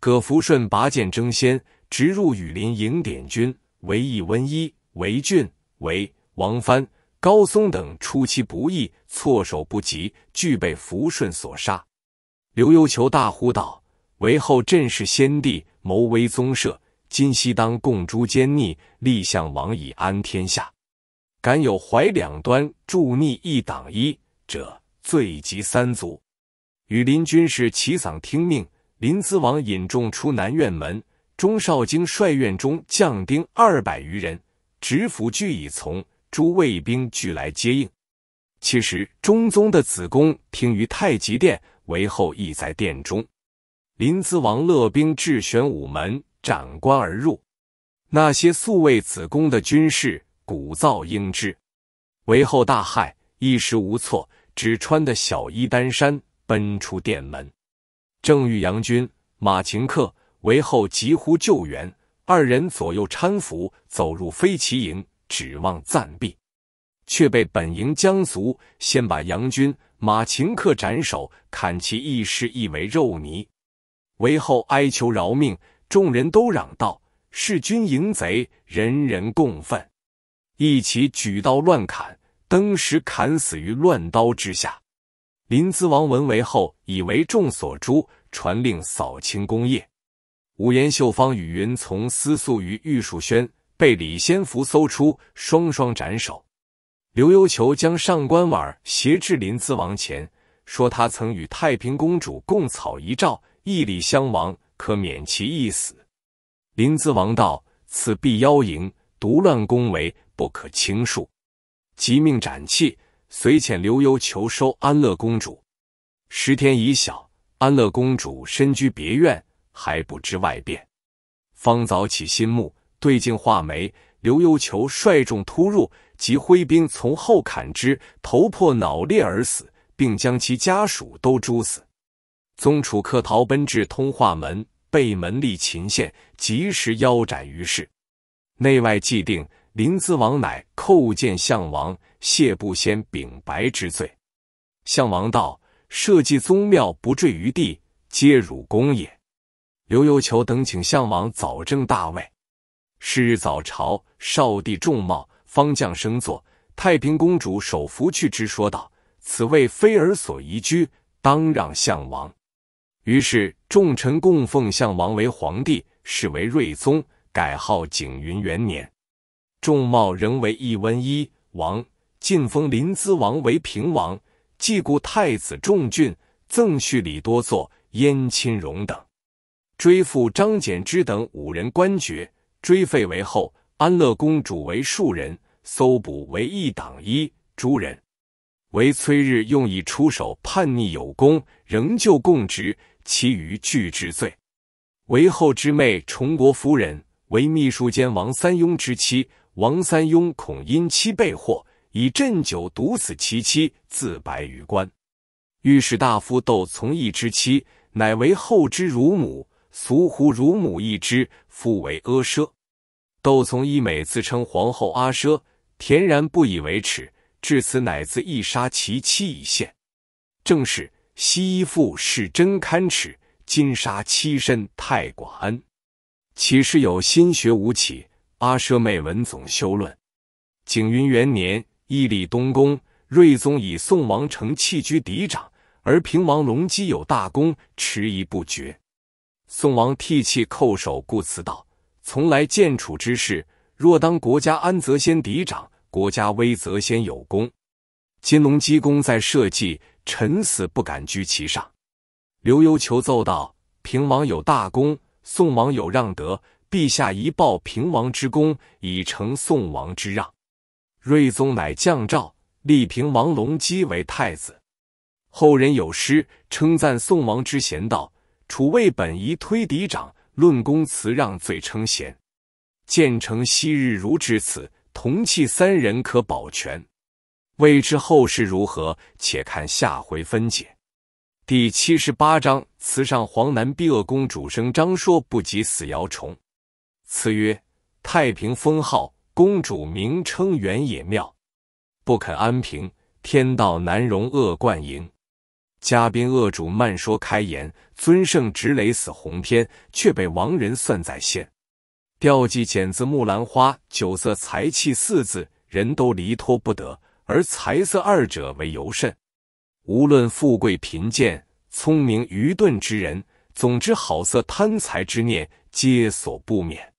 葛福顺拔剑争先，直入雨林迎点军。韦义、温一、韦俊、韦王帆、高松等出其不意，措手不及，俱被福顺所杀。刘幽求大呼道：“韦后正是先帝谋威宗社。”今夕当共诛奸逆，立相王以安天下。敢有怀两端，助逆一党一者，罪及三族。羽林军士齐嗓听命。临淄王引众出南院门，钟少京率院中将丁二百余人，执府具以从。诸卫兵俱来接应。其实，中宗的子宫听于太极殿，为后亦在殿中。临淄王勒兵至玄武门。斩关而入，那些素未子宫的军士鼓噪应之，韦后大骇，一时无措，只穿的小衣单衫奔出殿门，正遇杨军马勤客，韦后急呼救援，二人左右搀扶，走入飞骑营，指望暂避，却被本营将卒先把杨军马勤客斩首，砍其一尸一为肉泥，韦后哀求饶命。众人都嚷道：“弑君淫贼！”人人共愤，一起举刀乱砍，登时砍死于乱刀之下。临淄王闻为后，以为众所诛，传令扫清功业。武延秀方与云从私宿于玉树轩，被李先福搜出，双双斩首。刘幽求将上官婉儿挟至临淄王前，说他曾与太平公主共草遗诏，义礼襄王。可免其一死。临淄王道：“此必妖营，独乱宫闱，不可轻恕。”即命斩气，遂遣刘幽求收安乐公主。十天已晓，安乐公主身居别院，还不知外变。方早起，心目对镜画眉。刘幽求率众突入，即挥兵从后砍之，头破脑裂而死，并将其家属都诛死。宗楚客逃奔至通化门，被门吏擒献，及时腰斩于市。内外既定，临淄王乃叩见相王，谢不先禀白之罪。相王道：“社稷宗庙不坠于地，皆汝功也。”刘幽求等请相王早正大位。是日早朝，少帝重茂方降升座。太平公主手扶去之，说道：“此位非尔所宜居，当让项王。”于是，众臣供奉相王为皇帝，是为睿宗，改号景云元年。仲茂仍为义温一王，晋封临淄王为平王，继故太子仲俊，赠婿李多作、燕亲荣等，追父张柬之等五人官爵，追废为后，安乐公主为庶人，搜捕为一党一诸人，为崔日用以出手叛逆有功，仍旧供职。其余俱之罪，为后之妹崇国夫人，为秘书监王三雍之妻。王三雍恐因妻被祸，以鸩酒毒死其妻，自白于官。御史大夫窦从义之妻，乃为后之乳母，俗呼乳母一之，复为阿奢。窦从义美自称皇后阿奢，恬然不以为耻。至此，乃自一杀其妻一县，正是。昔衣父是真堪耻，今杀妻身太寡恩。岂是有心学无起？阿舍妹文总修论。景云元年，义立东宫。睿宗以宋王成弃居嫡长，而平王隆基有大功，迟疑不决。宋王涕泣叩首，故辞道：“从来建储之事，若当国家安，则先嫡长；国家危，则先有功。金隆基功在社稷。”臣死不敢居其上。刘攸求奏道：“平王有大功，宋王有让德。陛下一报平王之功，以成宋王之让。”睿宗乃降诏，立平王隆基为太子。后人有诗称赞宋王之贤道：“楚魏本宜推嫡长，论功辞让最称贤。建成昔日如至此，同气三人可保全。”未知后事如何，且看下回分解。第七十八章：慈上皇南毕恶公主生。张说不及死，姚崇。词曰：太平封号，公主名称原野庙，不肯安平，天道难容恶贯盈。嘉宾恶主慢说开言，尊圣直雷死鸿天，却被亡人算在先。吊祭剪子木兰花，酒色财气四字，人都离脱不得。而财色二者为尤甚，无论富贵贫贱、聪明愚钝之人，总之好色贪财之念皆所不免。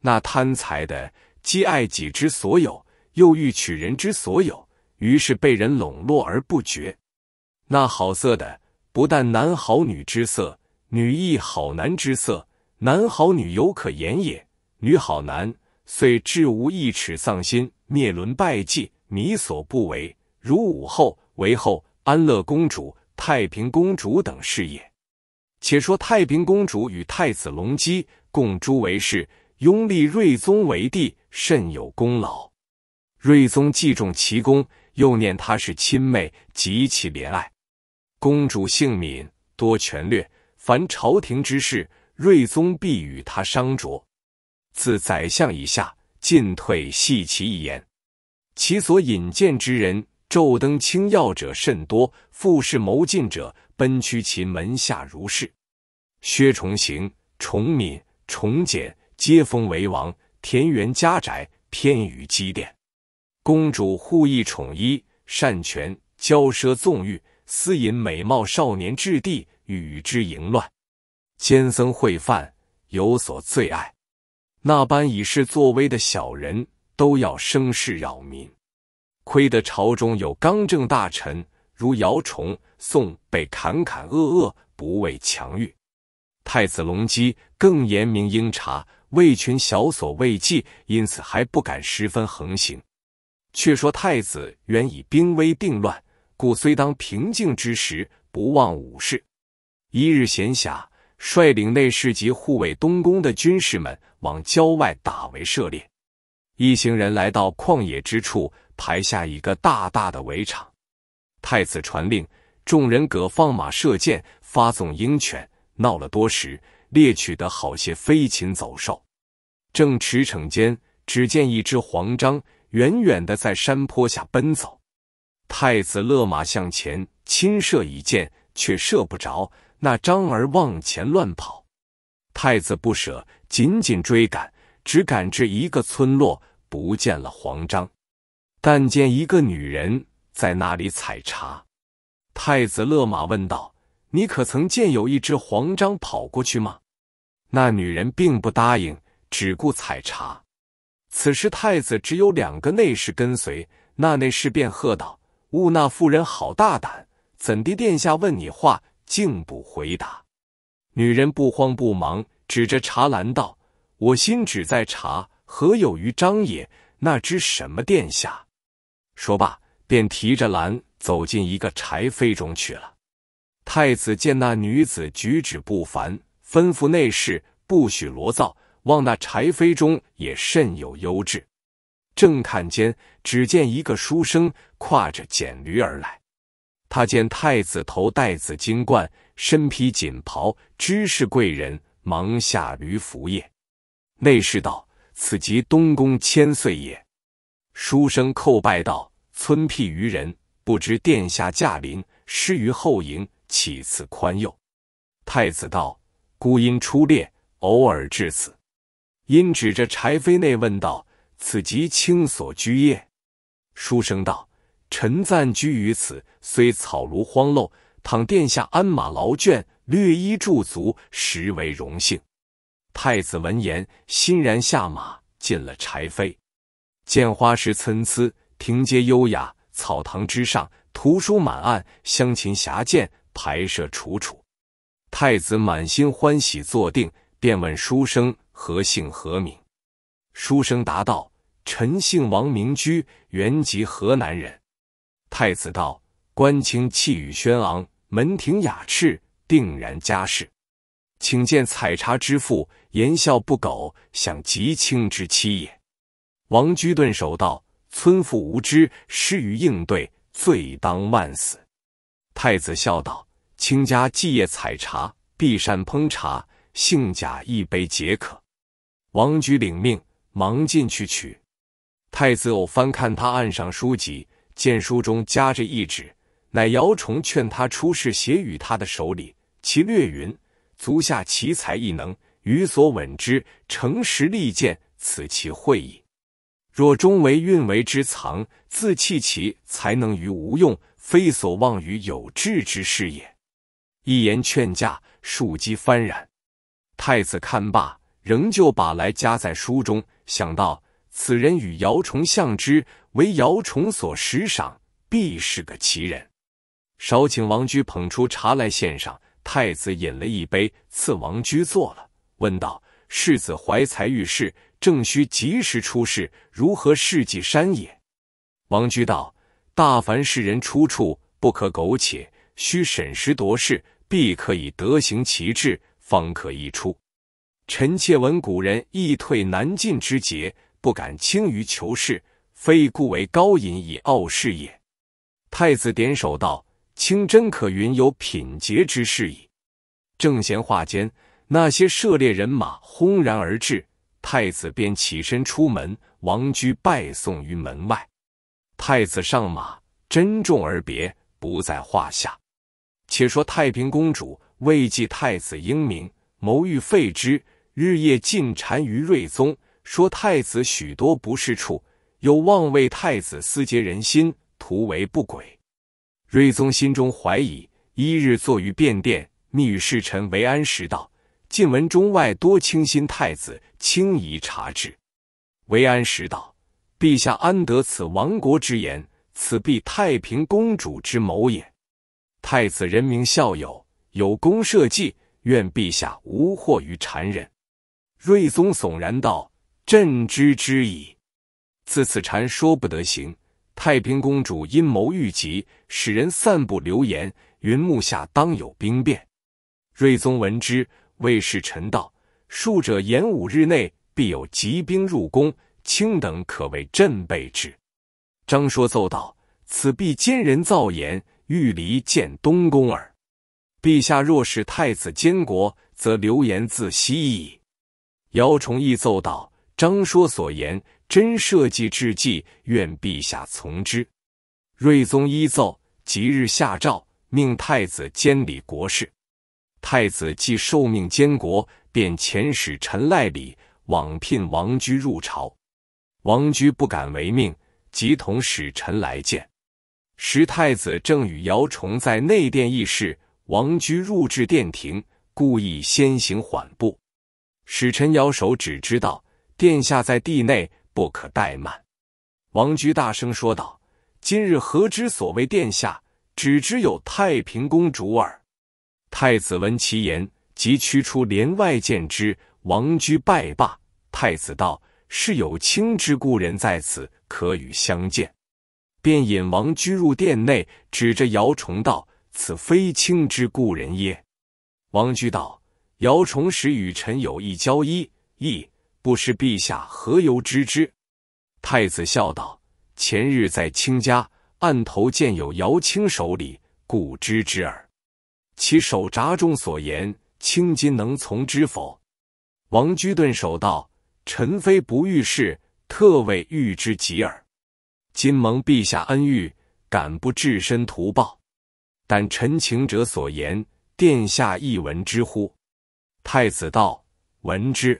那贪财的，既爱己之所有，又欲取人之所有，于是被人笼络而不绝。那好色的，不但男好女之色，女亦好男之色，男好女犹可言也，女好男遂至无一尺丧心灭伦败绩。你所不为，如武后为后、安乐公主、太平公主等事也。且说太平公主与太子隆基共诛为事，拥立睿宗为帝，甚有功劳。睿宗既重其功，又念她是亲妹，极其怜爱。公主性敏，多权略，凡朝廷之事，睿宗必与他商酌。自宰相以下，进退系其一言。其所引荐之人，昼登清要者甚多，复是谋进者奔趋其门下如是。薛崇行、崇敏、崇简，皆封为王。田园家宅偏于积淀。公主护意宠衣，擅权骄奢纵欲，私隐美貌少年质地，与之淫乱。奸僧会犯，有所最爱。那般以势作威的小人。都要生事扰民，亏得朝中有刚正大臣，如姚崇、宋被侃侃谔谔，不畏强欲。太子隆基更严明英察，魏群小所未忌，因此还不敢十分横行。却说太子原以兵危定乱，故虽当平静之时，不忘武事。一日闲暇，率领内侍及护卫东宫的军士们往郊外打围射猎。一行人来到旷野之处，排下一个大大的围场。太子传令，众人各放马射箭，发送鹰犬，闹了多时，猎取的好些飞禽走兽。正驰骋间，只见一只黄獐远远的在山坡下奔走。太子勒马向前，亲射一箭，却射不着。那獐儿往前乱跑，太子不舍，紧紧追赶，只赶至一个村落。不见了黄章，但见一个女人在那里采茶。太子勒马问道：“你可曾见有一只黄章跑过去吗？”那女人并不答应，只顾采茶。此时太子只有两个内侍跟随，那内侍便喝道：“兀那妇人，好大胆！怎的殿下问你话，竟不回答？”女人不慌不忙，指着茶篮道：“我心只在茶。”何有于张也？那知什么殿下？说罢，便提着篮走进一个柴扉中去了。太子见那女子举止不凡，吩咐内侍不许罗造，望那柴扉中也甚有幽质。正看间，只见一个书生挎着简驴而来。他见太子头戴紫金冠，身披锦袍，知是贵人，忙下驴伏谒。内侍道。此即东宫千岁也。书生叩拜道：“村僻愚人，不知殿下驾临，失于后迎，岂此宽宥。”太子道：“孤因出猎，偶尔至此，因指着柴扉内问道：‘此即青所居业？”书生道：“臣暂居于此，虽草庐荒陋，倘殿下鞍马劳倦，略衣驻足，实为荣幸。”太子闻言，欣然下马，进了柴扉。见花石参差，亭阶优雅，草堂之上，图书满案，香琴匣剑，排设楚楚。太子满心欢喜，坐定，便问书生何姓何名。书生答道：“臣姓王，名居，原籍河南人。”太子道：“官清气宇轩昂，门庭雅饬，定然家世。”请见采茶之父，言笑不苟，想吉清之妻也。王居顿首道：“村妇无知，失于应对，罪当万死。”太子笑道：“卿家祭夜采茶，必善烹茶，性假一杯解渴。”王居领命，忙进去取。太子偶翻看他案上书籍，见书中夹着一纸，乃姚崇劝他出示写与他的手里，其略云。足下奇才异能，予所稳之，诚实利见，此其会矣。若终为运为之藏，自弃其才能于无用，非所望于有志之士也。一言劝驾，庶几幡然。太子看罢，仍旧把来夹在书中，想到此人与姚崇相知，为姚崇所识赏，必是个奇人。少请王居捧出茶来献上。太子饮了一杯，赐王居坐了，问道：“世子怀才遇事，正需及时出世，如何事迹山也？”王居道：“大凡世人出处，不可苟且，须审时度势，必可以德行其志，方可一出。臣妾闻古人易退难进之节，不敢轻于求事，非故为高隐以傲世也。”太子点首道。清真可云有品节之事矣。正闲话间，那些涉猎人马轰然而至，太子便起身出门，王居拜送于门外。太子上马，珍重而别，不在话下。且说太平公主为忌太子英明，谋欲废之，日夜进谗于睿宗，说太子许多不是处，又妄为太子私结人心，图为不轨。睿宗心中怀疑，一日坐于便殿，密与侍臣韦安石道：“晋文中外多倾心太子，轻疑察之。”韦安石道：“陛下安得此亡国之言？此必太平公主之谋也。太子人名孝友，有功社稷，愿陛下无惑于谗人。”睿宗悚然道：“朕知之矣。自此谗说不得行。”太平公主阴谋遇疾，使人散布流言，云幕下当有兵变。睿宗闻之，谓侍臣道：“数者言五日内必有疾兵入宫，卿等可为朕备之。”张说奏道：“此必奸人造言，欲离见东宫耳。陛下若使太子监国，则流言自息矣。”姚崇义奏道：“张说所言。”真社稷之计，愿陛下从之。睿宗依奏，即日下诏，命太子监理国事。太子既受命监国，便遣使臣赖礼，往聘王居入朝。王居不敢违命，即同使臣来见。时太子正与姚崇在内殿议事，王居入至殿庭，故意先行缓步。使臣摇手指道：“殿下在地内。”不可怠慢，王居大声说道：“今日何知所谓殿下，只知有太平公主耳。”太子闻其言，即驱出帘外见之。王居拜罢，太子道：“是有卿之故人在此，可与相见。”便引王居入殿内，指着姚崇道：“此非卿之故人耶？”王居道：“姚崇时与臣有意交谊。”一不识陛下何由知之？太子笑道：“前日在卿家案头见有姚卿手里，故知之耳。其手札中所言，卿今能从之否？”王居顿首道：“臣非不遇事，特为欲之急耳。今蒙陛下恩遇，敢不置身图报？但陈情者所言，殿下亦闻之乎？”太子道：“闻之。”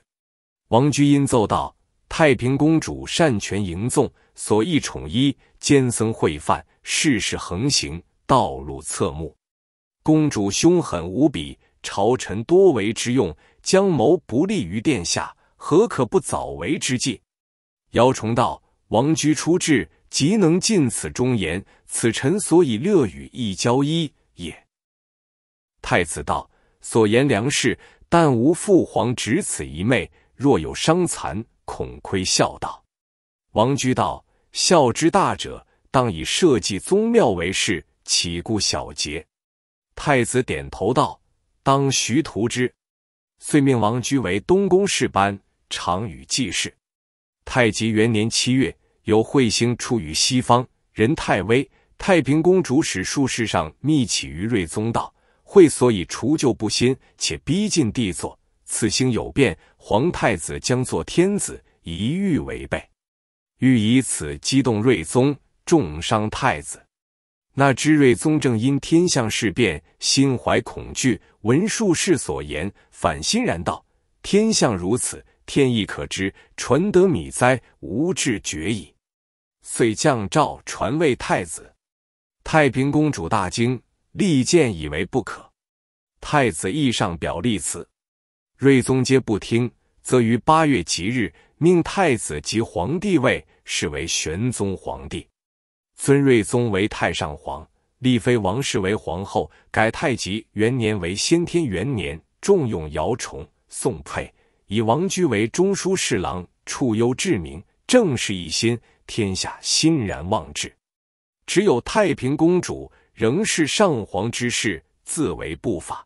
王居因奏道：“太平公主擅权营纵，所意宠依奸僧会犯，事事横行，道路侧目。公主凶狠无比，朝臣多为之用，将谋不利于殿下，何可不早为之计？”姚崇道：“王居初至，即能尽此忠言，此臣所以乐与一交一也。”太子道：“所言良是，但无父皇，只此一昧。”若有伤残，恐亏孝道。王居道：孝之大者，当以社稷宗庙为事，岂顾小节？太子点头道：“当徐图之。”遂命王居为东宫侍班，常与祭事。太极元年七月，有彗星出于西方。人太微太平公主使术士上密启于睿宗道：“彗所以除旧布新，且逼近帝座，此星有变。”皇太子将做天子，一欲违背，欲以此激动睿宗，重伤太子。那知睿宗正因天象事变，心怀恐惧，闻术士所言，反欣然道：“天象如此，天意可知，传得米哉，无志绝矣。”遂降诏传位太子。太平公主大惊，立谏以为不可。太子意上表立辞。睿宗皆不听，则于八月吉日，命太子即皇帝位，是为玄宗皇帝，尊睿宗为太上皇，立妃王氏为皇后，改太极元年为先天元年，重用姚崇、宋沛，以王居为中书侍郎，处优治民，政事一心，天下欣然望之。只有太平公主仍是上皇之事，自为不法。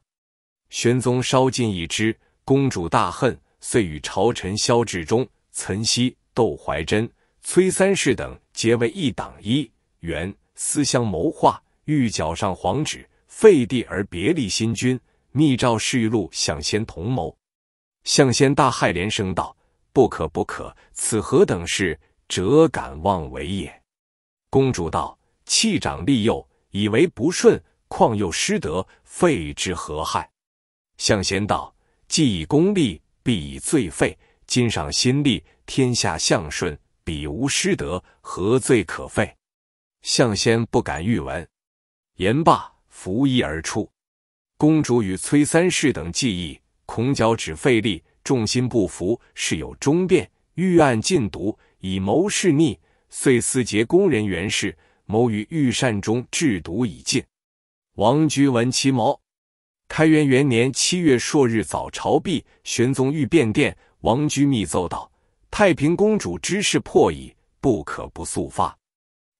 玄宗稍尽一知。公主大恨，遂与朝臣萧志中、岑溪、窦怀真、崔三世等结为一党，一元私相谋划，欲缴上皇旨，废帝而别立新君。密诏侍御录向先同谋，向先大骇，连声道：“不可，不可！此何等事，辄敢妄为也！”公主道：“弃长立幼，以为不顺；况又失德，废之何害？”向先道。既以功利，必以罪废。今上心力，天下向顺，彼无失德，何罪可废？相仙不敢欲闻。言罢，拂衣而出。公主与崔三世等计议，恐脚趾费力，众心不服，事有终变，欲暗禁毒，以谋事逆。遂私结宫人袁氏，谋于御膳中制毒以尽。王居闻其谋。开元元年七月朔日早朝毕，玄宗欲变殿，王居密奏道：“太平公主之事破矣，不可不速发。”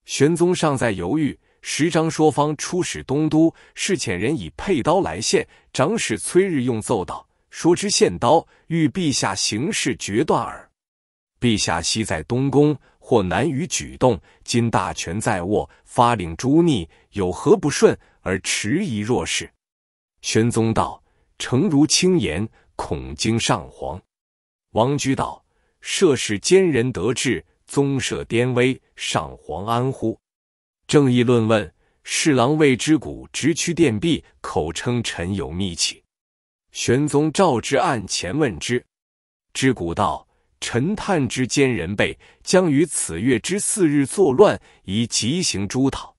玄宗尚在犹豫。十张说方出使东都，侍遣人以佩刀来献。长史崔日用奏道：“说之献刀，欲陛下行事决断耳。陛下昔在东宫，或难于举动，今大权在握，发领诛逆，有何不顺而迟疑若是？”玄宗道：“诚如卿言，恐惊上皇。”王居道：“涉世奸人得志，宗社颠危，上皇安乎？”正义论问侍郎魏之古，直趋殿陛，口称臣有密启。玄宗召之案前问之，之古道：“臣探知奸人辈将于此月之四日作乱，宜急行诛讨。”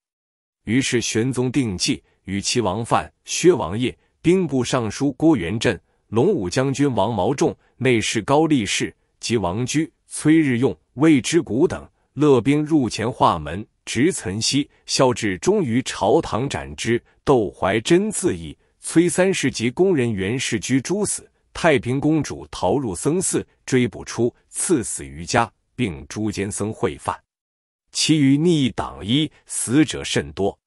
于是玄宗定计。与齐王范、薛王爷、兵部尚书郭元振、龙武将军王毛仲、内侍高力士及王居、崔日用、魏知古等，勒兵入前化门，执岑溪。孝至终于朝堂，斩之。窦怀真自缢，崔三世及宫人袁氏居诛死。太平公主逃入僧寺，追捕出，赐死于家，并诛奸僧会犯。其余逆党一死者甚多。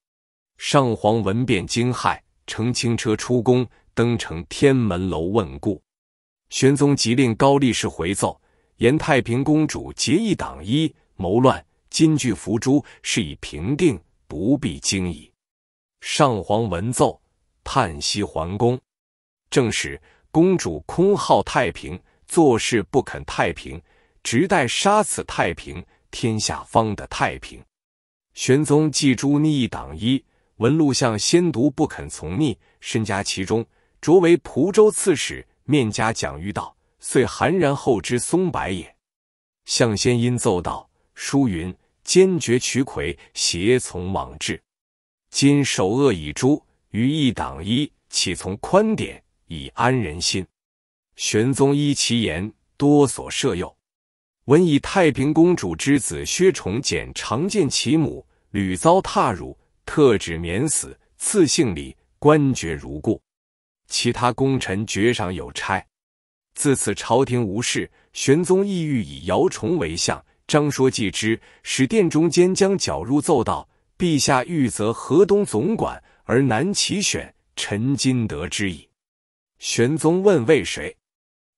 上皇闻变惊骇，乘轻车出宫，登城天门楼问故。玄宗急令高力士回奏：言太平公主结一党一谋乱，今具伏诛，是以平定，不必惊疑。上皇闻奏，叹息还宫。正是公主空号太平，做事不肯太平，直待杀死太平，天下方得太平。玄宗既诛逆党一。文陆相先读不肯从逆，身家其中，擢为蒲州刺史，面加蒋谕道：“遂寒然后知松柏也。”相先因奏道：“书云坚决取魁，协从往至。今首恶已诛，于一党一，岂从宽典以安人心？”玄宗依其言，多所赦诱。闻以太平公主之子薛崇简常见其母，屡遭踏辱。特旨免死，赐姓李，官爵如故。其他功臣爵赏有差。自此朝廷无事。玄宗意欲以姚崇为相，张说继之。使殿中间将绞入奏道：“陛下欲则河东总管，而南齐选陈金德之矣。”玄宗问为谁，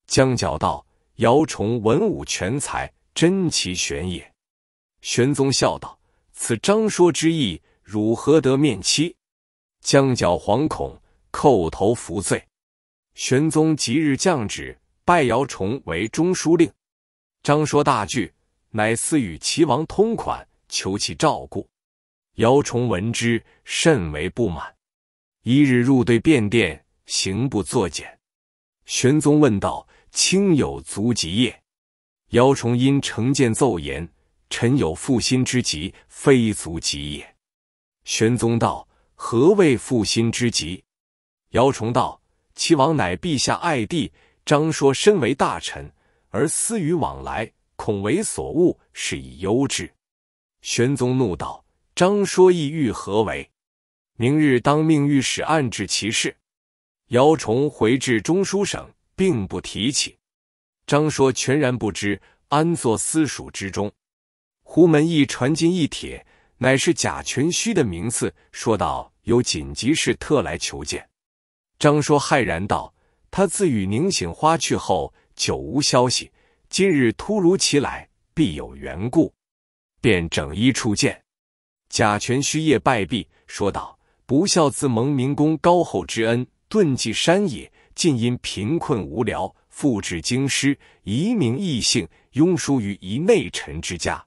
将绞道：“姚崇文武全才，真奇选也。”玄宗笑道：“此张说之意。”汝何得面妻？将脚惶恐，叩头伏罪。玄宗即日降旨，拜姚崇为中书令。张说大惧，乃私与齐王通款，求其照顾。姚崇闻之，甚为不满。一日入对便殿，刑部作检。玄宗问道：“卿有足疾也？”姚崇因呈见奏言：“臣有负心之疾，非足疾也。”玄宗道：“何谓负心之极？”姚崇道：“齐王乃陛下爱弟，张说身为大臣，而私与往来，恐为所恶，是以忧之。”玄宗怒道：“张说意欲何为？明日当命御史暗治其事。”姚崇回至中书省，并不提起。张说全然不知，安坐私塾之中。胡门亦传进一帖。乃是贾全虚的名次，说道：“有紧急事，特来求见。”张说骇然道：“他自与宁醒花去后，久无消息，今日突如其来，必有缘故。”便整衣出见。贾全虚夜拜毕，说道：“不孝自蒙明公高厚之恩，遁迹山野，尽因贫困无聊，复至京师，移名易姓，庸疏于一内臣之家。”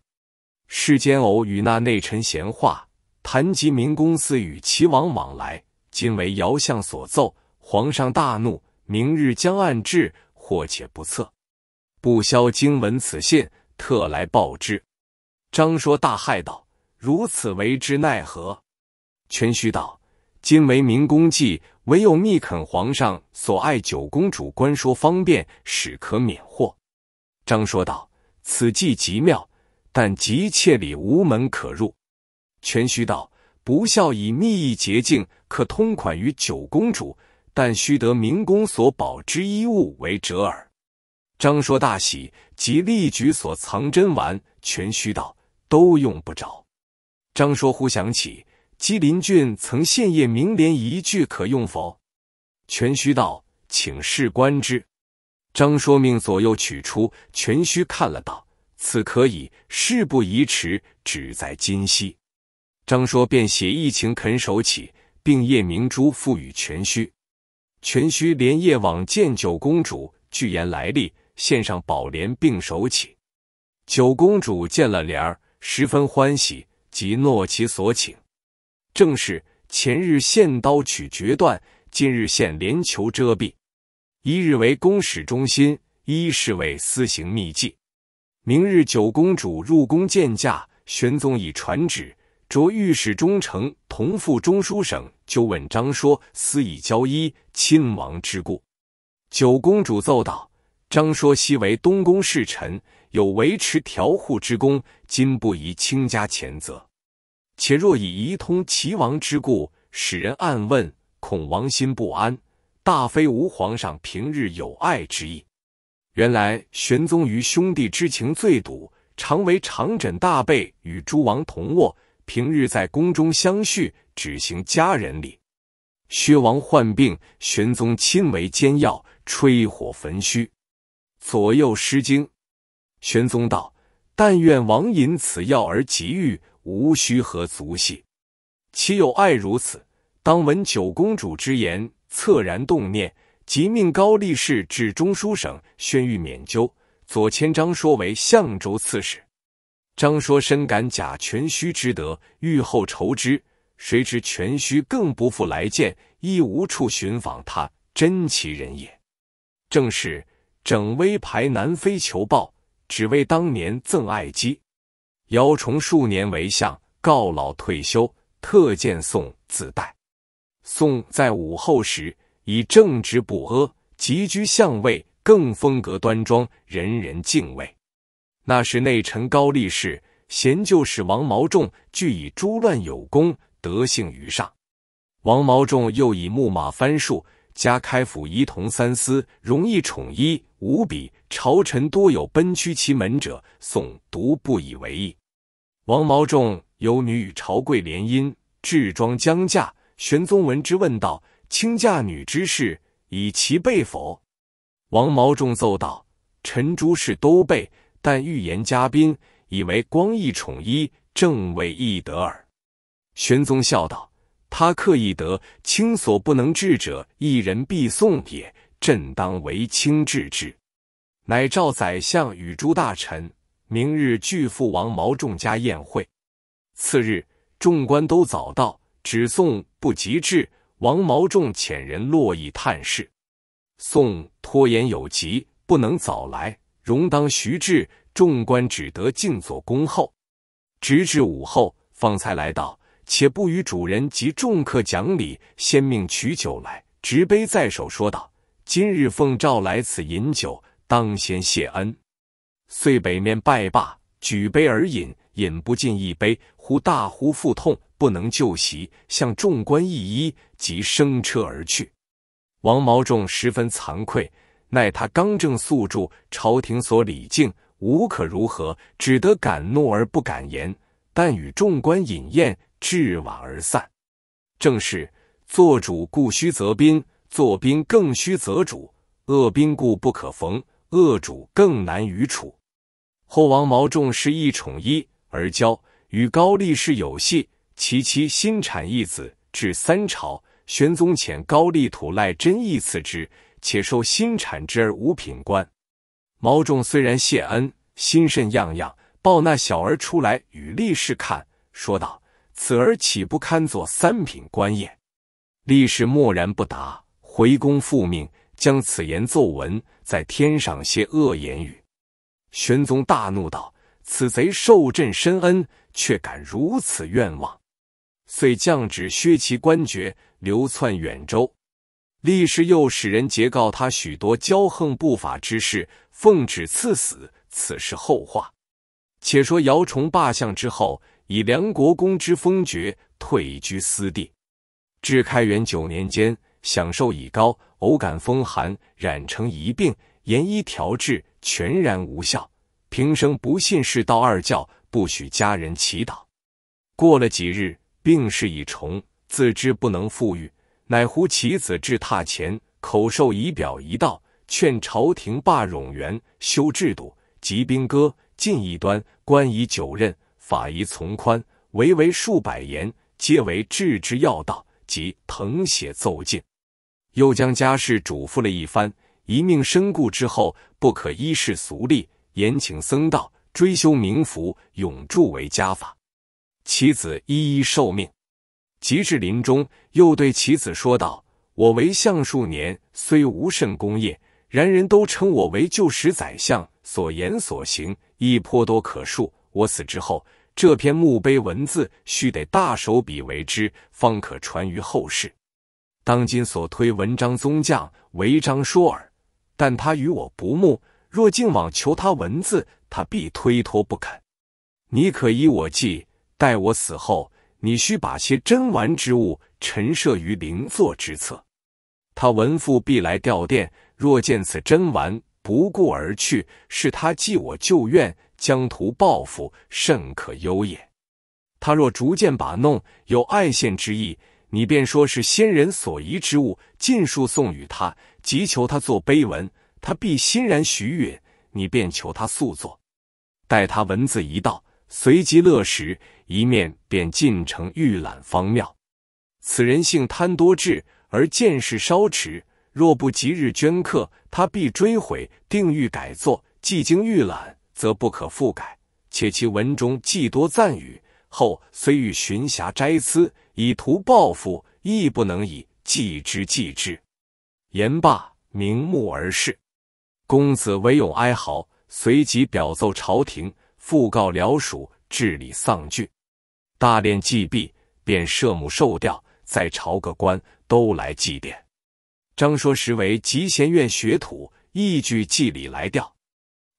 世间偶与那内臣闲话，谈及明公私与齐王往来，今为姚相所奏，皇上大怒，明日将暗治，或且不测。不消，经闻此信，特来报之。张说大骇道：“如此为之，奈何？”全虚道：“今为明公计，唯有密恳皇上所爱九公主，官说方便，始可免祸。”张说道：“此计极妙。”但急切里无门可入。全须道不孝以密意洁净，可通款于九公主，但须得明公所宝之衣物为折耳。张说大喜，即力举所藏珍丸。全须道都用不着。张说忽想起，姬林郡曾献夜明莲一句，可用否？全须道请示观之。张说命左右取出，全须看了道。此可以，事不宜迟，只在今夕。张说便写一情肯手起，并夜明珠付与全须。全须连夜往见九公主，据言来历，献上宝莲并手起。九公主见了莲儿，十分欢喜，即诺其所请。正是前日献刀取决断，今日献莲球遮蔽。一日为公使中心，一是为私行密计。明日九公主入宫见驾，玄宗已传旨，着御史中丞同赴中书省就问张说，私以交衣，亲王之故。九公主奏道：“张说昔为东宫侍臣，有维持调护之功，今不宜轻加谴责。且若以移通齐王之故，使人暗问，恐王心不安，大非吾皇上平日有爱之意。”原来玄宗与兄弟之情最笃，常为长枕大被与诸王同卧。平日在宫中相叙，只行家人礼。薛王患病，玄宗亲为煎药，吹火焚虚，左右失经。玄宗道：“但愿王饮此药而即愈，无需何足戏。岂有爱如此？当闻九公主之言，恻然动念。”即命高力士至中书省宣谕免纠，左迁张说为相州刺史。张说深感贾全虚之德，欲后酬之，谁知全虚更不复来见，亦无处寻访他，真其人也。正是整威排南非求报，只为当年赠爱姬。姚崇数年为相，告老退休，特见宋自带。宋在武后时。以正直不阿，极居相位，更风格端庄，人人敬畏。那时内臣高力士、贤旧使王毛仲，俱以诛乱有功，德幸于上。王毛仲又以木马翻术，加开府仪同三司，容易宠衣无比。朝臣多有奔趋其门者，宋独不以为意。王毛仲有女与朝贵联姻，置庄将嫁，玄宗闻之，问道。卿嫁女之事，以其备否？王毛仲奏道：“臣诸事都备，但欲言嘉宾，以为光义宠一，正为易得耳。”玄宗笑道：“他刻意得，卿所不能治者，一人必送也。朕当为卿治之。”乃召宰相与诸大臣，明日俱赴王毛仲家宴会。次日，众官都早到，只送不及至。王毛仲遣人落绎探视，宋拖延有急，不能早来，容当徐至。众官只得静坐恭候，直至午后方才来到。且不与主人及众客讲礼，先命取酒来，执杯在手，说道：“今日奉诏来此饮酒，当先谢恩。”遂北面拜罢，举杯而饮，饮不尽一杯。忽大呼腹痛，不能就席，向众官一揖，即升车而去。王毛仲十分惭愧，奈他刚正肃著，朝廷所礼敬，无可如何，只得敢怒而不敢言。但与众官饮宴至晚而散。正是做主故须则宾，做宾更须则主。恶宾故不可逢，恶主更难与处。后王毛仲是一宠一而骄。与高力士有隙，其妻新产一子，至三朝，玄宗遣高力土赖真义赐之，且受新产之儿五品官。毛仲虽然谢恩，心甚样样，抱那小儿出来与力士看，说道：“此儿岂不堪做三品官也？”力士默然不答，回宫复命，将此言奏闻，在天上些恶言语。玄宗大怒道：“此贼受朕深恩！”却敢如此愿望，遂降旨削其官爵，流窜远州。历史又使人截告他许多骄横不法之事，奉旨赐死。此事后话。且说姚崇罢相之后，以梁国公之封爵，退居私地。至开元九年间，享受已高，偶感风寒，染成一病，研医调治，全然无效。平生不信世道二教。不许家人祈祷。过了几日，病势已重，自知不能复愈，乃呼其子至榻前，口授仪表一道，劝朝廷罢冗员、修制度、集兵戈、禁一端、官以九任、法以从宽，唯为数百言，皆为治之要道，即誊写奏进。又将家事嘱咐了一番。一命身故之后，不可依世俗例，言请僧道。追修名符，永驻为家法。其子一一受命。及至临终，又对其子说道：“我为相数年，虽无甚功业，然人都称我为旧时宰相。所言所行，亦颇多可述。我死之后，这篇墓碑文字，须得大手笔为之，方可传于后世。当今所推文章宗将为张说耳。但他与我不睦，若竟往求他文字。”他必推脱不肯，你可依我计，待我死后，你须把些珍玩之物陈设于灵座之侧。他闻父必来吊唁，若见此珍玩，不顾而去，是他记我旧怨，将图报复，甚可忧也。他若逐渐把弄，有爱献之意，你便说是先人所遗之物，尽数送与他，即求他做碑文，他必欣然许允，你便求他速作。待他文字一道，随即乐时，一面便进城预览方妙。此人性贪多智，而见识稍迟。若不即日镌刻，他必追悔，定欲改作。既经预览，则不可复改。且其文中既多赞语，后虽欲寻瑕摘疵，以图报复，亦不能以记之记之。言罢，瞑目而视。公子唯有哀嚎。随即表奏朝廷，复告辽蜀，治理丧具，大殓祭毕，便设母寿吊，再朝各官都来祭奠。张说实为集贤院学土，亦具祭礼来吊。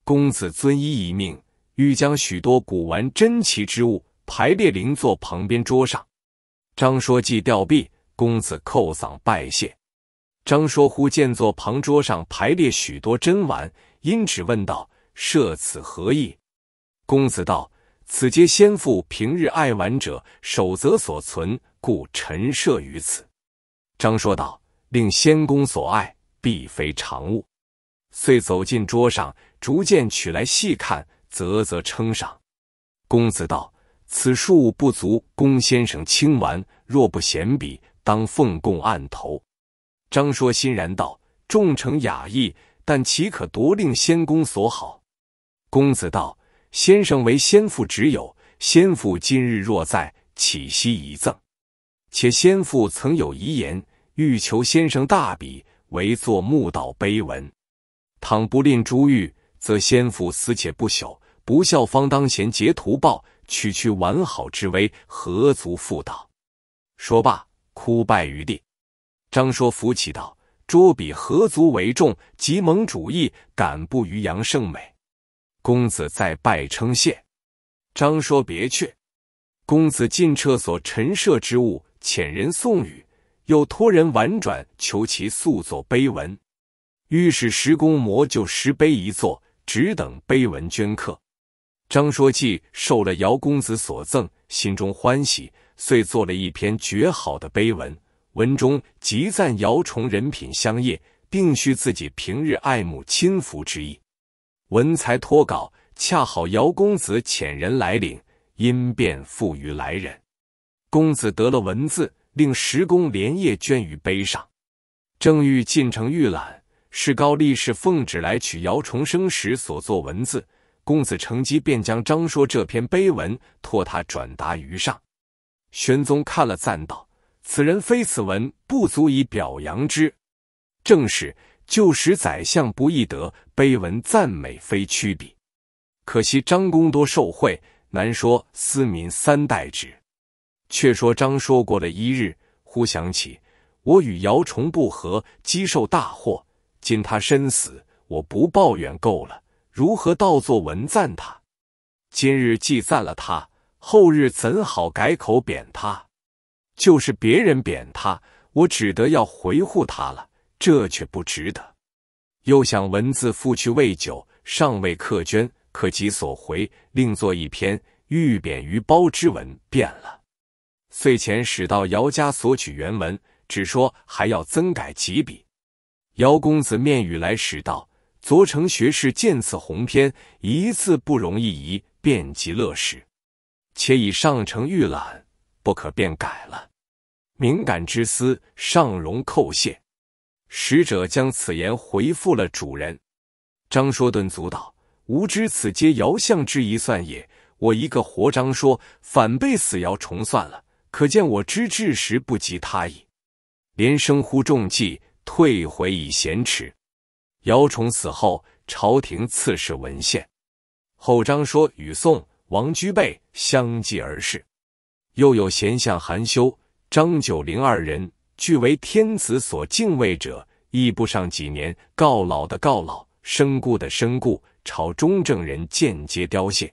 公子遵依遗命，欲将许多古玩珍奇之物排列灵座旁边桌上。张说祭吊毕，公子叩嗓拜谢。张说忽见座旁桌上排列许多珍玩，因此问道。设此何意？公子道：“此皆先父平日爱玩者，守则所存，故陈设于此。”张说道：“令仙公所爱，必非常物。”遂走进桌上，逐渐取来细看，啧啧称赏。公子道：“此数不足，公先生清玩，若不嫌鄙，当奉供案头。”张说欣然道：“众诚雅意，但岂可夺令仙公所好？”公子道：“先生为先父执友，先父今日若在，岂惜遗赠？且先父曾有遗言，欲求先生大笔，为作墓道碑文。倘不吝珠玉，则先父死且不朽；不孝方当衔截图报，区区完好之威，何足复道？”说罢，哭拜于地。张说扶起道：“捉笔何足为重？集盟主义，敢不于杨胜美？”公子再拜称谢，张说别去。公子进厕所陈设之物，遣人送与，又托人婉转求其速作碑文。御史石公模就石碑一座，只等碑文镌刻。张说既受了姚公子所赠，心中欢喜，遂做了一篇绝好的碑文。文中极赞姚崇人品相业，并叙自己平日爱慕亲服之意。文才脱稿，恰好姚公子遣人来领，因便付予来人。公子得了文字，令石公连夜捐于碑上。正欲进城预览，是高力士奉旨来取姚崇生时所作文字。公子乘机便将张说这篇碑文托他转达于上。玄宗看了，赞道：“此人非此文不足以表扬之。”正是旧时宰相不易得。碑文赞美非曲笔，可惜张公多受贿，难说思民三代之。却说张说过了一日，忽想起我与姚崇不和，积受大祸，今他身死，我不抱怨够了。如何倒作文赞他？今日既赞了他，后日怎好改口贬他？就是别人贬他，我只得要回护他了，这却不值得。又想文字复去未久，尚未刻捐，可及所回，另作一篇。欲贬于褒之文变了。遂前使到姚家索取原文，只说还要增改几笔。姚公子面语来使道：昨丞学士见此鸿篇，一字不容易移，便极乐事。且以上承预览，不可变改了。敏感之思，尚容叩谢。使者将此言回复了主人，张说顿足道：“吾知此皆姚相之一算也。我一个活张说，反被死姚崇算了，可见我之志时不及他矣。”连声呼中计，退回以贤耻。姚崇死后，朝廷赐谥文献。后张说与宋王居贝相继而逝。又有贤相韩休、张九龄二人。俱为天子所敬畏者，亦不上几年，告老的告老，身故的身故，朝中正人间接凋谢。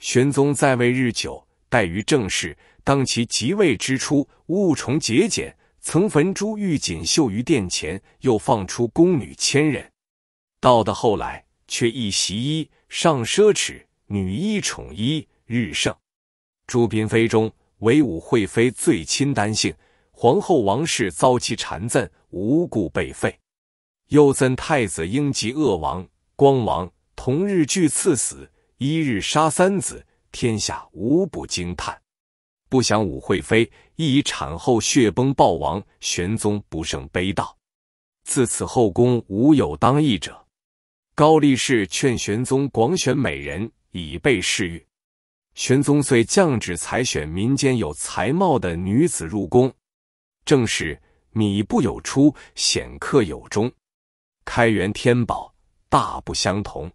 玄宗在位日久，怠于政事。当其即位之初，务从节俭，曾焚珠玉锦绣于殿前，又放出宫女千人。到的后来，却一袭衣上奢侈，女衣宠衣日盛。诸嫔妃中，唯武惠妃最亲单性。皇后王氏遭其缠赠，无故被废；又赠太子英及鄂王、光王，同日俱赐死。一日杀三子，天下无不惊叹。不想武惠妃一以产后血崩暴亡，玄宗不胜悲悼。自此，后宫无有当义者。高力士劝玄宗广选美人，以备侍御。玄宗遂降旨采选民间有才貌的女子入宫。正是米不有出，显克有终。开元天宝，大不相同。